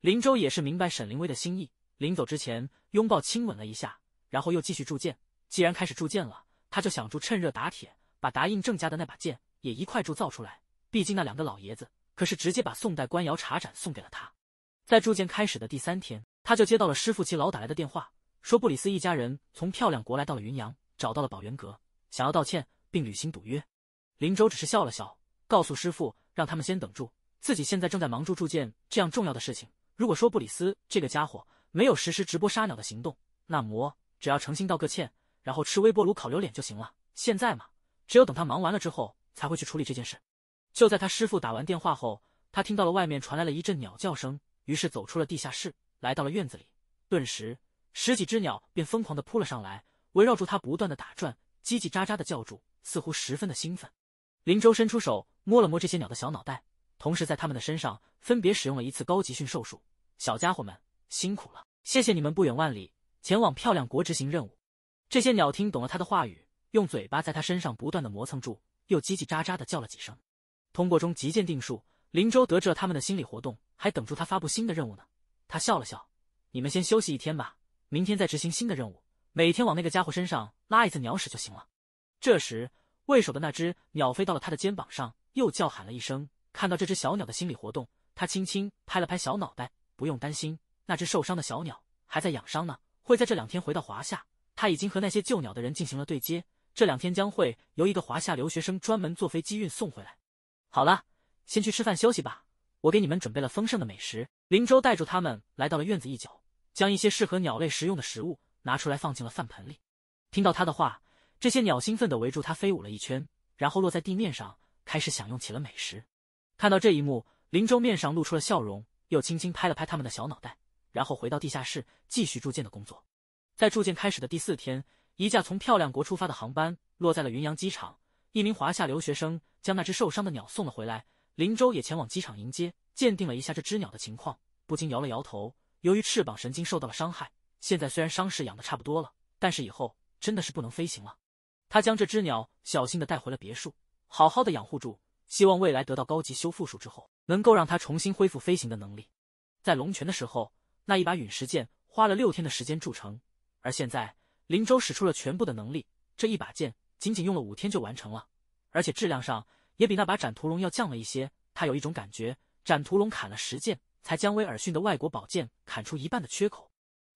林州也是明白沈凌薇的心意，临走之前拥抱亲吻了一下，然后又继续铸剑。既然开始铸剑了，他就想住趁热打铁，把答应郑家的那把剑也一块铸造出来。毕竟那两个老爷子可是直接把宋代官窑茶盏送给了他。在铸剑开始的第三天，他就接到了师傅祁老打来的电话，说布里斯一家人从漂亮国来到了云阳，找到了宝元阁。想要道歉并履行赌约，林州只是笑了笑，告诉师傅让他们先等住，自己现在正在忙住铸剑这样重要的事情。如果说布里斯这个家伙没有实施直播杀鸟的行动，那魔只要诚心道个歉，然后吃微波炉烤榴莲就行了。现在嘛，只有等他忙完了之后，才会去处理这件事。就在他师傅打完电话后，他听到了外面传来了一阵鸟叫声，于是走出了地下室，来到了院子里。顿时，十几只鸟便疯狂的扑了上来，围绕住他不断的打转。叽叽喳喳的叫住，似乎十分的兴奋。林州伸出手摸了摸这些鸟的小脑袋，同时在他们的身上分别使用了一次高级驯兽术。小家伙们辛苦了，谢谢你们不远万里前往漂亮国执行任务。这些鸟听懂了他的话语，用嘴巴在他身上不断的磨蹭住，又叽叽喳喳的叫了几声。通过中级鉴定术，林州得知了他们的心理活动，还等住他发布新的任务呢。他笑了笑：“你们先休息一天吧，明天再执行新的任务。”每天往那个家伙身上拉一次鸟屎就行了。这时，为首的那只鸟飞到了他的肩膀上，又叫喊了一声。看到这只小鸟的心理活动，他轻轻拍了拍小脑袋。不用担心，那只受伤的小鸟还在养伤呢，会在这两天回到华夏。他已经和那些救鸟的人进行了对接，这两天将会由一个华夏留学生专门坐飞机运送回来。好了，先去吃饭休息吧，我给你们准备了丰盛的美食。林州带住他们来到了院子一角，将一些适合鸟类食用的食物。拿出来放进了饭盆里。听到他的话，这些鸟兴奋的围住他飞舞了一圈，然后落在地面上开始享用起了美食。看到这一幕，林州面上露出了笑容，又轻轻拍了拍他们的小脑袋，然后回到地下室继续铸剑的工作。在铸剑开始的第四天，一架从漂亮国出发的航班落在了云阳机场，一名华夏留学生将那只受伤的鸟送了回来。林州也前往机场迎接，鉴定了一下这只鸟的情况，不禁摇了摇头，由于翅膀神经受到了伤害。现在虽然伤势养的差不多了，但是以后真的是不能飞行了。他将这只鸟小心的带回了别墅，好好的养护住，希望未来得到高级修复术之后，能够让它重新恢复飞行的能力。在龙泉的时候，那一把陨石剑花了六天的时间铸成，而现在林州使出了全部的能力，这一把剑仅仅用了五天就完成了，而且质量上也比那把斩屠龙要降了一些。他有一种感觉，斩屠龙砍了十剑，才将威尔逊的外国宝剑砍出一半的缺口。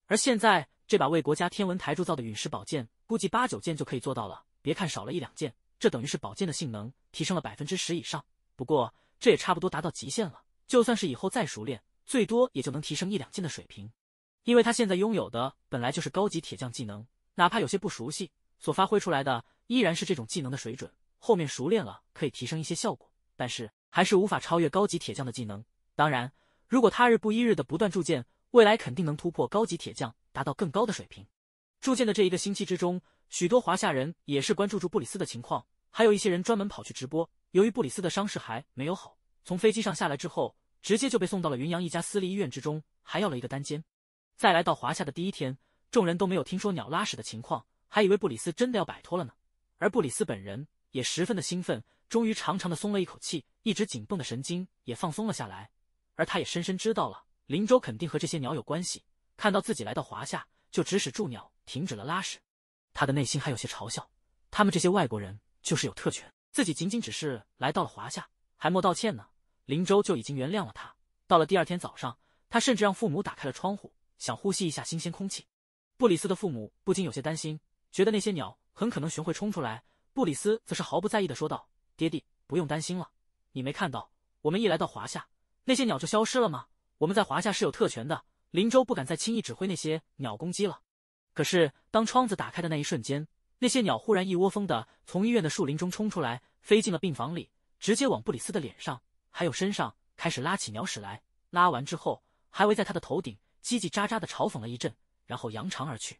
而现在，这把为国家天文台铸造的陨石宝剑，估计八九件就可以做到了。别看少了一两件，这等于是宝剑的性能提升了百分之十以上。不过，这也差不多达到极限了。就算是以后再熟练，最多也就能提升一两件的水平。因为他现在拥有的本来就是高级铁匠技能，哪怕有些不熟悉，所发挥出来的依然是这种技能的水准。后面熟练了，可以提升一些效果，但是还是无法超越高级铁匠的技能。当然，如果他日不一日的不断铸剑。未来肯定能突破高级铁匠，达到更高的水平。住建的这一个星期之中，许多华夏人也是关注住布里斯的情况，还有一些人专门跑去直播。由于布里斯的伤势还没有好，从飞机上下来之后，直接就被送到了云阳一家私立医院之中，还要了一个单间。再来到华夏的第一天，众人都没有听说鸟拉屎的情况，还以为布里斯真的要摆脱了呢。而布里斯本人也十分的兴奋，终于长长的松了一口气，一直紧绷的神经也放松了下来。而他也深深知道了。林州肯定和这些鸟有关系。看到自己来到华夏，就指使筑鸟停止了拉屎。他的内心还有些嘲笑，他们这些外国人就是有特权。自己仅仅只是来到了华夏，还莫道歉呢，林州就已经原谅了他。到了第二天早上，他甚至让父母打开了窗户，想呼吸一下新鲜空气。布里斯的父母不禁有些担心，觉得那些鸟很可能熊会冲出来。布里斯则是毫不在意的说道：“爹地，不用担心了，你没看到我们一来到华夏，那些鸟就消失了吗？”我们在华夏是有特权的，林州不敢再轻易指挥那些鸟攻击了。可是当窗子打开的那一瞬间，那些鸟忽然一窝蜂的从医院的树林中冲出来，飞进了病房里，直接往布里斯的脸上还有身上开始拉起鸟屎来。拉完之后，还围在他的头顶叽叽喳喳的嘲讽了一阵，然后扬长而去。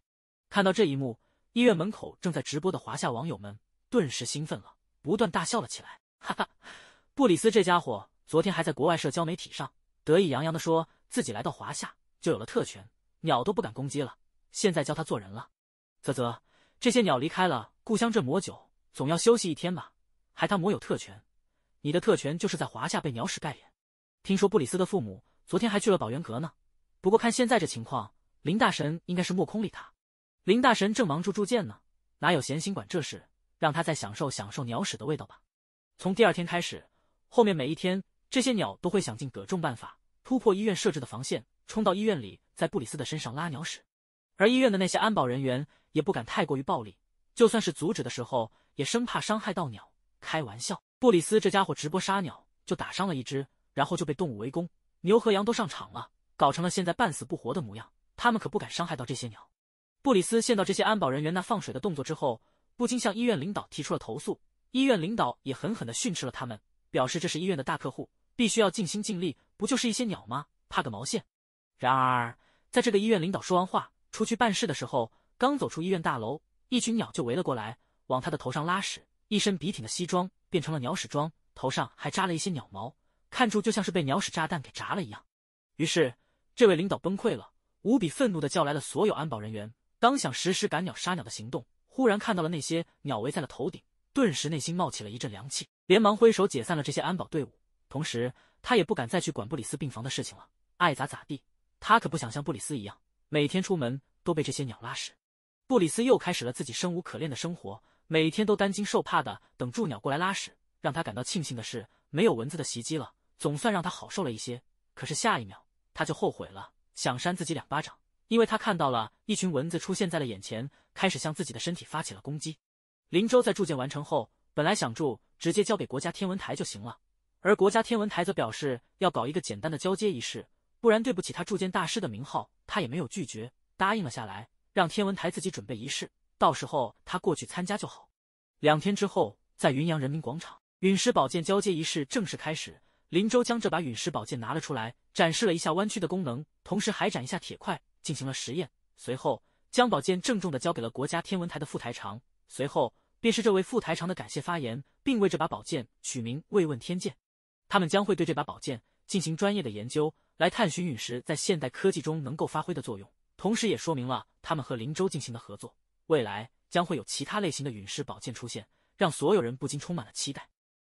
看到这一幕，医院门口正在直播的华夏网友们顿时兴奋了，不断大笑了起来。哈哈，布里斯这家伙昨天还在国外社交媒体上。得意洋洋地说：“自己来到华夏就有了特权，鸟都不敢攻击了。现在教他做人了。”啧啧，这些鸟离开了故乡镇魔酒，总要休息一天吧？还他魔有特权，你的特权就是在华夏被鸟屎盖脸。听说布里斯的父母昨天还去了宝源阁呢。不过看现在这情况，林大神应该是莫空理他。林大神正忙住铸剑呢，哪有闲心管这事？让他再享受享受鸟屎的味道吧。从第二天开始，后面每一天，这些鸟都会想尽各种办法。突破医院设置的防线，冲到医院里，在布里斯的身上拉鸟屎。而医院的那些安保人员也不敢太过于暴力，就算是阻止的时候，也生怕伤害到鸟。开玩笑，布里斯这家伙直播杀鸟，就打伤了一只，然后就被动物围攻，牛和羊都上场了，搞成了现在半死不活的模样。他们可不敢伤害到这些鸟。布里斯见到这些安保人员那放水的动作之后，不禁向医院领导提出了投诉。医院领导也狠狠地训斥了他们，表示这是医院的大客户，必须要尽心尽力。不就是一些鸟吗？怕个毛线！然而，在这个医院领导说完话出去办事的时候，刚走出医院大楼，一群鸟就围了过来，往他的头上拉屎，一身笔挺的西装变成了鸟屎装，头上还扎了一些鸟毛，看住就像是被鸟屎炸弹给炸了一样。于是，这位领导崩溃了，无比愤怒的叫来了所有安保人员，刚想实施赶鸟杀鸟的行动，忽然看到了那些鸟围在了头顶，顿时内心冒起了一阵凉气，连忙挥手解散了这些安保队伍。同时，他也不敢再去管布里斯病房的事情了。爱咋咋地，他可不想像布里斯一样，每天出门都被这些鸟拉屎。布里斯又开始了自己生无可恋的生活，每天都担惊受怕的等住鸟过来拉屎。让他感到庆幸的是，没有蚊子的袭击了，总算让他好受了一些。可是下一秒，他就后悔了，想扇自己两巴掌，因为他看到了一群蚊子出现在了眼前，开始向自己的身体发起了攻击。林州在铸剑完成后，本来想住直接交给国家天文台就行了。而国家天文台则表示要搞一个简单的交接仪式，不然对不起他铸剑大师的名号。他也没有拒绝，答应了下来，让天文台自己准备仪式，到时候他过去参加就好。两天之后，在云阳人民广场，陨石宝剑交接仪式正式开始。林州将这把陨石宝剑拿了出来，展示了一下弯曲的功能，同时还斩一下铁块进行了实验。随后，将宝剑郑重的交给了国家天文台的副台长。随后便是这位副台长的感谢发言，并为这把宝剑取名“慰问天剑”。他们将会对这把宝剑进行专业的研究，来探寻陨石在现代科技中能够发挥的作用，同时也说明了他们和林州进行的合作。未来将会有其他类型的陨石宝剑出现，让所有人不禁充满了期待。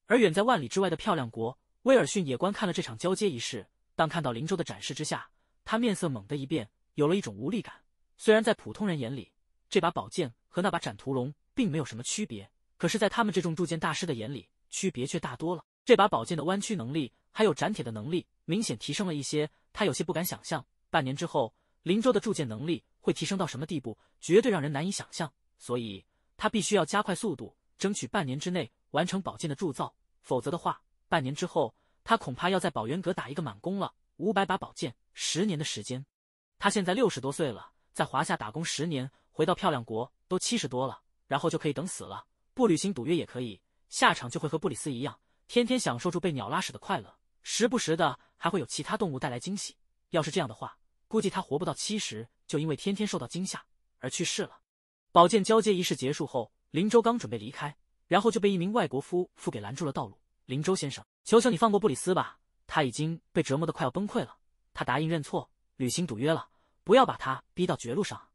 而远在万里之外的漂亮国，威尔逊也观看了这场交接仪式。当看到林州的展示之下，他面色猛的一变，有了一种无力感。虽然在普通人眼里，这把宝剑和那把斩屠龙并没有什么区别，可是，在他们这种铸剑大师的眼里，区别却大多了。这把宝剑的弯曲能力，还有斩铁的能力，明显提升了一些。他有些不敢想象，半年之后林州的铸剑能力会提升到什么地步，绝对让人难以想象。所以，他必须要加快速度，争取半年之内完成宝剑的铸造。否则的话，半年之后他恐怕要在宝元阁打一个满工了。五百把宝剑，十年的时间。他现在六十多岁了，在华夏打工十年，回到漂亮国都七十多了，然后就可以等死了。不履行赌约也可以，下场就会和布里斯一样。天天享受住被鸟拉屎的快乐，时不时的还会有其他动物带来惊喜。要是这样的话，估计他活不到七十，就因为天天受到惊吓而去世了。宝剑交接仪式结束后，林州刚准备离开，然后就被一名外国夫妇给拦住了道路。林州先生，求求你放过布里斯吧，他已经被折磨的快要崩溃了。他答应认错，履行赌约了，不要把他逼到绝路上。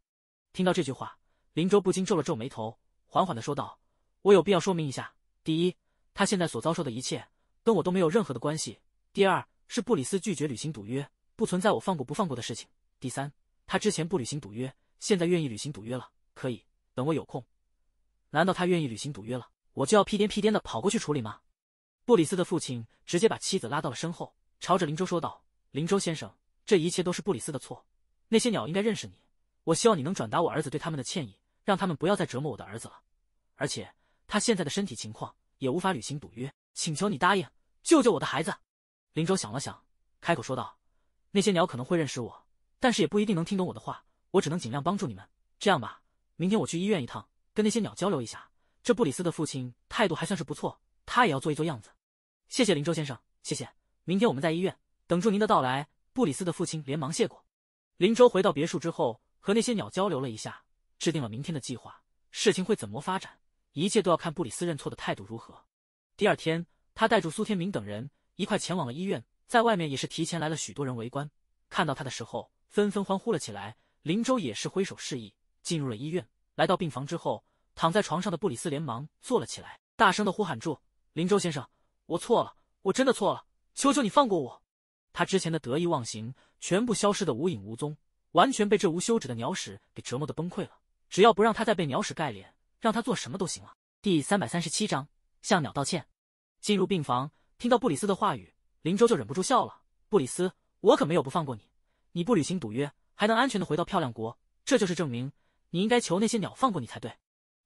听到这句话，林州不禁皱了皱眉头，缓缓的说道：“我有必要说明一下，第一。”他现在所遭受的一切跟我都没有任何的关系。第二是布里斯拒绝履行赌约，不存在我放过不放过的事情。第三，他之前不履行赌约，现在愿意履行赌约了，可以等我有空。难道他愿意履行赌约了，我就要屁颠屁颠的跑过去处理吗？布里斯的父亲直接把妻子拉到了身后，朝着林州说道：“林州先生，这一切都是布里斯的错。那些鸟应该认识你，我希望你能转达我儿子对他们的歉意，让他们不要再折磨我的儿子了。而且他现在的身体情况。”也无法履行赌约，请求你答应救救我的孩子。林州想了想，开口说道：“那些鸟可能会认识我，但是也不一定能听懂我的话。我只能尽量帮助你们。这样吧，明天我去医院一趟，跟那些鸟交流一下。这布里斯的父亲态度还算是不错，他也要做一做样子。谢谢林州先生，谢谢。明天我们在医院，等住您的到来。”布里斯的父亲连忙谢过。林州回到别墅之后，和那些鸟交流了一下，制定了明天的计划。事情会怎么发展？一切都要看布里斯认错的态度如何。第二天，他带住苏天明等人一块前往了医院，在外面也是提前来了许多人围观。看到他的时候，纷纷欢呼了起来。林州也是挥手示意，进入了医院。来到病房之后，躺在床上的布里斯连忙坐了起来，大声的呼喊住：“林州先生，我错了，我真的错了，求求你放过我！”他之前的得意忘形全部消失的无影无踪，完全被这无休止的鸟屎给折磨的崩溃了。只要不让他再被鸟屎盖脸。让他做什么都行了。第三百三十七章向鸟道歉。进入病房，听到布里斯的话语，林州就忍不住笑了。布里斯，我可没有不放过你。你不履行赌约，还能安全的回到漂亮国，这就是证明。你应该求那些鸟放过你才对。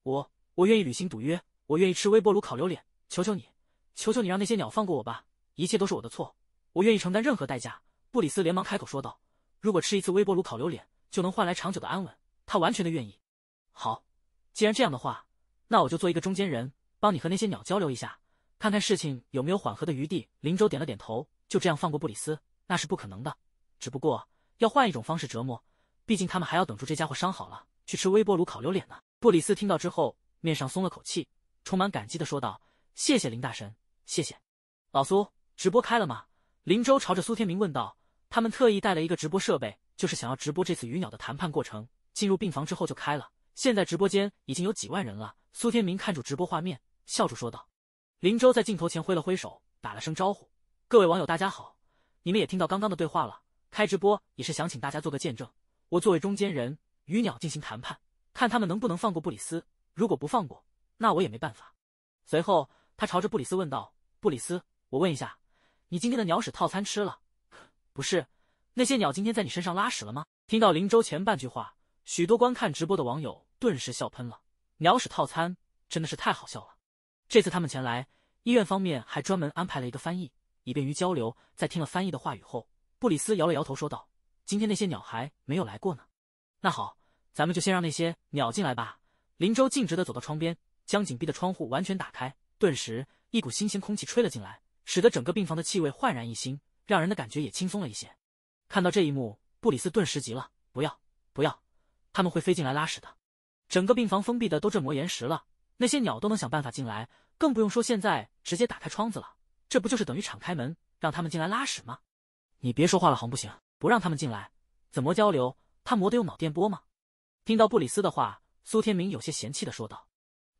我，我愿意履行赌约，我愿意吃微波炉烤榴莲。求求你，求求你让那些鸟放过我吧。一切都是我的错，我愿意承担任何代价。布里斯连忙开口说道：“如果吃一次微波炉烤榴莲，就能换来长久的安稳，他完全的愿意。”好。既然这样的话，那我就做一个中间人，帮你和那些鸟交流一下，看看事情有没有缓和的余地。林州点了点头，就这样放过布里斯那是不可能的，只不过要换一种方式折磨，毕竟他们还要等住这家伙伤好了去吃微波炉烤榴莲呢。布里斯听到之后，面上松了口气，充满感激的说道：“谢谢林大神，谢谢老苏，直播开了吗？”林州朝着苏天明问道：“他们特意带了一个直播设备，就是想要直播这次鱼鸟的谈判过程。进入病房之后就开了。”现在直播间已经有几万人了。苏天明看住直播画面，笑着说道：“林州在镜头前挥了挥手，打了声招呼。各位网友，大家好，你们也听到刚刚的对话了。开直播也是想请大家做个见证。我作为中间人，与鸟进行谈判，看他们能不能放过布里斯。如果不放过，那我也没办法。”随后，他朝着布里斯问道：“布里斯，我问一下，你今天的鸟屎套餐吃了？不是，那些鸟今天在你身上拉屎了吗？”听到林州前半句话。许多观看直播的网友顿时笑喷了，鸟屎套餐真的是太好笑了。这次他们前来，医院方面还专门安排了一个翻译，以便于交流。在听了翻译的话语后，布里斯摇了摇头说道：“今天那些鸟还没有来过呢。”那好，咱们就先让那些鸟进来吧。林州径直的走到窗边，将紧闭的窗户完全打开，顿时一股新鲜空气吹了进来，使得整个病房的气味焕然一新，让人的感觉也轻松了一些。看到这一幕，布里斯顿时急了：“不要，不要！”他们会飞进来拉屎的，整个病房封闭的都镇魔岩石了，那些鸟都能想办法进来，更不用说现在直接打开窗子了，这不就是等于敞开门让他们进来拉屎吗？你别说话了行不行？不让他们进来怎么交流？他磨得用脑电波吗？听到布里斯的话，苏天明有些嫌弃的说道。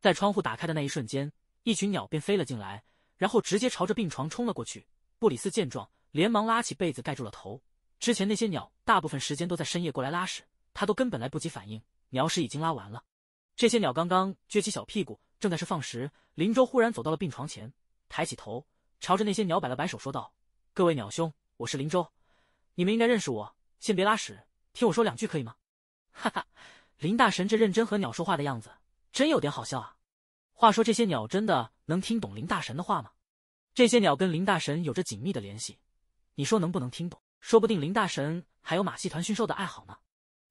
在窗户打开的那一瞬间，一群鸟便飞了进来，然后直接朝着病床冲了过去。布里斯见状，连忙拉起被子盖住了头。之前那些鸟大部分时间都在深夜过来拉屎。他都根本来不及反应，鸟屎已经拉完了。这些鸟刚刚撅起小屁股，正在是放食。林州忽然走到了病床前，抬起头，朝着那些鸟摆了摆手，说道：“各位鸟兄，我是林州，你们应该认识我。先别拉屎，听我说两句可以吗？”哈哈，林大神这认真和鸟说话的样子，真有点好笑啊。话说这些鸟真的能听懂林大神的话吗？这些鸟跟林大神有着紧密的联系，你说能不能听懂？说不定林大神还有马戏团驯兽的爱好呢。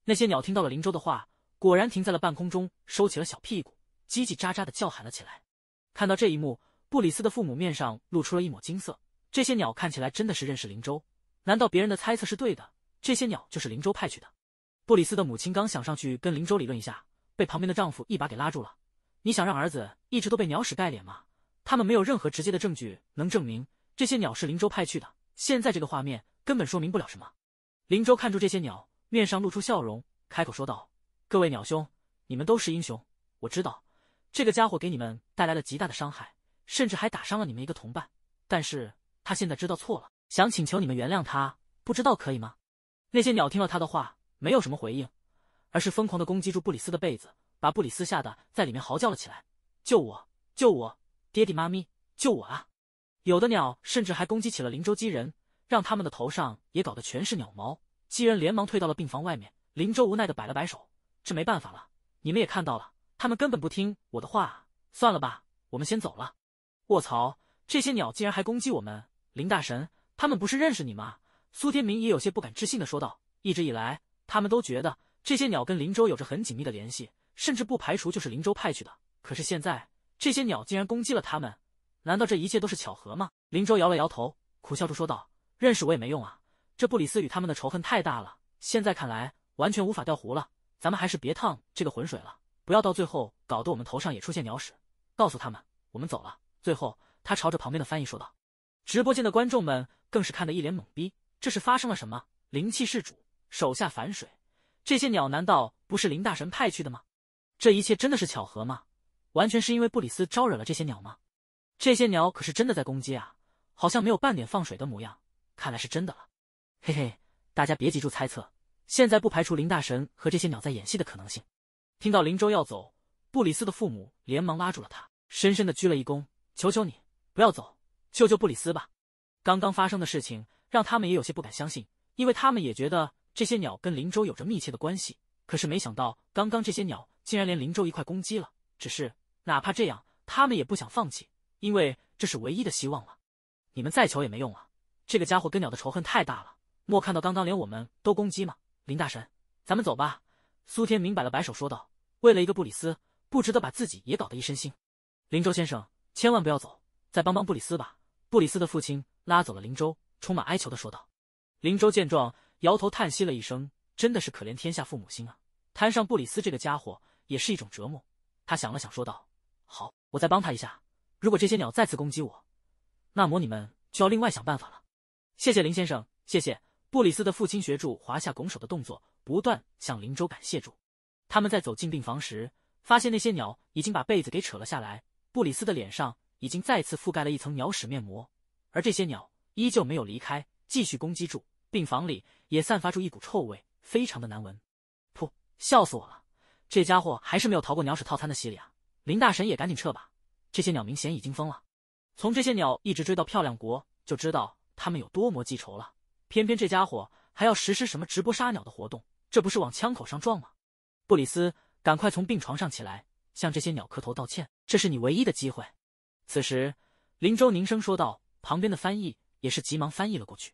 那些鸟听到了林州的话，果然停在了半空中，收起了小屁股，叽叽喳喳的叫喊了起来。看到这一幕，布里斯的父母面上露出了一抹金色。这些鸟看起来真的是认识林州，难道别人的猜测是对的？这些鸟就是林州派去的？布里斯的母亲刚想上去跟林州理论一下，被旁边的丈夫一把给拉住了。你想让儿子一直都被鸟屎盖脸吗？他们没有任何直接的证据能证明这些鸟是林州派去的。现在这个画面根本说明不了什么。林州看住这些鸟。面上露出笑容，开口说道：“各位鸟兄，你们都是英雄。我知道这个家伙给你们带来了极大的伤害，甚至还打伤了你们一个同伴。但是他现在知道错了，想请求你们原谅他，不知道可以吗？”那些鸟听了他的话，没有什么回应，而是疯狂的攻击住布里斯的被子，把布里斯吓得在里面嚎叫了起来：“救我！救我！爹地妈咪！救我啊！”有的鸟甚至还攻击起了灵州机人，让他们的头上也搞得全是鸟毛。几人连忙退到了病房外面，林州无奈的摆了摆手，这没办法了，你们也看到了，他们根本不听我的话，算了吧，我们先走了。卧槽，这些鸟竟然还攻击我们！林大神，他们不是认识你吗？苏天明也有些不敢置信的说道，一直以来他们都觉得这些鸟跟林州有着很紧密的联系，甚至不排除就是林州派去的，可是现在这些鸟竟然攻击了他们，难道这一切都是巧合吗？林州摇了摇头，苦笑着说道，认识我也没用啊。这布里斯与他们的仇恨太大了，现在看来完全无法调和了。咱们还是别趟这个浑水了，不要到最后搞得我们头上也出现鸟屎。告诉他们，我们走了。最后，他朝着旁边的翻译说道。直播间的观众们更是看得一脸懵逼，这是发生了什么？灵气是主，手下反水，这些鸟难道不是林大神派去的吗？这一切真的是巧合吗？完全是因为布里斯招惹了这些鸟吗？这些鸟可是真的在攻击啊，好像没有半点放水的模样，看来是真的了。嘿嘿，大家别急着猜测，现在不排除林大神和这些鸟在演戏的可能性。听到林州要走，布里斯的父母连忙拉住了他，深深的鞠了一躬：“求求你不要走，救救布里斯吧！”刚刚发生的事情让他们也有些不敢相信，因为他们也觉得这些鸟跟林州有着密切的关系。可是没想到，刚刚这些鸟竟然连林州一块攻击了。只是哪怕这样，他们也不想放弃，因为这是唯一的希望了。你们再求也没用了，这个家伙跟鸟的仇恨太大了。莫看到刚刚连我们都攻击吗？林大神，咱们走吧。苏天明摆了摆手说道：“为了一个布里斯，不值得把自己也搞得一身腥。”林州先生，千万不要走，再帮帮布里斯吧。布里斯的父亲拉走了林州，充满哀求的说道。林州见状，摇头叹息了一声：“真的是可怜天下父母心啊！摊上布里斯这个家伙，也是一种折磨。”他想了想说道：“好，我再帮他一下。如果这些鸟再次攻击我，那魔你们就要另外想办法了。”谢谢林先生，谢谢。布里斯的父亲学住华夏拱手的动作，不断向林州感谢住。他们在走进病房时，发现那些鸟已经把被子给扯了下来。布里斯的脸上已经再次覆盖了一层鸟屎面膜，而这些鸟依旧没有离开，继续攻击住。病房里也散发出一股臭味，非常的难闻。噗，笑死我了，这家伙还是没有逃过鸟屎套餐的洗礼啊！林大神也赶紧撤吧，这些鸟明显已经疯了。从这些鸟一直追到漂亮国，就知道他们有多么记仇了。偏偏这家伙还要实施什么直播杀鸟的活动，这不是往枪口上撞吗？布里斯，赶快从病床上起来，向这些鸟磕头道歉，这是你唯一的机会。此时，林州凝声说道，旁边的翻译也是急忙翻译了过去。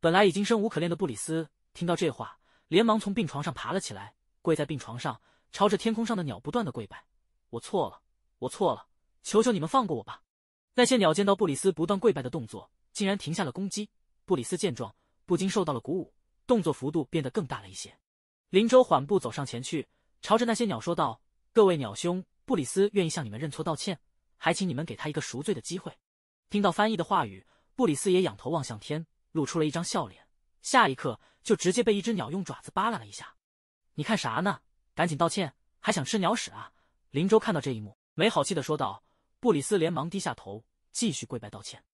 本来已经生无可恋的布里斯，听到这话，连忙从病床上爬了起来，跪在病床上，朝着天空上的鸟不断的跪拜：“我错了，我错了，求求你们放过我吧！”那些鸟见到布里斯不断跪拜的动作，竟然停下了攻击。布里斯见状。不禁受到了鼓舞，动作幅度变得更大了一些。林州缓步走上前去，朝着那些鸟说道：“各位鸟兄，布里斯愿意向你们认错道歉，还请你们给他一个赎罪的机会。”听到翻译的话语，布里斯也仰头望向天，露出了一张笑脸。下一刻，就直接被一只鸟用爪子扒拉了一下。“你看啥呢？赶紧道歉，还想吃鸟屎啊？”林州看到这一幕，没好气的说道。布里斯连忙低下头，继续跪拜道歉。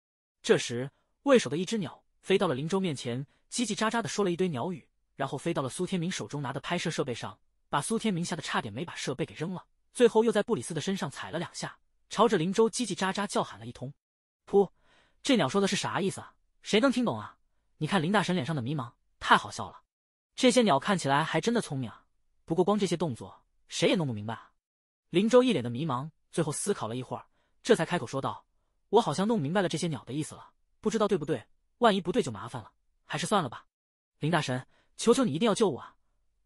这时，为首的一只鸟。飞到了林州面前，叽叽喳喳的说了一堆鸟语，然后飞到了苏天明手中拿的拍摄设备上，把苏天明吓得差点没把设备给扔了。最后又在布里斯的身上踩了两下，朝着林州叽叽喳喳叫喊了一通。噗，这鸟说的是啥意思啊？谁能听懂啊？你看林大神脸上的迷茫，太好笑了。这些鸟看起来还真的聪明啊，不过光这些动作，谁也弄不明白啊。林州一脸的迷茫，最后思考了一会儿，这才开口说道：“我好像弄明白了这些鸟的意思了，不知道对不对。”万一不对就麻烦了，还是算了吧。林大神，求求你一定要救我啊！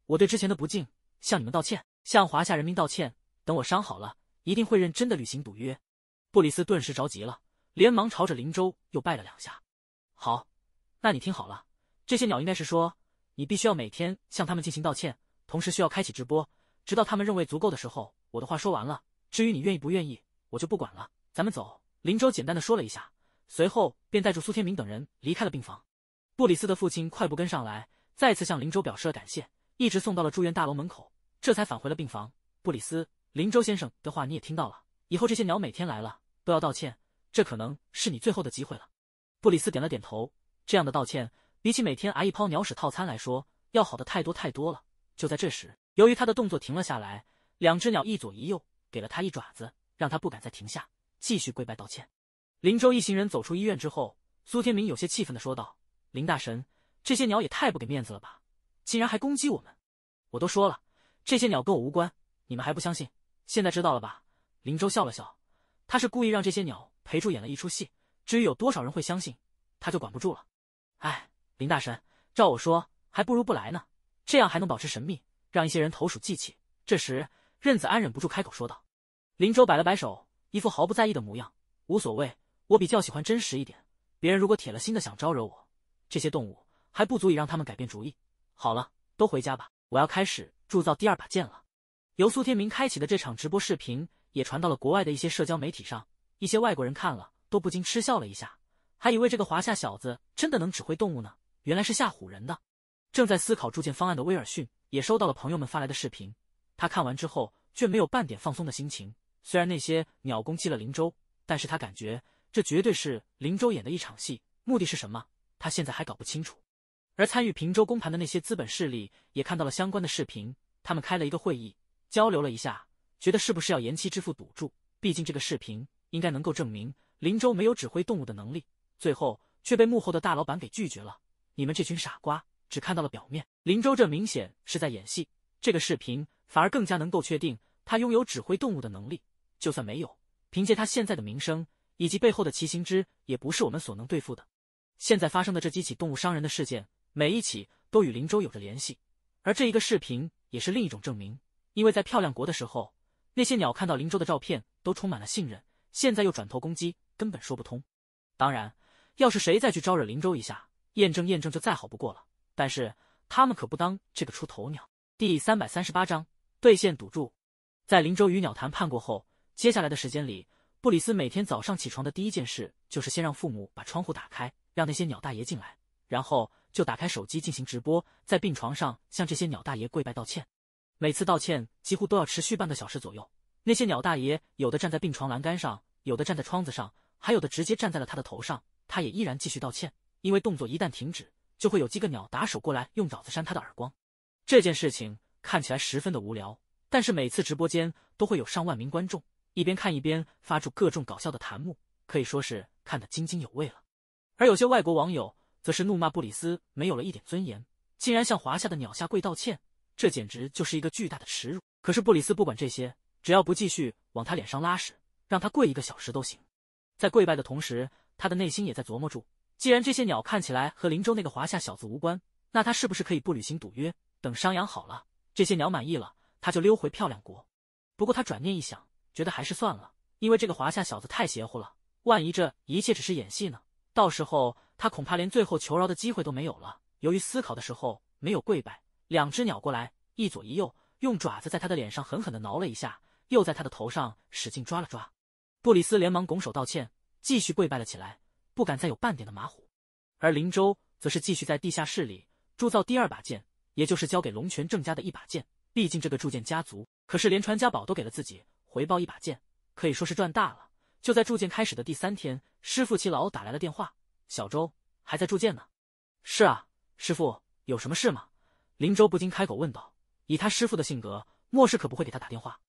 我对之前的不敬，向你们道歉，向华夏人民道歉。等我伤好了，一定会认真的履行赌约。布里斯顿时着急了，连忙朝着林州又拜了两下。好，那你听好了，这些鸟应该是说，你必须要每天向他们进行道歉，同时需要开启直播，直到他们认为足够的时候。我的话说完了，至于你愿意不愿意，我就不管了。咱们走。林州简单的说了一下。随后便带着苏天明等人离开了病房。布里斯的父亲快步跟上来，再次向林州表示了感谢，一直送到了住院大楼门口，这才返回了病房。布里斯，林州先生的话你也听到了，以后这些鸟每天来了都要道歉，这可能是你最后的机会了。布里斯点了点头，这样的道歉比起每天挨一泡鸟屎套餐来说，要好的太多太多了。就在这时，由于他的动作停了下来，两只鸟一左一右给了他一爪子，让他不敢再停下，继续跪拜道歉。林州一行人走出医院之后，苏天明有些气愤地说道：“林大神，这些鸟也太不给面子了吧！竟然还攻击我们！我都说了，这些鸟跟我无关，你们还不相信？现在知道了吧？”林州笑了笑，他是故意让这些鸟陪住演了一出戏。至于有多少人会相信，他就管不住了。哎，林大神，照我说，还不如不来呢，这样还能保持神秘，让一些人投鼠忌器。这时，任子安忍不住开口说道：“林州摆了摆手，一副毫不在意的模样，无所谓。”我比较喜欢真实一点。别人如果铁了心的想招惹我，这些动物还不足以让他们改变主意。好了，都回家吧，我要开始铸造第二把剑了。由苏天明开启的这场直播视频也传到了国外的一些社交媒体上，一些外国人看了都不禁嗤笑了一下，还以为这个华夏小子真的能指挥动物呢，原来是吓唬人的。正在思考铸剑方案的威尔逊也收到了朋友们发来的视频，他看完之后却没有半点放松的心情。虽然那些鸟攻击了林州，但是他感觉。这绝对是林州演的一场戏，目的是什么？他现在还搞不清楚。而参与平州公盘的那些资本势力也看到了相关的视频，他们开了一个会议，交流了一下，觉得是不是要延期支付赌注？毕竟这个视频应该能够证明林州没有指挥动物的能力。最后却被幕后的大老板给拒绝了。你们这群傻瓜，只看到了表面。林州这明显是在演戏，这个视频反而更加能够确定他拥有指挥动物的能力。就算没有，凭借他现在的名声。以及背后的齐行之也不是我们所能对付的。现在发生的这几起动物伤人的事件，每一起都与林州有着联系，而这一个视频也是另一种证明。因为在漂亮国的时候，那些鸟看到林州的照片都充满了信任，现在又转头攻击，根本说不通。当然，要是谁再去招惹林州一下，验证验证就再好不过了。但是他们可不当这个出头鸟。第三百三十八章对线赌注，在林州与鸟谈判过后，接下来的时间里。布里斯每天早上起床的第一件事，就是先让父母把窗户打开，让那些鸟大爷进来，然后就打开手机进行直播，在病床上向这些鸟大爷跪拜道歉。每次道歉几乎都要持续半个小时左右。那些鸟大爷有的站在病床栏杆上，有的站在窗子上，还有的直接站在了他的头上。他也依然继续道歉，因为动作一旦停止，就会有几个鸟打手过来用爪子扇他的耳光。这件事情看起来十分的无聊，但是每次直播间都会有上万名观众。一边看一边发出各种搞笑的弹幕，可以说是看得津津有味了。而有些外国网友则是怒骂布里斯没有了一点尊严，竟然向华夏的鸟下跪道歉，这简直就是一个巨大的耻辱。可是布里斯不管这些，只要不继续往他脸上拉屎，让他跪一个小时都行。在跪拜的同时，他的内心也在琢磨住：既然这些鸟看起来和林州那个华夏小子无关，那他是不是可以不履行赌约，等伤养好了，这些鸟满意了，他就溜回漂亮国？不过他转念一想。觉得还是算了，因为这个华夏小子太邪乎了，万一这一切只是演戏呢？到时候他恐怕连最后求饶的机会都没有了。由于思考的时候没有跪拜，两只鸟过来，一左一右，用爪子在他的脸上狠狠地挠了一下，又在他的头上使劲抓了抓。布里斯连忙拱手道歉，继续跪拜了起来，不敢再有半点的马虎。而林州则是继续在地下室里铸造第二把剑，也就是交给龙泉郑家的一把剑。毕竟这个铸剑家族可是连传家宝都给了自己。回报一把剑可以说是赚大了。就在铸剑开始的第三天，师傅齐老打来了电话。小周还在铸剑呢。是啊，师傅有什么事吗？林周不禁开口问道。以他师傅的性格，莫氏可不会给他打电话。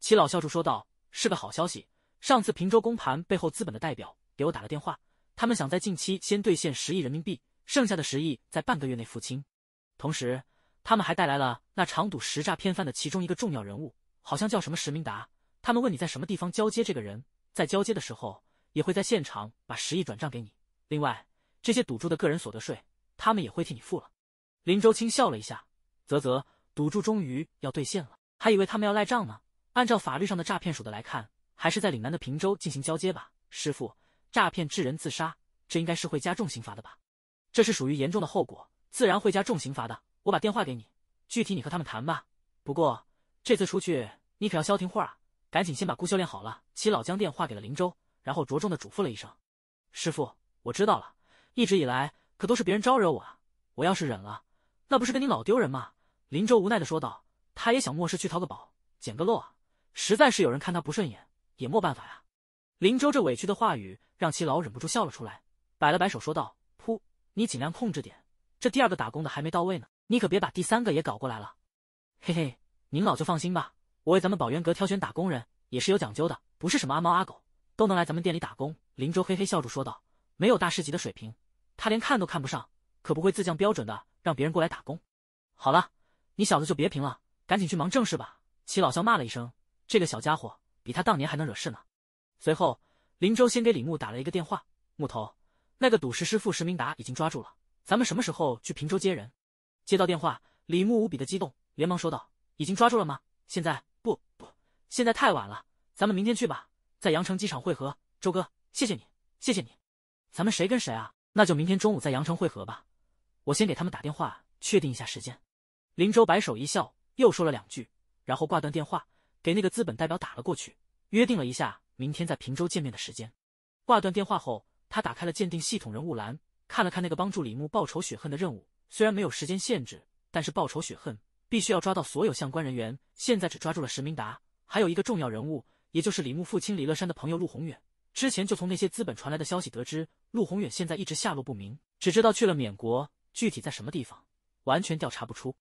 齐老笑着说道：“是个好消息。上次平州公盘背后资本的代表给我打了电话，他们想在近期先兑现十亿人民币，剩下的十亿在半个月内付清。同时，他们还带来了那场赌石诈骗犯的其中一个重要人物，好像叫什么石明达。”他们问你在什么地方交接这个人，在交接的时候也会在现场把十亿转账给你。另外，这些赌注的个人所得税，他们也会替你付了。林周青笑了一下，啧啧，赌注终于要兑现了，还以为他们要赖账呢。按照法律上的诈骗数的来看，还是在岭南的平州进行交接吧。师傅，诈骗致人自杀，这应该是会加重刑罚的吧？这是属于严重的后果，自然会加重刑罚的。我把电话给你，具体你和他们谈吧。不过这次出去，你可要消停会儿啊。赶紧先把姑修炼好了。齐老将电话给了林州，然后着重的嘱咐了一声：“师傅，我知道了。一直以来可都是别人招惹我啊，我要是忍了，那不是跟你老丢人吗？”林州无奈的说道。他也想末世去淘个宝，捡个漏啊，实在是有人看他不顺眼，也没办法呀。林州这委屈的话语让齐老忍不住笑了出来，摆了摆手说道：“噗，你尽量控制点，这第二个打工的还没到位呢，你可别把第三个也搞过来了。”嘿嘿，您老就放心吧。我为咱们宝源阁挑选打工人也是有讲究的，不是什么阿猫阿狗都能来咱们店里打工。林州嘿嘿笑着说道：“没有大师级的水平，他连看都看不上，可不会自降标准的让别人过来打工。”好了，你小子就别贫了，赶紧去忙正事吧。”齐老肖骂了一声：“这个小家伙比他当年还能惹事呢。”随后，林州先给李牧打了一个电话：“木头，那个赌石师傅石明达已经抓住了，咱们什么时候去平州接人？”接到电话，李牧无比的激动，连忙说道：“已经抓住了吗？现在？”现在太晚了，咱们明天去吧，在阳城机场汇合。周哥，谢谢你，谢谢你。咱们谁跟谁啊？那就明天中午在阳城汇合吧。我先给他们打电话，确定一下时间。林州摆手一笑，又说了两句，然后挂断电话，给那个资本代表打了过去，约定了一下明天在平州见面的时间。挂断电话后，他打开了鉴定系统人物栏，看了看那个帮助李牧报仇雪恨的任务，虽然没有时间限制，但是报仇雪恨必须要抓到所有相关人员。现在只抓住了石明达。还有一个重要人物，也就是李牧父亲李乐山的朋友陆宏远。之前就从那些资本传来的消息得知，陆宏远现在一直下落不明，只知道去了缅国，具体在什么地方，完全调查不出。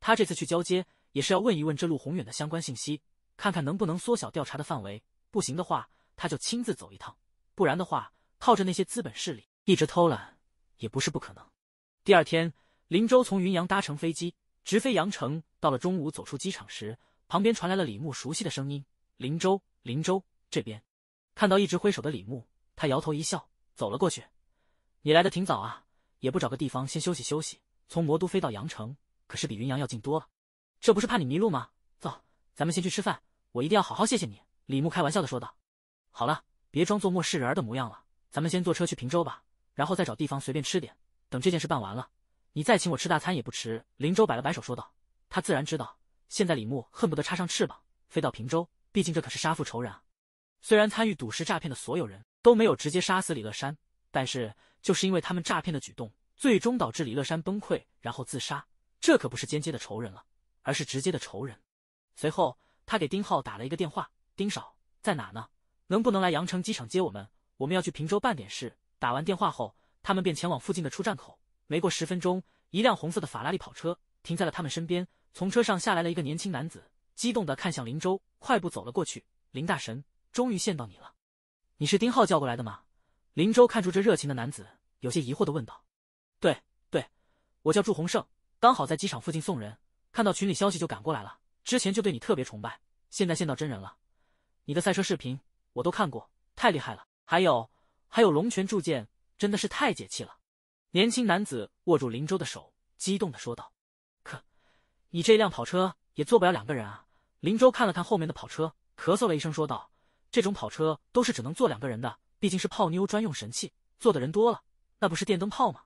他这次去交接，也是要问一问这陆宏远的相关信息，看看能不能缩小调查的范围。不行的话，他就亲自走一趟。不然的话，靠着那些资本势力一直偷懒，也不是不可能。第二天，林州从云阳搭乘飞机直飞阳城，到了中午，走出机场时。旁边传来了李牧熟悉的声音：“林州，林州，这边。”看到一直挥手的李牧，他摇头一笑，走了过去。“你来的挺早啊，也不找个地方先休息休息。从魔都飞到阳城，可是比云阳要近多了。这不是怕你迷路吗？走，咱们先去吃饭。我一定要好好谢谢你。”李牧开玩笑的说道。“好了，别装作漠视人儿的模样了。咱们先坐车去平州吧，然后再找地方随便吃点。等这件事办完了，你再请我吃大餐也不迟。”林州摆了摆手说道，他自然知道。现在李牧恨不得插上翅膀飞到平州，毕竟这可是杀父仇人啊！虽然参与赌石诈骗的所有人都没有直接杀死李乐山，但是就是因为他们诈骗的举动，最终导致李乐山崩溃，然后自杀。这可不是间接的仇人了，而是直接的仇人。随后，他给丁浩打了一个电话：“丁少在哪呢？能不能来阳城机场接我们？我们要去平州办点事。”打完电话后，他们便前往附近的出站口。没过十分钟，一辆红色的法拉利跑车停在了他们身边。从车上下来了一个年轻男子，激动的看向林州，快步走了过去。林大神，终于见到你了！你是丁浩叫过来的吗？林州看出这热情的男子，有些疑惑的问道。对对，我叫祝洪胜，刚好在机场附近送人，看到群里消息就赶过来了。之前就对你特别崇拜，现在见到真人了。你的赛车视频我都看过，太厉害了！还有还有，龙泉铸剑真的是太解气了！年轻男子握住林州的手，激动的说道。你这一辆跑车也坐不了两个人啊！林州看了看后面的跑车，咳嗽了一声，说道：“这种跑车都是只能坐两个人的，毕竟是泡妞专用神器，坐的人多了，那不是电灯泡吗？”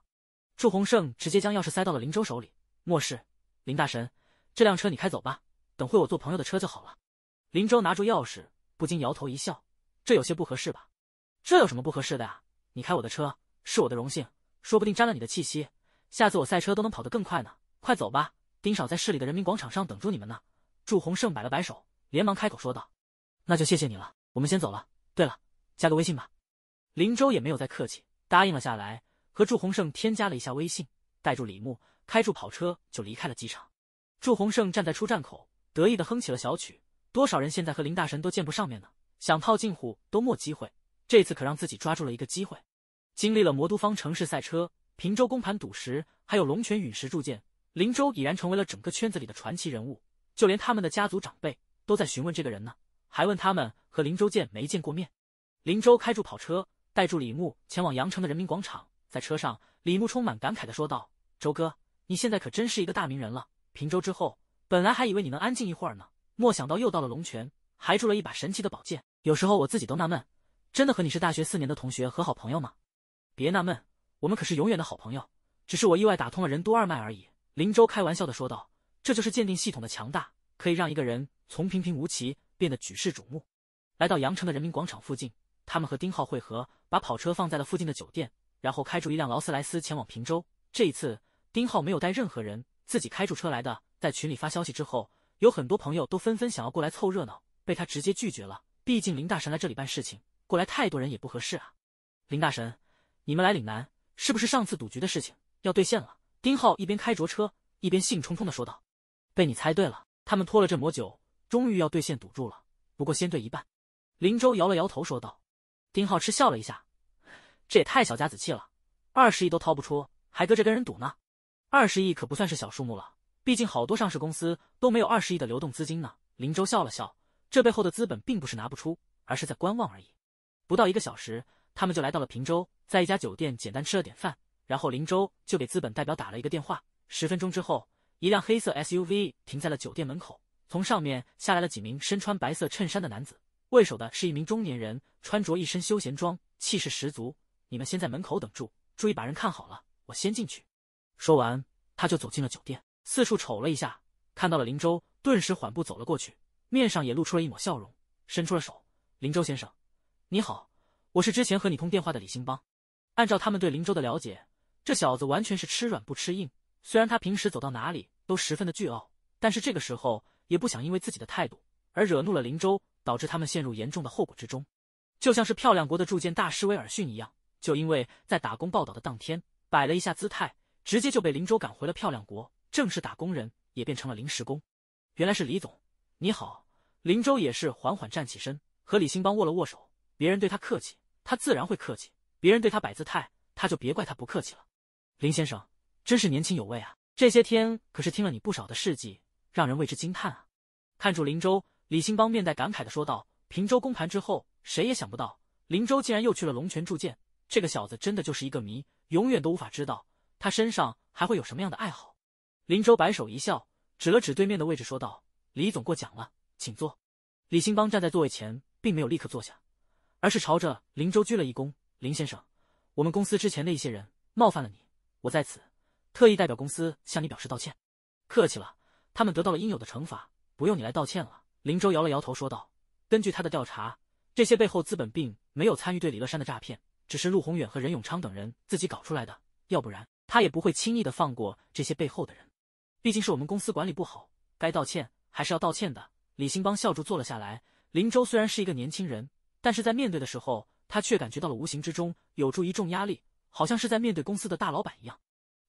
祝鸿胜直接将钥匙塞到了林州手里：“莫事，林大神，这辆车你开走吧，等会我坐朋友的车就好了。”林州拿住钥匙，不禁摇头一笑：“这有些不合适吧？”“这有什么不合适的呀？你开我的车是我的荣幸，说不定沾了你的气息，下次我赛车都能跑得更快呢！快走吧。”丁少在市里的人民广场上等住你们呢。祝洪胜摆了摆手，连忙开口说道：“那就谢谢你了，我们先走了。对了，加个微信吧。”林州也没有再客气，答应了下来，和祝洪胜添加了一下微信，带住李牧，开住跑车就离开了机场。祝洪胜站在出站口，得意地哼起了小曲。多少人现在和林大神都见不上面呢，想套近乎都没机会。这次可让自己抓住了一个机会。经历了魔都方城市赛车、平洲公盘赌石，还有龙泉陨石铸剑。林州已然成为了整个圈子里的传奇人物，就连他们的家族长辈都在询问这个人呢，还问他们和林州见没见过面。林州开住跑车，带住李牧前往阳城的人民广场。在车上，李牧充满感慨的说道：“周哥，你现在可真是一个大名人了。平州之后，本来还以为你能安静一会儿呢，没想到又到了龙泉，还住了一把神奇的宝剑。有时候我自己都纳闷，真的和你是大学四年的同学和好朋友吗？别纳闷，我们可是永远的好朋友，只是我意外打通了任督二脉而已。”林州开玩笑的说道：“这就是鉴定系统的强大，可以让一个人从平平无奇变得举世瞩目。”来到阳城的人民广场附近，他们和丁浩会合，把跑车放在了附近的酒店，然后开住一辆劳斯莱斯前往平州。这一次，丁浩没有带任何人，自己开住车来的。在群里发消息之后，有很多朋友都纷纷想要过来凑热闹，被他直接拒绝了。毕竟林大神来这里办事情，过来太多人也不合适啊。林大神，你们来岭南，是不是上次赌局的事情要兑现了？丁浩一边开着车，一边兴冲冲的说道：“被你猜对了，他们拖了这么久，终于要兑现赌注了。不过先兑一半。”林州摇了摇头说道。丁浩嗤笑了一下：“这也太小家子气了，二十亿都掏不出，还搁这跟人赌呢？二十亿可不算是小数目了，毕竟好多上市公司都没有二十亿的流动资金呢。”林州笑了笑：“这背后的资本并不是拿不出，而是在观望而已。”不到一个小时，他们就来到了平州，在一家酒店简单吃了点饭。然后林州就给资本代表打了一个电话。十分钟之后，一辆黑色 SUV 停在了酒店门口，从上面下来了几名身穿白色衬衫的男子。为首的是一名中年人，穿着一身休闲装，气势十足。你们先在门口等住，注意把人看好了。我先进去。说完，他就走进了酒店，四处瞅了一下，看到了林州，顿时缓步走了过去，面上也露出了一抹笑容，伸出了手：“林州先生，你好，我是之前和你通电话的李兴邦。按照他们对林州的了解。”这小子完全是吃软不吃硬，虽然他平时走到哪里都十分的倨傲，但是这个时候也不想因为自己的态度而惹怒了林州，导致他们陷入严重的后果之中。就像是漂亮国的铸剑大师威尔逊一样，就因为在打工报道的当天摆了一下姿态，直接就被林州赶回了漂亮国，正式打工人也变成了临时工。原来是李总，你好。林州也是缓缓站起身，和李兴邦握了握手。别人对他客气，他自然会客气；别人对他摆姿态，他就别怪他不客气了。林先生真是年轻有为啊！这些天可是听了你不少的事迹，让人为之惊叹啊！看住林州，李兴邦面带感慨的说道：“平州公盘之后，谁也想不到林州竟然又去了龙泉铸剑。这个小子真的就是一个谜，永远都无法知道他身上还会有什么样的爱好。”林州摆手一笑，指了指对面的位置，说道：“李总过奖了，请坐。”李兴邦站在座位前，并没有立刻坐下，而是朝着林州鞠了一躬：“林先生，我们公司之前的一些人冒犯了你。”我在此特意代表公司向你表示道歉，客气了。他们得到了应有的惩罚，不用你来道歉了。林州摇了摇头说道：“根据他的调查，这些背后资本并没有参与对李乐山的诈骗，只是陆宏远和任永昌等人自己搞出来的。要不然，他也不会轻易的放过这些背后的人。毕竟是我们公司管理不好，该道歉还是要道歉的。”李兴邦笑着坐了下来。林州虽然是一个年轻人，但是在面对的时候，他却感觉到了无形之中有助一重压力。好像是在面对公司的大老板一样。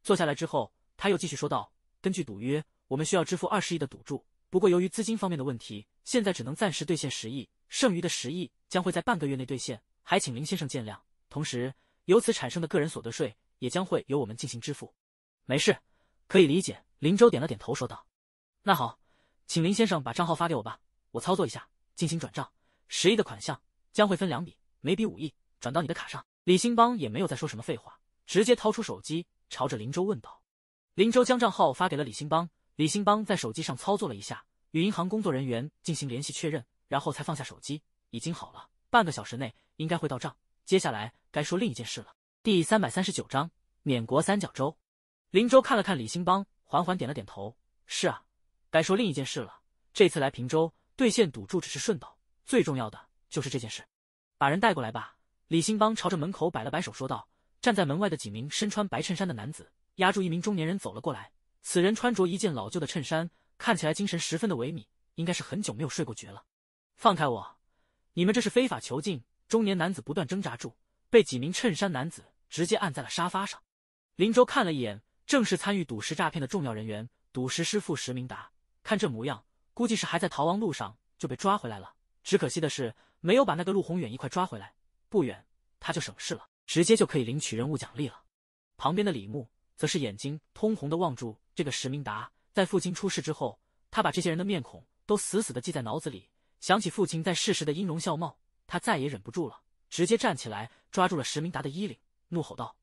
坐下来之后，他又继续说道：“根据赌约，我们需要支付二十亿的赌注。不过由于资金方面的问题，现在只能暂时兑现十亿，剩余的十亿将会在半个月内兑现。还请林先生见谅。同时，由此产生的个人所得税也将会由我们进行支付。没事，可以理解。”林州点了点头说道：“那好，请林先生把账号发给我吧，我操作一下进行转账。十亿的款项将会分两笔，每笔五亿，转到你的卡上。”李兴邦也没有再说什么废话，直接掏出手机，朝着林州问道。林州将账号发给了李兴邦，李兴邦在手机上操作了一下，与银行工作人员进行联系确认，然后才放下手机。已经好了，半个小时内应该会到账。接下来该说另一件事了。第三百三十九章缅国三角洲。林州看了看李兴邦，缓缓点了点头：“是啊，该说另一件事了。这次来平州兑现赌注只是顺道，最重要的就是这件事，把人带过来吧。”李兴邦朝着门口摆了摆手，说道：“站在门外的几名身穿白衬衫的男子压住一名中年人走了过来。此人穿着一件老旧的衬衫，看起来精神十分的萎靡，应该是很久没有睡过觉了。放开我！你们这是非法囚禁！”中年男子不断挣扎，住被几名衬衫男子直接按在了沙发上。林州看了一眼，正是参与赌石诈骗的重要人员赌石师傅石明达。看这模样，估计是还在逃亡路上就被抓回来了。只可惜的是，没有把那个陆宏远一块抓回来。不远，他就省事了，直接就可以领取任务奖励了。旁边的李牧则是眼睛通红的望住这个石明达。在父亲出事之后，他把这些人的面孔都死死的记在脑子里，想起父亲在世时的音容笑貌，他再也忍不住了，直接站起来抓住了石明达的衣领，怒吼道：“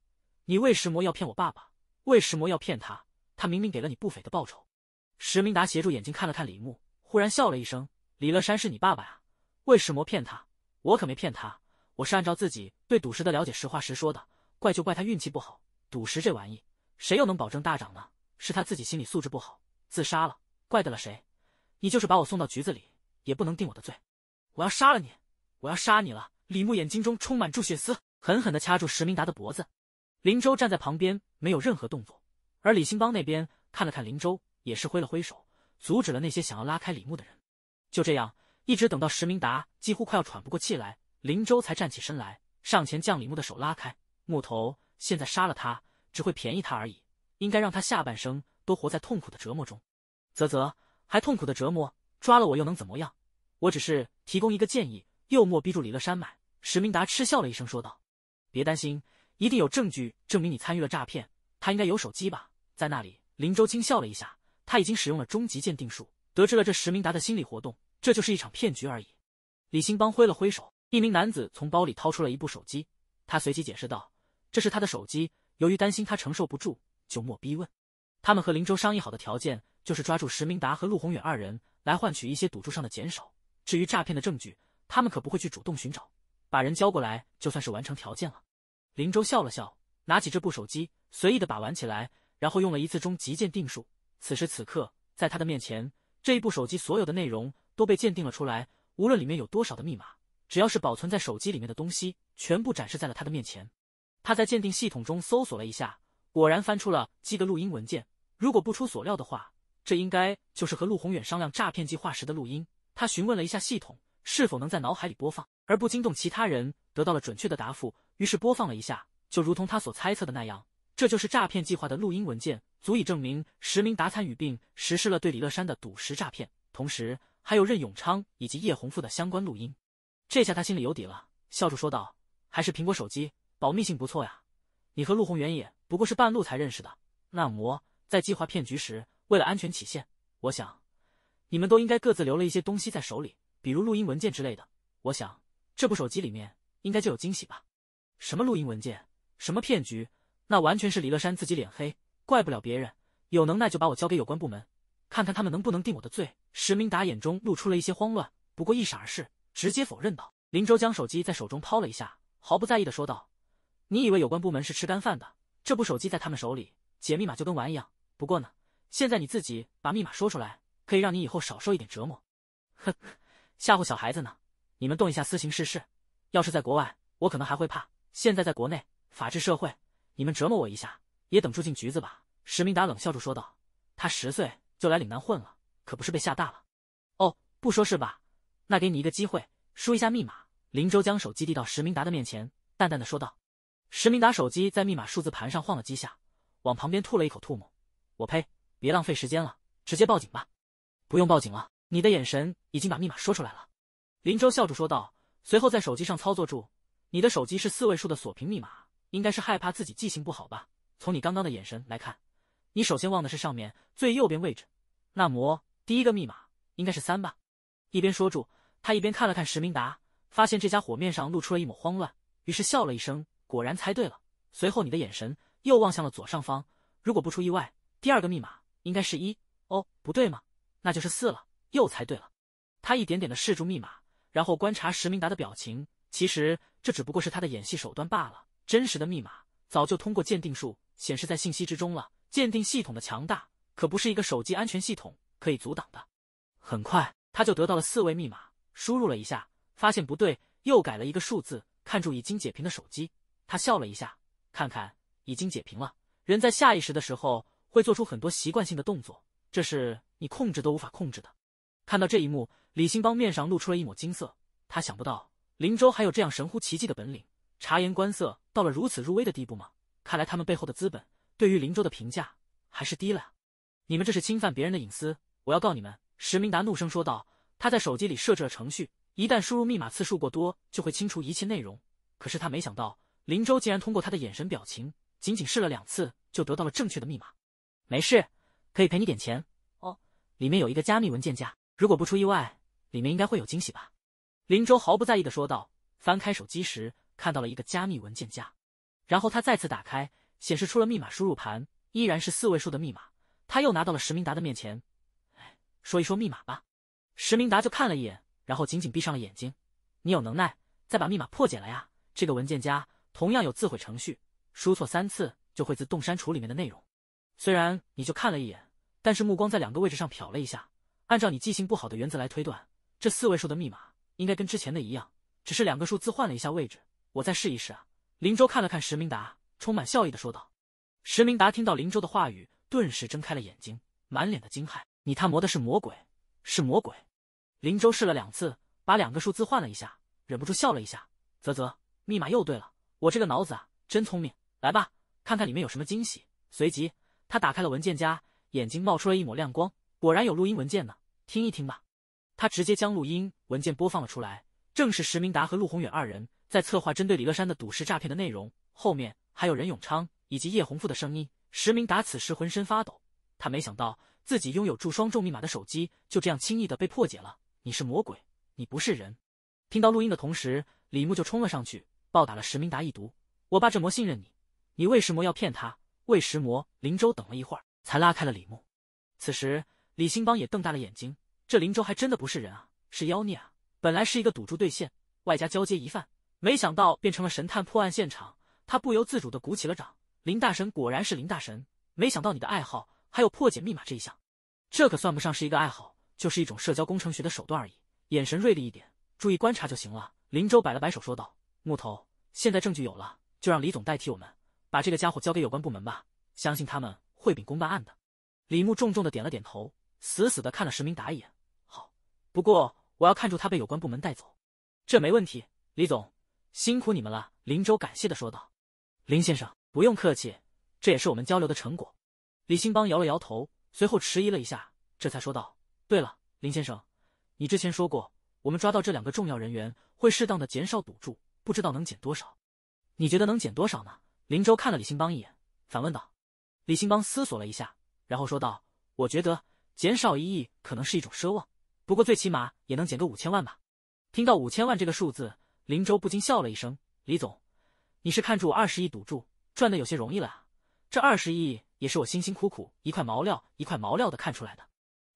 你为石魔要骗我爸爸？为石魔要骗他？他明明给了你不菲的报酬。”石明达斜住眼睛看了看李牧，忽然笑了一声：“李乐山是你爸爸呀？为石魔骗他？我可没骗他。”我是按照自己对赌石的了解，实话实说的。怪就怪他运气不好，赌石这玩意，谁又能保证大涨呢？是他自己心理素质不好，自杀了，怪得了谁？你就是把我送到局子里，也不能定我的罪。我要杀了你！我要杀你了！李牧眼睛中充满注血丝，狠狠的掐住石明达的脖子。林州站在旁边，没有任何动作。而李兴邦那边看了看林州，也是挥了挥手，阻止了那些想要拉开李牧的人。就这样，一直等到石明达几乎快要喘不过气来。林州才站起身来，上前将李牧的手拉开。牧头，现在杀了他只会便宜他而已，应该让他下半生都活在痛苦的折磨中。啧啧，还痛苦的折磨，抓了我又能怎么样？我只是提供一个建议。又莫逼住李乐山买石明达，嗤笑了一声说道：“别担心，一定有证据证明你参与了诈骗。他应该有手机吧，在那里。”林州轻笑了一下，他已经使用了终极鉴定术，得知了这石明达的心理活动，这就是一场骗局而已。李兴邦挥了挥手。一名男子从包里掏出了一部手机，他随即解释道：“这是他的手机，由于担心他承受不住，就莫逼问。”他们和林州商议好的条件就是抓住石明达和陆宏远二人，来换取一些赌注上的减少。至于诈骗的证据，他们可不会去主动寻找，把人交过来就算是完成条件了。林州笑了笑，拿起这部手机随意的把玩起来，然后用了一次终极鉴定术。此时此刻，在他的面前，这一部手机所有的内容都被鉴定了出来，无论里面有多少的密码。只要是保存在手机里面的东西，全部展示在了他的面前。他在鉴定系统中搜索了一下，果然翻出了几个录音文件。如果不出所料的话，这应该就是和陆宏远商量诈骗计划时的录音。他询问了一下系统是否能在脑海里播放而不惊动其他人，得到了准确的答复。于是播放了一下，就如同他所猜测的那样，这就是诈骗计划的录音文件，足以证明石明达参与并实施了对李乐山的赌石诈骗，同时还有任永昌以及叶洪富的相关录音。这下他心里有底了，笑着说道：“还是苹果手机，保密性不错呀。你和陆宏远也不过是半路才认识的，那摩在计划骗局时，为了安全起见，我想你们都应该各自留了一些东西在手里，比如录音文件之类的。我想这部手机里面应该就有惊喜吧？什么录音文件，什么骗局，那完全是李乐山自己脸黑，怪不了别人。有能耐就把我交给有关部门，看看他们能不能定我的罪。”石明达眼中露出了一些慌乱，不过一闪而逝。直接否认道，林州将手机在手中抛了一下，毫不在意的说道：“你以为有关部门是吃干饭的？这部手机在他们手里解密码就跟玩一样。不过呢，现在你自己把密码说出来，可以让你以后少受一点折磨。”“呵呵，吓唬小孩子呢？你们动一下私刑试试？要是在国外，我可能还会怕。现在在国内，法治社会，你们折磨我一下也等住进局子吧。”石明达冷笑着说道：“他十岁就来岭南混了，可不是被吓大了。”“哦，不说是吧？”那给你一个机会，输一下密码。林州将手机递到石明达的面前，淡淡的说道。石明达手机在密码数字盘上晃了几下，往旁边吐了一口唾沫。我呸！别浪费时间了，直接报警吧。不用报警了，你的眼神已经把密码说出来了。林州笑着说道，随后在手机上操作住。你的手机是四位数的锁屏密码，应该是害怕自己记性不好吧？从你刚刚的眼神来看，你首先忘的是上面最右边位置，那么第一个密码应该是三吧？一边说住。他一边看了看石明达，发现这家伙面上露出了一抹慌乱，于是笑了一声，果然猜对了。随后你的眼神又望向了左上方，如果不出意外，第二个密码应该是一。哦，不对吗？那就是四了，又猜对了。他一点点的试住密码，然后观察石明达的表情。其实这只不过是他的演戏手段罢了。真实的密码早就通过鉴定术显示在信息之中了。鉴定系统的强大可不是一个手机安全系统可以阻挡的。很快他就得到了四位密码。输入了一下，发现不对，又改了一个数字。看住已经解屏的手机，他笑了一下。看看，已经解屏了。人在下意识的时候，会做出很多习惯性的动作，这是你控制都无法控制的。看到这一幕，李兴邦面上露出了一抹金色。他想不到林州还有这样神乎其技的本领，察言观色到了如此入微的地步吗？看来他们背后的资本对于林州的评价还是低了。你们这是侵犯别人的隐私，我要告你们！石明达怒声说道。他在手机里设置了程序，一旦输入密码次数过多，就会清除一切内容。可是他没想到，林州竟然通过他的眼神表情，仅仅试了两次就得到了正确的密码。没事，可以赔你点钱哦。里面有一个加密文件夹，如果不出意外，里面应该会有惊喜吧？林州毫不在意的说道。翻开手机时，看到了一个加密文件夹，然后他再次打开，显示出了密码输入盘，依然是四位数的密码。他又拿到了石明达的面前，哎，说一说密码吧。石明达就看了一眼，然后紧紧闭上了眼睛。你有能耐再把密码破解了呀！这个文件夹同样有自毁程序，输错三次就会自动删除里面的内容。虽然你就看了一眼，但是目光在两个位置上瞟了一下。按照你记性不好的原则来推断，这四位数的密码应该跟之前的一样，只是两个数字换了一下位置。我再试一试。啊！林州看了看石明达，充满笑意的说道。石明达听到林州的话语，顿时睁开了眼睛，满脸的惊骇。你他磨的是魔鬼！是魔鬼，林州试了两次，把两个数字换了一下，忍不住笑了一下，啧啧，密码又对了，我这个脑子啊，真聪明。来吧，看看里面有什么惊喜。随即，他打开了文件夹，眼睛冒出了一抹亮光，果然有录音文件呢，听一听吧。他直接将录音文件播放了出来，正是石明达和陆宏远二人在策划针对李乐山的赌石诈骗的内容，后面还有任永昌以及叶洪富的声音。石明达此时浑身发抖，他没想到。自己拥有注双重密码的手机，就这样轻易的被破解了。你是魔鬼，你不是人。听到录音的同时，李牧就冲了上去，暴打了石明达一毒。我爸这么信任你，你为什么要骗他？为石魔林州等了一会儿，才拉开了李牧。此时，李兴邦也瞪大了眼睛，这林州还真的不是人啊，是妖孽啊！本来是一个赌注兑现，外加交接疑犯，没想到变成了神探破案现场。他不由自主的鼓起了掌。林大神果然是林大神，没想到你的爱好。还有破解密码这一项，这可算不上是一个爱好，就是一种社交工程学的手段而已。眼神锐利一点，注意观察就行了。林州摆了摆手说道：“木头，现在证据有了，就让李总代替我们把这个家伙交给有关部门吧，相信他们会秉公办案的。”李牧重重的点了点头，死死的看了石明达一眼：“好，不过我要看住他被有关部门带走，这没问题。李总，辛苦你们了。”林州感谢的说道：“林先生，不用客气，这也是我们交流的成果。”李兴邦摇了摇头，随后迟疑了一下，这才说道：“对了，林先生，你之前说过，我们抓到这两个重要人员，会适当的减少赌注，不知道能减多少？你觉得能减多少呢？”林州看了李兴邦一眼，反问道。李兴邦思索了一下，然后说道：“我觉得减少一亿可能是一种奢望，不过最起码也能减个五千万吧。”听到五千万这个数字，林州不禁笑了一声：“李总，你是看住我二十亿赌注赚的有些容易了啊？这二十亿……”也是我辛辛苦苦一块毛料一块毛料的看出来的。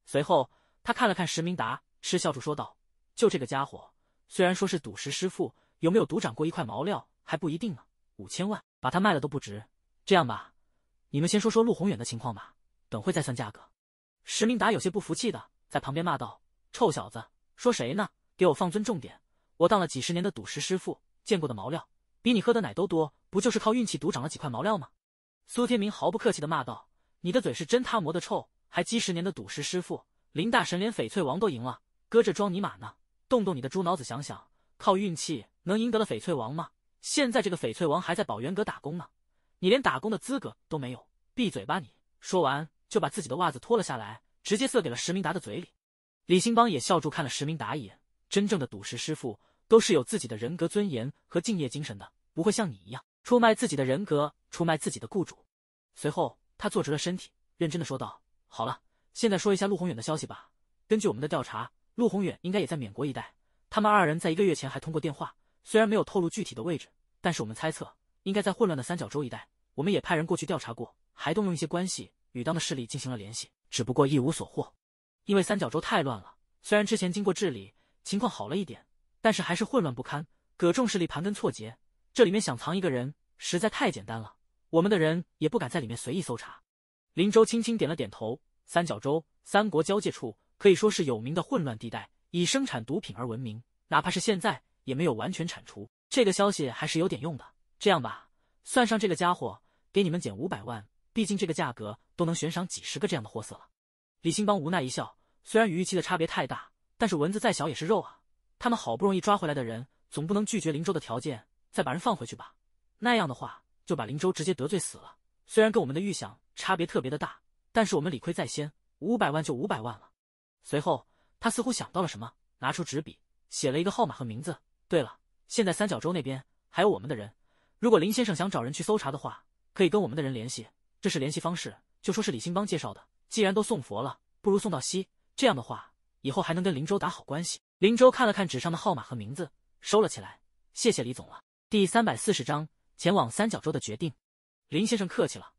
随后，他看了看石明达，嗤笑住说道：“就这个家伙，虽然说是赌石师傅，有没有赌掌过一块毛料还不一定呢。五千万把他卖了都不值。这样吧，你们先说说陆宏远的情况吧，等会再算价格。”石明达有些不服气的在旁边骂道：“臭小子，说谁呢？给我放尊重点！我当了几十年的赌石师傅，见过的毛料比你喝的奶都多，不就是靠运气赌涨了几块毛料吗？”苏天明毫不客气地骂道：“你的嘴是真他磨的臭，还几十年的赌石师傅林大神，连翡翠王都赢了，搁这装尼玛呢？动动你的猪脑子想想，靠运气能赢得了翡翠王吗？现在这个翡翠王还在宝源阁打工呢，你连打工的资格都没有，闭嘴吧！你说完就把自己的袜子脱了下来，直接塞给了石明达的嘴里。李兴邦也笑住看了石明达一眼，真正的赌石师傅都是有自己的人格尊严和敬业精神的，不会像你一样。”出卖自己的人格，出卖自己的雇主。随后，他坐直了身体，认真的说道：“好了，现在说一下陆宏远的消息吧。根据我们的调查，陆宏远应该也在缅国一带。他们二人在一个月前还通过电话，虽然没有透露具体的位置，但是我们猜测应该在混乱的三角洲一带。我们也派人过去调查过，还动用一些关系与当的势力进行了联系，只不过一无所获。因为三角洲太乱了，虽然之前经过治理，情况好了一点，但是还是混乱不堪，各种势力盘根错节。”这里面想藏一个人实在太简单了，我们的人也不敢在里面随意搜查。林州轻轻点了点头。三角洲三国交界处可以说是有名的混乱地带，以生产毒品而闻名，哪怕是现在也没有完全铲除。这个消息还是有点用的。这样吧，算上这个家伙，给你们减五百万。毕竟这个价格都能悬赏几十个这样的货色了。李兴邦无奈一笑，虽然与预期的差别太大，但是蚊子再小也是肉啊。他们好不容易抓回来的人，总不能拒绝林州的条件。再把人放回去吧，那样的话就把林州直接得罪死了。虽然跟我们的预想差别特别的大，但是我们理亏在先，五百万就五百万了。随后他似乎想到了什么，拿出纸笔写了一个号码和名字。对了，现在三角洲那边还有我们的人，如果林先生想找人去搜查的话，可以跟我们的人联系，这是联系方式，就说是李兴邦介绍的。既然都送佛了，不如送到西，这样的话以后还能跟林州打好关系。林州看了看纸上的号码和名字，收了起来，谢谢李总了。第三百四十章前往三角洲的决定。林先生客气了，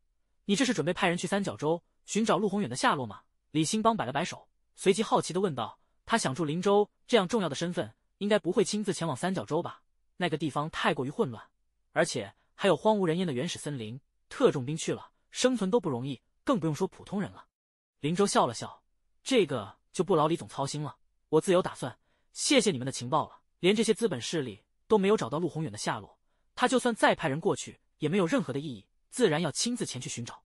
你这是准备派人去三角洲寻找陆宏远的下落吗？李兴邦摆了摆手，随即好奇的问道：“他想住林州，这样重要的身份，应该不会亲自前往三角洲吧？那个地方太过于混乱，而且还有荒无人烟的原始森林，特种兵去了生存都不容易，更不用说普通人了。”林州笑了笑：“这个就不劳李总操心了，我自有打算。谢谢你们的情报了，连这些资本势力。”都没有找到陆宏远的下落，他就算再派人过去也没有任何的意义，自然要亲自前去寻找。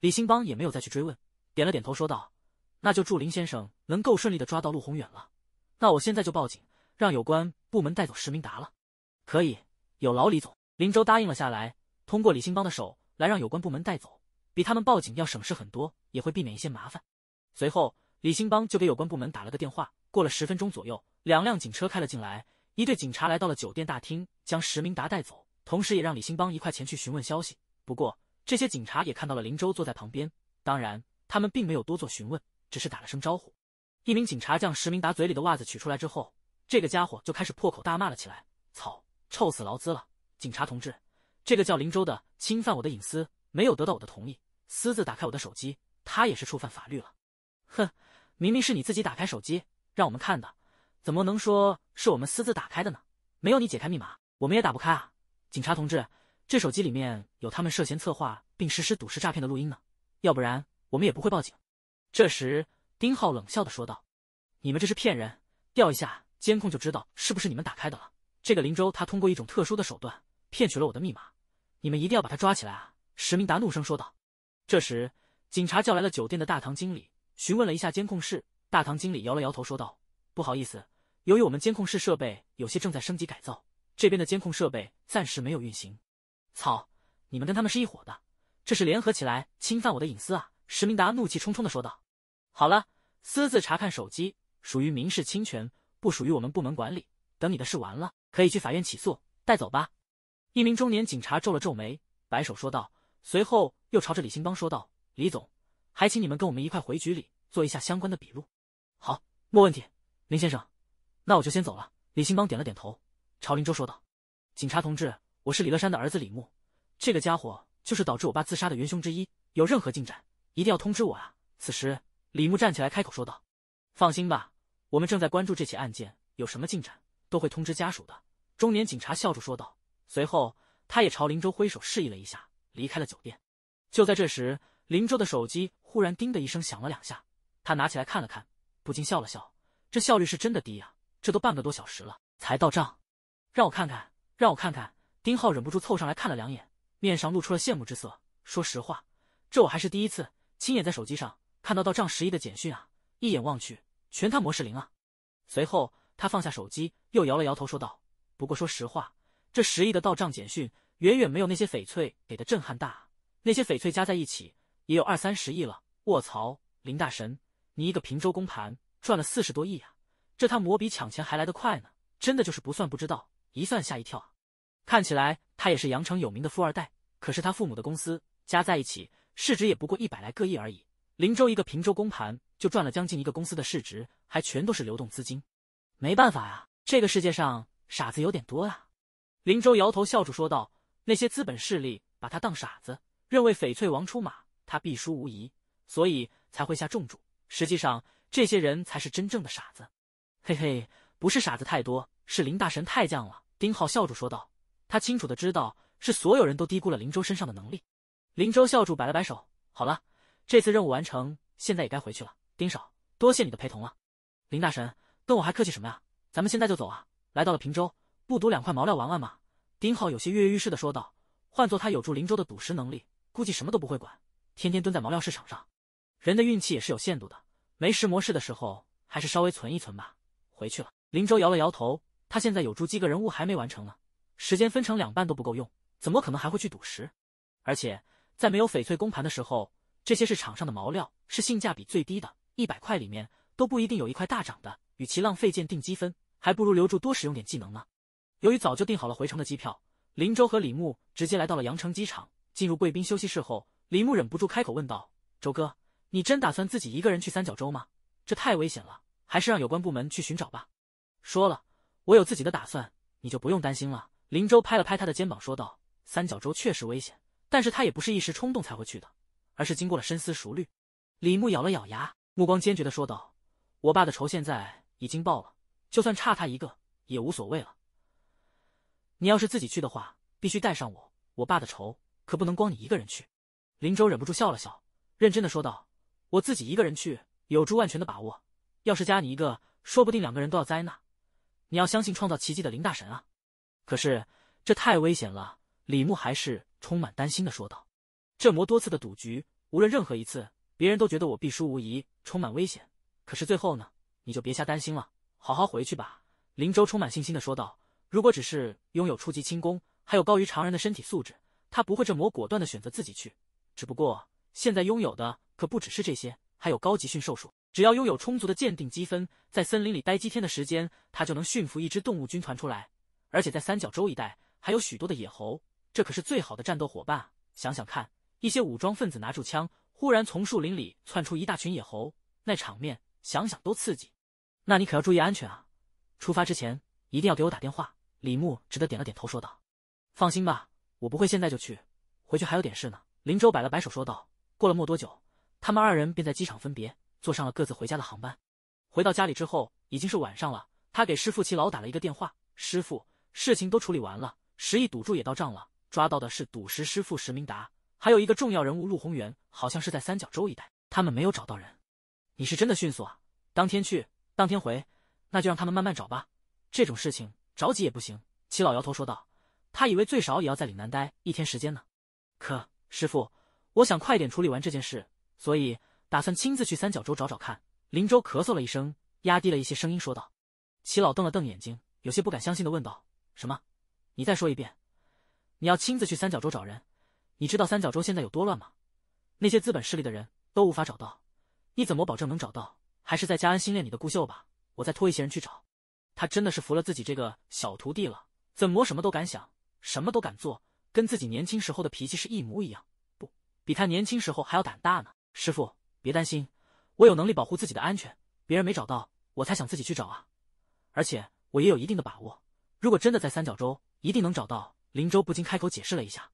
李兴邦也没有再去追问，点了点头说道：“那就祝林先生能够顺利的抓到陆宏远了。那我现在就报警，让有关部门带走石明达了。”“可以，有劳李总。”林州答应了下来，通过李兴邦的手来让有关部门带走，比他们报警要省事很多，也会避免一些麻烦。随后，李兴邦就给有关部门打了个电话，过了十分钟左右，两辆警车开了进来。一队警察来到了酒店大厅，将石明达带走，同时也让李兴邦一块前去询问消息。不过，这些警察也看到了林州坐在旁边，当然，他们并没有多做询问，只是打了声招呼。一名警察将石明达嘴里的袜子取出来之后，这个家伙就开始破口大骂了起来：“操，臭死劳资了！警察同志，这个叫林州的侵犯我的隐私，没有得到我的同意，私自打开我的手机，他也是触犯法律了。”哼，明明是你自己打开手机让我们看的。怎么能说是我们私自打开的呢？没有你解开密码，我们也打不开啊！警察同志，这手机里面有他们涉嫌策划并实施赌石诈骗的录音呢，要不然我们也不会报警。这时，丁浩冷笑的说道：“你们这是骗人，调一下监控就知道是不是你们打开的了。这个林州他通过一种特殊的手段骗取了我的密码，你们一定要把他抓起来啊！”石明达怒声说道。这时，警察叫来了酒店的大堂经理，询问了一下监控室。大堂经理摇了摇头说道：“不好意思。”由于我们监控室设备有些正在升级改造，这边的监控设备暂时没有运行。操，你们跟他们是一伙的，这是联合起来侵犯我的隐私啊！石明达怒气冲冲的说道。好了，私自查看手机属于民事侵权，不属于我们部门管理。等你的事完了，可以去法院起诉。带走吧。一名中年警察皱了皱眉，摆手说道，随后又朝着李兴邦说道：“李总，还请你们跟我们一块回局里做一下相关的笔录。”好，没问题，林先生。那我就先走了。”李兴邦点了点头，朝林州说道：“警察同志，我是李乐山的儿子李牧，这个家伙就是导致我爸自杀的元凶之一。有任何进展，一定要通知我啊！”此时，李牧站起来开口说道：“放心吧，我们正在关注这起案件，有什么进展都会通知家属的。”中年警察笑着说道，随后他也朝林州挥手示意了一下，离开了酒店。就在这时，林州的手机忽然“叮”的一声响了两下，他拿起来看了看，不禁笑了笑：“这效率是真的低呀！”这都半个多小时了才到账，让我看看，让我看看。丁浩忍不住凑上来看了两眼，面上露出了羡慕之色。说实话，这我还是第一次亲眼在手机上看到到账十亿的简讯啊！一眼望去，全他妈是零啊！随后他放下手机，又摇了摇头说道：“不过说实话，这十亿的到账简讯远远没有那些翡翠给的震撼大。那些翡翠加在一起也有二三十亿了。卧槽，林大神，你一个平州公盘赚了四十多亿啊！”这他魔比抢钱还来得快呢！真的就是不算不知道，一算吓一跳啊！看起来他也是阳城有名的富二代，可是他父母的公司加在一起市值也不过一百来个亿而已。林州一个平州公盘就赚了将近一个公司的市值，还全都是流动资金。没办法啊，这个世界上傻子有点多啊！林州摇头笑着说道：“那些资本势力把他当傻子，认为翡翠王出马他必输无疑，所以才会下重注。实际上，这些人才是真正的傻子。”嘿嘿，不是傻子太多，是林大神太犟了。丁浩笑住说道，他清楚的知道是所有人都低估了林州身上的能力。林州笑住摆了摆手，好了，这次任务完成，现在也该回去了。丁少，多谢你的陪同了。林大神，跟我还客气什么呀？咱们现在就走啊！来到了平州，不赌两块毛料玩玩吗？丁浩有些跃跃欲试的说道。换做他有助林州的赌石能力，估计什么都不会管，天天蹲在毛料市场上。人的运气也是有限度的，没石没事的时候，还是稍微存一存吧。回去了。林州摇了摇头，他现在有筑基个人物还没完成呢，时间分成两半都不够用，怎么可能还会去赌石？而且在没有翡翠公盘的时候，这些是场上的毛料，是性价比最低的，一百块里面都不一定有一块大涨的。与其浪费鉴定积分，还不如留住多使用点技能呢。由于早就订好了回程的机票，林州和李牧直接来到了阳城机场。进入贵宾休息室后，李牧忍不住开口问道：“周哥，你真打算自己一个人去三角洲吗？这太危险了。”还是让有关部门去寻找吧。说了，我有自己的打算，你就不用担心了。”林州拍了拍他的肩膀，说道：“三角洲确实危险，但是他也不是一时冲动才会去的，而是经过了深思熟虑。”李牧咬了咬牙，目光坚决的说道：“我爸的仇现在已经报了，就算差他一个也无所谓了。你要是自己去的话，必须带上我。我爸的仇可不能光你一个人去。”林州忍不住笑了笑，认真的说道：“我自己一个人去，有朱万全的把握。”要是加你一个，说不定两个人都要灾难。你要相信创造奇迹的林大神啊！可是这太危险了，李牧还是充满担心的说道。这魔多次的赌局，无论任何一次，别人都觉得我必输无疑，充满危险。可是最后呢？你就别瞎担心了，好好回去吧。林州充满信心的说道。如果只是拥有初级轻功，还有高于常人的身体素质，他不会这么果断的选择自己去。只不过现在拥有的可不只是这些，还有高级驯兽术。只要拥有充足的鉴定积分，在森林里待几天的时间，他就能驯服一只动物军团出来。而且在三角洲一带还有许多的野猴，这可是最好的战斗伙伴。想想看，一些武装分子拿住枪，忽然从树林里窜出一大群野猴，那场面想想都刺激。那你可要注意安全啊！出发之前一定要给我打电话。李牧只得点了点头，说道：“放心吧，我不会现在就去，回去还有点事呢。”林州摆了摆手，说道：“过了没多久，他们二人便在机场分别。”坐上了各自回家的航班。回到家里之后，已经是晚上了。他给师父齐老打了一个电话：“师父，事情都处理完了，十亿赌注也到账了。抓到的是赌石师傅石明达，还有一个重要人物陆宏源，好像是在三角洲一带。他们没有找到人。你是真的迅速啊，当天去，当天回。那就让他们慢慢找吧，这种事情着急也不行。”齐老摇头说道：“他以为最少也要在岭南待一天时间呢。可师父，我想快点处理完这件事，所以。”打算亲自去三角洲找找看。林州咳嗽了一声，压低了一些声音说道：“齐老，瞪了瞪眼睛，有些不敢相信的问道：‘什么？你再说一遍？你要亲自去三角洲找人？你知道三角洲现在有多乱吗？那些资本势力的人都无法找到，你怎么保证能找到？还是在家安心练你的顾秀吧。我再托一些人去找。’他真的是服了自己这个小徒弟了，怎么什么都敢想，什么都敢做，跟自己年轻时候的脾气是一模一样，不比他年轻时候还要胆大呢，师傅。”别担心，我有能力保护自己的安全。别人没找到，我才想自己去找啊。而且我也有一定的把握，如果真的在三角洲，一定能找到。林州不禁开口解释了一下。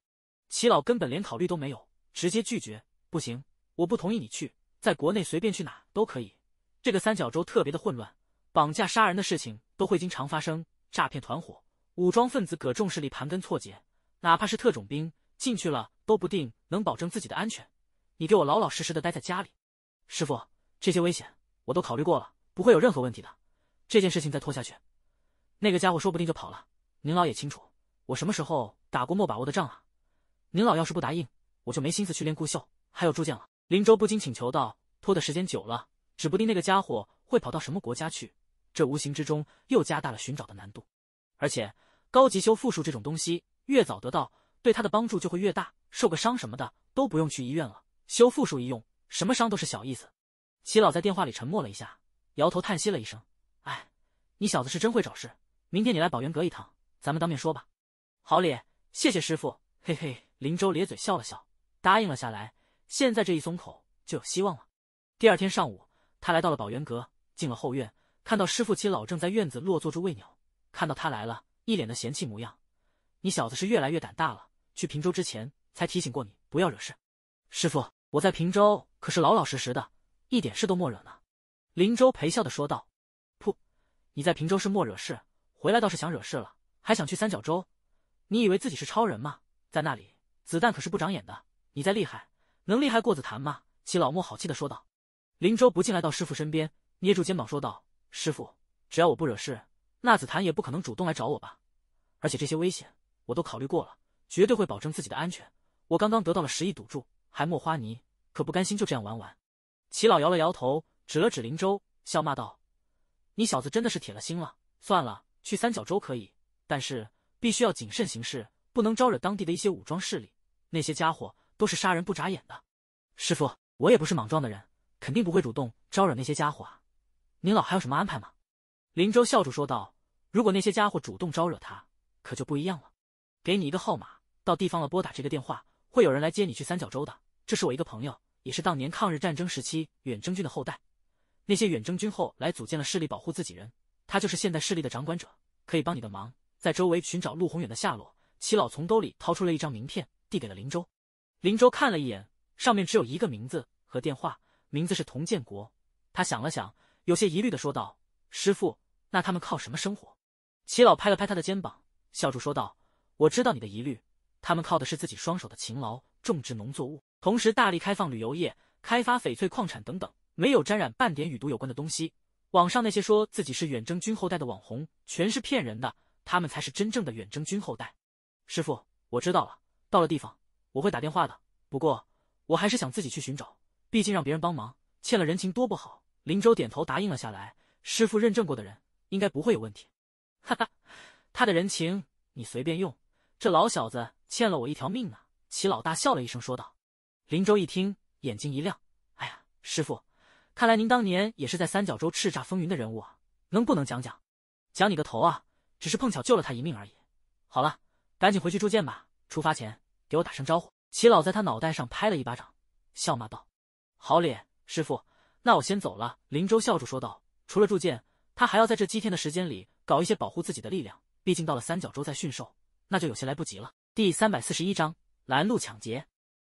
齐老根本连考虑都没有，直接拒绝：“不行，我不同意你去。在国内随便去哪都可以。这个三角洲特别的混乱，绑架杀人的事情都会经常发生，诈骗团伙、武装分子、各种势力盘根错节，哪怕是特种兵进去了，都不定能保证自己的安全。你给我老老实实的待在家里。”师傅，这些危险我都考虑过了，不会有任何问题的。这件事情再拖下去，那个家伙说不定就跑了。您老也清楚，我什么时候打过没把握的仗啊？您老要是不答应，我就没心思去练顾秀还有铸剑了。林州不禁请求道：“拖的时间久了，指不定那个家伙会跑到什么国家去，这无形之中又加大了寻找的难度。而且高级修复术这种东西，越早得到，对他的帮助就会越大。受个伤什么的都不用去医院了，修复术一用。”什么伤都是小意思，齐老在电话里沉默了一下，摇头叹息了一声，哎，你小子是真会找事。明天你来宝源阁一趟，咱们当面说吧。好咧，谢谢师傅，嘿嘿。林州咧嘴笑了笑，答应了下来。现在这一松口，就有希望了。第二天上午，他来到了宝源阁，进了后院，看到师傅齐老正在院子落座处喂鸟，看到他来了，一脸的嫌弃模样。你小子是越来越胆大了。去平州之前，才提醒过你不要惹事，师傅。我在平州可是老老实实的，一点事都没惹呢。林州陪笑的说道：“噗，你在平州是没惹事，回来倒是想惹事了，还想去三角洲？你以为自己是超人吗？在那里，子弹可是不长眼的。你再厉害，能厉害过紫檀吗？”齐老莫好气的说道。林州不进来到师傅身边，捏住肩膀说道：“师傅，只要我不惹事，那紫檀也不可能主动来找我吧？而且这些危险我都考虑过了，绝对会保证自己的安全。我刚刚得到了十亿赌注。”还莫花泥可不甘心就这样玩完，齐老摇了摇头，指了指林州，笑骂道：“你小子真的是铁了心了。算了，去三角洲可以，但是必须要谨慎行事，不能招惹当地的一些武装势力，那些家伙都是杀人不眨眼的。”师傅，我也不是莽撞的人，肯定不会主动招惹那些家伙啊。您老还有什么安排吗？”林州笑着说道：“如果那些家伙主动招惹他，可就不一样了。给你一个号码，到地方了拨打这个电话。”会有人来接你去三角洲的，这是我一个朋友，也是当年抗日战争时期远征军的后代。那些远征军后来组建了势力保护自己人，他就是现在势力的掌管者，可以帮你的忙，在周围寻找陆宏远的下落。齐老从兜里掏出了一张名片，递给了林州。林州看了一眼，上面只有一个名字和电话，名字是童建国。他想了想，有些疑虑的说道：“师傅，那他们靠什么生活？”齐老拍了拍他的肩膀，笑着说道：“我知道你的疑虑。”他们靠的是自己双手的勤劳，种植农作物，同时大力开放旅游业，开发翡翠矿产等等，没有沾染半点与毒有关的东西。网上那些说自己是远征军后代的网红，全是骗人的。他们才是真正的远征军后代。师傅，我知道了，到了地方我会打电话的。不过我还是想自己去寻找，毕竟让别人帮忙欠了人情多不好。林州点头答应了下来。师傅认证过的人，应该不会有问题。哈哈，他的人情你随便用。这老小子欠了我一条命呢，齐老大笑了一声说道。林州一听，眼睛一亮，哎呀，师傅，看来您当年也是在三角洲叱咤风云的人物啊，能不能讲讲？讲你个头啊，只是碰巧救了他一命而已。好了，赶紧回去铸剑吧。出发前给我打声招呼。齐老在他脑袋上拍了一巴掌，笑骂道：“好脸，师傅，那我先走了。”林州笑着说道。除了铸剑，他还要在这七天的时间里搞一些保护自己的力量，毕竟到了三角洲再驯兽。那就有些来不及了。第三百四十一章拦路抢劫。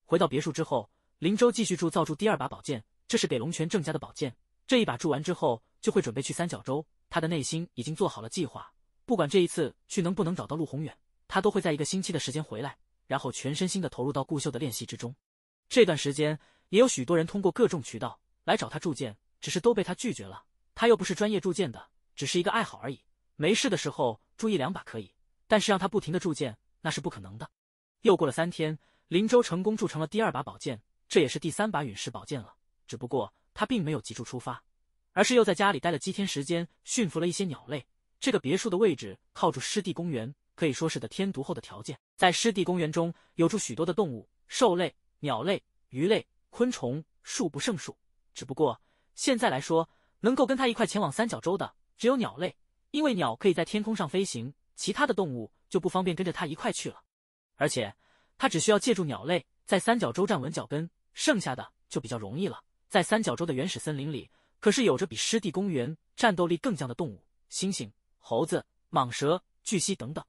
回到别墅之后，林州继续铸造出第二把宝剑，这是给龙泉郑家的宝剑。这一把铸完之后，就会准备去三角洲。他的内心已经做好了计划，不管这一次去能不能找到陆宏远，他都会在一个星期的时间回来，然后全身心的投入到顾秀的练习之中。这段时间也有许多人通过各种渠道来找他铸剑，只是都被他拒绝了。他又不是专业铸剑的，只是一个爱好而已。没事的时候铸一两把可以。但是让他不停的铸剑，那是不可能的。又过了三天，林州成功铸成了第二把宝剑，这也是第三把陨石宝剑了。只不过他并没有急着出发，而是又在家里待了几天时间，驯服了一些鸟类。这个别墅的位置靠住湿地公园，可以说是得天独厚的条件。在湿地公园中有住许多的动物，兽类、鸟类、鱼类、昆虫，数不胜数。只不过现在来说，能够跟他一块前往三角洲的只有鸟类，因为鸟可以在天空上飞行。其他的动物就不方便跟着他一块去了，而且他只需要借助鸟类在三角洲站稳脚跟，剩下的就比较容易了。在三角洲的原始森林里，可是有着比湿地公园战斗力更强的动物：猩猩、猴子、蟒蛇、巨蜥等等。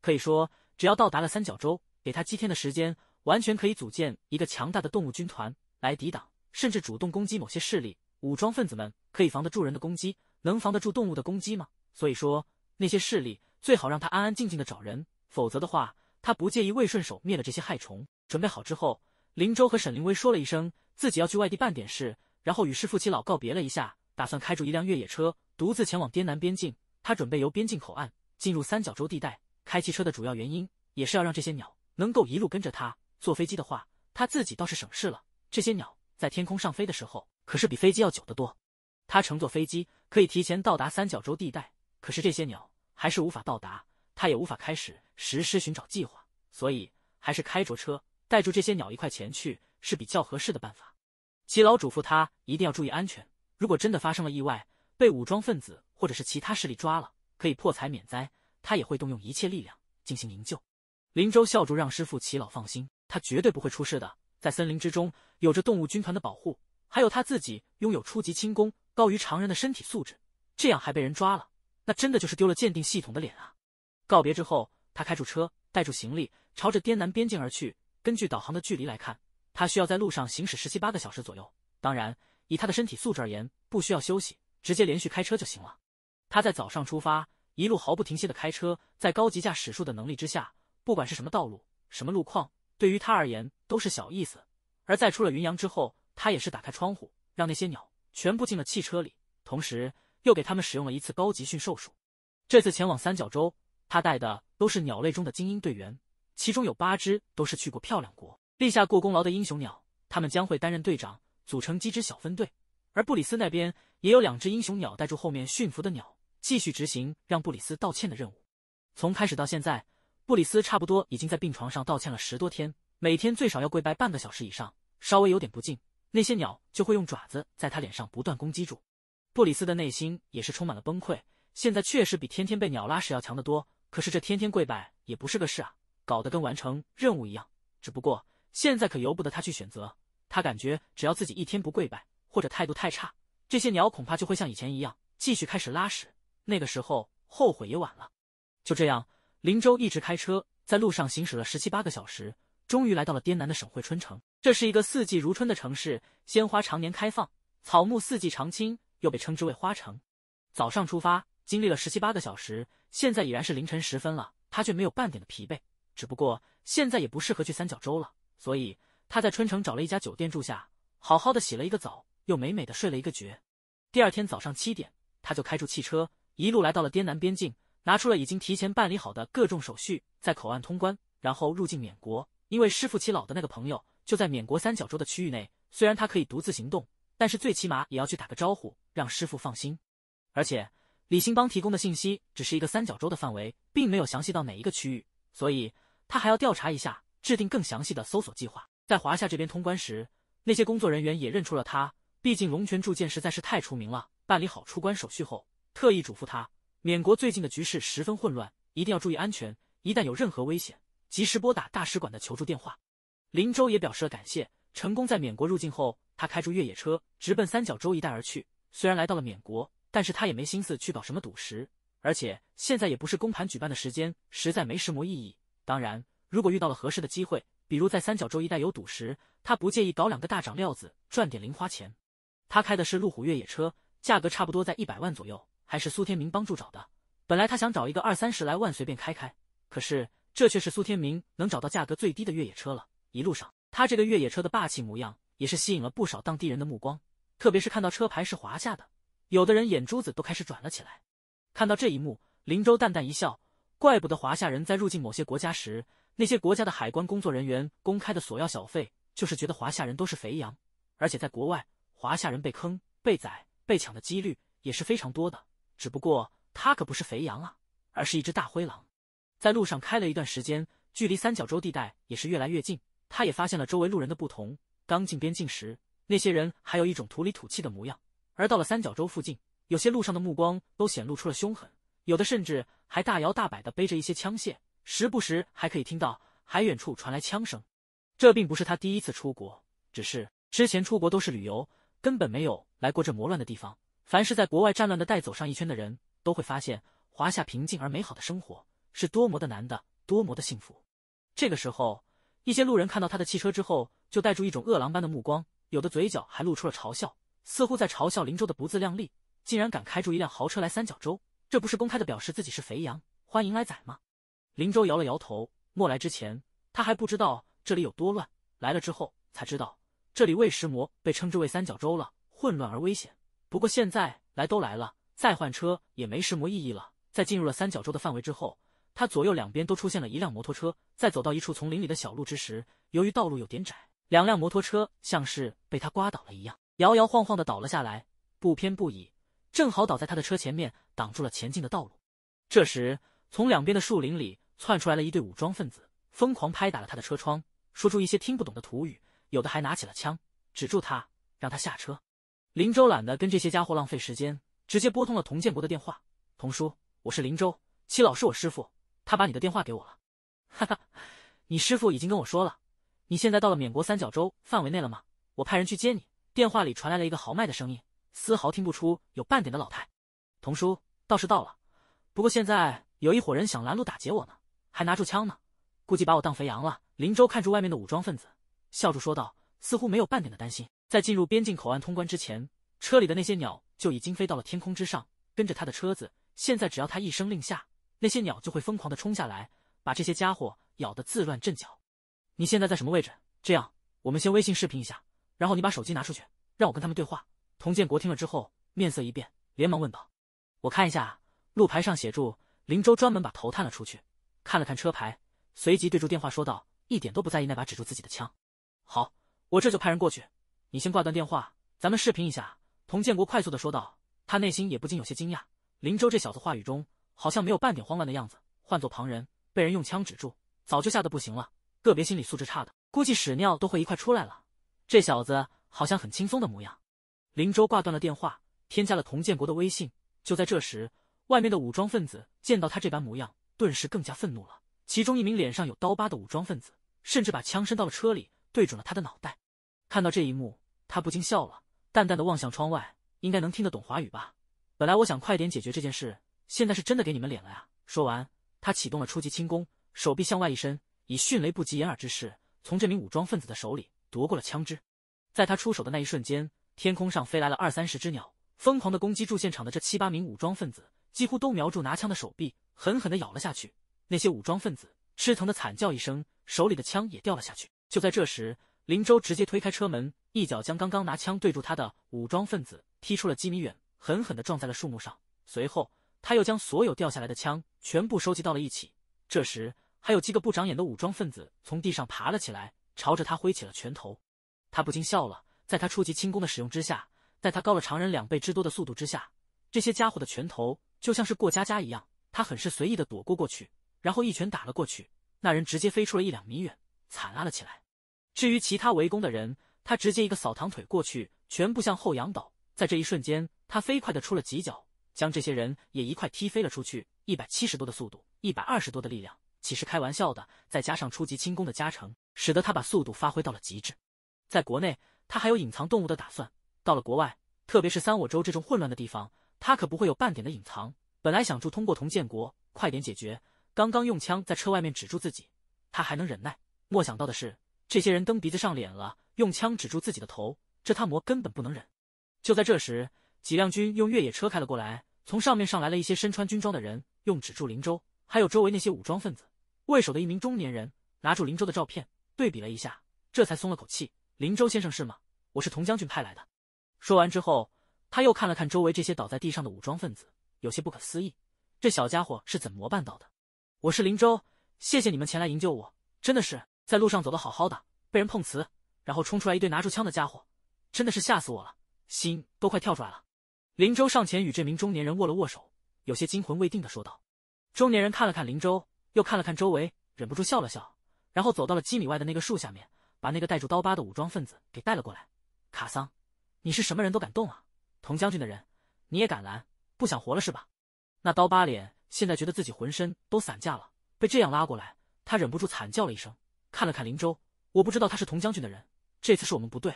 可以说，只要到达了三角洲，给他几天的时间，完全可以组建一个强大的动物军团来抵挡，甚至主动攻击某些势力。武装分子们可以防得住人的攻击，能防得住动物的攻击吗？所以说，那些势力。最好让他安安静静的找人，否则的话，他不介意未顺手灭了这些害虫。准备好之后，林州和沈凌威说了一声自己要去外地办点事，然后与师父妻老告别了一下，打算开住一辆越野车，独自前往滇南边境。他准备由边境口岸进入三角洲地带。开汽车的主要原因，也是要让这些鸟能够一路跟着他。坐飞机的话，他自己倒是省事了。这些鸟在天空上飞的时候，可是比飞机要久得多。他乘坐飞机可以提前到达三角洲地带，可是这些鸟。还是无法到达，他也无法开始实施寻找计划，所以还是开着车带住这些鸟一块前去是比较合适的办法。齐老嘱咐他一定要注意安全，如果真的发生了意外，被武装分子或者是其他势力抓了，可以破财免灾，他也会动用一切力量进行营救。林州笑住让师傅齐老放心，他绝对不会出事的。在森林之中，有着动物军团的保护，还有他自己拥有初级轻功，高于常人的身体素质，这样还被人抓了。那真的就是丢了鉴定系统的脸啊！告别之后，他开住车，带住行李，朝着滇南边境而去。根据导航的距离来看，他需要在路上行驶十七八个小时左右。当然，以他的身体素质而言，不需要休息，直接连续开车就行了。他在早上出发，一路毫不停歇的开车，在高级驾驶术的能力之下，不管是什么道路、什么路况，对于他而言都是小意思。而在出了云阳之后，他也是打开窗户，让那些鸟全部进了汽车里，同时。又给他们使用了一次高级驯兽术。这次前往三角洲，他带的都是鸟类中的精英队员，其中有八只都是去过漂亮国、立下过功劳的英雄鸟。他们将会担任队长，组成几支小分队。而布里斯那边也有两只英雄鸟带住后面驯服的鸟，继续执行让布里斯道歉的任务。从开始到现在，布里斯差不多已经在病床上道歉了十多天，每天最少要跪拜半个小时以上。稍微有点不敬，那些鸟就会用爪子在他脸上不断攻击住。布里斯的内心也是充满了崩溃。现在确实比天天被鸟拉屎要强得多，可是这天天跪拜也不是个事啊，搞得跟完成任务一样。只不过现在可由不得他去选择，他感觉只要自己一天不跪拜，或者态度太差，这些鸟恐怕就会像以前一样继续开始拉屎。那个时候后悔也晚了。就这样，林州一直开车在路上行驶了十七八个小时，终于来到了滇南的省会春城。这是一个四季如春的城市，鲜花常年开放，草木四季常青。又被称之为花城。早上出发，经历了十七八个小时，现在已然是凌晨时分了，他却没有半点的疲惫。只不过现在也不适合去三角洲了，所以他在春城找了一家酒店住下，好好的洗了一个澡，又美美的睡了一个觉。第二天早上七点，他就开住汽车，一路来到了滇南边境，拿出了已经提前办理好的各种手续，在口岸通关，然后入境缅国。因为师傅其老的那个朋友就在缅国三角洲的区域内，虽然他可以独自行动，但是最起码也要去打个招呼。让师傅放心，而且李兴邦提供的信息只是一个三角洲的范围，并没有详细到哪一个区域，所以他还要调查一下，制定更详细的搜索计划。在华夏这边通关时，那些工作人员也认出了他，毕竟龙泉铸剑实在是太出名了。办理好出关手续后，特意嘱咐他，缅国最近的局势十分混乱，一定要注意安全，一旦有任何危险，及时拨打大使馆的求助电话。林州也表示了感谢。成功在缅国入境后，他开出越野车直奔三角洲一带而去。虽然来到了缅国，但是他也没心思去搞什么赌石，而且现在也不是公盘举办的时间，实在没什么意义。当然，如果遇到了合适的机会，比如在三角洲一带有赌石，他不介意搞两个大涨料子，赚点零花钱。他开的是路虎越野车，价格差不多在一百万左右，还是苏天明帮助找的。本来他想找一个二三十来万随便开开，可是这却是苏天明能找到价格最低的越野车了。一路上，他这个越野车的霸气模样也是吸引了不少当地人的目光。特别是看到车牌是华夏的，有的人眼珠子都开始转了起来。看到这一幕，林州淡淡一笑，怪不得华夏人在入境某些国家时，那些国家的海关工作人员公开的索要小费，就是觉得华夏人都是肥羊。而且在国外，华夏人被坑、被宰、被抢的几率也是非常多的。只不过他可不是肥羊啊，而是一只大灰狼。在路上开了一段时间，距离三角洲地带也是越来越近，他也发现了周围路人的不同。刚进边境时，那些人还有一种土里土气的模样，而到了三角洲附近，有些路上的目光都显露出了凶狠，有的甚至还大摇大摆的背着一些枪械，时不时还可以听到海远处传来枪声。这并不是他第一次出国，只是之前出国都是旅游，根本没有来过这磨乱的地方。凡是在国外战乱的带走上一圈的人，都会发现华夏平静而美好的生活是多么的难的，多么的幸福。这个时候，一些路人看到他的汽车之后，就带出一种饿狼般的目光。有的嘴角还露出了嘲笑，似乎在嘲笑林州的不自量力，竟然敢开住一辆豪车来三角洲，这不是公开的表示自己是肥羊，欢迎来宰吗？林州摇了摇头，莫来之前，他还不知道这里有多乱，来了之后才知道，这里为石魔被称之为三角洲了，混乱而危险。不过现在来都来了，再换车也没石魔意义了。在进入了三角洲的范围之后，他左右两边都出现了一辆摩托车，在走到一处丛林里的小路之时，由于道路有点窄。两辆摩托车像是被他刮倒了一样，摇摇晃晃的倒了下来，不偏不倚，正好倒在他的车前面，挡住了前进的道路。这时，从两边的树林里窜出来了一队武装分子，疯狂拍打了他的车窗，说出一些听不懂的土语，有的还拿起了枪，指住他，让他下车。林州懒得跟这些家伙浪费时间，直接拨通了童建国的电话：“童叔，我是林州，七老是我师傅，他把你的电话给我了。哈哈，你师傅已经跟我说了。”你现在到了缅国三角洲范围内了吗？我派人去接你。电话里传来了一个豪迈的声音，丝毫听不出有半点的老态。童叔倒是到了，不过现在有一伙人想拦路打劫我呢，还拿住枪呢，估计把我当肥羊了。林州看住外面的武装分子，笑着说道，似乎没有半点的担心。在进入边境口岸通关之前，车里的那些鸟就已经飞到了天空之上，跟着他的车子。现在只要他一声令下，那些鸟就会疯狂的冲下来，把这些家伙咬得自乱阵脚。你现在在什么位置？这样，我们先微信视频一下，然后你把手机拿出去，让我跟他们对话。佟建国听了之后，面色一变，连忙问道：“我看一下路牌上写住。”林州专门把头探了出去，看了看车牌，随即对住电话说道：“一点都不在意那把止住自己的枪。”好，我这就派人过去。你先挂断电话，咱们视频一下。”佟建国快速的说道，他内心也不禁有些惊讶，林州这小子话语中好像没有半点慌乱的样子，换做旁人，被人用枪止住，早就吓得不行了。个别心理素质差的，估计屎尿都会一块出来了。这小子好像很轻松的模样。林州挂断了电话，添加了童建国的微信。就在这时，外面的武装分子见到他这般模样，顿时更加愤怒了。其中一名脸上有刀疤的武装分子，甚至把枪伸到了车里，对准了他的脑袋。看到这一幕，他不禁笑了，淡淡的望向窗外，应该能听得懂华语吧？本来我想快点解决这件事，现在是真的给你们脸了呀！说完，他启动了初级轻功，手臂向外一伸。以迅雷不及掩耳之势，从这名武装分子的手里夺过了枪支。在他出手的那一瞬间，天空上飞来了二三十只鸟，疯狂的攻击住现场的这七八名武装分子，几乎都瞄住拿枪的手臂，狠狠的咬了下去。那些武装分子吃疼的惨叫一声，手里的枪也掉了下去。就在这时，林州直接推开车门，一脚将刚刚拿枪对住他的武装分子踢出了几米远，狠狠的撞在了树木上。随后，他又将所有掉下来的枪全部收集到了一起。这时，还有几个不长眼的武装分子从地上爬了起来，朝着他挥起了拳头。他不禁笑了，在他初级轻功的使用之下，在他高了常人两倍之多的速度之下，这些家伙的拳头就像是过家家一样。他很是随意的躲过过去，然后一拳打了过去，那人直接飞出了一两米远，惨拉了起来。至于其他围攻的人，他直接一个扫堂腿过去，全部向后仰倒。在这一瞬间，他飞快的出了几脚，将这些人也一块踢飞了出去。一百七十多的速度，一百二十多的力量。岂是开玩笑的？再加上初级轻功的加成，使得他把速度发挥到了极致。在国内，他还有隐藏动物的打算；到了国外，特别是三我州这种混乱的地方，他可不会有半点的隐藏。本来想住通过童建国快点解决，刚刚用枪在车外面止住自己，他还能忍耐。莫想到的是，这些人蹬鼻子上脸了，用枪止住自己的头，这他魔根本不能忍。就在这时，几辆军用越野车开了过来，从上面上来了一些身穿军装的人，用止住林州还有周围那些武装分子。为首的一名中年人拿住林州的照片对比了一下，这才松了口气。林州先生是吗？我是童将军派来的。说完之后，他又看了看周围这些倒在地上的武装分子，有些不可思议：这小家伙是怎么办到的？我是林州，谢谢你们前来营救我。真的是在路上走得好好的，被人碰瓷，然后冲出来一对拿住枪的家伙，真的是吓死我了，心都快跳出来了。林州上前与这名中年人握了握手，有些惊魂未定的说道。中年人看了看林州。又看了看周围，忍不住笑了笑，然后走到了几米外的那个树下面，把那个带住刀疤的武装分子给带了过来。卡桑，你是什么人都敢动啊？童将军的人你也敢拦？不想活了是吧？那刀疤脸现在觉得自己浑身都散架了，被这样拉过来，他忍不住惨叫了一声，看了看林州，我不知道他是童将军的人，这次是我们不对，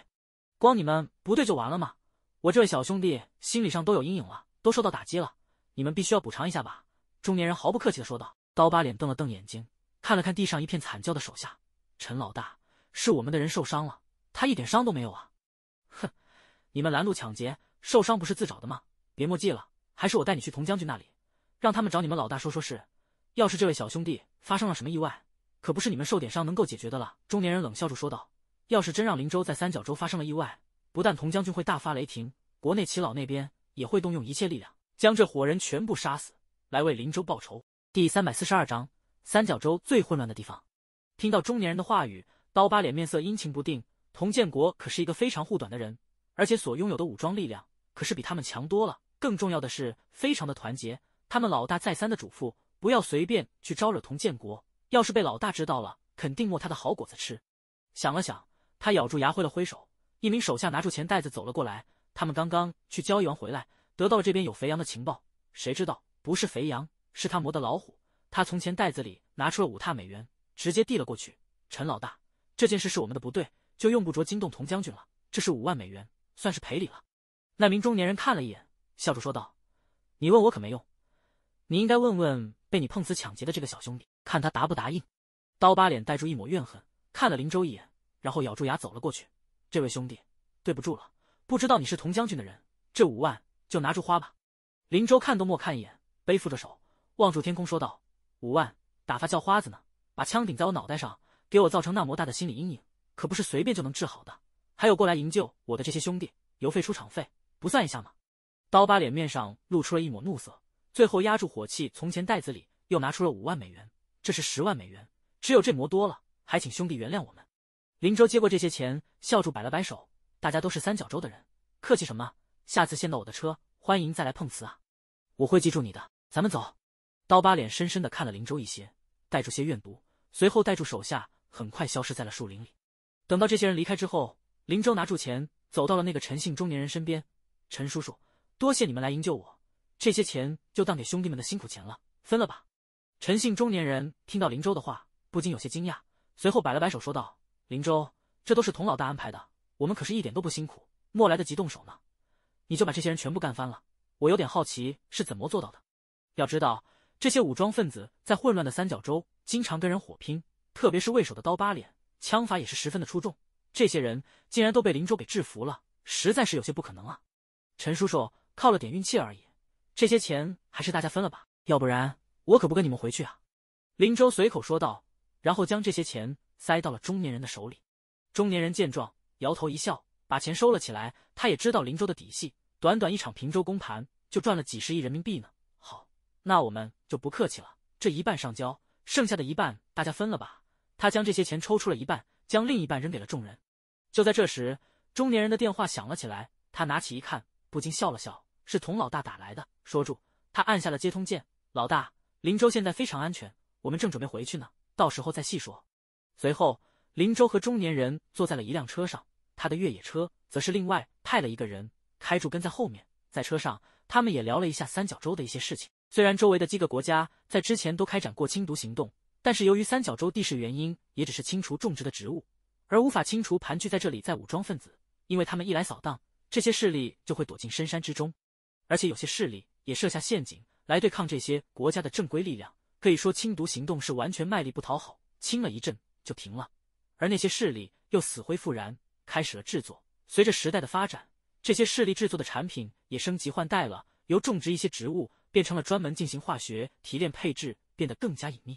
光你们不对就完了吗？我这位小兄弟心理上都有阴影了，都受到打击了，你们必须要补偿一下吧？中年人毫不客气地说道。刀疤脸瞪了瞪眼睛，看了看地上一片惨叫的手下。陈老大，是我们的人受伤了，他一点伤都没有啊！哼，你们拦路抢劫，受伤不是自找的吗？别墨迹了，还是我带你去童将军那里，让他们找你们老大说说事。要是这位小兄弟发生了什么意外，可不是你们受点伤能够解决的了。中年人冷笑着说道：“要是真让林州在三角洲发生了意外，不但童将军会大发雷霆，国内齐老那边也会动用一切力量，将这伙人全部杀死，来为林州报仇。”第三百四十二章三角洲最混乱的地方。听到中年人的话语，刀疤脸面色阴晴不定。童建国可是一个非常护短的人，而且所拥有的武装力量可是比他们强多了。更重要的是，非常的团结。他们老大再三的嘱咐，不要随便去招惹童建国，要是被老大知道了，肯定没他的好果子吃。想了想，他咬住牙，挥了挥手，一名手下拿出钱袋子走了过来。他们刚刚去交易完回来，得到了这边有肥羊的情报，谁知道不是肥羊。是他磨的老虎。他从前袋子里拿出了五沓美元，直接递了过去。陈老大，这件事是我们的不对，就用不着惊动童将军了。这是五万美元，算是赔礼了。那名中年人看了一眼，笑着说道：“你问我可没用，你应该问问被你碰瓷抢劫的这个小兄弟，看他答不答应。”刀疤脸带住一抹怨恨，看了林州一眼，然后咬住牙走了过去。这位兄弟，对不住了，不知道你是童将军的人，这五万就拿住花吧。林州看都莫看一眼，背负着手。望住天空说道：“五万，打发叫花子呢？把枪顶在我脑袋上，给我造成那么大的心理阴影，可不是随便就能治好的。还有过来营救我的这些兄弟，油费、出场费，不算一下吗？”刀疤脸面上露出了一抹怒色，最后压住火气，从钱袋子里又拿出了五万美元。这是十万美元，只有这魔多了，还请兄弟原谅我们。林州接过这些钱，笑着摆了摆手：“大家都是三角洲的人，客气什么？下次见到我的车，欢迎再来碰瓷啊！我会记住你的。咱们走。”刀疤脸深深的看了林州一些，带着些怨毒，随后带住手下，很快消失在了树林里。等到这些人离开之后，林州拿住钱，走到了那个陈姓中年人身边：“陈叔叔，多谢你们来营救我，这些钱就当给兄弟们的辛苦钱了，分了吧。”陈姓中年人听到林州的话，不禁有些惊讶，随后摆了摆手说道：“林州，这都是童老大安排的，我们可是一点都不辛苦，莫来得及动手呢，你就把这些人全部干翻了。我有点好奇是怎么做到的，要知道。”这些武装分子在混乱的三角洲经常跟人火拼，特别是为首的刀疤脸，枪法也是十分的出众。这些人竟然都被林州给制服了，实在是有些不可能啊！陈叔叔靠了点运气而已，这些钱还是大家分了吧，要不然我可不跟你们回去啊！林州随口说道，然后将这些钱塞到了中年人的手里。中年人见状，摇头一笑，把钱收了起来。他也知道林州的底细，短短一场平州公盘就赚了几十亿人民币呢。那我们就不客气了，这一半上交，剩下的一半大家分了吧。他将这些钱抽出了一半，将另一半扔给了众人。就在这时，中年人的电话响了起来，他拿起一看，不禁笑了笑，是童老大打来的，说住。他按下了接通键，老大，林州现在非常安全，我们正准备回去呢，到时候再细说。随后，林州和中年人坐在了一辆车上，他的越野车则是另外派了一个人开住跟在后面。在车上，他们也聊了一下三角洲的一些事情。虽然周围的几个国家在之前都开展过清毒行动，但是由于三角洲地势原因，也只是清除种植的植物，而无法清除盘踞在这里在武装分子。因为他们一来扫荡，这些势力就会躲进深山之中，而且有些势力也设下陷阱来对抗这些国家的正规力量。可以说，清毒行动是完全卖力不讨好，清了一阵就停了，而那些势力又死灰复燃，开始了制作。随着时代的发展，这些势力制作的产品也升级换代了，由种植一些植物。变成了专门进行化学提炼配置，变得更加隐秘。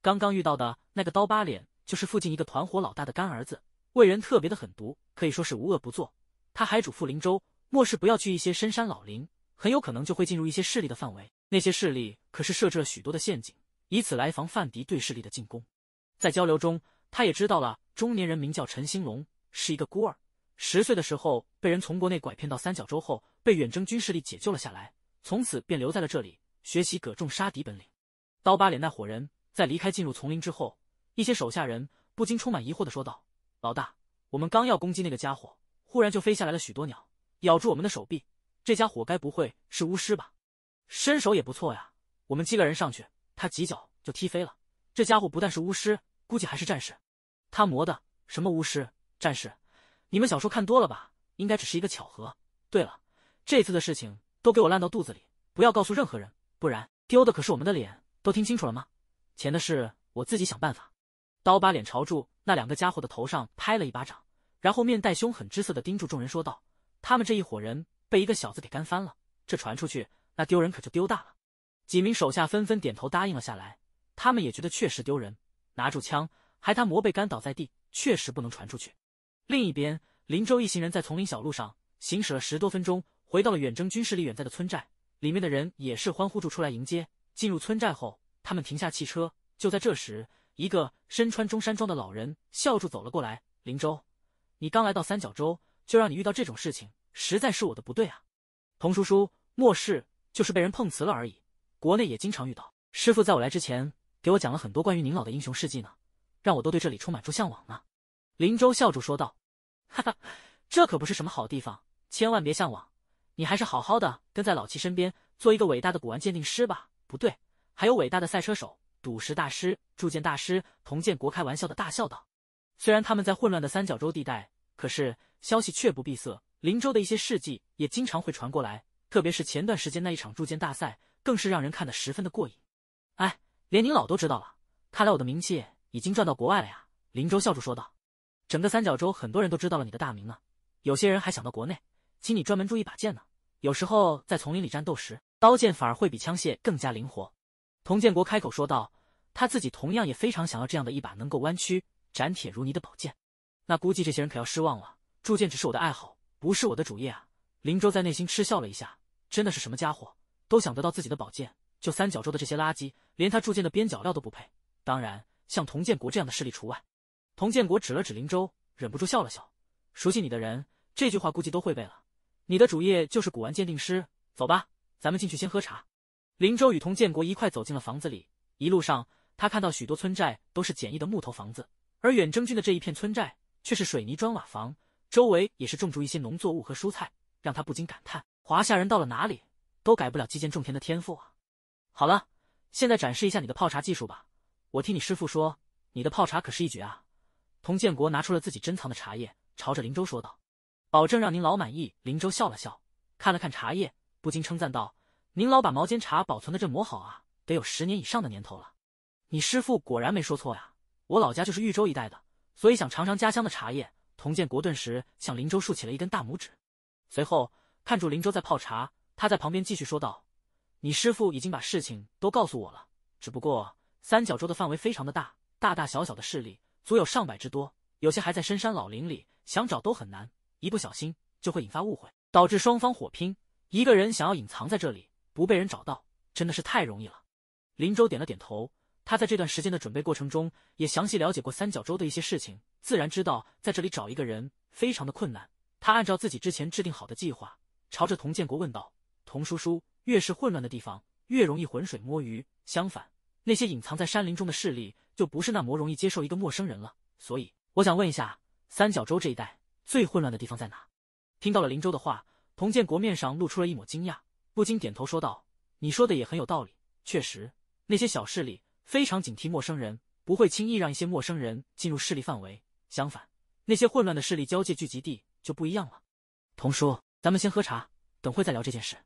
刚刚遇到的那个刀疤脸，就是附近一个团伙老大的干儿子，为人特别的狠毒，可以说是无恶不作。他还嘱咐林州，莫是不要去一些深山老林，很有可能就会进入一些势力的范围。那些势力可是设置了许多的陷阱，以此来防范敌对势力的进攻。在交流中，他也知道了中年人名叫陈兴龙，是一个孤儿，十岁的时候被人从国内拐骗到三角洲后，被远征军势力解救了下来。从此便留在了这里，学习葛仲杀敌本领。刀疤脸那伙人在离开进入丛林之后，一些手下人不禁充满疑惑地说道：“老大，我们刚要攻击那个家伙，忽然就飞下来了许多鸟，咬住我们的手臂。这家伙该不会是巫师吧？伸手也不错呀，我们几个人上去，他几脚就踢飞了。这家伙不但是巫师，估计还是战士。他磨的什么巫师战士？你们小说看多了吧？应该只是一个巧合。对了，这次的事情。”都给我烂到肚子里，不要告诉任何人，不然丢的可是我们的脸，都听清楚了吗？钱的事我自己想办法。刀疤脸朝住那两个家伙的头上拍了一巴掌，然后面带凶狠之色的盯住众人说道：“他们这一伙人被一个小子给干翻了，这传出去，那丢人可就丢大了。”几名手下纷纷点头答应了下来，他们也觉得确实丢人，拿住枪，还他魔被干倒在地，确实不能传出去。另一边，林州一行人在丛林小路上行驶了十多分钟。回到了远征军势力远在的村寨，里面的人也是欢呼着出来迎接。进入村寨后，他们停下汽车。就在这时，一个身穿中山装的老人笑着走了过来：“林州，你刚来到三角洲，就让你遇到这种事情，实在是我的不对啊。”“童叔叔，末世就是被人碰瓷了而已，国内也经常遇到。”“师傅在我来之前，给我讲了很多关于您老的英雄事迹呢，让我都对这里充满住向往呢。”林州笑着说道：“哈哈，这可不是什么好地方，千万别向往。”你还是好好的跟在老七身边，做一个伟大的古玩鉴定师吧。不对，还有伟大的赛车手、赌石大师、铸剑大师。佟建国开玩笑的大笑道：“虽然他们在混乱的三角洲地带，可是消息却不闭塞，林州的一些事迹也经常会传过来。特别是前段时间那一场铸剑大赛，更是让人看得十分的过瘾。”哎，连您老都知道了，看来我的名气已经赚到国外了呀。”林州笑着说道：“整个三角洲很多人都知道了你的大名呢，有些人还想到国内。”请你专门铸一把剑呢。有时候在丛林里战斗时，刀剑反而会比枪械更加灵活。”童建国开口说道。他自己同样也非常想要这样的一把能够弯曲、斩铁如泥的宝剑。那估计这些人可要失望了。铸剑只是我的爱好，不是我的主业啊！林州在内心嗤笑了一下。真的是什么家伙都想得到自己的宝剑？就三角洲的这些垃圾，连他铸剑的边角料都不配。当然，像童建国这样的势力除外。童建国指了指林州，忍不住笑了笑。熟悉你的人，这句话估计都会背了。你的主业就是古玩鉴定师，走吧，咱们进去先喝茶。林州与童建国一块走进了房子里，一路上他看到许多村寨都是简易的木头房子，而远征军的这一片村寨却是水泥砖瓦房，周围也是种植一些农作物和蔬菜，让他不禁感叹：华夏人到了哪里都改不了基建种田的天赋啊！好了，现在展示一下你的泡茶技术吧，我听你师傅说你的泡茶可是一绝啊！童建国拿出了自己珍藏的茶叶，朝着林州说道。保证让您老满意。林州笑了笑，看了看茶叶，不禁称赞道：“您老把毛尖茶保存的这么好啊，得有十年以上的年头了。”你师傅果然没说错呀，我老家就是豫州一带的，所以想尝尝家乡的茶叶。童建国顿时向林州竖起了一根大拇指，随后看住林州在泡茶，他在旁边继续说道：“你师傅已经把事情都告诉我了，只不过三角洲的范围非常的大，大大小小的势力足有上百之多，有些还在深山老林里，想找都很难。”一不小心就会引发误会，导致双方火拼。一个人想要隐藏在这里不被人找到，真的是太容易了。林州点了点头，他在这段时间的准备过程中也详细了解过三角洲的一些事情，自然知道在这里找一个人非常的困难。他按照自己之前制定好的计划，朝着童建国问道：“童叔叔，越是混乱的地方越容易浑水摸鱼，相反，那些隐藏在山林中的势力就不是那么容易接受一个陌生人了。所以，我想问一下，三角洲这一带……”最混乱的地方在哪？听到了林州的话，童建国面上露出了一抹惊讶，不禁点头说道：“你说的也很有道理，确实，那些小势力非常警惕陌生人，不会轻易让一些陌生人进入势力范围。相反，那些混乱的势力交界聚集地就不一样了。”童叔，咱们先喝茶，等会再聊这件事。”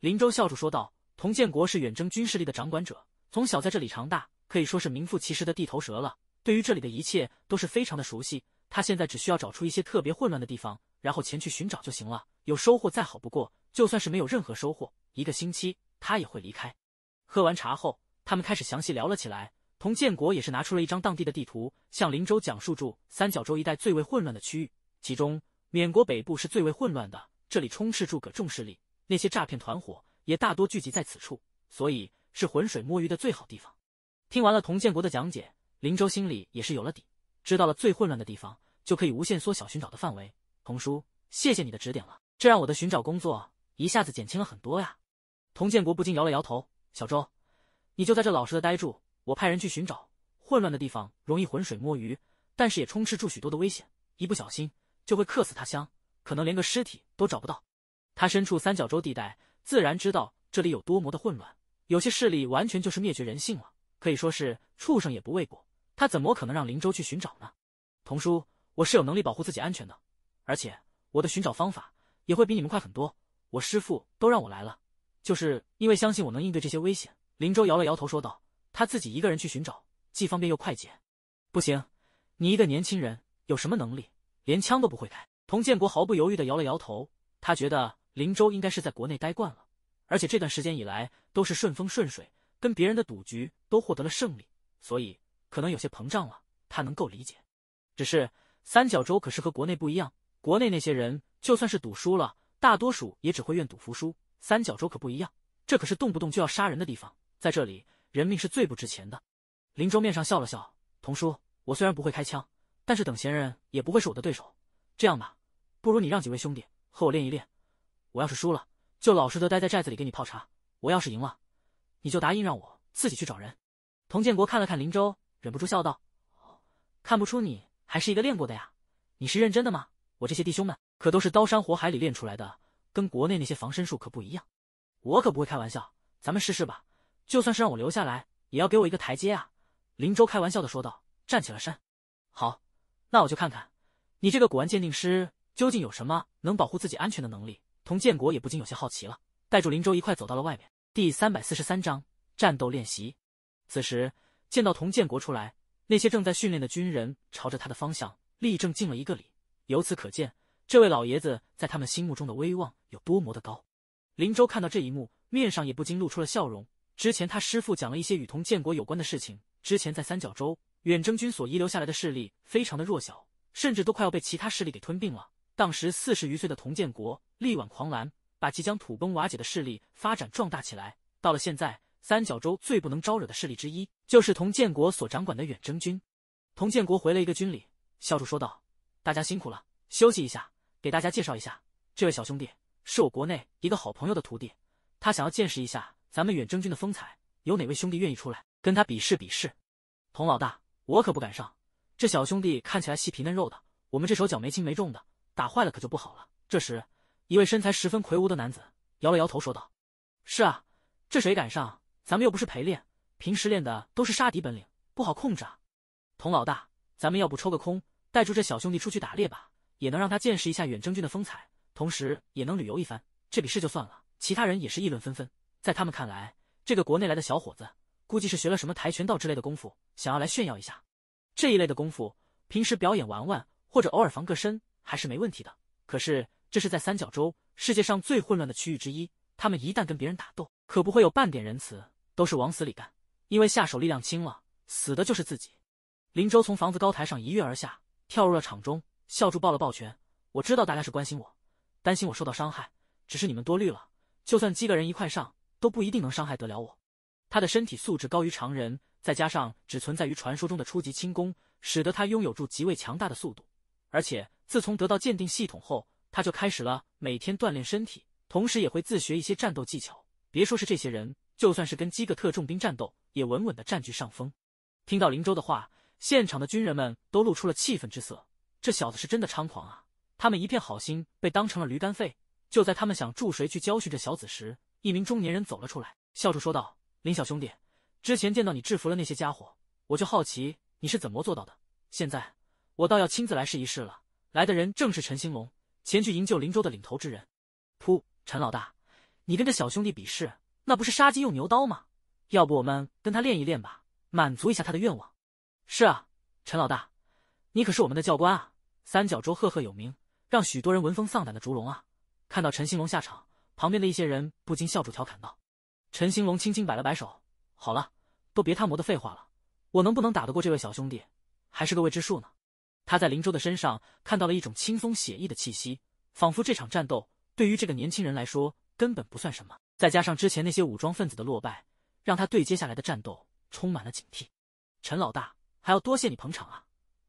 林州笑着说道。童建国是远征军势力的掌管者，从小在这里长大，可以说是名副其实的地头蛇了，对于这里的一切都是非常的熟悉。他现在只需要找出一些特别混乱的地方，然后前去寻找就行了。有收获再好不过，就算是没有任何收获，一个星期他也会离开。喝完茶后，他们开始详细聊了起来。童建国也是拿出了一张当地的地图，向林州讲述住三角洲一带最为混乱的区域，其中缅国北部是最为混乱的，这里充斥住各种势力，那些诈骗团伙也大多聚集在此处，所以是浑水摸鱼的最好地方。听完了童建国的讲解，林州心里也是有了底。知道了最混乱的地方，就可以无限缩小寻找的范围。童叔，谢谢你的指点了，这让我的寻找工作一下子减轻了很多呀。童建国不禁摇了摇头。小周，你就在这老实的待住，我派人去寻找。混乱的地方容易浑水摸鱼，但是也充斥住许多的危险，一不小心就会克死他乡，可能连个尸体都找不到。他身处三角洲地带，自然知道这里有多魔的混乱，有些势力完全就是灭绝人性了，可以说是畜生也不为过。他怎么可能让林州去寻找呢？童叔，我是有能力保护自己安全的，而且我的寻找方法也会比你们快很多。我师父都让我来了，就是因为相信我能应对这些危险。林州摇了摇头说道：“他自己一个人去寻找，既方便又快捷。”不行，你一个年轻人有什么能力？连枪都不会开。童建国毫不犹豫地摇了摇头。他觉得林州应该是在国内待惯了，而且这段时间以来都是顺风顺水，跟别人的赌局都获得了胜利，所以。可能有些膨胀了，他能够理解。只是三角洲可是和国内不一样，国内那些人就算是赌输了，大多数也只会愿赌服输。三角洲可不一样，这可是动不动就要杀人的地方，在这里人命是最不值钱的。林州面上笑了笑：“童叔，我虽然不会开枪，但是等闲人也不会是我的对手。这样吧，不如你让几位兄弟和我练一练。我要是输了，就老实的待在寨子里给你泡茶；我要是赢了，你就答应让我自己去找人。”童建国看了看林州。忍不住笑道：“看不出你还是一个练过的呀，你是认真的吗？我这些弟兄们可都是刀山火海里练出来的，跟国内那些防身术可不一样。我可不会开玩笑，咱们试试吧。就算是让我留下来，也要给我一个台阶啊。”林州开玩笑的说道，站起了身。好，那我就看看你这个古玩鉴定师究竟有什么能保护自己安全的能力。童建国也不禁有些好奇了，带住林州一块走到了外面。第三百四十三章战斗练习。此时。见到童建国出来，那些正在训练的军人朝着他的方向立正敬了一个礼。由此可见，这位老爷子在他们心目中的威望有多么的高。林州看到这一幕，面上也不禁露出了笑容。之前他师父讲了一些与童建国有关的事情。之前在三角洲远征军所遗留下来的势力非常的弱小，甚至都快要被其他势力给吞并了。当时四十余岁的童建国力挽狂澜，把即将土崩瓦解的势力发展壮大起来，到了现在，三角洲最不能招惹的势力之一。就是童建国所掌管的远征军，童建国回了一个军礼，笑着说道：“大家辛苦了，休息一下。给大家介绍一下，这位小兄弟是我国内一个好朋友的徒弟，他想要见识一下咱们远征军的风采。有哪位兄弟愿意出来跟他比试比试？”童老大，我可不敢上。这小兄弟看起来细皮嫩肉的，我们这手脚没轻没重的，打坏了可就不好了。这时，一位身材十分魁梧的男子摇了摇头说道：“是啊，这谁敢上？咱们又不是陪练。”平时练的都是杀敌本领，不好控制啊。童老大，咱们要不抽个空带住这小兄弟出去打猎吧，也能让他见识一下远征军的风采，同时也能旅游一番。这笔事就算了，其他人也是议论纷纷。在他们看来，这个国内来的小伙子估计是学了什么跆拳道之类的功夫，想要来炫耀一下。这一类的功夫，平时表演玩玩或者偶尔防个身还是没问题的。可是这是在三角洲，世界上最混乱的区域之一，他们一旦跟别人打斗，可不会有半点仁慈，都是往死里干。因为下手力量轻了，死的就是自己。林州从房子高台上一跃而下，跳入了场中，笑住抱了抱拳：“我知道大家是关心我，担心我受到伤害，只是你们多虑了。就算几个人一块上，都不一定能伤害得了我。”他的身体素质高于常人，再加上只存在于传说中的初级轻功，使得他拥有住极为强大的速度。而且自从得到鉴定系统后，他就开始了每天锻炼身体，同时也会自学一些战斗技巧。别说是这些人，就算是跟几个特种兵战斗。也稳稳的占据上风。听到林州的话，现场的军人们都露出了气愤之色。这小子是真的猖狂啊！他们一片好心，被当成了驴肝肺。就在他们想助谁去教训这小子时，一名中年人走了出来，笑着说道：“林小兄弟，之前见到你制服了那些家伙，我就好奇你是怎么做到的。现在我倒要亲自来试一试了。”来的人正是陈兴龙，前去营救林州的领头之人。噗！陈老大，你跟这小兄弟比试，那不是杀鸡用牛刀吗？要不我们跟他练一练吧，满足一下他的愿望。是啊，陈老大，你可是我们的教官啊，三角洲赫赫有名，让许多人闻风丧胆的烛龙啊。看到陈兴龙下场，旁边的一些人不禁笑住，调侃道：“陈兴龙，轻轻摆了摆手，好了，都别他磨的废话了，我能不能打得过这位小兄弟，还是个未知数呢。他在林州的身上看到了一种轻松写意的气息，仿佛这场战斗对于这个年轻人来说根本不算什么。再加上之前那些武装分子的落败。”让他对接下来的战斗充满了警惕。陈老大，还要多谢你捧场啊！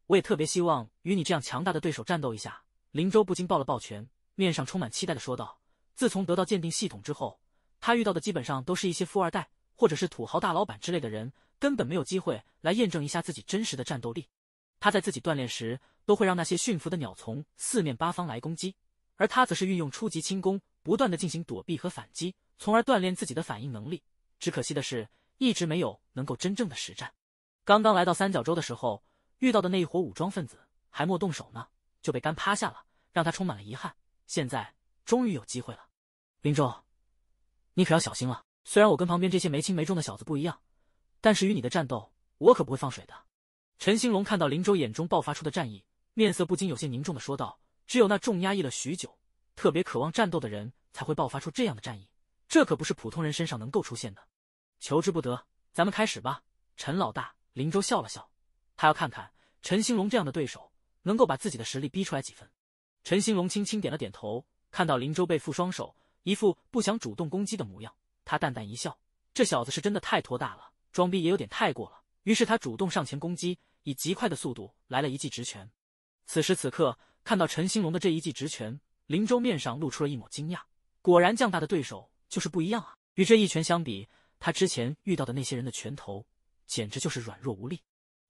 我也特别希望与你这样强大的对手战斗一下。林州不禁抱了抱拳，面上充满期待的说道：“自从得到鉴定系统之后，他遇到的基本上都是一些富二代或者是土豪大老板之类的人，根本没有机会来验证一下自己真实的战斗力。他在自己锻炼时，都会让那些驯服的鸟从四面八方来攻击，而他则是运用初级轻功，不断的进行躲避和反击，从而锻炼自己的反应能力。”只可惜的是，一直没有能够真正的实战。刚刚来到三角洲的时候，遇到的那一伙武装分子还莫动手呢，就被干趴下了，让他充满了遗憾。现在终于有机会了，林州，你可要小心了。虽然我跟旁边这些没轻没重的小子不一样，但是与你的战斗，我可不会放水的。陈兴龙看到林州眼中爆发出的战意，面色不禁有些凝重的说道：“只有那重压抑了许久，特别渴望战斗的人，才会爆发出这样的战意。”这可不是普通人身上能够出现的，求之不得。咱们开始吧，陈老大。林州笑了笑，他要看看陈兴龙这样的对手能够把自己的实力逼出来几分。陈兴龙轻轻点了点头，看到林州被缚双手，一副不想主动攻击的模样，他淡淡一笑：这小子是真的太托大了，装逼也有点太过了。于是他主动上前攻击，以极快的速度来了一记直拳。此时此刻，看到陈兴龙的这一记直拳，林州面上露出了一抹惊讶：果然，将大的对手。就是不一样啊！与这一拳相比，他之前遇到的那些人的拳头简直就是软弱无力。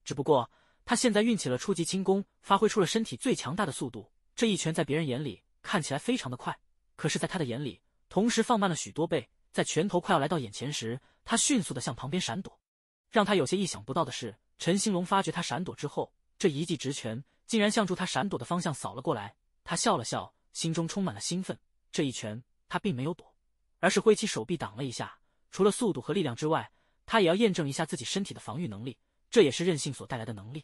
只不过他现在运起了初级轻功，发挥出了身体最强大的速度。这一拳在别人眼里看起来非常的快，可是，在他的眼里，同时放慢了许多倍。在拳头快要来到眼前时，他迅速的向旁边闪躲。让他有些意想不到的是，陈兴龙发觉他闪躲之后，这一记直拳竟然向助他闪躲的方向扫了过来。他笑了笑，心中充满了兴奋。这一拳他并没有躲。而是挥起手臂挡了一下，除了速度和力量之外，他也要验证一下自己身体的防御能力，这也是韧性所带来的能力。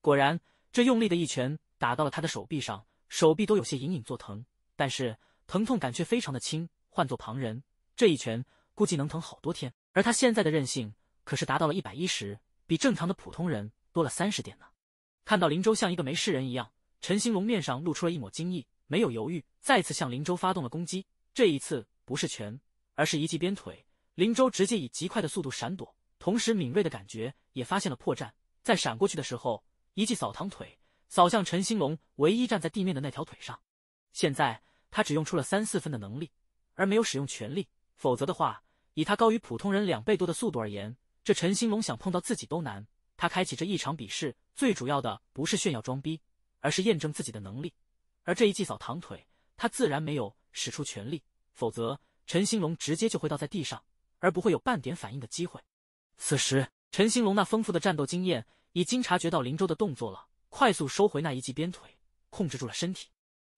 果然，这用力的一拳打到了他的手臂上，手臂都有些隐隐作疼，但是疼痛感却非常的轻。换做旁人，这一拳估计能疼好多天。而他现在的韧性可是达到了一百一十，比正常的普通人多了三十点呢。看到林州像一个没事人一样，陈兴龙面上露出了一抹惊异，没有犹豫，再次向林州发动了攻击。这一次。不是拳，而是一记鞭腿。林州直接以极快的速度闪躲，同时敏锐的感觉也发现了破绽。在闪过去的时候，一记扫堂腿扫向陈兴龙唯一站在地面的那条腿上。现在他只用出了三四分的能力，而没有使用全力。否则的话，以他高于普通人两倍多的速度而言，这陈兴龙想碰到自己都难。他开启这一场比试，最主要的不是炫耀装逼，而是验证自己的能力。而这一记扫堂腿，他自然没有使出全力。否则，陈兴龙直接就会倒在地上，而不会有半点反应的机会。此时，陈兴龙那丰富的战斗经验已经察觉到林州的动作了，快速收回那一记鞭腿，控制住了身体。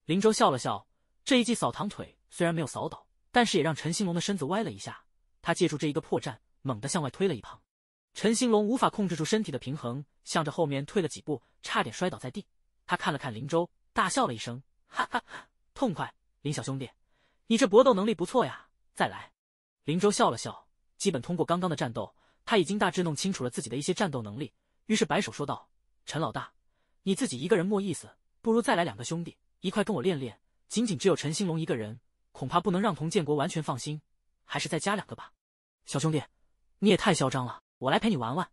林州笑了笑，这一记扫堂腿虽然没有扫倒，但是也让陈兴龙的身子歪了一下。他借助这一个破绽，猛地向外推了一旁。陈兴龙无法控制住身体的平衡，向着后面退了几步，差点摔倒在地。他看了看林州，大笑了一声：“哈哈，痛快，林小兄弟！”你这搏斗能力不错呀，再来！林州笑了笑，基本通过刚刚的战斗，他已经大致弄清楚了自己的一些战斗能力。于是摆手说道：“陈老大，你自己一个人没意思，不如再来两个兄弟，一块跟我练练。仅仅只有陈兴龙一个人，恐怕不能让童建国完全放心，还是再加两个吧。”小兄弟，你也太嚣张了，我来陪你玩玩。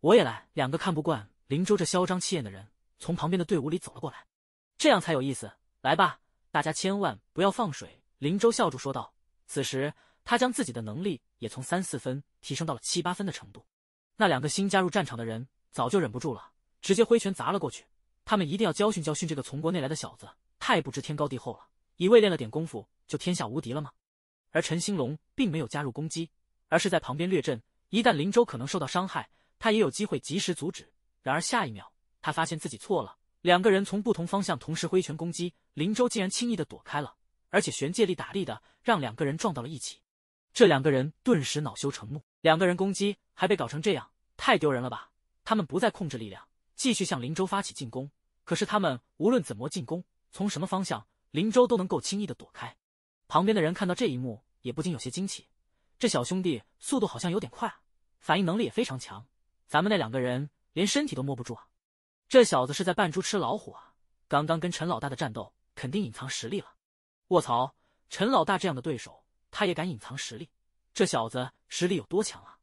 我也来。两个看不惯林州这嚣张气焰的人，从旁边的队伍里走了过来。这样才有意思，来吧，大家千万不要放水。林州笑住说道：“此时，他将自己的能力也从三四分提升到了七八分的程度。那两个新加入战场的人早就忍不住了，直接挥拳砸了过去。他们一定要教训教训这个从国内来的小子，太不知天高地厚了，以为练了点功夫就天下无敌了吗？”而陈兴龙并没有加入攻击，而是在旁边掠阵。一旦林州可能受到伤害，他也有机会及时阻止。然而下一秒，他发现自己错了。两个人从不同方向同时挥拳攻击，林州竟然轻易的躲开了。而且玄借力打力的，让两个人撞到了一起。这两个人顿时恼羞成怒，两个人攻击还被搞成这样，太丢人了吧！他们不再控制力量，继续向林州发起进攻。可是他们无论怎么进攻，从什么方向，林州都能够轻易的躲开。旁边的人看到这一幕，也不禁有些惊奇：这小兄弟速度好像有点快，反应能力也非常强。咱们那两个人连身体都摸不住啊！这小子是在扮猪吃老虎啊！刚刚跟陈老大的战斗，肯定隐藏实力了。卧槽！陈老大这样的对手，他也敢隐藏实力？这小子实力有多强啊！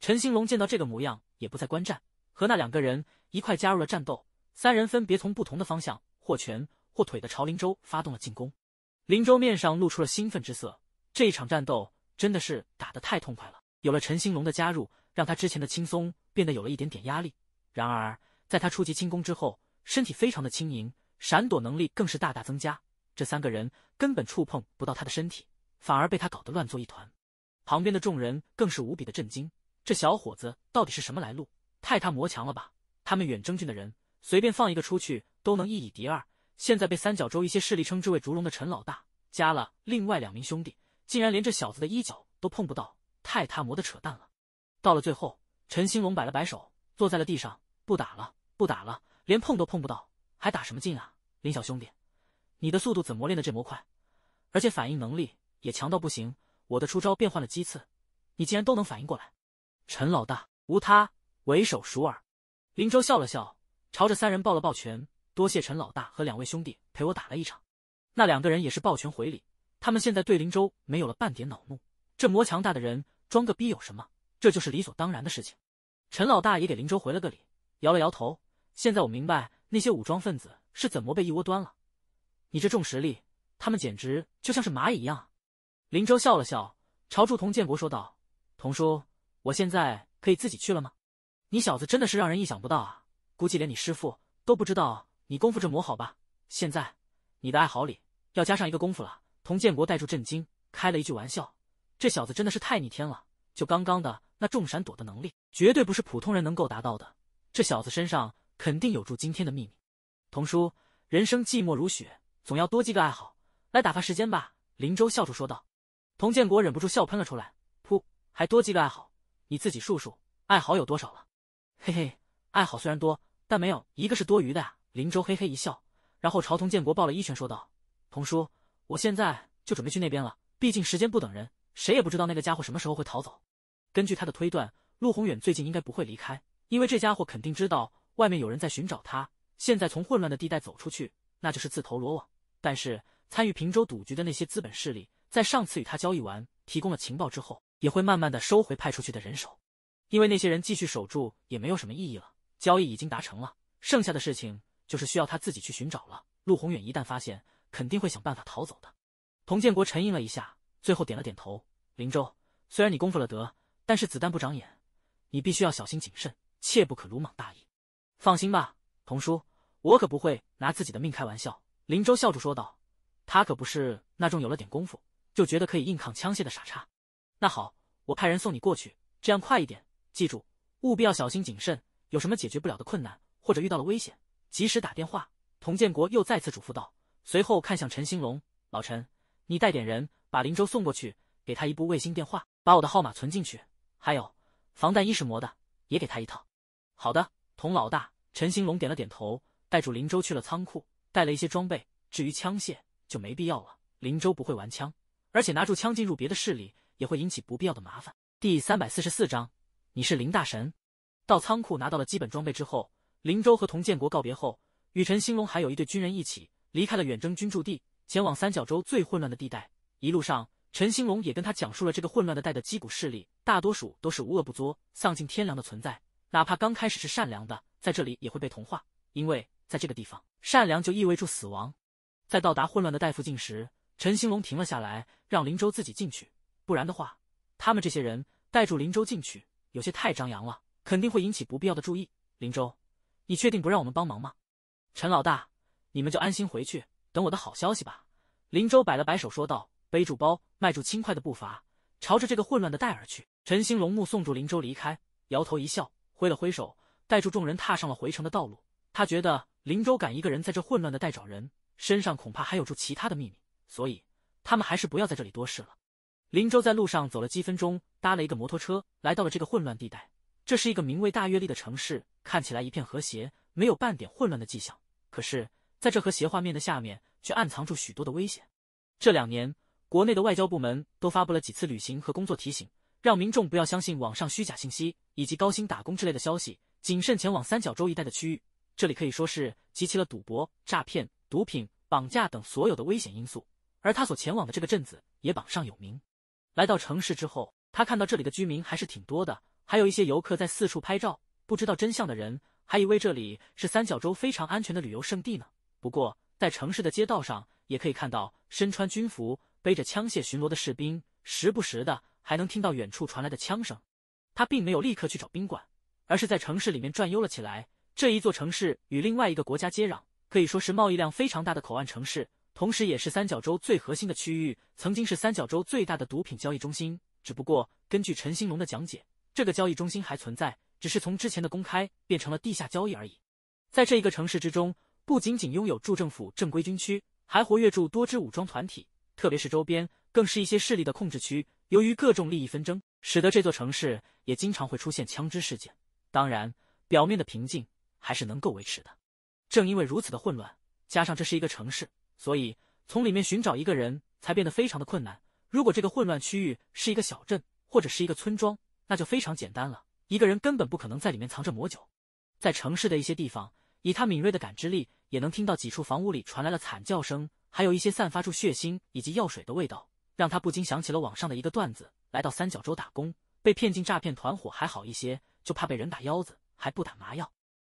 陈兴龙见到这个模样，也不再观战，和那两个人一块加入了战斗。三人分别从不同的方向，或拳或腿的朝林州发动了进攻。林州面上露出了兴奋之色，这一场战斗真的是打得太痛快了。有了陈兴龙的加入，让他之前的轻松变得有了一点点压力。然而，在他初级轻功之后，身体非常的轻盈，闪躲能力更是大大增加。这三个人根本触碰不到他的身体，反而被他搞得乱作一团。旁边的众人更是无比的震惊：这小伙子到底是什么来路？太他魔强了吧！他们远征军的人随便放一个出去都能一以敌二，现在被三角洲一些势力称之为“烛龙”的陈老大加了另外两名兄弟，竟然连这小子的衣角都碰不到，太他魔的扯淡了！到了最后，陈兴龙摆了摆手，坐在了地上，不打了，不打了，连碰都碰不到，还打什么劲啊，林小兄弟。你的速度怎磨练的这么快，而且反应能力也强到不行。我的出招变换了几次，你竟然都能反应过来。陈老大，无他，唯手熟尔。林州笑了笑，朝着三人抱了抱拳，多谢陈老大和两位兄弟陪我打了一场。那两个人也是抱拳回礼，他们现在对林州没有了半点恼怒。这魔强大的人装个逼有什么？这就是理所当然的事情。陈老大也给林州回了个礼，摇了摇头。现在我明白那些武装分子是怎么被一窝端了。你这重实力，他们简直就像是蚂蚁一样林州笑了笑，朝住童建国说道：“童叔，我现在可以自己去了吗？你小子真的是让人意想不到啊！估计连你师父都不知道你功夫这么好吧？现在，你的爱好里要加上一个功夫了。”童建国带住震惊，开了一句玩笑：“这小子真的是太逆天了！就刚刚的那重闪躲的能力，绝对不是普通人能够达到的。这小子身上肯定有住惊天的秘密。”童叔，人生寂寞如雪。总要多记个爱好来打发时间吧，林州笑着说道。童建国忍不住笑喷了出来，噗，还多记个爱好？你自己数数，爱好有多少了？嘿嘿，爱好虽然多，但没有一个是多余的呀。林州嘿嘿一笑，然后朝童建国抱了一拳，说道：“童叔，我现在就准备去那边了，毕竟时间不等人，谁也不知道那个家伙什么时候会逃走。根据他的推断，陆宏远最近应该不会离开，因为这家伙肯定知道外面有人在寻找他，现在从混乱的地带走出去。”那就是自投罗网。但是参与平州赌局的那些资本势力，在上次与他交易完提供了情报之后，也会慢慢的收回派出去的人手，因为那些人继续守住也没有什么意义了。交易已经达成了，剩下的事情就是需要他自己去寻找了。陆宏远一旦发现，肯定会想办法逃走的。童建国沉吟了一下，最后点了点头。林州，虽然你功夫了得，但是子弹不长眼，你必须要小心谨慎，切不可鲁莽大意。放心吧，童叔。我可不会拿自己的命开玩笑。”林州笑着说道，“他可不是那种有了点功夫就觉得可以硬抗枪械的傻叉。”“那好，我派人送你过去，这样快一点。记住，务必要小心谨慎。有什么解决不了的困难，或者遇到了危险，及时打电话。”童建国又再次嘱咐道，随后看向陈兴龙，“老陈，你带点人把林州送过去，给他一部卫星电话，把我的号码存进去。还有，防弹衣是磨的，也给他一套。”“好的，童老大。”陈兴龙点了点头。带住林州去了仓库，带了一些装备，至于枪械就没必要了。林州不会玩枪，而且拿住枪进入别的势力也会引起不必要的麻烦。第三百四十四章，你是林大神。到仓库拿到了基本装备之后，林州和童建国告别后，与陈兴龙还有一队军人一起离开了远征军驻地，前往三角洲最混乱的地带。一路上，陈兴龙也跟他讲述了这个混乱的带的击鼓势力，大多数都是无恶不作、丧尽天良的存在，哪怕刚开始是善良的，在这里也会被同化，因为。在这个地方，善良就意味着死亡。在到达混乱的带附近时，陈兴龙停了下来，让林州自己进去。不然的话，他们这些人带住林州进去，有些太张扬了，肯定会引起不必要的注意。林州，你确定不让我们帮忙吗？陈老大，你们就安心回去，等我的好消息吧。林州摆了摆手说道，背住包，迈住轻快的步伐，朝着这个混乱的带而去。陈兴龙目送住林州离开，摇头一笑，挥了挥手，带住众人踏上了回城的道路。他觉得。林州敢一个人在这混乱的带找人，身上恐怕还有住其他的秘密，所以他们还是不要在这里多事了。林州在路上走了几分钟，搭了一个摩托车，来到了这个混乱地带。这是一个名为大月历的城市，看起来一片和谐，没有半点混乱的迹象。可是，在这和谐画面的下面，却暗藏住许多的危险。这两年，国内的外交部门都发布了几次旅行和工作提醒，让民众不要相信网上虚假信息以及高薪打工之类的消息，谨慎前往三角洲一带的区域。这里可以说是集齐了赌博、诈骗、毒品、绑架等所有的危险因素，而他所前往的这个镇子也榜上有名。来到城市之后，他看到这里的居民还是挺多的，还有一些游客在四处拍照。不知道真相的人还以为这里是三角洲非常安全的旅游胜地呢。不过，在城市的街道上也可以看到身穿军服、背着枪械巡逻的士兵，时不时的还能听到远处传来的枪声。他并没有立刻去找宾馆，而是在城市里面转悠了起来。这一座城市与另外一个国家接壤，可以说是贸易量非常大的口岸城市，同时也是三角洲最核心的区域，曾经是三角洲最大的毒品交易中心。只不过根据陈兴龙的讲解，这个交易中心还存在，只是从之前的公开变成了地下交易而已。在这一个城市之中，不仅仅拥有驻政府正规军区，还活跃住多支武装团体，特别是周边更是一些势力的控制区。由于各种利益纷争，使得这座城市也经常会出现枪支事件。当然，表面的平静。还是能够维持的。正因为如此的混乱，加上这是一个城市，所以从里面寻找一个人才变得非常的困难。如果这个混乱区域是一个小镇或者是一个村庄，那就非常简单了。一个人根本不可能在里面藏着魔酒。在城市的一些地方，以他敏锐的感知力，也能听到几处房屋里传来了惨叫声，还有一些散发出血腥以及药水的味道，让他不禁想起了网上的一个段子：来到三角洲打工，被骗进诈骗团伙还好一些，就怕被人打腰子还不打麻药。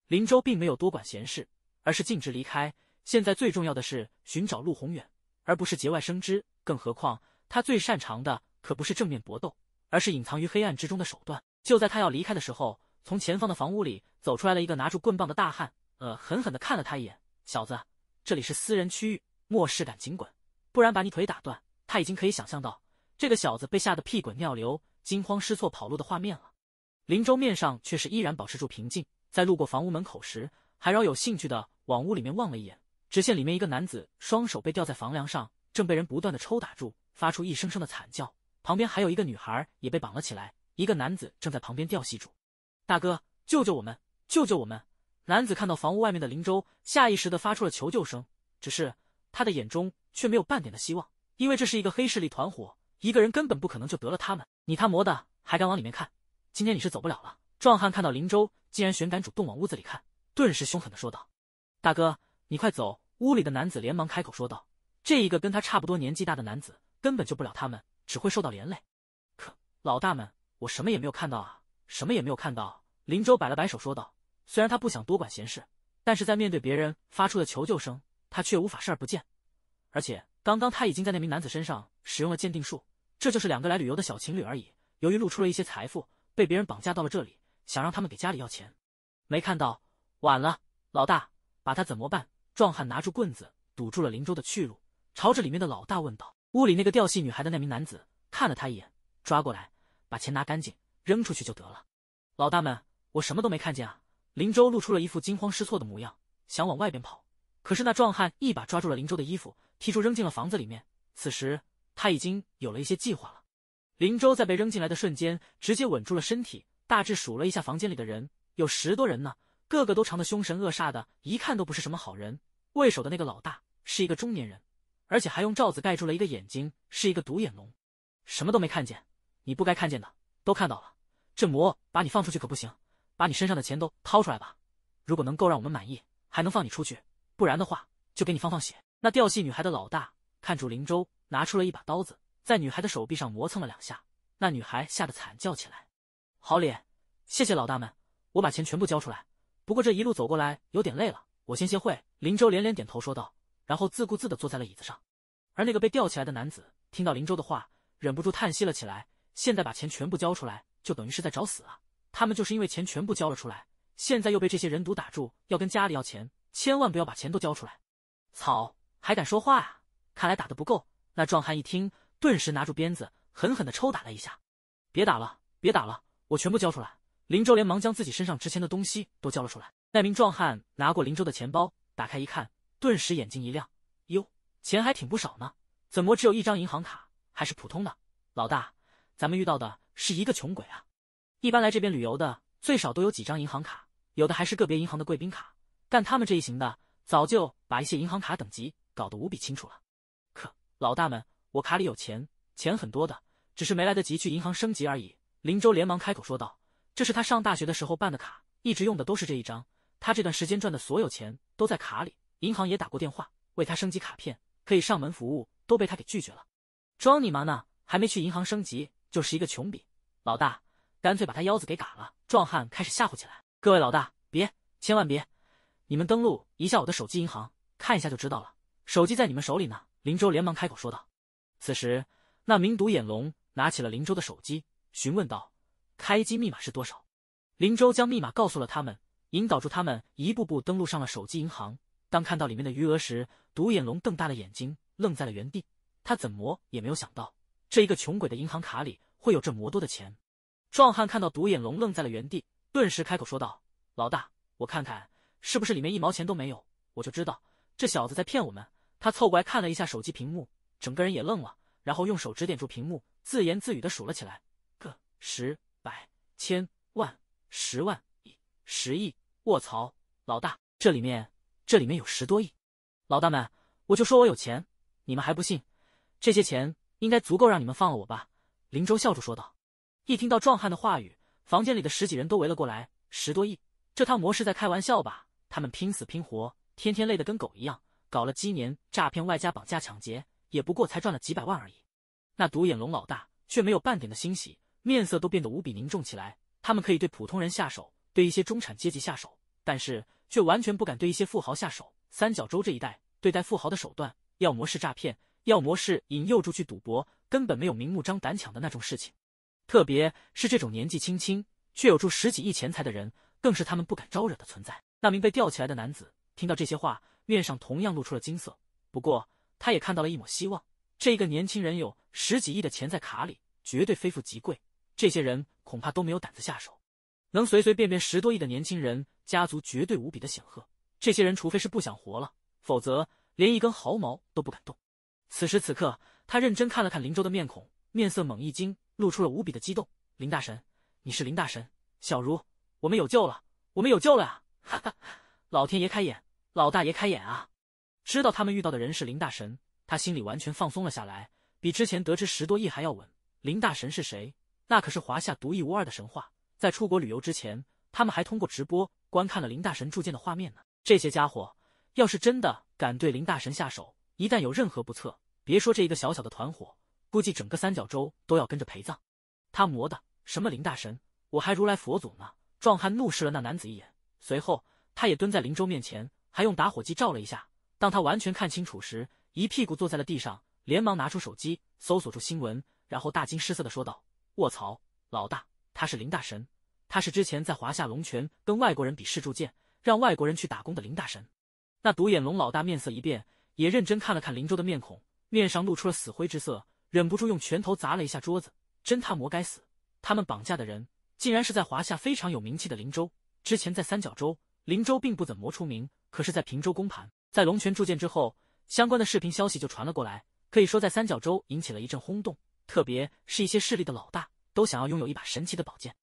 林州并没有多管闲事，而是径直离开。现在最重要的是寻找陆宏远，而不是节外生枝。更何况他最擅长的可不是正面搏斗，而是隐藏于黑暗之中的手段。就在他要离开的时候，从前方的房屋里走出来了一个拿住棍棒的大汉，呃，狠狠地看了他一眼：“小子，这里是私人区域，末世敢尽管，不然把你腿打断！”他已经可以想象到这个小子被吓得屁滚尿流、惊慌失措跑路的画面了。林州面上却是依然保持住平静。在路过房屋门口时，还饶有兴趣的往屋里面望了一眼，只见里面一个男子双手被吊在房梁上，正被人不断的抽打住，发出一声声的惨叫。旁边还有一个女孩也被绑了起来，一个男子正在旁边吊戏住。大哥，救救我们，救救我们！男子看到房屋外面的林州，下意识的发出了求救声，只是他的眼中却没有半点的希望，因为这是一个黑势力团伙，一个人根本不可能就得了他们。你他魔的还敢往里面看，今天你是走不了了！壮汉看到林州竟然悬敢主动往屋子里看，顿时凶狠的说道：“大哥，你快走！”屋里的男子连忙开口说道：“这一个跟他差不多年纪大的男子根本救不了他们，只会受到连累。”“可老大们，我什么也没有看到啊，什么也没有看到。”林州摆了摆手说道：“虽然他不想多管闲事，但是在面对别人发出的求救声，他却无法视而不见。而且刚刚他已经在那名男子身上使用了鉴定术，这就是两个来旅游的小情侣而已。由于露出了一些财富，被别人绑架到了这里。”想让他们给家里要钱，没看到，晚了！老大，把他怎么办？壮汉拿住棍子，堵住了林州的去路，朝着里面的老大问道。屋里那个调戏女孩的那名男子看了他一眼，抓过来，把钱拿干净，扔出去就得了。老大们，我什么都没看见啊！林州露出了一副惊慌失措的模样，想往外边跑，可是那壮汉一把抓住了林州的衣服，提出扔进了房子里面。此时他已经有了一些计划了。林州在被扔进来的瞬间，直接稳住了身体。大致数了一下房间里的人，有十多人呢，个个都长得凶神恶煞的，一看都不是什么好人。为首的那个老大是一个中年人，而且还用罩子盖住了一个眼睛，是一个独眼龙，什么都没看见。你不该看见的，都看到了。这魔把你放出去可不行，把你身上的钱都掏出来吧。如果能够让我们满意，还能放你出去；不然的话，就给你放放血。那调戏女孩的老大看住林州，拿出了一把刀子，在女孩的手臂上磨蹭了两下，那女孩吓得惨叫起来。好脸，谢谢老大们，我把钱全部交出来。不过这一路走过来有点累了，我先歇会。林州连连点头说道，然后自顾自的坐在了椅子上。而那个被吊起来的男子听到林州的话，忍不住叹息了起来。现在把钱全部交出来，就等于是在找死啊！他们就是因为钱全部交了出来，现在又被这些人堵打住，要跟家里要钱，千万不要把钱都交出来！草，还敢说话啊！看来打的不够。那壮汉一听，顿时拿住鞭子，狠狠的抽打了一下。别打了，别打了！我全部交出来！林州连忙将自己身上值钱的东西都交了出来。那名壮汉拿过林州的钱包，打开一看，顿时眼睛一亮：“哟，钱还挺不少呢，怎么只有一张银行卡？还是普通的？老大，咱们遇到的是一个穷鬼啊！一般来这边旅游的，最少都有几张银行卡，有的还是个别银行的贵宾卡。但他们这一行的，早就把一些银行卡等级搞得无比清楚了。可老大们，我卡里有钱，钱很多的，只是没来得及去银行升级而已。”林州连忙开口说道：“这是他上大学的时候办的卡，一直用的都是这一张。他这段时间赚的所有钱都在卡里，银行也打过电话为他升级卡片，可以上门服务，都被他给拒绝了。装你妈呢，还没去银行升级，就是一个穷逼。老大，干脆把他腰子给嘎了！”壮汉开始吓唬起来：“各位老大，别，千万别！你们登录一下我的手机银行，看一下就知道了。手机在你们手里呢。”林州连忙开口说道。此时，那名独眼龙拿起了林州的手机。询问道：“开机密码是多少？”林州将密码告诉了他们，引导住他们一步步登录上了手机银行。当看到里面的余额时，独眼龙瞪大了眼睛，愣在了原地。他怎么也没有想到，这一个穷鬼的银行卡里会有这么多的钱。壮汉看到独眼龙愣在了原地，顿时开口说道：“老大，我看看是不是里面一毛钱都没有？我就知道这小子在骗我们。”他凑过来看了一下手机屏幕，整个人也愣了，然后用手指点住屏幕，自言自语的数了起来。十百千万，十万，亿十亿！卧槽，老大，这里面，这里面有十多亿！老大们，我就说我有钱，你们还不信？这些钱应该足够让你们放了我吧？林州笑着说道。一听到壮汉的话语，房间里的十几人都围了过来。十多亿，这趟模式在开玩笑吧？他们拼死拼活，天天累得跟狗一样，搞了几年诈骗外加绑架抢劫，也不过才赚了几百万而已。那独眼龙老大却没有半点的欣喜。面色都变得无比凝重起来。他们可以对普通人下手，对一些中产阶级下手，但是却完全不敢对一些富豪下手。三角洲这一带对待富豪的手段，要么是诈骗，要么是引诱住去赌博，根本没有明目张胆抢的那种事情。特别是这种年纪轻轻却有住十几亿钱财的人，更是他们不敢招惹的存在。那名被吊起来的男子听到这些话，面上同样露出了惊色。不过，他也看到了一抹希望：这一个年轻人有十几亿的钱在卡里，绝对非富即贵。这些人恐怕都没有胆子下手，能随随便便十多亿的年轻人，家族绝对无比的显赫。这些人除非是不想活了，否则连一根毫毛都不敢动。此时此刻，他认真看了看林州的面孔，面色猛一惊，露出了无比的激动：“林大神，你是林大神，小茹，我们有救了，我们有救了啊！哈哈，老天爷开眼，老大爷开眼啊！”知道他们遇到的人是林大神，他心里完全放松了下来，比之前得知十多亿还要稳。林大神是谁？那可是华夏独一无二的神话。在出国旅游之前，他们还通过直播观看了林大神铸剑的画面呢。这些家伙要是真的敢对林大神下手，一旦有任何不测，别说这一个小小的团伙，估计整个三角洲都要跟着陪葬。他磨的什么林大神？我还如来佛祖呢！壮汉怒视了那男子一眼，随后他也蹲在林州面前，还用打火机照了一下。当他完全看清楚时，一屁股坐在了地上，连忙拿出手机搜索出新闻，然后大惊失色的说道。卧槽，老大，他是林大神，他是之前在华夏龙泉跟外国人比试铸剑，让外国人去打工的林大神。那独眼龙老大面色一变，也认真看了看林州的面孔，面上露出了死灰之色，忍不住用拳头砸了一下桌子。真他魔该死！他们绑架的人，竟然是在华夏非常有名气的林州。之前在三角洲，林州并不怎么出名，可是在平州公盘，在龙泉铸剑之后，相关的视频消息就传了过来，可以说在三角洲引起了一阵轰动。特别是一些势力的老大都想要拥有一把神奇的宝剑。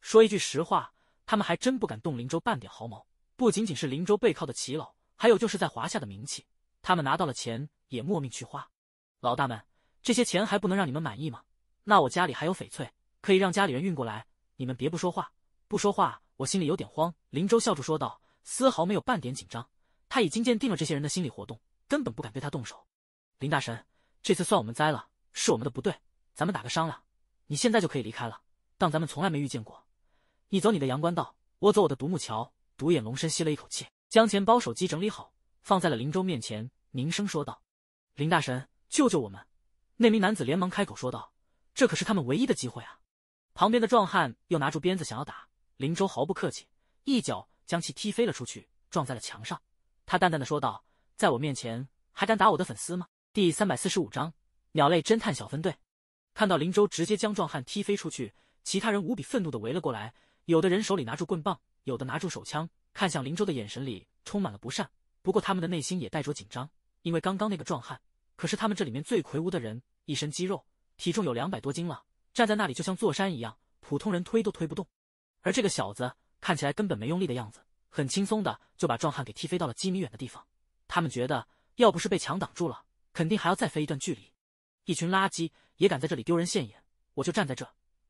说一句实话，他们还真不敢动林州半点毫毛。不仅仅是林州背靠的齐老，还有就是在华夏的名气，他们拿到了钱也莫命去花。老大们，这些钱还不能让你们满意吗？那我家里还有翡翠，可以让家里人运过来。你们别不说话，不说话，我心里有点慌。林州笑着说道，丝毫没有半点紧张。他已经鉴定了这些人的心理活动，根本不敢对他动手。林大神，这次算我们栽了，是我们的不对。咱们打个商量，你现在就可以离开了，当咱们从来没遇见过。你走你的阳关道，我走我的独木桥。独眼龙深吸了一口气，将钱包、手机整理好，放在了林州面前，凝声说道：“林大神，救救我们！”那名男子连忙开口说道：“这可是他们唯一的机会啊！”旁边的壮汉又拿住鞭子想要打林州，毫不客气，一脚将其踢飞了出去，撞在了墙上。他淡淡的说道：“在我面前还敢打我的粉丝吗？”第三百四十五章鸟类侦探小分队。看到林州直接将壮汉踢飞出去，其他人无比愤怒的围了过来。有的人手里拿住棍棒，有的拿住手枪，看向林州的眼神里充满了不善。不过他们的内心也带着紧张，因为刚刚那个壮汉可是他们这里面最魁梧的人，一身肌肉，体重有两百多斤了，站在那里就像座山一样，普通人推都推不动。而这个小子看起来根本没用力的样子，很轻松的就把壮汉给踢飞到了几米远的地方。他们觉得，要不是被墙挡住了，肯定还要再飞一段距离。一群垃圾。也敢在这里丢人现眼，我就站在这，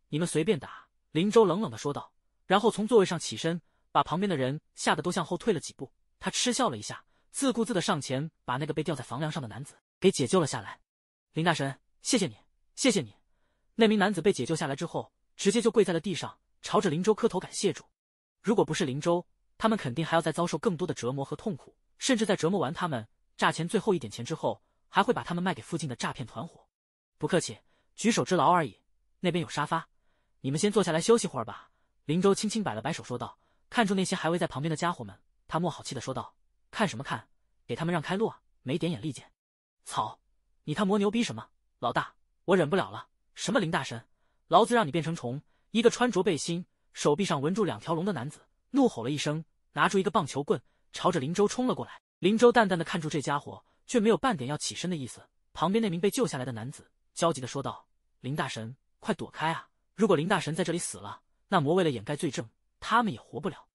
你们随便打。”林州冷冷的说道，然后从座位上起身，把旁边的人吓得都向后退了几步。他嗤笑了一下，自顾自的上前把那个被吊在房梁上的男子给解救了下来。“林大神，谢谢你，谢谢你！”那名男子被解救下来之后，直接就跪在了地上，朝着林州磕头感谢。主，如果不是林州，他们肯定还要再遭受更多的折磨和痛苦，甚至在折磨完他们榨钱最后一点钱之后，还会把他们卖给附近的诈骗团伙。不客气，举手之劳而已。那边有沙发，你们先坐下来休息会儿吧。”林州轻轻摆了摆手说道。看住那些还围在旁边的家伙们，他没好气的说道：“看什么看？给他们让开路啊！没点眼力见，草！你他我牛逼什么？老大，我忍不了了！什么林大神，老子让你变成虫！”一个穿着背心、手臂上纹住两条龙的男子怒吼了一声，拿出一个棒球棍，朝着林州冲了过来。林州淡淡的看住这家伙，却没有半点要起身的意思。旁边那名被救下来的男子。焦急地说道：“林大神，快躲开啊！如果林大神在这里死了，那魔为了掩盖罪证，他们也活不了。”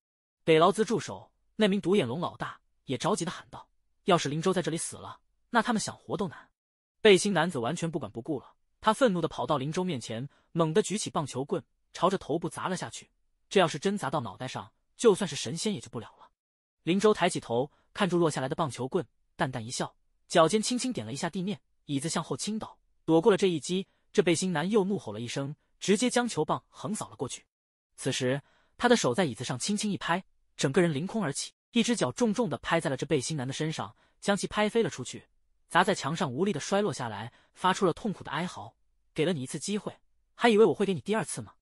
北劳兹助手那名独眼龙老大也着急地喊道：“要是林州在这里死了，那他们想活都难。”背心男子完全不管不顾了，他愤怒地跑到林州面前，猛地举起棒球棍，朝着头部砸了下去。这要是真砸到脑袋上，就算是神仙也救不了了。林州抬起头，看住落下来的棒球棍，淡淡一笑，脚尖轻轻点了一下地面，椅子向后倾倒。躲过了这一击，这背心男又怒吼了一声，直接将球棒横扫了过去。此时，他的手在椅子上轻轻一拍，整个人凌空而起，一只脚重重的拍在了这背心男的身上，将其拍飞了出去，砸在墙上无力的摔落下来，发出了痛苦的哀嚎。给了你一次机会，还以为我会给你第二次吗？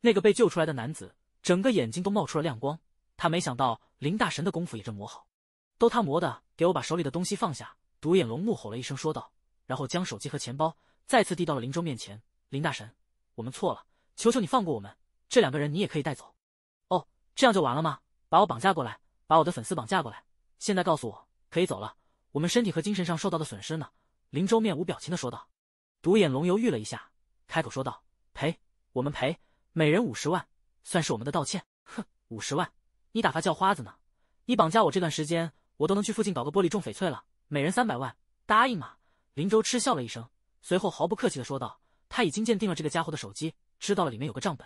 那个被救出来的男子，整个眼睛都冒出了亮光。他没想到林大神的功夫也这么好。都他磨的，给我把手里的东西放下！独眼龙怒吼了一声说道。然后将手机和钱包再次递到了林州面前。林大神，我们错了，求求你放过我们。这两个人你也可以带走。哦，这样就完了吗？把我绑架过来，把我的粉丝绑架过来。现在告诉我，可以走了。我们身体和精神上受到的损失呢？林州面无表情的说道。独眼龙犹豫了一下，开口说道：“赔，我们赔，每人五十万，算是我们的道歉。”哼，五十万，你打发叫花子呢？你绑架我这段时间，我都能去附近搞个玻璃种翡翠了。每人三百万，答应吗？林州嗤笑了一声，随后毫不客气地说道：“他已经鉴定了这个家伙的手机，知道了里面有个账本。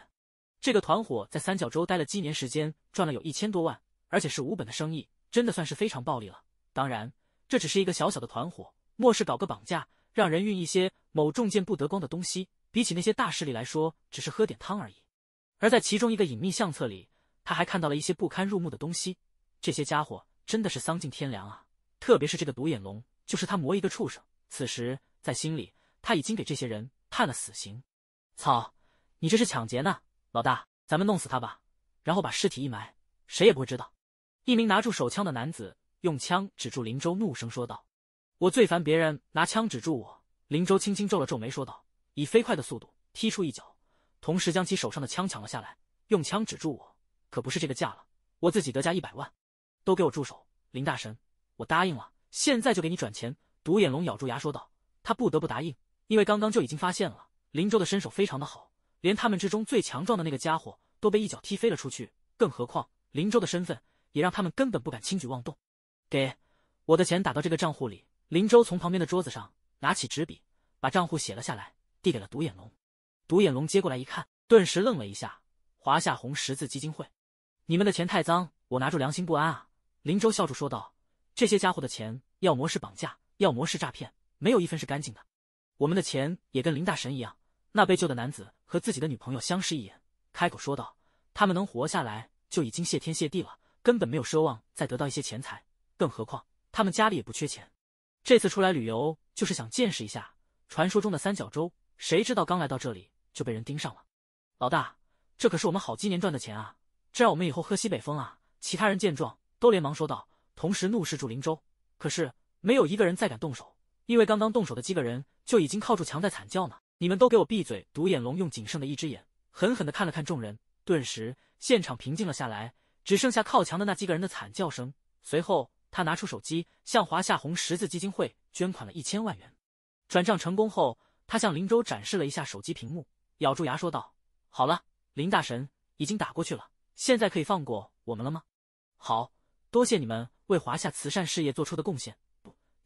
这个团伙在三角洲待了七年时间，赚了有一千多万，而且是无本的生意，真的算是非常暴利了。当然，这只是一个小小的团伙，末世搞个绑架，让人运一些某重见不得光的东西，比起那些大势力来说，只是喝点汤而已。而在其中一个隐秘相册里，他还看到了一些不堪入目的东西。这些家伙真的是丧尽天良啊！特别是这个独眼龙，就是他魔一个畜生。”此时在心里，他已经给这些人判了死刑。操，你这是抢劫呢！老大，咱们弄死他吧，然后把尸体一埋，谁也不会知道。一名拿住手枪的男子用枪指住林州，怒声说道：“我最烦别人拿枪指住我。”林州轻轻皱了皱眉，说道：“以飞快的速度踢出一脚，同时将其手上的枪抢了下来，用枪指住我可不是这个价了，我自己得加一百万。都给我住手，林大神，我答应了，现在就给你转钱。”独眼龙咬住牙说道：“他不得不答应，因为刚刚就已经发现了林州的身手非常的好，连他们之中最强壮的那个家伙都被一脚踢飞了出去。更何况林州的身份，也让他们根本不敢轻举妄动。”“给我的钱打到这个账户里。”林州从旁边的桌子上拿起纸笔，把账户写了下来，递给了独眼龙。独眼龙接过来一看，顿时愣了一下：“华夏红十字基金会，你们的钱太脏，我拿住良心不安啊！”林州笑着说道：“这些家伙的钱，要么是绑架。”要模是诈骗，没有一分是干净的。我们的钱也跟林大神一样。那被救的男子和自己的女朋友相视一眼，开口说道：“他们能活下来就已经谢天谢地了，根本没有奢望再得到一些钱财。更何况他们家里也不缺钱。这次出来旅游就是想见识一下传说中的三角洲，谁知道刚来到这里就被人盯上了。老大，这可是我们好几年赚的钱啊，这让我们以后喝西北风啊！”其他人见状都连忙说道，同时怒视住林州。可是。没有一个人再敢动手，因为刚刚动手的几个人就已经靠住墙在惨叫呢。你们都给我闭嘴！独眼龙用仅剩的一只眼狠狠地看了看众人，顿时现场平静了下来，只剩下靠墙的那几个人的惨叫声。随后，他拿出手机，向华夏红十字基金会捐款了一千万元。转账成功后，他向林州展示了一下手机屏幕，咬住牙说道：“好了，林大神已经打过去了，现在可以放过我们了吗？”“好多谢你们为华夏慈善事业做出的贡献。”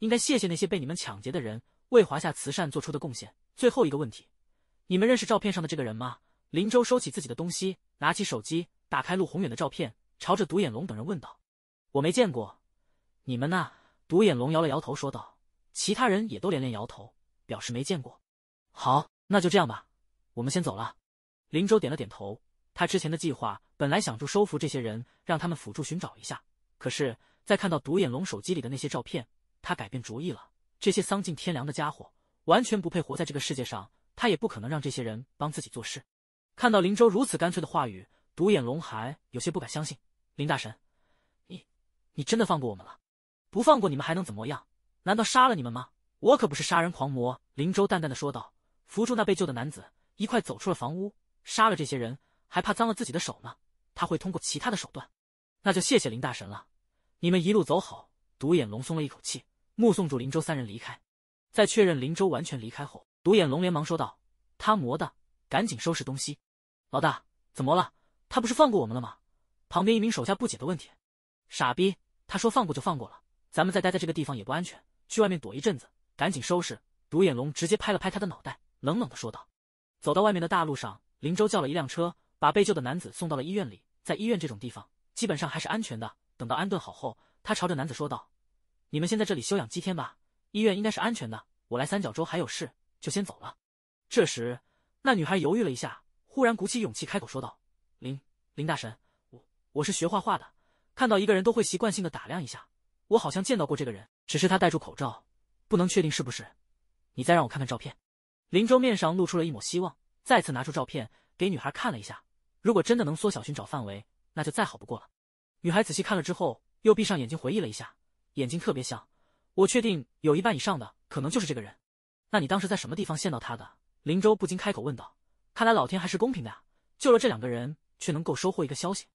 应该谢谢那些被你们抢劫的人为华夏慈善做出的贡献。最后一个问题，你们认识照片上的这个人吗？林州收起自己的东西，拿起手机，打开陆宏远的照片，朝着独眼龙等人问道：“我没见过。”你们呢？独眼龙摇了摇头说道。其他人也都连连摇头，表示没见过。好，那就这样吧，我们先走了。林州点了点头。他之前的计划本来想住收服这些人，让他们辅助寻找一下，可是，在看到独眼龙手机里的那些照片。他改变主意了，这些丧尽天良的家伙完全不配活在这个世界上，他也不可能让这些人帮自己做事。看到林州如此干脆的话语，独眼龙还有些不敢相信：“林大神，你，你真的放过我们了？不放过你们还能怎么样？难道杀了你们吗？我可不是杀人狂魔。”林州淡淡的说道，扶住那被救的男子，一块走出了房屋。杀了这些人还怕脏了自己的手吗？他会通过其他的手段。那就谢谢林大神了，你们一路走好。独眼龙松了一口气。目送住林州三人离开，在确认林州完全离开后，独眼龙连忙说道：“他魔的，赶紧收拾东西。”老大怎么了？他不是放过我们了吗？旁边一名手下不解的问题。傻逼，他说放过就放过了，咱们再待在这个地方也不安全，去外面躲一阵子。赶紧收拾。独眼龙直接拍了拍他的脑袋，冷冷的说道。走到外面的大路上，林州叫了一辆车，把被救的男子送到了医院里。在医院这种地方，基本上还是安全的。等到安顿好后，他朝着男子说道。你们先在这里休养几天吧，医院应该是安全的。我来三角洲还有事，就先走了。这时，那女孩犹豫了一下，忽然鼓起勇气开口说道：“林林大神，我我是学画画的，看到一个人都会习惯性的打量一下，我好像见到过这个人，只是他戴住口罩，不能确定是不是。你再让我看看照片。”林州面上露出了一抹希望，再次拿出照片给女孩看了一下。如果真的能缩小寻找范围，那就再好不过了。女孩仔细看了之后，又闭上眼睛回忆了一下。眼睛特别像，我确定有一半以上的可能就是这个人。那你当时在什么地方见到他的？林州不禁开口问道。看来老天还是公平的啊，救了这两个人，却能够收获一个消息。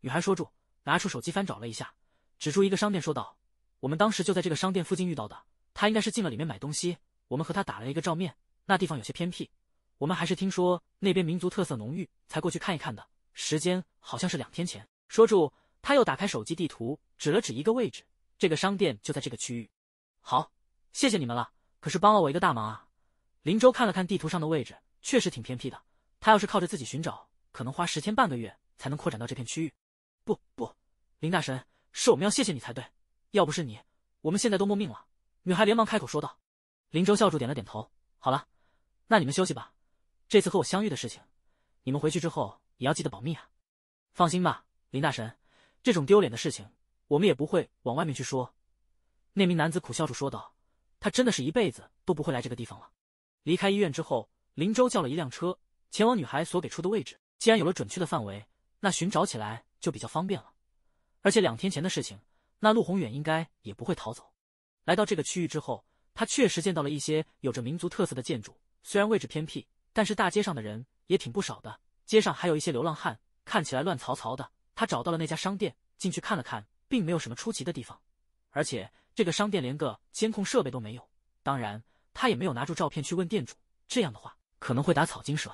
女孩说住，拿出手机翻找了一下，指出一个商店说道：“我们当时就在这个商店附近遇到的，他应该是进了里面买东西，我们和他打了一个照面。那地方有些偏僻，我们还是听说那边民族特色浓郁，才过去看一看的。时间好像是两天前。”说住，他又打开手机地图，指了指一个位置。这个商店就在这个区域，好，谢谢你们了，可是帮了我一个大忙啊！林州看了看地图上的位置，确实挺偏僻的，他要是靠着自己寻找，可能花十天半个月才能扩展到这片区域。不不，林大神，是我们要谢谢你才对，要不是你，我们现在都没命了。女孩连忙开口说道。林州笑着点了点头，好了，那你们休息吧。这次和我相遇的事情，你们回去之后也要记得保密啊。放心吧，林大神，这种丢脸的事情。我们也不会往外面去说。”那名男子苦笑着说道，“他真的是一辈子都不会来这个地方了。”离开医院之后，林州叫了一辆车，前往女孩所给出的位置。既然有了准确的范围，那寻找起来就比较方便了。而且两天前的事情，那陆宏远应该也不会逃走。来到这个区域之后，他确实见到了一些有着民族特色的建筑，虽然位置偏僻，但是大街上的人也挺不少的。街上还有一些流浪汉，看起来乱糟糟的。他找到了那家商店，进去看了看。并没有什么出奇的地方，而且这个商店连个监控设备都没有。当然，他也没有拿住照片去问店主，这样的话可能会打草惊蛇。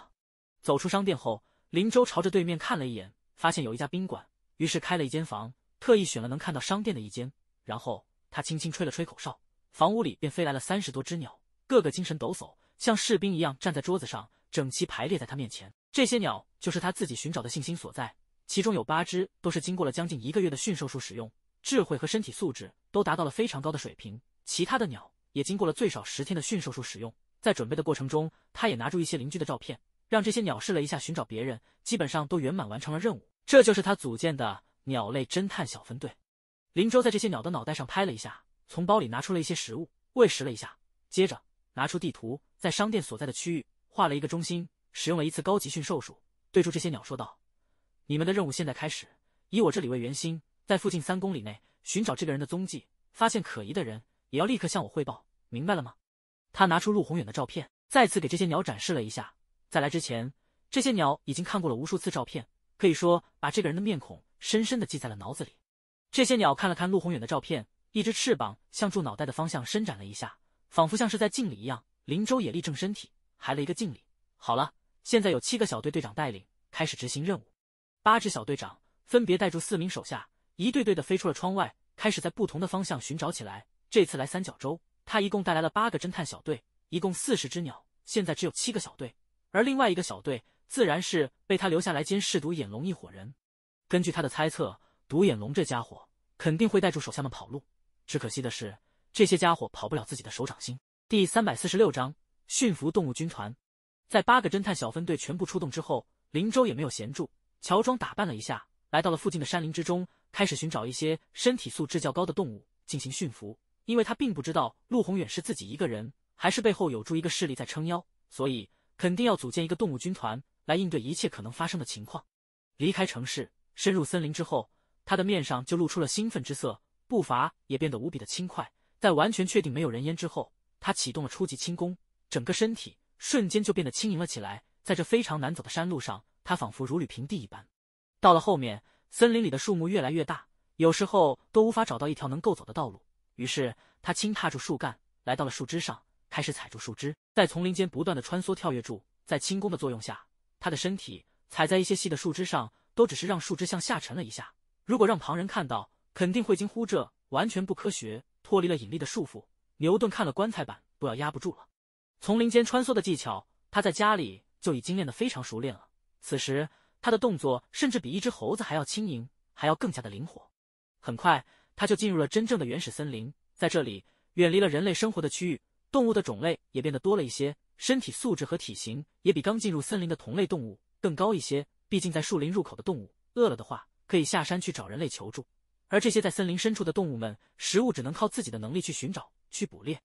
走出商店后，林州朝着对面看了一眼，发现有一家宾馆，于是开了一间房，特意选了能看到商店的一间。然后他轻轻吹了吹口哨，房屋里便飞来了三十多只鸟，个个精神抖擞，像士兵一样站在桌子上，整齐排列在他面前。这些鸟就是他自己寻找的信心所在。其中有八只都是经过了将近一个月的驯兽术使用，智慧和身体素质都达到了非常高的水平。其他的鸟也经过了最少十天的驯兽术使用，在准备的过程中，他也拿出一些邻居的照片，让这些鸟试了一下寻找别人，基本上都圆满完成了任务。这就是他组建的鸟类侦探小分队。林州在这些鸟的脑袋上拍了一下，从包里拿出了一些食物喂食了一下，接着拿出地图，在商店所在的区域画了一个中心，使用了一次高级驯兽术，对住这些鸟说道。你们的任务现在开始，以我这里为圆心，在附近三公里内寻找这个人的踪迹。发现可疑的人也要立刻向我汇报，明白了吗？他拿出陆宏远的照片，再次给这些鸟展示了一下。在来之前，这些鸟已经看过了无数次照片，可以说把这个人的面孔深深的记在了脑子里。这些鸟看了看陆宏远的照片，一只翅膀向住脑袋的方向伸展了一下，仿佛像是在敬礼一样。林州也立正身体，还了一个敬礼。好了，现在有七个小队队长带领，开始执行任务。八只小队长分别带住四名手下，一队队的飞出了窗外，开始在不同的方向寻找起来。这次来三角洲，他一共带来了八个侦探小队，一共四十只鸟。现在只有七个小队，而另外一个小队自然是被他留下来监视独眼龙一伙人。根据他的猜测，独眼龙这家伙肯定会带住手下们跑路。只可惜的是，这些家伙跑不了自己的手掌心。第三百四十六章驯服动物军团。在八个侦探小分队全部出动之后，林州也没有闲住。乔装打扮了一下，来到了附近的山林之中，开始寻找一些身体素质较高的动物进行驯服。因为他并不知道陆宏远是自己一个人，还是背后有助一个势力在撑腰，所以肯定要组建一个动物军团来应对一切可能发生的情况。离开城市，深入森林之后，他的面上就露出了兴奋之色，步伐也变得无比的轻快。在完全确定没有人烟之后，他启动了初级轻功，整个身体瞬间就变得轻盈了起来。在这非常难走的山路上。他仿佛如履平地一般，到了后面，森林里的树木越来越大，有时候都无法找到一条能够走的道路。于是他轻踏住树干，来到了树枝上，开始踩住树枝，在丛林间不断的穿梭跳跃。住在轻功的作用下，他的身体踩在一些细的树枝上，都只是让树枝向下沉了一下。如果让旁人看到，肯定会惊呼：这完全不科学，脱离了引力的束缚。牛顿看了棺材板都要压不住了。丛林间穿梭的技巧，他在家里就已经练得非常熟练了。此时，他的动作甚至比一只猴子还要轻盈，还要更加的灵活。很快，他就进入了真正的原始森林，在这里，远离了人类生活的区域，动物的种类也变得多了一些，身体素质和体型也比刚进入森林的同类动物更高一些。毕竟，在树林入口的动物，饿了的话可以下山去找人类求助，而这些在森林深处的动物们，食物只能靠自己的能力去寻找、去捕猎。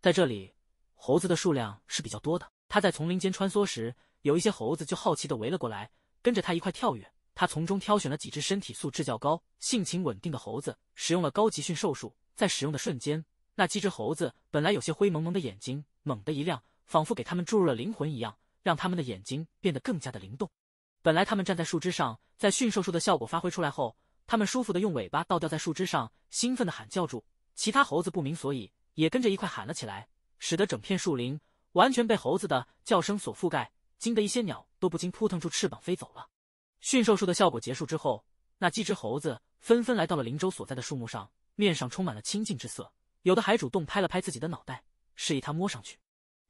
在这里，猴子的数量是比较多的。他在丛林间穿梭时。有一些猴子就好奇的围了过来，跟着他一块跳跃。他从中挑选了几只身体素质较高、性情稳定的猴子，使用了高级驯兽术。在使用的瞬间，那几只猴子本来有些灰蒙蒙的眼睛猛地一亮，仿佛给他们注入了灵魂一样，让他们的眼睛变得更加的灵动。本来他们站在树枝上，在驯兽术的效果发挥出来后，他们舒服的用尾巴倒吊在树枝上，兴奋的喊叫住。其他猴子不明所以，也跟着一块喊了起来，使得整片树林完全被猴子的叫声所覆盖。惊得一些鸟都不禁扑腾出翅膀飞走了。驯兽术的效果结束之后，那几只猴子纷纷来到了林州所在的树木上，面上充满了亲近之色，有的还主动拍了拍自己的脑袋，示意他摸上去。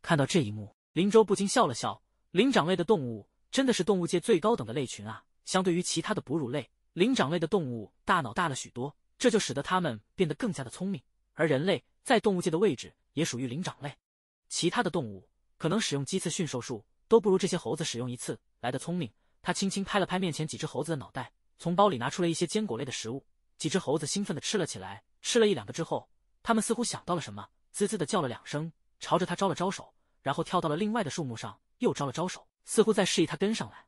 看到这一幕，林州不禁笑了笑。灵长类的动物真的是动物界最高等的类群啊！相对于其他的哺乳类，灵长类的动物大脑大了许多，这就使得它们变得更加的聪明。而人类在动物界的位置也属于灵长类。其他的动物可能使用鸡次驯兽术。都不如这些猴子使用一次来的聪明。他轻轻拍了拍面前几只猴子的脑袋，从包里拿出了一些坚果类的食物。几只猴子兴奋地吃了起来。吃了一两个之后，他们似乎想到了什么，滋滋地叫了两声，朝着他招了招手，然后跳到了另外的树木上，又招了招手，似乎在示意他跟上来。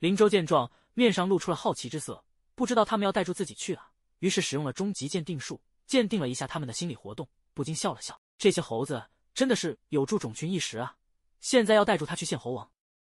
林州见状，面上露出了好奇之色，不知道他们要带住自己去啊。于是使用了终极鉴定术，鉴定了一下他们的心理活动，不禁笑了笑：这些猴子真的是有助种群一时啊。现在要带住他去见猴王，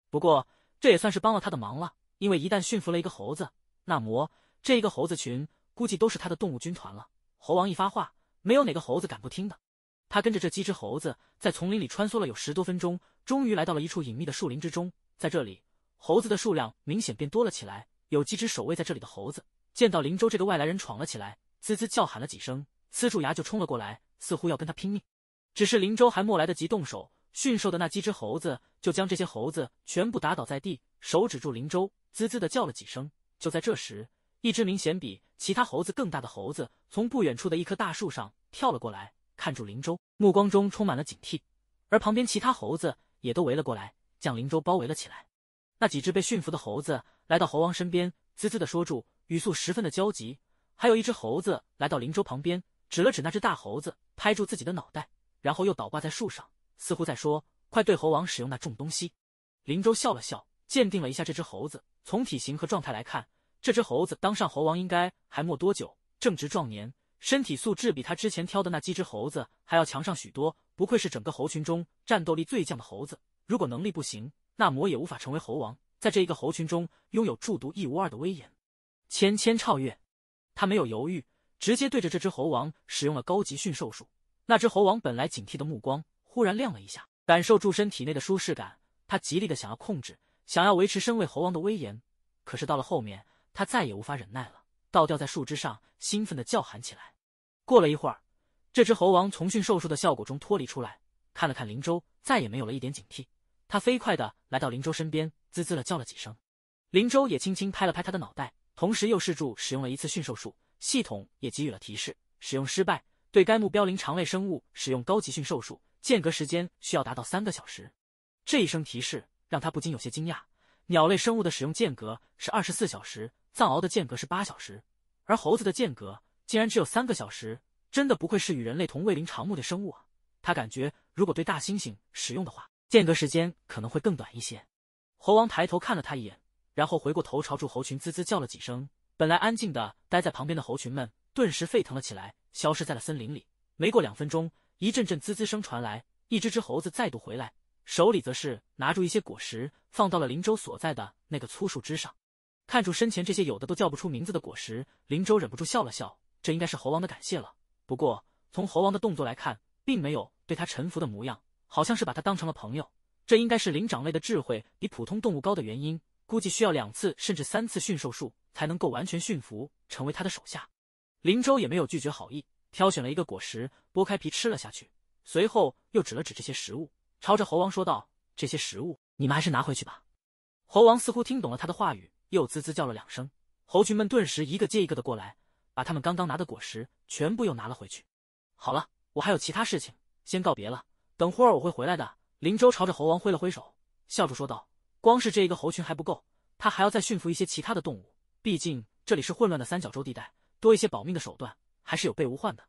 不过这也算是帮了他的忙了，因为一旦驯服了一个猴子，那么这一个猴子群估计都是他的动物军团了。猴王一发话，没有哪个猴子敢不听的。他跟着这几只猴子在丛林里穿梭了有十多分钟，终于来到了一处隐秘的树林之中。在这里，猴子的数量明显变多了起来。有几只守卫在这里的猴子见到林州这个外来人闯了起来，滋滋叫喊了几声，呲住牙就冲了过来，似乎要跟他拼命。只是林州还没来得及动手。驯兽的那几只猴子就将这些猴子全部打倒在地，手指住林州，滋滋的叫了几声。就在这时，一只明显比其他猴子更大的猴子从不远处的一棵大树上跳了过来，看住林州，目光中充满了警惕。而旁边其他猴子也都围了过来，将林州包围了起来。那几只被驯服的猴子来到猴王身边，滋滋的说住，语速十分的焦急。还有一只猴子来到林州旁边，指了指那只大猴子，拍住自己的脑袋，然后又倒挂在树上。似乎在说：“快对猴王使用那重东西。”林州笑了笑，鉴定了一下这只猴子。从体型和状态来看，这只猴子当上猴王应该还没多久，正值壮年，身体素质比他之前挑的那几只猴子还要强上许多。不愧是整个猴群中战斗力最强的猴子，如果能力不行，那魔也无法成为猴王。在这一个猴群中，拥有独一无二的威严。千千超越，他没有犹豫，直接对着这只猴王使用了高级驯兽术。那只猴王本来警惕的目光。忽然亮了一下，感受住身体内的舒适感，他极力的想要控制，想要维持身为猴王的威严。可是到了后面，他再也无法忍耐了，倒吊在树枝上，兴奋的叫喊起来。过了一会儿，这只猴王从驯兽术的效果中脱离出来，看了看林州，再也没有了一点警惕。他飞快的来到林州身边，滋滋的叫了几声。林州也轻轻拍了拍他的脑袋，同时又试住使用了一次驯兽术，系统也给予了提示：使用失败，对该目标灵长类生物使用高级驯兽术。间隔时间需要达到三个小时，这一声提示让他不禁有些惊讶。鸟类生物的使用间隔是二十四小时，藏獒的间隔是八小时，而猴子的间隔竟然只有三个小时，真的不愧是与人类同为灵长目的生物啊！他感觉如果对大猩猩使用的话，间隔时间可能会更短一些。猴王抬头看了他一眼，然后回过头朝住猴群滋滋叫了几声。本来安静的待在旁边的猴群们顿时沸腾了起来，消失在了森林里。没过两分钟。一阵阵滋滋声传来，一只只猴子再度回来，手里则是拿住一些果实，放到了林州所在的那个粗树枝上。看住身前这些有的都叫不出名字的果实，林州忍不住笑了笑。这应该是猴王的感谢了。不过从猴王的动作来看，并没有对他臣服的模样，好像是把他当成了朋友。这应该是灵长类的智慧比普通动物高的原因。估计需要两次甚至三次驯兽术才能够完全驯服，成为他的手下。林州也没有拒绝好意。挑选了一个果实，剥开皮吃了下去，随后又指了指这些食物，朝着猴王说道：“这些食物你们还是拿回去吧。”猴王似乎听懂了他的话语，又滋滋叫了两声。猴群们顿时一个接一个的过来，把他们刚刚拿的果实全部又拿了回去。好了，我还有其他事情，先告别了。等会儿我会回来的。林州朝着猴王挥了挥手，笑着说道：“光是这一个猴群还不够，他还要再驯服一些其他的动物。毕竟这里是混乱的三角洲地带，多一些保命的手段。”还是有备无患的。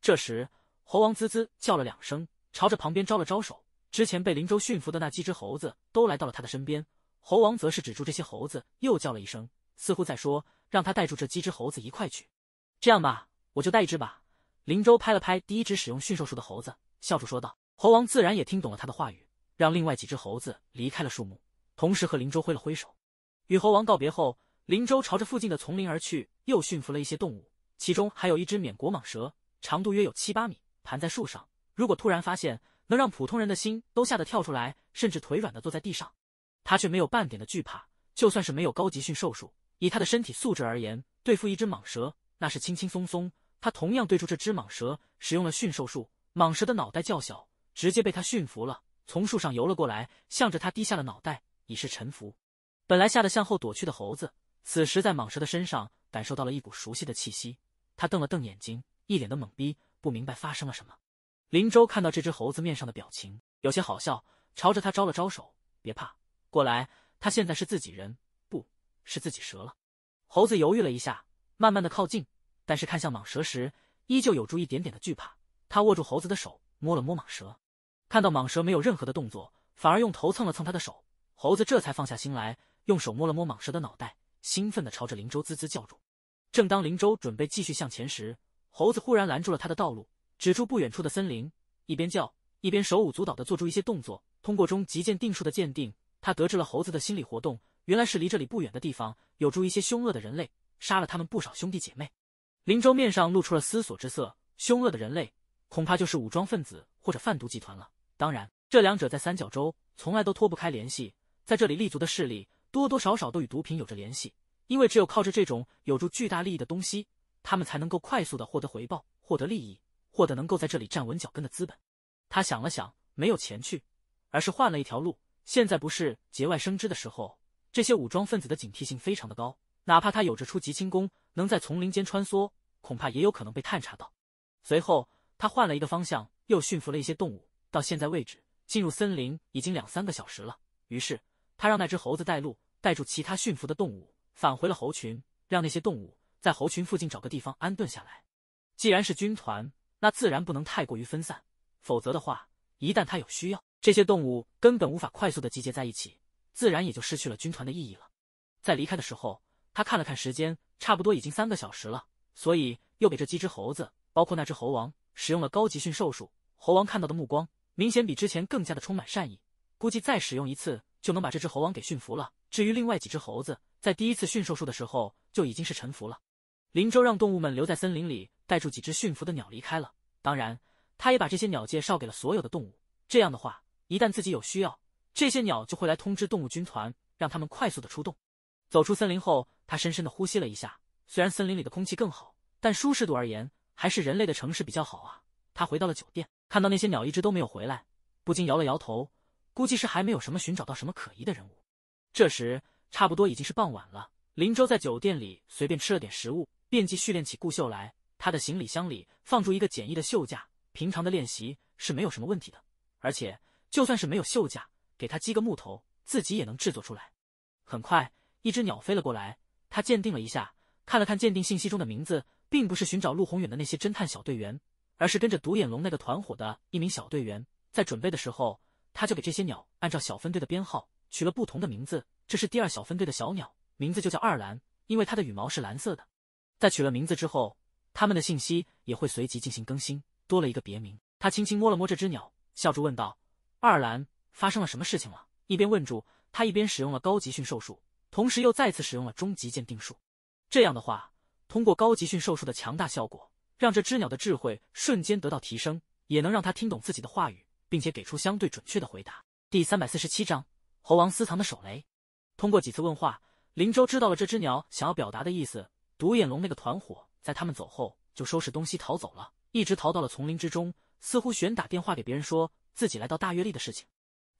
这时，猴王滋滋叫了两声，朝着旁边招了招手。之前被林州驯服的那几只猴子都来到了他的身边。猴王则是止住这些猴子，又叫了一声，似乎在说让他带住这几只猴子一块去。这样吧，我就带一只吧。林州拍了拍第一只使用驯兽术的猴子，笑着说道。猴王自然也听懂了他的话语，让另外几只猴子离开了树木，同时和林州挥了挥手。与猴王告别后，林州朝着附近的丛林而去，又驯服了一些动物。其中还有一只缅国蟒蛇，长度约有七八米，盘在树上。如果突然发现，能让普通人的心都吓得跳出来，甚至腿软的坐在地上。他却没有半点的惧怕，就算是没有高级驯兽术，以他的身体素质而言，对付一只蟒蛇那是轻轻松松。他同样对住这只蟒蛇，使用了驯兽术。蟒蛇的脑袋较小，直接被他驯服了，从树上游了过来，向着他低下了脑袋，以示臣服。本来吓得向后躲去的猴子，此时在蟒蛇的身上感受到了一股熟悉的气息。他瞪了瞪眼睛，一脸的懵逼，不明白发生了什么。林州看到这只猴子面上的表情，有些好笑，朝着他招了招手：“别怕，过来，他现在是自己人，不是自己蛇了。”猴子犹豫了一下，慢慢的靠近，但是看向蟒蛇时，依旧有住一点点的惧怕。他握住猴子的手，摸了摸蟒蛇，看到蟒蛇没有任何的动作，反而用头蹭了蹭他的手，猴子这才放下心来，用手摸了摸蟒蛇的脑袋，兴奋的朝着林州滋滋叫住。正当林州准备继续向前时，猴子忽然拦住了他的道路，指出不远处的森林，一边叫，一边手舞足蹈地做出一些动作。通过中极剑定数的鉴定，他得知了猴子的心理活动：原来是离这里不远的地方，有住一些凶恶的人类，杀了他们不少兄弟姐妹。林州面上露出了思索之色：凶恶的人类，恐怕就是武装分子或者贩毒集团了。当然，这两者在三角洲从来都脱不开联系，在这里立足的势力，多多少少都与毒品有着联系。因为只有靠着这种有着巨大利益的东西，他们才能够快速的获得回报、获得利益、获得能够在这里站稳脚跟的资本。他想了想，没有前去，而是换了一条路。现在不是节外生枝的时候，这些武装分子的警惕性非常的高，哪怕他有着出极轻功，能在丛林间穿梭，恐怕也有可能被探查到。随后，他换了一个方向，又驯服了一些动物。到现在为止，进入森林已经两三个小时了。于是，他让那只猴子带路，带住其他驯服的动物。返回了猴群，让那些动物在猴群附近找个地方安顿下来。既然是军团，那自然不能太过于分散，否则的话，一旦他有需要，这些动物根本无法快速的集结在一起，自然也就失去了军团的意义了。在离开的时候，他看了看时间，差不多已经三个小时了，所以又给这几只猴子，包括那只猴王，使用了高级驯兽术。猴王看到的目光明显比之前更加的充满善意，估计再使用一次就能把这只猴王给驯服了。至于另外几只猴子，在第一次驯兽术的时候就已经是臣服了。林州让动物们留在森林里，带住几只驯服的鸟离开了。当然，他也把这些鸟介绍给了所有的动物。这样的话，一旦自己有需要，这些鸟就会来通知动物军团，让他们快速的出动。走出森林后，他深深的呼吸了一下。虽然森林里的空气更好，但舒适度而言，还是人类的城市比较好啊。他回到了酒店，看到那些鸟一直都没有回来，不禁摇了摇头。估计是还没有什么寻找到什么可疑的人物。这时差不多已经是傍晚了。林州在酒店里随便吃了点食物，便即训练起顾秀来。他的行李箱里放住一个简易的袖架，平常的练习是没有什么问题的。而且就算是没有袖架，给他击个木头，自己也能制作出来。很快，一只鸟飞了过来。他鉴定了一下，看了看鉴定信息中的名字，并不是寻找陆宏远的那些侦探小队员，而是跟着独眼龙那个团伙的一名小队员。在准备的时候，他就给这些鸟按照小分队的编号。取了不同的名字，这是第二小分队的小鸟，名字就叫二蓝，因为它的羽毛是蓝色的。在取了名字之后，他们的信息也会随即进行更新，多了一个别名。他轻轻摸了摸这只鸟，笑着问道：“二蓝，发生了什么事情了？”一边问住他，一边使用了高级驯兽术，同时又再次使用了终极鉴定术。这样的话，通过高级驯兽术的强大效果，让这只鸟的智慧瞬间得到提升，也能让它听懂自己的话语，并且给出相对准确的回答。第三百四十七章。猴王私藏的手雷，通过几次问话，林州知道了这只鸟想要表达的意思。独眼龙那个团伙在他们走后就收拾东西逃走了，一直逃到了丛林之中，似乎悬打电话给别人说自己来到大月历的事情。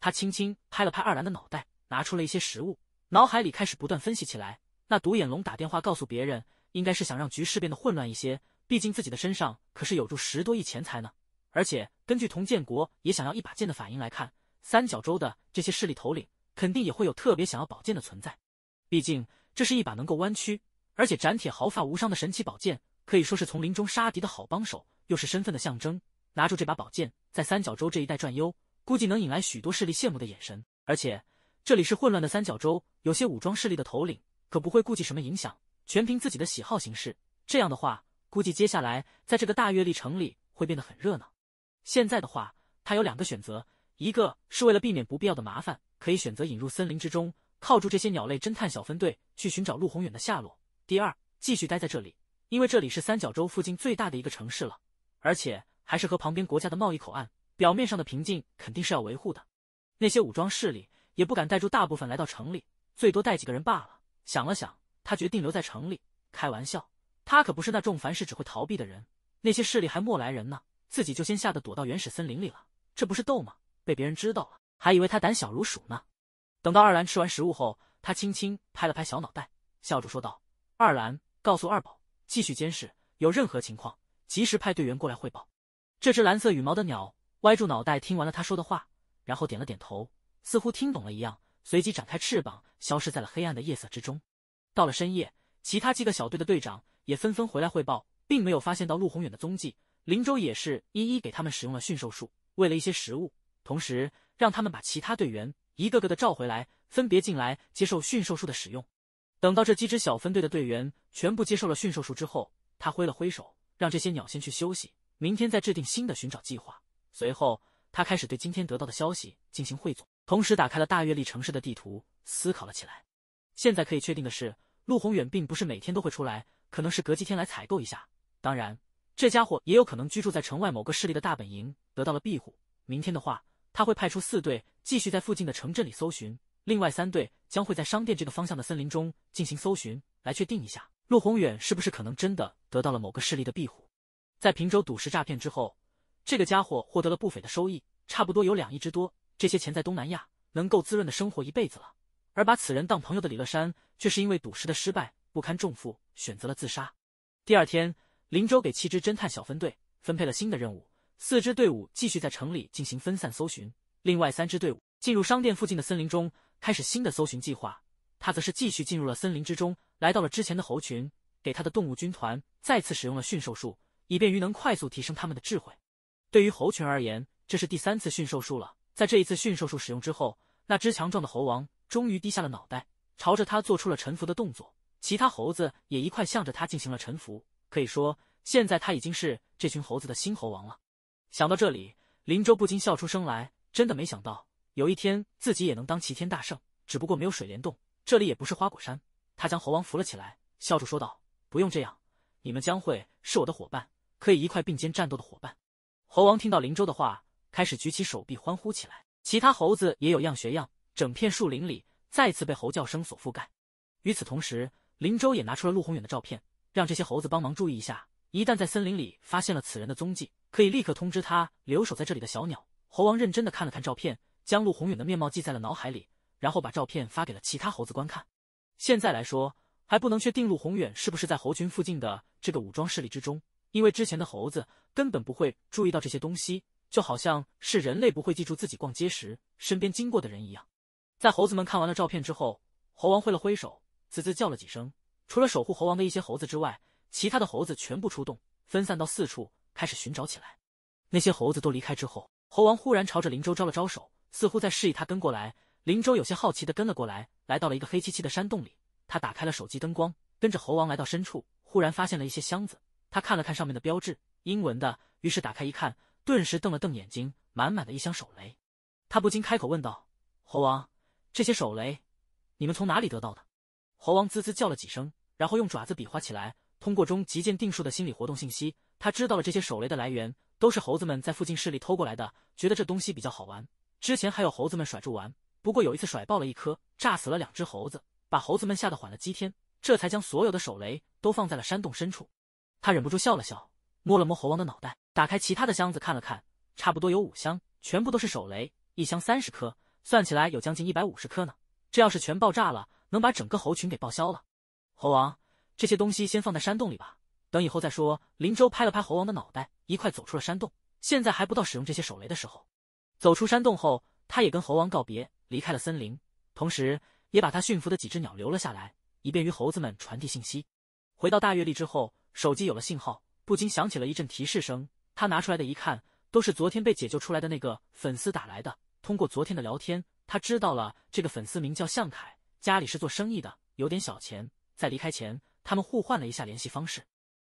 他轻轻拍了拍二兰的脑袋，拿出了一些食物，脑海里开始不断分析起来。那独眼龙打电话告诉别人，应该是想让局势变得混乱一些，毕竟自己的身上可是有着十多亿钱财呢。而且根据童建国也想要一把剑的反应来看。三角洲的这些势力头领肯定也会有特别想要宝剑的存在，毕竟这是一把能够弯曲而且斩铁毫发无伤的神奇宝剑，可以说是丛林中杀敌的好帮手，又是身份的象征。拿住这把宝剑在三角洲这一带转悠，估计能引来许多势力羡慕的眼神。而且这里是混乱的三角洲，有些武装势力的头领可不会顾忌什么影响，全凭自己的喜好行事。这样的话，估计接下来在这个大阅历城里会变得很热闹。现在的话，他有两个选择。一个是为了避免不必要的麻烦，可以选择引入森林之中，靠住这些鸟类侦探小分队去寻找陆宏远的下落。第二，继续待在这里，因为这里是三角洲附近最大的一个城市了，而且还是和旁边国家的贸易口岸，表面上的平静肯定是要维护的。那些武装势力也不敢带住大部分来到城里，最多带几个人罢了。想了想，他决定留在城里。开玩笑，他可不是那种凡事只会逃避的人。那些势力还没来人呢，自己就先吓得躲到原始森林里了，这不是逗吗？被别人知道了，还以为他胆小如鼠呢。等到二兰吃完食物后，他轻轻拍了拍小脑袋，笑着说道：“二兰，告诉二宝，继续监视，有任何情况，及时派队员过来汇报。”这只蓝色羽毛的鸟歪住脑袋听完了他说的话，然后点了点头，似乎听懂了一样，随即展开翅膀，消失在了黑暗的夜色之中。到了深夜，其他几个小队的队长也纷纷回来汇报，并没有发现到陆宏远的踪迹。林州也是一一给他们使用了驯兽术，喂了一些食物。同时，让他们把其他队员一个个的召回来，分别进来接受驯兽术的使用。等到这几支小分队的队员全部接受了驯兽术之后，他挥了挥手，让这些鸟先去休息，明天再制定新的寻找计划。随后，他开始对今天得到的消息进行汇总，同时打开了大月历城市的地图，思考了起来。现在可以确定的是，陆宏远并不是每天都会出来，可能是隔几天来采购一下。当然，这家伙也有可能居住在城外某个势力的大本营，得到了庇护。明天的话。他会派出四队继续在附近的城镇里搜寻，另外三队将会在商店这个方向的森林中进行搜寻，来确定一下陆宏远是不是可能真的得到了某个势力的庇护。在平州赌石诈骗之后，这个家伙获得了不菲的收益，差不多有两亿之多，这些钱在东南亚能够滋润的生活一辈子了。而把此人当朋友的李乐山，却是因为赌石的失败不堪重负，选择了自杀。第二天，林州给七支侦探小分队分配了新的任务。四支队伍继续在城里进行分散搜寻，另外三支队伍进入商店附近的森林中，开始新的搜寻计划。他则是继续进入了森林之中，来到了之前的猴群，给他的动物军团再次使用了驯兽术，以便于能快速提升他们的智慧。对于猴群而言，这是第三次驯兽术了。在这一次驯兽术使用之后，那只强壮的猴王终于低下了脑袋，朝着他做出了臣服的动作。其他猴子也一块向着他进行了臣服，可以说，现在他已经是这群猴子的新猴王了。想到这里，林州不禁笑出声来。真的没想到，有一天自己也能当齐天大圣，只不过没有水帘洞，这里也不是花果山。他将猴王扶了起来，笑着说道：“不用这样，你们将会是我的伙伴，可以一块并肩战斗的伙伴。”猴王听到林州的话，开始举起手臂欢呼起来。其他猴子也有样学样，整片树林里再次被猴叫声所覆盖。与此同时，林州也拿出了陆宏远的照片，让这些猴子帮忙注意一下。一旦在森林里发现了此人的踪迹，可以立刻通知他留守在这里的小鸟。猴王认真的看了看照片，将陆宏远的面貌记在了脑海里，然后把照片发给了其他猴子观看。现在来说，还不能确定陆宏远是不是在猴群附近的这个武装势力之中，因为之前的猴子根本不会注意到这些东西，就好像是人类不会记住自己逛街时身边经过的人一样。在猴子们看完了照片之后，猴王挥了挥手，滋滋叫了几声。除了守护猴王的一些猴子之外，其他的猴子全部出动，分散到四处开始寻找起来。那些猴子都离开之后，猴王忽然朝着林州招了招手，似乎在示意他跟过来。林州有些好奇的跟了过来，来到了一个黑漆漆的山洞里。他打开了手机灯光，跟着猴王来到深处，忽然发现了一些箱子。他看了看上面的标志，英文的，于是打开一看，顿时瞪了瞪眼睛，满满的一箱手雷。他不禁开口问道：“猴王，这些手雷你们从哪里得到的？”猴王滋滋叫了几声，然后用爪子比划起来。通过中极剑定数的心理活动信息，他知道了这些手雷的来源都是猴子们在附近势力偷过来的，觉得这东西比较好玩。之前还有猴子们甩住玩，不过有一次甩爆了一颗，炸死了两只猴子，把猴子们吓得缓了几天，这才将所有的手雷都放在了山洞深处。他忍不住笑了笑，摸了摸猴王的脑袋，打开其他的箱子看了看，差不多有五箱，全部都是手雷，一箱三十颗，算起来有将近一百五十颗呢。这要是全爆炸了，能把整个猴群给报销了。猴王。这些东西先放在山洞里吧，等以后再说。林州拍了拍猴王的脑袋，一块走出了山洞。现在还不到使用这些手雷的时候。走出山洞后，他也跟猴王告别，离开了森林，同时也把他驯服的几只鸟留了下来，以便于猴子们传递信息。回到大月历之后，手机有了信号，不禁响起了一阵提示声。他拿出来的一看，都是昨天被解救出来的那个粉丝打来的。通过昨天的聊天，他知道了这个粉丝名叫向凯，家里是做生意的，有点小钱。在离开前，他们互换了一下联系方式，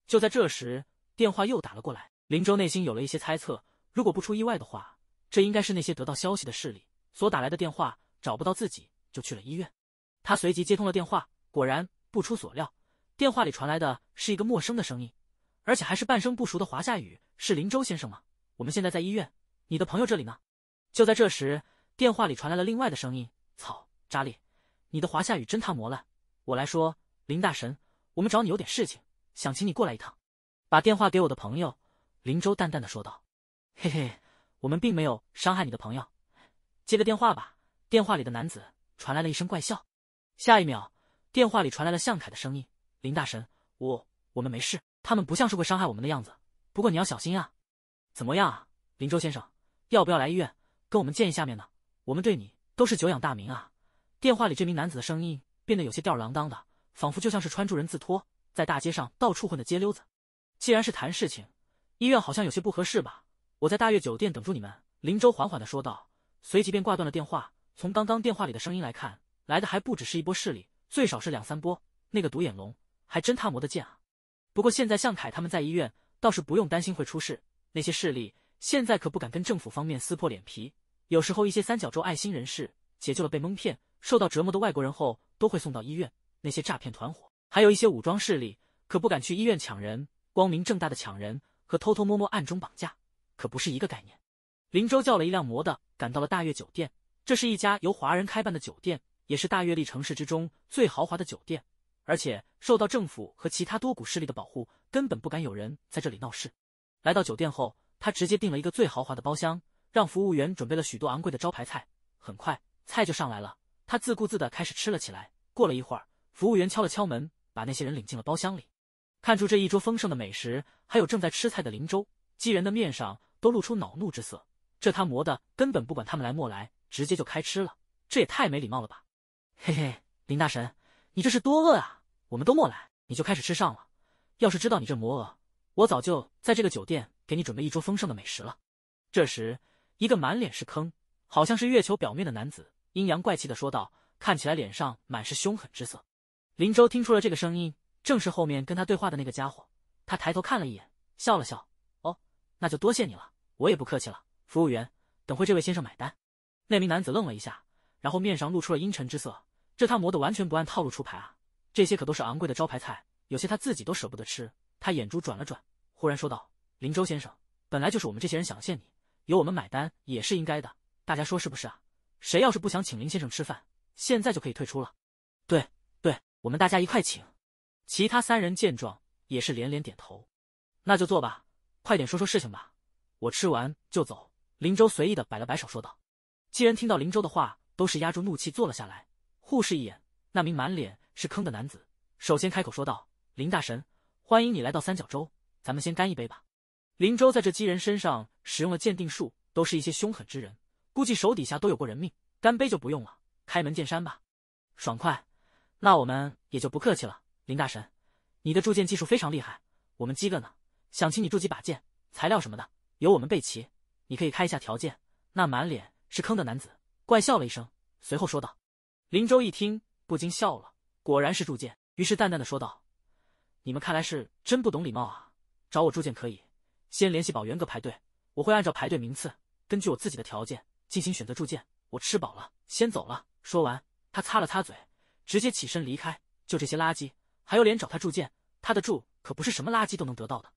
就在这时，电话又打了过来。林州内心有了一些猜测，如果不出意外的话，这应该是那些得到消息的势力所打来的电话，找不到自己就去了医院。他随即接通了电话，果然不出所料，电话里传来的是一个陌生的声音，而且还是半生不熟的华夏语：“是林州先生吗？我们现在在医院，你的朋友这里呢？”就在这时，电话里传来了另外的声音：“草，扎烈，你的华夏语真他磨烂！我来说，林大神。”我们找你有点事情，想请你过来一趟，把电话给我的朋友。”林州淡淡的说道。“嘿嘿，我们并没有伤害你的朋友，接个电话吧。”电话里的男子传来了一声怪笑，下一秒，电话里传来了向凯的声音：“林大神，我我们没事，他们不像是会伤害我们的样子，不过你要小心啊。怎么样啊，林州先生，要不要来医院跟我们见一下面呢？我们对你都是久仰大名啊。”电话里这名男子的声音变得有些吊儿郎当的。仿佛就像是穿住人自拖，在大街上到处混的街溜子。既然是谈事情，医院好像有些不合适吧？我在大悦酒店等住你们。”林州缓缓地说道，随即便挂断了电话。从刚刚电话里的声音来看，来的还不只是一波势力，最少是两三波。那个独眼龙还真他么的贱啊！不过现在向凯他们在医院倒是不用担心会出事，那些势力现在可不敢跟政府方面撕破脸皮。有时候一些三角洲爱心人士解救了被蒙骗、受到折磨的外国人后，都会送到医院。那些诈骗团伙，还有一些武装势力，可不敢去医院抢人。光明正大的抢人和偷偷摸摸暗中绑架，可不是一个概念。林州叫了一辆摩的，赶到了大悦酒店。这是一家由华人开办的酒店，也是大悦丽城市之中最豪华的酒店，而且受到政府和其他多股势力的保护，根本不敢有人在这里闹事。来到酒店后，他直接定了一个最豪华的包厢，让服务员准备了许多昂贵的招牌菜。很快，菜就上来了，他自顾自地开始吃了起来。过了一会儿。服务员敲了敲门，把那些人领进了包厢里。看出这一桌丰盛的美食，还有正在吃菜的林州，几人的面上都露出恼怒之色。这他磨的根本不管他们来莫来，直接就开吃了，这也太没礼貌了吧！嘿嘿，林大神，你这是多饿啊？我们都莫来，你就开始吃上了。要是知道你这磨饿，我早就在这个酒店给你准备一桌丰盛的美食了。这时，一个满脸是坑，好像是月球表面的男子，阴阳怪气的说道，看起来脸上满是凶狠之色。林州听出了这个声音，正是后面跟他对话的那个家伙。他抬头看了一眼，笑了笑：“哦，那就多谢你了，我也不客气了。”服务员，等会这位先生买单。那名男子愣了一下，然后面上露出了阴沉之色。这他磨得完全不按套路出牌啊！这些可都是昂贵的招牌菜，有些他自己都舍不得吃。他眼珠转了转，忽然说道：“林州先生，本来就是我们这些人想谢你，由我们买单也是应该的。大家说是不是啊？谁要是不想请林先生吃饭，现在就可以退出了。”对。我们大家一块请，其他三人见状也是连连点头。那就坐吧，快点说说事情吧，我吃完就走。林州随意的摆了摆手说道。既然听到林州的话，都是压住怒气坐了下来，护士一眼。那名满脸是坑的男子首先开口说道：“林大神，欢迎你来到三角洲，咱们先干一杯吧。”林州在这几人身上使用了鉴定术，都是一些凶狠之人，估计手底下都有过人命，干杯就不用了，开门见山吧，爽快。那我们也就不客气了，林大神，你的铸剑技术非常厉害，我们几个呢想请你铸几把剑，材料什么的由我们备齐，你可以开一下条件。那满脸是坑的男子怪笑了一声，随后说道：“林州一听不禁笑了，果然是铸剑，于是淡淡的说道：‘你们看来是真不懂礼貌啊，找我铸剑可以，先联系宝元阁排队，我会按照排队名次，根据我自己的条件进行选择铸剑。我吃饱了，先走了。’说完，他擦了擦嘴。”直接起身离开，就这些垃圾还有脸找他铸剑？他的铸可不是什么垃圾都能得到的。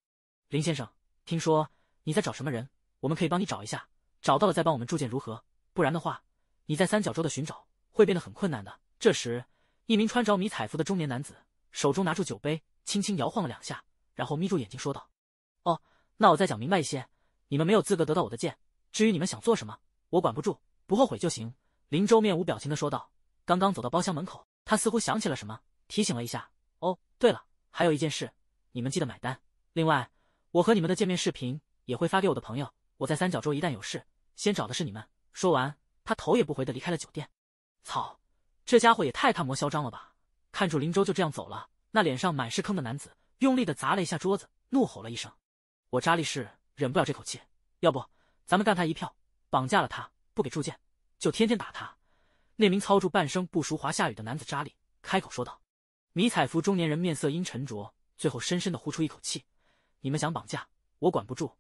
林先生，听说你在找什么人？我们可以帮你找一下，找到了再帮我们铸剑如何？不然的话，你在三角洲的寻找会变得很困难的。这时，一名穿着迷彩服的中年男子手中拿出酒杯，轻轻摇晃了两下，然后眯住眼睛说道：“哦，那我再讲明白一些，你们没有资格得到我的剑。至于你们想做什么，我管不住，不后悔就行。”林州面无表情的说道。刚刚走到包厢门口。他似乎想起了什么，提醒了一下：“哦，对了，还有一件事，你们记得买单。另外，我和你们的见面视频也会发给我的朋友。我在三角洲一旦有事，先找的是你们。”说完，他头也不回的离开了酒店。操，这家伙也太他妈嚣张了吧！看住林州就这样走了，那脸上满是坑的男子用力的砸了一下桌子，怒吼了一声：“我扎力是忍不了这口气，要不咱们干他一票，绑架了他，不给住建，就天天打他。”那名操著半生不熟华夏语的男子扎里开口说道：“迷彩服中年人面色阴沉着，最后深深的呼出一口气：‘你们想绑架，我管不住，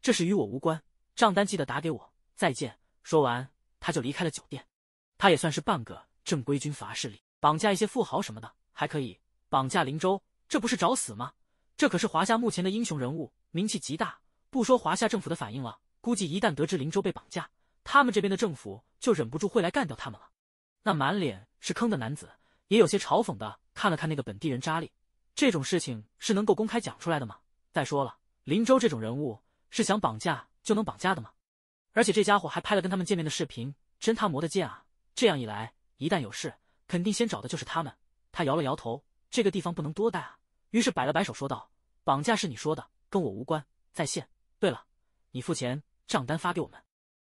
这事与我无关。账单记得打给我。再见。’说完，他就离开了酒店。他也算是半个正规军阀势力，绑架一些富豪什么的还可以。绑架林州，这不是找死吗？这可是华夏目前的英雄人物，名气极大。不说华夏政府的反应了，估计一旦得知林州被绑架，他们这边的政府就忍不住会来干掉他们了。”那满脸是坑的男子也有些嘲讽的看了看那个本地人扎里。这种事情是能够公开讲出来的吗？再说了，林州这种人物是想绑架就能绑架的吗？而且这家伙还拍了跟他们见面的视频，真他模的贱啊！这样一来，一旦有事，肯定先找的就是他们。他摇了摇头，这个地方不能多待啊，于是摆了摆手说道：“绑架是你说的，跟我无关。”在线，对了，你付钱，账单发给我们。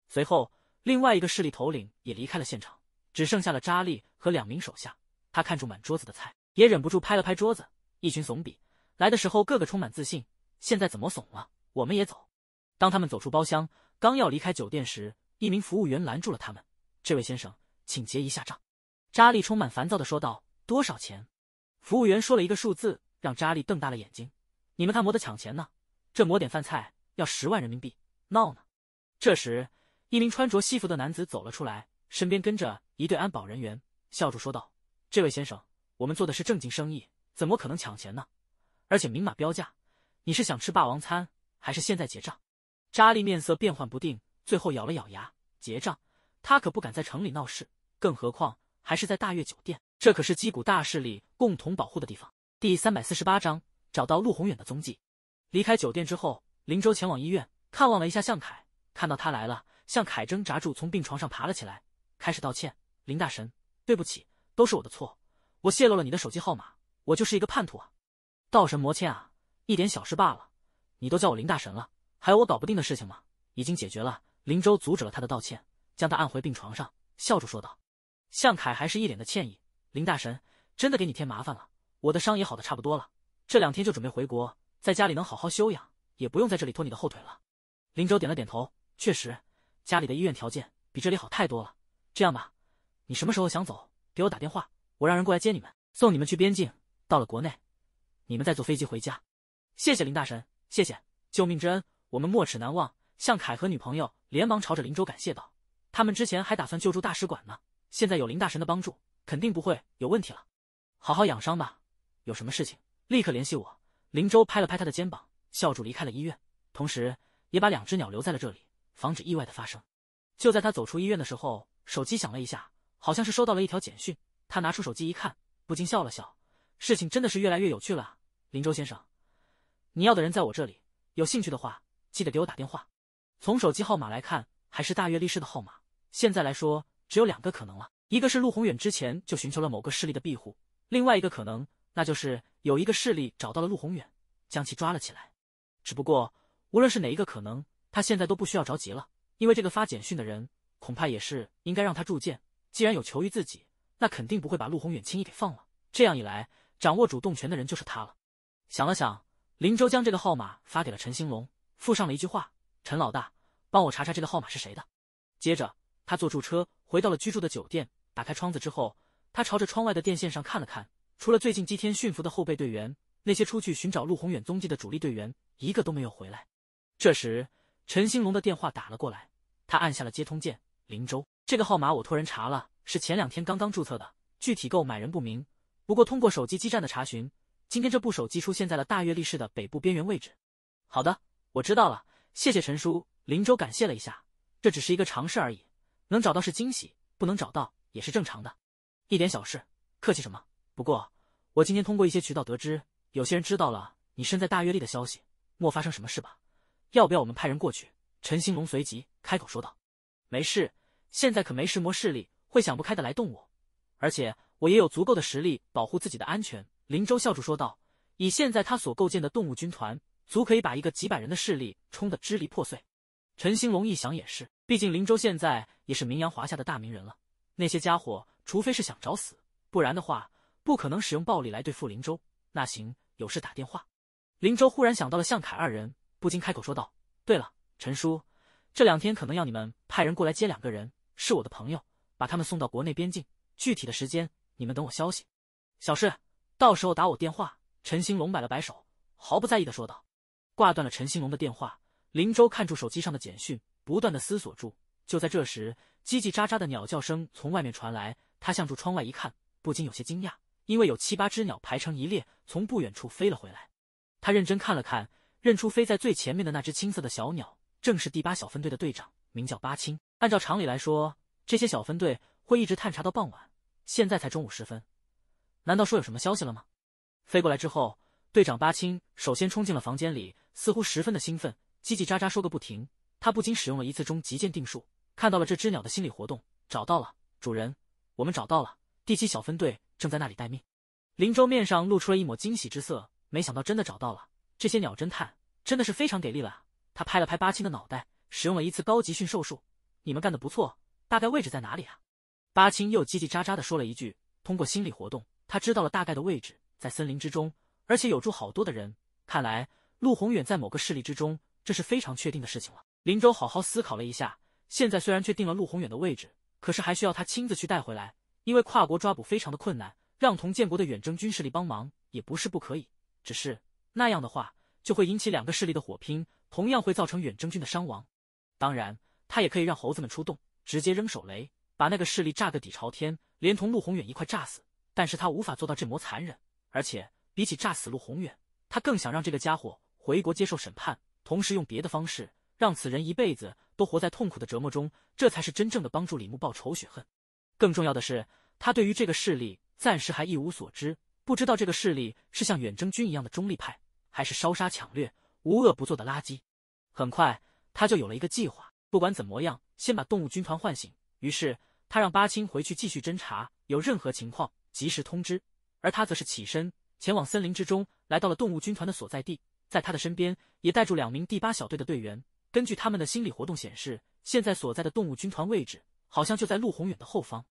随后，另外一个势力头领也离开了现场。只剩下了扎利和两名手下，他看住满桌子的菜，也忍不住拍了拍桌子。一群怂比，来的时候个个充满自信，现在怎么怂了？我们也走。当他们走出包厢，刚要离开酒店时，一名服务员拦住了他们：“这位先生，请结一下账。”扎利充满烦躁的说道：“多少钱？”服务员说了一个数字，让扎利瞪大了眼睛：“你们他磨的抢钱呢？这抹点饭菜要十万人民币，闹呢？”这时，一名穿着西服的男子走了出来。身边跟着一队安保人员，笑着说道：“这位先生，我们做的是正经生意，怎么可能抢钱呢？而且明码标价。你是想吃霸王餐，还是现在结账？”扎利面色变幻不定，最后咬了咬牙，结账。他可不敢在城里闹事，更何况还是在大悦酒店，这可是击鼓大势力共同保护的地方。第三百四十八章找到陆宏远的踪迹。离开酒店之后，林州前往医院看望了一下向凯。看到他来了，向凯挣扎住从病床上爬了起来。开始道歉，林大神，对不起，都是我的错，我泄露了你的手机号码，我就是一个叛徒啊！道神魔歉啊，一点小事罢了，你都叫我林大神了，还有我搞不定的事情吗？已经解决了。林州阻止了他的道歉，将他按回病床上，笑着说道：“向凯还是一脸的歉意，林大神真的给你添麻烦了，我的伤也好的差不多了，这两天就准备回国，在家里能好好休养，也不用在这里拖你的后腿了。”林州点了点头，确实，家里的医院条件比这里好太多了。这样吧，你什么时候想走，给我打电话，我让人过来接你们，送你们去边境。到了国内，你们再坐飞机回家。谢谢林大神，谢谢救命之恩，我们没齿难忘。向凯和女朋友连忙朝着林州感谢道，他们之前还打算救助大使馆呢，现在有林大神的帮助，肯定不会有问题了。好好养伤吧，有什么事情立刻联系我。林州拍了拍他的肩膀，笑着离开了医院，同时也把两只鸟留在了这里，防止意外的发生。就在他走出医院的时候。手机响了一下，好像是收到了一条简讯。他拿出手机一看，不禁笑了笑。事情真的是越来越有趣了。林州先生，你要的人在我这里，有兴趣的话，记得给我打电话。从手机号码来看，还是大月历师的号码。现在来说，只有两个可能了：一个是陆宏远之前就寻求了某个势力的庇护；另外一个可能，那就是有一个势力找到了陆宏远，将其抓了起来。只不过，无论是哪一个可能，他现在都不需要着急了，因为这个发简讯的人。恐怕也是应该让他铸剑。既然有求于自己，那肯定不会把陆宏远轻易给放了。这样一来，掌握主动权的人就是他了。想了想，林州将这个号码发给了陈兴龙，附上了一句话：“陈老大，帮我查查这个号码是谁的。”接着，他坐住车回到了居住的酒店，打开窗子之后，他朝着窗外的电线上看了看。除了最近几天驯服的后备队员，那些出去寻找陆宏远踪迹的主力队员一个都没有回来。这时，陈兴龙的电话打了过来，他按下了接通键。林州，这个号码我托人查了，是前两天刚刚注册的，具体购买人不明。不过通过手机基站的查询，今天这部手机出现在了大月历市的北部边缘位置。好的，我知道了，谢谢陈叔。林州感谢了一下，这只是一个尝试而已，能找到是惊喜，不能找到也是正常的，一点小事，客气什么？不过我今天通过一些渠道得知，有些人知道了你身在大月历的消息，莫发生什么事吧？要不要我们派人过去？陈兴龙随即开口说道：“没事。”现在可没石魔势力会想不开的来动我，而且我也有足够的实力保护自己的安全。林州笑着说道：“以现在他所构建的动物军团，足可以把一个几百人的势力冲得支离破碎。”陈兴龙一想也是，毕竟林州现在也是名扬华夏的大名人了，那些家伙除非是想找死，不然的话不可能使用暴力来对付林州。那行，有事打电话。林州忽然想到了向凯二人，不禁开口说道：“对了，陈叔，这两天可能要你们派人过来接两个人。”是我的朋友，把他们送到国内边境。具体的时间，你们等我消息。小事，到时候打我电话。陈兴龙摆了摆手，毫不在意的说道。挂断了陈兴龙的电话，林州看住手机上的简讯，不断的思索住。就在这时，叽叽喳喳的鸟叫声从外面传来，他向住窗外一看，不禁有些惊讶，因为有七八只鸟排成一列，从不远处飞了回来。他认真看了看，认出飞在最前面的那只青色的小鸟，正是第八小分队的队长，名叫八青。按照常理来说，这些小分队会一直探查到傍晚。现在才中午时分，难道说有什么消息了吗？飞过来之后，队长巴青首先冲进了房间里，似乎十分的兴奋，叽叽喳喳说个不停。他不仅使用了一次中极鉴定术，看到了这只鸟的心理活动，找到了主人。我们找到了第七小分队，正在那里待命。林州面上露出了一抹惊喜之色，没想到真的找到了。这些鸟侦探真的是非常给力了。他拍了拍巴青的脑袋，使用了一次高级驯兽术。你们干的不错，大概位置在哪里啊？巴青又叽叽喳喳的说了一句。通过心理活动，他知道了大概的位置，在森林之中，而且有住好多的人。看来陆宏远在某个势力之中，这是非常确定的事情了。林州好好思考了一下，现在虽然确定了陆宏远的位置，可是还需要他亲自去带回来，因为跨国抓捕非常的困难。让同建国的远征军势力帮忙也不是不可以，只是那样的话就会引起两个势力的火拼，同样会造成远征军的伤亡。当然。他也可以让猴子们出动，直接扔手雷，把那个势力炸个底朝天，连同陆宏远一块炸死。但是他无法做到这么残忍，而且比起炸死陆宏远，他更想让这个家伙回国接受审判，同时用别的方式让此人一辈子都活在痛苦的折磨中，这才是真正的帮助李牧报仇雪恨。更重要的是，他对于这个势力暂时还一无所知，不知道这个势力是像远征军一样的中立派，还是烧杀抢掠、无恶不作的垃圾。很快，他就有了一个计划。不管怎么样，先把动物军团唤醒。于是他让巴青回去继续侦查，有任何情况及时通知。而他则是起身前往森林之中，来到了动物军团的所在地。在他的身边也带住两名第八小队的队员。根据他们的心理活动显示，现在所在的动物军团位置，好像就在陆宏远的后方。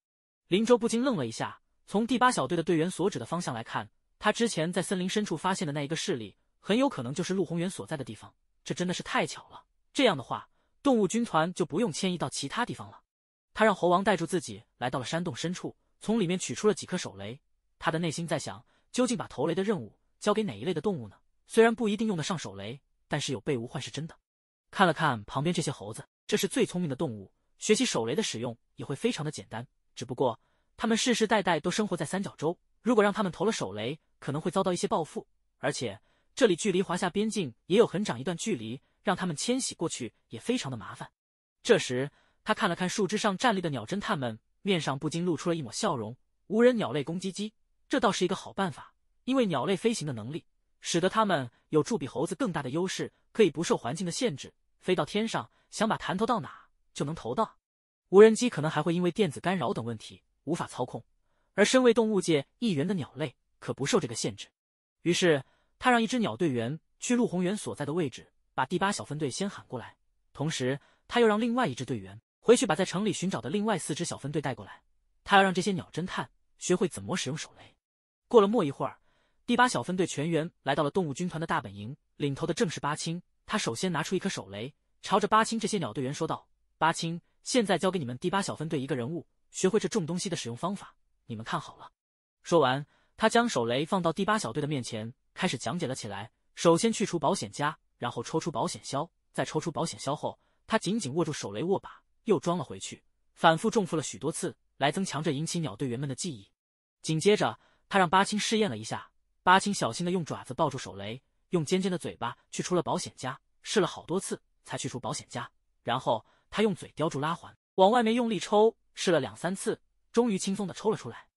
林州不禁愣了一下。从第八小队的队员所指的方向来看，他之前在森林深处发现的那一个势力，很有可能就是陆宏远所在的地方。这真的是太巧了。这样的话。动物军团就不用迁移到其他地方了。他让猴王带住自己来到了山洞深处，从里面取出了几颗手雷。他的内心在想，究竟把投雷的任务交给哪一类的动物呢？虽然不一定用得上手雷，但是有备无患是真的。看了看旁边这些猴子，这是最聪明的动物，学习手雷的使用也会非常的简单。只不过他们世世代代都生活在三角洲，如果让他们投了手雷，可能会遭到一些报复。而且这里距离华夏边境也有很长一段距离。让他们迁徙过去也非常的麻烦。这时，他看了看树枝上站立的鸟侦探们，面上不禁露出了一抹笑容。无人鸟类攻击机，这倒是一个好办法。因为鸟类飞行的能力，使得它们有助比猴子更大的优势，可以不受环境的限制，飞到天上，想把弹头到哪就能投到。无人机可能还会因为电子干扰等问题无法操控，而身为动物界一员的鸟类可不受这个限制。于是，他让一只鸟队员去陆宏源所在的位置。把第八小分队先喊过来，同时他又让另外一支队员回去把在城里寻找的另外四支小分队带过来。他要让这些鸟侦探学会怎么使用手雷。过了没一会儿，第八小分队全员来到了动物军团的大本营，领头的正是八青。他首先拿出一颗手雷，朝着八青这些鸟队员说道：“八青，现在交给你们第八小分队一个人物，学会这重东西的使用方法。你们看好了。”说完，他将手雷放到第八小队的面前，开始讲解了起来。首先去除保险夹。然后抽出保险销，再抽出保险销后，他紧紧握住手雷握把，又装了回去，反复重复了许多次，来增强这引起鸟队员们的记忆。紧接着，他让八青试验了一下，八青小心的用爪子抱住手雷，用尖尖的嘴巴去除了保险夹，试了好多次才去除保险夹。然后他用嘴叼住拉环，往外面用力抽，试了两三次，终于轻松的抽了出来。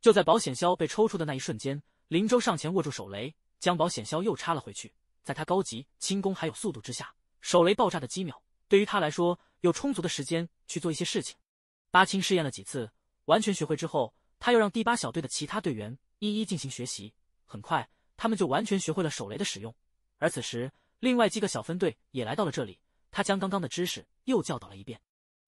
就在保险销被抽出的那一瞬间，林州上前握住手雷，将保险销又插了回去。在他高级轻功还有速度之下，手雷爆炸的几秒，对于他来说有充足的时间去做一些事情。八青试验了几次，完全学会之后，他又让第八小队的其他队员一一进行学习。很快，他们就完全学会了手雷的使用。而此时，另外几个小分队也来到了这里，他将刚刚的知识又教导了一遍。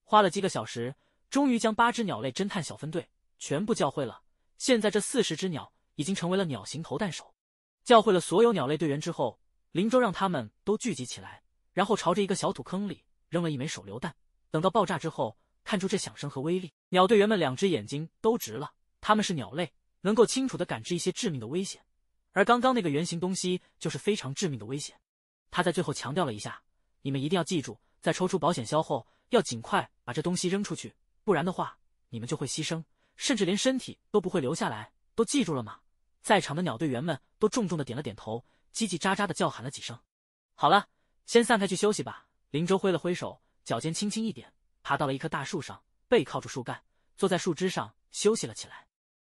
花了几个小时，终于将八只鸟类侦探小分队全部教会了。现在这四十只鸟已经成为了鸟型投弹手。教会了所有鸟类队员之后。林州让他们都聚集起来，然后朝着一个小土坑里扔了一枚手榴弹。等到爆炸之后，看出这响声和威力，鸟队员们两只眼睛都直了。他们是鸟类，能够清楚的感知一些致命的危险，而刚刚那个圆形东西就是非常致命的危险。他在最后强调了一下：“你们一定要记住，在抽出保险销后，要尽快把这东西扔出去，不然的话，你们就会牺牲，甚至连身体都不会留下来。”都记住了吗？在场的鸟队员们都重重的点了点头。叽叽喳喳的叫喊了几声，好了，先散开去休息吧。林州挥了挥手，脚尖轻轻一点，爬到了一棵大树上，背靠住树干，坐在树枝上休息了起来。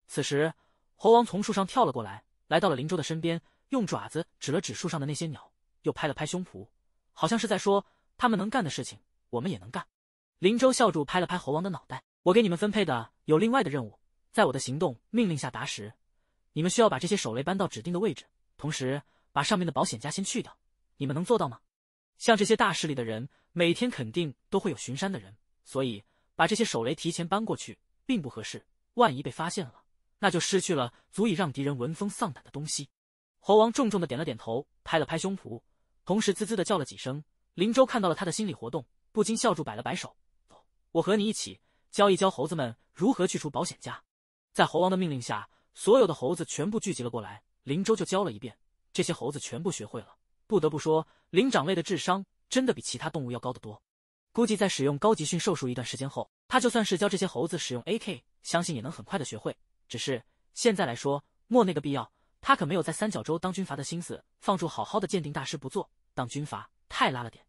此时，猴王从树上跳了过来，来到了林州的身边，用爪子指了指树上的那些鸟，又拍了拍胸脯，好像是在说：“他们能干的事情，我们也能干。”林州笑住，拍了拍猴王的脑袋：“我给你们分配的有另外的任务，在我的行动命令下达时，你们需要把这些手雷搬到指定的位置，同时。”把上面的保险夹先去掉，你们能做到吗？像这些大势力的人，每天肯定都会有巡山的人，所以把这些手雷提前搬过去并不合适。万一被发现了，那就失去了足以让敌人闻风丧胆的东西。猴王重重的点了点头，拍了拍胸脯，同时滋滋的叫了几声。林州看到了他的心理活动，不禁笑住摆了摆手：“走，我和你一起教一教猴子们如何去除保险夹。”在猴王的命令下，所有的猴子全部聚集了过来，林州就教了一遍。这些猴子全部学会了。不得不说，灵长类的智商真的比其他动物要高得多。估计在使用高级驯兽术一段时间后，他就算是教这些猴子使用 AK，相信也能很快的学会。只是现在来说，没那个必要。他可没有在三角洲当军阀的心思，放住好好的鉴定大师不做，当军阀太拉了点。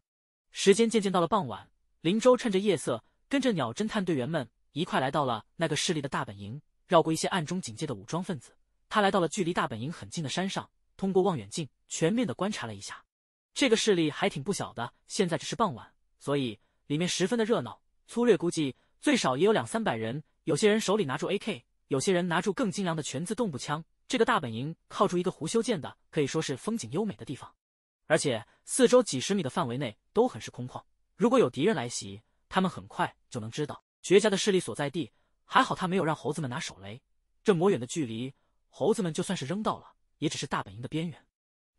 时间渐渐到了傍晚，林州趁着夜色，跟着鸟侦探队员们一块来到了那个势力的大本营，绕过一些暗中警戒的武装分子，他来到了距离大本营很近的山上。通过望远镜全面的观察了一下，这个势力还挺不小的。现在只是傍晚，所以里面十分的热闹。粗略估计，最少也有两三百人。有些人手里拿住 AK，有些人拿住更精良的全自动步枪。这个大本营靠住一个湖修建的，可以说是风景优美的地方。而且四周几十米的范围内都很是空旷。如果有敌人来袭，他们很快就能知道绝佳的势力所在地。还好他没有让猴子们拿手雷，这魔远的距离，猴子们就算是扔到了。也只是大本营的边缘，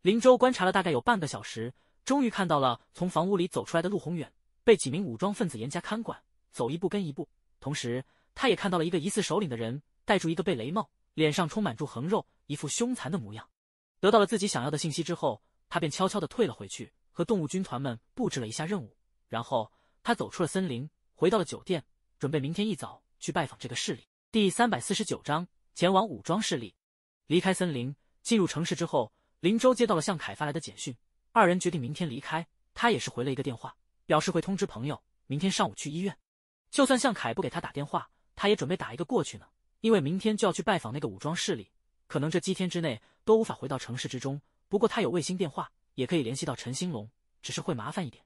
林州观察了大概有半个小时，终于看到了从房屋里走出来的陆宏远，被几名武装分子严加看管，走一步跟一步。同时，他也看到了一个疑似首领的人，戴住一个贝雷帽，脸上充满住横肉，一副凶残的模样。得到了自己想要的信息之后，他便悄悄的退了回去，和动物军团们布置了一下任务，然后他走出了森林，回到了酒店，准备明天一早去拜访这个势力。第三百四十九章：前往武装势力，离开森林。进入城市之后，林州接到了向凯发来的简讯，二人决定明天离开。他也是回了一个电话，表示会通知朋友明天上午去医院。就算向凯不给他打电话，他也准备打一个过去呢，因为明天就要去拜访那个武装势力，可能这几天之内都无法回到城市之中。不过他有卫星电话，也可以联系到陈兴龙，只是会麻烦一点。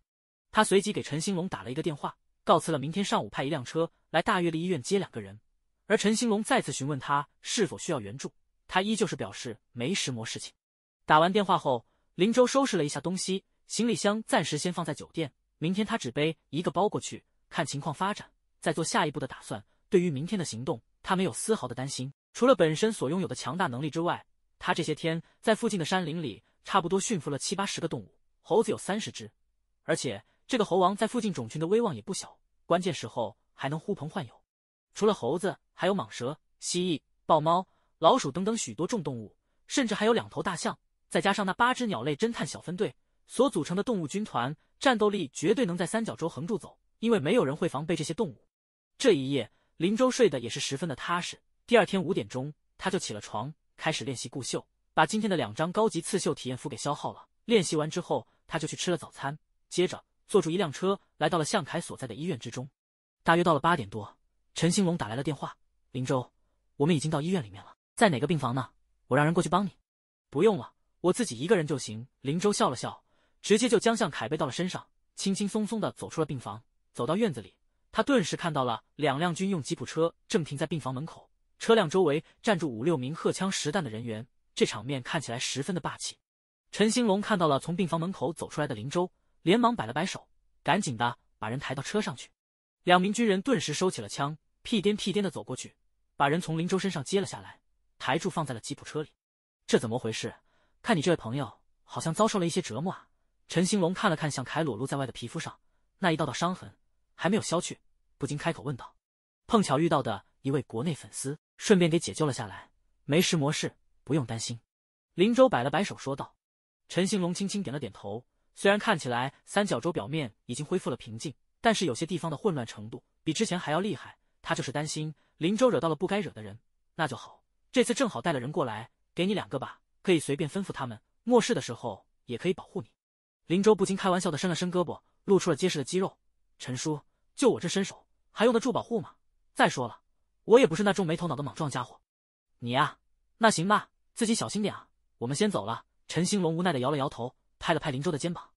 他随即给陈兴龙打了一个电话，告辞了明天上午派一辆车来大悦丽医院接两个人。而陈兴龙再次询问他是否需要援助。他依旧是表示没石磨事情。打完电话后，林州收拾了一下东西，行李箱暂时先放在酒店，明天他只背一个包过去，看情况发展再做下一步的打算。对于明天的行动，他没有丝毫的担心。除了本身所拥有的强大能力之外，他这些天在附近的山林里差不多驯服了七八十个动物，猴子有三十只，而且这个猴王在附近种群的威望也不小，关键时候还能呼朋唤友。除了猴子，还有蟒蛇、蜥蜴、豹猫。老鼠等等许多重动物，甚至还有两头大象，再加上那八只鸟类侦探小分队所组成的动物军团，战斗力绝对能在三角洲横住走。因为没有人会防备这些动物。这一夜，林州睡得也是十分的踏实。第二天五点钟，他就起了床，开始练习顾绣，把今天的两张高级刺绣体验服给消耗了。练习完之后，他就去吃了早餐，接着坐住一辆车，来到了向凯所在的医院之中。大约到了八点多，陈兴龙打来了电话：“林州，我们已经到医院里面了。”在哪个病房呢？我让人过去帮你。不用了，我自己一个人就行。林州笑了笑，直接就将向凯背到了身上，轻轻松松的走出了病房，走到院子里，他顿时看到了两辆军用吉普车正停在病房门口，车辆周围站住五六名荷枪实弹的人员，这场面看起来十分的霸气。陈兴龙看到了从病房门口走出来的林州，连忙摆了摆手，赶紧的把人抬到车上去。两名军人顿时收起了枪，屁颠屁颠的走过去，把人从林州身上接了下来。台柱放在了吉普车里，这怎么回事？看你这位朋友好像遭受了一些折磨啊！陈兴龙看了看向凯裸露在外的皮肤上那一道道伤痕，还没有消去，不禁开口问道：“碰巧遇到的一位国内粉丝，顺便给解救了下来，没事，模式，不用担心。”林州摆了摆手说道。陈兴龙轻轻点了点头。虽然看起来三角洲表面已经恢复了平静，但是有些地方的混乱程度比之前还要厉害。他就是担心林州惹到了不该惹的人，那就好。这次正好带了人过来，给你两个吧，可以随便吩咐他们。末世的时候也可以保护你。林州不禁开玩笑的伸了伸胳膊，露出了结实的肌肉。陈叔，就我这身手，还用得住保护吗？再说了，我也不是那种没头脑的莽撞家伙。你呀，那行吧，自己小心点啊。我们先走了。陈兴龙无奈的摇了摇头，拍了拍林州的肩膀。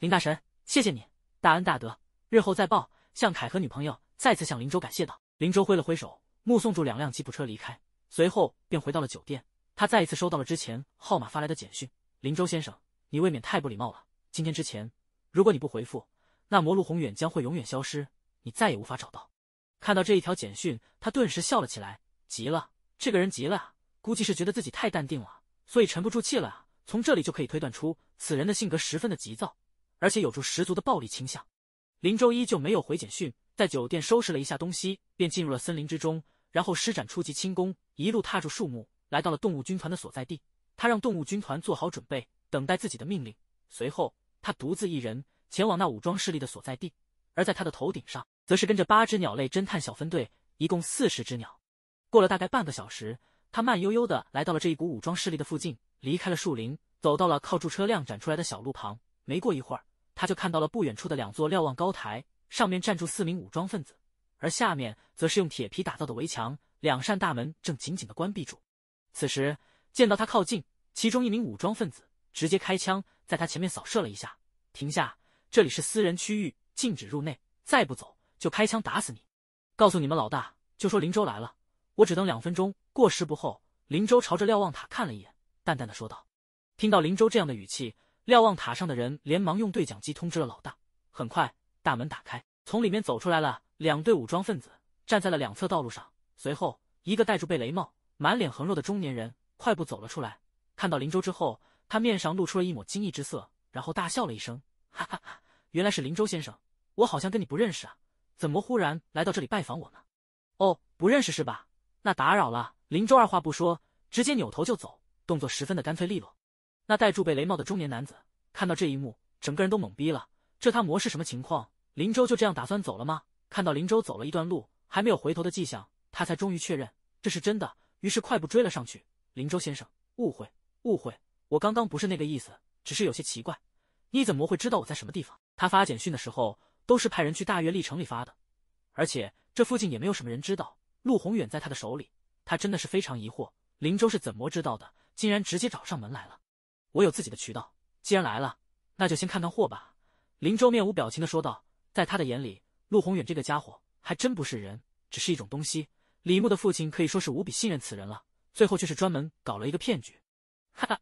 林大神，谢谢你大恩大德，日后再报。向凯和女朋友再次向林州感谢道。林州挥了挥手，目送住两辆吉普车离开。随后便回到了酒店，他再一次收到了之前号码发来的简讯：“林州先生，你未免太不礼貌了。今天之前，如果你不回复，那魔路宏远将会永远消失，你再也无法找到。”看到这一条简讯，他顿时笑了起来，急了，这个人急了，估计是觉得自己太淡定了，所以沉不住气了。从这里就可以推断出，此人的性格十分的急躁，而且有着十足的暴力倾向。林州依旧没有回简讯，在酒店收拾了一下东西，便进入了森林之中，然后施展初级轻功。一路踏住树木，来到了动物军团的所在地。他让动物军团做好准备，等待自己的命令。随后，他独自一人前往那武装势力的所在地。而在他的头顶上，则是跟着八只鸟类侦探小分队，一共四十只鸟。过了大概半个小时，他慢悠悠地来到了这一股武装势力的附近，离开了树林，走到了靠住车辆展出来的小路旁。没过一会儿，他就看到了不远处的两座瞭望高台，上面站住四名武装分子。而下面则是用铁皮打造的围墙，两扇大门正紧紧的关闭住。此时见到他靠近，其中一名武装分子直接开枪，在他前面扫射了一下。停下，这里是私人区域，禁止入内，再不走就开枪打死你。告诉你们老大，就说林州来了，我只等两分钟，过时不候。林州朝着瞭望塔看了一眼，淡淡的说道。听到林州这样的语气，瞭望塔上的人连忙用对讲机通知了老大。很快，大门打开。从里面走出来了两队武装分子，站在了两侧道路上。随后，一个戴住贝雷帽、满脸横肉的中年人快步走了出来。看到林州之后，他面上露出了一抹惊异之色，然后大笑了一声：“哈哈哈，原来是林州先生，我好像跟你不认识啊，怎么忽然来到这里拜访我呢？”“哦，不认识是吧？那打扰了。”林州二话不说，直接扭头就走，动作十分的干脆利落。那戴住贝雷帽的中年男子看到这一幕，整个人都懵逼了，这他模是什么情况？林州就这样打算走了吗？看到林州走了一段路，还没有回头的迹象，他才终于确认这是真的。于是快步追了上去。林州先生，误会，误会，我刚刚不是那个意思，只是有些奇怪，你怎么会知道我在什么地方？他发简讯的时候都是派人去大悦丽城里发的，而且这附近也没有什么人知道陆宏远在他的手里。他真的是非常疑惑，林州是怎么知道的，竟然直接找上门来了。我有自己的渠道，既然来了，那就先看看货吧。林州面无表情的说道。在他的眼里，陆宏远这个家伙还真不是人，只是一种东西。李牧的父亲可以说是无比信任此人了，最后却是专门搞了一个骗局。哈哈，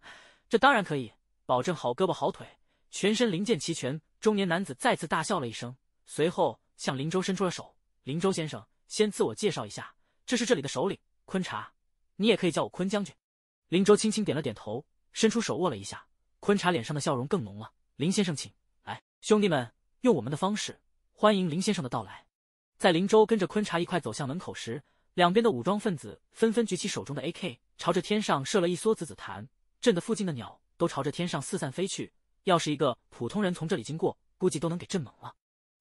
这当然可以，保证好胳膊好腿，全身零件齐全。中年男子再次大笑了一声，随后向林州伸出了手：“林州先生，先自我介绍一下，这是这里的首领坤茶，你也可以叫我坤将军。”林州轻轻点了点头，伸出手握了一下。坤茶脸上的笑容更浓了：“林先生，请来，兄弟们，用我们的方式。”欢迎林先生的到来。在林州跟着昆查一块走向门口时，两边的武装分子纷纷举起手中的 A K，朝着天上射了一梭子子弹，震得附近的鸟都朝着天上四散飞去。要是一个普通人从这里经过，估计都能给震懵了。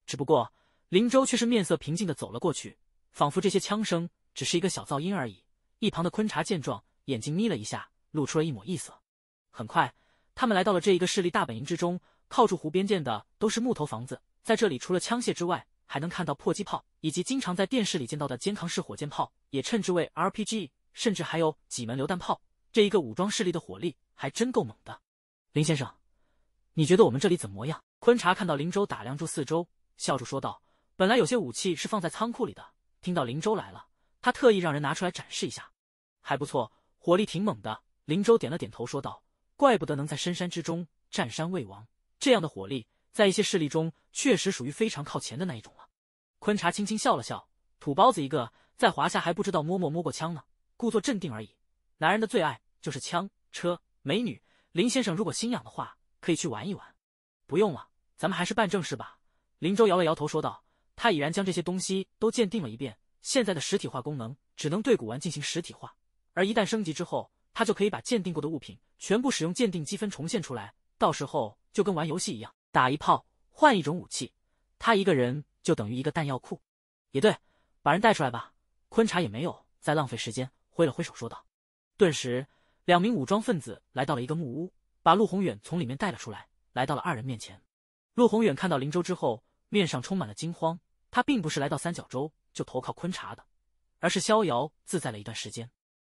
只不过林州却是面色平静的走了过去，仿佛这些枪声只是一个小噪音而已。一旁的昆查见状，眼睛眯了一下，露出了一抹异色。很快，他们来到了这一个势力大本营之中，靠住湖边建的都是木头房子。在这里除了枪械之外，还能看到迫击炮，以及经常在电视里见到的肩扛式火箭炮，也称之为 RPG，甚至还有几门榴弹炮。这一个武装势力的火力还真够猛的。林先生，你觉得我们这里怎么样？昆查看到林州打量住四周，笑着说道：“本来有些武器是放在仓库里的，听到林州来了，他特意让人拿出来展示一下，还不错，火力挺猛的。”林州点了点头说道：“怪不得能在深山之中占山为王，这样的火力。”在一些势力中，确实属于非常靠前的那一种了。昆查轻轻笑了笑：“土包子一个，在华夏还不知道摸没摸过枪呢，故作镇定而已。男人的最爱就是枪、车、美女。林先生如果心痒的话，可以去玩一玩。不用了，咱们还是办正事吧。”林州摇了摇头说道：“他已然将这些东西都鉴定了一遍。现在的实体化功能只能对古玩进行实体化，而一旦升级之后，他就可以把鉴定过的物品全部使用鉴定积分重现出来。到时候就跟玩游戏一样。”打一炮换一种武器，他一个人就等于一个弹药库。也对，把人带出来吧。昆查也没有再浪费时间，挥了挥手说道。顿时，两名武装分子来到了一个木屋，把陆宏远从里面带了出来，来到了二人面前。陆宏远看到林州之后，面上充满了惊慌。他并不是来到三角洲就投靠昆查的，而是逍遥自在了一段时间。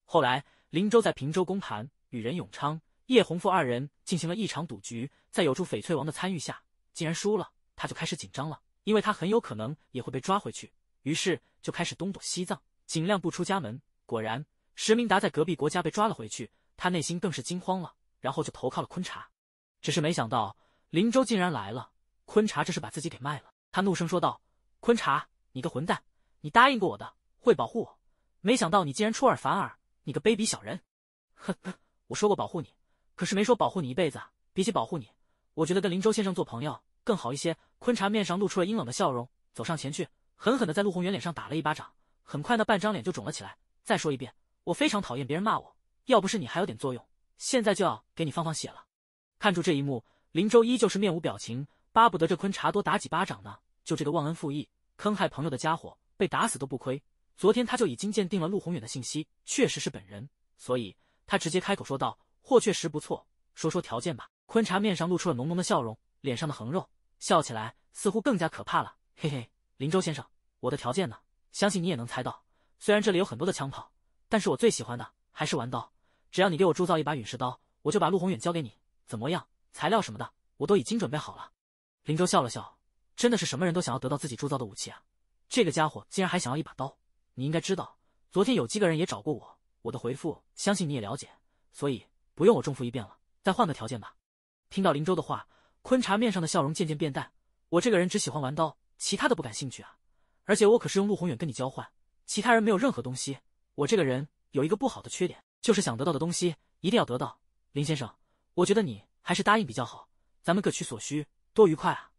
后来，林州在平州公盘，与任永昌。叶红富二人进行了一场赌局，在有助翡翠王的参与下，竟然输了，他就开始紧张了，因为他很有可能也会被抓回去，于是就开始东躲西藏，尽量不出家门。果然，石明达在隔壁国家被抓了回去，他内心更是惊慌了，然后就投靠了昆查。只是没想到林州竟然来了，昆查这是把自己给卖了。他怒声说道：“昆查，你个混蛋，你答应过我的，会保护我，没想到你竟然出尔反尔，你个卑鄙小人！”呵呵，我说过保护你。可是没说保护你一辈子。比起保护你，我觉得跟林州先生做朋友更好一些。昆茶面上露出了阴冷的笑容，走上前去，狠狠的在陆宏远脸上打了一巴掌，很快那半张脸就肿了起来。再说一遍，我非常讨厌别人骂我。要不是你还有点作用，现在就要给你放放血了。看住这一幕，林州依旧是面无表情，巴不得这昆茶多打几巴掌呢。就这个忘恩负义、坑害朋友的家伙，被打死都不亏。昨天他就已经鉴定了陆宏远的信息，确实是本人，所以他直接开口说道。货确实不错，说说条件吧。昆茶面上露出了浓浓的笑容，脸上的横肉笑起来似乎更加可怕了。嘿嘿，林州先生，我的条件呢？相信你也能猜到。虽然这里有很多的枪炮，但是我最喜欢的还是玩刀。只要你给我铸造一把陨石刀，我就把陆宏远交给你，怎么样？材料什么的我都已经准备好了。林州笑了笑，真的是什么人都想要得到自己铸造的武器啊。这个家伙竟然还想要一把刀，你应该知道，昨天有几个人也找过我，我的回复相信你也了解，所以。不用我重复一遍了，再换个条件吧。听到林州的话，昆茶面上的笑容渐渐变淡。我这个人只喜欢玩刀，其他的不感兴趣啊。而且我可是用陆宏远跟你交换，其他人没有任何东西。我这个人有一个不好的缺点，就是想得到的东西一定要得到。林先生，我觉得你还是答应比较好，咱们各取所需，多愉快啊！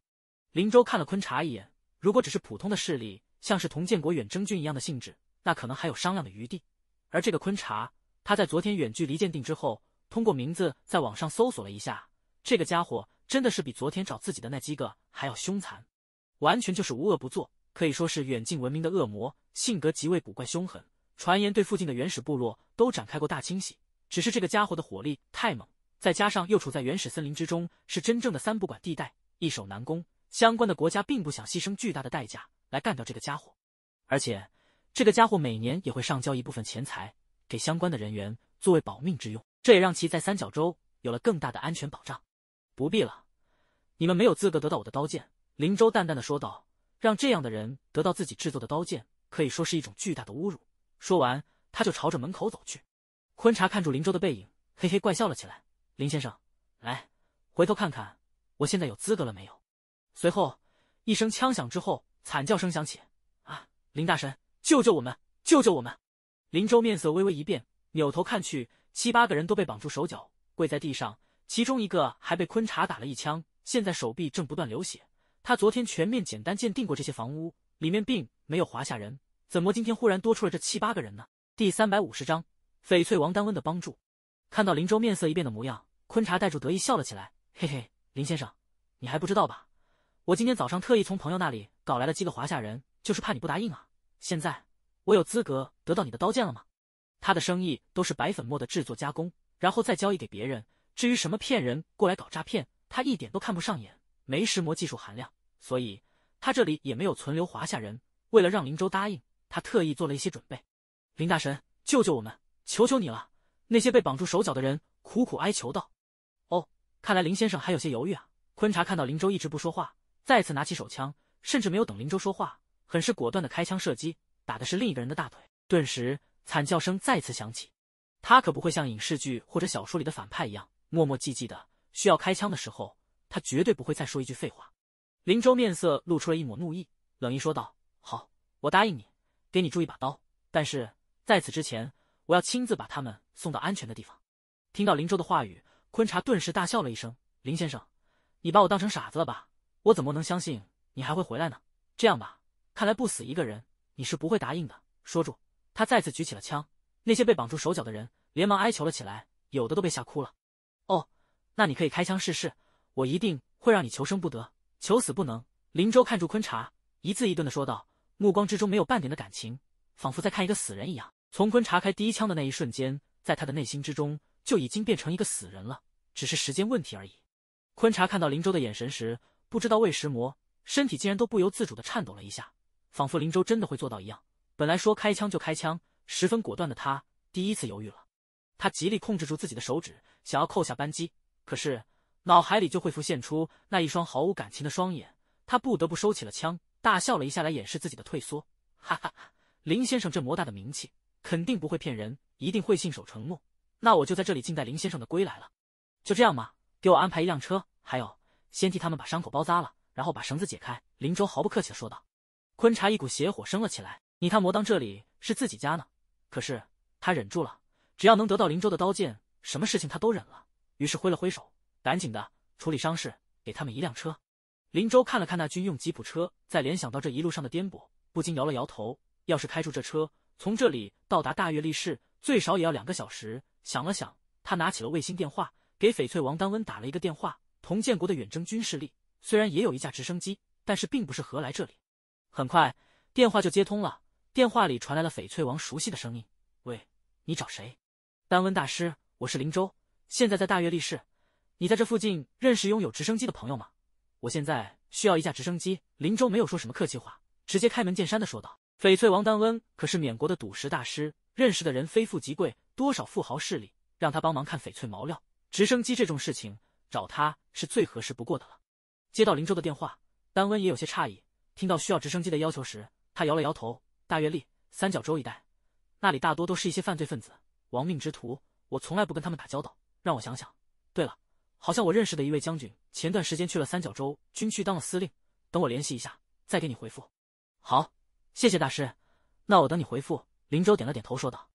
林州看了昆茶一眼，如果只是普通的势力，像是同建国远征军一样的性质，那可能还有商量的余地。而这个昆茶，他在昨天远距离鉴定之后。通过名字在网上搜索了一下，这个家伙真的是比昨天找自己的那几个还要凶残，完全就是无恶不作，可以说是远近闻名的恶魔，性格极为古怪凶狠。传言对附近的原始部落都展开过大清洗。只是这个家伙的火力太猛，再加上又处在原始森林之中，是真正的三不管地带，易守难攻。相关的国家并不想牺牲巨大的代价来干掉这个家伙，而且这个家伙每年也会上交一部分钱财给相关的人员作为保命之用。这也让其在三角洲有了更大的安全保障。不必了，你们没有资格得到我的刀剑。”林州淡淡的说道，“让这样的人得到自己制作的刀剑，可以说是一种巨大的侮辱。”说完，他就朝着门口走去。昆查看住林州的背影，嘿嘿怪笑了起来。“林先生，来，回头看看，我现在有资格了没有？”随后，一声枪响之后，惨叫声响起，“啊！林大神，救救我们，救救我们！”林州面色微微一变，扭头看去。七八个人都被绑住手脚，跪在地上，其中一个还被昆查打了一枪，现在手臂正不断流血。他昨天全面简单鉴定过这些房屋，里面并没有华夏人，怎么今天忽然多出了这七八个人呢？第三百五十章翡翠王丹温的帮助。看到林州面色一变的模样，昆查带着得意笑了起来：“嘿嘿，林先生，你还不知道吧？我今天早上特意从朋友那里搞来了几个华夏人，就是怕你不答应啊。现在，我有资格得到你的刀剑了吗？”他的生意都是白粉末的制作加工，然后再交易给别人。至于什么骗人过来搞诈骗，他一点都看不上眼，没石磨技术含量，所以他这里也没有存留华夏人。为了让林州答应他，特意做了一些准备。林大神，救救我们，求求你了！那些被绑住手脚的人苦苦哀求道。哦，看来林先生还有些犹豫啊。昆查看到林州一直不说话，再次拿起手枪，甚至没有等林州说话，很是果断的开枪射击，打的是另一个人的大腿，顿时。惨叫声再次响起，他可不会像影视剧或者小说里的反派一样磨磨唧唧的。需要开枪的时候，他绝对不会再说一句废话。林州面色露出了一抹怒意，冷意说道：“好，我答应你，给你注意把刀，但是在此之前，我要亲自把他们送到安全的地方。”听到林州的话语，昆查顿时大笑了一声：“林先生，你把我当成傻子了吧？我怎么能相信你还会回来呢？这样吧，看来不死一个人，你是不会答应的。说住。”他再次举起了枪，那些被绑住手脚的人连忙哀求了起来，有的都被吓哭了。哦，那你可以开枪试试，我一定会让你求生不得，求死不能。林州看住昆查，一字一顿的说道，目光之中没有半点的感情，仿佛在看一个死人一样。从昆查开第一枪的那一瞬间，在他的内心之中就已经变成一个死人了，只是时间问题而已。昆查看到林州的眼神时，不知道为什魔，身体竟然都不由自主的颤抖了一下，仿佛林州真的会做到一样。本来说开枪就开枪，十分果断的他第一次犹豫了。他极力控制住自己的手指，想要扣下扳机，可是脑海里就会浮现出那一双毫无感情的双眼。他不得不收起了枪，大笑了一下来掩饰自己的退缩。哈哈哈，林先生这魔大的名气，肯定不会骗人，一定会信守承诺。那我就在这里静待林先生的归来了。就这样嘛，给我安排一辆车，还有先替他们把伤口包扎了，然后把绳子解开。林州毫不客气地说道。昆查一股邪火升了起来。你看，魔当这里是自己家呢，可是他忍住了。只要能得到林州的刀剑，什么事情他都忍了。于是挥了挥手，赶紧的处理伤势，给他们一辆车。林州看了看那军用吉普车，再联想到这一路上的颠簸，不禁摇了摇头。要是开住这车，从这里到达大越力市最少也要两个小时。想了想，他拿起了卫星电话，给翡翠王丹温打了一个电话。同建国的远征军势力虽然也有一架直升机，但是并不是合来这里。很快，电话就接通了。电话里传来了翡翠王熟悉的声音：“喂，你找谁？”“丹温大师，我是林州，现在在大悦力士。你在这附近认识拥有直升机的朋友吗？我现在需要一架直升机。”林州没有说什么客气话，直接开门见山的说道：“翡翠王丹温可是缅国的赌石大师，认识的人非富即贵，多少富豪势力让他帮忙看翡翠毛料。直升机这种事情，找他是最合适不过的了。”接到林州的电话，丹温也有些诧异，听到需要直升机的要求时，他摇了摇头。大月历、三角洲一带，那里大多都是一些犯罪分子、亡命之徒，我从来不跟他们打交道。让我想想，对了，好像我认识的一位将军前段时间去了三角洲军区当了司令。等我联系一下，再给你回复。好，谢谢大师，那我等你回复。林州点了点头说道。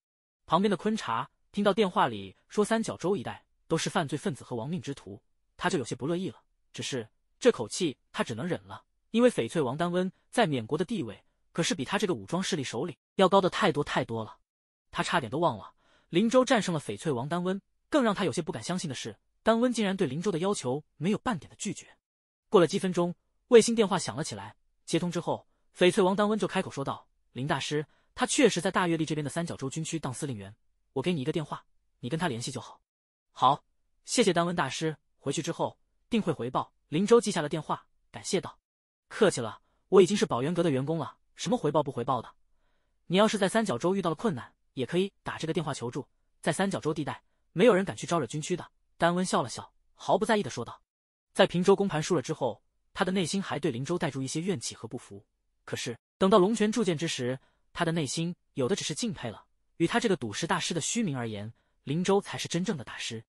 旁边的坤查听到电话里说三角洲一带都是犯罪分子和亡命之徒，他就有些不乐意了。只是这口气他只能忍了，因为翡翠王丹温在缅国的地位。可是比他这个武装势力首领要高的太多太多了，他差点都忘了林州战胜了翡翠王丹温。更让他有些不敢相信的是，丹温竟然对林州的要求没有半点的拒绝。过了几分钟，卫星电话响了起来，接通之后，翡翠王丹温就开口说道：“林大师，他确实在大月历这边的三角洲军区当司令员，我给你一个电话，你跟他联系就好。”“好，谢谢丹温大师，回去之后定会回报。”林州记下了电话，感谢道：“客气了，我已经是宝元阁的员工了。”什么回报不回报的？你要是在三角洲遇到了困难，也可以打这个电话求助。在三角洲地带，没有人敢去招惹军区的。丹温笑了笑，毫不在意的说道。在平州公盘输了之后，他的内心还对林州带住一些怨气和不服。可是等到龙泉铸剑之时，他的内心有的只是敬佩了。与他这个赌石大师的虚名而言，林州才是真正的大师。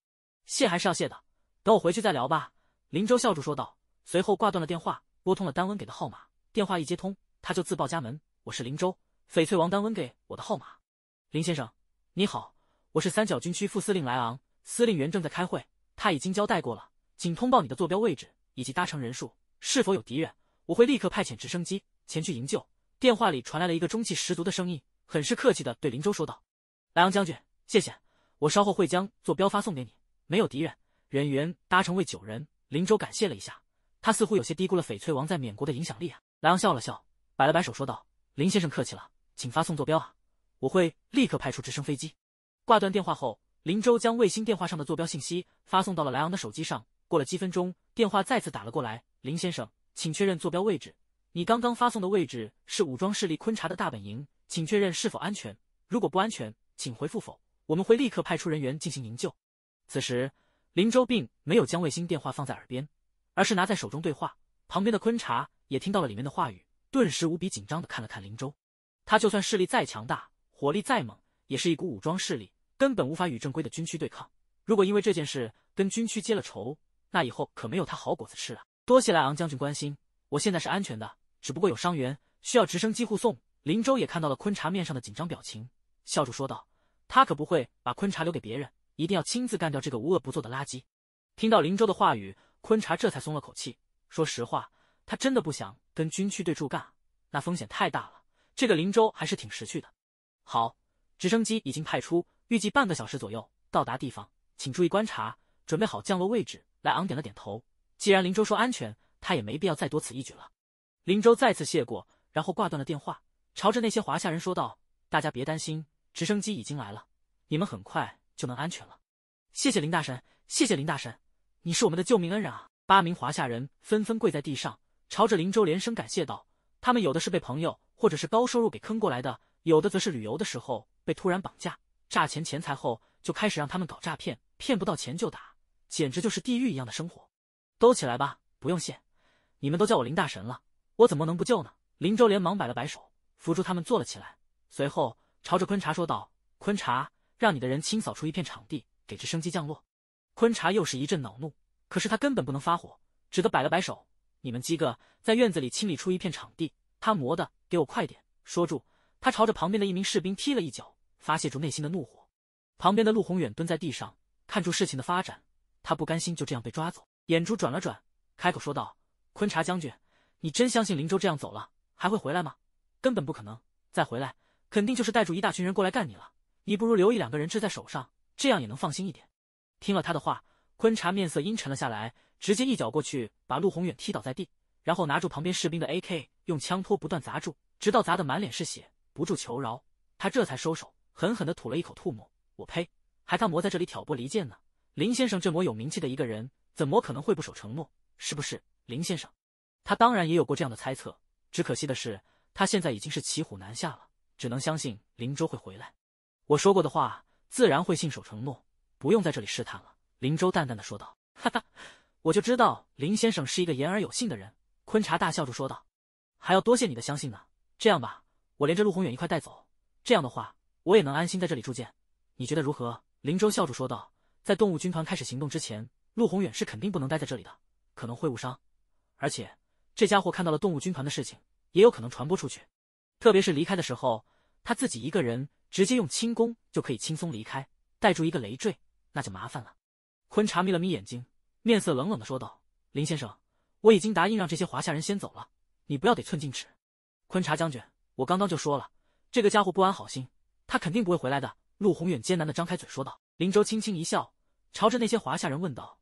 谢还是要谢的，等我回去再聊吧。林州笑着说道，随后挂断了电话，拨通了丹温给的号码。电话一接通。他就自报家门，我是林州，翡翠王丹温给我的号码。林先生，你好，我是三角军区副司令莱昂，司令员正在开会，他已经交代过了，请通报你的坐标位置以及搭乘人数，是否有敌人，我会立刻派遣直升机前去营救。电话里传来了一个中气十足的声音，很是客气的对林州说道：“莱昂将军，谢谢，我稍后会将坐标发送给你，没有敌人，人员搭乘为九人。”林州感谢了一下，他似乎有些低估了翡翠王在缅国的影响力啊。莱昂笑了笑。摆了摆手说道：“林先生客气了，请发送坐标啊，我会立刻派出直升飞机。”挂断电话后，林州将卫星电话上的坐标信息发送到了莱昂的手机上。过了几分钟，电话再次打了过来：“林先生，请确认坐标位置。你刚刚发送的位置是武装势力昆查的大本营，请确认是否安全。如果不安全，请回复否，我们会立刻派出人员进行营救。”此时，林州并没有将卫星电话放在耳边，而是拿在手中对话。旁边的昆查也听到了里面的话语。顿时无比紧张的看了看林州，他就算势力再强大，火力再猛，也是一股武装势力，根本无法与正规的军区对抗。如果因为这件事跟军区结了仇，那以后可没有他好果子吃啊！多谢莱昂将军关心，我现在是安全的，只不过有伤员需要直升机护送。林州也看到了昆茶面上的紧张表情，笑着说道：“他可不会把昆茶留给别人，一定要亲自干掉这个无恶不作的垃圾。”听到林州的话语，昆茶这才松了口气，说实话。他真的不想跟军区队住干，那风险太大了。这个林州还是挺识趣的。好，直升机已经派出，预计半个小时左右到达地方，请注意观察，准备好降落位置。莱昂点了点头，既然林州说安全，他也没必要再多此一举了。林州再次谢过，然后挂断了电话，朝着那些华夏人说道：“大家别担心，直升机已经来了，你们很快就能安全了。”谢谢林大神，谢谢林大神，你是我们的救命恩人啊！八名华夏人纷纷跪在地上。朝着林州连声感谢道：“他们有的是被朋友或者是高收入给坑过来的，有的则是旅游的时候被突然绑架、诈钱钱财后就开始让他们搞诈骗，骗不到钱就打，简直就是地狱一样的生活。”都起来吧，不用谢，你们都叫我林大神了，我怎么能不救呢？”林州连忙摆了摆手，扶住他们坐了起来，随后朝着坤茶说道：“坤茶，让你的人清扫出一片场地，给直升机降落。”坤茶又是一阵恼怒，可是他根本不能发火，只得摆了摆手。你们几个在院子里清理出一片场地，他磨的给我快点说住！他朝着旁边的一名士兵踢了一脚，发泄住内心的怒火。旁边的陆宏远蹲在地上，看住事情的发展，他不甘心就这样被抓走，眼珠转了转，开口说道：“昆察将军，你真相信林州这样走了还会回来吗？根本不可能，再回来肯定就是带住一大群人过来干你了。你不如留一两个人质在手上，这样也能放心一点。”听了他的话，昆察面色阴沉了下来。直接一脚过去，把陆宏远踢倒在地，然后拿住旁边士兵的 A K，用枪托不断砸住，直到砸得满脸是血，不住求饶，他这才收手，狠狠地吐了一口唾沫。我呸！还他魔在这里挑拨离间呢？林先生这么有名气的一个人，怎么可能会不守承诺？是不是，林先生？他当然也有过这样的猜测，只可惜的是，他现在已经是骑虎难下了，只能相信林州会回来。我说过的话，自然会信守承诺，不用在这里试探了。”林州淡淡的说道，“哈哈。”我就知道林先生是一个言而有信的人，昆察大笑着说道：“还要多谢你的相信呢。这样吧，我连着陆宏远一块带走，这样的话我也能安心在这里住建，你觉得如何？”林州笑着说道：“在动物军团开始行动之前，陆宏远是肯定不能待在这里的，可能会误伤。而且这家伙看到了动物军团的事情，也有可能传播出去。特别是离开的时候，他自己一个人直接用轻功就可以轻松离开，带住一个累赘，那就麻烦了。”昆察眯了眯眼睛。面色冷冷的说道：“林先生，我已经答应让这些华夏人先走了，你不要得寸进尺。”昆察将军，我刚刚就说了，这个家伙不安好心，他肯定不会回来的。”陆宏远艰难的张开嘴说道。林州轻轻一笑，朝着那些华夏人问道：“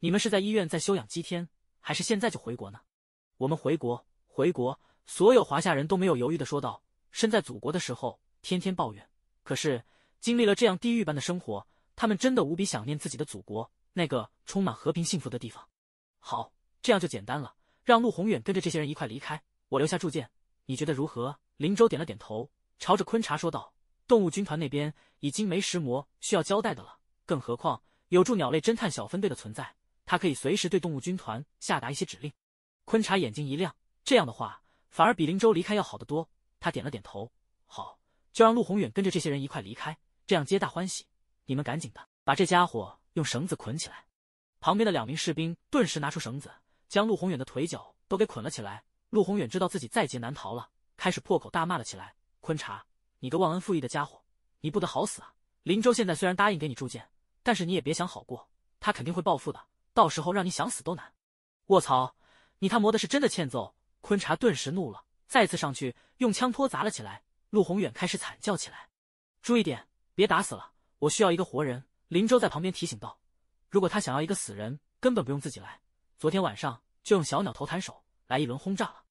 你们是在医院在休养几天，还是现在就回国呢？”“我们回国，回国。”所有华夏人都没有犹豫的说道。身在祖国的时候，天天抱怨，可是经历了这样地狱般的生活，他们真的无比想念自己的祖国。那个充满和平幸福的地方，好，这样就简单了。让陆宏远跟着这些人一块离开，我留下铸剑。你觉得如何？林州点了点头，朝着昆查说道：“动物军团那边已经没石魔需要交代的了，更何况有助鸟类侦探小分队的存在，他可以随时对动物军团下达一些指令。”昆查眼睛一亮，这样的话反而比林州离开要好得多。他点了点头：“好，就让陆宏远跟着这些人一块离开，这样皆大欢喜。你们赶紧的把这家伙。”用绳子捆起来，旁边的两名士兵顿时拿出绳子，将陆宏远的腿脚都给捆了起来。陆宏远知道自己在劫难逃了，开始破口大骂了起来：“昆查，你个忘恩负义的家伙，你不得好死啊！林州现在虽然答应给你铸剑，但是你也别想好过，他肯定会报复的，到时候让你想死都难。”卧槽，你他磨的是真的欠揍！昆查顿时怒了，再次上去用枪托砸了起来。陆宏远开始惨叫起来：“注意点，别打死了，我需要一个活人。”林州在旁边提醒道：“如果他想要一个死人，根本不用自己来。昨天晚上就用小鸟投弹手来一轮轰炸了。”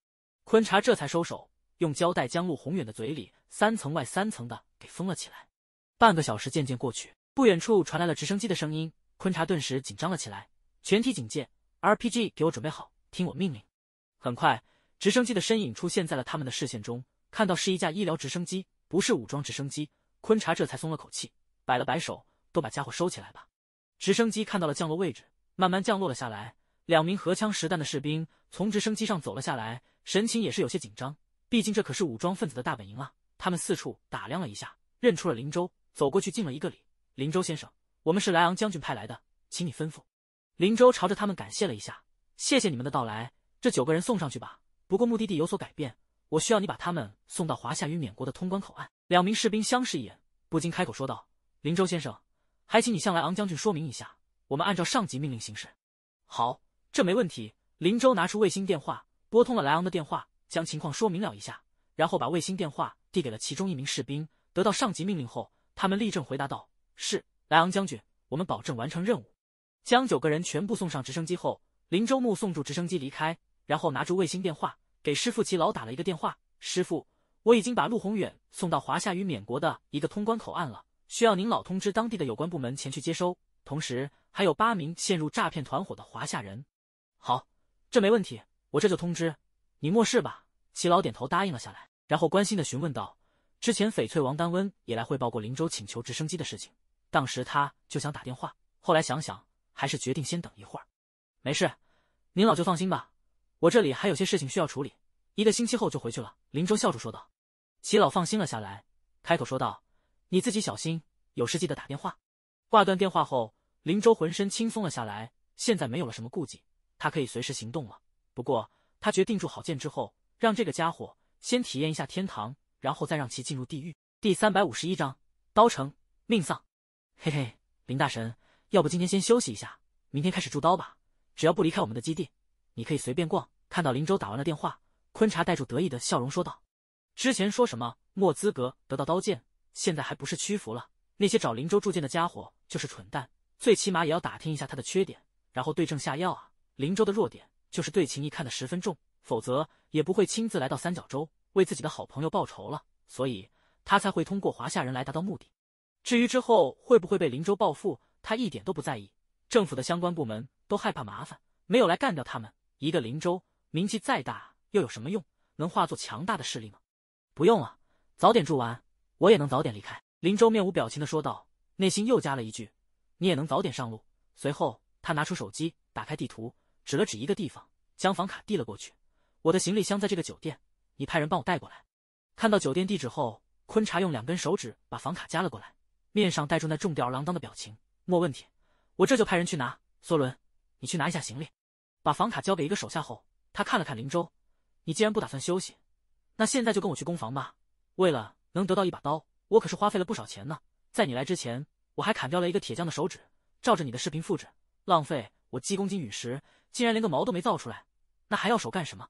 昆查这才收手，用胶带将陆宏远的嘴里三层外三层的给封了起来。半个小时渐渐过去，不远处传来了直升机的声音，昆查顿时紧张了起来：“全体警戒，RPG 给我准备好，听我命令。”很快，直升机的身影出现在了他们的视线中，看到是一架医疗直升机，不是武装直升机，昆查这才松了口气，摆了摆手。都把家伙收起来吧。直升机看到了降落位置，慢慢降落了下来。两名荷枪实弹的士兵从直升机上走了下来，神情也是有些紧张。毕竟这可是武装分子的大本营啊！他们四处打量了一下，认出了林州，走过去敬了一个礼：“林州先生，我们是莱昂将军派来的，请你吩咐。”林州朝着他们感谢了一下：“谢谢你们的到来。这九个人送上去吧，不过目的地有所改变，我需要你把他们送到华夏与缅国的通关口岸。”两名士兵相视一眼，不禁开口说道：“林州先生。”还请你向莱昂将军说明一下，我们按照上级命令行事。好，这没问题。林州拿出卫星电话，拨通了莱昂的电话，将情况说明了一下，然后把卫星电话递给了其中一名士兵。得到上级命令后，他们立正回答道：“是，莱昂将军，我们保证完成任务。”将九个人全部送上直升机后，林州目送住直升机离开，然后拿出卫星电话给师傅齐老打了一个电话：“师傅，我已经把陆宏远送到华夏与缅国的一个通关口岸了。”需要您老通知当地的有关部门前去接收，同时还有八名陷入诈骗团伙的华夏人。好，这没问题，我这就通知你。莫事吧？齐老点头答应了下来，然后关心的询问道：“之前翡翠王丹温也来汇报过林州请求直升机的事情，当时他就想打电话，后来想想还是决定先等一会儿。”没事，您老就放心吧。我这里还有些事情需要处理，一个星期后就回去了。”林州笑着说道。齐老放心了下来，开口说道。你自己小心，有事记得打电话。挂断电话后，林州浑身轻松了下来。现在没有了什么顾忌，他可以随时行动了。不过他决定铸好剑之后，让这个家伙先体验一下天堂，然后再让其进入地狱。第三百五十一章，刀城命丧。嘿嘿，林大神，要不今天先休息一下，明天开始铸刀吧。只要不离开我们的基地，你可以随便逛。看到林州打完了电话，昆查带住得意的笑容说道：“之前说什么没资格得到刀剑？”现在还不是屈服了。那些找林州铸剑的家伙就是蠢蛋，最起码也要打听一下他的缺点，然后对症下药啊。林州的弱点就是对情谊看得十分重，否则也不会亲自来到三角洲为自己的好朋友报仇了。所以他才会通过华夏人来达到目的。至于之后会不会被林州报复，他一点都不在意。政府的相关部门都害怕麻烦，没有来干掉他们。一个林州名气再大又有什么用？能化作强大的势力吗？不用了，早点住完。我也能早点离开，林州面无表情的说道，内心又加了一句：“你也能早点上路。”随后他拿出手机，打开地图，指了指一个地方，将房卡递了过去。我的行李箱在这个酒店，你派人帮我带过来。看到酒店地址后，昆查用两根手指把房卡夹了过来，面上带着那重吊儿郎当的表情。没问题，我这就派人去拿。索伦，你去拿一下行李。把房卡交给一个手下后，他看了看林州：“你既然不打算休息，那现在就跟我去攻房吧。为了……”能得到一把刀，我可是花费了不少钱呢。在你来之前，我还砍掉了一个铁匠的手指，照着你的视频复制，浪费我几公斤陨石，竟然连个毛都没造出来，那还要手干什么？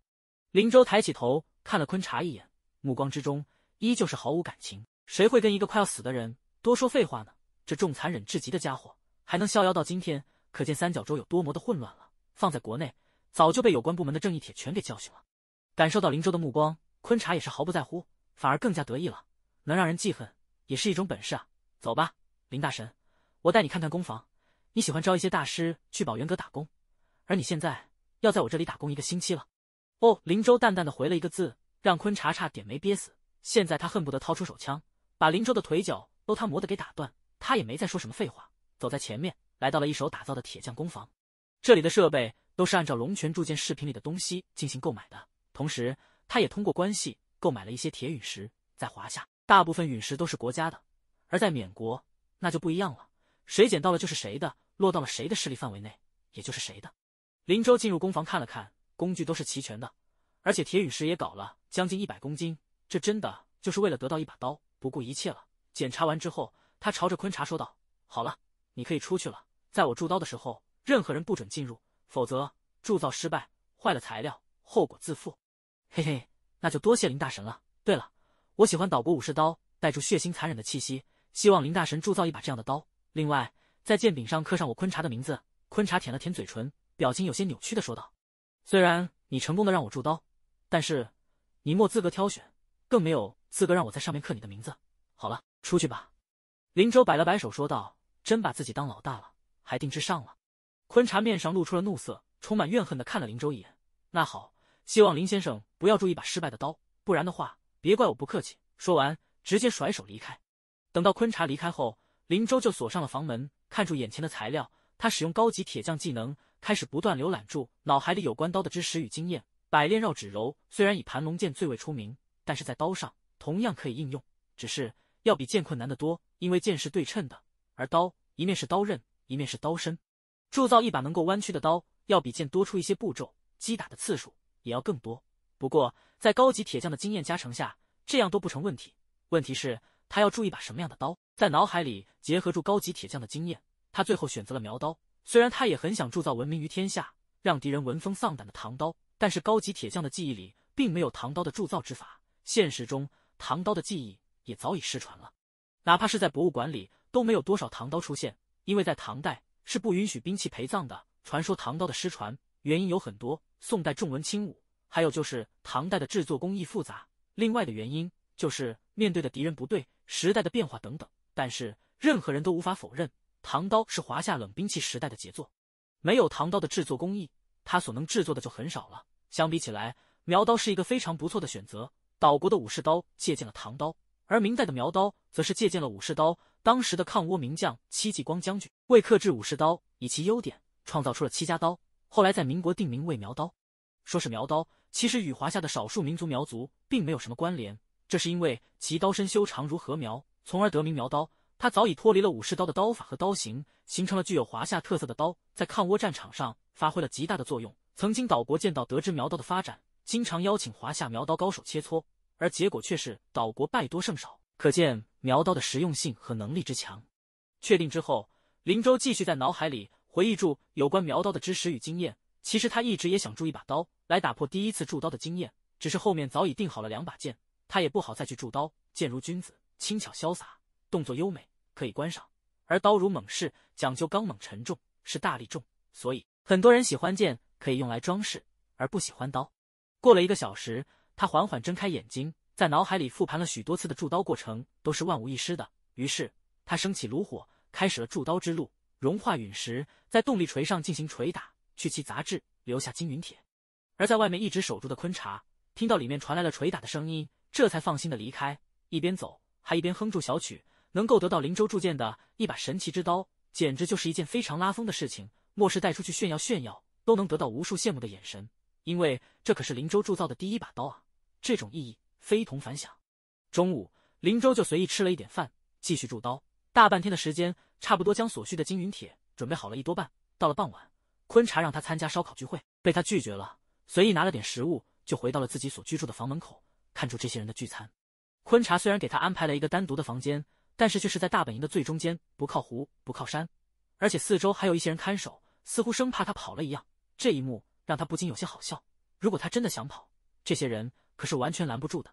林州抬起头看了昆查一眼，目光之中依旧是毫无感情。谁会跟一个快要死的人多说废话呢？这重残忍至极的家伙还能逍遥到今天，可见三角洲有多么的混乱了。放在国内，早就被有关部门的正义铁全给教训了。感受到林州的目光，昆查也是毫不在乎，反而更加得意了。能让人记恨也是一种本事啊！走吧，林大神，我带你看看工房。你喜欢招一些大师去宝元阁打工，而你现在要在我这里打工一个星期了。哦，林州淡淡的回了一个字，让坤查差点没憋死。现在他恨不得掏出手枪，把林州的腿脚都他磨的给打断。他也没再说什么废话，走在前面，来到了一手打造的铁匠工房。这里的设备都是按照龙泉铸剑视频里的东西进行购买的，同时他也通过关系购买了一些铁陨石，在华夏。大部分陨石都是国家的，而在缅国那就不一样了，谁捡到了就是谁的，落到了谁的势力范围内，也就是谁的。林州进入工房看了看，工具都是齐全的，而且铁陨石也搞了将近一百公斤，这真的就是为了得到一把刀，不顾一切了。检查完之后，他朝着昆查说道：“好了，你可以出去了。在我铸刀的时候，任何人不准进入，否则铸造失败，坏了材料，后果自负。”嘿嘿，那就多谢林大神了。对了。我喜欢岛国武士刀，带出血腥残忍的气息。希望林大神铸造一把这样的刀。另外，在剑柄上刻上我昆查的名字。昆查舔了舔嘴唇，表情有些扭曲的说道：“虽然你成功的让我铸刀，但是你莫资格挑选，更没有资格让我在上面刻你的名字。好了，出去吧。”林州摆了摆手说道：“真把自己当老大了，还定制上了。”昆查面上露出了怒色，充满怨恨的看了林周一眼。那好，希望林先生不要铸一把失败的刀，不然的话。别怪我不客气。说完，直接甩手离开。等到昆查离开后，林州就锁上了房门，看住眼前的材料。他使用高级铁匠技能，开始不断浏览住脑海里有关刀的知识与经验。百炼绕指柔虽然以盘龙剑最为出名，但是在刀上同样可以应用，只是要比剑困难得多。因为剑是对称的，而刀一面是刀刃，一面是刀身。铸造一把能够弯曲的刀，要比剑多出一些步骤，击打的次数也要更多。不过，在高级铁匠的经验加成下，这样都不成问题。问题是，他要铸一把什么样的刀？在脑海里结合住高级铁匠的经验，他最后选择了苗刀。虽然他也很想铸造闻名于天下、让敌人闻风丧胆的唐刀，但是高级铁匠的记忆里并没有唐刀的铸造之法。现实中，唐刀的记忆也早已失传了。哪怕是在博物馆里，都没有多少唐刀出现，因为在唐代是不允许兵器陪葬的。传说唐刀的失传原因有很多，宋代重文轻武。还有就是唐代的制作工艺复杂，另外的原因就是面对的敌人不对，时代的变化等等。但是任何人都无法否认，唐刀是华夏冷兵器时代的杰作。没有唐刀的制作工艺，它所能制作的就很少了。相比起来，苗刀是一个非常不错的选择。岛国的武士刀借鉴了唐刀，而明代的苗刀则是借鉴了武士刀。当时的抗倭名将戚继光将军为克制武士刀以其优点，创造出了戚家刀，后来在民国定名为苗刀，说是苗刀。其实与华夏的少数民族苗族并没有什么关联，这是因为其刀身修长如禾苗，从而得名苗刀。它早已脱离了武士刀的刀法和刀型，形成了具有华夏特色的刀，在抗倭战场上发挥了极大的作用。曾经岛国见到得知苗刀的发展，经常邀请华夏苗刀高手切磋，而结果却是岛国败多胜少，可见苗刀的实用性和能力之强。确定之后，林州继续在脑海里回忆住有关苗刀的知识与经验。其实他一直也想铸一把刀。来打破第一次铸刀的经验，只是后面早已定好了两把剑，他也不好再去铸刀。剑如君子，轻巧潇洒，动作优美，可以观赏；而刀如猛士，讲究刚猛沉重，是大力重。所以很多人喜欢剑，可以用来装饰，而不喜欢刀。过了一个小时，他缓缓睁开眼睛，在脑海里复盘了许多次的铸刀过程，都是万无一失的。于是他升起炉火，开始了铸刀之路。融化陨石，在动力锤上进行锤打，去其杂质，留下金云铁。而在外面一直守住的昆茶，听到里面传来了捶打的声音，这才放心的离开。一边走，还一边哼住小曲。能够得到林州铸剑的一把神奇之刀，简直就是一件非常拉风的事情。莫世带出去炫耀炫耀，都能得到无数羡慕的眼神，因为这可是林州铸造的第一把刀啊，这种意义非同凡响。中午，林州就随意吃了一点饭，继续铸刀。大半天的时间，差不多将所需的金云铁准备好了一多半。到了傍晚，昆茶让他参加烧烤聚会，被他拒绝了。随意拿了点食物，就回到了自己所居住的房门口，看住这些人的聚餐。昆茶虽然给他安排了一个单独的房间，但是却是在大本营的最中间，不靠湖，不靠山，而且四周还有一些人看守，似乎生怕他跑了一样。这一幕让他不禁有些好笑。如果他真的想跑，这些人可是完全拦不住的。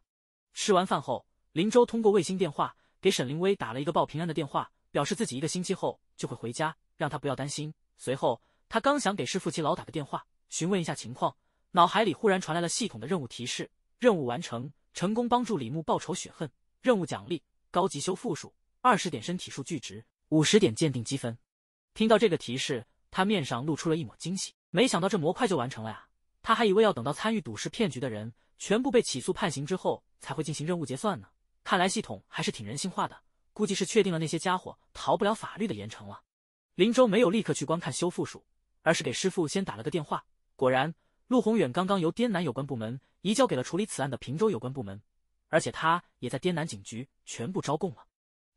吃完饭后，林州通过卫星电话给沈凌薇打了一个报平安的电话，表示自己一个星期后就会回家，让他不要担心。随后，他刚想给师傅齐老打个电话，询问一下情况。脑海里忽然传来了系统的任务提示：任务完成，成功帮助李牧报仇雪恨。任务奖励：高级修复术二十点，身体数据值五十点鉴定积分。听到这个提示，他面上露出了一抹惊喜。没想到这模块就完成了呀！他还以为要等到参与赌石骗局的人全部被起诉判刑之后才会进行任务结算呢。看来系统还是挺人性化的，估计是确定了那些家伙逃不了法律的严惩了。林州没有立刻去观看修复术，而是给师傅先打了个电话。果然。陆宏远刚刚由滇南有关部门移交给了处理此案的平州有关部门，而且他也在滇南警局全部招供了。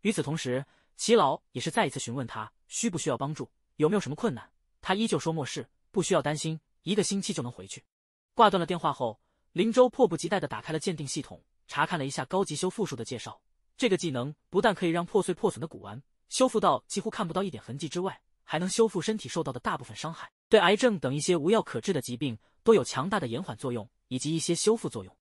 与此同时，齐老也是再一次询问他需不需要帮助，有没有什么困难？他依旧说没事，不需要担心，一个星期就能回去。挂断了电话后，林州迫不及待地打开了鉴定系统，查看了一下高级修复术的介绍。这个技能不但可以让破碎破损的古玩修复到几乎看不到一点痕迹之外，还能修复身体受到的大部分伤害，对癌症等一些无药可治的疾病。都有强大的延缓作用以及一些修复作用，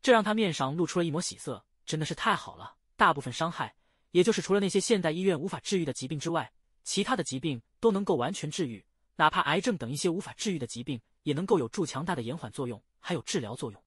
这让他面上露出了一抹喜色，真的是太好了！大部分伤害，也就是除了那些现代医院无法治愈的疾病之外，其他的疾病都能够完全治愈，哪怕癌症等一些无法治愈的疾病，也能够有助强大的延缓作用，还有治疗作用。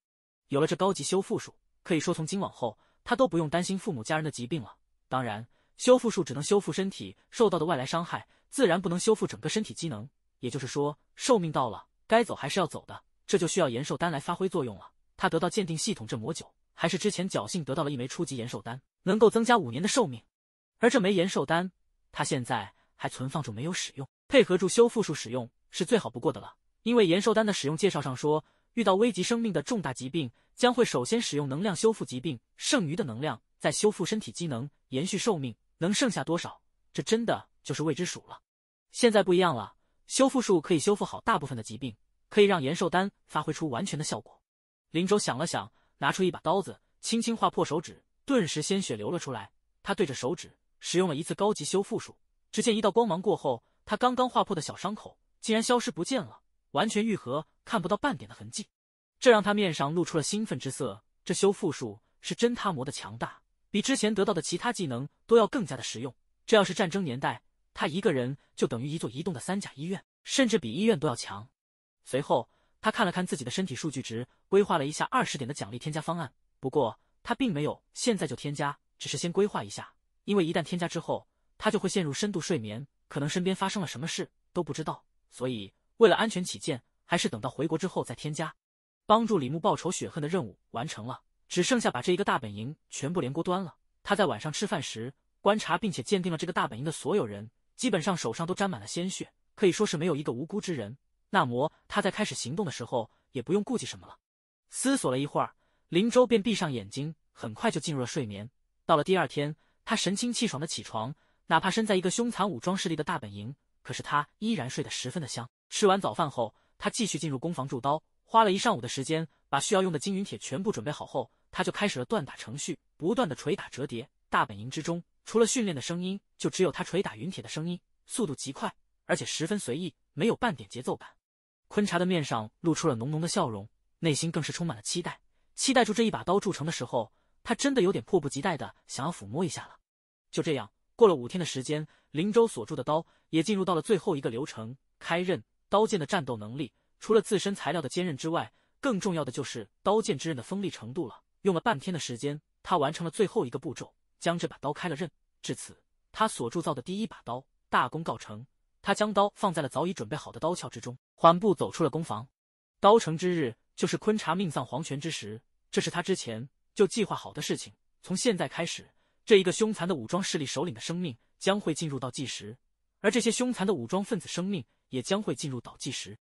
有了这高级修复术，可以说从今往后，他都不用担心父母家人的疾病了。当然，修复术只能修复身体受到的外来伤害，自然不能修复整个身体机能，也就是说，寿命到了。该走还是要走的，这就需要延寿丹来发挥作用了。他得到鉴定系统这魔酒，还是之前侥幸得到了一枚初级延寿丹，能够增加五年的寿命。而这枚延寿丹，他现在还存放着，没有使用，配合住修复术使用是最好不过的了。因为延寿丹的使用介绍上说，遇到危及生命的重大疾病，将会首先使用能量修复疾病，剩余的能量再修复身体机能，延续寿命，能剩下多少，这真的就是未知数了。现在不一样了。修复术可以修复好大部分的疾病，可以让延寿丹发挥出完全的效果。林州想了想，拿出一把刀子，轻轻划破手指，顿时鲜血流了出来。他对着手指使用了一次高级修复术，只见一道光芒过后，他刚刚划破的小伤口竟然消失不见了，完全愈合，看不到半点的痕迹。这让他面上露出了兴奋之色。这修复术是真他魔的强大，比之前得到的其他技能都要更加的实用。这要是战争年代。他一个人就等于一座移动的三甲医院，甚至比医院都要强。随后，他看了看自己的身体数据值，规划了一下二十点的奖励添加方案。不过，他并没有现在就添加，只是先规划一下，因为一旦添加之后，他就会陷入深度睡眠，可能身边发生了什么事都不知道。所以，为了安全起见，还是等到回国之后再添加。帮助李牧报仇雪恨的任务完成了，只剩下把这一个大本营全部连锅端了。他在晚上吃饭时观察并且鉴定了这个大本营的所有人。基本上手上都沾满了鲜血，可以说是没有一个无辜之人。那么他在开始行动的时候也不用顾忌什么了。思索了一会儿，林州便闭上眼睛，很快就进入了睡眠。到了第二天，他神清气爽的起床，哪怕身在一个凶残武装势力的大本营，可是他依然睡得十分的香。吃完早饭后，他继续进入工房铸刀，花了一上午的时间把需要用的金云铁全部准备好后，他就开始了锻打程序，不断的捶打折叠。大本营之中。除了训练的声音，就只有他捶打云铁的声音，速度极快，而且十分随意，没有半点节奏感。昆查的面上露出了浓浓的笑容，内心更是充满了期待，期待住这一把刀铸成的时候，他真的有点迫不及待的想要抚摸一下了。就这样，过了五天的时间，林州所铸的刀也进入到了最后一个流程——开刃。刀剑的战斗能力，除了自身材料的坚韧之外，更重要的就是刀剑之刃的锋利程度了。用了半天的时间，他完成了最后一个步骤，将这把刀开了刃。至此，他所铸造的第一把刀大功告成。他将刀放在了早已准备好的刀鞘之中，缓步走出了工房。刀成之日，就是昆查命丧黄泉之时。这是他之前就计划好的事情。从现在开始，这一个凶残的武装势力首领的生命将会进入到计时，而这些凶残的武装分子生命也将会进入倒计时。